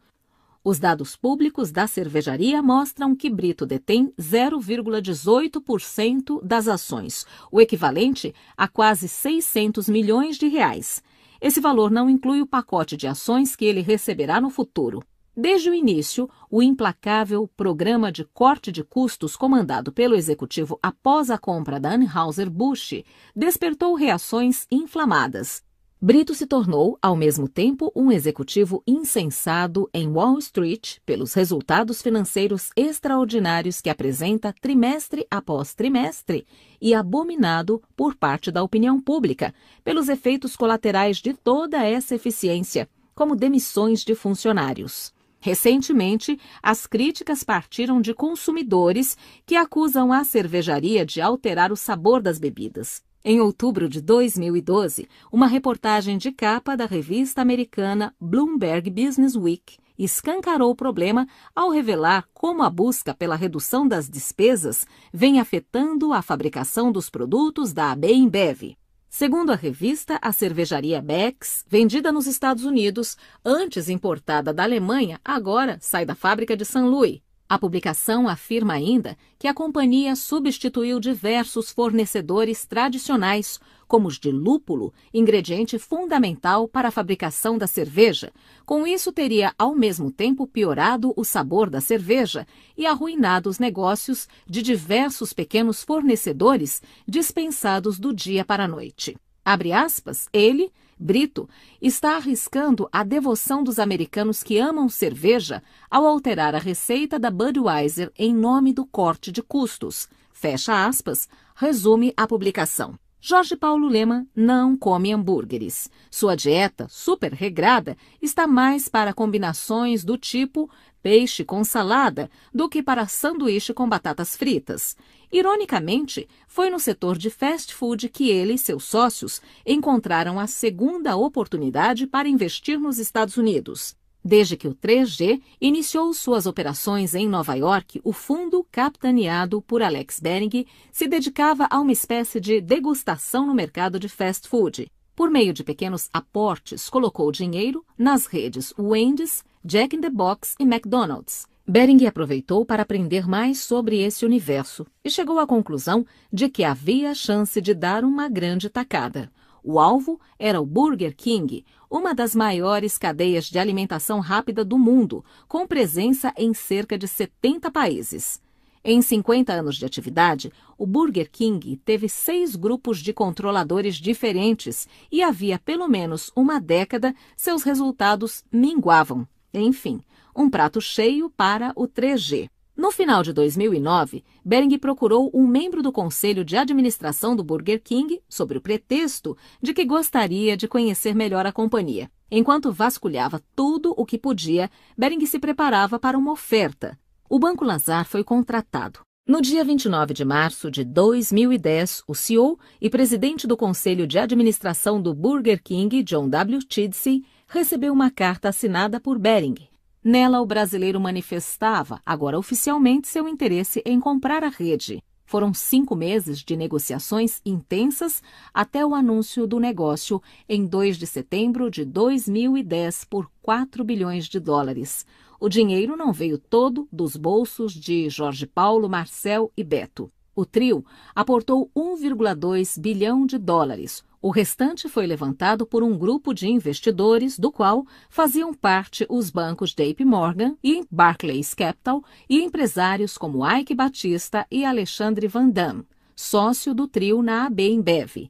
Os dados públicos da cervejaria mostram que Brito detém 0,18% das ações, o equivalente a quase 600 milhões de reais. Esse valor não inclui o pacote de ações que ele receberá no futuro. Desde o início, o implacável programa de corte de custos comandado pelo executivo após a compra da Anheuser-Busch despertou reações inflamadas. Brito se tornou, ao mesmo tempo, um executivo insensado em Wall Street pelos resultados financeiros extraordinários que apresenta trimestre após trimestre e abominado por parte da opinião pública pelos efeitos colaterais de toda essa eficiência, como demissões de funcionários. Recentemente, as críticas partiram de consumidores que acusam a cervejaria de alterar o sabor das bebidas, em outubro de 2012, uma reportagem de capa da revista americana Bloomberg Business Week escancarou o problema ao revelar como a busca pela redução das despesas vem afetando a fabricação dos produtos da AB InBev. Segundo a revista, a cervejaria Beck's, vendida nos Estados Unidos, antes importada da Alemanha, agora sai da fábrica de St. Louis, a publicação afirma ainda que a companhia substituiu diversos fornecedores tradicionais, como os de lúpulo, ingrediente fundamental para a fabricação da cerveja. Com isso, teria ao mesmo tempo piorado o sabor da cerveja e arruinado os negócios de diversos pequenos fornecedores dispensados do dia para a noite. Abre aspas, ele, Brito, está arriscando a devoção dos americanos que amam cerveja ao alterar a receita da Budweiser em nome do corte de custos. Fecha aspas, resume a publicação. Jorge Paulo Lema não come hambúrgueres. Sua dieta, super regrada, está mais para combinações do tipo peixe com salada do que para sanduíche com batatas fritas. Ironicamente, foi no setor de fast food que ele e seus sócios encontraram a segunda oportunidade para investir nos Estados Unidos. Desde que o 3G iniciou suas operações em Nova York, o fundo, capitaneado por Alex Bering, se dedicava a uma espécie de degustação no mercado de fast food. Por meio de pequenos aportes, colocou dinheiro nas redes Wendy's, Jack in the Box e McDonald's. Bering aproveitou para aprender mais sobre esse universo e chegou à conclusão de que havia a chance de dar uma grande tacada. O alvo era o Burger King, uma das maiores cadeias de alimentação rápida do mundo, com presença em cerca de 70 países. Em 50 anos de atividade, o Burger King teve seis grupos de controladores diferentes e havia pelo menos uma década seus resultados minguavam. Enfim, um prato cheio para o 3G. No final de 2009, Bering procurou um membro do conselho de administração do Burger King sobre o pretexto de que gostaria de conhecer melhor a companhia. Enquanto vasculhava tudo o que podia, Bering se preparava para uma oferta. O Banco Lazar foi contratado. No dia 29 de março de 2010, o CEO e presidente do Conselho de Administração do Burger King, John W. Chidsey, recebeu uma carta assinada por Bering, Nela, o brasileiro manifestava, agora oficialmente, seu interesse em comprar a rede. Foram cinco meses de negociações intensas até o anúncio do negócio em 2 de setembro de 2010 por 4 bilhões de dólares. O dinheiro não veio todo dos bolsos de Jorge Paulo, Marcel e Beto. O trio aportou 1,2 bilhão de dólares, o restante foi levantado por um grupo de investidores, do qual faziam parte os bancos JP Morgan e Barclays Capital e empresários como Ike Batista e Alexandre Van Damme, sócio do trio na AB InBev.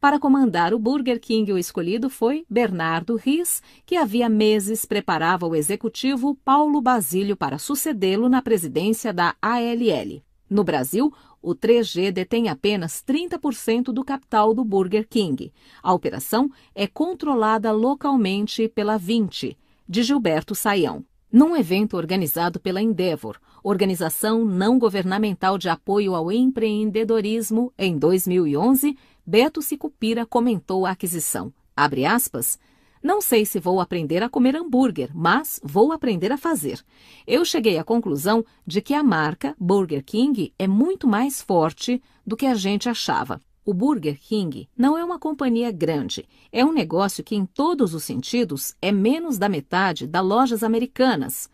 Para comandar o Burger King, o escolhido foi Bernardo Riz, que havia meses preparava o executivo Paulo Basílio para sucedê-lo na presidência da ALL. No Brasil, o 3G detém apenas 30% do capital do Burger King. A operação é controlada localmente pela 20, de Gilberto Saião. Num evento organizado pela Endeavor, Organização Não Governamental de Apoio ao Empreendedorismo, em 2011, Beto Sicupira comentou a aquisição. Abre aspas. Não sei se vou aprender a comer hambúrguer, mas vou aprender a fazer. Eu cheguei à conclusão de que a marca Burger King é muito mais forte do que a gente achava. O Burger King não é uma companhia grande, é um negócio que, em todos os sentidos, é menos da metade das lojas americanas.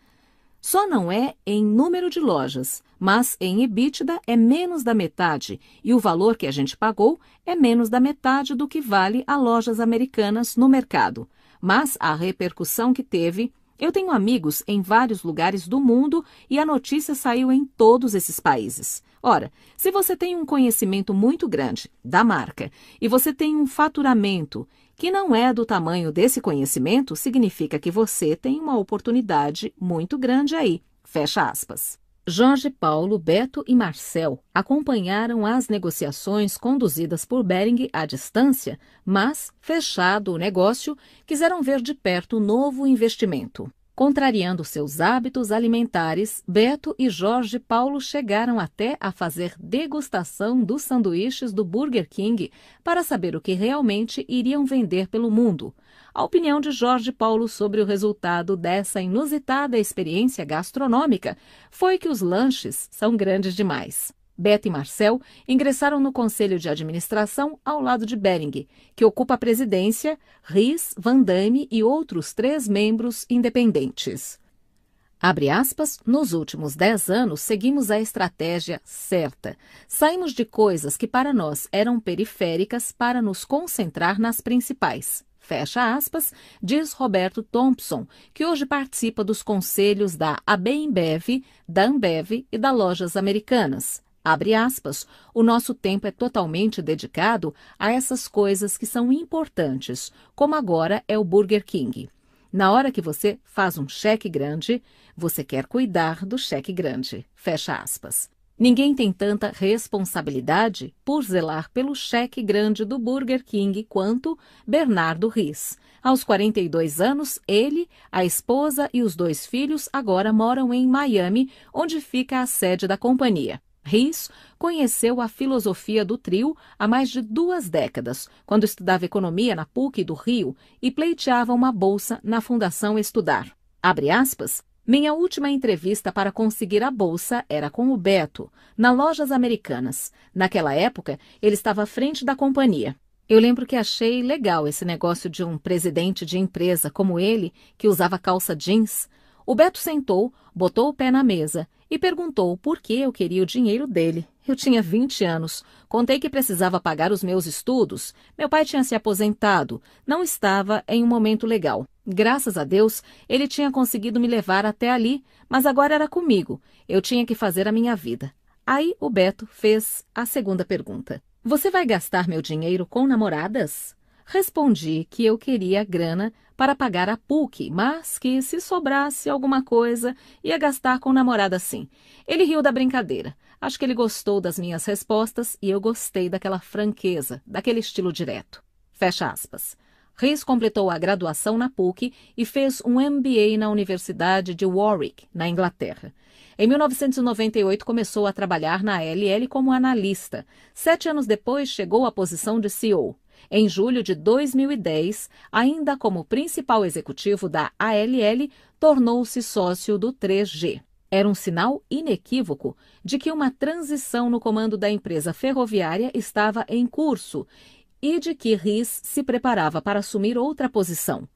Só não é em número de lojas, mas em EBITDA é menos da metade e o valor que a gente pagou é menos da metade do que vale a lojas americanas no mercado mas a repercussão que teve. Eu tenho amigos em vários lugares do mundo e a notícia saiu em todos esses países. Ora, se você tem um conhecimento muito grande da marca e você tem um faturamento que não é do tamanho desse conhecimento, significa que você tem uma oportunidade muito grande aí. Fecha aspas. Jorge Paulo, Beto e Marcel acompanharam as negociações conduzidas por Bering à distância, mas, fechado o negócio, quiseram ver de perto o novo investimento. Contrariando seus hábitos alimentares, Beto e Jorge Paulo chegaram até a fazer degustação dos sanduíches do Burger King para saber o que realmente iriam vender pelo mundo a opinião de Jorge Paulo sobre o resultado dessa inusitada experiência gastronômica foi que os lanches são grandes demais. Beto e Marcel ingressaram no conselho de administração ao lado de Bering, que ocupa a presidência, Riz, Vandame e outros três membros independentes. Abre aspas, nos últimos dez anos seguimos a estratégia certa. Saímos de coisas que para nós eram periféricas para nos concentrar nas principais. Fecha aspas, diz Roberto Thompson, que hoje participa dos conselhos da ABEMBEV, da Ambev e da Lojas Americanas. Abre aspas, o nosso tempo é totalmente dedicado a essas coisas que são importantes, como agora é o Burger King. Na hora que você faz um cheque grande, você quer cuidar do cheque grande. Fecha aspas. Ninguém tem tanta responsabilidade por zelar pelo cheque grande do Burger King quanto Bernardo Riz. Aos 42 anos, ele, a esposa e os dois filhos agora moram em Miami, onde fica a sede da companhia. Riz conheceu a filosofia do trio há mais de duas décadas, quando estudava economia na PUC do Rio e pleiteava uma bolsa na Fundação Estudar. Abre aspas, minha última entrevista para conseguir a bolsa era com o Beto, na Lojas Americanas. Naquela época, ele estava à frente da companhia. Eu lembro que achei legal esse negócio de um presidente de empresa como ele, que usava calça jeans. O Beto sentou, botou o pé na mesa e perguntou por que eu queria o dinheiro dele. Eu tinha 20 anos. Contei que precisava pagar os meus estudos. Meu pai tinha se aposentado. Não estava em um momento legal. Graças a Deus, ele tinha conseguido me levar até ali, mas agora era comigo. Eu tinha que fazer a minha vida. Aí o Beto fez a segunda pergunta: Você vai gastar meu dinheiro com namoradas? Respondi que eu queria grana para pagar a PUC, mas que se sobrasse alguma coisa, ia gastar com namorada sim. Ele riu da brincadeira. Acho que ele gostou das minhas respostas e eu gostei daquela franqueza, daquele estilo direto. Fecha aspas. Reis completou a graduação na PUC e fez um MBA na Universidade de Warwick, na Inglaterra. Em 1998, começou a trabalhar na LL como analista. Sete anos depois, chegou à posição de CEO. Em julho de 2010, ainda como principal executivo da ALL, tornou-se sócio do 3G. Era um sinal inequívoco de que uma transição no comando da empresa ferroviária estava em curso e de que Riz se preparava para assumir outra posição.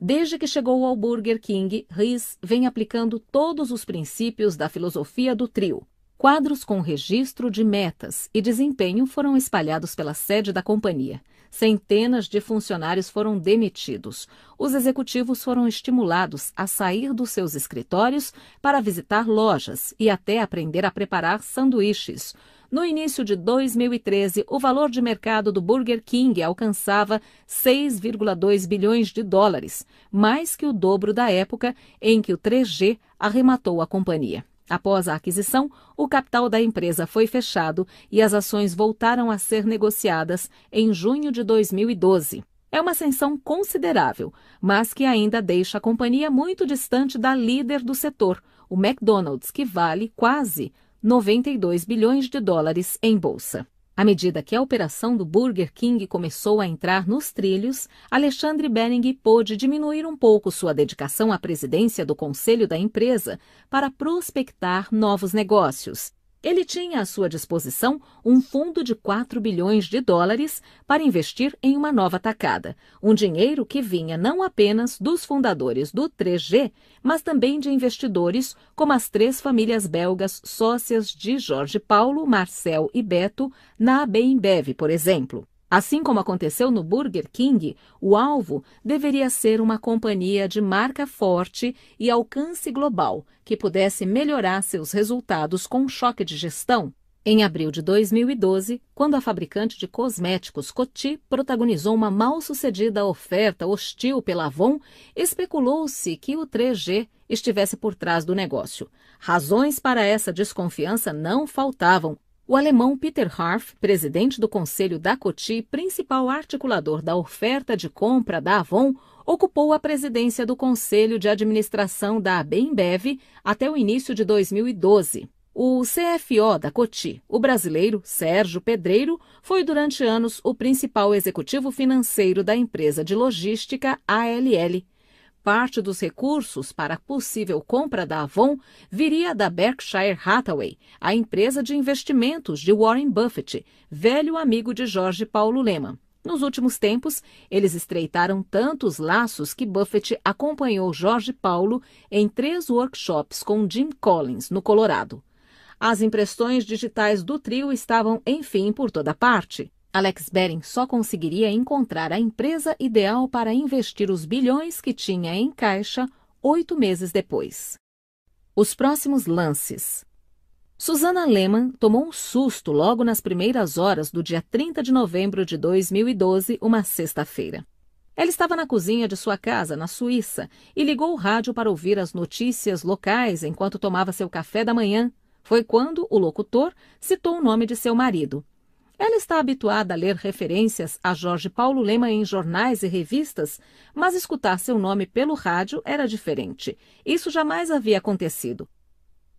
Desde que chegou ao Burger King, Riz vem aplicando todos os princípios da filosofia do trio. Quadros com registro de metas e desempenho foram espalhados pela sede da companhia. Centenas de funcionários foram demitidos. Os executivos foram estimulados a sair dos seus escritórios para visitar lojas e até aprender a preparar sanduíches. No início de 2013, o valor de mercado do Burger King alcançava 6,2 bilhões de dólares, mais que o dobro da época em que o 3G arrematou a companhia. Após a aquisição, o capital da empresa foi fechado e as ações voltaram a ser negociadas em junho de 2012. É uma ascensão considerável, mas que ainda deixa a companhia muito distante da líder do setor, o McDonald's, que vale quase 92 bilhões de dólares em bolsa. À medida que a operação do Burger King começou a entrar nos trilhos, Alexandre Bering pôde diminuir um pouco sua dedicação à presidência do conselho da empresa para prospectar novos negócios ele tinha à sua disposição um fundo de 4 bilhões de dólares para investir em uma nova tacada, um dinheiro que vinha não apenas dos fundadores do 3G, mas também de investidores como as três famílias belgas sócias de Jorge Paulo, Marcel e Beto, na Bembev, por exemplo. Assim como aconteceu no Burger King, o alvo deveria ser uma companhia de marca forte e alcance global, que pudesse melhorar seus resultados com um choque de gestão. Em abril de 2012, quando a fabricante de cosméticos Coty protagonizou uma mal-sucedida oferta hostil pela Avon, especulou-se que o 3G estivesse por trás do negócio. Razões para essa desconfiança não faltavam, o alemão Peter Harf, presidente do Conselho da COTI, principal articulador da oferta de compra da Avon, ocupou a presidência do Conselho de Administração da Bembev até o início de 2012. O CFO da COTI, o brasileiro Sérgio Pedreiro, foi durante anos o principal executivo financeiro da empresa de logística ALL parte dos recursos para a possível compra da Avon viria da Berkshire Hathaway, a empresa de investimentos de Warren Buffett, velho amigo de Jorge Paulo Lema. Nos últimos tempos, eles estreitaram tantos laços que Buffett acompanhou Jorge Paulo em três workshops com Jim Collins, no Colorado. As impressões digitais do trio estavam, enfim, por toda parte. Alex Bering só conseguiria encontrar a empresa ideal para investir os bilhões que tinha em caixa oito meses depois. Os próximos lances. Susana Lehmann tomou um susto logo nas primeiras horas do dia 30 de novembro de 2012, uma sexta-feira. Ela estava na cozinha de sua casa, na Suíça, e ligou o rádio para ouvir as notícias locais enquanto tomava seu café da manhã. Foi quando o locutor citou o nome de seu marido, ela está habituada a ler referências a Jorge Paulo Lema em jornais e revistas, mas escutar seu nome pelo rádio era diferente. Isso jamais havia acontecido.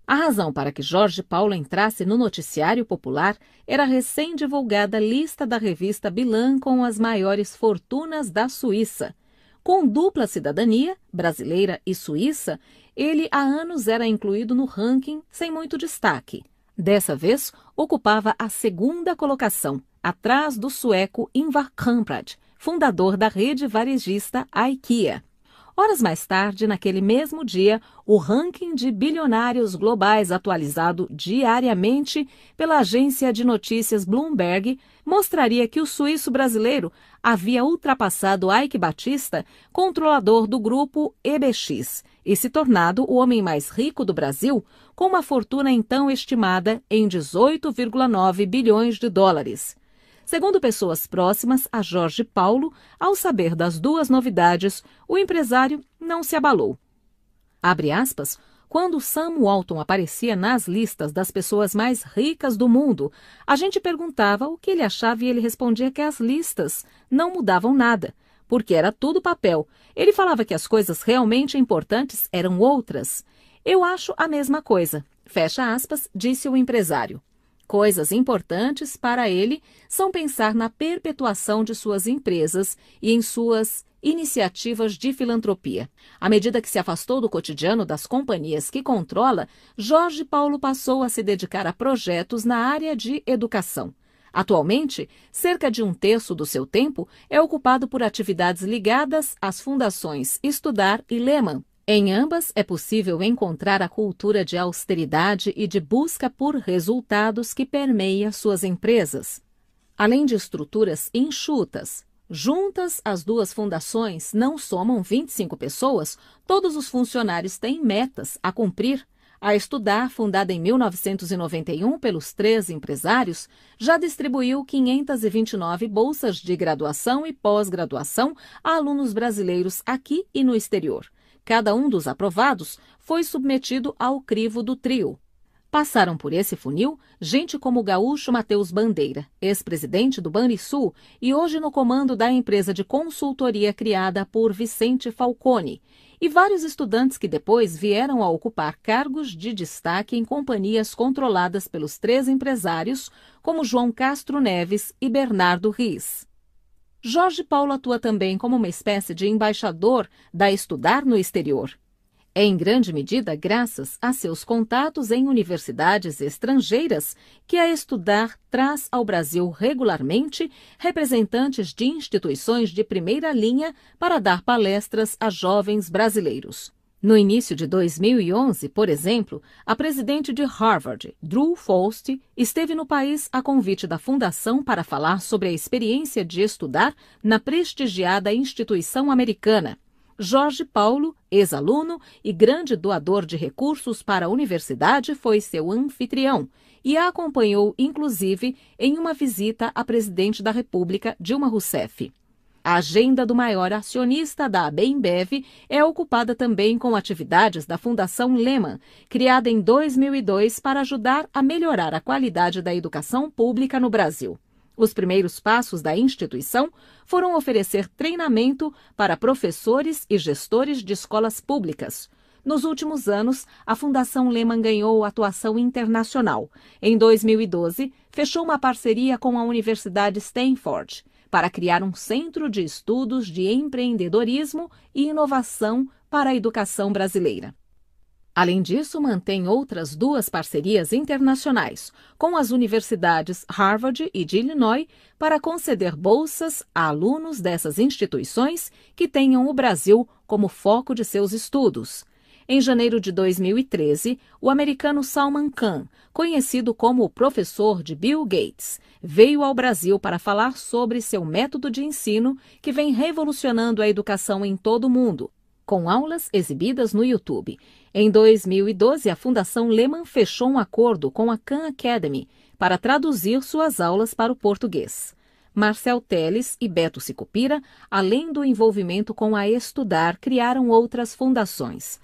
A razão para que Jorge Paulo entrasse no noticiário popular era a recém-divulgada lista da revista Bilan com as maiores fortunas da Suíça. Com dupla cidadania, brasileira e suíça, ele há anos era incluído no ranking sem muito destaque. Dessa vez, ocupava a segunda colocação, atrás do sueco Ingvar Kamprad, fundador da rede varejista IKEA. Horas mais tarde, naquele mesmo dia, o ranking de bilionários globais atualizado diariamente pela agência de notícias Bloomberg mostraria que o suíço brasileiro havia ultrapassado Ike Batista, controlador do grupo EBX, e se tornado o homem mais rico do Brasil, com uma fortuna então estimada em 18,9 bilhões de dólares. Segundo pessoas próximas a Jorge Paulo, ao saber das duas novidades, o empresário não se abalou. Abre aspas, quando Sam Walton aparecia nas listas das pessoas mais ricas do mundo, a gente perguntava o que ele achava e ele respondia que as listas não mudavam nada, porque era tudo papel ele falava que as coisas realmente importantes eram outras. Eu acho a mesma coisa. Fecha aspas, disse o empresário. Coisas importantes para ele são pensar na perpetuação de suas empresas e em suas iniciativas de filantropia. À medida que se afastou do cotidiano das companhias que controla, Jorge Paulo passou a se dedicar a projetos na área de educação. Atualmente, cerca de um terço do seu tempo é ocupado por atividades ligadas às fundações Estudar e Lehman. Em ambas é possível encontrar a cultura de austeridade e de busca por resultados que permeia suas empresas. Além de estruturas enxutas, juntas as duas fundações não somam 25 pessoas, todos os funcionários têm metas a cumprir a Estudar, fundada em 1991 pelos três empresários, já distribuiu 529 bolsas de graduação e pós-graduação a alunos brasileiros aqui e no exterior. Cada um dos aprovados foi submetido ao crivo do trio. Passaram por esse funil gente como o gaúcho Matheus Bandeira, ex-presidente do Banrisul e hoje no comando da empresa de consultoria criada por Vicente Falcone, e vários estudantes que depois vieram a ocupar cargos de destaque em companhias controladas pelos três empresários, como João Castro Neves e Bernardo Riz. Jorge Paulo atua também como uma espécie de embaixador da Estudar no Exterior. É em grande medida graças a seus contatos em universidades estrangeiras que a Estudar traz ao Brasil regularmente representantes de instituições de primeira linha para dar palestras a jovens brasileiros. No início de 2011, por exemplo, a presidente de Harvard, Drew Faust, esteve no país a convite da fundação para falar sobre a experiência de estudar na prestigiada instituição americana. Jorge Paulo, ex-aluno e grande doador de recursos para a universidade, foi seu anfitrião e a acompanhou, inclusive, em uma visita à presidente da República, Dilma Rousseff. A agenda do maior acionista da Abembev é ocupada também com atividades da Fundação Lehman, criada em 2002 para ajudar a melhorar a qualidade da educação pública no Brasil. Os primeiros passos da instituição foram oferecer treinamento para professores e gestores de escolas públicas. Nos últimos anos, a Fundação Lehman ganhou atuação internacional. Em 2012, fechou uma parceria com a Universidade Stanford para criar um centro de estudos de empreendedorismo e inovação para a educação brasileira. Além disso, mantém outras duas parcerias internacionais com as universidades Harvard e de Illinois para conceder bolsas a alunos dessas instituições que tenham o Brasil como foco de seus estudos. Em janeiro de 2013, o americano Salman Khan, conhecido como o professor de Bill Gates, veio ao Brasil para falar sobre seu método de ensino que vem revolucionando a educação em todo o mundo com aulas exibidas no YouTube. Em 2012, a Fundação Lehman fechou um acordo com a Khan Academy para traduzir suas aulas para o português. Marcel Teles e Beto Sicupira, além do envolvimento com a Estudar, criaram outras fundações.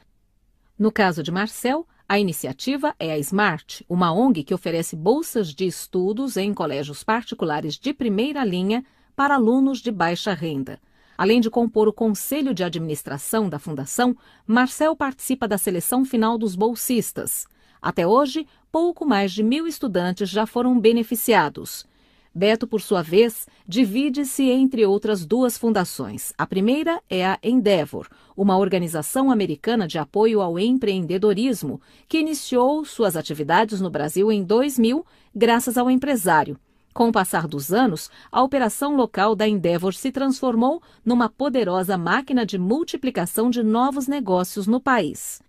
No caso de Marcel, a iniciativa é a Smart, uma ONG que oferece bolsas de estudos em colégios particulares de primeira linha para alunos de baixa renda. Além de compor o conselho de administração da fundação, Marcel participa da seleção final dos bolsistas. Até hoje, pouco mais de mil estudantes já foram beneficiados. Beto, por sua vez, divide-se entre outras duas fundações. A primeira é a Endeavor, uma organização americana de apoio ao empreendedorismo, que iniciou suas atividades no Brasil em 2000 graças ao empresário com o passar dos anos, a operação local da Endeavor se transformou numa poderosa máquina de multiplicação de novos negócios no país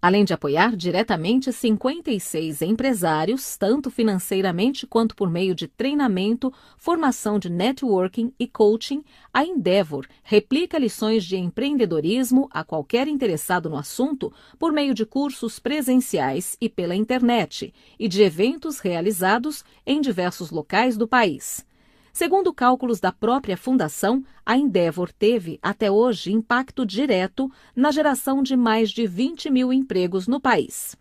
além de apoiar diretamente 56 empresários, tanto financeiramente quanto por meio de treinamento, formação de networking e coaching, a Endeavor replica lições de empreendedorismo a qualquer interessado no assunto por meio de cursos presenciais e pela internet e de eventos realizados em diversos locais do país. Segundo cálculos da própria fundação, a Endeavor teve, até hoje, impacto direto na geração de mais de 20 mil empregos no país.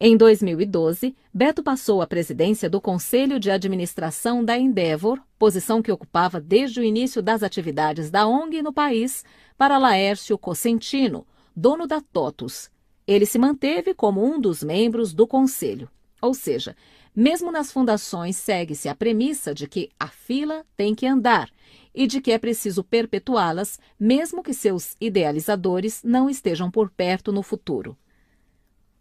Em 2012, Beto passou a presidência do Conselho de Administração da Endeavor, posição que ocupava desde o início das atividades da ONG no país, para Laércio Cosentino, dono da TOTUS. Ele se manteve como um dos membros do conselho. Ou seja, mesmo nas fundações, segue-se a premissa de que a fila tem que andar e de que é preciso perpetuá-las, mesmo que seus idealizadores não estejam por perto no futuro.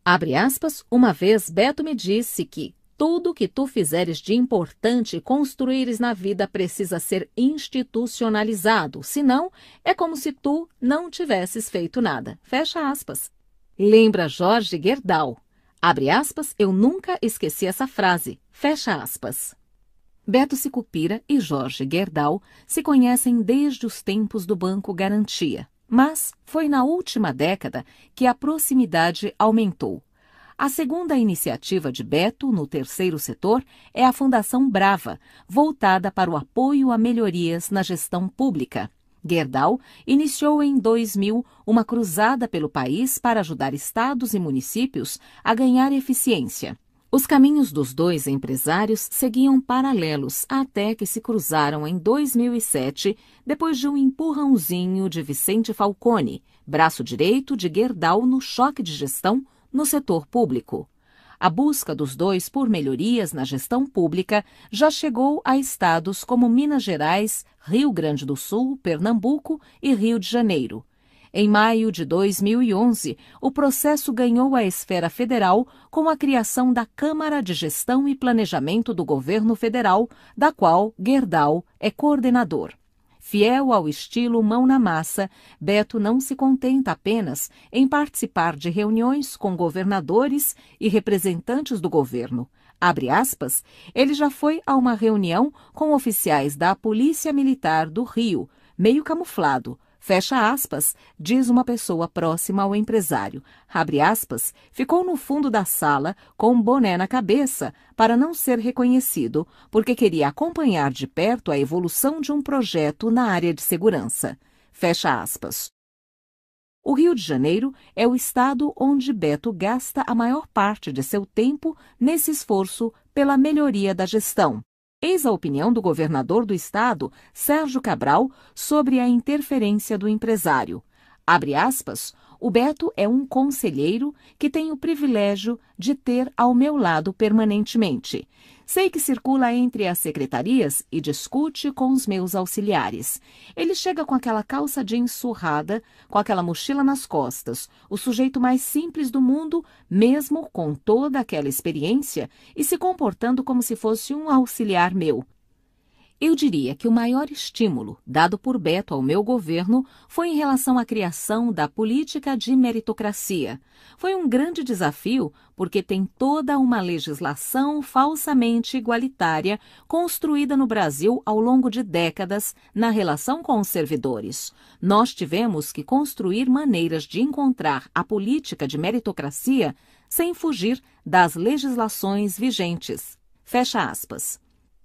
Abre aspas, uma vez Beto me disse que tudo que tu fizeres de importante e construíres na vida precisa ser institucionalizado, senão é como se tu não tivesses feito nada. Fecha aspas. Lembra Jorge Gerdau. Abre aspas, eu nunca esqueci essa frase. Fecha aspas. Beto Sicupira e Jorge Gerdau se conhecem desde os tempos do Banco Garantia, mas foi na última década que a proximidade aumentou. A segunda iniciativa de Beto no terceiro setor é a Fundação Brava, voltada para o apoio a melhorias na gestão pública. Gerdau iniciou em 2000 uma cruzada pelo país para ajudar estados e municípios a ganhar eficiência. Os caminhos dos dois empresários seguiam paralelos até que se cruzaram em 2007, depois de um empurrãozinho de Vicente Falcone, braço direito de Gerdau no choque de gestão no setor público. A busca dos dois por melhorias na gestão pública já chegou a estados como Minas Gerais, Rio Grande do Sul, Pernambuco e Rio de Janeiro. Em maio de 2011, o processo ganhou a esfera federal com a criação da Câmara de Gestão e Planejamento do Governo Federal, da qual Gerdau é coordenador. Fiel ao estilo mão na massa, Beto não se contenta apenas em participar de reuniões com governadores e representantes do governo. Abre aspas, ele já foi a uma reunião com oficiais da Polícia Militar do Rio, meio camuflado, Fecha aspas, diz uma pessoa próxima ao empresário. Abre aspas, ficou no fundo da sala com um boné na cabeça para não ser reconhecido, porque queria acompanhar de perto a evolução de um projeto na área de segurança. Fecha aspas. O Rio de Janeiro é o estado onde Beto gasta a maior parte de seu tempo nesse esforço pela melhoria da gestão. Eis a opinião do governador do estado, Sérgio Cabral, sobre a interferência do empresário. Abre aspas, o Beto é um conselheiro que tem o privilégio de ter ao meu lado permanentemente. Sei que circula entre as secretarias e discute com os meus auxiliares. Ele chega com aquela calça de ensurrada, com aquela mochila nas costas, o sujeito mais simples do mundo, mesmo com toda aquela experiência, e se comportando como se fosse um auxiliar meu. Eu diria que o maior estímulo dado por Beto ao meu governo foi em relação à criação da política de meritocracia. Foi um grande desafio porque tem toda uma legislação falsamente igualitária construída no Brasil ao longo de décadas na relação com os servidores. Nós tivemos que construir maneiras de encontrar a política de meritocracia sem fugir das legislações vigentes. Fecha aspas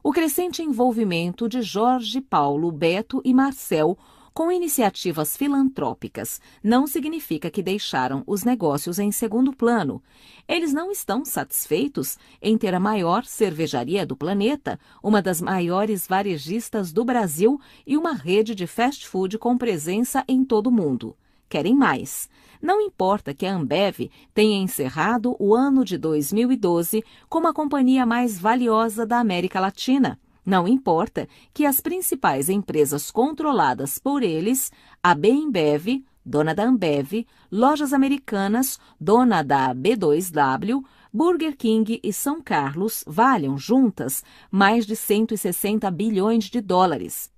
o crescente envolvimento de Jorge, Paulo, Beto e Marcel com iniciativas filantrópicas não significa que deixaram os negócios em segundo plano. Eles não estão satisfeitos em ter a maior cervejaria do planeta, uma das maiores varejistas do Brasil e uma rede de fast food com presença em todo o mundo querem mais. Não importa que a Ambev tenha encerrado o ano de 2012 como a companhia mais valiosa da América Latina. Não importa que as principais empresas controladas por eles, a Bembev, dona da Ambev, Lojas Americanas, dona da B2W, Burger King e São Carlos valham juntas mais de 160 bilhões de dólares.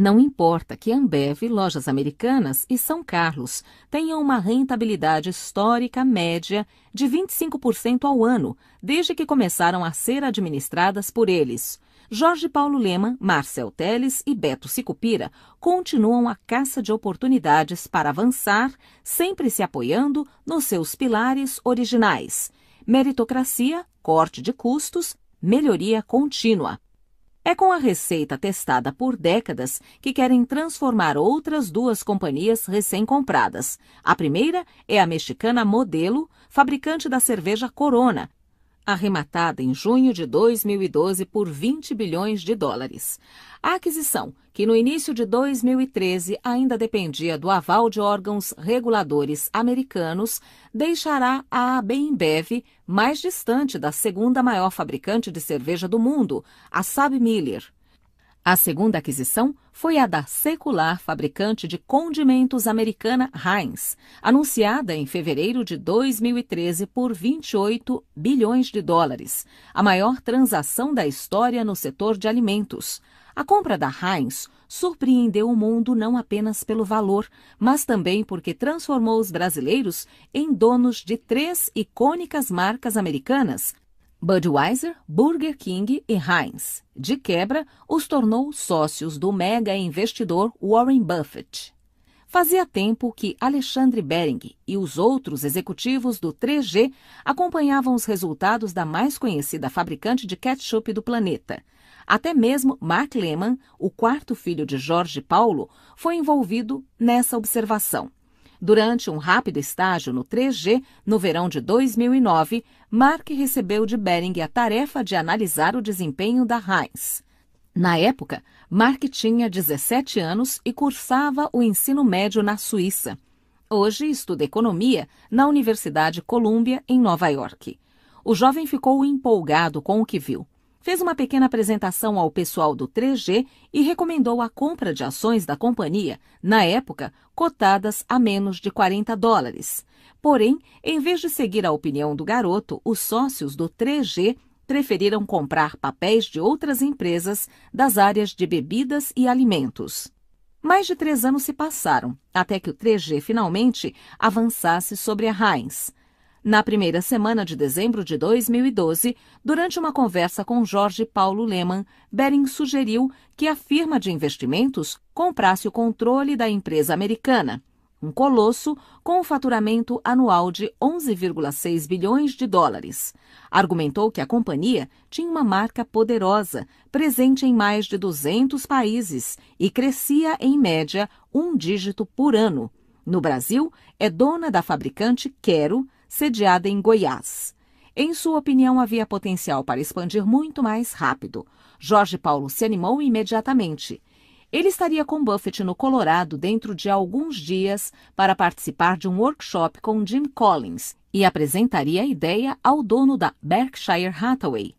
Não importa que Ambev, Lojas Americanas e São Carlos tenham uma rentabilidade histórica média de 25% ao ano, desde que começaram a ser administradas por eles. Jorge Paulo Lema, Marcel Teles e Beto Sicupira continuam a caça de oportunidades para avançar, sempre se apoiando nos seus pilares originais: meritocracia, corte de custos, melhoria contínua. É com a receita testada por décadas que querem transformar outras duas companhias recém-compradas. A primeira é a mexicana Modelo, fabricante da cerveja Corona, arrematada em junho de 2012 por 20 bilhões de dólares. A aquisição, que no início de 2013 ainda dependia do aval de órgãos reguladores americanos, deixará a Abembev mais distante da segunda maior fabricante de cerveja do mundo, a Saab Miller, a segunda aquisição foi a da secular fabricante de condimentos americana Heinz, anunciada em fevereiro de 2013 por 28 bilhões de dólares, a maior transação da história no setor de alimentos. A compra da Heinz surpreendeu o mundo não apenas pelo valor, mas também porque transformou os brasileiros em donos de três icônicas marcas americanas, Budweiser, Burger King e Heinz. De quebra, os tornou sócios do mega investidor Warren Buffett. Fazia tempo que Alexandre Bering e os outros executivos do 3G acompanhavam os resultados da mais conhecida fabricante de ketchup do planeta. Até mesmo Mark Lehman, o quarto filho de Jorge Paulo, foi envolvido nessa observação. Durante um rápido estágio no 3G, no verão de 2009, Mark recebeu de Bering a tarefa de analisar o desempenho da Heinz. Na época, Mark tinha 17 anos e cursava o ensino médio na Suíça. Hoje estuda economia na Universidade Columbia, em Nova York. O jovem ficou empolgado com o que viu fez uma pequena apresentação ao pessoal do 3G e recomendou a compra de ações da companhia, na época, cotadas a menos de 40 dólares. Porém, em vez de seguir a opinião do garoto, os sócios do 3G preferiram comprar papéis de outras empresas das áreas de bebidas e alimentos. Mais de três anos se passaram até que o 3G finalmente avançasse sobre a Heinz na primeira semana de dezembro de 2012, durante uma conversa com Jorge Paulo Leman, Bering sugeriu que a firma de investimentos comprasse o controle da empresa americana, um colosso com um faturamento anual de 11,6 bilhões de dólares. Argumentou que a companhia tinha uma marca poderosa, presente em mais de 200 países e crescia em média um dígito por ano. No Brasil, é dona da fabricante Quero, sediada em Goiás. Em sua opinião, havia potencial para expandir muito mais rápido. Jorge Paulo se animou imediatamente. Ele estaria com Buffett no Colorado dentro de alguns dias para participar de um workshop com Jim Collins e apresentaria a ideia ao dono da Berkshire Hathaway.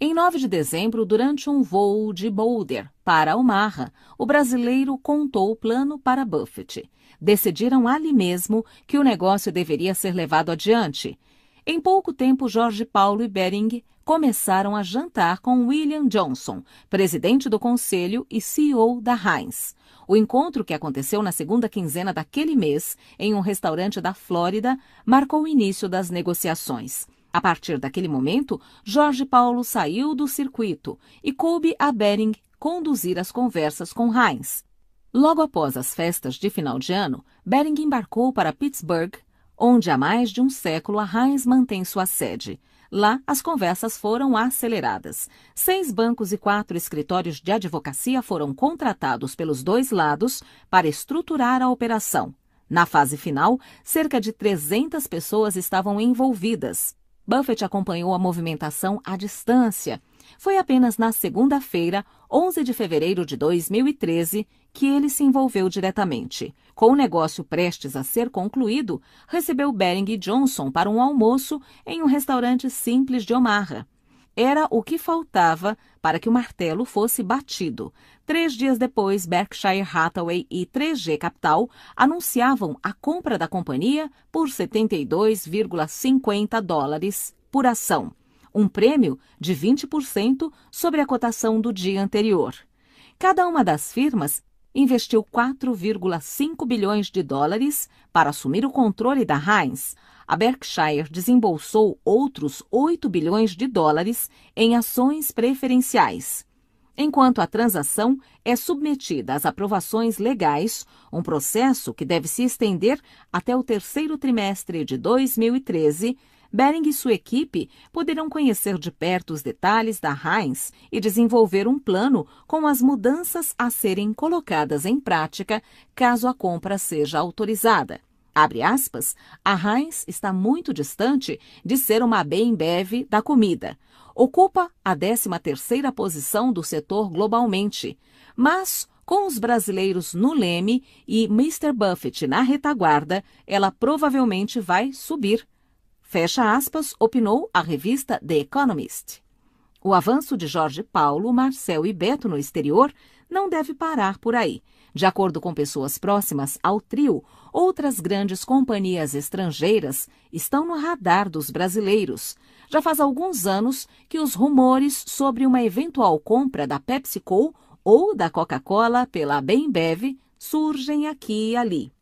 Em 9 de dezembro, durante um voo de Boulder para Omaha, o brasileiro contou o plano para Buffett decidiram ali mesmo que o negócio deveria ser levado adiante. Em pouco tempo, Jorge Paulo e Bering começaram a jantar com William Johnson, presidente do conselho e CEO da Heinz. O encontro, que aconteceu na segunda quinzena daquele mês, em um restaurante da Flórida, marcou o início das negociações. A partir daquele momento, Jorge Paulo saiu do circuito e coube a Bering conduzir as conversas com Heinz. Logo após as festas de final de ano, Bering embarcou para Pittsburgh, onde há mais de um século a Heinz mantém sua sede. Lá, as conversas foram aceleradas. Seis bancos e quatro escritórios de advocacia foram contratados pelos dois lados para estruturar a operação. Na fase final, cerca de 300 pessoas estavam envolvidas. Buffett acompanhou a movimentação à distância. Foi apenas na segunda-feira, 11 de fevereiro de 2013, que ele se envolveu diretamente. Com o negócio prestes a ser concluído, recebeu Bering e Johnson para um almoço em um restaurante simples de Omaha. Era o que faltava para que o martelo fosse batido. Três dias depois, Berkshire Hathaway e 3G Capital anunciavam a compra da companhia por 72,50 dólares por ação um prêmio de 20% sobre a cotação do dia anterior. Cada uma das firmas investiu 4,5 bilhões de dólares para assumir o controle da Heinz. A Berkshire desembolsou outros 8 bilhões de dólares em ações preferenciais. Enquanto a transação é submetida às aprovações legais, um processo que deve se estender até o terceiro trimestre de 2013, Bering e sua equipe poderão conhecer de perto os detalhes da Heinz e desenvolver um plano com as mudanças a serem colocadas em prática caso a compra seja autorizada. Abre aspas, a Heinz está muito distante de ser uma bem beve da comida. Ocupa a 13ª posição do setor globalmente, mas com os brasileiros no leme e Mr. Buffett na retaguarda, ela provavelmente vai subir, Fecha aspas, opinou a revista The Economist. O avanço de Jorge Paulo, Marcel e Beto no exterior não deve parar por aí. De acordo com pessoas próximas ao trio, outras grandes companhias estrangeiras estão no radar dos brasileiros. Já faz alguns anos que os rumores sobre uma eventual compra da PepsiCo ou da Coca-Cola pela Bembev surgem aqui e ali.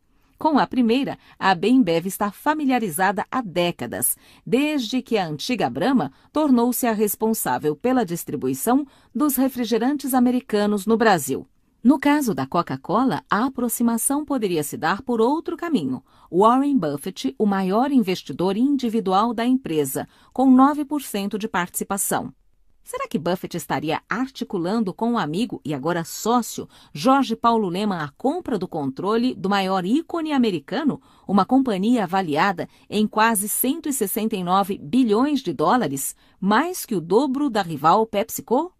Com a primeira, a Bembev está familiarizada há décadas, desde que a antiga Brahma tornou-se a responsável pela distribuição dos refrigerantes americanos no Brasil. No caso da Coca-Cola, a aproximação poderia se dar por outro caminho. Warren Buffett, o maior investidor individual da empresa, com 9% de participação. Será que Buffett estaria articulando com o amigo e agora sócio Jorge Paulo Leman a compra do controle do maior ícone americano, uma companhia avaliada em quase 169 bilhões de dólares, mais que o dobro da rival PepsiCo?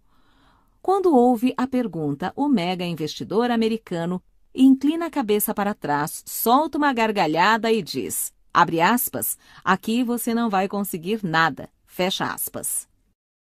Quando ouve a pergunta, o mega investidor americano inclina a cabeça para trás, solta uma gargalhada e diz: Abre aspas, aqui você não vai conseguir nada. Fecha aspas.